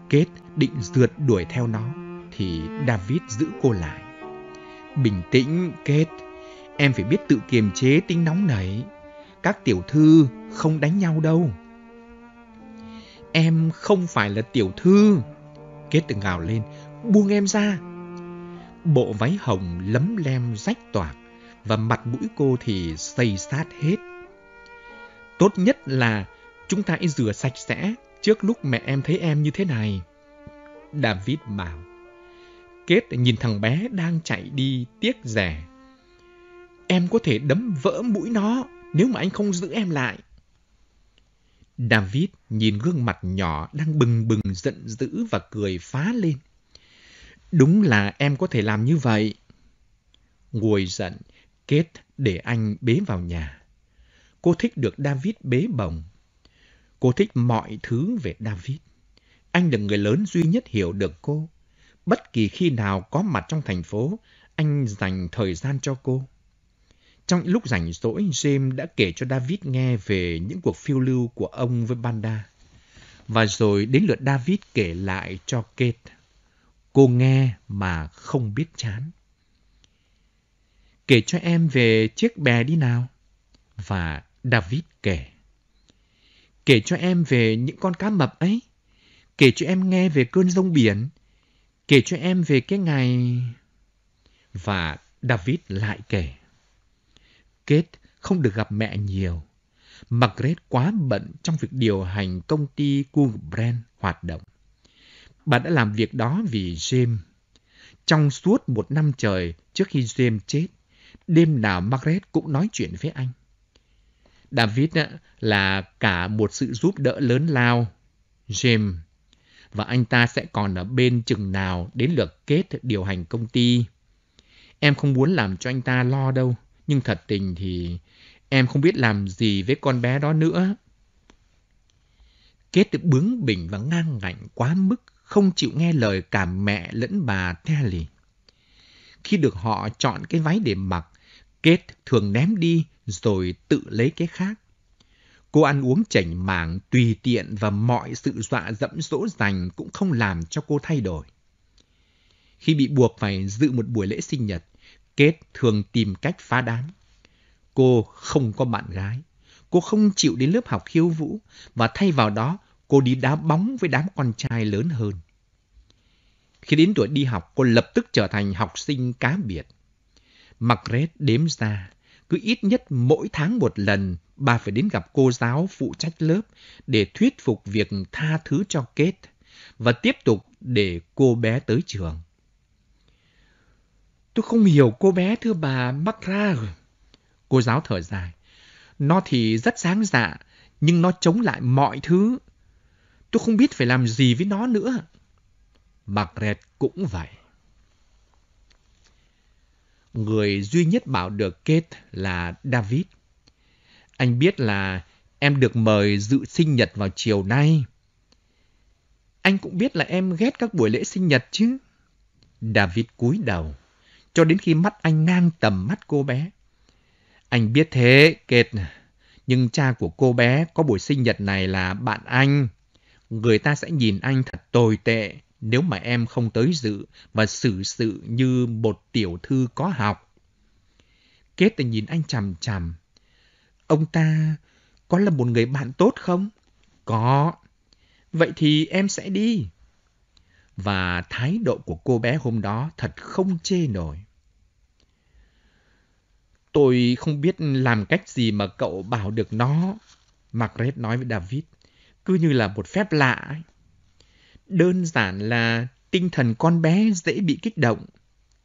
Speaker 2: Kết định rượt đuổi theo nó, thì David giữ cô lại. Bình tĩnh, Kết. Em phải biết tự kiềm chế tính nóng nảy. Các tiểu thư không đánh nhau đâu. Em không phải là tiểu thư. Kết từng gào lên, buông em ra bộ váy hồng lấm lem rách toạc và mặt mũi cô thì xây sát hết. Tốt nhất là chúng ta hãy rửa sạch sẽ trước lúc mẹ em thấy em như thế này. David bảo. Kết nhìn thằng bé đang chạy đi tiếc rẻ. Em có thể đấm vỡ mũi nó nếu mà anh không giữ em lại. David nhìn gương mặt nhỏ đang bừng bừng giận dữ và cười phá lên. Đúng là em có thể làm như vậy. Ngồi giận, Kết để anh bế vào nhà. Cô thích được David bế bồng. Cô thích mọi thứ về David. Anh là người lớn duy nhất hiểu được cô. Bất kỳ khi nào có mặt trong thành phố, anh dành thời gian cho cô. Trong lúc rảnh rỗi, James đã kể cho David nghe về những cuộc phiêu lưu của ông với Banda. Và rồi đến lượt David kể lại cho Kate. Cô nghe mà không biết chán. Kể cho em về chiếc bè đi nào. Và David kể. Kể cho em về những con cá mập ấy. Kể cho em nghe về cơn rông biển. Kể cho em về cái ngày... Và David lại kể. Kết không được gặp mẹ nhiều. Margaret quá bận trong việc điều hành công ty Cool Brand hoạt động. Bà đã làm việc đó vì James. Trong suốt một năm trời trước khi James chết, đêm nào Margaret cũng nói chuyện với anh. David là cả một sự giúp đỡ lớn lao. James và anh ta sẽ còn ở bên chừng nào đến lượt kết điều hành công ty. Em không muốn làm cho anh ta lo đâu, nhưng thật tình thì em không biết làm gì với con bé đó nữa. Kết bướng bỉnh và ngang ngạnh quá mức không chịu nghe lời cả mẹ lẫn bà Telly. Khi được họ chọn cái váy để mặc, Kate thường ném đi rồi tự lấy cái khác. Cô ăn uống chảnh mảng, tùy tiện và mọi sự dọa dẫm dỗ dành cũng không làm cho cô thay đổi. Khi bị buộc phải dự một buổi lễ sinh nhật, Kate thường tìm cách phá đám. Cô không có bạn gái. Cô không chịu đến lớp học khiêu vũ và thay vào đó cô đi đá bóng với đám con trai lớn hơn. Khi đến tuổi đi học, cô lập tức trở thành học sinh cá biệt. Margaret đếm ra, cứ ít nhất mỗi tháng một lần, bà phải đến gặp cô giáo phụ trách lớp để thuyết phục việc tha thứ cho Kết và tiếp tục để cô bé tới trường. Tôi không hiểu cô bé thưa bà Magra. Cô giáo thở dài. Nó thì rất sáng dạ, nhưng nó chống lại mọi thứ. Tôi không biết phải làm gì với nó nữa. mạc Margaret cũng vậy. Người duy nhất bảo được Kate là David. Anh biết là em được mời dự sinh nhật vào chiều nay. Anh cũng biết là em ghét các buổi lễ sinh nhật chứ. David cúi đầu, cho đến khi mắt anh ngang tầm mắt cô bé. Anh biết thế, Kate, nhưng cha của cô bé có buổi sinh nhật này là bạn anh người ta sẽ nhìn anh thật tồi tệ nếu mà em không tới dự và xử sự như một tiểu thư có học. Kết thì nhìn anh chằm chằm. Ông ta có là một người bạn tốt không? Có. Vậy thì em sẽ đi. Và thái độ của cô bé hôm đó thật không chê nổi. Tôi không biết làm cách gì mà cậu bảo được nó. Margaret nói với David cứ như là một phép lạ ấy. Đơn giản là tinh thần con bé dễ bị kích động.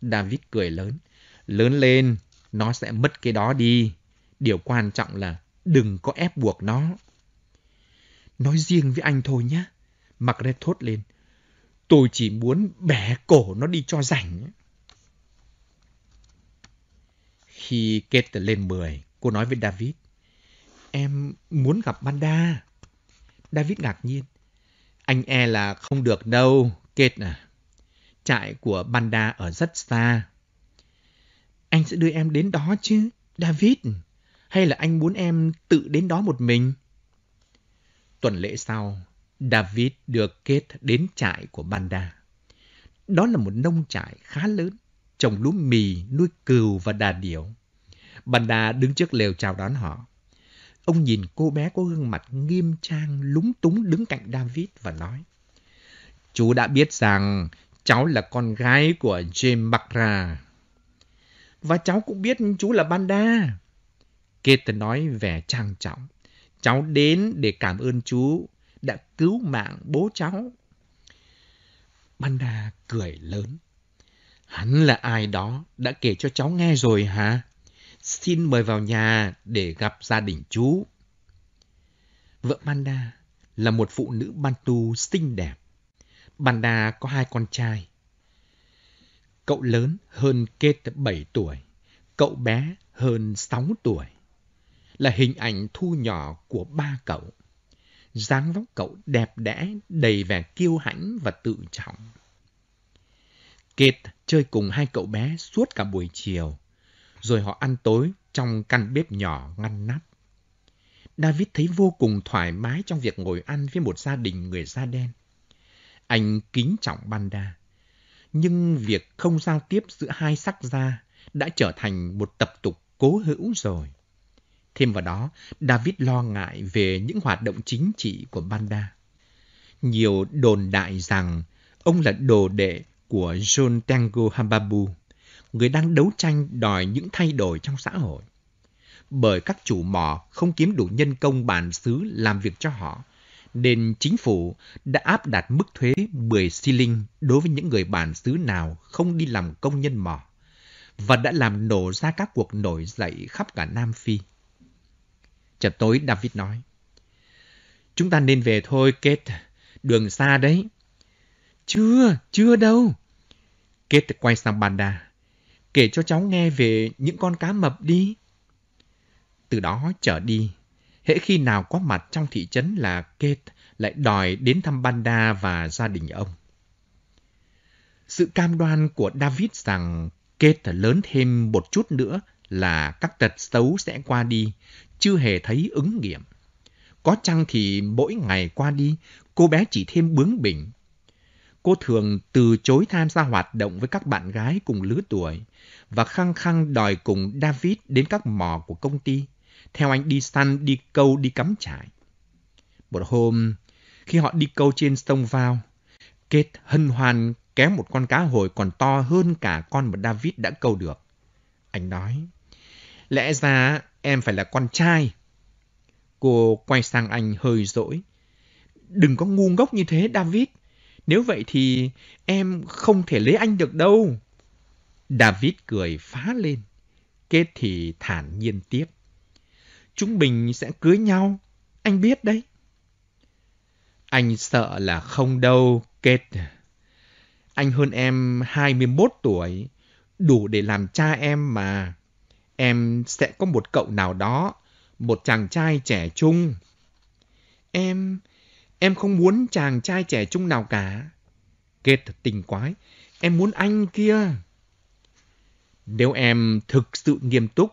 Speaker 2: David cười lớn. Lớn lên, nó sẽ mất cái đó đi. Điều quan trọng là đừng có ép buộc nó. Nói riêng với anh thôi nhé. Margaret thốt lên. Tôi chỉ muốn bẻ cổ nó đi cho rảnh. Khi Kate lên 10, cô nói với David. Em muốn gặp Banda. David ngạc nhiên. Anh e là không được đâu, Kate à. Trại của Banda ở rất xa. Anh sẽ đưa em đến đó chứ, David. Hay là anh muốn em tự đến đó một mình? Tuần lễ sau, David đưa Kate đến trại của Banda. Đó là một nông trại khá lớn, trồng lúa mì, nuôi cừu và đà điểu. Banda đứng trước lều chào đón họ. Ông nhìn cô bé có gương mặt nghiêm trang lúng túng đứng cạnh David và nói. Chú đã biết rằng cháu là con gái của James Bakra. Và cháu cũng biết chú là Banda. Kate nói vẻ trang trọng. Cháu đến để cảm ơn chú đã cứu mạng bố cháu. Banda cười lớn. Hắn là ai đó đã kể cho cháu nghe rồi hả? xin mời vào nhà để gặp gia đình chú. Vợ Manda là một phụ nữ Bantu xinh đẹp. Banda có hai con trai. Cậu lớn hơn Kết 7 tuổi, cậu bé hơn 6 tuổi. Là hình ảnh thu nhỏ của ba cậu. dáng vóc cậu đẹp đẽ, đầy vẻ kiêu hãnh và tự trọng. Kết chơi cùng hai cậu bé suốt cả buổi chiều rồi họ ăn tối trong căn bếp nhỏ ngăn nắp. David thấy vô cùng thoải mái trong việc ngồi ăn với một gia đình người da đen. Anh kính trọng Banda, nhưng việc không giao tiếp giữa hai sắc da đã trở thành một tập tục cố hữu rồi. Thêm vào đó, David lo ngại về những hoạt động chính trị của Banda. Nhiều đồn đại rằng ông là đồ đệ của John Tango Hambabu, người đang đấu tranh đòi những thay đổi trong xã hội. Bởi các chủ mỏ không kiếm đủ nhân công bản xứ làm việc cho họ, nên chính phủ đã áp đặt mức thuế 10 xi linh đối với những người bản xứ nào không đi làm công nhân mỏ và đã làm nổ ra các cuộc nổi dậy khắp cả Nam Phi. Chợt tối David nói, Chúng ta nên về thôi, Kate. Đường xa đấy. Chưa, chưa đâu. Kate quay sang Banda kể cho cháu nghe về những con cá mập đi. Từ đó trở đi, hễ khi nào có mặt trong thị trấn là Kate lại đòi đến thăm Banda và gia đình ông. Sự cam đoan của David rằng Kate lớn thêm một chút nữa là các tật xấu sẽ qua đi, chưa hề thấy ứng nghiệm. Có chăng thì mỗi ngày qua đi, cô bé chỉ thêm bướng bỉnh, cô thường từ chối tham gia hoạt động với các bạn gái cùng lứa tuổi và khăng khăng đòi cùng David đến các mỏ của công ty, theo anh đi săn, đi câu, đi cắm trại. Một hôm, khi họ đi câu trên sông vào, Kate hân hoan kéo một con cá hồi còn to hơn cả con mà David đã câu được. Anh nói, lẽ ra em phải là con trai. Cô quay sang anh hơi dỗi. Đừng có ngu ngốc như thế, David. Nếu vậy thì em không thể lấy anh được đâu. David cười phá lên. Kết thì thản nhiên tiếp. Chúng mình sẽ cưới nhau. Anh biết đấy. Anh sợ là không đâu, Kết. Anh hơn em 21 tuổi. Đủ để làm cha em mà. Em sẽ có một cậu nào đó. Một chàng trai trẻ trung. Em... Em không muốn chàng trai trẻ trung nào cả. Kê thật tình quái, em muốn anh kia. Nếu em thực sự nghiêm túc,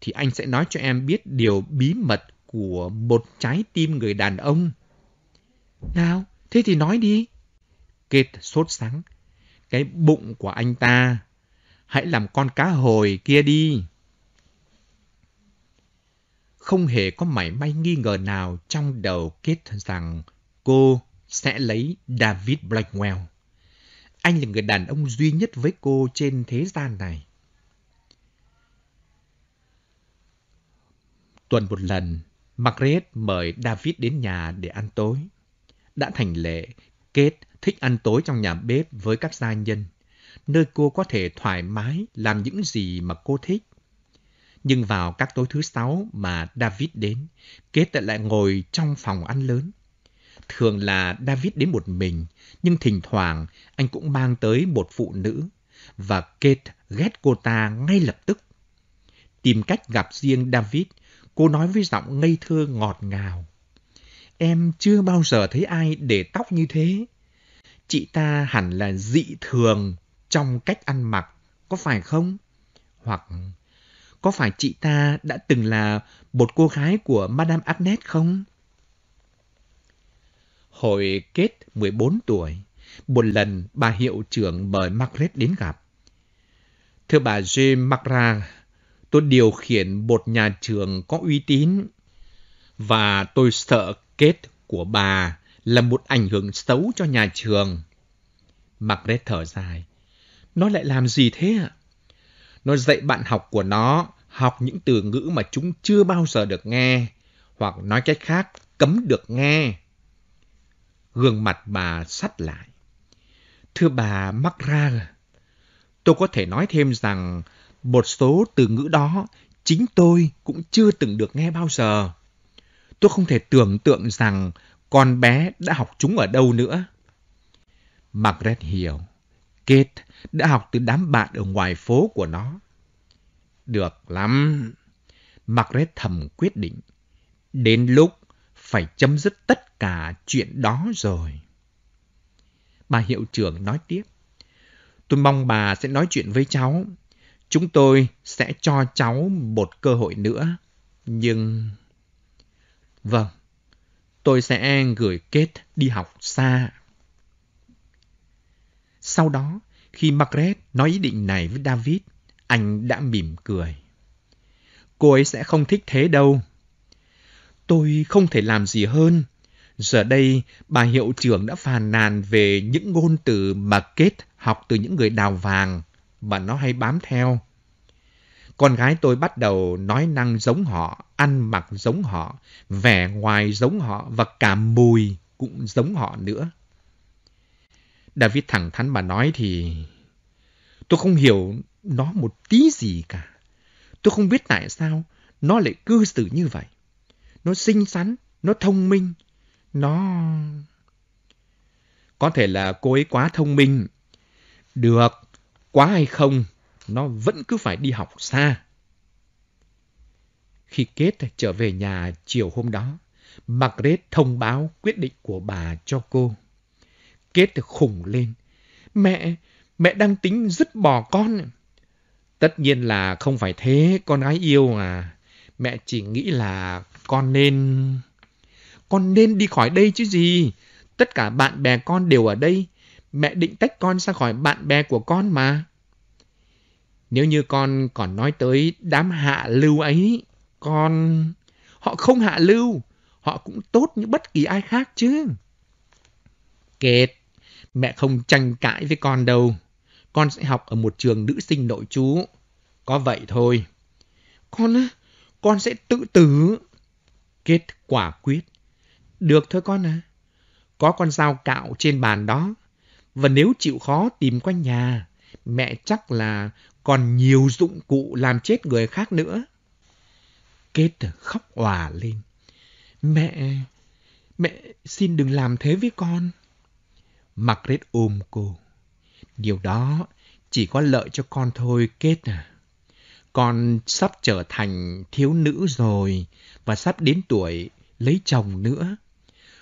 Speaker 2: thì anh sẽ nói cho em biết điều bí mật của một trái tim người đàn ông. Nào, thế thì nói đi. Kê sốt sắng. Cái bụng của anh ta. Hãy làm con cá hồi kia đi không hề có mảy may nghi ngờ nào trong đầu kết rằng cô sẽ lấy David Blackwell. Anh là người đàn ông duy nhất với cô trên thế gian này. Tuần một lần, Margaret mời David đến nhà để ăn tối. Đã thành lệ, Kate thích ăn tối trong nhà bếp với các gia nhân, nơi cô có thể thoải mái làm những gì mà cô thích nhưng vào các tối thứ sáu mà David đến, Kết lại ngồi trong phòng ăn lớn. Thường là David đến một mình, nhưng thỉnh thoảng anh cũng mang tới một phụ nữ, và Kate ghét cô ta ngay lập tức. Tìm cách gặp riêng David, cô nói với giọng ngây thơ ngọt ngào. Em chưa bao giờ thấy ai để tóc như thế. Chị ta hẳn là dị thường trong cách ăn mặc, có phải không? Hoặc có phải chị ta đã từng là một cô gái của Madame Agnes không? Hồi kết 14 tuổi, một lần bà hiệu trưởng mời Margaret đến gặp. Thưa bà J. Magra, tôi điều khiển một nhà trường có uy tín và tôi sợ kết của bà là một ảnh hưởng xấu cho nhà trường. Margaret thở dài. Nó lại làm gì thế ạ? Nó dạy bạn học của nó học những từ ngữ mà chúng chưa bao giờ được nghe, hoặc nói cách khác, cấm được nghe. Gương mặt bà sắt lại. Thưa bà Macra, tôi có thể nói thêm rằng một số từ ngữ đó chính tôi cũng chưa từng được nghe bao giờ. Tôi không thể tưởng tượng rằng con bé đã học chúng ở đâu nữa. Margaret hiểu. Kate đã học từ đám bạn ở ngoài phố của nó. Được lắm. Margaret thầm quyết định. Đến lúc phải chấm dứt tất cả chuyện đó rồi. Bà hiệu trưởng nói tiếp. Tôi mong bà sẽ nói chuyện với cháu. Chúng tôi sẽ cho cháu một cơ hội nữa. Nhưng... Vâng, tôi sẽ gửi kết đi học xa sau đó, khi Margaret nói ý định này với David, anh đã mỉm cười. Cô ấy sẽ không thích thế đâu. Tôi không thể làm gì hơn. Giờ đây, bà hiệu trưởng đã phàn nàn về những ngôn từ mà Kate học từ những người đào vàng và nó hay bám theo. Con gái tôi bắt đầu nói năng giống họ, ăn mặc giống họ, vẻ ngoài giống họ và cả mùi cũng giống họ nữa. David thẳng thắn mà nói thì tôi không hiểu nó một tí gì cả. Tôi không biết tại sao nó lại cư xử như vậy. Nó xinh xắn, nó thông minh, nó... Có thể là cô ấy quá thông minh. Được, quá hay không, nó vẫn cứ phải đi học xa. Khi Kết trở về nhà chiều hôm đó, Margaret thông báo quyết định của bà cho cô. Kết thì khủng lên. Mẹ, mẹ đang tính dứt bỏ con. Tất nhiên là không phải thế, con gái yêu à. Mẹ chỉ nghĩ là con nên... Con nên đi khỏi đây chứ gì. Tất cả bạn bè con đều ở đây. Mẹ định tách con ra khỏi bạn bè của con mà. Nếu như con còn nói tới đám hạ lưu ấy, con... Họ không hạ lưu, họ cũng tốt như bất kỳ ai khác chứ. Kệt, Mẹ không tranh cãi với con đâu. Con sẽ học ở một trường nữ sinh nội chú. Có vậy thôi. Con á, con sẽ tự tử. Kết quả quyết. Được thôi con à. Có con dao cạo trên bàn đó. Và nếu chịu khó tìm quanh nhà, mẹ chắc là còn nhiều dụng cụ làm chết người khác nữa. Kết khóc hòa lên. Mẹ, mẹ xin đừng làm thế với con. Margaret ôm cô. Điều đó chỉ có lợi cho con thôi, Kết à. Con sắp trở thành thiếu nữ rồi và sắp đến tuổi lấy chồng nữa.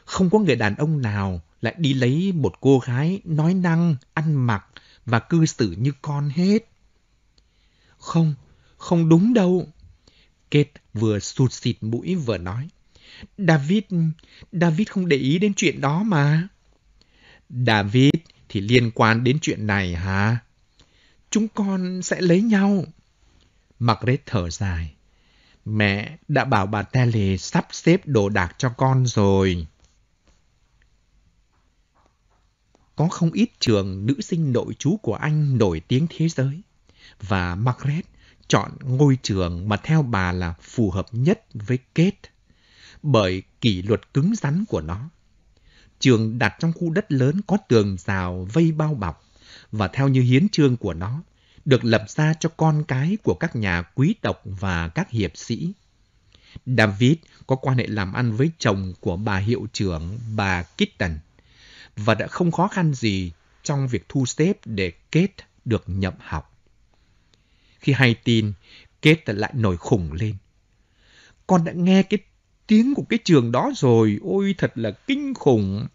Speaker 2: Không có người đàn ông nào lại đi lấy một cô gái nói năng, ăn mặc và cư xử như con hết. Không, không đúng đâu. Kate vừa sụt xịt mũi vừa nói. David, David không để ý đến chuyện đó mà. David thì liên quan đến chuyện này hả? Chúng con sẽ lấy nhau. Margaret thở dài. Mẹ đã bảo bà Telly sắp xếp đồ đạc cho con rồi. Có không ít trường nữ sinh nội chú của Anh nổi tiếng thế giới. Và Margaret chọn ngôi trường mà theo bà là phù hợp nhất với Kate bởi kỷ luật cứng rắn của nó trường đặt trong khu đất lớn có tường rào vây bao bọc và theo như hiến trương của nó, được lập ra cho con cái của các nhà quý tộc và các hiệp sĩ. David có quan hệ làm ăn với chồng của bà hiệu trưởng bà Kitten và đã không khó khăn gì trong việc thu xếp để Kate được nhập học. Khi hay tin, Kate lại nổi khủng lên. Con đã nghe cái tiếng của cái trường đó rồi. Ôi thật là kinh khủng.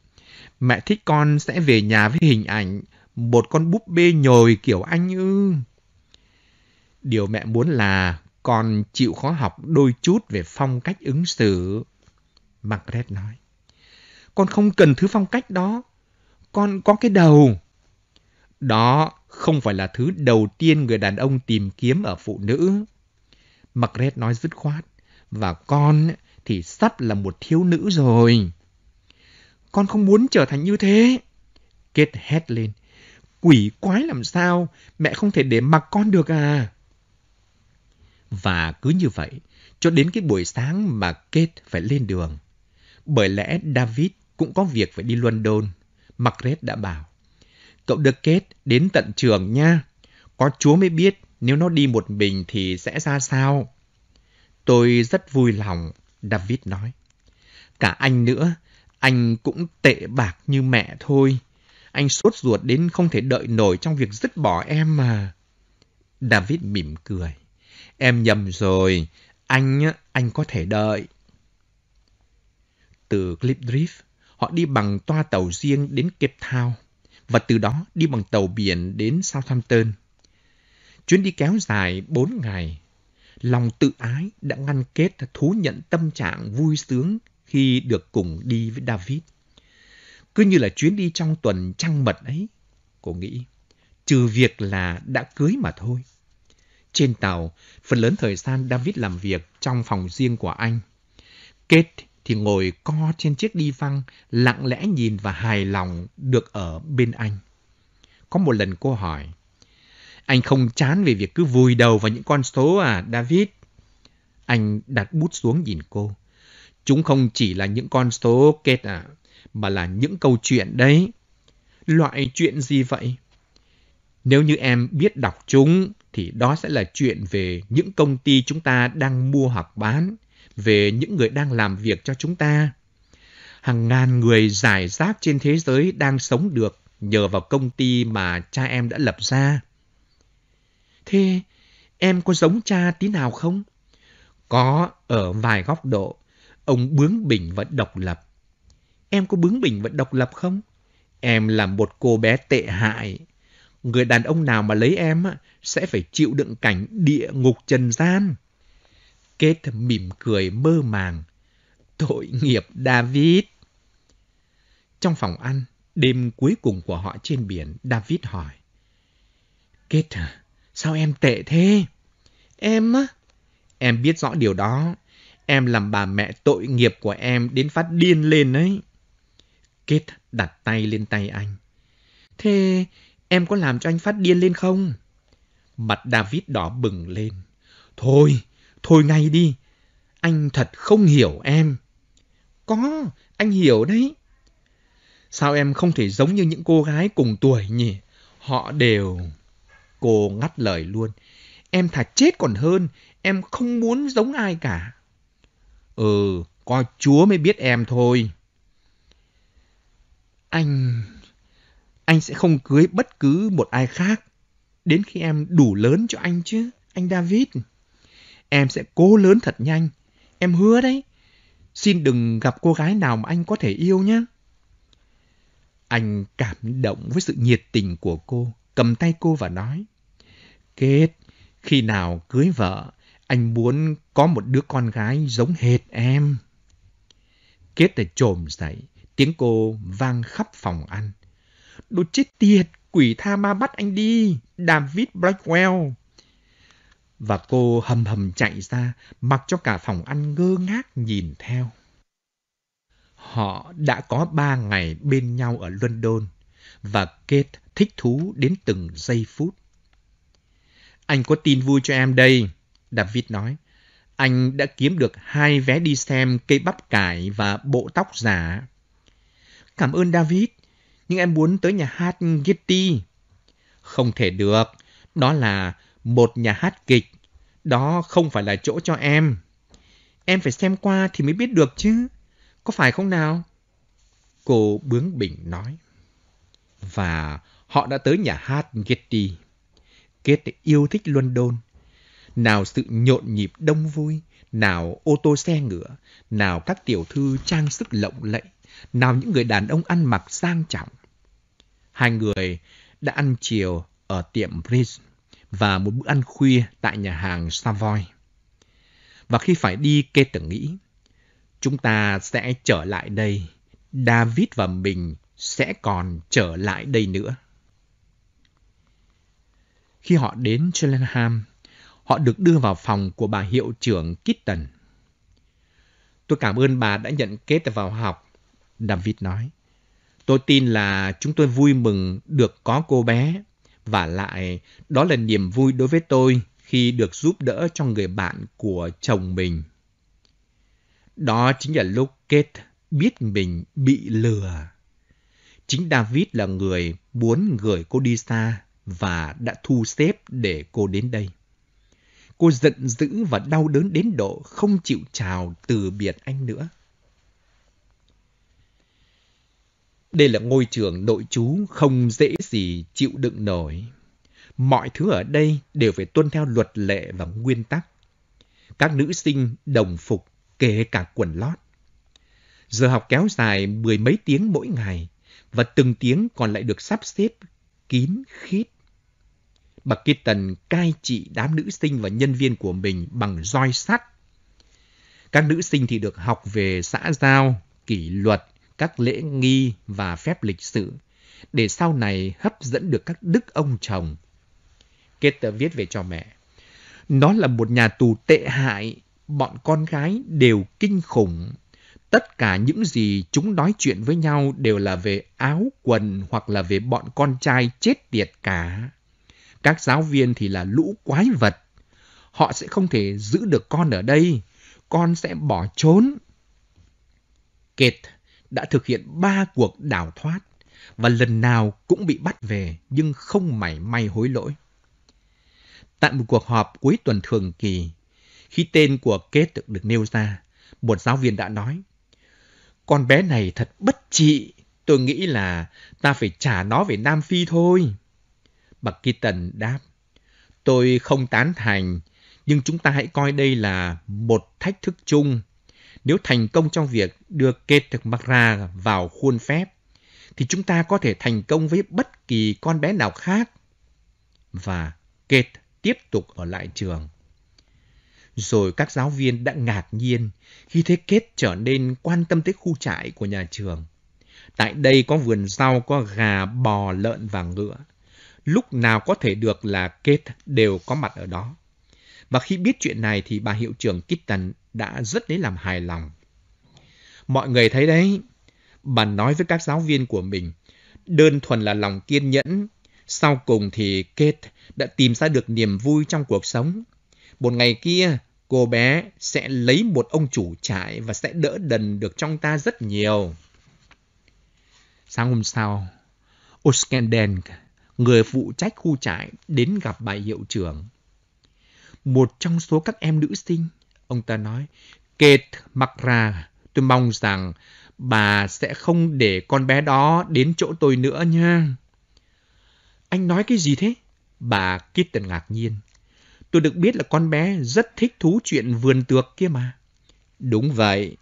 Speaker 2: Mẹ thích con sẽ về nhà với hình ảnh một con búp bê nhồi kiểu anh ư. Điều mẹ muốn là con chịu khó học đôi chút về phong cách ứng xử. Margaret nói. Con không cần thứ phong cách đó. Con có cái đầu. Đó không phải là thứ đầu tiên người đàn ông tìm kiếm ở phụ nữ. Margaret nói dứt khoát. Và con thì sắp là một thiếu nữ rồi. Con không muốn trở thành như thế. Kết hét lên. Quỷ quái làm sao? Mẹ không thể để mặc con được à? Và cứ như vậy, cho đến cái buổi sáng mà Kate phải lên đường. Bởi lẽ David cũng có việc phải đi London. Margaret đã bảo, cậu đưa Kate đến tận trường nha. Có chúa mới biết nếu nó đi một mình thì sẽ ra sao. Tôi rất vui lòng David nói. Cả anh nữa, anh cũng tệ bạc như mẹ thôi. Anh sốt ruột đến không thể đợi nổi trong việc dứt bỏ em mà. David mỉm cười. Em nhầm rồi, anh anh có thể đợi. Từ Cliff Drift, họ đi bằng toa tàu riêng đến Cape Town và từ đó đi bằng tàu biển đến Southampton. Chuyến đi kéo dài 4 ngày Lòng tự ái đã ngăn kết thú nhận tâm trạng vui sướng khi được cùng đi với David. Cứ như là chuyến đi trong tuần trăng mật ấy, cô nghĩ, trừ việc là đã cưới mà thôi. Trên tàu, phần lớn thời gian David làm việc trong phòng riêng của anh. Kate thì ngồi co trên chiếc đi văng, lặng lẽ nhìn và hài lòng được ở bên anh. Có một lần cô hỏi, anh không chán về việc cứ vùi đầu vào những con số à, David. Anh đặt bút xuống nhìn cô. Chúng không chỉ là những con số kết à, mà là những câu chuyện đấy. Loại chuyện gì vậy? Nếu như em biết đọc chúng, thì đó sẽ là chuyện về những công ty chúng ta đang mua hoặc bán, về những người đang làm việc cho chúng ta. Hàng ngàn người giải rác trên thế giới đang sống được nhờ vào công ty mà cha em đã lập ra. Thế em có giống cha tí nào không? Có ở vài góc độ. Ông bướng bỉnh và độc lập. Em có bướng bỉnh và độc lập không? Em là một cô bé tệ hại. Người đàn ông nào mà lấy em sẽ phải chịu đựng cảnh địa ngục trần gian. Kết mỉm cười mơ màng. Tội nghiệp David. Trong phòng ăn, đêm cuối cùng của họ trên biển, David hỏi. Kết à, Sao em tệ thế? Em á? Em biết rõ điều đó. Em làm bà mẹ tội nghiệp của em đến phát điên lên đấy. Kết đặt tay lên tay anh. Thế em có làm cho anh phát điên lên không? Mặt David đỏ bừng lên. Thôi, thôi ngay đi. Anh thật không hiểu em. Có, anh hiểu đấy. Sao em không thể giống như những cô gái cùng tuổi nhỉ? Họ đều... Cô ngắt lời luôn. Em thà chết còn hơn, em không muốn giống ai cả. Ừ, có Chúa mới biết em thôi. Anh... Anh sẽ không cưới bất cứ một ai khác. Đến khi em đủ lớn cho anh chứ, anh David. Em sẽ cố lớn thật nhanh. Em hứa đấy. Xin đừng gặp cô gái nào mà anh có thể yêu nhé. Anh cảm động với sự nhiệt tình của cô, cầm tay cô và nói kết. Khi nào cưới vợ, anh muốn có một đứa con gái giống hệt em. Kết lại trồm dậy, tiếng cô vang khắp phòng ăn. Đồ chết tiệt, quỷ tha ma bắt anh đi, David Blackwell. Và cô hầm hầm chạy ra, mặc cho cả phòng ăn ngơ ngác nhìn theo. Họ đã có ba ngày bên nhau ở London, và Kate thích thú đến từng giây phút. Anh có tin vui cho em đây. David nói. Anh đã kiếm được hai vé đi xem cây bắp cải và bộ tóc giả. Cảm ơn David, nhưng em muốn tới nhà hát Getty. Không thể được, đó là một nhà hát kịch. Đó không phải là chỗ cho em. Em phải xem qua thì mới biết được chứ. Có phải không nào? Cô bướng bỉnh nói. Và họ đã tới nhà hát Getty. Kết yêu thích London. Nào sự nhộn nhịp đông vui, nào ô tô xe ngựa, nào các tiểu thư trang sức lộng lẫy, nào những người đàn ông ăn mặc sang trọng. Hai người đã ăn chiều ở tiệm Bridge và một bữa ăn khuya tại nhà hàng Savoy. Và khi phải đi, Kê tưởng nghĩ, chúng ta sẽ trở lại đây. David và mình sẽ còn trở lại đây nữa. Khi họ đến Cheltenham, họ được đưa vào phòng của bà hiệu trưởng kitten Tôi cảm ơn bà đã nhận kết vào học, David nói. Tôi tin là chúng tôi vui mừng được có cô bé. Và lại, đó là niềm vui đối với tôi khi được giúp đỡ cho người bạn của chồng mình. Đó chính là lúc Kate biết mình bị lừa. Chính David là người muốn gửi cô đi xa và đã thu xếp để cô đến đây. Cô giận dữ và đau đớn đến độ không chịu chào từ biệt anh nữa. Đây là ngôi trường nội trú không dễ gì chịu đựng nổi. Mọi thứ ở đây đều phải tuân theo luật lệ và nguyên tắc. Các nữ sinh đồng phục kể cả quần lót. Giờ học kéo dài mười mấy tiếng mỗi ngày và từng tiếng còn lại được sắp xếp kín khít. Bà Kitten cai trị đám nữ sinh và nhân viên của mình bằng roi sắt. Các nữ sinh thì được học về xã giao, kỷ luật, các lễ nghi và phép lịch sự, để sau này hấp dẫn được các đức ông chồng. Kitten viết về cho mẹ. Nó là một nhà tù tệ hại, bọn con gái đều kinh khủng Tất cả những gì chúng nói chuyện với nhau đều là về áo quần hoặc là về bọn con trai chết tiệt cả. Các giáo viên thì là lũ quái vật. Họ sẽ không thể giữ được con ở đây. Con sẽ bỏ trốn. Kate đã thực hiện ba cuộc đào thoát và lần nào cũng bị bắt về nhưng không mảy may hối lỗi. Tại một cuộc họp cuối tuần thường kỳ, khi tên của Kate được nêu ra, một giáo viên đã nói con bé này thật bất trị. Tôi nghĩ là ta phải trả nó về Nam Phi thôi. Bậc Kỳ Tần đáp. Tôi không tán thành, nhưng chúng ta hãy coi đây là một thách thức chung. Nếu thành công trong việc đưa thực Ketak ra vào khuôn phép, thì chúng ta có thể thành công với bất kỳ con bé nào khác. Và Kate tiếp tục ở lại trường rồi các giáo viên đã ngạc nhiên khi thấy kết trở nên quan tâm tới khu trại của nhà trường. Tại đây có vườn rau, có gà, bò, lợn và ngựa. Lúc nào có thể được là kết đều có mặt ở đó. Và khi biết chuyện này thì bà hiệu trưởng Kitton đã rất lấy làm hài lòng. Mọi người thấy đấy, bà nói với các giáo viên của mình, đơn thuần là lòng kiên nhẫn. Sau cùng thì Kate đã tìm ra được niềm vui trong cuộc sống một ngày kia, cô bé sẽ lấy một ông chủ trại và sẽ đỡ đần được trong ta rất nhiều. Sáng hôm sau, Oskenden, người phụ trách khu trại, đến gặp bà hiệu trưởng. Một trong số các em nữ sinh, ông ta nói, Kate Macra, tôi mong rằng bà sẽ không để con bé đó đến chỗ tôi nữa nha. Anh nói cái gì thế? Bà Kitten ngạc nhiên. Tôi được biết là con bé rất thích thú chuyện vườn tược kia mà. Đúng vậy,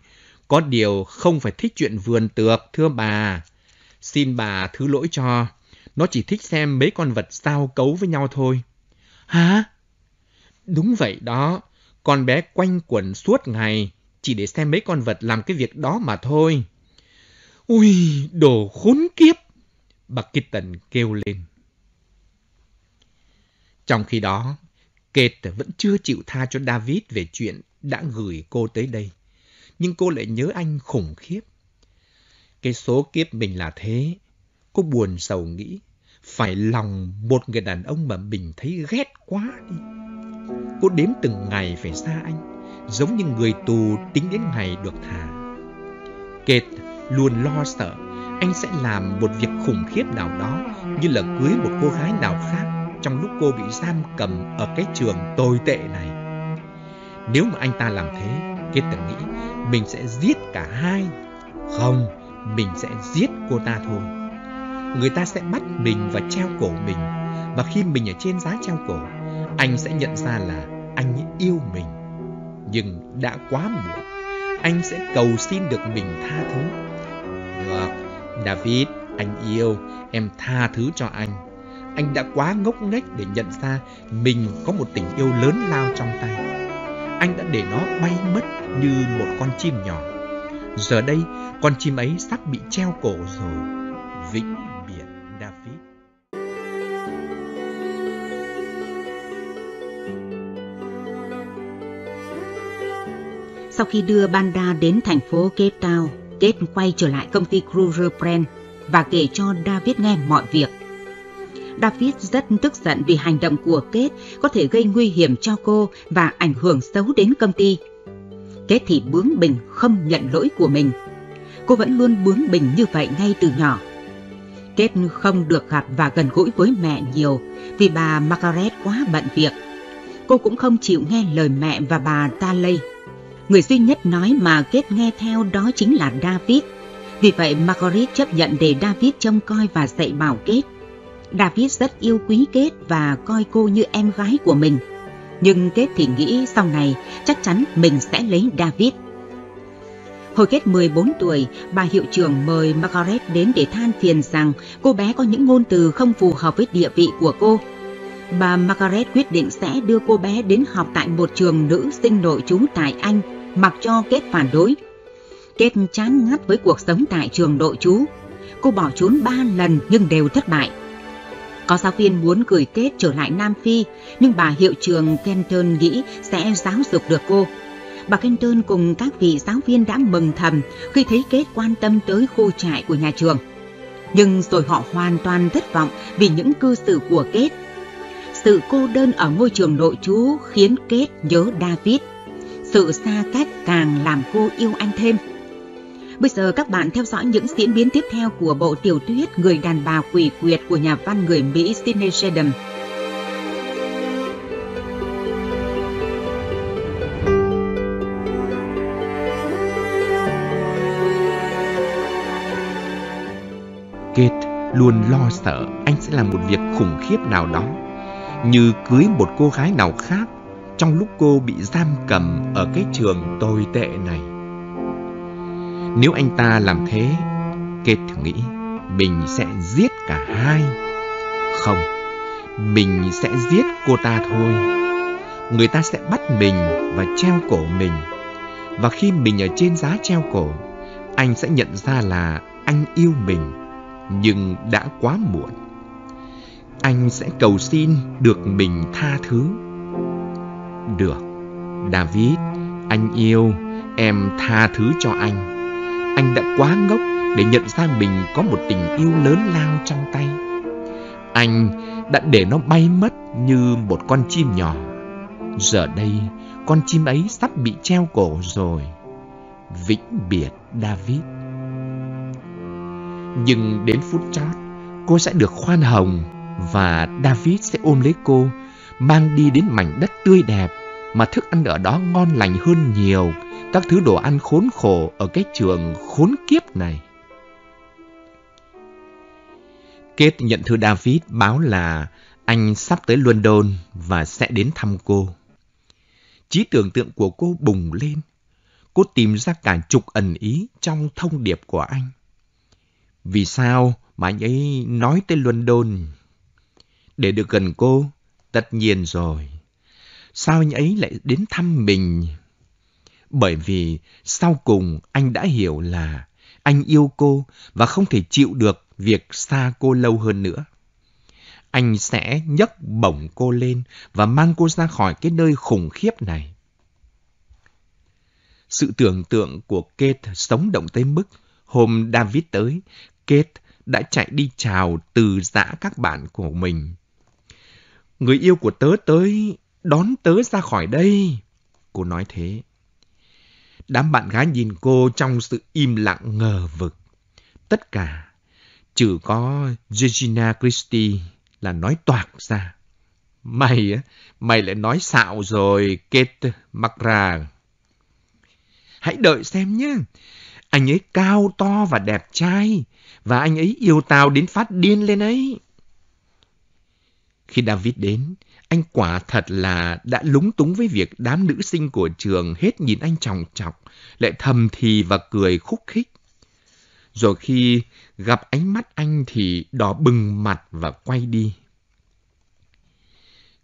Speaker 2: có điều không phải thích chuyện vườn tược, thưa bà. Xin bà thứ lỗi cho, nó chỉ thích xem mấy con vật sao cấu với nhau thôi. Hả? Đúng vậy đó, con bé quanh quẩn suốt ngày, chỉ để xem mấy con vật làm cái việc đó mà thôi. Ui, đồ khốn kiếp! Bà Kitton kêu lên. Trong khi đó, Kate vẫn chưa chịu tha cho David về chuyện đã gửi cô tới đây. Nhưng cô lại nhớ anh khủng khiếp. Cái số kiếp mình là thế. Cô buồn sầu nghĩ. Phải lòng một người đàn ông mà mình thấy ghét quá đi. Cô đếm từng ngày phải xa anh. Giống như người tù tính đến ngày được thả. Kate luôn lo sợ anh sẽ làm một việc khủng khiếp nào đó như là cưới một cô gái nào khác trong lúc cô bị giam cầm ở cái trường tồi tệ này. Nếu mà anh ta làm thế, Kiệt từng nghĩ mình sẽ giết cả hai. Không, mình sẽ giết cô ta thôi. Người ta sẽ bắt mình và treo cổ mình. Và khi mình ở trên giá treo cổ, anh sẽ nhận ra là anh yêu mình. Nhưng đã quá muộn, anh sẽ cầu xin được mình tha thứ. Được, David, anh yêu, em tha thứ cho anh. Anh đã quá ngốc nghếch để nhận ra mình có một tình yêu lớn lao trong tay. Anh đã để nó bay mất như một con chim nhỏ. Giờ đây, con chim ấy sắp bị treo cổ rồi. Vĩnh biệt David.
Speaker 1: Sau khi đưa Banda đến thành phố Cape Town, Kate quay trở lại công ty Cruiser Brand và kể cho David nghe mọi việc. David rất tức giận vì hành động của Kết có thể gây nguy hiểm cho cô và ảnh hưởng xấu đến công ty. Kết thì bướng bỉnh không nhận lỗi của mình. Cô vẫn luôn bướng bỉnh như vậy ngay từ nhỏ. Kết không được gặp và gần gũi với mẹ nhiều vì bà Margaret quá bận việc. Cô cũng không chịu nghe lời mẹ và bà Talley. Người duy nhất nói mà Kết nghe theo đó chính là David. Vì vậy Margaret chấp nhận để David trông coi và dạy bảo Kết. David rất yêu quý Kết và coi cô như em gái của mình. Nhưng Kết thì nghĩ sau này chắc chắn mình sẽ lấy David. Hồi kết 14 tuổi, bà hiệu trưởng mời Margaret đến để than phiền rằng cô bé có những ngôn từ không phù hợp với địa vị của cô. Bà Margaret quyết định sẽ đưa cô bé đến học tại một trường nữ sinh nội trú tại Anh, mặc cho Kết phản đối. Kết chán ngắt với cuộc sống tại trường nội trú. Cô bỏ trốn 3 lần nhưng đều thất bại. Có giáo viên muốn gửi Kate trở lại Nam Phi, nhưng bà hiệu trường Kenton nghĩ sẽ giáo dục được cô. Bà Kenton cùng các vị giáo viên đã mừng thầm khi thấy Kết quan tâm tới khu trại của nhà trường. Nhưng rồi họ hoàn toàn thất vọng vì những cư xử của Kết. Sự cô đơn ở ngôi trường nội trú khiến Kết nhớ David. Sự xa cách càng làm cô yêu anh thêm. Bây giờ các bạn theo dõi những diễn biến tiếp theo của bộ tiểu thuyết Người đàn bà quỷ quyệt của nhà văn người Mỹ Sidney Sheldon.
Speaker 2: Kate luôn lo sợ anh sẽ làm một việc khủng khiếp nào đó, như cưới một cô gái nào khác trong lúc cô bị giam cầm ở cái trường tồi tệ này. Nếu anh ta làm thế, Kate nghĩ, mình sẽ giết cả hai. Không, mình sẽ giết cô ta thôi. Người ta sẽ bắt mình và treo cổ mình. Và khi mình ở trên giá treo cổ, anh sẽ nhận ra là anh yêu mình, nhưng đã quá muộn. Anh sẽ cầu xin được mình tha thứ. Được, David, anh yêu, em tha thứ cho anh anh đã quá ngốc để nhận ra mình có một tình yêu lớn lao trong tay. Anh đã để nó bay mất như một con chim nhỏ. Giờ đây, con chim ấy sắp bị treo cổ rồi. Vĩnh biệt David. Nhưng đến phút chót, cô sẽ được khoan hồng và David sẽ ôm lấy cô, mang đi đến mảnh đất tươi đẹp mà thức ăn ở đó ngon lành hơn nhiều các thứ đồ ăn khốn khổ ở cái trường khốn kiếp này. Kết nhận thư David báo là anh sắp tới London và sẽ đến thăm cô. Trí tưởng tượng của cô bùng lên. Cô tìm ra cả chục ẩn ý trong thông điệp của anh. Vì sao mà anh ấy nói tới London? Để được gần cô, tất nhiên rồi. Sao anh ấy lại đến thăm mình bởi vì sau cùng anh đã hiểu là anh yêu cô và không thể chịu được việc xa cô lâu hơn nữa. Anh sẽ nhấc bổng cô lên và mang cô ra khỏi cái nơi khủng khiếp này. Sự tưởng tượng của Kate sống động tới mức hôm David tới, Kate đã chạy đi chào từ giã các bạn của mình. Người yêu của tớ tới, đón tớ ra khỏi đây. Cô nói thế. Đám bạn gái nhìn cô trong sự im lặng ngờ vực. Tất cả, trừ có Regina Christie là nói toạc ra. Mày á, mày lại nói xạo rồi, Kate McGrath. Hãy đợi xem nhé. Anh ấy cao to và đẹp trai, và anh ấy yêu tao đến phát điên lên ấy. Khi David đến, anh quả thật là đã lúng túng với việc đám nữ sinh của trường hết nhìn anh chòng chọc, lại thầm thì và cười khúc khích. Rồi khi gặp ánh mắt anh thì đỏ bừng mặt và quay đi.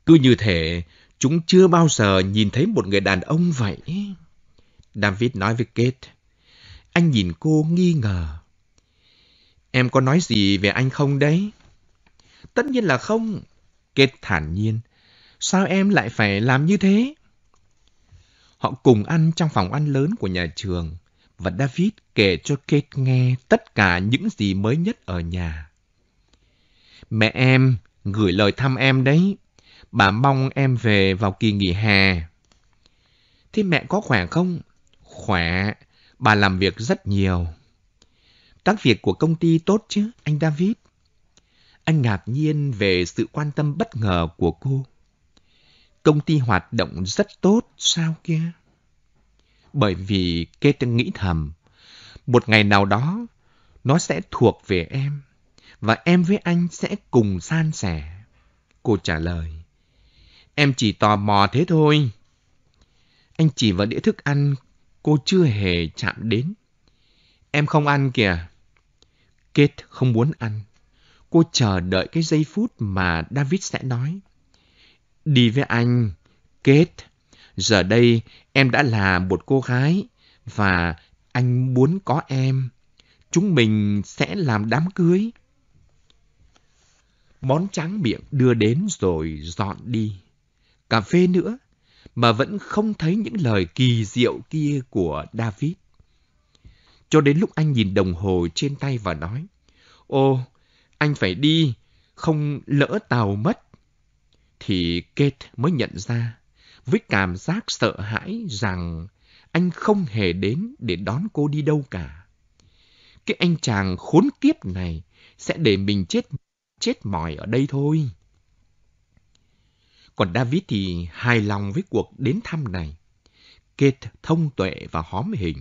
Speaker 2: Cứ như thể chúng chưa bao giờ nhìn thấy một người đàn ông vậy. David nói với Kate. Anh nhìn cô nghi ngờ. Em có nói gì về anh không đấy? Tất nhiên là không. Kate thản nhiên. Sao em lại phải làm như thế? Họ cùng ăn trong phòng ăn lớn của nhà trường và David kể cho Kate nghe tất cả những gì mới nhất ở nhà. Mẹ em gửi lời thăm em đấy. Bà mong em về vào kỳ nghỉ hè. Thế mẹ có khỏe không? Khỏe. Bà làm việc rất nhiều. Các việc của công ty tốt chứ, anh David? Anh ngạc nhiên về sự quan tâm bất ngờ của cô công ty hoạt động rất tốt sao kia? Bởi vì kê nghĩ thầm, một ngày nào đó nó sẽ thuộc về em và em với anh sẽ cùng san sẻ. Cô trả lời, em chỉ tò mò thế thôi. Anh chỉ vào đĩa thức ăn cô chưa hề chạm đến. Em không ăn kìa. Kate không muốn ăn. Cô chờ đợi cái giây phút mà David sẽ nói. Đi với anh, Kate. Giờ đây em đã là một cô gái và anh muốn có em. Chúng mình sẽ làm đám cưới. Món tráng miệng đưa đến rồi dọn đi. Cà phê nữa mà vẫn không thấy những lời kỳ diệu kia của David. Cho đến lúc anh nhìn đồng hồ trên tay và nói, Ô, anh phải đi, không lỡ tàu mất thì Kate mới nhận ra với cảm giác sợ hãi rằng anh không hề đến để đón cô đi đâu cả. Cái anh chàng khốn kiếp này sẽ để mình chết chết mỏi ở đây thôi. Còn David thì hài lòng với cuộc đến thăm này. Kate thông tuệ và hóm hình.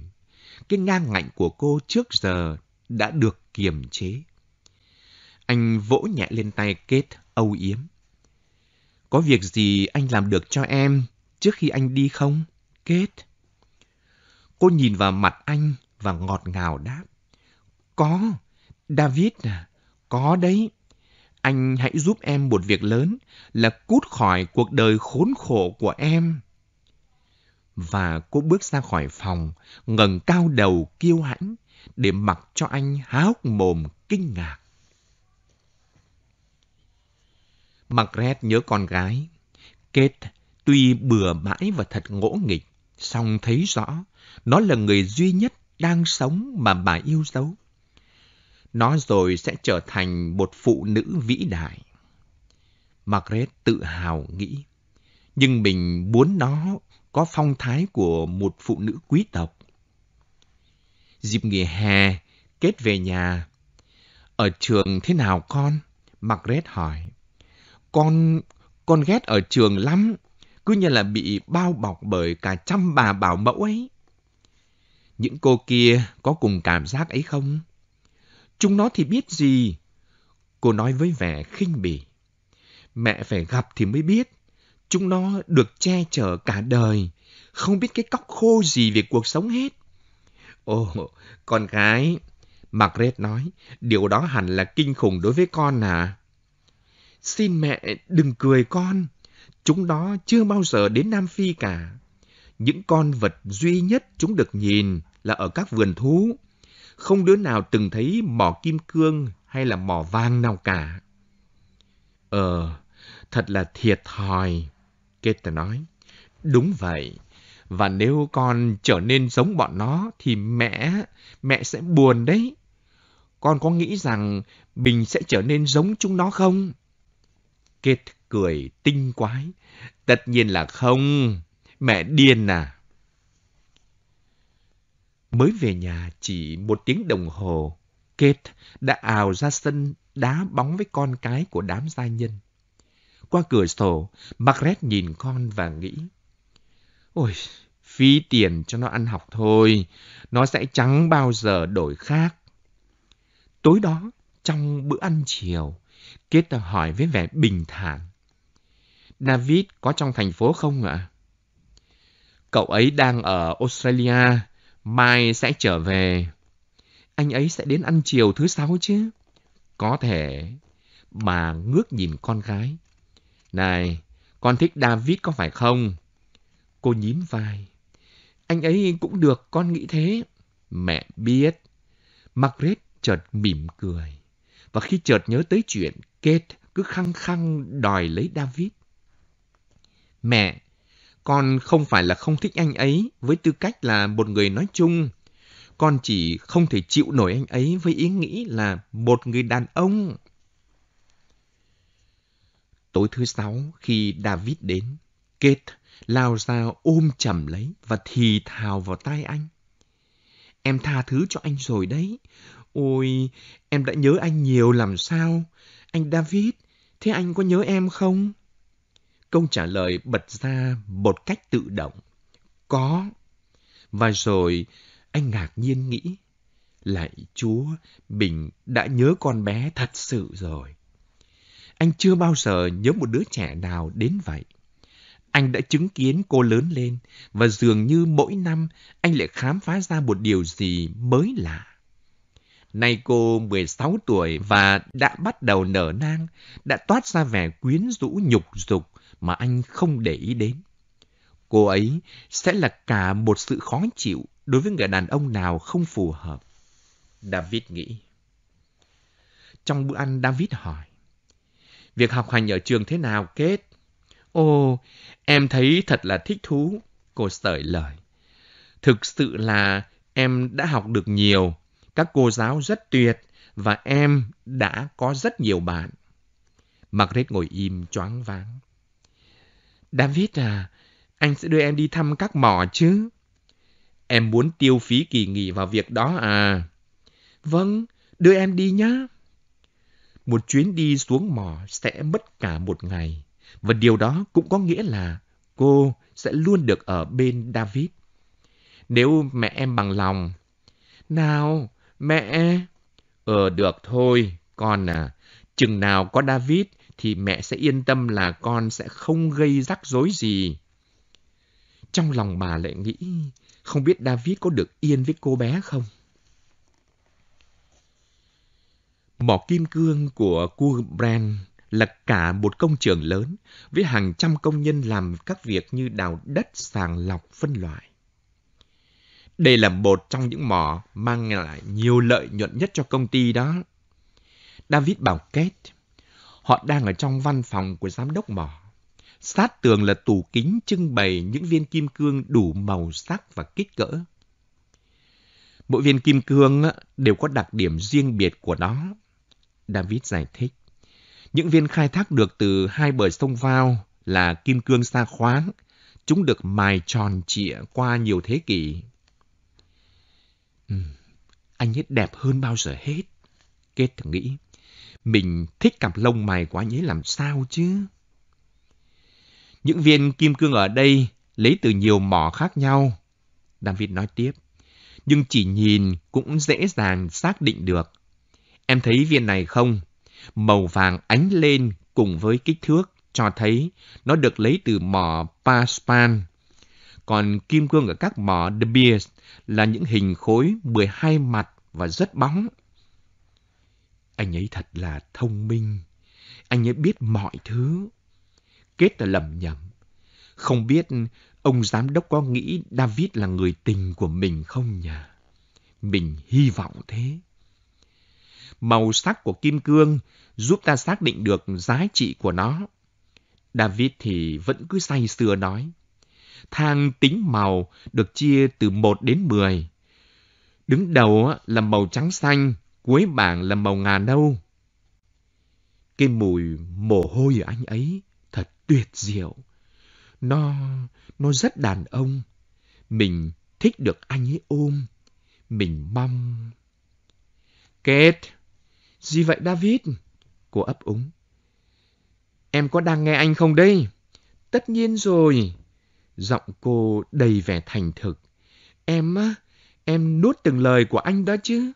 Speaker 2: Cái ngang ngạnh của cô trước giờ đã được kiềm chế. Anh vỗ nhẹ lên tay Kate âu yếm. Có việc gì anh làm được cho em trước khi anh đi không? Kết. Cô nhìn vào mặt anh và ngọt ngào đáp. Có, David à, có đấy. Anh hãy giúp em một việc lớn là cút khỏi cuộc đời khốn khổ của em. Và cô bước ra khỏi phòng, ngẩng cao đầu kiêu hãnh để mặc cho anh há hốc mồm kinh ngạc. Margaret nhớ con gái. Kate tuy bừa bãi và thật ngỗ nghịch, song thấy rõ nó là người duy nhất đang sống mà bà yêu dấu. Nó rồi sẽ trở thành một phụ nữ vĩ đại. Margaret tự hào nghĩ, nhưng mình muốn nó có phong thái của một phụ nữ quý tộc. Dịp nghỉ hè, kết về nhà. Ở trường thế nào con? Margaret hỏi. Con, con ghét ở trường lắm, cứ như là bị bao bọc bởi cả trăm bà bảo mẫu ấy. Những cô kia có cùng cảm giác ấy không? Chúng nó thì biết gì? Cô nói với vẻ khinh bỉ. Mẹ phải gặp thì mới biết. Chúng nó được che chở cả đời, không biết cái cóc khô gì về cuộc sống hết. Ồ, con gái, Margaret nói, điều đó hẳn là kinh khủng đối với con à. Xin mẹ đừng cười con. Chúng đó chưa bao giờ đến Nam Phi cả. Những con vật duy nhất chúng được nhìn là ở các vườn thú. Không đứa nào từng thấy mỏ kim cương hay là mỏ vàng nào cả. Ờ, thật là thiệt thòi, Keta nói. Đúng vậy. Và nếu con trở nên giống bọn nó thì mẹ, mẹ sẽ buồn đấy. Con có nghĩ rằng mình sẽ trở nên giống chúng nó không? Kết cười tinh quái. Tất nhiên là không. Mẹ điên à. Mới về nhà chỉ một tiếng đồng hồ, Kate đã ào ra sân đá bóng với con cái của đám gia nhân. Qua cửa sổ, Margaret nhìn con và nghĩ. Ôi, phí tiền cho nó ăn học thôi, nó sẽ chẳng bao giờ đổi khác. Tối đó, trong bữa ăn chiều, kết ta hỏi với vẻ bình thản. David có trong thành phố không ạ? Cậu ấy đang ở Australia, mai sẽ trở về. Anh ấy sẽ đến ăn chiều thứ sáu chứ? Có thể. Bà ngước nhìn con gái. Này, con thích David có phải không? Cô nhím vai. Anh ấy cũng được, con nghĩ thế. Mẹ biết. Margaret chợt mỉm cười và khi chợt nhớ tới chuyện, Kate cứ khăng khăng đòi lấy David. Mẹ, con không phải là không thích anh ấy với tư cách là một người nói chung. Con chỉ không thể chịu nổi anh ấy với ý nghĩ là một người đàn ông. Tối thứ sáu khi David đến, Kate lao ra ôm chầm lấy và thì thào vào tai anh. Em tha thứ cho anh rồi đấy. Ôi, em đã nhớ anh nhiều làm sao? Anh David, thế anh có nhớ em không? Câu trả lời bật ra một cách tự động. Có. Và rồi, anh ngạc nhiên nghĩ. Lạy Chúa, Bình đã nhớ con bé thật sự rồi. Anh chưa bao giờ nhớ một đứa trẻ nào đến vậy. Anh đã chứng kiến cô lớn lên và dường như mỗi năm anh lại khám phá ra một điều gì mới lạ Nay cô 16 tuổi và đã bắt đầu nở nang, đã toát ra vẻ quyến rũ nhục dục mà anh không để ý đến. Cô ấy sẽ là cả một sự khó chịu đối với người đàn ông nào không phù hợp. David nghĩ. Trong bữa ăn, David hỏi. Việc học hành ở trường thế nào, kết? Ô, em thấy thật là thích thú. Cô sợi lời. Thực sự là em đã học được nhiều các cô giáo rất tuyệt và em đã có rất nhiều bạn. Margaret ngồi im choáng váng. David à, anh sẽ đưa em đi thăm các mỏ chứ? Em muốn tiêu phí kỳ nghỉ vào việc đó à? Vâng, đưa em đi nhá. Một chuyến đi xuống mỏ sẽ mất cả một ngày. Và điều đó cũng có nghĩa là cô sẽ luôn được ở bên David. Nếu mẹ em bằng lòng. Nào, Mẹ! Ờ được thôi, con à. Chừng nào có David thì mẹ sẽ yên tâm là con sẽ không gây rắc rối gì. Trong lòng bà lại nghĩ, không biết David có được yên với cô bé không? Mỏ kim cương của Brand là cả một công trường lớn với hàng trăm công nhân làm các việc như đào đất, sàng lọc, phân loại. Đây là một trong những mỏ mang lại nhiều lợi nhuận nhất cho công ty đó. David bảo kết. họ đang ở trong văn phòng của giám đốc mỏ. Sát tường là tủ kính trưng bày những viên kim cương đủ màu sắc và kích cỡ. Mỗi viên kim cương đều có đặc điểm riêng biệt của nó. David giải thích. Những viên khai thác được từ hai bờ sông Vào là kim cương sa khoáng. Chúng được mài tròn trịa qua nhiều thế kỷ Ừ, anh ấy đẹp hơn bao giờ hết. Kết nghĩ, mình thích cặp lông mày của anh ấy làm sao chứ? Những viên kim cương ở đây lấy từ nhiều mỏ khác nhau. David nói tiếp, nhưng chỉ nhìn cũng dễ dàng xác định được. Em thấy viên này không? Màu vàng ánh lên cùng với kích thước cho thấy nó được lấy từ mỏ Paspan còn kim cương ở các mỏ De Beers là những hình khối 12 mặt và rất bóng. Anh ấy thật là thông minh. Anh ấy biết mọi thứ. Kết là lầm nhầm. Không biết ông giám đốc có nghĩ David là người tình của mình không nhỉ? Mình hy vọng thế. Màu sắc của kim cương giúp ta xác định được giá trị của nó. David thì vẫn cứ say sưa nói thang tính màu được chia từ 1 đến 10. Đứng đầu là màu trắng xanh, cuối bảng là màu ngà nâu. Cái mùi mồ hôi ở anh ấy thật tuyệt diệu. Nó, nó rất đàn ông. Mình thích được anh ấy ôm. Mình mong. Kate, gì vậy David? Cô ấp úng. Em có đang nghe anh không đây? Tất nhiên rồi. Giọng cô đầy vẻ thành thực. Em á, em nuốt từng lời của anh đó chứ.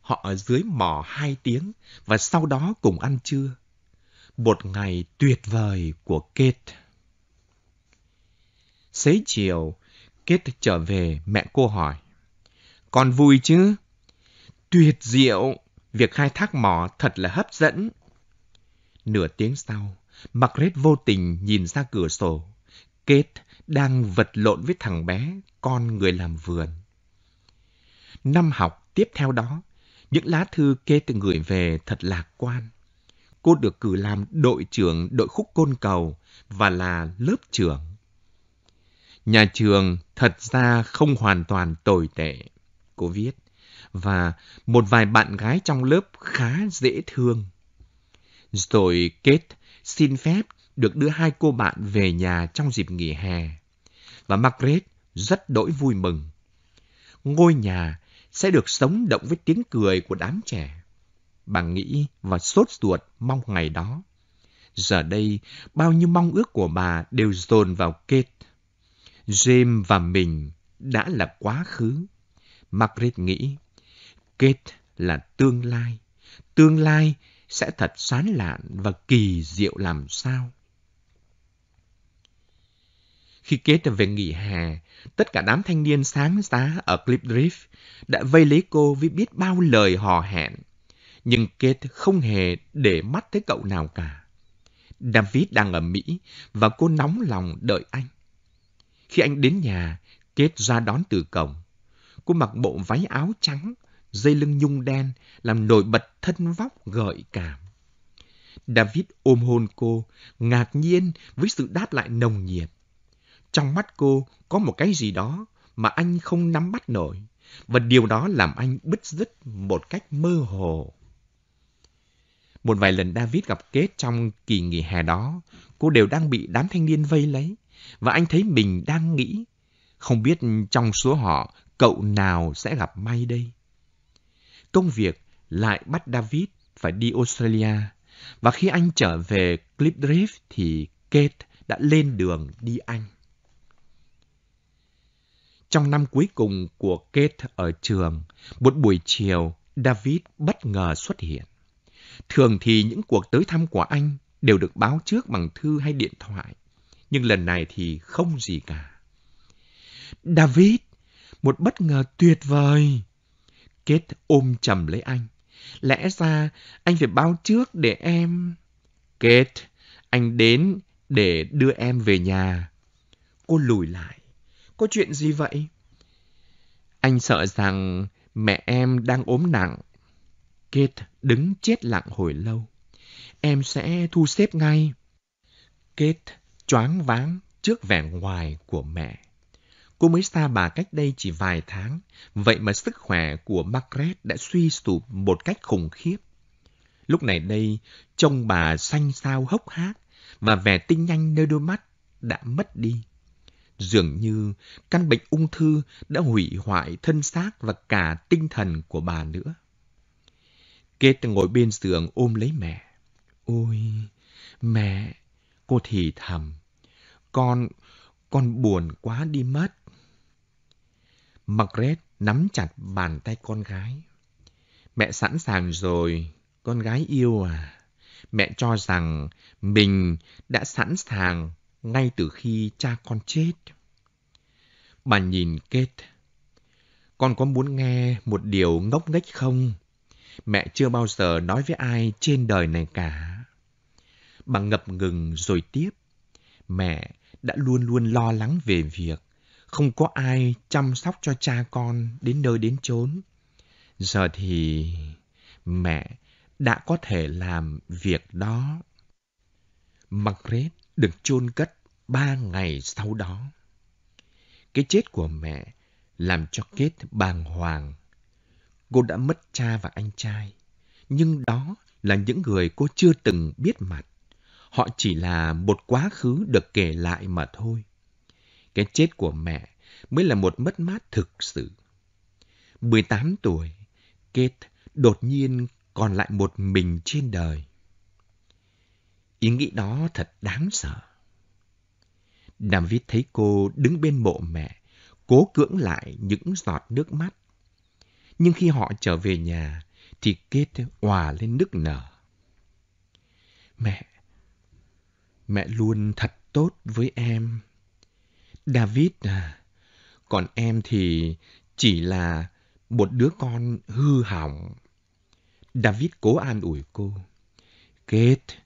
Speaker 2: Họ ở dưới mỏ hai tiếng và sau đó cùng ăn trưa. Một ngày tuyệt vời của Kate. Xế chiều, Kate trở về, mẹ cô hỏi. Con vui chứ? Tuyệt diệu! Việc khai thác mỏ thật là hấp dẫn. Nửa tiếng sau, Margaret vô tình nhìn ra cửa sổ. Kate đang vật lộn với thằng bé, con người làm vườn. Năm học tiếp theo đó, những lá thư Kate gửi về thật lạc quan. Cô được cử làm đội trưởng đội khúc côn cầu và là lớp trưởng. Nhà trường thật ra không hoàn toàn tồi tệ, cô viết, và một vài bạn gái trong lớp khá dễ thương. Rồi Kate xin phép được đưa hai cô bạn về nhà trong dịp nghỉ hè. Và Margaret rất đỗi vui mừng. Ngôi nhà sẽ được sống động với tiếng cười của đám trẻ. Bà nghĩ và sốt ruột mong ngày đó. Giờ đây, bao nhiêu mong ước của bà đều dồn vào Kate. James và mình đã là quá khứ. Margaret nghĩ, Kate là tương lai. Tương lai sẽ thật sán lạn và kỳ diệu làm sao. Khi kết về nghỉ hè, tất cả đám thanh niên sáng giá ở Clip Drift đã vây lấy cô với biết bao lời hò hẹn. Nhưng Kate không hề để mắt tới cậu nào cả. David đang ở Mỹ và cô nóng lòng đợi anh. Khi anh đến nhà, Kate ra đón từ cổng. Cô mặc bộ váy áo trắng dây lưng nhung đen làm nổi bật thân vóc gợi cảm. David ôm hôn cô, ngạc nhiên với sự đáp lại nồng nhiệt. Trong mắt cô có một cái gì đó mà anh không nắm bắt nổi, và điều đó làm anh bứt rứt một cách mơ hồ. Một vài lần David gặp Kết trong kỳ nghỉ hè đó, cô đều đang bị đám thanh niên vây lấy, và anh thấy mình đang nghĩ, không biết trong số họ cậu nào sẽ gặp may đây công việc lại bắt David phải đi Australia. Và khi anh trở về Cliff thì Kate đã lên đường đi Anh. Trong năm cuối cùng của Kate ở trường, một buổi chiều, David bất ngờ xuất hiện. Thường thì những cuộc tới thăm của anh đều được báo trước bằng thư hay điện thoại, nhưng lần này thì không gì cả. David, một bất ngờ tuyệt vời! Kết ôm chầm lấy anh. Lẽ ra anh phải báo trước để em... Kết, anh đến để đưa em về nhà. Cô lùi lại. Có chuyện gì vậy? Anh sợ rằng mẹ em đang ốm nặng. Kết đứng chết lặng hồi lâu. Em sẽ thu xếp ngay. Kết choáng váng trước vẻ ngoài của mẹ. Cô mới xa bà cách đây chỉ vài tháng, vậy mà sức khỏe của Margaret đã suy sụp một cách khủng khiếp. Lúc này đây, trông bà xanh xao hốc hác và vẻ tinh nhanh nơi đôi mắt đã mất đi. Dường như căn bệnh ung thư đã hủy hoại thân xác và cả tinh thần của bà nữa. Kate ngồi bên giường ôm lấy mẹ. Ôi, mẹ, cô thì thầm. Con, con buồn quá đi mất. Margaret nắm chặt bàn tay con gái. Mẹ sẵn sàng rồi, con gái yêu à. Mẹ cho rằng mình đã sẵn sàng ngay từ khi cha con chết. Bà nhìn Kate. Con có muốn nghe một điều ngốc nghếch không? Mẹ chưa bao giờ nói với ai trên đời này cả. Bà ngập ngừng rồi tiếp. Mẹ đã luôn luôn lo lắng về việc không có ai chăm sóc cho cha con đến nơi đến chốn. Giờ thì mẹ đã có thể làm việc đó. Margaret được chôn cất ba ngày sau đó. Cái chết của mẹ làm cho Kết bàng hoàng. Cô đã mất cha và anh trai, nhưng đó là những người cô chưa từng biết mặt. Họ chỉ là một quá khứ được kể lại mà thôi. Cái chết của mẹ mới là một mất mát thực sự. 18 tuổi, Kate đột nhiên còn lại một mình trên đời. Ý nghĩ đó thật đáng sợ. David thấy cô đứng bên mộ mẹ, cố cưỡng lại những giọt nước mắt. Nhưng khi họ trở về nhà, thì Kate hòa lên nức nở. Mẹ, mẹ luôn thật tốt với em. David à, còn em thì chỉ là một đứa con hư hỏng. David cố an ủi cô. Kate,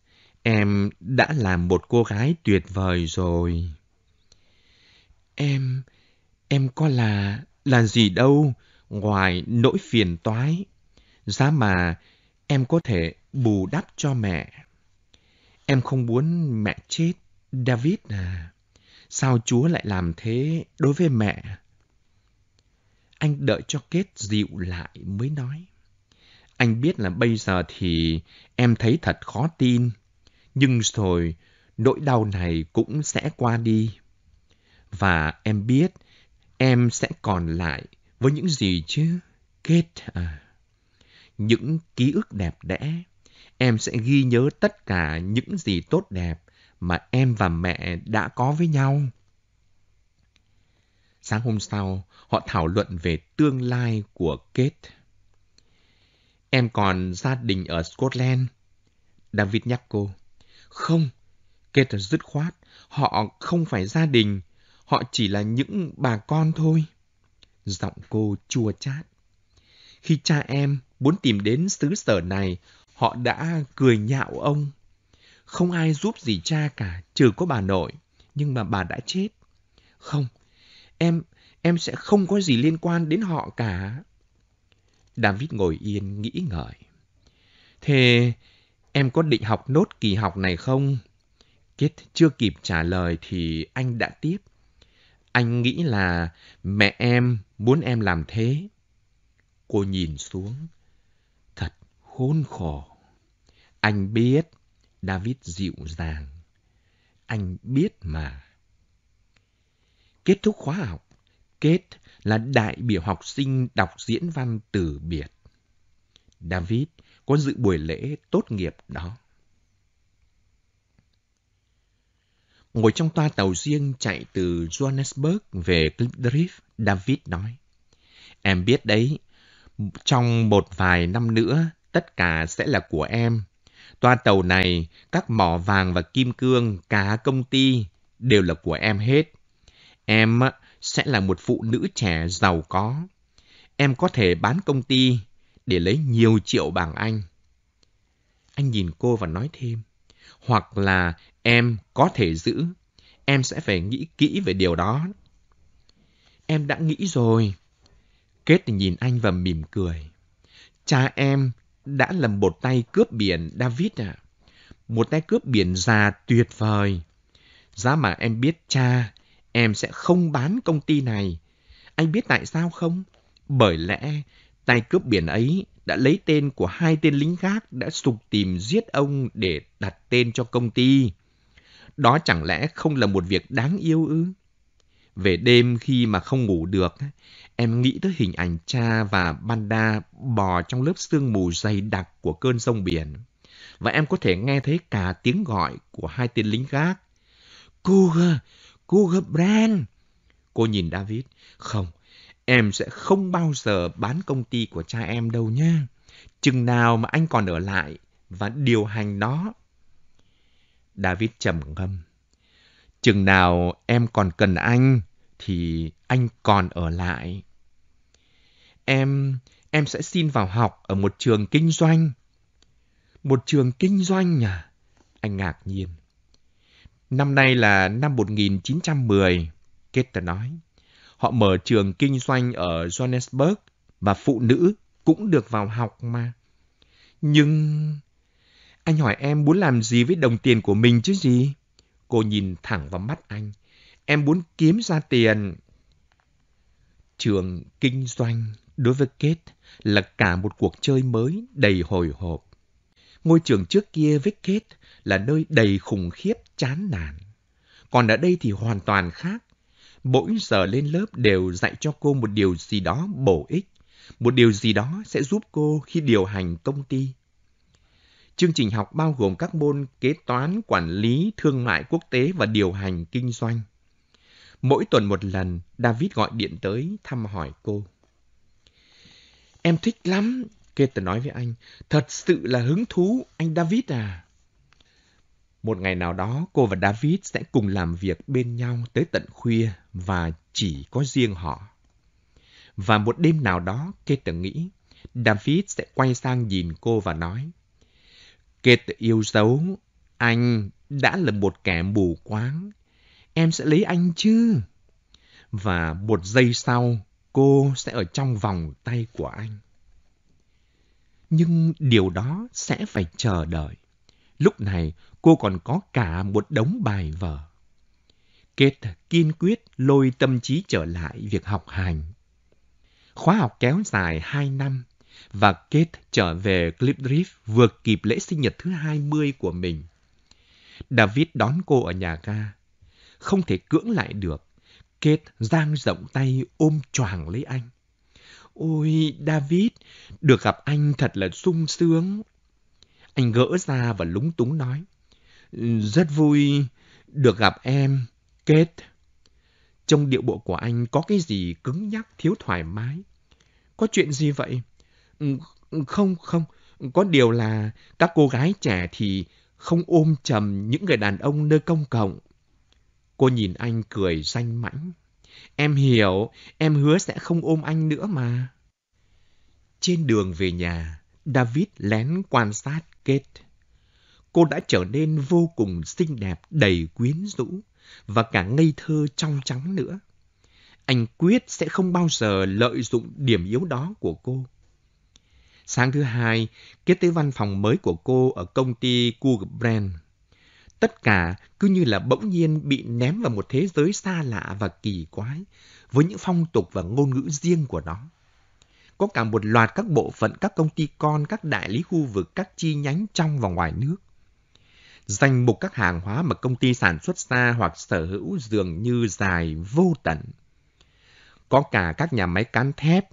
Speaker 2: em đã là một cô gái tuyệt vời rồi. Em, em có là, là gì đâu ngoài nỗi phiền toái. Giá mà em có thể bù đắp cho mẹ. Em không muốn mẹ chết, David à sao Chúa lại làm thế đối với mẹ? Anh đợi cho kết dịu lại mới nói. Anh biết là bây giờ thì em thấy thật khó tin, nhưng rồi nỗi đau này cũng sẽ qua đi. Và em biết em sẽ còn lại với những gì chứ? Kết à. Những ký ức đẹp đẽ, em sẽ ghi nhớ tất cả những gì tốt đẹp mà em và mẹ đã có với nhau. Sáng hôm sau, họ thảo luận về tương lai của Kate. Em còn gia đình ở Scotland. David nhắc cô. Không, Kate dứt khoát. Họ không phải gia đình. Họ chỉ là những bà con thôi. Giọng cô chua chát. Khi cha em muốn tìm đến xứ sở này, họ đã cười nhạo ông. Không ai giúp gì cha cả, trừ có bà nội. Nhưng mà bà đã chết. Không, em, em sẽ không có gì liên quan đến họ cả. David ngồi yên, nghĩ ngợi. Thế em có định học nốt kỳ học này không? Kết chưa kịp trả lời thì anh đã tiếp. Anh nghĩ là mẹ em muốn em làm thế. Cô nhìn xuống. Thật khốn khổ. Anh biết. David dịu dàng. Anh biết mà. Kết thúc khóa học, Kết là đại biểu học sinh đọc diễn văn từ biệt. David có dự buổi lễ tốt nghiệp đó. Ngồi trong toa tàu riêng chạy từ Johannesburg về Clipdrift, David nói. Em biết đấy, trong một vài năm nữa, tất cả sẽ là của em Toa tàu này, các mỏ vàng và kim cương, cả công ty đều là của em hết. Em sẽ là một phụ nữ trẻ giàu có. Em có thể bán công ty để lấy nhiều triệu bảng Anh. Anh nhìn cô và nói thêm. Hoặc là em có thể giữ. Em sẽ phải nghĩ kỹ về điều đó. Em đã nghĩ rồi. Kết nhìn anh và mỉm cười. Cha em đã là một tay cướp biển David ạ. À. Một tay cướp biển già tuyệt vời. Giá mà em biết cha, em sẽ không bán công ty này. Anh biết tại sao không? Bởi lẽ tay cướp biển ấy đã lấy tên của hai tên lính gác đã sục tìm giết ông để đặt tên cho công ty. Đó chẳng lẽ không là một việc đáng yêu ư? Về đêm khi mà không ngủ được, em nghĩ tới hình ảnh cha và Banda bò trong lớp sương mù dày đặc của cơn sông biển. Và em có thể nghe thấy cả tiếng gọi của hai tên lính gác. Cougar, Cougar Brand. Cô nhìn David. Không, em sẽ không bao giờ bán công ty của cha em đâu nha. Chừng nào mà anh còn ở lại và điều hành nó. David trầm ngâm. Chừng nào em còn cần anh thì anh còn ở lại. Em, em sẽ xin vào học ở một trường kinh doanh. Một trường kinh doanh à? Anh ngạc nhiên. Năm nay là năm 1910, Kate nói. Họ mở trường kinh doanh ở Johannesburg và phụ nữ cũng được vào học mà. Nhưng... Anh hỏi em muốn làm gì với đồng tiền của mình chứ gì? Cô nhìn thẳng vào mắt anh em muốn kiếm ra tiền. Trường kinh doanh đối với Kate là cả một cuộc chơi mới đầy hồi hộp. Ngôi trường trước kia với Kate là nơi đầy khủng khiếp chán nản. Còn ở đây thì hoàn toàn khác. Mỗi giờ lên lớp đều dạy cho cô một điều gì đó bổ ích, một điều gì đó sẽ giúp cô khi điều hành công ty. Chương trình học bao gồm các môn kế toán, quản lý, thương mại quốc tế và điều hành kinh doanh. Mỗi tuần một lần, David gọi điện tới thăm hỏi cô. Em thích lắm, Kate nói với anh. Thật sự là hứng thú, anh David à. Một ngày nào đó, cô và David sẽ cùng làm việc bên nhau tới tận khuya và chỉ có riêng họ. Và một đêm nào đó, Kate nghĩ, David sẽ quay sang nhìn cô và nói. Kate yêu dấu, anh đã là một kẻ mù quáng em sẽ lấy anh chứ? Và một giây sau, cô sẽ ở trong vòng tay của anh. Nhưng điều đó sẽ phải chờ đợi. Lúc này, cô còn có cả một đống bài vở. Kết kiên quyết lôi tâm trí trở lại việc học hành. Khóa học kéo dài 2 năm và Kate trở về Clipdrift vượt kịp lễ sinh nhật thứ 20 của mình. David đón cô ở nhà ga không thể cưỡng lại được. Kết giang rộng tay ôm choàng lấy anh. Ôi, David, được gặp anh thật là sung sướng. Anh gỡ ra và lúng túng nói. Rất vui được gặp em, Kết. Trong điệu bộ của anh có cái gì cứng nhắc, thiếu thoải mái. Có chuyện gì vậy? Không, không. Có điều là các cô gái trẻ thì không ôm chầm những người đàn ông nơi công cộng. Cô nhìn anh cười danh mãnh. Em hiểu, em hứa sẽ không ôm anh nữa mà. Trên đường về nhà, David lén quan sát Kate. Cô đã trở nên vô cùng xinh đẹp, đầy quyến rũ và cả ngây thơ trong trắng nữa. Anh quyết sẽ không bao giờ lợi dụng điểm yếu đó của cô. Sáng thứ hai, Kate tới văn phòng mới của cô ở công ty Google Brand. Tất cả cứ như là bỗng nhiên bị ném vào một thế giới xa lạ và kỳ quái, với những phong tục và ngôn ngữ riêng của nó. Có cả một loạt các bộ phận, các công ty con, các đại lý khu vực, các chi nhánh trong và ngoài nước. Danh mục các hàng hóa mà công ty sản xuất ra hoặc sở hữu dường như dài vô tận. Có cả các nhà máy cán thép,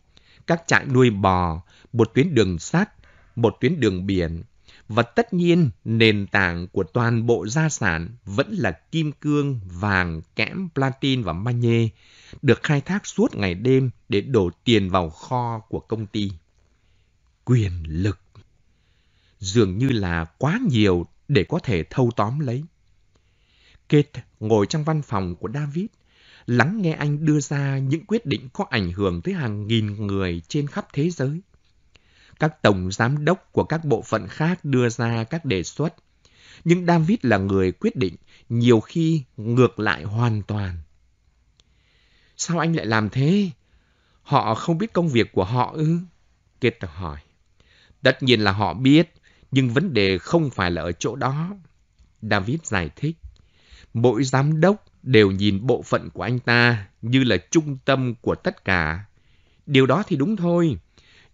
Speaker 2: các trại nuôi bò, một tuyến đường sắt, một tuyến đường biển, và tất nhiên, nền tảng của toàn bộ gia sản vẫn là kim cương, vàng, kẽm, platin và magie, được khai thác suốt ngày đêm để đổ tiền vào kho của công ty. Quyền lực dường như là quá nhiều để có thể thâu tóm lấy. Kate ngồi trong văn phòng của David, lắng nghe anh đưa ra những quyết định có ảnh hưởng tới hàng nghìn người trên khắp thế giới – các tổng giám đốc của các bộ phận khác đưa ra các đề xuất. Nhưng David là người quyết định, nhiều khi ngược lại hoàn toàn. Sao anh lại làm thế? Họ không biết công việc của họ ư? Kết hỏi. Tất nhiên là họ biết, nhưng vấn đề không phải là ở chỗ đó. David giải thích. Mỗi giám đốc đều nhìn bộ phận của anh ta như là trung tâm của tất cả. Điều đó thì đúng thôi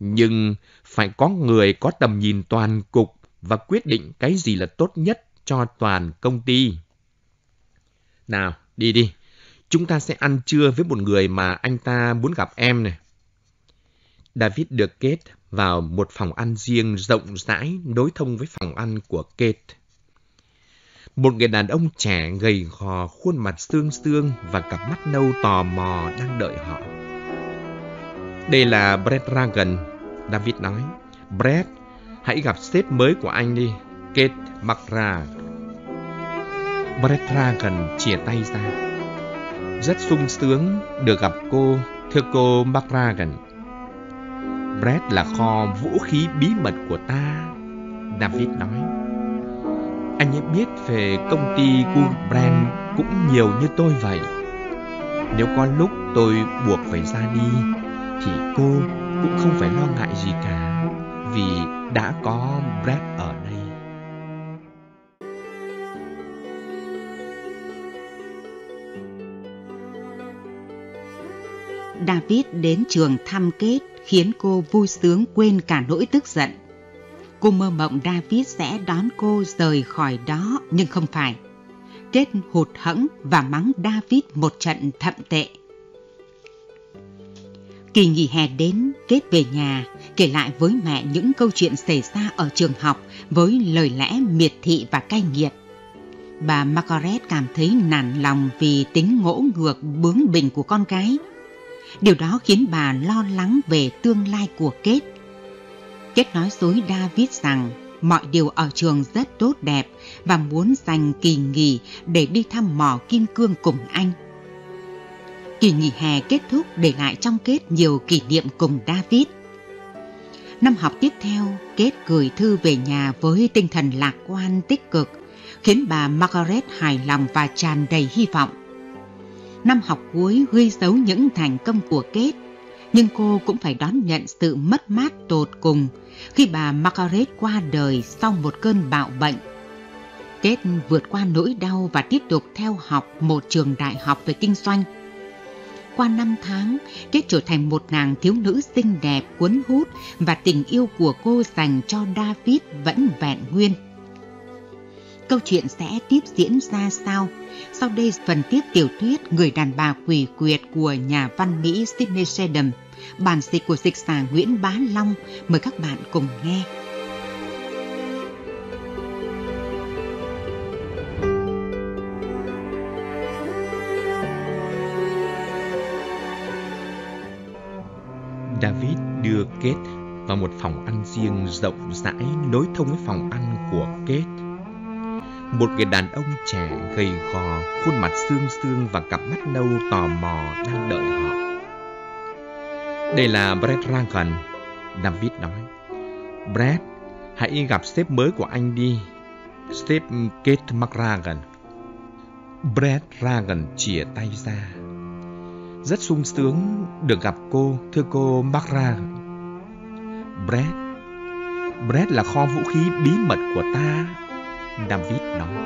Speaker 2: nhưng phải có người có tầm nhìn toàn cục và quyết định cái gì là tốt nhất cho toàn công ty. Nào, đi đi. Chúng ta sẽ ăn trưa với một người mà anh ta muốn gặp em này. David được Kate vào một phòng ăn riêng rộng rãi đối thông với phòng ăn của Kate. Một người đàn ông trẻ gầy gò, khuôn mặt xương xương và cặp mắt nâu tò mò đang đợi họ. Đây là Brett Ragan, David nói, Brad, hãy gặp sếp mới của anh đi, Kate McGrath. Brad gần chia tay ra. Rất sung sướng được gặp cô, thưa cô McGragan. Brad là kho vũ khí bí mật của ta, David nói. Anh ấy biết về công ty Brand cũng nhiều như tôi vậy. Nếu có lúc tôi buộc phải ra đi, thì cô cũng không phải lo ngại gì cả vì đã có Brad ở đây.
Speaker 1: David đến trường thăm kết khiến cô vui sướng quên cả nỗi tức giận. Cô mơ mộng David sẽ đón cô rời khỏi đó nhưng không phải. Kết hụt hẫng và mắng David một trận thậm tệ. Kỳ nghỉ hè đến, Kết về nhà, kể lại với mẹ những câu chuyện xảy ra ở trường học với lời lẽ miệt thị và cay nghiệt. Bà Margaret cảm thấy nản lòng vì tính ngỗ ngược bướng bỉnh của con gái. Điều đó khiến bà lo lắng về tương lai của Kết. Kết nói dối David rằng mọi điều ở trường rất tốt đẹp và muốn dành kỳ nghỉ để đi thăm mỏ kim cương cùng anh kỳ nghỉ hè kết thúc để lại trong Kết nhiều kỷ niệm cùng David. Năm học tiếp theo, Kết gửi thư về nhà với tinh thần lạc quan tích cực, khiến bà Margaret hài lòng và tràn đầy hy vọng. Năm học cuối ghi dấu những thành công của Kết, nhưng cô cũng phải đón nhận sự mất mát tột cùng khi bà Margaret qua đời sau một cơn bạo bệnh. Kết vượt qua nỗi đau và tiếp tục theo học một trường đại học về kinh doanh qua năm tháng, Tuyết trở thành một nàng thiếu nữ xinh đẹp, cuốn hút và tình yêu của cô dành cho David vẫn vẹn nguyên. Câu chuyện sẽ tiếp diễn ra sao? Sau đây phần tiếp tiểu thuyết Người đàn bà quỷ quyệt của nhà văn Mỹ Sidney Sheldon, bản dịch của dịch giả Nguyễn Bá Long mời các bạn cùng nghe.
Speaker 2: Kết và một phòng ăn riêng rộng rãi nối thông với phòng ăn của Kết. Một người đàn ông trẻ gầy gò, khuôn mặt xương xương và cặp mắt nâu tò mò đang đợi họ. Đây là Brett Rankin, David nói. Brett, hãy gặp sếp mới của anh đi, sếp Kate McRagan. Brett Ragan chìa tay ra. Rất sung sướng được gặp cô, thưa cô McRagan. Brad Brad là kho vũ khí bí mật của ta David nói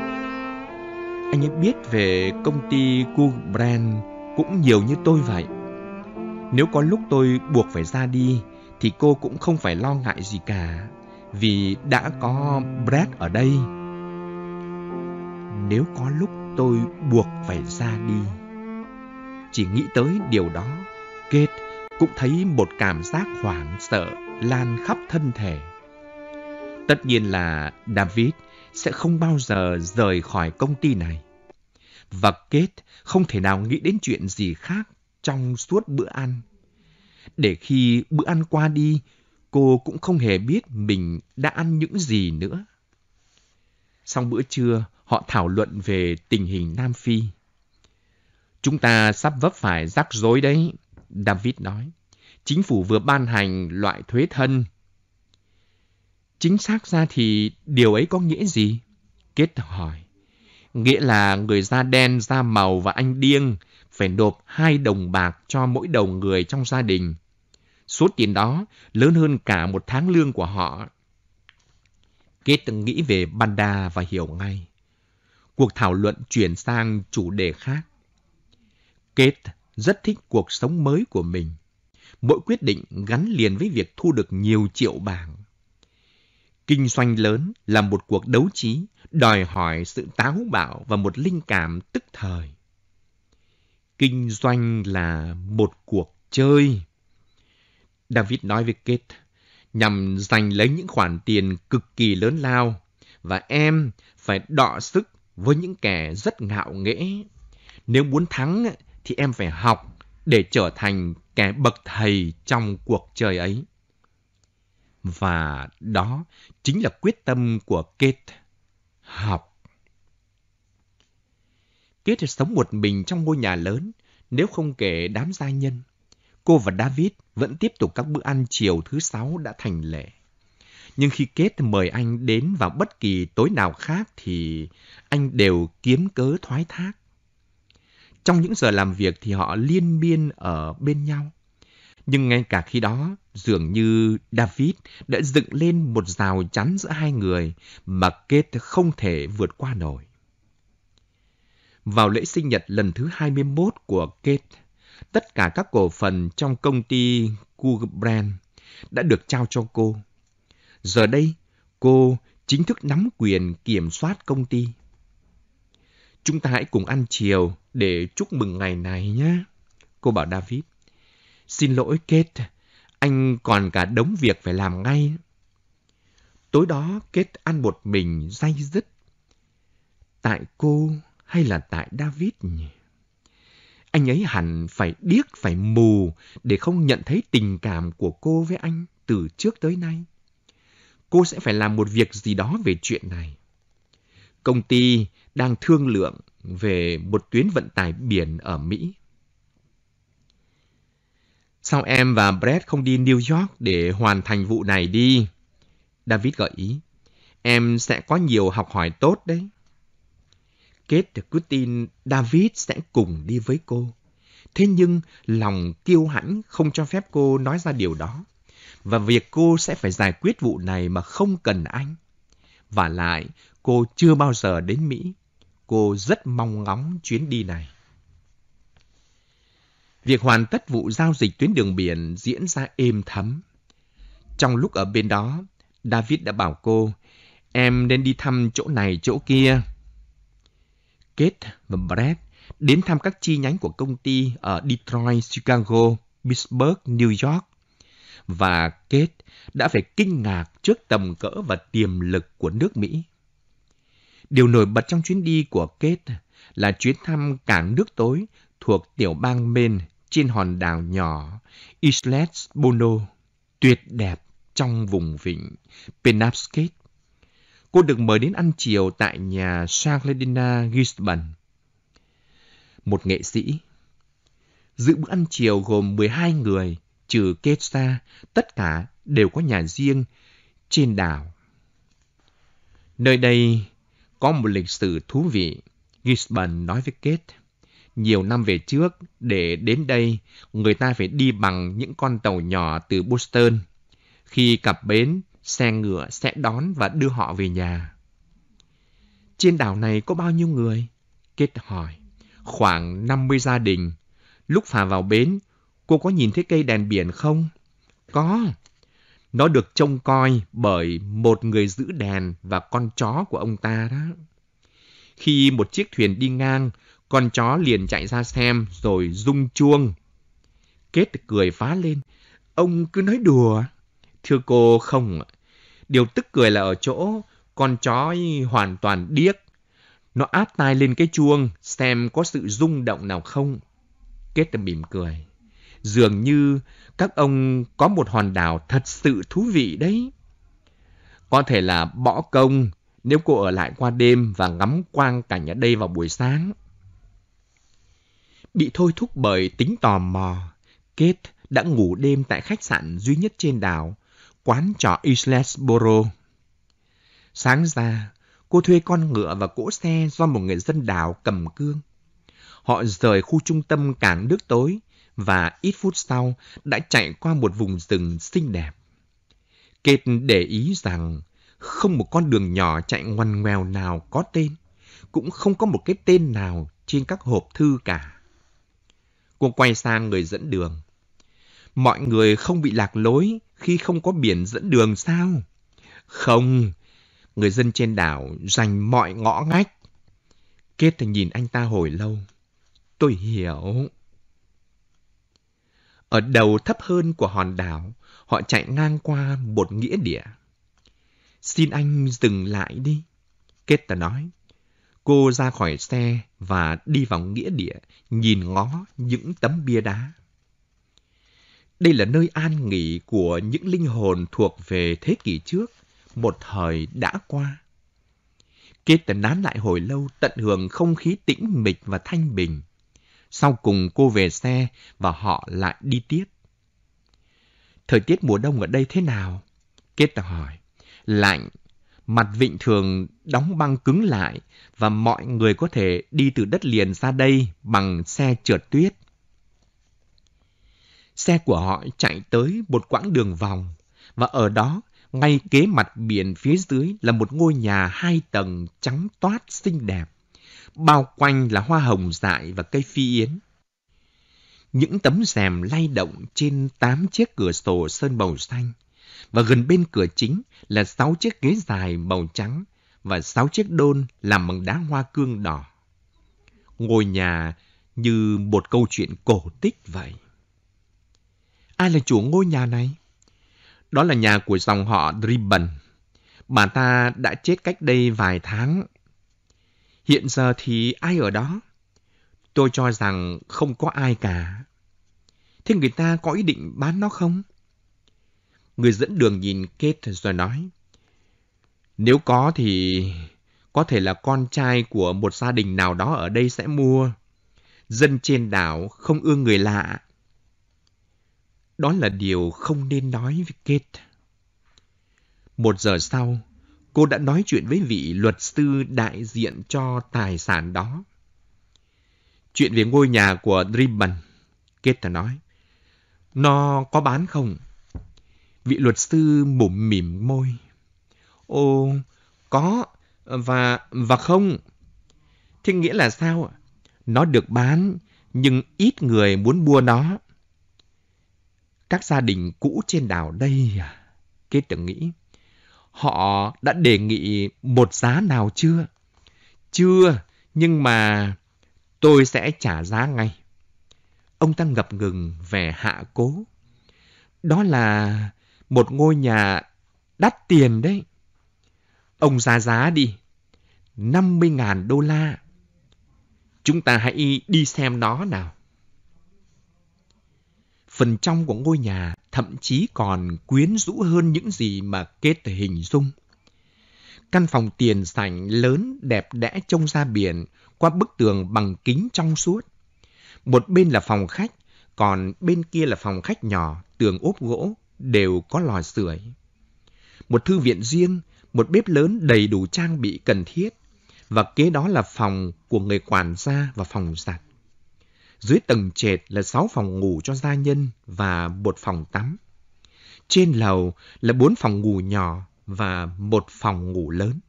Speaker 2: Anh ấy biết về công ty Brand cũng nhiều như tôi vậy Nếu có lúc tôi buộc phải ra đi Thì cô cũng không phải lo ngại gì cả Vì đã có Brad ở đây Nếu có lúc tôi buộc phải ra đi Chỉ nghĩ tới điều đó Kate cũng thấy một cảm giác hoảng sợ lan khắp thân thể. Tất nhiên là David sẽ không bao giờ rời khỏi công ty này. Và Kate không thể nào nghĩ đến chuyện gì khác trong suốt bữa ăn. Để khi bữa ăn qua đi, cô cũng không hề biết mình đã ăn những gì nữa. Xong bữa trưa, họ thảo luận về tình hình Nam Phi. Chúng ta sắp vấp phải rắc rối đấy, David nói chính phủ vừa ban hành loại thuế thân. Chính xác ra thì điều ấy có nghĩa gì? Kết hỏi. Nghĩa là người da đen, da màu và anh điên phải nộp hai đồng bạc cho mỗi đầu người trong gia đình. Số tiền đó lớn hơn cả một tháng lương của họ. Kết nghĩ về Banda và hiểu ngay. Cuộc thảo luận chuyển sang chủ đề khác. Kết rất thích cuộc sống mới của mình mỗi quyết định gắn liền với việc thu được nhiều triệu bảng. Kinh doanh lớn là một cuộc đấu trí, đòi hỏi sự táo bạo và một linh cảm tức thời. Kinh doanh là một cuộc chơi. David nói với Kate, nhằm giành lấy những khoản tiền cực kỳ lớn lao, và em phải đọ sức với những kẻ rất ngạo nghễ. Nếu muốn thắng thì em phải học để trở thành kẻ bậc thầy trong cuộc chơi ấy. Và đó chính là quyết tâm của Kate học. Kate sống một mình trong ngôi nhà lớn, nếu không kể đám gia nhân. Cô và David vẫn tiếp tục các bữa ăn chiều thứ sáu đã thành lệ. Nhưng khi Kate mời anh đến vào bất kỳ tối nào khác thì anh đều kiếm cớ thoái thác. Trong những giờ làm việc thì họ liên miên ở bên nhau. Nhưng ngay cả khi đó, dường như David đã dựng lên một rào chắn giữa hai người mà Kate không thể vượt qua nổi. Vào lễ sinh nhật lần thứ 21 của Kate, tất cả các cổ phần trong công ty Google đã được trao cho cô. Giờ đây, cô chính thức nắm quyền kiểm soát công ty. Chúng ta hãy cùng ăn chiều để chúc mừng ngày này nhé. Cô bảo David. Xin lỗi Kate, anh còn cả đống việc phải làm ngay. Tối đó Kate ăn một mình day dứt. Tại cô hay là tại David nhỉ? Anh ấy hẳn phải điếc, phải mù để không nhận thấy tình cảm của cô với anh từ trước tới nay. Cô sẽ phải làm một việc gì đó về chuyện này. Công ty đang thương lượng về một tuyến vận tải biển ở Mỹ. Sao em và Brett không đi New York để hoàn thành vụ này đi? David gợi ý. Em sẽ có nhiều học hỏi tốt đấy. Kate cứ tin David sẽ cùng đi với cô. Thế nhưng lòng kiêu hãnh không cho phép cô nói ra điều đó. Và việc cô sẽ phải giải quyết vụ này mà không cần anh. Và lại, cô chưa bao giờ đến Mỹ Cô rất mong ngóng chuyến đi này. Việc hoàn tất vụ giao dịch tuyến đường biển diễn ra êm thấm. Trong lúc ở bên đó, David đã bảo cô, em nên đi thăm chỗ này chỗ kia. Kate và Brett đến thăm các chi nhánh của công ty ở Detroit, Chicago, Pittsburgh, New York. Và Kate đã phải kinh ngạc trước tầm cỡ và tiềm lực của nước Mỹ. Điều nổi bật trong chuyến đi của Kate là chuyến thăm cảng nước tối thuộc tiểu bang Maine trên hòn đảo nhỏ Islet Bono, tuyệt đẹp trong vùng vịnh Penobscot. Cô được mời đến ăn chiều tại nhà Charlena Gisborne, một nghệ sĩ. Dự bữa ăn chiều gồm 12 người, trừ Ketsa, tất cả đều có nhà riêng trên đảo. Nơi đây có một lịch sử thú vị. Gisborne nói với Kate, nhiều năm về trước, để đến đây, người ta phải đi bằng những con tàu nhỏ từ Boston. Khi cặp bến, xe ngựa sẽ đón và đưa họ về nhà. Trên đảo này có bao nhiêu người? Kate hỏi. Khoảng 50 gia đình. Lúc phà vào bến, cô có nhìn thấy cây đèn biển không? Có, nó được trông coi bởi một người giữ đèn và con chó của ông ta đó. Khi một chiếc thuyền đi ngang, con chó liền chạy ra xem rồi rung chuông. Kết cười phá lên. Ông cứ nói đùa. Thưa cô không Điều tức cười là ở chỗ con chó hoàn toàn điếc. Nó áp tai lên cái chuông xem có sự rung động nào không. Kết mỉm cười. Dường như các ông có một hòn đảo thật sự thú vị đấy. Có thể là bỏ công nếu cô ở lại qua đêm và ngắm quang cảnh ở đây vào buổi sáng. Bị thôi thúc bởi tính tò mò, Kate đã ngủ đêm tại khách sạn duy nhất trên đảo, quán trọ Islesboro. Sáng ra, cô thuê con ngựa và cỗ xe do một người dân đảo cầm cương. Họ rời khu trung tâm cảng nước tối và ít phút sau đã chạy qua một vùng rừng xinh đẹp. Kate để ý rằng không một con đường nhỏ chạy ngoằn ngoèo nào có tên, cũng không có một cái tên nào trên các hộp thư cả. Cô quay sang người dẫn đường. Mọi người không bị lạc lối khi không có biển dẫn đường sao? Không, người dân trên đảo dành mọi ngõ ngách. Kết nhìn anh ta hồi lâu. Tôi hiểu. Ở đầu thấp hơn của hòn đảo, họ chạy ngang qua một nghĩa địa. Xin anh dừng lại đi. Kết ta nói. Cô ra khỏi xe và đi vào nghĩa địa, nhìn ngó những tấm bia đá. Đây là nơi an nghỉ của những linh hồn thuộc về thế kỷ trước, một thời đã qua. Kết tấn nán lại hồi lâu tận hưởng không khí tĩnh mịch và thanh bình. Sau cùng cô về xe và họ lại đi tiếp. Thời tiết mùa đông ở đây thế nào? Kết hỏi. Lạnh. Mặt vịnh thường đóng băng cứng lại và mọi người có thể đi từ đất liền ra đây bằng xe trượt tuyết. Xe của họ chạy tới một quãng đường vòng và ở đó ngay kế mặt biển phía dưới là một ngôi nhà hai tầng trắng toát xinh đẹp bao quanh là hoa hồng dại và cây phi yến. Những tấm rèm lay động trên tám chiếc cửa sổ sơn màu xanh, và gần bên cửa chính là sáu chiếc ghế dài màu trắng và sáu chiếc đôn làm bằng đá hoa cương đỏ. Ngôi nhà như một câu chuyện cổ tích vậy. Ai là chủ ngôi nhà này? Đó là nhà của dòng họ Dribbon. Bà ta đã chết cách đây vài tháng Hiện giờ thì ai ở đó? Tôi cho rằng không có ai cả. Thế người ta có ý định bán nó không? Người dẫn đường nhìn Kate rồi nói. Nếu có thì có thể là con trai của một gia đình nào đó ở đây sẽ mua. Dân trên đảo không ưa người lạ. Đó là điều không nên nói với Kate. Một giờ sau, cô đã nói chuyện với vị luật sư đại diện cho tài sản đó. Chuyện về ngôi nhà của Dribbon, Keta nói. Nó có bán không? Vị luật sư mủm mỉm môi. Ồ, có, và và không. Thế nghĩa là sao? Nó được bán, nhưng ít người muốn mua nó. Các gia đình cũ trên đảo đây à? Keta nghĩ họ đã đề nghị một giá nào chưa? Chưa, nhưng mà tôi sẽ trả giá ngay. Ông ta ngập ngừng về hạ cố. Đó là một ngôi nhà đắt tiền đấy. Ông ra giá đi. 50.000 đô la. Chúng ta hãy đi xem nó nào. Phần trong của ngôi nhà thậm chí còn quyến rũ hơn những gì mà kết hình dung. Căn phòng tiền sảnh lớn đẹp đẽ trông ra biển qua bức tường bằng kính trong suốt. Một bên là phòng khách, còn bên kia là phòng khách nhỏ, tường ốp gỗ, đều có lò sưởi. Một thư viện riêng, một bếp lớn đầy đủ trang bị cần thiết, và kế đó là phòng của người quản gia và phòng giặt. Dưới tầng trệt là sáu phòng ngủ cho gia nhân và một phòng tắm. Trên lầu là bốn phòng ngủ nhỏ và một phòng ngủ lớn.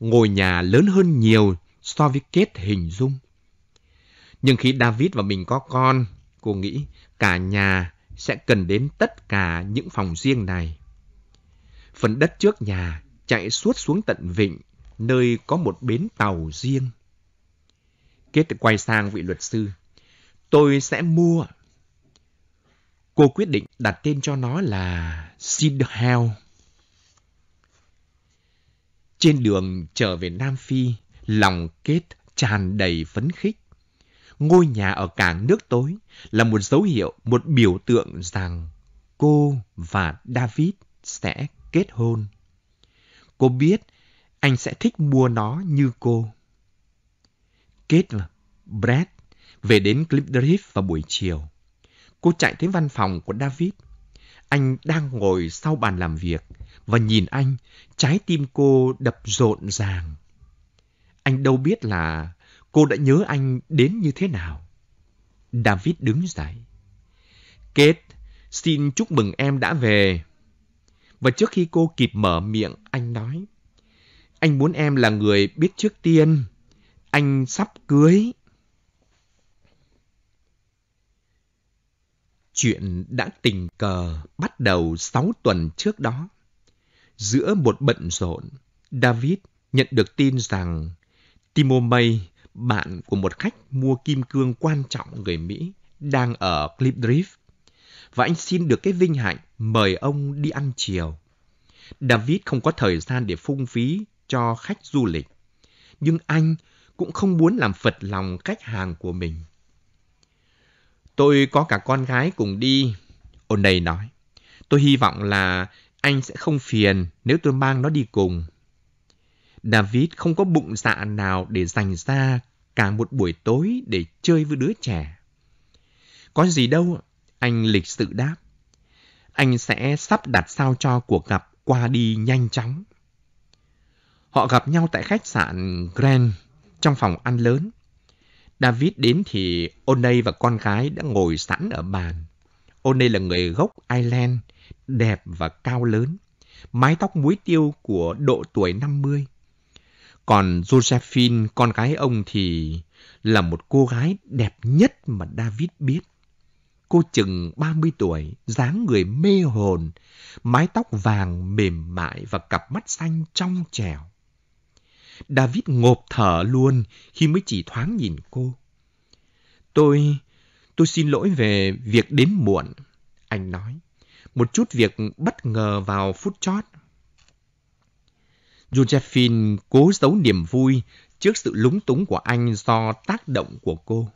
Speaker 2: Ngôi nhà lớn hơn nhiều so với kết hình dung. Nhưng khi David và mình có con, cô nghĩ cả nhà sẽ cần đến tất cả những phòng riêng này. Phần đất trước nhà chạy suốt xuống tận vịnh, nơi có một bến tàu riêng. Kết quay sang vị luật sư. Tôi sẽ mua. Cô quyết định đặt tên cho nó là Seed Hell. Trên đường trở về Nam Phi, lòng kết tràn đầy phấn khích. Ngôi nhà ở cảng nước tối là một dấu hiệu, một biểu tượng rằng cô và David sẽ kết hôn. Cô biết anh sẽ thích mua nó như cô. Kate là Brad về đến Clipdrift vào buổi chiều. Cô chạy tới văn phòng của David. Anh đang ngồi sau bàn làm việc và nhìn anh, trái tim cô đập rộn ràng. Anh đâu biết là cô đã nhớ anh đến như thế nào. David đứng dậy. Kate, xin chúc mừng em đã về. Và trước khi cô kịp mở miệng, anh nói. Anh muốn em là người biết trước tiên anh sắp cưới. Chuyện đã tình cờ bắt đầu 6 tuần trước đó. Giữa một bận rộn, David nhận được tin rằng Timo May, bạn của một khách mua kim cương quan trọng người Mỹ, đang ở Clip Drift. Và anh xin được cái vinh hạnh mời ông đi ăn chiều. David không có thời gian để phung phí cho khách du lịch. Nhưng anh cũng không muốn làm phật lòng khách hàng của mình. Tôi có cả con gái cùng đi, ôn đầy nói. Tôi hy vọng là anh sẽ không phiền nếu tôi mang nó đi cùng. David không có bụng dạ nào để dành ra cả một buổi tối để chơi với đứa trẻ. Có gì đâu, anh lịch sự đáp. Anh sẽ sắp đặt sao cho cuộc gặp qua đi nhanh chóng. Họ gặp nhau tại khách sạn Grand trong phòng ăn lớn. David đến thì O'Neill và con gái đã ngồi sẵn ở bàn. O'Neill là người gốc Ireland, đẹp và cao lớn, mái tóc muối tiêu của độ tuổi 50. Còn Josephine, con gái ông thì là một cô gái đẹp nhất mà David biết. Cô chừng 30 tuổi, dáng người mê hồn, mái tóc vàng mềm mại và cặp mắt xanh trong trẻo. David ngộp thở luôn khi mới chỉ thoáng nhìn cô. Tôi, tôi xin lỗi về việc đến muộn, anh nói. Một chút việc bất ngờ vào phút chót. Josephine cố giấu niềm vui trước sự lúng túng của anh do tác động của cô.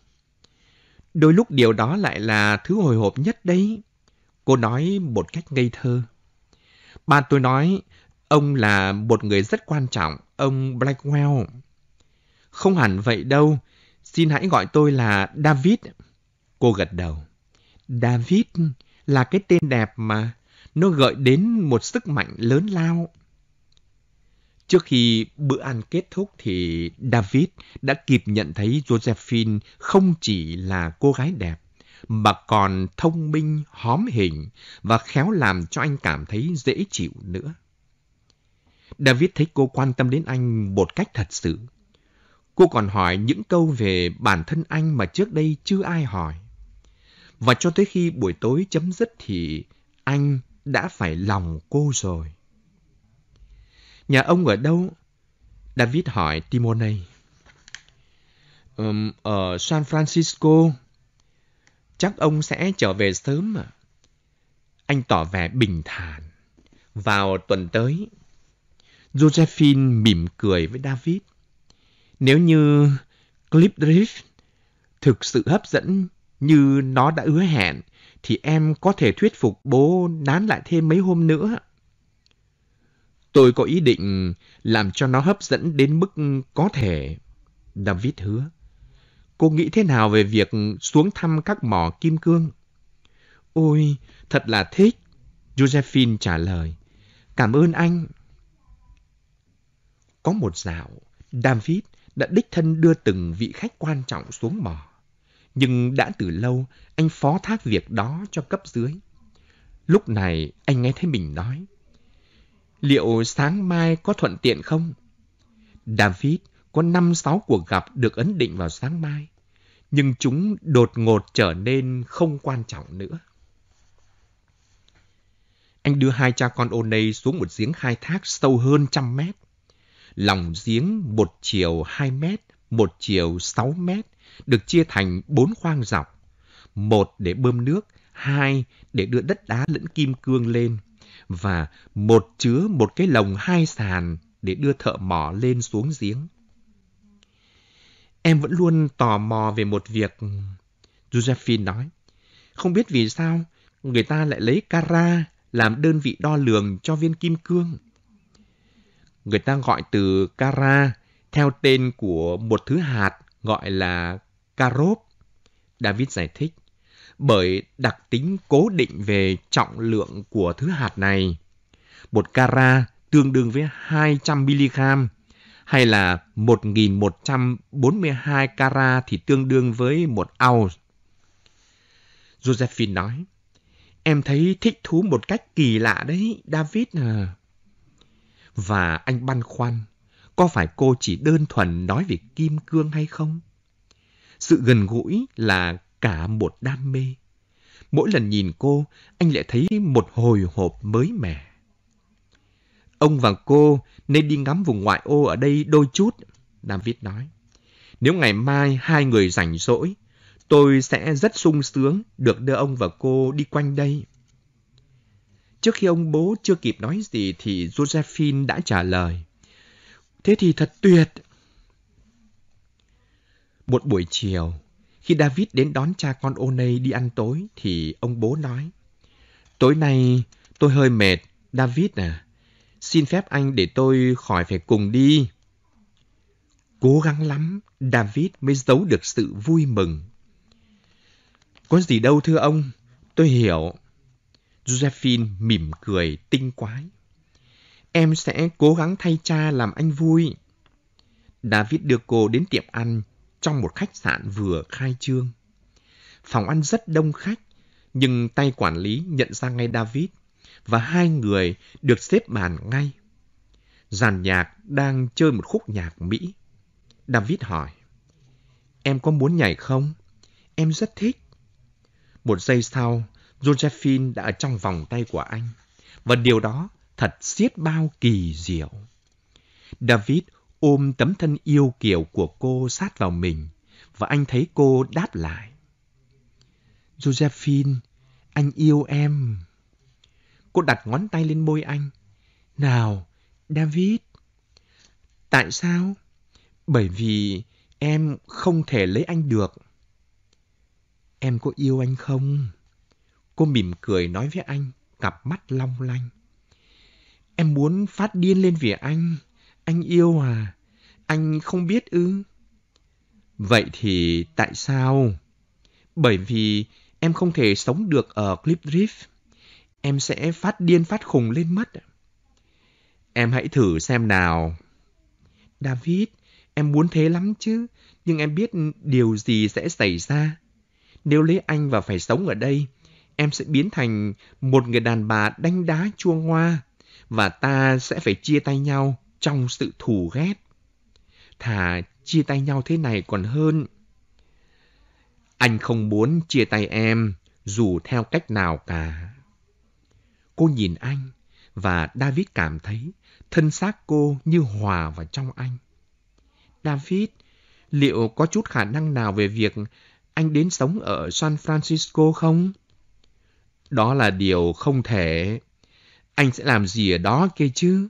Speaker 2: Đôi lúc điều đó lại là thứ hồi hộp nhất đấy. Cô nói một cách ngây thơ. Ba tôi nói Ông là một người rất quan trọng, ông Blackwell. Không hẳn vậy đâu, xin hãy gọi tôi là David. Cô gật đầu. David là cái tên đẹp mà, nó gợi đến một sức mạnh lớn lao. Trước khi bữa ăn kết thúc thì David đã kịp nhận thấy Josephine không chỉ là cô gái đẹp, mà còn thông minh, hóm hình và khéo làm cho anh cảm thấy dễ chịu nữa. David thấy cô quan tâm đến anh một cách thật sự. Cô còn hỏi những câu về bản thân anh mà trước đây chưa ai hỏi. Và cho tới khi buổi tối chấm dứt thì anh đã phải lòng cô rồi. Nhà ông ở đâu? David hỏi Timoney. Um, ở San Francisco. Chắc ông sẽ trở về sớm mà. Anh tỏ vẻ bình thản. Vào tuần tới, Josephine mỉm cười với David. Nếu như Clipdrift thực sự hấp dẫn như nó đã hứa hẹn, thì em có thể thuyết phục bố nán lại thêm mấy hôm nữa. Tôi có ý định làm cho nó hấp dẫn đến mức có thể. David hứa. Cô nghĩ thế nào về việc xuống thăm các mỏ kim cương? Ôi, thật là thích. Josephine trả lời. Cảm ơn anh. Có một dạo, David đã đích thân đưa từng vị khách quan trọng xuống mỏ. Nhưng đã từ lâu, anh phó thác việc đó cho cấp dưới. Lúc này, anh nghe thấy mình nói. Liệu sáng mai có thuận tiện không? David có 5-6 cuộc gặp được ấn định vào sáng mai, nhưng chúng đột ngột trở nên không quan trọng nữa. Anh đưa hai cha con O'Neill xuống một giếng khai thác sâu hơn trăm mét lòng giếng một chiều 2 mét, một chiều 6 mét, được chia thành bốn khoang dọc. Một để bơm nước, hai để đưa đất đá lẫn kim cương lên, và một chứa một cái lồng hai sàn để đưa thợ mỏ lên xuống giếng. Em vẫn luôn tò mò về một việc, Josephine nói. Không biết vì sao, người ta lại lấy cara làm đơn vị đo lường cho viên kim cương người ta gọi từ cara theo tên của một thứ hạt gọi là carob. David giải thích, bởi đặc tính cố định về trọng lượng của thứ hạt này. Một cara tương đương với 200mg hay là 1.142 cara thì tương đương với một ounce. Josephine nói, em thấy thích thú một cách kỳ lạ đấy, David à. Và anh băn khoăn, có phải cô chỉ đơn thuần nói về kim cương hay không? Sự gần gũi là cả một đam mê. Mỗi lần nhìn cô, anh lại thấy một hồi hộp mới mẻ. Ông và cô nên đi ngắm vùng ngoại ô ở đây đôi chút, David nói. Nếu ngày mai hai người rảnh rỗi, tôi sẽ rất sung sướng được đưa ông và cô đi quanh đây. Trước khi ông bố chưa kịp nói gì thì Josephine đã trả lời. Thế thì thật tuyệt. Một buổi chiều, khi David đến đón cha con Oney đi ăn tối thì ông bố nói. Tối nay tôi hơi mệt, David à. Xin phép anh để tôi khỏi phải cùng đi. Cố gắng lắm, David mới giấu được sự vui mừng. Có gì đâu thưa ông, tôi hiểu. Josephine mỉm cười tinh quái. Em sẽ cố gắng thay cha làm anh vui. David đưa cô đến tiệm ăn trong một khách sạn vừa khai trương. Phòng ăn rất đông khách, nhưng tay quản lý nhận ra ngay David và hai người được xếp bàn ngay. Giàn nhạc đang chơi một khúc nhạc Mỹ. David hỏi, em có muốn nhảy không? Em rất thích. Một giây sau, Josephine đã ở trong vòng tay của anh. Và điều đó thật xiết bao kỳ diệu. David ôm tấm thân yêu kiều của cô sát vào mình và anh thấy cô đáp lại. Josephine, anh yêu em. Cô đặt ngón tay lên môi anh. Nào, David. Tại sao? Bởi vì em không thể lấy anh được. Em có yêu anh không? Cô mỉm cười nói với anh, cặp mắt long lanh. Em muốn phát điên lên vì anh. Anh yêu à? Anh không biết ư? Vậy thì tại sao? Bởi vì em không thể sống được ở Clip Drift. Em sẽ phát điên phát khùng lên mất. Em hãy thử xem nào. David, em muốn thế lắm chứ, nhưng em biết điều gì sẽ xảy ra. Nếu lấy anh và phải sống ở đây, em sẽ biến thành một người đàn bà đánh đá chua ngoa và ta sẽ phải chia tay nhau trong sự thù ghét. Thà chia tay nhau thế này còn hơn. Anh không muốn chia tay em dù theo cách nào cả. Cô nhìn anh và David cảm thấy thân xác cô như hòa vào trong anh. David, liệu có chút khả năng nào về việc anh đến sống ở San Francisco không? Đó là điều không thể. Anh sẽ làm gì ở đó kia chứ?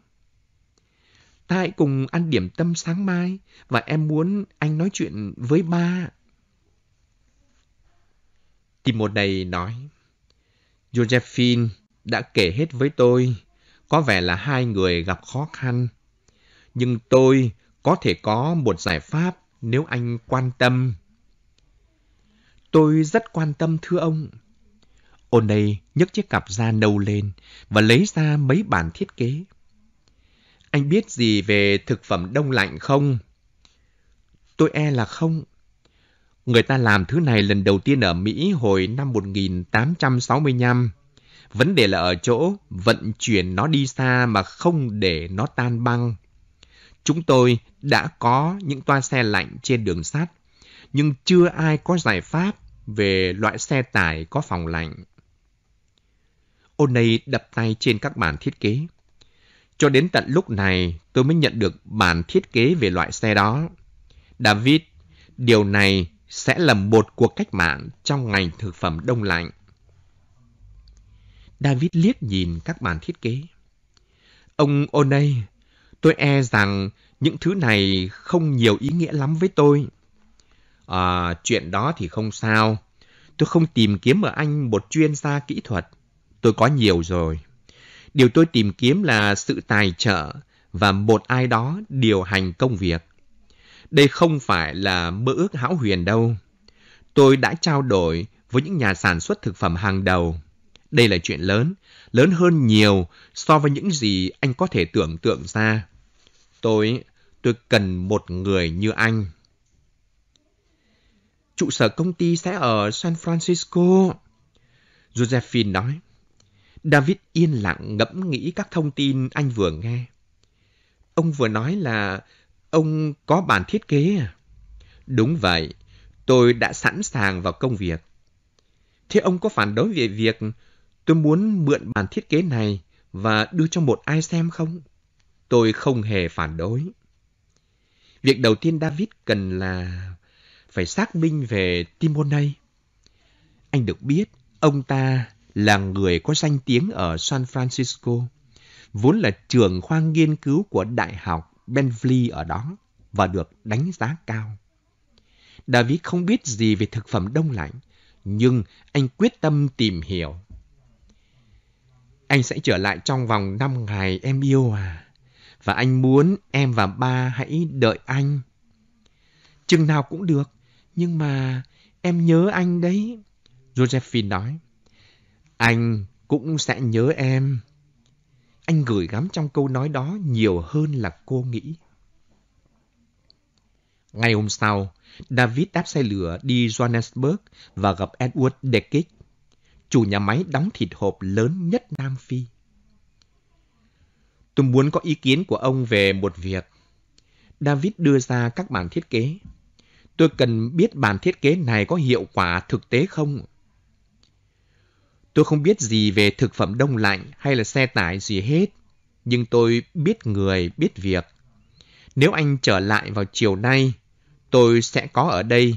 Speaker 2: Ta hãy cùng ăn điểm tâm sáng mai và em muốn anh nói chuyện với ba. Tìm một này nói. Josephine đã kể hết với tôi. Có vẻ là hai người gặp khó khăn. Nhưng tôi có thể có một giải pháp nếu anh quan tâm. Tôi rất quan tâm thưa ông. Ôn đây nhấc chiếc cặp da nâu lên và lấy ra mấy bản thiết kế. Anh biết gì về thực phẩm đông lạnh không? Tôi e là không. Người ta làm thứ này lần đầu tiên ở Mỹ hồi năm 1865. Vấn đề là ở chỗ vận chuyển nó đi xa mà không để nó tan băng. Chúng tôi đã có những toa xe lạnh trên đường sắt, nhưng chưa ai có giải pháp về loại xe tải có phòng lạnh. O'Neill đập tay trên các bản thiết kế. Cho đến tận lúc này, tôi mới nhận được bản thiết kế về loại xe đó. David, điều này sẽ là một cuộc cách mạng trong ngành thực phẩm đông lạnh. David liếc nhìn các bản thiết kế. Ông O'Neill, tôi e rằng những thứ này không nhiều ý nghĩa lắm với tôi. À, chuyện đó thì không sao. Tôi không tìm kiếm ở anh một chuyên gia kỹ thuật tôi có nhiều rồi. Điều tôi tìm kiếm là sự tài trợ và một ai đó điều hành công việc. Đây không phải là mơ ước hão huyền đâu. Tôi đã trao đổi với những nhà sản xuất thực phẩm hàng đầu. Đây là chuyện lớn, lớn hơn nhiều so với những gì anh có thể tưởng tượng ra. Tôi, tôi cần một người như anh. Trụ sở công ty sẽ ở San Francisco. Josephine nói. David yên lặng ngẫm nghĩ các thông tin anh vừa nghe. Ông vừa nói là ông có bản thiết kế à? Đúng vậy, tôi đã sẵn sàng vào công việc. Thế ông có phản đối về việc tôi muốn mượn bản thiết kế này và đưa cho một ai xem không? Tôi không hề phản đối. Việc đầu tiên David cần là phải xác minh về Timonay. Anh được biết ông ta là người có danh tiếng ở San Francisco, vốn là trưởng khoa nghiên cứu của Đại học Bentley ở đó và được đánh giá cao. David không biết gì về thực phẩm đông lạnh, nhưng anh quyết tâm tìm hiểu. Anh sẽ trở lại trong vòng 5 ngày em yêu à, và anh muốn em và ba hãy đợi anh. Chừng nào cũng được, nhưng mà em nhớ anh đấy, Josephine nói. Anh cũng sẽ nhớ em. Anh gửi gắm trong câu nói đó nhiều hơn là cô nghĩ. Ngày hôm sau, David đáp xe lửa đi Johannesburg và gặp Edward Dekic, chủ nhà máy đóng thịt hộp lớn nhất Nam Phi. Tôi muốn có ý kiến của ông về một việc. David đưa ra các bản thiết kế. Tôi cần biết bản thiết kế này có hiệu quả thực tế không? Tôi không biết gì về thực phẩm đông lạnh hay là xe tải gì hết, nhưng tôi biết người, biết việc. Nếu anh trở lại vào chiều nay, tôi sẽ có ở đây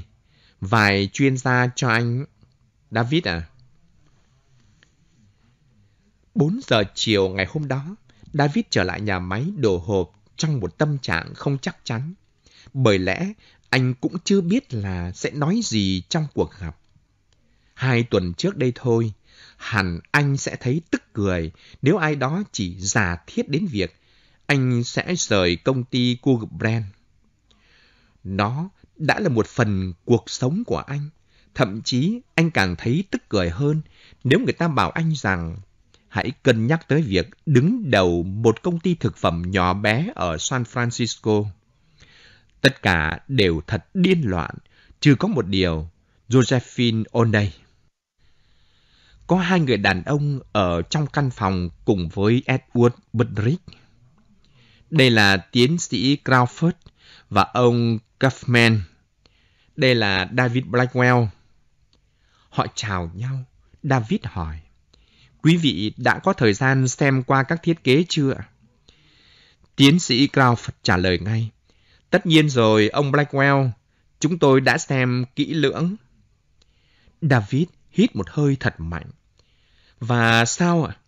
Speaker 2: vài chuyên gia cho anh. David à? 4 giờ chiều ngày hôm đó, David trở lại nhà máy đổ hộp trong một tâm trạng không chắc chắn. Bởi lẽ anh cũng chưa biết là sẽ nói gì trong cuộc gặp. Hai tuần trước đây thôi, hẳn anh sẽ thấy tức cười nếu ai đó chỉ giả thiết đến việc anh sẽ rời công ty Google Brand. Nó đã là một phần cuộc sống của anh. Thậm chí anh càng thấy tức cười hơn nếu người ta bảo anh rằng hãy cân nhắc tới việc đứng đầu một công ty thực phẩm nhỏ bé ở San Francisco. Tất cả đều thật điên loạn, trừ có một điều, Josephine O'Day có hai người đàn ông ở trong căn phòng cùng với Edward Budrick. Đây là tiến sĩ Crawford và ông Kaufman. Đây là David Blackwell. Họ chào nhau. David hỏi. Quý vị đã có thời gian xem qua các thiết kế chưa? Tiến sĩ Crawford trả lời ngay. Tất nhiên rồi, ông Blackwell. Chúng tôi đã xem kỹ lưỡng. David hít một hơi thật mạnh. Và sao ạ? À?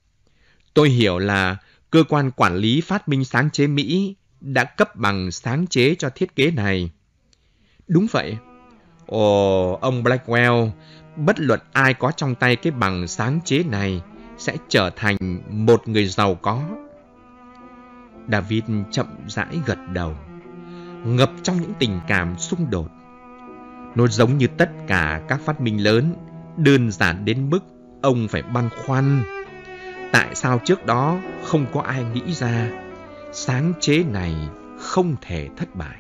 Speaker 2: Tôi hiểu là cơ quan quản lý phát minh sáng chế Mỹ đã cấp bằng sáng chế cho thiết kế này. Đúng vậy. Ồ, ông Blackwell, bất luận ai có trong tay cái bằng sáng chế này sẽ trở thành một người giàu có. David chậm rãi gật đầu, ngập trong những tình cảm xung đột. Nó giống như tất cả các phát minh lớn Đơn giản đến mức ông phải băn khoăn. Tại sao trước đó không có ai nghĩ ra sáng chế này không thể thất bại?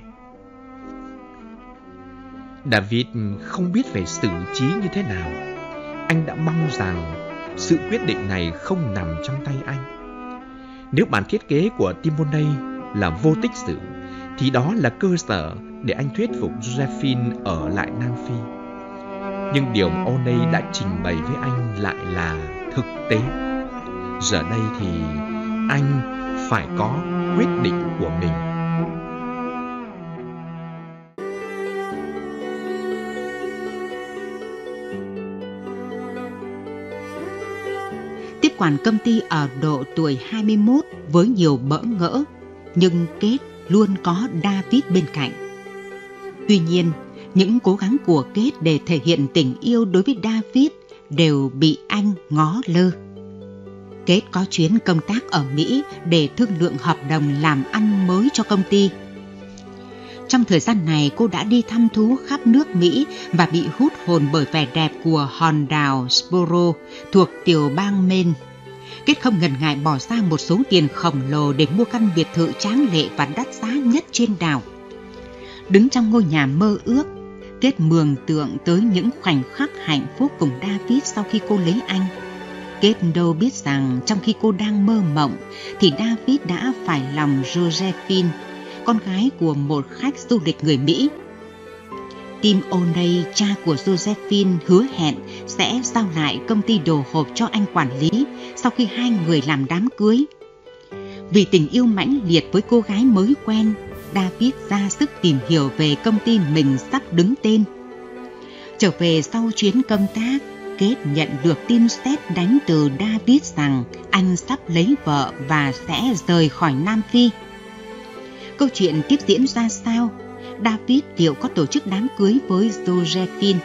Speaker 2: David không biết phải xử trí như thế nào. Anh đã mong rằng sự quyết định này không nằm trong tay anh. Nếu bản thiết kế của Timonei là vô tích sự, thì đó là cơ sở để anh thuyết phục Josephine ở lại Nam Phi nhưng điều mà O'Neill đã trình bày với anh lại là thực tế. Giờ đây thì anh phải có quyết định của mình.
Speaker 1: Tiếp quản công ty ở độ tuổi 21 với nhiều bỡ ngỡ, nhưng kết luôn có David bên cạnh. Tuy nhiên, những cố gắng của Kết để thể hiện tình yêu đối với David đều bị anh ngó lơ. Kết có chuyến công tác ở Mỹ để thương lượng hợp đồng làm ăn mới cho công ty. Trong thời gian này, cô đã đi thăm thú khắp nước Mỹ và bị hút hồn bởi vẻ đẹp của hòn đảo Sporo thuộc tiểu bang Maine. Kết không ngần ngại bỏ ra một số tiền khổng lồ để mua căn biệt thự tráng lệ và đắt giá nhất trên đảo. Đứng trong ngôi nhà mơ ước, Kết mường tượng tới những khoảnh khắc hạnh phúc cùng David sau khi cô lấy anh. Kết đâu biết rằng trong khi cô đang mơ mộng thì David đã phải lòng Josephine, con gái của một khách du lịch người Mỹ. Tim O'Neill, cha của Josephine, hứa hẹn sẽ giao lại công ty đồ hộp cho anh quản lý sau khi hai người làm đám cưới. Vì tình yêu mãnh liệt với cô gái mới quen, David ra sức tìm hiểu về công ty mình sắp đứng tên. Trở về sau chuyến công tác, Kết nhận được tin xét đánh từ David rằng anh sắp lấy vợ và sẽ rời khỏi Nam Phi. Câu chuyện tiếp diễn ra sao? David liệu có tổ chức đám cưới với Josephine?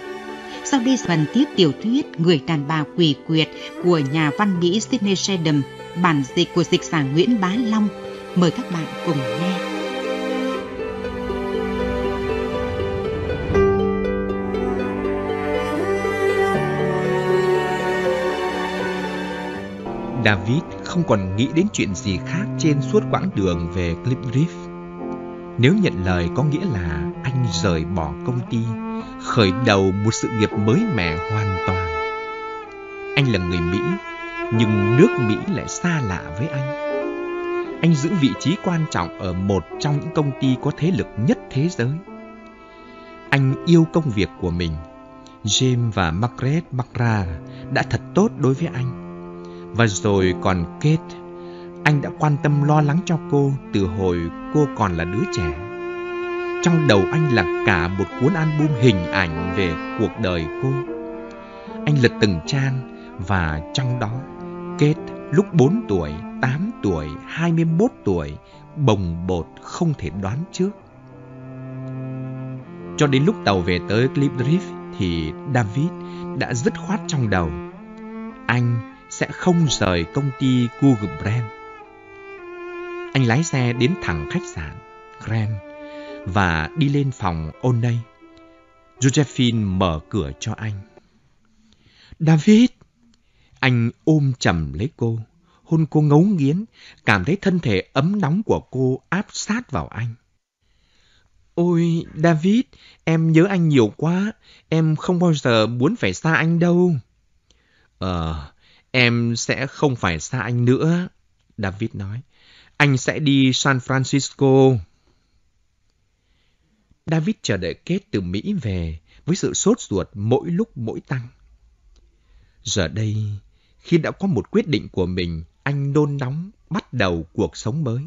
Speaker 1: Sau đây phần tiếp tiểu thuyết Người đàn bà quỷ quyệt của nhà văn Mỹ Sidney Sheldon, bản dịch của dịch giả Nguyễn Bá Long. Mời các bạn cùng nghe.
Speaker 2: David không còn nghĩ đến chuyện gì khác trên suốt quãng đường về Cliff Reef. Nếu nhận lời có nghĩa là anh rời bỏ công ty, khởi đầu một sự nghiệp mới mẻ hoàn toàn. Anh là người Mỹ, nhưng nước Mỹ lại xa lạ với anh. Anh giữ vị trí quan trọng ở một trong những công ty có thế lực nhất thế giới. Anh yêu công việc của mình. James và Margaret McGrath đã thật tốt đối với anh và rồi còn Kate, anh đã quan tâm lo lắng cho cô từ hồi cô còn là đứa trẻ. Trong đầu anh là cả một cuốn album hình ảnh về cuộc đời cô. Anh lật từng trang và trong đó Kate lúc 4 tuổi, 8 tuổi, 21 tuổi bồng bột không thể đoán trước. Cho đến lúc tàu về tới Cliff Drift thì David đã dứt khoát trong đầu. Anh sẽ không rời công ty Google Brand. Anh lái xe đến thẳng khách sạn Grand và đi lên phòng O'Neill. Josephine mở cửa cho anh. David! Anh ôm chầm lấy cô, hôn cô ngấu nghiến, cảm thấy thân thể ấm nóng của cô áp sát vào anh. Ôi, David, em nhớ anh nhiều quá, em không bao giờ muốn phải xa anh đâu. Ờ, Em sẽ không phải xa anh nữa, David nói. Anh sẽ đi San Francisco. David chờ đợi kết từ Mỹ về với sự sốt ruột mỗi lúc mỗi tăng. Giờ đây, khi đã có một quyết định của mình, anh nôn nóng bắt đầu cuộc sống mới,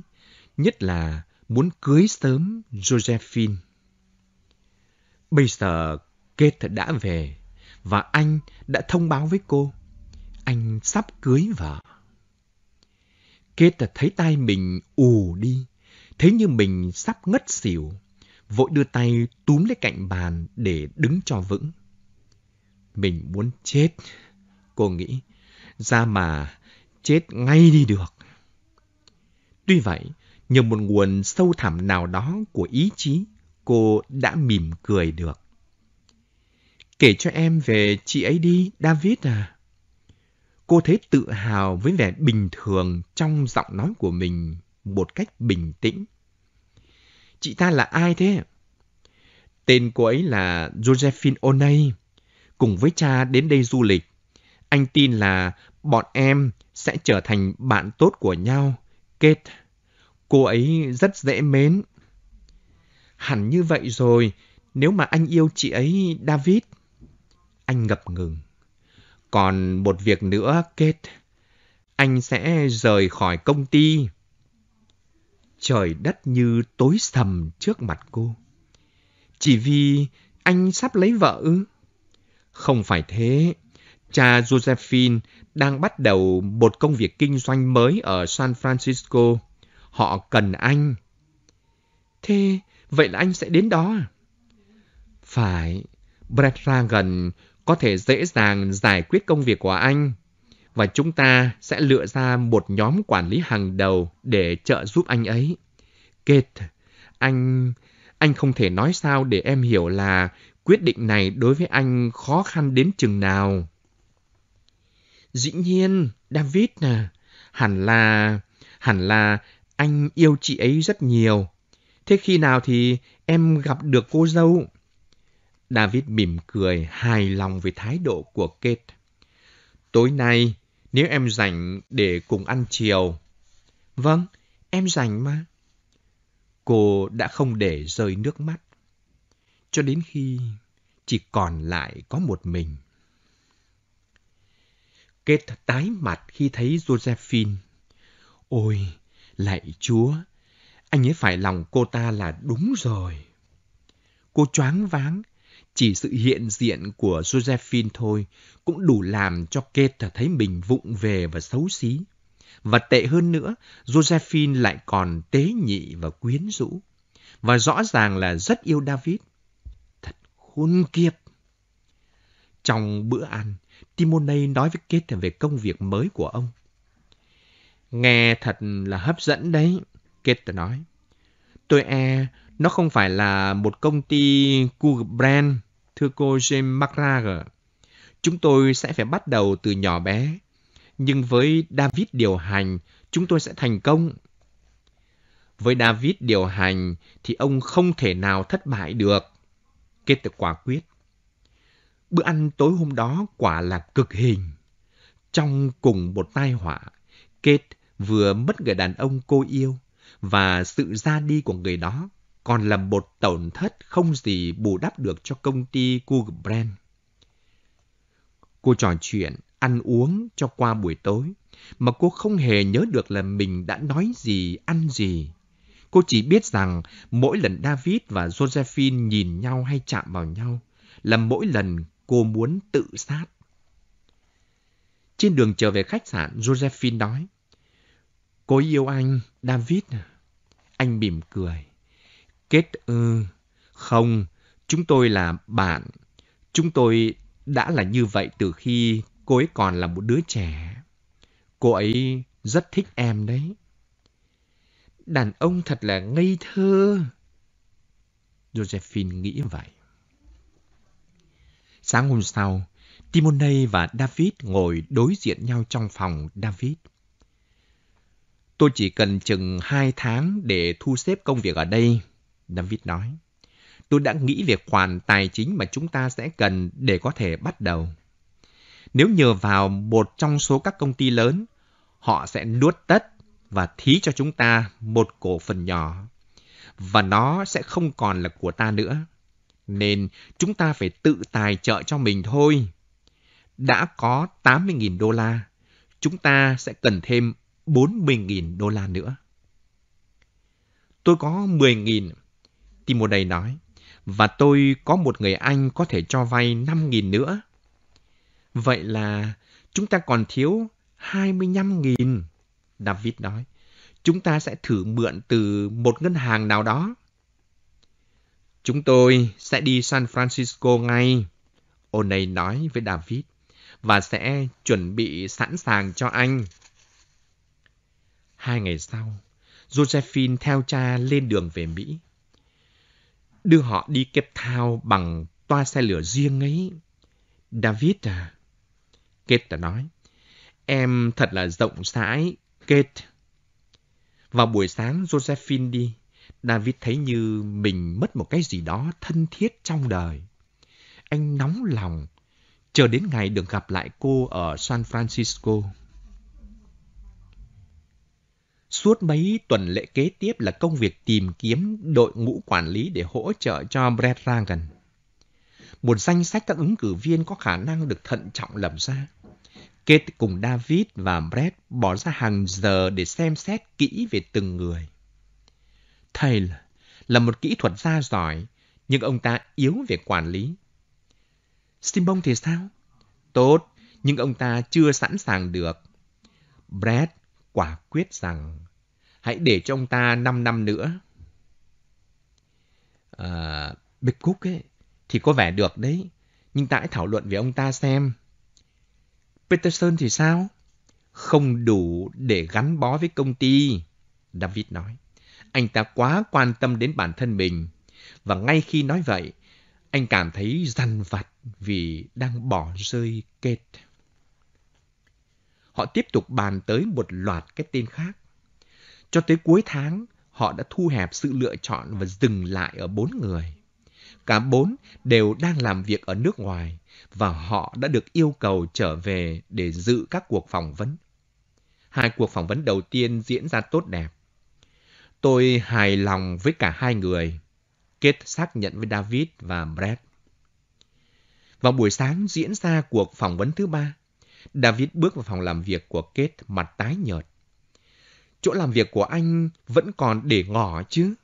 Speaker 2: nhất là muốn cưới sớm Josephine. Bây giờ Kate đã về và anh đã thông báo với cô anh sắp cưới vợ. Kết thấy tay mình ù đi, thế như mình sắp ngất xỉu, vội đưa tay túm lấy cạnh bàn để đứng cho vững. Mình muốn chết, cô nghĩ, ra mà chết ngay đi được. Tuy vậy, nhờ một nguồn sâu thẳm nào đó của ý chí, cô đã mỉm cười được. Kể cho em về chị ấy đi, David à. Cô thấy tự hào với vẻ bình thường trong giọng nói của mình một cách bình tĩnh. Chị ta là ai thế? Tên cô ấy là Josephine O'Neill. Cùng với cha đến đây du lịch. Anh tin là bọn em sẽ trở thành bạn tốt của nhau. Kate, cô ấy rất dễ mến. Hẳn như vậy rồi, nếu mà anh yêu chị ấy, David. Anh ngập ngừng. Còn một việc nữa, Kate, anh sẽ rời khỏi công ty. Trời đất như tối sầm trước mặt cô. Chỉ vì anh sắp lấy vợ. Không phải thế, cha Josephine đang bắt đầu một công việc kinh doanh mới ở San Francisco. Họ cần anh. Thế, vậy là anh sẽ đến đó à? Phải, Brett Ragan có thể dễ dàng giải quyết công việc của anh và chúng ta sẽ lựa ra một nhóm quản lý hàng đầu để trợ giúp anh ấy. Kate, anh anh không thể nói sao để em hiểu là quyết định này đối với anh khó khăn đến chừng nào. Dĩ nhiên, David à, hẳn là hẳn là anh yêu chị ấy rất nhiều. Thế khi nào thì em gặp được cô dâu? David mỉm cười hài lòng về thái độ của Kate. Tối nay, nếu em rảnh để cùng ăn chiều. Vâng, em rảnh mà. Cô đã không để rơi nước mắt. Cho đến khi chỉ còn lại có một mình. Kate tái mặt khi thấy Josephine. Ôi, lạy Chúa, anh ấy phải lòng cô ta là đúng rồi. Cô choáng váng chỉ sự hiện diện của Josephine thôi cũng đủ làm cho Kate thấy mình vụng về và xấu xí. Và tệ hơn nữa, Josephine lại còn tế nhị và quyến rũ. Và rõ ràng là rất yêu David. Thật khốn kiếp. Trong bữa ăn, Timoney nói với Kate về công việc mới của ông. Nghe thật là hấp dẫn đấy, Kate nói. Tôi e nó không phải là một công ty Google Brand, thưa cô James McRae. Chúng tôi sẽ phải bắt đầu từ nhỏ bé. Nhưng với David điều hành, chúng tôi sẽ thành công. Với David điều hành thì ông không thể nào thất bại được. Kết tự quả quyết. Bữa ăn tối hôm đó quả là cực hình. Trong cùng một tai họa, Kate vừa mất người đàn ông cô yêu và sự ra đi của người đó còn là một tổn thất không gì bù đắp được cho công ty Google Brand. Cô trò chuyện, ăn uống cho qua buổi tối, mà cô không hề nhớ được là mình đã nói gì, ăn gì. Cô chỉ biết rằng mỗi lần David và Josephine nhìn nhau hay chạm vào nhau là mỗi lần cô muốn tự sát. Trên đường trở về khách sạn, Josephine nói, Cô yêu anh, David. À. Anh mỉm cười. Kết ư? Không, chúng tôi là bạn. Chúng tôi đã là như vậy từ khi cô ấy còn là một đứa trẻ. Cô ấy rất thích em đấy. Đàn ông thật là ngây thơ. Josephine nghĩ vậy. Sáng hôm sau, Timoney và David ngồi đối diện nhau trong phòng David. Tôi chỉ cần chừng hai tháng để thu xếp công việc ở đây, David nói. Tôi đã nghĩ về khoản tài chính mà chúng ta sẽ cần để có thể bắt đầu. Nếu nhờ vào một trong số các công ty lớn, họ sẽ nuốt tất và thí cho chúng ta một cổ phần nhỏ. Và nó sẽ không còn là của ta nữa. Nên chúng ta phải tự tài trợ cho mình thôi. Đã có 80.000 đô la, chúng ta sẽ cần thêm 40.000 đô la nữa. Tôi có 10.000 Timothy nói, và tôi có một người anh có thể cho vay 5.000 nữa. Vậy là chúng ta còn thiếu 25.000, David nói. Chúng ta sẽ thử mượn từ một ngân hàng nào đó. Chúng tôi sẽ đi San Francisco ngay, O'Neill nói với David, và sẽ chuẩn bị sẵn sàng cho anh. Hai ngày sau, Josephine theo cha lên đường về Mỹ đưa họ đi Cape Town bằng toa xe lửa riêng ấy. David à? Kate đã nói. Em thật là rộng rãi, Kate. Vào buổi sáng Josephine đi, David thấy như mình mất một cái gì đó thân thiết trong đời. Anh nóng lòng, chờ đến ngày được gặp lại cô ở San Francisco. Suốt mấy tuần lễ kế tiếp là công việc tìm kiếm đội ngũ quản lý để hỗ trợ cho Brett Rangan. Một danh sách các ứng cử viên có khả năng được thận trọng lầm ra. Kate cùng David và Brett bỏ ra hàng giờ để xem xét kỹ về từng người. Taylor là một kỹ thuật gia giỏi, nhưng ông ta yếu về quản lý. Simbong thì sao? Tốt, nhưng ông ta chưa sẵn sàng được. Brett quả quyết rằng hãy để cho ông ta 5 năm nữa. À, Big Cook ấy, thì có vẻ được đấy, nhưng ta hãy thảo luận với ông ta xem. Peterson thì sao? Không đủ để gắn bó với công ty, David nói. Anh ta quá quan tâm đến bản thân mình, và ngay khi nói vậy, anh cảm thấy dằn vặt vì đang bỏ rơi Kate họ tiếp tục bàn tới một loạt cái tên khác. Cho tới cuối tháng, họ đã thu hẹp sự lựa chọn và dừng lại ở bốn người. Cả bốn đều đang làm việc ở nước ngoài và họ đã được yêu cầu trở về để dự các cuộc phỏng vấn. Hai cuộc phỏng vấn đầu tiên diễn ra tốt đẹp. Tôi hài lòng với cả hai người. Kết xác nhận với David và Brett. Vào buổi sáng diễn ra cuộc phỏng vấn thứ ba. David bước vào phòng làm việc của Kate mặt tái nhợt. Chỗ làm việc của anh vẫn còn để ngỏ chứ?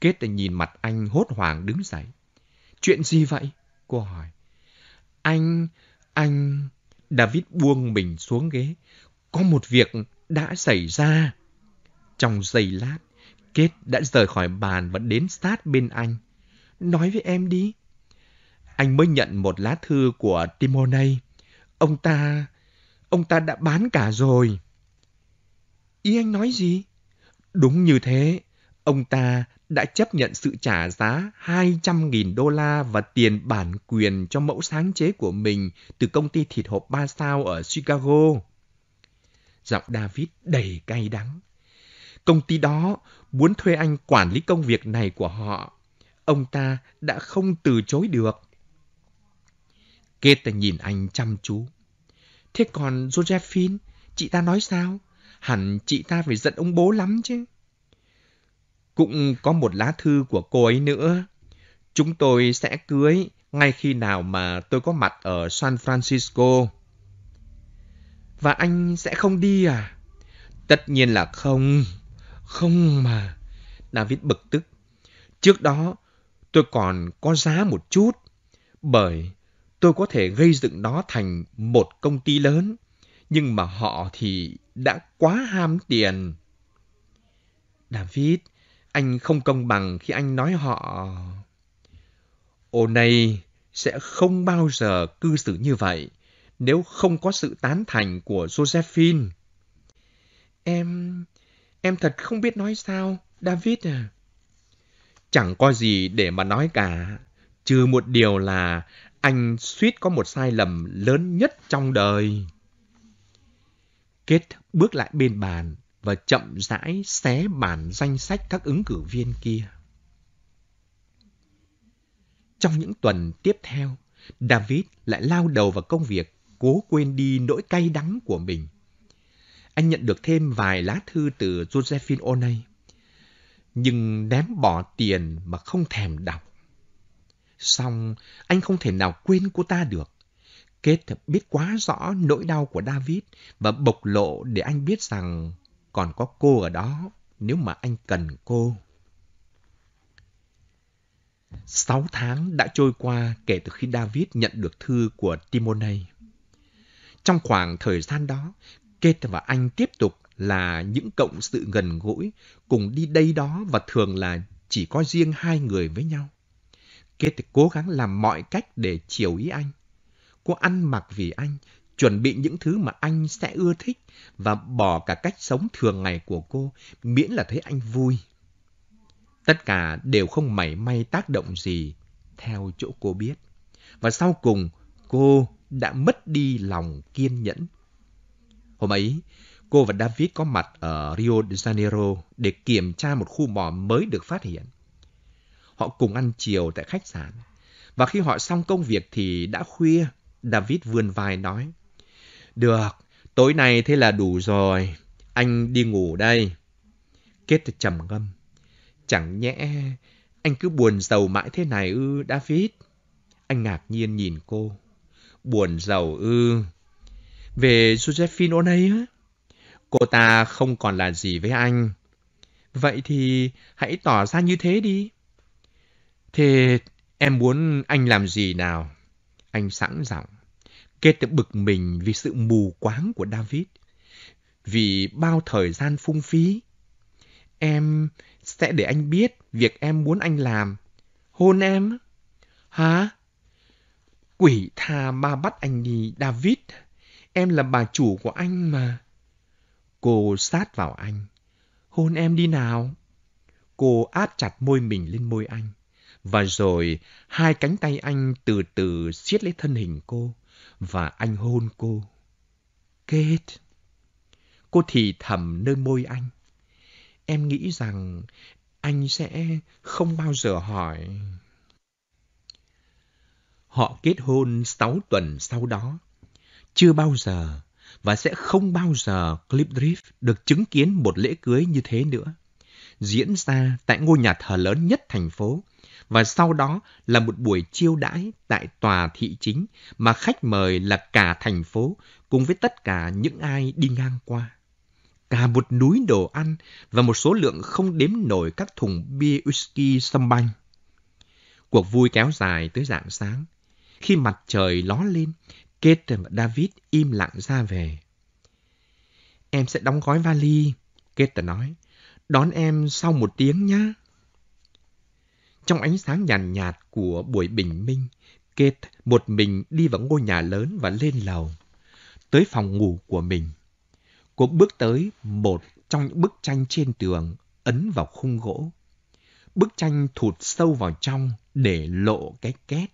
Speaker 2: Kate nhìn mặt anh hốt hoảng đứng dậy. Chuyện gì vậy? Cô hỏi. Anh, anh... David buông mình xuống ghế. Có một việc đã xảy ra. Trong giây lát, Kate đã rời khỏi bàn và đến sát bên anh. Nói với em đi. Anh mới nhận một lá thư của Timoney. Ông ta... Ông ta đã bán cả rồi. Ý anh nói gì? Đúng như thế. Ông ta đã chấp nhận sự trả giá 200.000 đô la và tiền bản quyền cho mẫu sáng chế của mình từ công ty thịt hộp ba sao ở Chicago. Giọng David đầy cay đắng. Công ty đó muốn thuê anh quản lý công việc này của họ. Ông ta đã không từ chối được. Kate nhìn anh chăm chú. Thế còn Josephine, chị ta nói sao? Hẳn chị ta phải giận ông bố lắm chứ. Cũng có một lá thư của cô ấy nữa. Chúng tôi sẽ cưới ngay khi nào mà tôi có mặt ở San Francisco. Và anh sẽ không đi à? Tất nhiên là không. Không mà. David bực tức. Trước đó, tôi còn có giá một chút. Bởi tôi có thể gây dựng nó thành một công ty lớn, nhưng mà họ thì đã quá ham tiền. David, anh không công bằng khi anh nói họ. Ô này sẽ không bao giờ cư xử như vậy nếu không có sự tán thành của Josephine. Em... em thật không biết nói sao, David à. Chẳng có gì để mà nói cả, trừ một điều là anh suýt có một sai lầm lớn nhất trong đời. Kết bước lại bên bàn và chậm rãi xé bản danh sách các ứng cử viên kia. Trong những tuần tiếp theo, David lại lao đầu vào công việc cố quên đi nỗi cay đắng của mình. Anh nhận được thêm vài lá thư từ Josephine O'Neill, nhưng ném bỏ tiền mà không thèm đọc. Xong, anh không thể nào quên cô ta được. Kết biết quá rõ nỗi đau của David và bộc lộ để anh biết rằng còn có cô ở đó nếu mà anh cần cô. Sáu tháng đã trôi qua kể từ khi David nhận được thư của Timoney. Trong khoảng thời gian đó, Kate và anh tiếp tục là những cộng sự gần gũi, cùng đi đây đó và thường là chỉ có riêng hai người với nhau. Kate cố gắng làm mọi cách để chiều ý anh. Cô ăn mặc vì anh, chuẩn bị những thứ mà anh sẽ ưa thích và bỏ cả cách sống thường ngày của cô miễn là thấy anh vui. Tất cả đều không mảy may tác động gì theo chỗ cô biết. Và sau cùng, cô đã mất đi lòng kiên nhẫn. Hôm ấy, cô và David có mặt ở Rio de Janeiro để kiểm tra một khu mỏ mới được phát hiện. Họ cùng ăn chiều tại khách sạn. Và khi họ xong công việc thì đã khuya, David vươn vai nói. Được, tối nay thế là đủ rồi. Anh đi ngủ đây. Kết trầm ngâm. Chẳng nhẽ anh cứ buồn giàu mãi thế này ư, David? Anh ngạc nhiên nhìn cô. Buồn giàu ư. Về Josephine O'Neill á? Cô ta không còn là gì với anh. Vậy thì hãy tỏ ra như thế đi. Thế em muốn anh làm gì nào? Anh sẵn giọng. Kết bực mình vì sự mù quáng của David. Vì bao thời gian phung phí. Em sẽ để anh biết việc em muốn anh làm. Hôn em. Hả? Quỷ tha ma bắt anh đi, David. Em là bà chủ của anh mà. Cô sát vào anh. Hôn em đi nào. Cô áp chặt môi mình lên môi anh. Và rồi hai cánh tay anh từ từ siết lấy thân hình cô và anh hôn cô. Kate! Cô thì thầm nơi môi anh. Em nghĩ rằng anh sẽ không bao giờ hỏi. Họ kết hôn sáu tuần sau đó. Chưa bao giờ và sẽ không bao giờ Clip Drift được chứng kiến một lễ cưới như thế nữa. Diễn ra tại ngôi nhà thờ lớn nhất thành phố và sau đó là một buổi chiêu đãi tại tòa thị chính mà khách mời là cả thành phố cùng với tất cả những ai đi ngang qua. Cả một núi đồ ăn và một số lượng không đếm nổi các thùng bia whisky sâm banh. Cuộc vui kéo dài tới rạng sáng. Khi mặt trời ló lên, Kate và David im lặng ra về. Em sẽ đóng gói vali, Kate nói. Đón em sau một tiếng nhé. Trong ánh sáng nhàn nhạt, nhạt của buổi bình minh, Kate một mình đi vào ngôi nhà lớn và lên lầu, tới phòng ngủ của mình. Cô bước tới một trong những bức tranh trên tường ấn vào khung gỗ. Bức tranh thụt sâu vào trong để lộ cái két.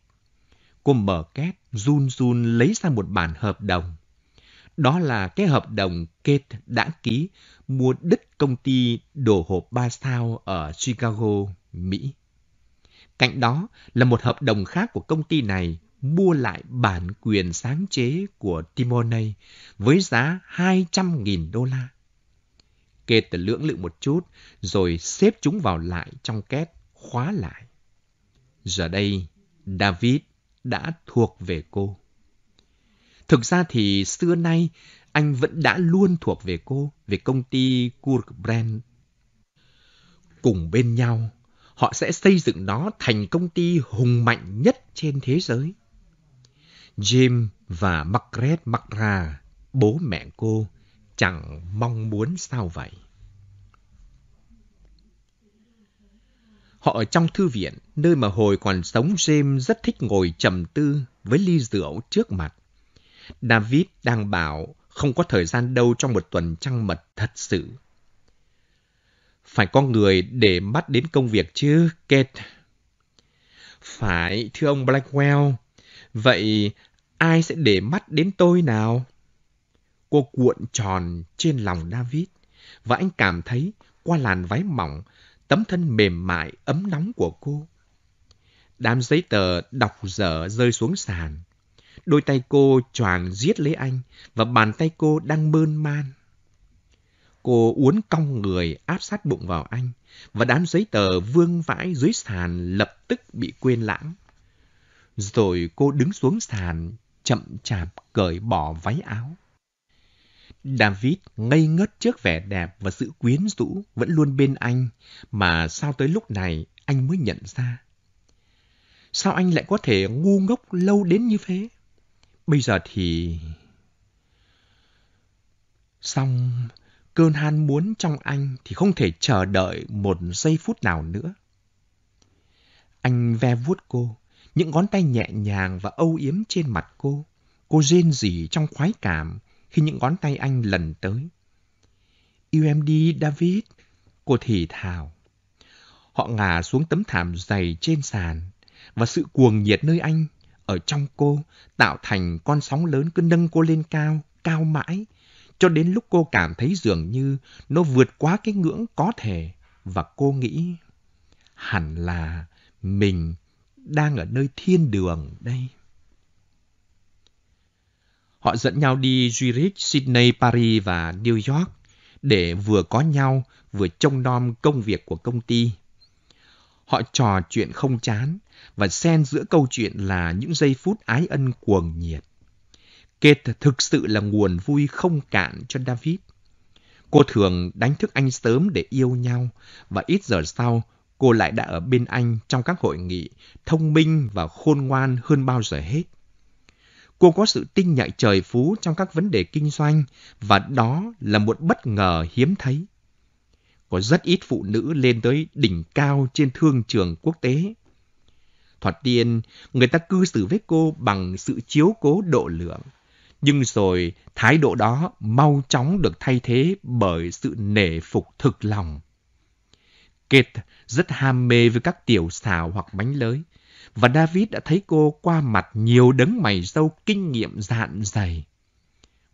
Speaker 2: Cô mở két, run run lấy ra một bản hợp đồng. Đó là cái hợp đồng Kate đã ký mua đất công ty đồ hộp ba sao ở Chicago, Mỹ. Cạnh đó là một hợp đồng khác của công ty này mua lại bản quyền sáng chế của Timoney với giá 200.000 đô la. Kate lưỡng lự một chút rồi xếp chúng vào lại trong két, khóa lại. Giờ đây, David đã thuộc về cô. Thực ra thì xưa nay, anh vẫn đã luôn thuộc về cô, về công ty Kurk Brand. Cùng bên nhau, họ sẽ xây dựng nó thành công ty hùng mạnh nhất trên thế giới. Jim và Margaret McRa, bố mẹ cô, chẳng mong muốn sao vậy. Họ ở trong thư viện, nơi mà hồi còn sống Jim rất thích ngồi trầm tư với ly rượu trước mặt. David đang bảo không có thời gian đâu trong một tuần trăng mật thật sự phải có người để mắt đến công việc chứ, Kate. Phải, thưa ông Blackwell. Vậy ai sẽ để mắt đến tôi nào? Cô cuộn tròn trên lòng David và anh cảm thấy qua làn váy mỏng tấm thân mềm mại ấm nóng của cô. Đám giấy tờ đọc dở rơi xuống sàn. Đôi tay cô choàng giết lấy anh và bàn tay cô đang mơn man. Cô uốn cong người áp sát bụng vào anh và đám giấy tờ vương vãi dưới sàn lập tức bị quên lãng. Rồi cô đứng xuống sàn, chậm chạp cởi bỏ váy áo. David ngây ngất trước vẻ đẹp và sự quyến rũ vẫn luôn bên anh mà sao tới lúc này anh mới nhận ra. Sao anh lại có thể ngu ngốc lâu đến như thế? Bây giờ thì... Xong, Cơn ham muốn trong anh thì không thể chờ đợi một giây phút nào nữa. Anh ve vuốt cô, những ngón tay nhẹ nhàng và âu yếm trên mặt cô. Cô rên rỉ trong khoái cảm khi những ngón tay anh lần tới. Yêu em đi, David, cô thì thào. Họ ngả xuống tấm thảm dày trên sàn và sự cuồng nhiệt nơi anh ở trong cô tạo thành con sóng lớn cứ nâng cô lên cao, cao mãi, cho đến lúc cô cảm thấy dường như nó vượt quá cái ngưỡng có thể và cô nghĩ hẳn là mình đang ở nơi thiên đường đây. Họ dẫn nhau đi Zurich, Sydney, Paris và New York để vừa có nhau vừa trông nom công việc của công ty. Họ trò chuyện không chán và xen giữa câu chuyện là những giây phút ái ân cuồng nhiệt. Kate thực sự là nguồn vui không cạn cho David. Cô thường đánh thức anh sớm để yêu nhau và ít giờ sau cô lại đã ở bên anh trong các hội nghị, thông minh và khôn ngoan hơn bao giờ hết. Cô có sự tinh nhạy trời phú trong các vấn đề kinh doanh và đó là một bất ngờ hiếm thấy. Có rất ít phụ nữ lên tới đỉnh cao trên thương trường quốc tế. Thoạt tiên, người ta cư xử với cô bằng sự chiếu cố độ lượng nhưng rồi thái độ đó mau chóng được thay thế bởi sự nể phục thực lòng. Kate rất ham mê với các tiểu xào hoặc bánh lới, và David đã thấy cô qua mặt nhiều đấng mày râu kinh nghiệm dạn dày.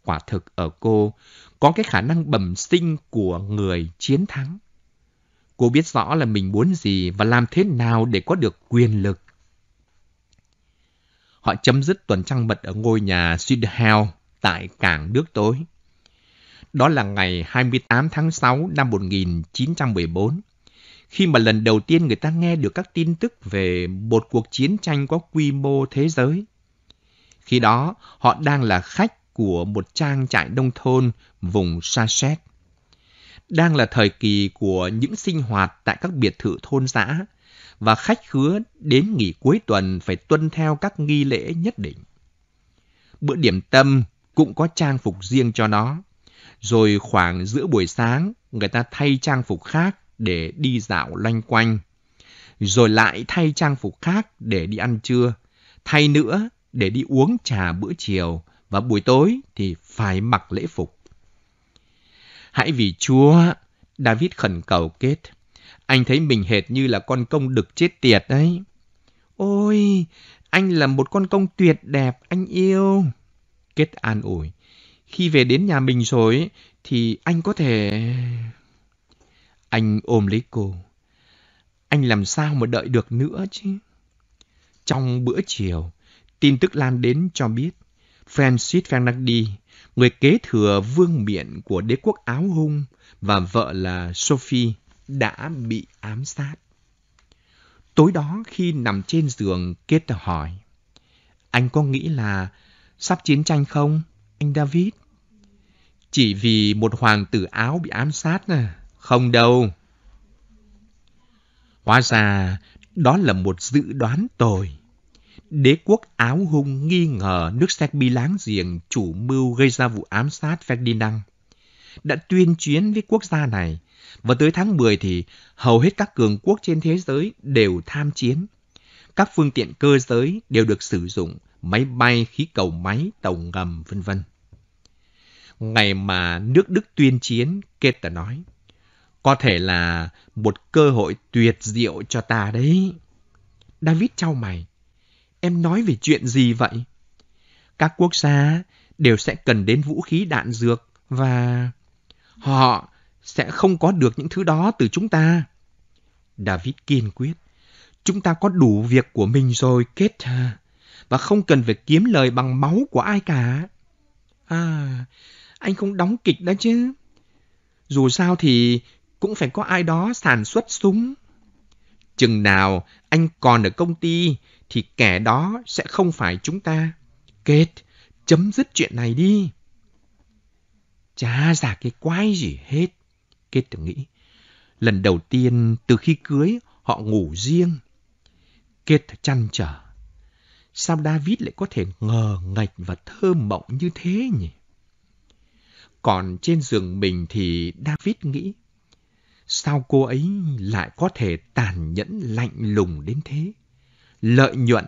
Speaker 2: Quả thực ở cô có cái khả năng bẩm sinh của người chiến thắng. Cô biết rõ là mình muốn gì và làm thế nào để có được quyền lực họ chấm dứt tuần trăng mật ở ngôi nhà Sydhau tại cảng nước tối. Đó là ngày 28 tháng 6 năm 1914, khi mà lần đầu tiên người ta nghe được các tin tức về một cuộc chiến tranh có quy mô thế giới. Khi đó, họ đang là khách của một trang trại nông thôn vùng xa Đang là thời kỳ của những sinh hoạt tại các biệt thự thôn xã, và khách hứa đến nghỉ cuối tuần phải tuân theo các nghi lễ nhất định. Bữa điểm tâm cũng có trang phục riêng cho nó. Rồi khoảng giữa buổi sáng, người ta thay trang phục khác để đi dạo loanh quanh. Rồi lại thay trang phục khác để đi ăn trưa. Thay nữa để đi uống trà bữa chiều. Và buổi tối thì phải mặc lễ phục. Hãy vì Chúa, David khẩn cầu kết. Anh thấy mình hệt như là con công đực chết tiệt đấy. Ôi, anh là một con công tuyệt đẹp, anh yêu. Kết an ủi. Khi về đến nhà mình rồi, thì anh có thể... Anh ôm lấy cô. Anh làm sao mà đợi được nữa chứ? Trong bữa chiều, tin tức lan đến cho biết Francis Fernandi, người kế thừa vương miện của đế quốc Áo Hung và vợ là Sophie, đã bị ám sát. Tối đó khi nằm trên giường, Kết hỏi, anh có nghĩ là sắp chiến tranh không, anh David? Chỉ vì một hoàng tử áo bị ám sát à? Không đâu. Hóa ra, đó là một dự đoán tồi. Đế quốc áo hung nghi ngờ nước Serbi láng giềng chủ mưu gây ra vụ ám sát Ferdinand. Đã tuyên chiến với quốc gia này và tới tháng 10 thì hầu hết các cường quốc trên thế giới đều tham chiến. Các phương tiện cơ giới đều được sử dụng, máy bay, khí cầu máy, tàu ngầm, vân vân. Ngày mà nước Đức tuyên chiến, Keter nói, có thể là một cơ hội tuyệt diệu cho ta đấy. David trao mày, em nói về chuyện gì vậy? Các quốc gia đều sẽ cần đến vũ khí đạn dược và... Họ sẽ không có được những thứ đó từ chúng ta. David kiên quyết. Chúng ta có đủ việc của mình rồi, kết Và không cần phải kiếm lời bằng máu của ai cả. À, anh không đóng kịch đó chứ. Dù sao thì cũng phải có ai đó sản xuất súng. Chừng nào anh còn ở công ty thì kẻ đó sẽ không phải chúng ta. Kết, chấm dứt chuyện này đi. Chả giả cái quái gì hết. Kết từng nghĩ. Lần đầu tiên từ khi cưới, họ ngủ riêng. Kết chăn trở. Sao David lại có thể ngờ ngạch và thơ mộng như thế nhỉ? Còn trên giường mình thì David nghĩ, sao cô ấy lại có thể tàn nhẫn lạnh lùng đến thế? Lợi nhuận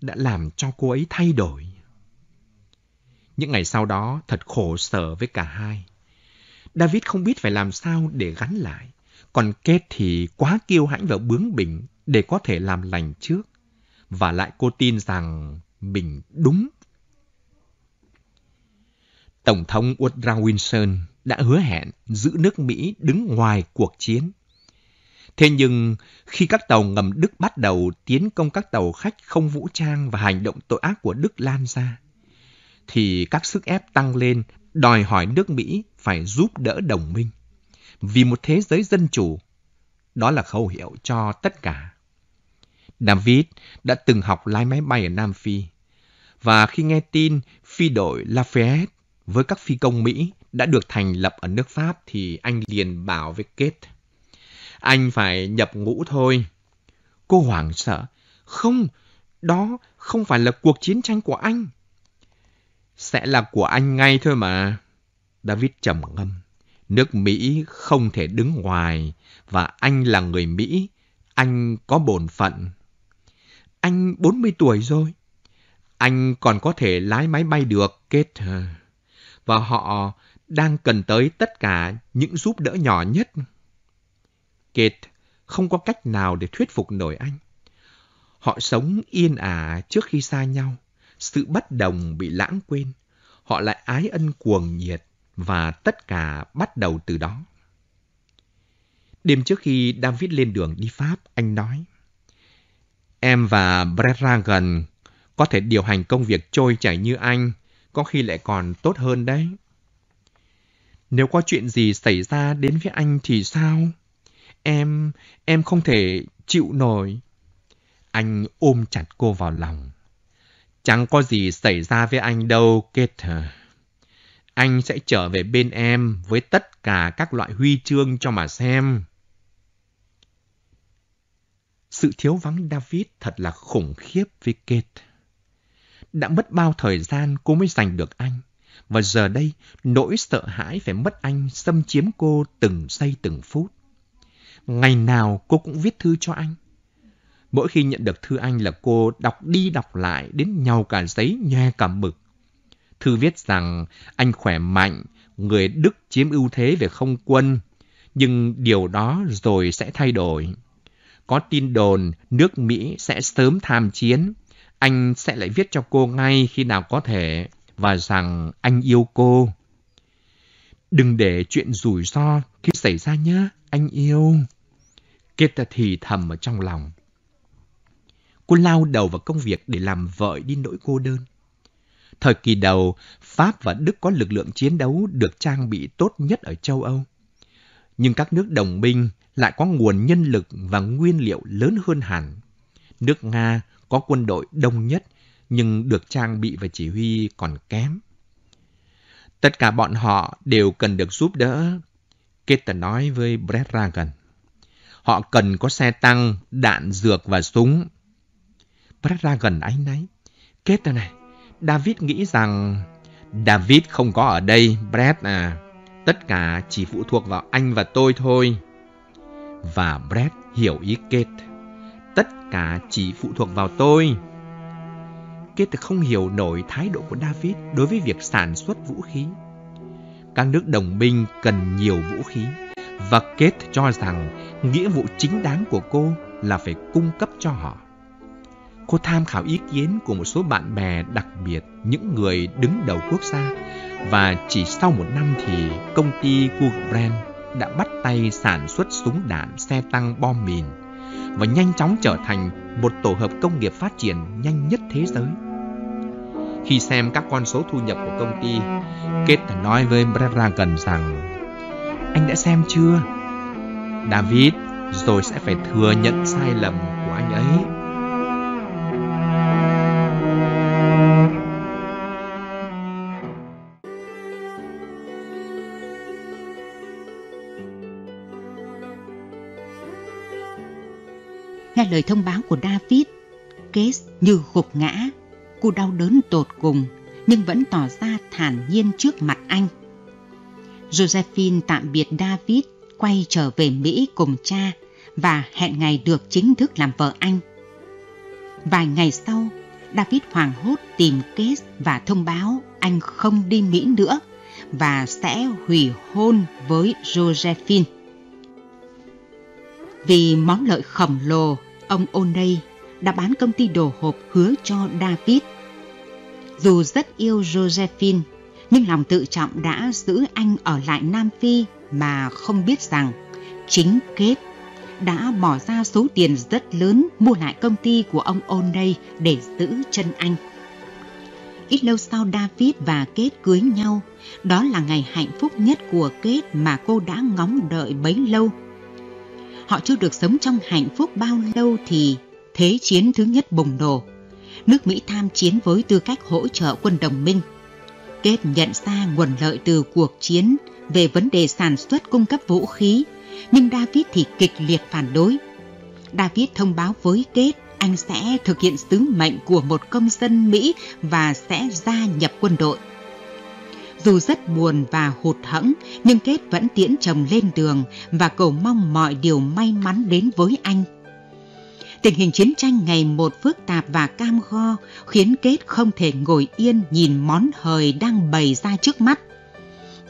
Speaker 2: đã làm cho cô ấy thay đổi. Những ngày sau đó thật khổ sở với cả hai. David không biết phải làm sao để gắn lại. Còn Kate thì quá kiêu hãnh và bướng bỉnh để có thể làm lành trước. Và lại cô tin rằng mình đúng. Tổng thống Woodrow Wilson đã hứa hẹn giữ nước Mỹ đứng ngoài cuộc chiến. Thế nhưng, khi các tàu ngầm Đức bắt đầu tiến công các tàu khách không vũ trang và hành động tội ác của Đức lan ra, thì các sức ép tăng lên đòi hỏi nước Mỹ phải giúp đỡ đồng minh vì một thế giới dân chủ. Đó là khẩu hiệu cho tất cả. David đã từng học lái máy bay ở Nam Phi và khi nghe tin phi đội Lafayette với các phi công Mỹ đã được thành lập ở nước Pháp thì anh liền bảo với Kate. Anh phải nhập ngũ thôi. Cô hoảng sợ. Không, đó không phải là cuộc chiến tranh của anh. Sẽ là của anh ngay thôi mà. David trầm ngâm. Nước Mỹ không thể đứng ngoài và anh là người Mỹ. Anh có bổn phận. Anh 40 tuổi rồi. Anh còn có thể lái máy bay được, Kate. Và họ đang cần tới tất cả những giúp đỡ nhỏ nhất. Kate không có cách nào để thuyết phục nổi anh. Họ sống yên ả trước khi xa nhau sự bất đồng bị lãng quên, họ lại ái ân cuồng nhiệt và tất cả bắt đầu từ đó. Đêm trước khi David lên đường đi Pháp, anh nói, Em và Bredragon có thể điều hành công việc trôi chảy như anh, có khi lại còn tốt hơn đấy. Nếu có chuyện gì xảy ra đến với anh thì sao? Em, em không thể chịu nổi. Anh ôm chặt cô vào lòng. Chẳng có gì xảy ra với anh đâu, Kate. Anh sẽ trở về bên em với tất cả các loại huy chương cho mà xem. Sự thiếu vắng David thật là khủng khiếp với Kate. Đã mất bao thời gian cô mới giành được anh. Và giờ đây, nỗi sợ hãi phải mất anh xâm chiếm cô từng giây từng phút. Ngày nào cô cũng viết thư cho anh. Mỗi khi nhận được thư anh là cô đọc đi đọc lại đến nhau cả giấy nhoe cả mực. Thư viết rằng anh khỏe mạnh, người Đức chiếm ưu thế về không quân, nhưng điều đó rồi sẽ thay đổi. Có tin đồn nước Mỹ sẽ sớm tham chiến, anh sẽ lại viết cho cô ngay khi nào có thể và rằng anh yêu cô. Đừng để chuyện rủi ro khi xảy ra nhé, anh yêu. Kết thì thầm ở trong lòng cô lao đầu vào công việc để làm vợi đi nỗi cô đơn. Thời kỳ đầu, Pháp và Đức có lực lượng chiến đấu được trang bị tốt nhất ở châu Âu. Nhưng các nước đồng minh lại có nguồn nhân lực và nguyên liệu lớn hơn hẳn. Nước Nga có quân đội đông nhất nhưng được trang bị và chỉ huy còn kém. Tất cả bọn họ đều cần được giúp đỡ, Keter nói với Brett Ragan. Họ cần có xe tăng, đạn dược và súng Brad ra gần anh ấy. Kết này, David nghĩ rằng... David không có ở đây, Brad à. Tất cả chỉ phụ thuộc vào anh và tôi thôi. Và Brad hiểu ý Kate. Tất cả chỉ phụ thuộc vào tôi. Kate không hiểu nổi thái độ của David đối với việc sản xuất vũ khí. Các nước đồng minh cần nhiều vũ khí. Và Kate cho rằng nghĩa vụ chính đáng của cô là phải cung cấp cho họ cô tham khảo ý kiến của một số bạn bè đặc biệt những người đứng đầu quốc gia và chỉ sau một năm thì công ty Google Brand đã bắt tay sản xuất súng đạn xe tăng bom mìn và nhanh chóng trở thành một tổ hợp công nghiệp phát triển nhanh nhất thế giới. Khi xem các con số thu nhập của công ty, Kết nói với bradragon rằng Anh đã xem chưa? David rồi sẽ phải thừa nhận sai lầm của anh ấy
Speaker 1: lời thông báo của David, Case như gục ngã. Cô đau đớn tột cùng, nhưng vẫn tỏ ra thản nhiên trước mặt anh. Josephine tạm biệt David, quay trở về Mỹ cùng cha và hẹn ngày được chính thức làm vợ anh. Vài ngày sau, David hoảng hốt tìm Case và thông báo anh không đi Mỹ nữa và sẽ hủy hôn với Josephine. Vì món lợi khổng lồ Ông O'Neill đã bán công ty đồ hộp hứa cho David. Dù rất yêu Josephine, nhưng lòng tự trọng đã giữ anh ở lại Nam Phi mà không biết rằng chính Kết đã bỏ ra số tiền rất lớn mua lại công ty của ông O'Neill để giữ chân anh. Ít lâu sau David và Kate cưới nhau, đó là ngày hạnh phúc nhất của Kate mà cô đã ngóng đợi bấy lâu họ chưa được sống trong hạnh phúc bao lâu thì thế chiến thứ nhất bùng nổ. Nước Mỹ tham chiến với tư cách hỗ trợ quân đồng minh. Kết nhận ra nguồn lợi từ cuộc chiến về vấn đề sản xuất cung cấp vũ khí, nhưng David thì kịch liệt phản đối. David thông báo với Kết anh sẽ thực hiện sứ mệnh của một công dân Mỹ và sẽ gia nhập quân đội. Dù rất buồn và hụt hẫng, nhưng Kết vẫn tiễn chồng lên đường và cầu mong mọi điều may mắn đến với anh. Tình hình chiến tranh ngày một phức tạp và cam go khiến Kết không thể ngồi yên nhìn món hời đang bày ra trước mắt.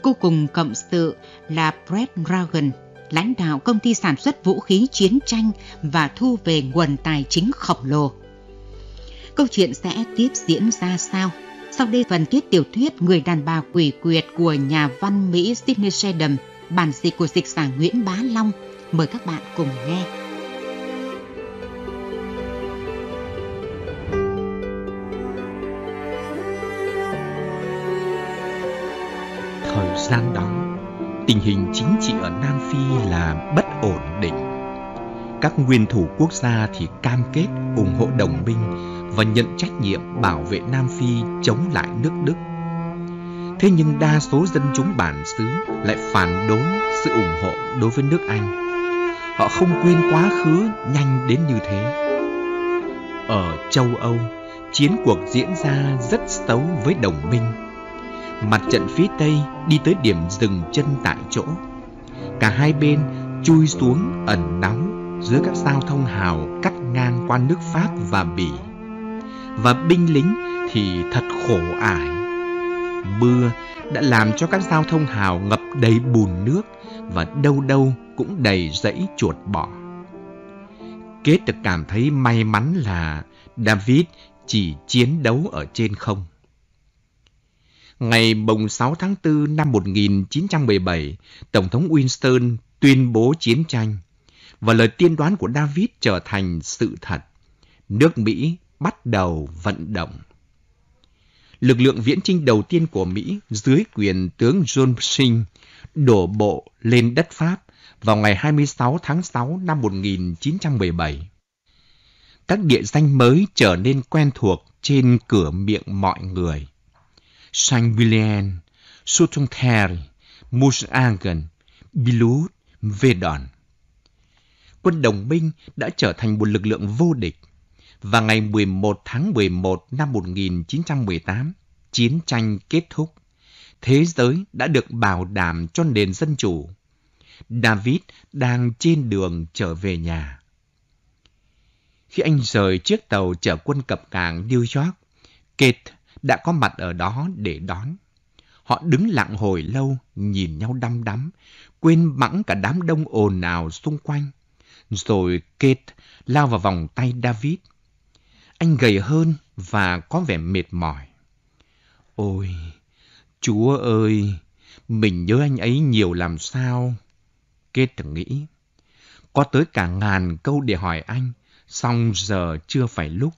Speaker 1: Cô cùng cộng sự là Brett Dragon lãnh đạo công ty sản xuất vũ khí chiến tranh và thu về nguồn tài chính khổng lồ. Câu chuyện sẽ tiếp diễn ra sao? Sau đây phần tiết tiểu thuyết Người đàn bà quỷ quyệt của nhà văn Mỹ Sidney Sheldon, bản dịch của dịch giả Nguyễn Bá Long. Mời các bạn cùng nghe.
Speaker 2: Thời gian đó, tình hình chính trị ở Nam Phi là bất ổn định. Các nguyên thủ quốc gia thì cam kết ủng hộ đồng minh và nhận trách nhiệm bảo vệ Nam Phi chống lại nước Đức. Thế nhưng đa số dân chúng bản xứ lại phản đối sự ủng hộ đối với nước Anh. Họ không quên quá khứ nhanh đến như thế. Ở châu Âu, chiến cuộc diễn ra rất xấu với đồng minh. Mặt trận phía Tây đi tới điểm dừng chân tại chỗ. Cả hai bên chui xuống ẩn nóng dưới các giao thông hào cắt ngang qua nước Pháp và Bỉ và binh lính thì thật khổ ải. Mưa đã làm cho các giao thông hào ngập đầy bùn nước và đâu đâu cũng đầy rẫy chuột bọ. Kết được cảm thấy may mắn là David chỉ chiến đấu ở trên không. Ngày bồng 6 tháng 4 năm 1917, Tổng thống Winston tuyên bố chiến tranh và lời tiên đoán của David trở thành sự thật. Nước Mỹ bắt đầu vận động. Lực lượng viễn chinh đầu tiên của Mỹ dưới quyền tướng John Pershing đổ bộ lên đất Pháp vào ngày 26 tháng 6 năm 1917. Các địa danh mới trở nên quen thuộc trên cửa miệng mọi người. Saint-Julien, Soutonterre, Mousangen, Bilout, Vedon. Quân đồng minh đã trở thành một lực lượng vô địch và ngày 11 tháng 11 năm 1918, chiến tranh kết thúc. Thế giới đã được bảo đảm cho nền dân chủ. David đang trên đường trở về nhà. Khi anh rời chiếc tàu chở quân cập cảng New York, Kate đã có mặt ở đó để đón. Họ đứng lặng hồi lâu, nhìn nhau đăm đắm, quên bẵng cả đám đông ồn ào xung quanh. Rồi Kate lao vào vòng tay David – anh gầy hơn và có vẻ mệt mỏi. Ôi, Chúa ơi, mình nhớ anh ấy nhiều làm sao. Kết thử nghĩ, có tới cả ngàn câu để hỏi anh, xong giờ chưa phải lúc.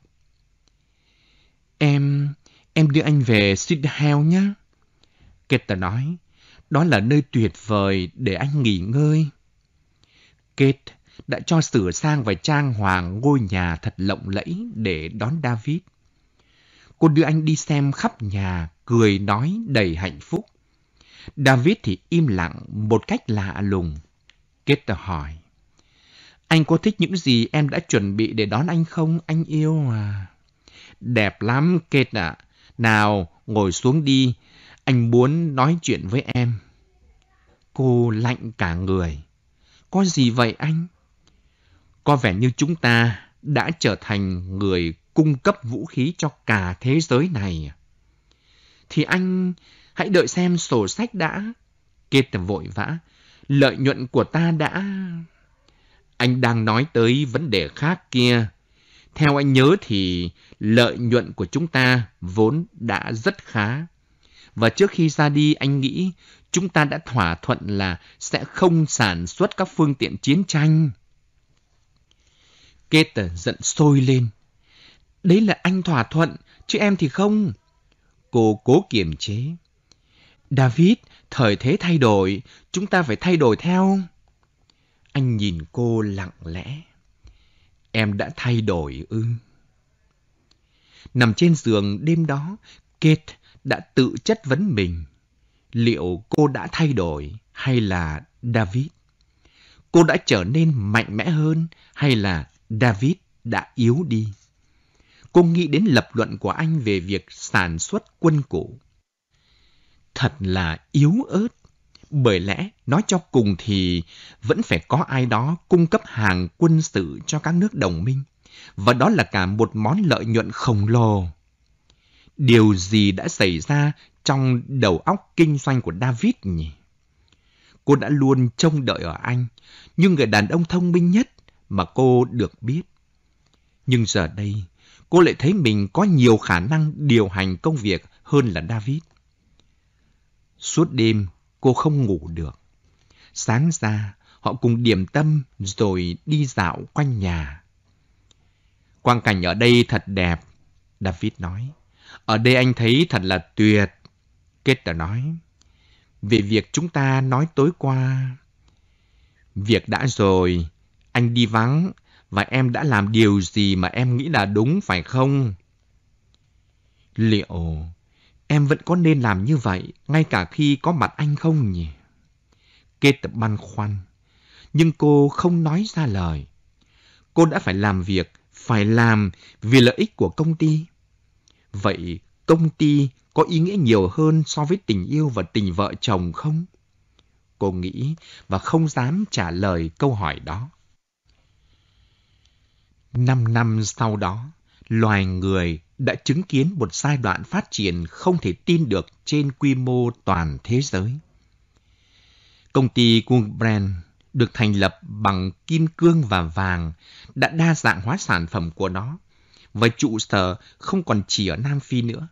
Speaker 2: Em, em đưa anh về Sidhell nhé. Kết nói, đó là nơi tuyệt vời để anh nghỉ ngơi. Kate đã cho sửa sang và trang hoàng ngôi nhà thật lộng lẫy để đón David. Cô đưa anh đi xem khắp nhà, cười nói đầy hạnh phúc. David thì im lặng một cách lạ lùng. Kết hỏi. Anh có thích những gì em đã chuẩn bị để đón anh không, anh yêu à? Đẹp lắm, Kết ạ. À. Nào, ngồi xuống đi. Anh muốn nói chuyện với em. Cô lạnh cả người. Có gì vậy anh? Có vẻ như chúng ta đã trở thành người cung cấp vũ khí cho cả thế giới này. Thì anh hãy đợi xem sổ sách đã. Kate vội vã. Lợi nhuận của ta đã... Anh đang nói tới vấn đề khác kia. Theo anh nhớ thì lợi nhuận của chúng ta vốn đã rất khá. Và trước khi ra đi anh nghĩ chúng ta đã thỏa thuận là sẽ không sản xuất các phương tiện chiến tranh. Kate giận sôi lên. Đấy là anh thỏa thuận, chứ em thì không. Cô cố kiềm chế. David, thời thế thay đổi, chúng ta phải thay đổi theo. Anh nhìn cô lặng lẽ. Em đã thay đổi ư? Nằm trên giường đêm đó, Kate đã tự chất vấn mình. Liệu cô đã thay đổi hay là David? Cô đã trở nên mạnh mẽ hơn hay là David đã yếu đi. Cô nghĩ đến lập luận của anh về việc sản xuất quân cũ. Thật là yếu ớt, bởi lẽ nói cho cùng thì vẫn phải có ai đó cung cấp hàng quân sự cho các nước đồng minh, và đó là cả một món lợi nhuận khổng lồ. Điều gì đã xảy ra trong đầu óc kinh doanh của David nhỉ? Cô đã luôn trông đợi ở anh, nhưng người đàn ông thông minh nhất mà cô được biết. Nhưng giờ đây, cô lại thấy mình có nhiều khả năng điều hành công việc hơn là David. Suốt đêm, cô không ngủ được. Sáng ra, họ cùng điểm tâm rồi đi dạo quanh nhà. Quang cảnh ở đây thật đẹp, David nói. Ở đây anh thấy thật là tuyệt. Kết đã nói. Về việc chúng ta nói tối qua. Việc đã rồi, anh đi vắng và em đã làm điều gì mà em nghĩ là đúng phải không? Liệu em vẫn có nên làm như vậy ngay cả khi có mặt anh không nhỉ? Kate băn khoăn, nhưng cô không nói ra lời. Cô đã phải làm việc, phải làm vì lợi ích của công ty. Vậy công ty có ý nghĩa nhiều hơn so với tình yêu và tình vợ chồng không? Cô nghĩ và không dám trả lời câu hỏi đó. Năm năm sau đó, loài người đã chứng kiến một giai đoạn phát triển không thể tin được trên quy mô toàn thế giới. Công ty Brand được thành lập bằng kim cương và vàng đã đa dạng hóa sản phẩm của nó và trụ sở không còn chỉ ở Nam Phi nữa.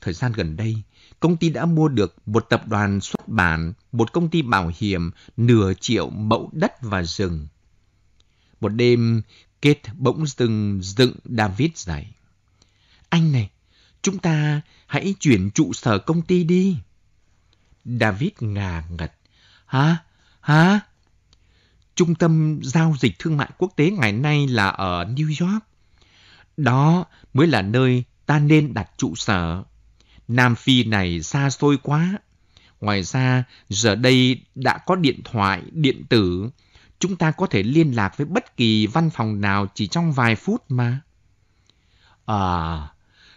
Speaker 2: Thời gian gần đây, công ty đã mua được một tập đoàn xuất bản, một công ty bảo hiểm, nửa triệu mẫu đất và rừng. Một đêm, kết bỗng dừng dựng David dậy. Anh này, chúng ta hãy chuyển trụ sở công ty đi. David ngà ngật. Hả? Hả? Trung tâm giao dịch thương mại quốc tế ngày nay là ở New York. Đó mới là nơi ta nên đặt trụ sở. Nam Phi này xa xôi quá. Ngoài ra, giờ đây đã có điện thoại, điện tử, Chúng ta có thể liên lạc với bất kỳ văn phòng nào chỉ trong vài phút mà. À,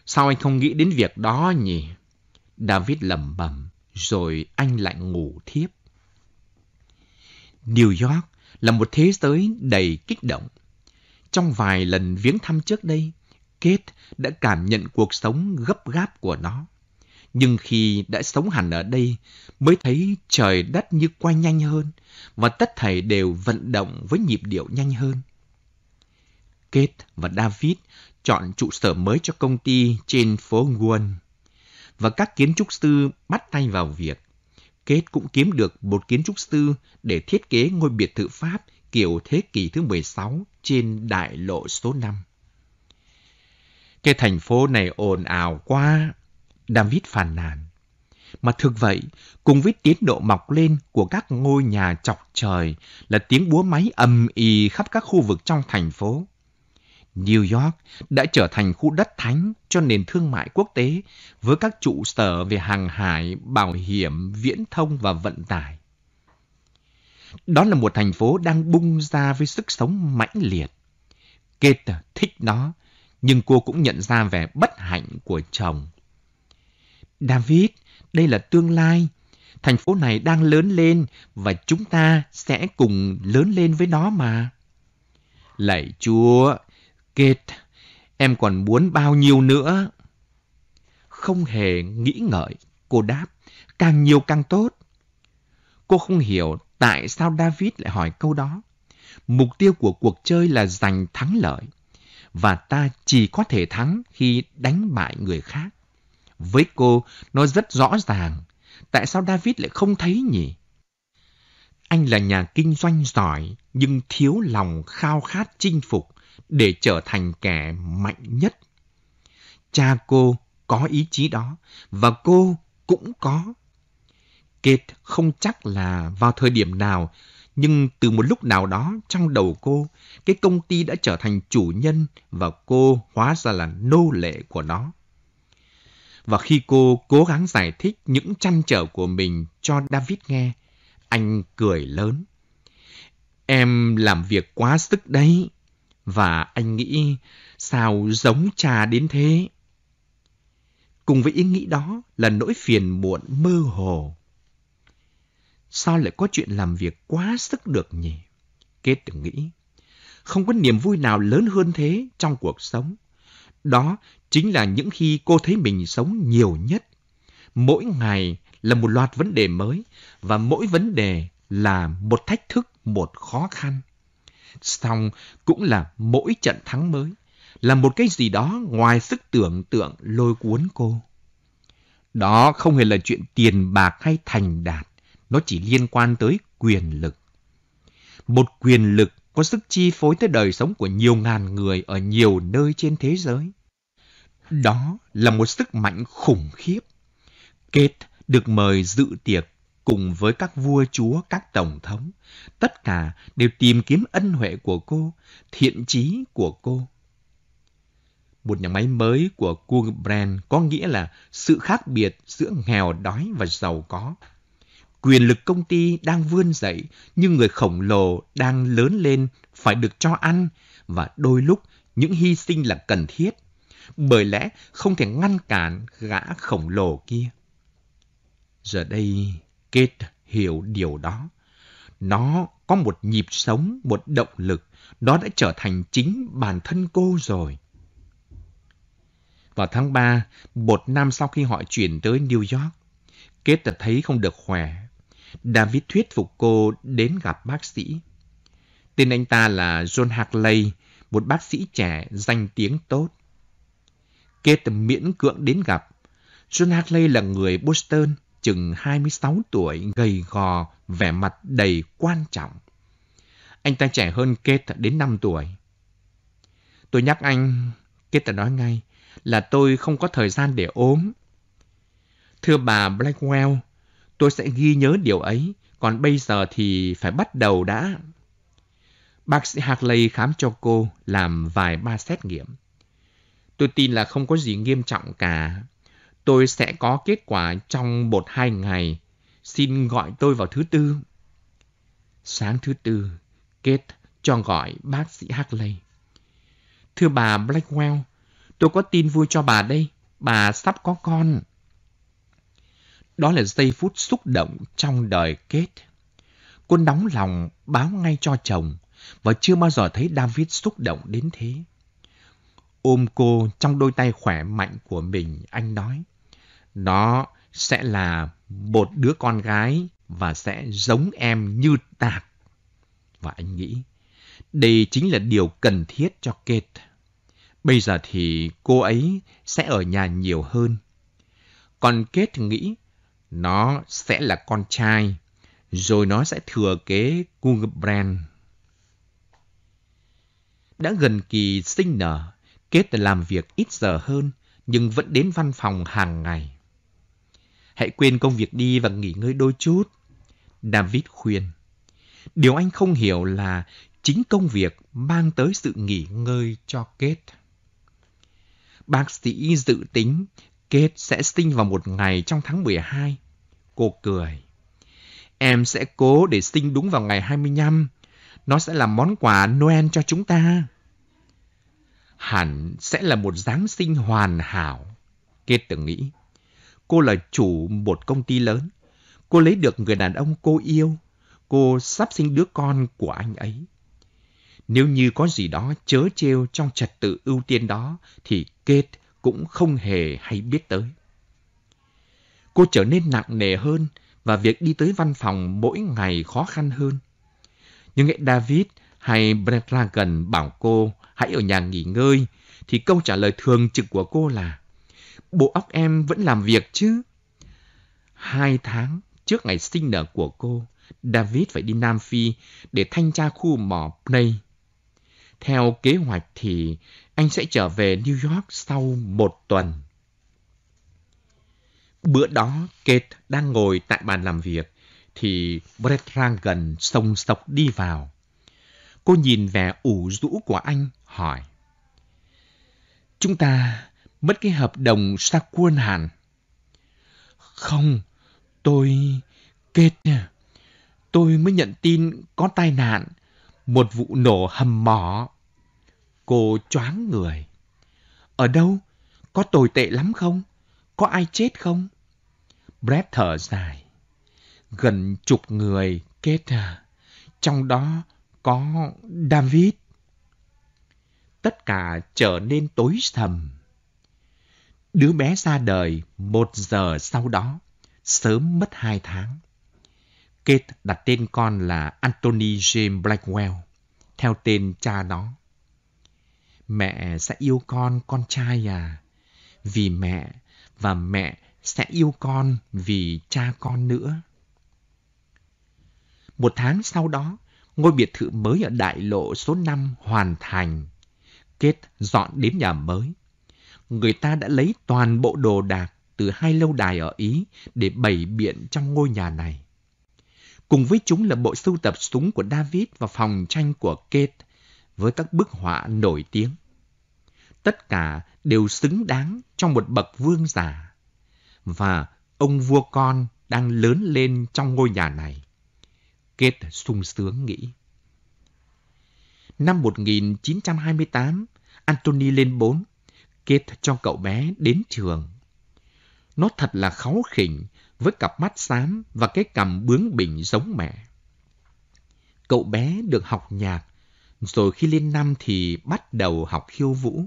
Speaker 2: sao anh không nghĩ đến việc đó nhỉ? David lẩm bẩm, rồi anh lại ngủ thiếp. New York là một thế giới đầy kích động. Trong vài lần viếng thăm trước đây, Kate đã cảm nhận cuộc sống gấp gáp của nó. Nhưng khi đã sống hẳn ở đây, mới thấy trời đất như quay nhanh hơn và tất thảy đều vận động với nhịp điệu nhanh hơn. Kate và David chọn trụ sở mới cho công ty trên phố Nguồn. Và các kiến trúc sư bắt tay vào việc. Kate cũng kiếm được một kiến trúc sư để thiết kế ngôi biệt thự Pháp kiểu thế kỷ thứ 16 trên đại lộ số 5. Cái thành phố này ồn ào quá, David phàn nàn. Mà thực vậy, cùng với tiến độ mọc lên của các ngôi nhà chọc trời là tiếng búa máy ầm ì khắp các khu vực trong thành phố. New York đã trở thành khu đất thánh cho nền thương mại quốc tế với các trụ sở về hàng hải, bảo hiểm, viễn thông và vận tải. Đó là một thành phố đang bung ra với sức sống mãnh liệt. Kate thích nó, nhưng cô cũng nhận ra vẻ bất hạnh của chồng David, đây là tương lai. Thành phố này đang lớn lên và chúng ta sẽ cùng lớn lên với nó mà. Lạy Chúa, Kate, em còn muốn bao nhiêu nữa? Không hề nghĩ ngợi, cô đáp, càng nhiều càng tốt. Cô không hiểu tại sao David lại hỏi câu đó. Mục tiêu của cuộc chơi là giành thắng lợi, và ta chỉ có thể thắng khi đánh bại người khác. Với cô, nó rất rõ ràng. Tại sao David lại không thấy nhỉ? Anh là nhà kinh doanh giỏi, nhưng thiếu lòng khao khát chinh phục để trở thành kẻ mạnh nhất. Cha cô có ý chí đó, và cô cũng có. Kate không chắc là vào thời điểm nào, nhưng từ một lúc nào đó trong đầu cô, cái công ty đã trở thành chủ nhân và cô hóa ra là nô lệ của nó. Và khi cô cố gắng giải thích những chăn trở của mình cho David nghe, anh cười lớn. Em làm việc quá sức đấy. Và anh nghĩ sao giống cha đến thế? Cùng với ý nghĩ đó là nỗi phiền muộn mơ hồ. Sao lại có chuyện làm việc quá sức được nhỉ? Kết từng nghĩ. Không có niềm vui nào lớn hơn thế trong cuộc sống. Đó chính là những khi cô thấy mình sống nhiều nhất. Mỗi ngày là một loạt vấn đề mới và mỗi vấn đề là một thách thức, một khó khăn. Xong cũng là mỗi trận thắng mới, là một cái gì đó ngoài sức tưởng tượng lôi cuốn cô. Đó không hề là chuyện tiền bạc hay thành đạt, nó chỉ liên quan tới quyền lực. Một quyền lực có sức chi phối tới đời sống của nhiều ngàn người ở nhiều nơi trên thế giới. Đó là một sức mạnh khủng khiếp. Kate được mời dự tiệc cùng với các vua chúa, các tổng thống. Tất cả đều tìm kiếm ân huệ của cô, thiện chí của cô. Một nhà máy mới của Kungbrand có nghĩa là sự khác biệt giữa nghèo đói và giàu có. Quyền lực công ty đang vươn dậy, nhưng người khổng lồ đang lớn lên phải được cho ăn và đôi lúc những hy sinh là cần thiết bởi lẽ không thể ngăn cản gã khổng lồ kia. Giờ đây, Kate hiểu điều đó. Nó có một nhịp sống, một động lực. Nó đã trở thành chính bản thân cô rồi. Vào tháng 3, một năm sau khi họ chuyển tới New York, Kate đã thấy không được khỏe. David thuyết phục cô đến gặp bác sĩ. Tên anh ta là John Hackley, một bác sĩ trẻ danh tiếng tốt. Kate miễn cưỡng đến gặp. John Hartley là người Boston, chừng 26 tuổi, gầy gò, vẻ mặt đầy quan trọng. Anh ta trẻ hơn Kate đến 5 tuổi. Tôi nhắc anh, Kate nói ngay, là tôi không có thời gian để ốm. Thưa bà Blackwell, tôi sẽ ghi nhớ điều ấy, còn bây giờ thì phải bắt đầu đã. Bác sĩ Hartley khám cho cô, làm vài ba xét nghiệm. Tôi tin là không có gì nghiêm trọng cả. Tôi sẽ có kết quả trong một hai ngày. Xin gọi tôi vào thứ tư. Sáng thứ tư, Kate cho gọi bác sĩ Hackley. Thưa bà Blackwell, tôi có tin vui cho bà đây. Bà sắp có con. Đó là giây phút xúc động trong đời Kate. Cô nóng lòng báo ngay cho chồng và chưa bao giờ thấy David xúc động đến thế ôm cô trong đôi tay khỏe mạnh của mình, anh nói. Nó sẽ là một đứa con gái và sẽ giống em như tạc. Và anh nghĩ, đây chính là điều cần thiết cho Kate. Bây giờ thì cô ấy sẽ ở nhà nhiều hơn. Còn Kate nghĩ, nó sẽ là con trai, rồi nó sẽ thừa kế Google Brand. Đã gần kỳ sinh nở, Kết làm việc ít giờ hơn, nhưng vẫn đến văn phòng hàng ngày. Hãy quên công việc đi và nghỉ ngơi đôi chút. David khuyên. Điều anh không hiểu là chính công việc mang tới sự nghỉ ngơi cho Kết. Bác sĩ dự tính Kết sẽ sinh vào một ngày trong tháng 12. Cô cười. Em sẽ cố để sinh đúng vào ngày 25. Nó sẽ là món quà Noel cho chúng ta hẳn sẽ là một Giáng sinh hoàn hảo. Kê từng nghĩ, cô là chủ một công ty lớn. Cô lấy được người đàn ông cô yêu. Cô sắp sinh đứa con của anh ấy. Nếu như có gì đó chớ trêu trong trật tự ưu tiên đó, thì Kate cũng không hề hay biết tới. Cô trở nên nặng nề hơn và việc đi tới văn phòng mỗi ngày khó khăn hơn. Nhưng nghệ David hay Brendragon bảo cô hãy ở nhà nghỉ ngơi, thì câu trả lời thường trực của cô là Bộ óc em vẫn làm việc chứ? Hai tháng trước ngày sinh nở của cô, David phải đi Nam Phi để thanh tra khu mỏ Play. Theo kế hoạch thì anh sẽ trở về New York sau một tuần. Bữa đó, Kate đang ngồi tại bàn làm việc, thì Brett Rangan sông sọc đi vào. Cô nhìn vẻ ủ rũ của anh hỏi. Chúng ta mất cái hợp đồng xa quân hẳn. Không, tôi kết nha tôi mới nhận tin có tai nạn, một vụ nổ hầm mỏ. Cô choáng người. Ở đâu? Có tồi tệ lắm không? Có ai chết không? Brett thở dài. Gần chục người kết à. Trong đó có David tất cả trở nên tối sầm. Đứa bé ra đời một giờ sau đó, sớm mất hai tháng. Kate đặt tên con là Anthony James Blackwell, theo tên cha nó. Mẹ sẽ yêu con con trai à, vì mẹ và mẹ sẽ yêu con vì cha con nữa. Một tháng sau đó, ngôi biệt thự mới ở đại lộ số 5 hoàn thành kết dọn đến nhà mới. Người ta đã lấy toàn bộ đồ đạc từ hai lâu đài ở Ý để bày biện trong ngôi nhà này. Cùng với chúng là bộ sưu tập súng của David và phòng tranh của Kate với các bức họa nổi tiếng. Tất cả đều xứng đáng trong một bậc vương giả. Và ông vua con đang lớn lên trong ngôi nhà này. Kate sung sướng nghĩ. Năm 1928, Anthony lên bốn, Kate cho cậu bé đến trường. Nó thật là kháu khỉnh, với cặp mắt xám và cái cằm bướng bỉnh giống mẹ. Cậu bé được học nhạc, rồi khi lên năm thì bắt đầu học khiêu vũ.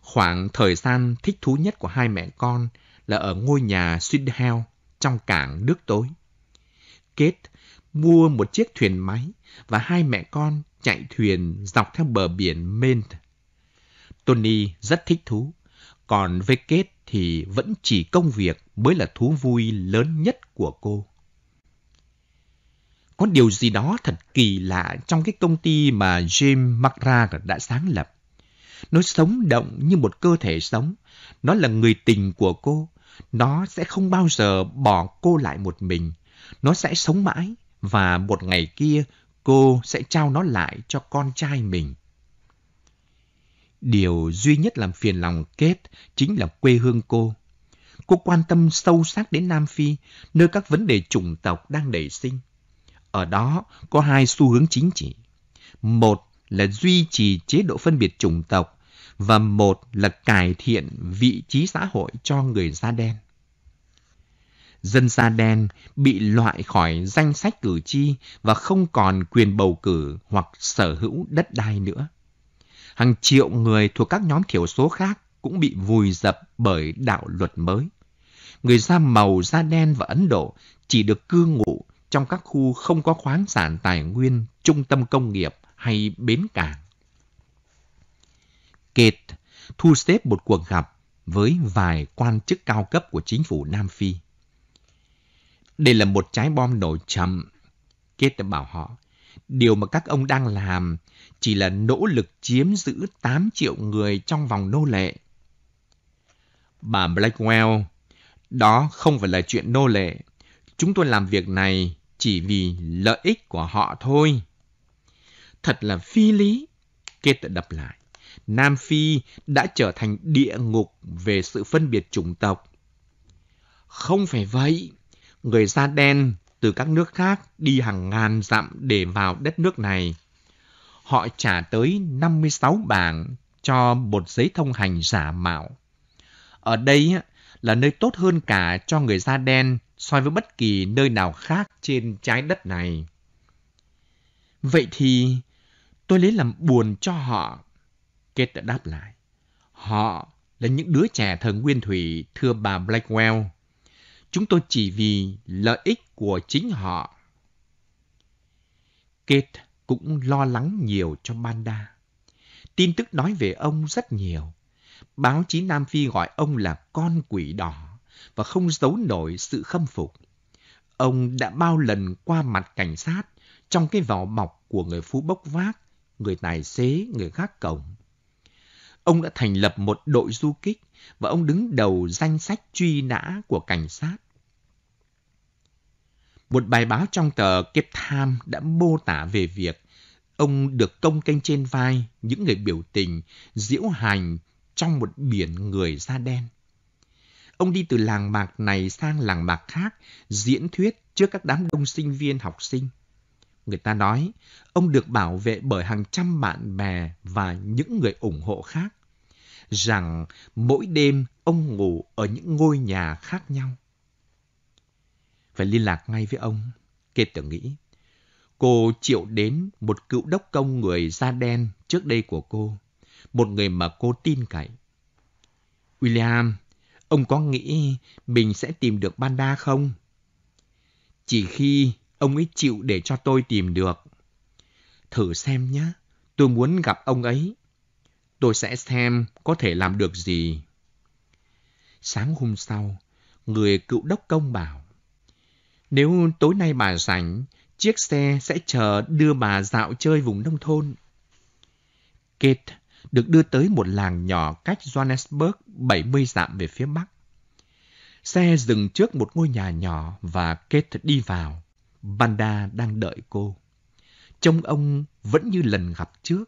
Speaker 2: Khoảng thời gian thích thú nhất của hai mẹ con là ở ngôi nhà Sydhell trong cảng nước tối. Kate mua một chiếc thuyền máy và hai mẹ con chạy thuyền dọc theo bờ biển Maine. Tony rất thích thú, còn với Kate thì vẫn chỉ công việc mới là thú vui lớn nhất của cô. Có điều gì đó thật kỳ lạ trong cái công ty mà Jim McGrath đã sáng lập. Nó sống động như một cơ thể sống. Nó là người tình của cô. Nó sẽ không bao giờ bỏ cô lại một mình. Nó sẽ sống mãi và một ngày kia cô sẽ trao nó lại cho con trai mình. Điều duy nhất làm phiền lòng kết chính là quê hương cô. Cô quan tâm sâu sắc đến Nam Phi, nơi các vấn đề chủng tộc đang nảy sinh. Ở đó có hai xu hướng chính trị. Một là duy trì chế độ phân biệt chủng tộc và một là cải thiện vị trí xã hội cho người da đen dân da đen bị loại khỏi danh sách cử tri và không còn quyền bầu cử hoặc sở hữu đất đai nữa. Hàng triệu người thuộc các nhóm thiểu số khác cũng bị vùi dập bởi đạo luật mới. Người da màu, da đen và Ấn Độ chỉ được cư ngụ trong các khu không có khoáng sản tài nguyên, trung tâm công nghiệp hay bến cảng. Kate thu xếp một cuộc gặp với vài quan chức cao cấp của chính phủ Nam Phi. Đây là một trái bom nổ chậm. kết đã bảo họ, điều mà các ông đang làm chỉ là nỗ lực chiếm giữ 8 triệu người trong vòng nô lệ. Bà Blackwell, đó không phải là chuyện nô lệ. Chúng tôi làm việc này chỉ vì lợi ích của họ thôi. Thật là phi lý. kết Kate đập lại. Nam Phi đã trở thành địa ngục về sự phân biệt chủng tộc. Không phải vậy người da đen từ các nước khác đi hàng ngàn dặm để vào đất nước này. Họ trả tới 56 bảng cho một giấy thông hành giả mạo. Ở đây là nơi tốt hơn cả cho người da đen so với bất kỳ nơi nào khác trên trái đất này. Vậy thì tôi lấy làm buồn cho họ. Kate đã đáp lại. Họ là những đứa trẻ thần nguyên thủy, thưa bà Blackwell chúng tôi chỉ vì lợi ích của chính họ. Kate cũng lo lắng nhiều cho Banda. Tin tức nói về ông rất nhiều. Báo chí Nam Phi gọi ông là con quỷ đỏ và không giấu nổi sự khâm phục. Ông đã bao lần qua mặt cảnh sát trong cái vỏ bọc của người phú bốc vác, người tài xế, người gác cổng Ông đã thành lập một đội du kích và ông đứng đầu danh sách truy nã của cảnh sát. Một bài báo trong tờ Cape Time đã mô tả về việc ông được công kênh trên vai những người biểu tình diễu hành trong một biển người da đen. Ông đi từ làng mạc này sang làng mạc khác diễn thuyết trước các đám đông sinh viên học sinh. Người ta nói, ông được bảo vệ bởi hàng trăm bạn bè và những người ủng hộ khác rằng mỗi đêm ông ngủ ở những ngôi nhà khác nhau. Phải liên lạc ngay với ông, Kate tưởng nghĩ. Cô triệu đến một cựu đốc công người da đen trước đây của cô, một người mà cô tin cậy. William, ông có nghĩ mình sẽ tìm được Banda không? Chỉ khi ông ấy chịu để cho tôi tìm được. Thử xem nhé, tôi muốn gặp ông ấy tôi sẽ xem có thể làm được gì. Sáng hôm sau, người cựu đốc công bảo, nếu tối nay bà rảnh, chiếc xe sẽ chờ đưa bà dạo chơi vùng nông thôn. Kate được đưa tới một làng nhỏ cách Johannesburg 70 dặm về phía bắc. Xe dừng trước một ngôi nhà nhỏ và Kate đi vào. Banda đang đợi cô. Trông ông vẫn như lần gặp trước.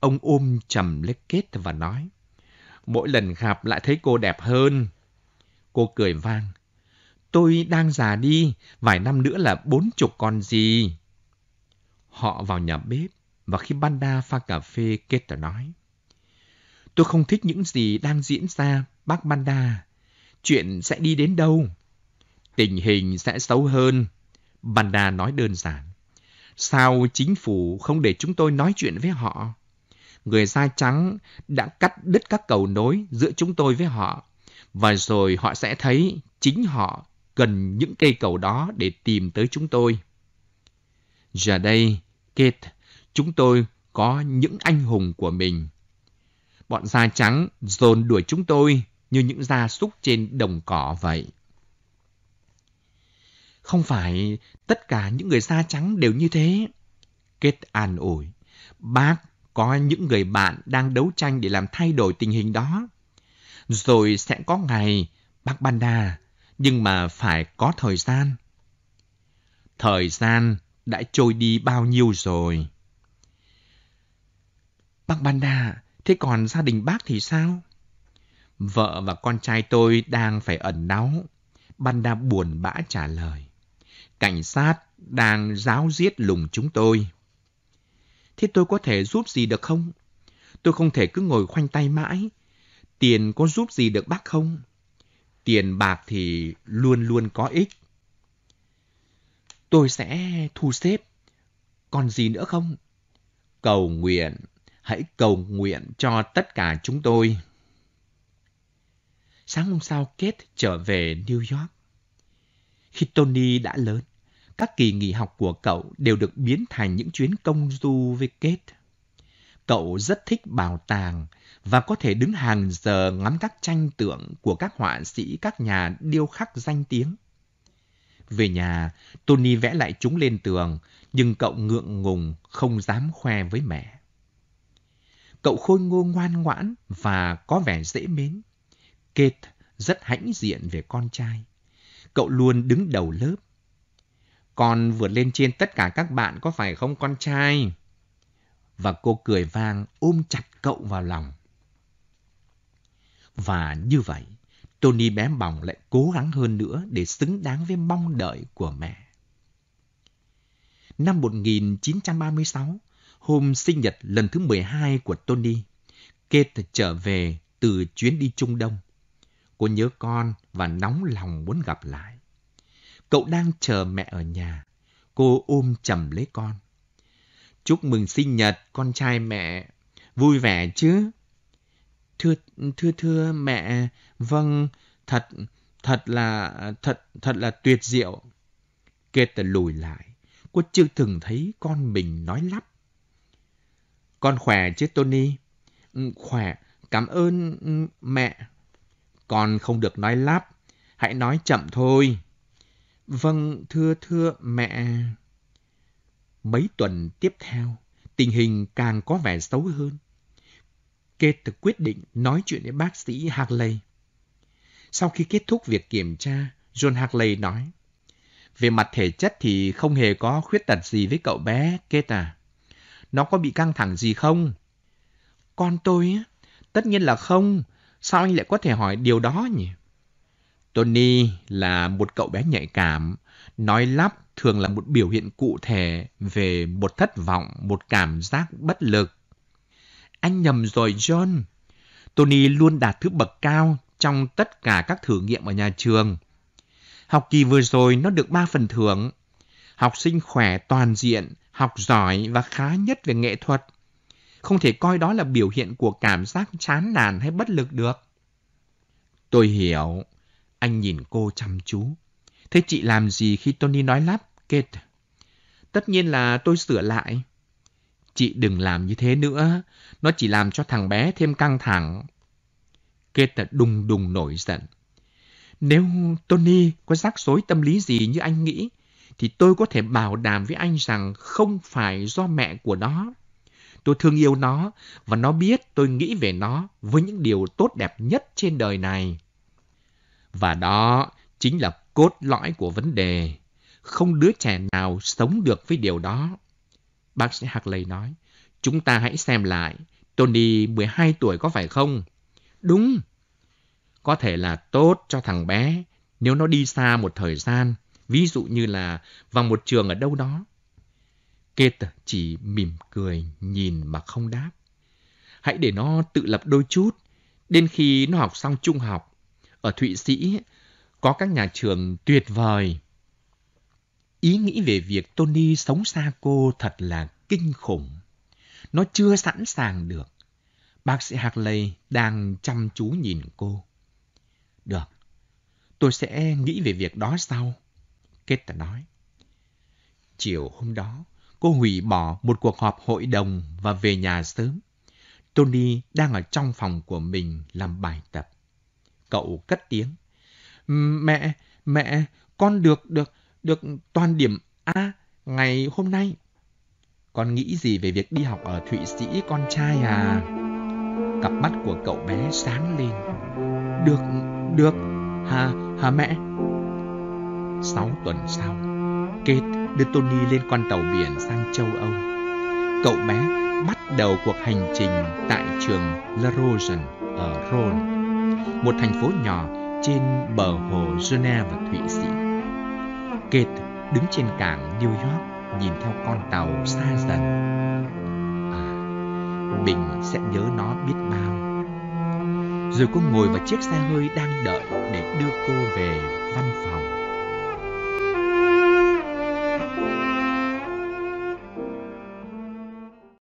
Speaker 2: Ông ôm chầm lấy kết và nói, mỗi lần gặp lại thấy cô đẹp hơn. Cô cười vang, tôi đang già đi, vài năm nữa là bốn chục con gì. Họ vào nhà bếp và khi Banda pha cà phê kết đã nói, tôi không thích những gì đang diễn ra, bác Banda. Chuyện sẽ đi đến đâu? Tình hình sẽ xấu hơn. Banda nói đơn giản. Sao chính phủ không để chúng tôi nói chuyện với họ? người da trắng đã cắt đứt các cầu nối giữa chúng tôi với họ. Và rồi họ sẽ thấy chính họ cần những cây cầu đó để tìm tới chúng tôi. Giờ đây, Kate, chúng tôi có những anh hùng của mình. Bọn da trắng dồn đuổi chúng tôi như những gia súc trên đồng cỏ vậy. Không phải tất cả những người da trắng đều như thế. Kết an ủi. Bác có những người bạn đang đấu tranh để làm thay đổi tình hình đó. Rồi sẽ có ngày, bác Banda, nhưng mà phải có thời gian. Thời gian đã trôi đi bao nhiêu rồi? Bác Banda, thế còn gia đình bác thì sao? Vợ và con trai tôi đang phải ẩn náu. Banda buồn bã trả lời. Cảnh sát đang giáo giết lùng chúng tôi. Thế tôi có thể giúp gì được không? Tôi không thể cứ ngồi khoanh tay mãi. Tiền có giúp gì được bác không? Tiền bạc thì luôn luôn có ích. Tôi sẽ thu xếp. Còn gì nữa không? Cầu nguyện. Hãy cầu nguyện cho tất cả chúng tôi. Sáng hôm sau, Kate trở về New York. Khi Tony đã lớn, các kỳ nghỉ học của cậu đều được biến thành những chuyến công du với Kate. Cậu rất thích bảo tàng và có thể đứng hàng giờ ngắm các tranh tượng của các họa sĩ, các nhà điêu khắc danh tiếng. Về nhà, Tony vẽ lại chúng lên tường, nhưng cậu ngượng ngùng, không dám khoe với mẹ. Cậu khôi ngô ngoan ngoãn và có vẻ dễ mến. Kate rất hãnh diện về con trai. Cậu luôn đứng đầu lớp, con vượt lên trên tất cả các bạn có phải không con trai? Và cô cười vang ôm chặt cậu vào lòng. Và như vậy, Tony bé bỏng lại cố gắng hơn nữa để xứng đáng với mong đợi của mẹ. Năm 1936, hôm sinh nhật lần thứ 12 của Tony, Kate trở về từ chuyến đi Trung Đông. Cô nhớ con và nóng lòng muốn gặp lại. Cậu đang chờ mẹ ở nhà. Cô ôm chầm lấy con. Chúc mừng sinh nhật con trai mẹ. Vui vẻ chứ? Thưa, thưa, thưa mẹ. Vâng, thật, thật là, thật, thật là tuyệt diệu. Kate lùi lại. Cô chưa từng thấy con mình nói lắp. Con khỏe chứ Tony? Ừ, khỏe, cảm ơn ừ, mẹ. Con không được nói lắp, hãy nói chậm thôi. Vâng, thưa thưa mẹ. Mấy tuần tiếp theo, tình hình càng có vẻ xấu hơn. Kate quyết định nói chuyện với bác sĩ Harley. Sau khi kết thúc việc kiểm tra, John Harley nói, Về mặt thể chất thì không hề có khuyết tật gì với cậu bé, Kate à. Nó có bị căng thẳng gì không? Con tôi á, tất nhiên là không. Sao anh lại có thể hỏi điều đó nhỉ? Tony là một cậu bé nhạy cảm, nói lắp thường là một biểu hiện cụ thể về một thất vọng, một cảm giác bất lực. Anh nhầm rồi John. Tony luôn đạt thứ bậc cao trong tất cả các thử nghiệm ở nhà trường. Học kỳ vừa rồi nó được 3 phần thưởng. Học sinh khỏe toàn diện, học giỏi và khá nhất về nghệ thuật. Không thể coi đó là biểu hiện của cảm giác chán nản hay bất lực được. Tôi hiểu, anh nhìn cô chăm chú. Thế chị làm gì khi Tony nói lắp, Kate? Tất nhiên là tôi sửa lại. Chị đừng làm như thế nữa. Nó chỉ làm cho thằng bé thêm căng thẳng. Kate đùng đùng nổi giận. Nếu Tony có rắc rối tâm lý gì như anh nghĩ, thì tôi có thể bảo đảm với anh rằng không phải do mẹ của nó. Tôi thương yêu nó và nó biết tôi nghĩ về nó với những điều tốt đẹp nhất trên đời này. Và đó chính là cốt lõi của vấn đề. Không đứa trẻ nào sống được với điều đó. Bác sĩ Hackley nói, chúng ta hãy xem lại. Tony 12 tuổi có phải không? Đúng. Có thể là tốt cho thằng bé nếu nó đi xa một thời gian, ví dụ như là vào một trường ở đâu đó. Kate chỉ mỉm cười nhìn mà không đáp. Hãy để nó tự lập đôi chút. Đến khi nó học xong trung học, ở Thụy Sĩ có các nhà trường tuyệt vời. Ý nghĩ về việc Tony sống xa cô thật là kinh khủng. Nó chưa sẵn sàng được. Bác sĩ Hartley đang chăm chú nhìn cô. Được, tôi sẽ nghĩ về việc đó sau. Kết đã nói. Chiều hôm đó, cô hủy bỏ một cuộc họp hội đồng và về nhà sớm. Tony đang ở trong phòng của mình làm bài tập. Cậu cất tiếng. Mẹ, mẹ, con được, được, được toàn điểm A ngày hôm nay. Con nghĩ gì về việc đi học ở Thụy Sĩ con trai à? Cặp mắt của cậu bé sáng lên. Được, được, hả, hả mẹ? Sáu tuần sau, Kate đưa Tony lên con tàu biển sang châu Âu. Cậu bé bắt đầu cuộc hành trình tại trường La Rosen ở Rhône một thành phố nhỏ trên bờ hồ Geneva, Thụy Sĩ. Kate đứng trên cảng New York nhìn theo con tàu xa dần. À, mình sẽ nhớ nó biết bao. Rồi cô ngồi vào chiếc xe hơi đang đợi để đưa cô về văn phòng.